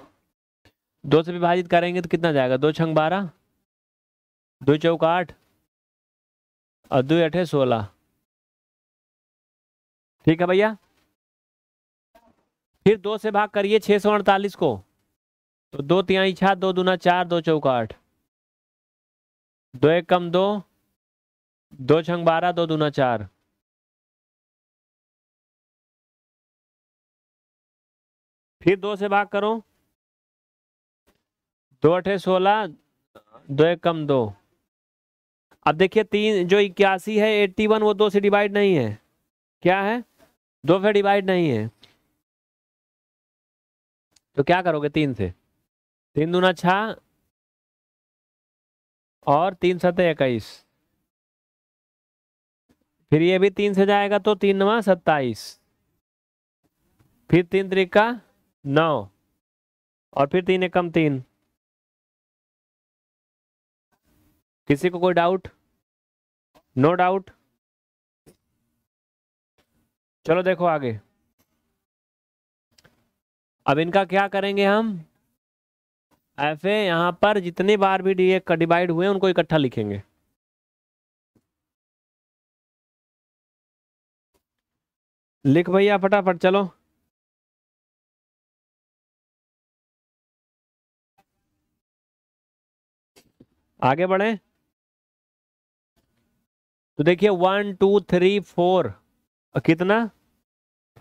दो से विभाजित करेंगे तो कितना जाएगा दो छंग बारह दो चौक आठ और दो अठे सोलह
ठीक है भैया फिर दो से भाग करिए छह सौ अड़तालीस को तो दो तिहाई छा दो दूना चार दो चौका आठ दो
एक कम दो दो छंग बारह दो दूना चार फिर दो से भाग करो
दो अठे सोलह दो एक कम दो अब देखिए तीन जो इक्यासी है एट्टी वन वो दो से डिवाइड नहीं है क्या है दो से डिवाइड नहीं है तो क्या करोगे
तीन से तीन दूना छ और तीन सतह
इक्कीस फिर ये भी तीन से जाएगा तो तीन नवा सत्ताईस फिर तीन त्रिका नौ
और फिर तीन एकम तीन किसी को कोई डाउट नो डाउट
चलो देखो आगे अब इनका क्या करेंगे हम एफ ए पर जितनी बार भी डी डिवाइड हुए उनको इकट्ठा लिखेंगे
लिख भैया फटाफट चलो आगे बढ़े
तो देखिए वन टू थ्री फोर कितना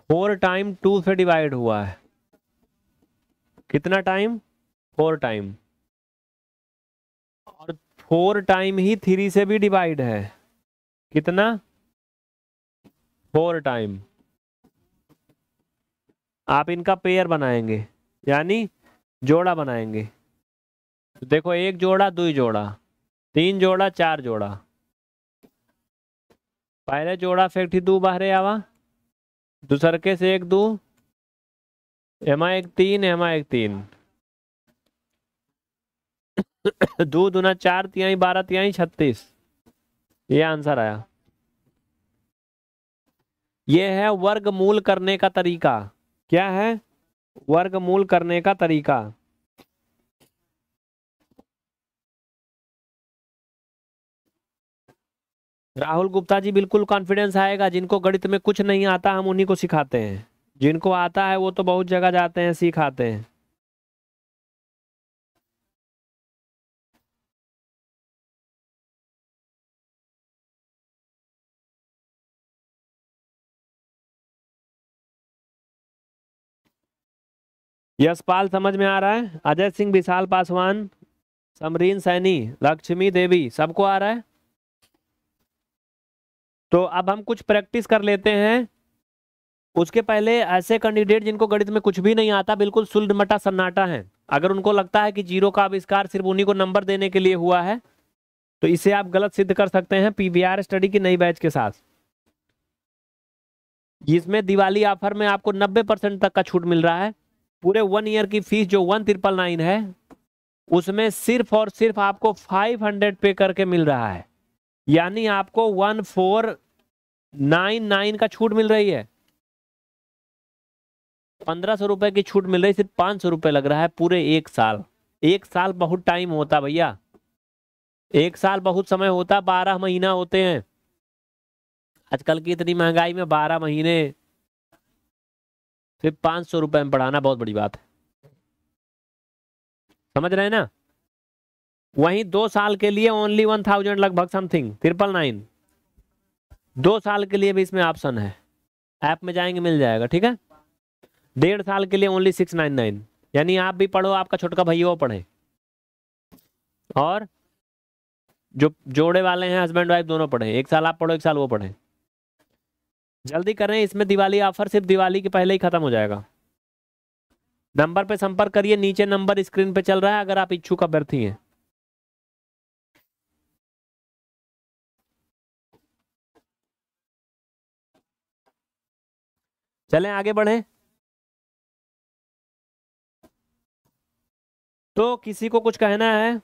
फोर टाइम टू से डिवाइड हुआ है कितना टाइम फोर टाइम और फोर टाइम ही थ्री से भी डिवाइड है कितना फोर टाइम आप इनका पेयर बनाएंगे यानी जोड़ा बनाएंगे तो देखो एक जोड़ा दो जोड़ा तीन जोड़ा चार जोड़ा पहले जोड़ा फैक्ट्री दू बाहरे आवा दूसर के से एक दो एमा एक तीन एमा एक तीन दो दूना चार तिहाई बारह तिहाई छत्तीस ये आंसर आया ये है वर्ग मूल करने का तरीका क्या है वर्गमूल करने का तरीका राहुल गुप्ता जी बिल्कुल कॉन्फिडेंस आएगा जिनको गणित में कुछ नहीं आता हम उन्हीं को सिखाते हैं जिनको आता है वो तो बहुत जगह जाते हैं सिखाते हैं यशपाल समझ में आ रहा है अजय सिंह विशाल पासवान समरीन सैनी लक्ष्मी देवी सबको आ रहा है तो अब हम कुछ प्रैक्टिस कर लेते हैं उसके पहले ऐसे कैंडिडेट जिनको गणित में कुछ भी नहीं आता बिल्कुल सुल्ड मटा सन्नाटा है अगर उनको लगता है कि जीरो का आविष्कार सिर्फ उन्हीं को नंबर देने के लिए हुआ है तो इसे आप गलत सिद्ध कर सकते हैं पीवीआर स्टडी की नई बैच के साथ इसमें दिवाली ऑफर में आपको 90 परसेंट तक का छूट मिल रहा है पूरे वन ईयर की फीस जो वन ट्रिपल नाइन है उसमें सिर्फ और सिर्फ आपको फाइव हंड्रेड पे करके मिल रहा है यानी आपको वन फोर नाइन नाइन का छूट मिल रही है पंद्रह सौ रुपए की छूट मिल रही सिर्फ पाँच सौ रुपये लग रहा है पूरे एक साल एक साल बहुत टाइम होता भैया एक साल बहुत समय होता बारह महीना होते हैं आजकल की इतनी महंगाई में बारह महीने फिर पाँच सौ रुपये में पढ़ाना बहुत बड़ी बात है समझ रहे हैं ना वहीं दो साल के लिए ओनली वन थाउजेंड लगभग समथिंग ट्रिपल नाइन दो साल के लिए भी इसमें ऑप्शन है ऐप में जाएंगे मिल जाएगा ठीक है डेढ़ साल के लिए ओनली सिक्स नाइन नाइन यानी आप भी पढ़ो आपका छोटका भैया वो पढ़े और जो जोड़े वाले हैं हस्बैंड वाइफ दोनों पढ़े एक साल आप पढ़ो एक साल वो पढ़े जल्दी करें इसमें दिवाली ऑफर सिर्फ दिवाली के पहले ही खत्म हो जाएगा नंबर पे संपर्क करिए नीचे नंबर स्क्रीन पे चल रहा है अगर आप इच्छुक अभ्यर्थी हैं
चलें आगे बढ़े
तो किसी को कुछ कहना है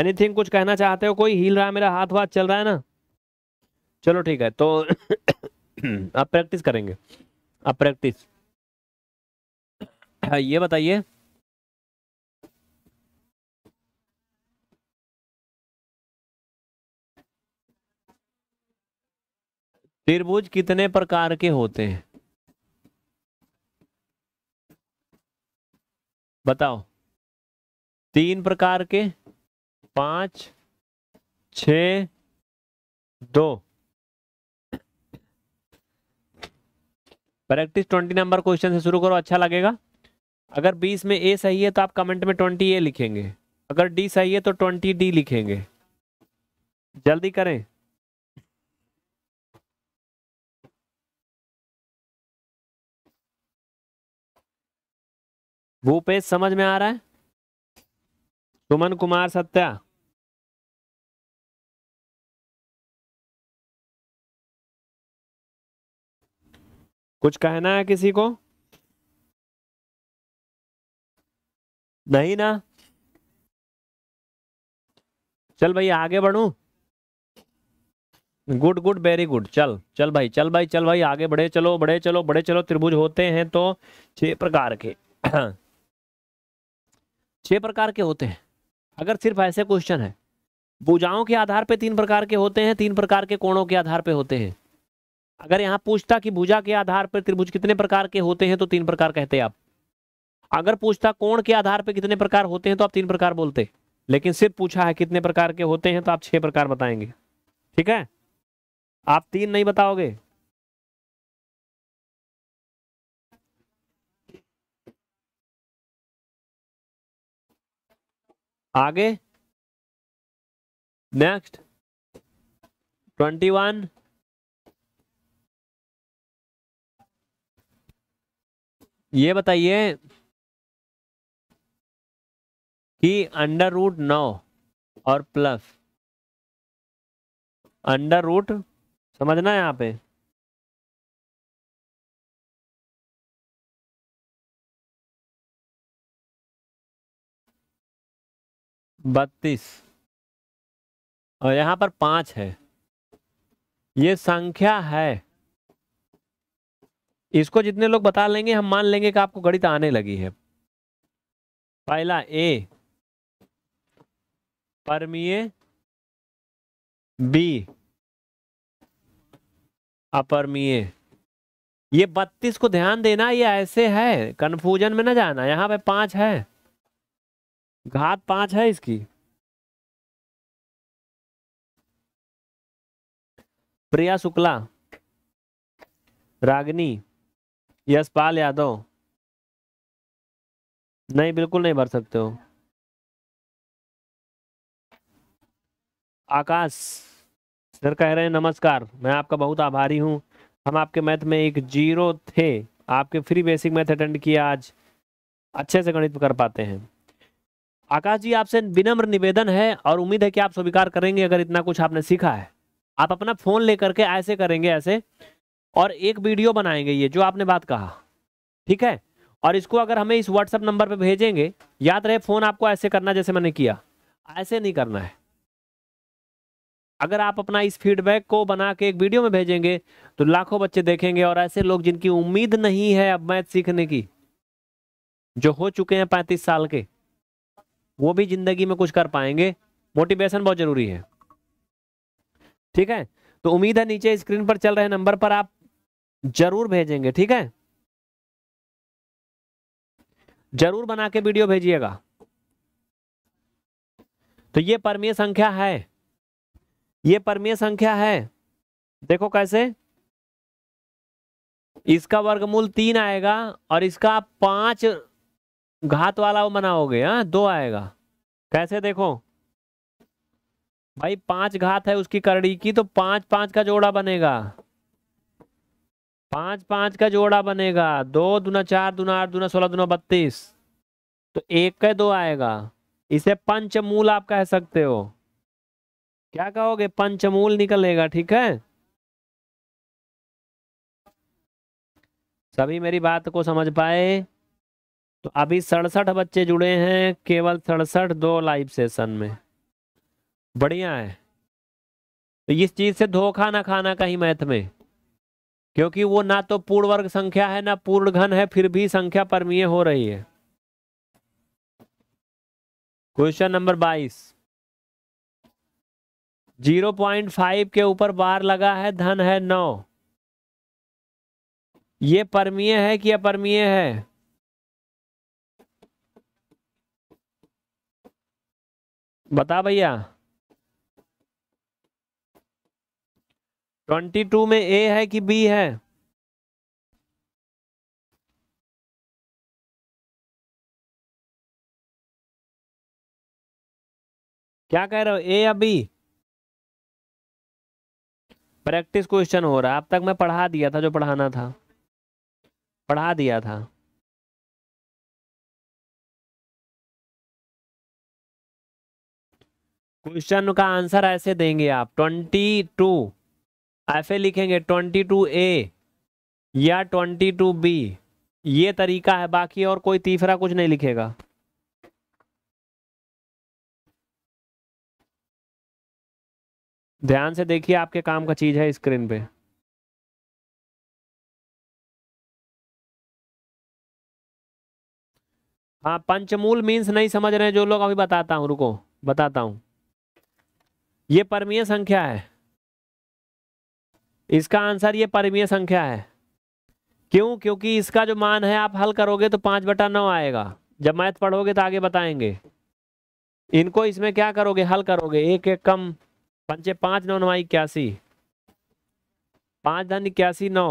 एनीथिंग कुछ कहना चाहते हो कोई हिल रहा है मेरा हाथ वाथ चल रहा है ना चलो ठीक है तो आप प्रैक्टिस करेंगे आप प्रैक्टिस हाँ, ये बताइए त्रिभुज कितने प्रकार के होते हैं बताओ तीन प्रकार के पांच छ दो प्रैक्टिस ट्वेंटी नंबर क्वेश्चन से शुरू करो अच्छा लगेगा अगर बीस में ए सही है तो आप कमेंट में ट्वेंटी ए लिखेंगे अगर डी सही है तो ट्वेंटी डी लिखेंगे जल्दी करें
वो पेज समझ में आ रहा है सुमन कुमार सत्या
कुछ कहना है किसी को
नहीं ना
चल भाई आगे बढ़ू गुड गुड वेरी गुड चल चल भाई चल भाई चल भाई आगे बढ़े चलो बढ़े चलो बढ़े चलो त्रिभुज होते हैं तो छह प्रकार के छह प्रकार के होते हैं अगर सिर्फ ऐसे क्वेश्चन है भुजाओं के आधार पे तीन प्रकार के होते हैं तीन प्रकार के कोणों के आधार पे होते हैं अगर यहां पूछता कि भुजा के आधार पर त्रिभुज कितने प्रकार के होते हैं तो तीन प्रकार कहते आप अगर पूछता कोण के आधार पर कितने प्रकार होते हैं तो आप तीन प्रकार बोलते लेकिन सिर्फ पूछा है कितने प्रकार के होते हैं तो आप छह प्रकार बताएंगे ठीक है आप तीन नहीं बताओगे
आगे
नेक्स्ट ट्वेंटी वन ये बताइए कि अंडर रूट नौ
और प्लस अंडर रूट समझना यहां यहाँ पे बत्तीस
और यहाँ पर पाँच है ये संख्या है इसको जितने लोग बता लेंगे हम मान लेंगे कि आपको गणित आने लगी है पहला ए परमीय बी अपरमीय ये बत्तीस को ध्यान देना ये ऐसे है कन्फ्यूजन में ना जाना यहाँ पे पांच है घात पांच है इसकी
प्रिया शुक्ला रागनी यशपाल यादव नहीं बिल्कुल नहीं भर सकते हो
आकाश सर कह रहे हैं नमस्कार मैं आपका बहुत आभारी हूँ हम आपके मैथ में एक जीरो थे आपके फ्री बेसिक मैथ अटेंड किया आज अच्छे से गणित कर पाते हैं आकाश जी आपसे विनम्र निवेदन है और उम्मीद है कि आप स्वीकार करेंगे अगर इतना कुछ आपने सीखा है आप अपना फोन लेकर के ऐसे करेंगे ऐसे और एक वीडियो बनाएंगे ये जो आपने बात कहा ठीक है और इसको अगर हमें इस व्हाट्सअप नंबर पे भेजेंगे याद रहे फ़ोन आपको ऐसे करना जैसे मैंने किया ऐसे नहीं करना है अगर आप अपना इस फीडबैक को बना के एक वीडियो में भेजेंगे तो लाखों बच्चे देखेंगे और ऐसे लोग जिनकी उम्मीद नहीं है अब मैथ सीखने की जो हो चुके हैं पैंतीस साल के वो भी जिंदगी में कुछ कर पाएंगे मोटिवेशन बहुत ज़रूरी है ठीक है तो उम्मीद है नीचे स्क्रीन पर चल रहे नंबर पर आप जरूर भेजेंगे ठीक है जरूर बना के वीडियो भेजिएगा तो ये परमीय संख्या है ये परमीय संख्या है देखो कैसे इसका वर्गमूल तीन आएगा और इसका पांच घात वाला वो बनाओगे हाँ दो आएगा कैसे देखो भाई पांच घात है उसकी करड़ी की तो पांच पांच का जोड़ा बनेगा पांच पांच का जोड़ा बनेगा दो दुना चार दुना आठ दुना सोलह दुना बत्तीस तो एक का दो आएगा इसे पंचमूल आप कह सकते हो क्या कहोगे पंचमूल निकलेगा ठीक है सभी मेरी बात को समझ पाए तो अभी सड़सठ बच्चे जुड़े हैं केवल सड़सठ दो लाइव सेशन में बढ़िया है तो इस चीज से धोखा ना खाना कहीं मैथ में क्योंकि वो ना तो पूर्ण वर्ग संख्या है ना पूर्ण घन है फिर भी संख्या परमीय हो रही है क्वेश्चन नंबर बाईस जीरो पॉइंट फाइव के ऊपर बार लगा है धन है नौ ये परमीय है कि अपरमीय है बता भैया ट्वेंटी टू में ए
है
कि बी है क्या कह
रहे हो ए या बी प्रैक्टिस क्वेश्चन हो रहा है अब तक मैं पढ़ा दिया था जो पढ़ाना था पढ़ा दिया था क्वेश्चन का आंसर ऐसे देंगे आप ट्वेंटी टू ऐसे लिखेंगे ट्वेंटी टू ए या ट्वेंटी टू बी ये तरीका है बाकी और कोई तीसरा कुछ नहीं लिखेगा
ध्यान से देखिए आपके काम का चीज है स्क्रीन पे
हाँ पंचमूल मीन्स नहीं समझ रहे जो लोग अभी बताता हूं रुको बताता हूं ये परमीय संख्या है इसका आंसर ये परिमीय संख्या है क्यों क्योंकि इसका जो मान है आप हल करोगे तो पाँच बटा नौ आएगा जब मैथ पढ़ोगे तो आगे बताएंगे इनको इसमें क्या करोगे हल करोगे एक एक कम पंचे पाँच नौ नौ इक्यासी पाँच धन इक्यासी नौ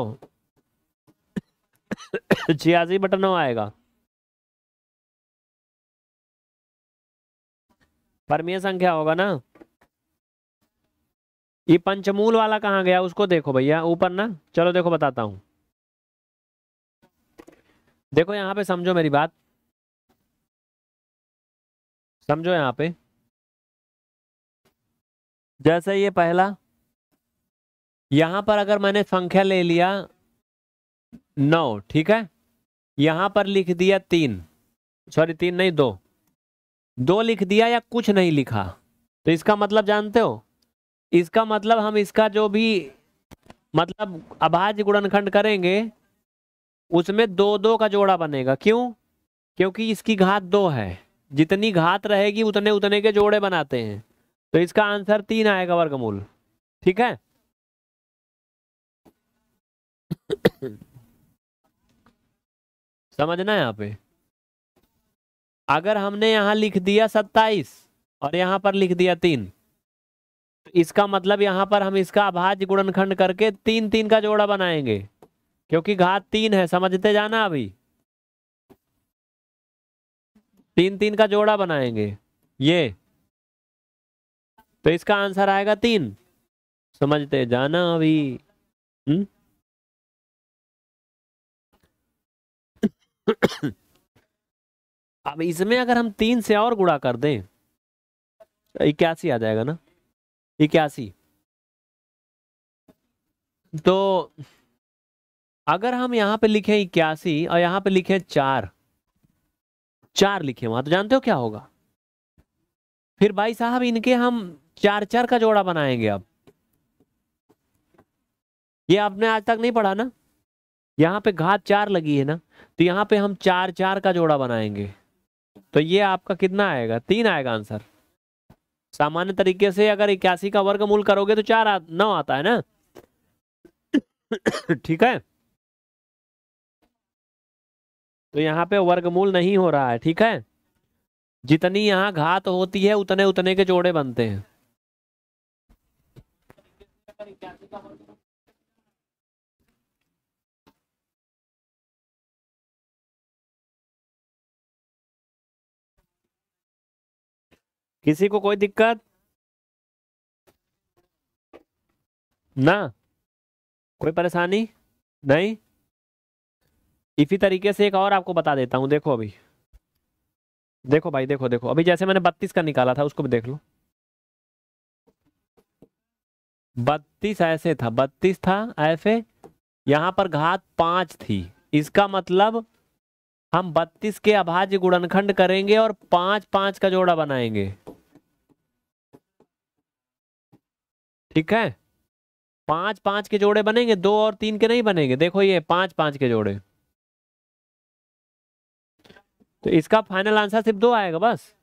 छियासी बटा नौ आएगा
परमीय संख्या होगा ना
ये पंचमूल वाला कहाँ गया उसको देखो भैया ऊपर ना चलो देखो बताता हूँ देखो यहाँ पे समझो मेरी बात
समझो यहाँ पे
जैसे ये पहला यहाँ पर अगर मैंने संख्या ले लिया नौ ठीक है यहाँ पर लिख दिया तीन सॉरी तीन नहीं दो दो लिख दिया या कुछ नहीं लिखा तो इसका मतलब जानते हो इसका मतलब हम इसका जो भी मतलब अभाज्य गुणनखंड करेंगे उसमें दो दो का जोड़ा बनेगा क्यों क्योंकि इसकी घात दो है जितनी घात रहेगी उतने उतने के जोड़े बनाते हैं तो इसका आंसर तीन आएगा वर्गमूल ठीक है समझना है यहाँ पे अगर हमने यहाँ लिख दिया सत्ताईस और यहाँ पर लिख दिया तीन इसका मतलब यहाँ पर हम इसका अभाज्य गुणनखंड करके तीन तीन का जोड़ा बनाएंगे क्योंकि घात तीन है समझते जाना अभी तीन तीन का जोड़ा बनाएंगे ये तो इसका आंसर आएगा तीन समझते जाना अभी हम्म? अब इसमें अगर हम तीन से और गुड़ा कर दें तो इक्यासी आ जाएगा ना इक्यासी तो अगर हम यहां पे लिखे इक्यासी और यहां पे लिखे चार चार लिखे वहां तो जानते हो क्या होगा फिर भाई साहब इनके हम चार चार का जोड़ा बनाएंगे अब ये आपने आज तक नहीं पढ़ा ना यहां पे घात चार लगी है ना तो यहां पे हम चार चार का जोड़ा बनाएंगे तो ये आपका कितना आएगा तीन आएगा आंसर सामान्य तरीके से अगर इक्यासी का वर्गमूल करोगे तो चार आ, नौ आता है ना ठीक है तो यहाँ पे वर्गमूल नहीं हो रहा है ठीक है जितनी यहाँ घात होती है उतने उतने के जोड़े बनते हैं
किसी को कोई दिक्कत
ना कोई परेशानी नहीं इसी तरीके से एक और आपको बता देता हूं देखो अभी देखो भाई देखो देखो अभी जैसे मैंने बत्तीस का निकाला था उसको भी देख लो बत्तीस ऐसे था बत्तीस था ऐसे यहां पर घात पांच थी इसका मतलब हम बत्तीस के अभाज्य गुणनखंड करेंगे और पांच पांच का जोड़ा बनाएंगे ठीक है पांच पांच के जोड़े बनेंगे दो और तीन के नहीं बनेंगे देखो ये पांच पांच के जोड़े तो इसका फाइनल आंसर सिर्फ दो आएगा बस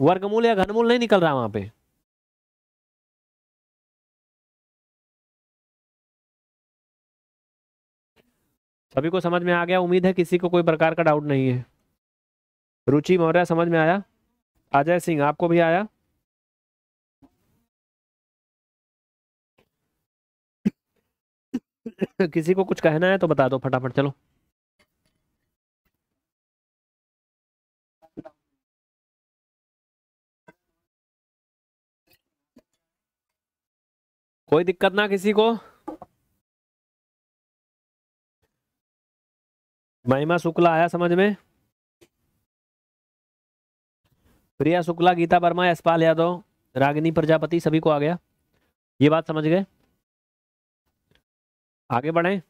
वर्गमूल या
घनमूल नहीं निकल रहा वहां पे सभी को समझ में आ गया उम्मीद है किसी को कोई प्रकार का डाउट नहीं है रुचि मौर्य समझ में आया अजय सिंह आपको भी आया किसी को कुछ कहना है तो बता दो फटाफट चलो कोई दिक्कत ना किसी को महिमा शुक्ला
आया समझ में प्रिया शुक्ला गीता वर्मा यशपाल यादव रागिनी प्रजापति सभी को आ गया ये बात समझ गए
आगे बढ़ें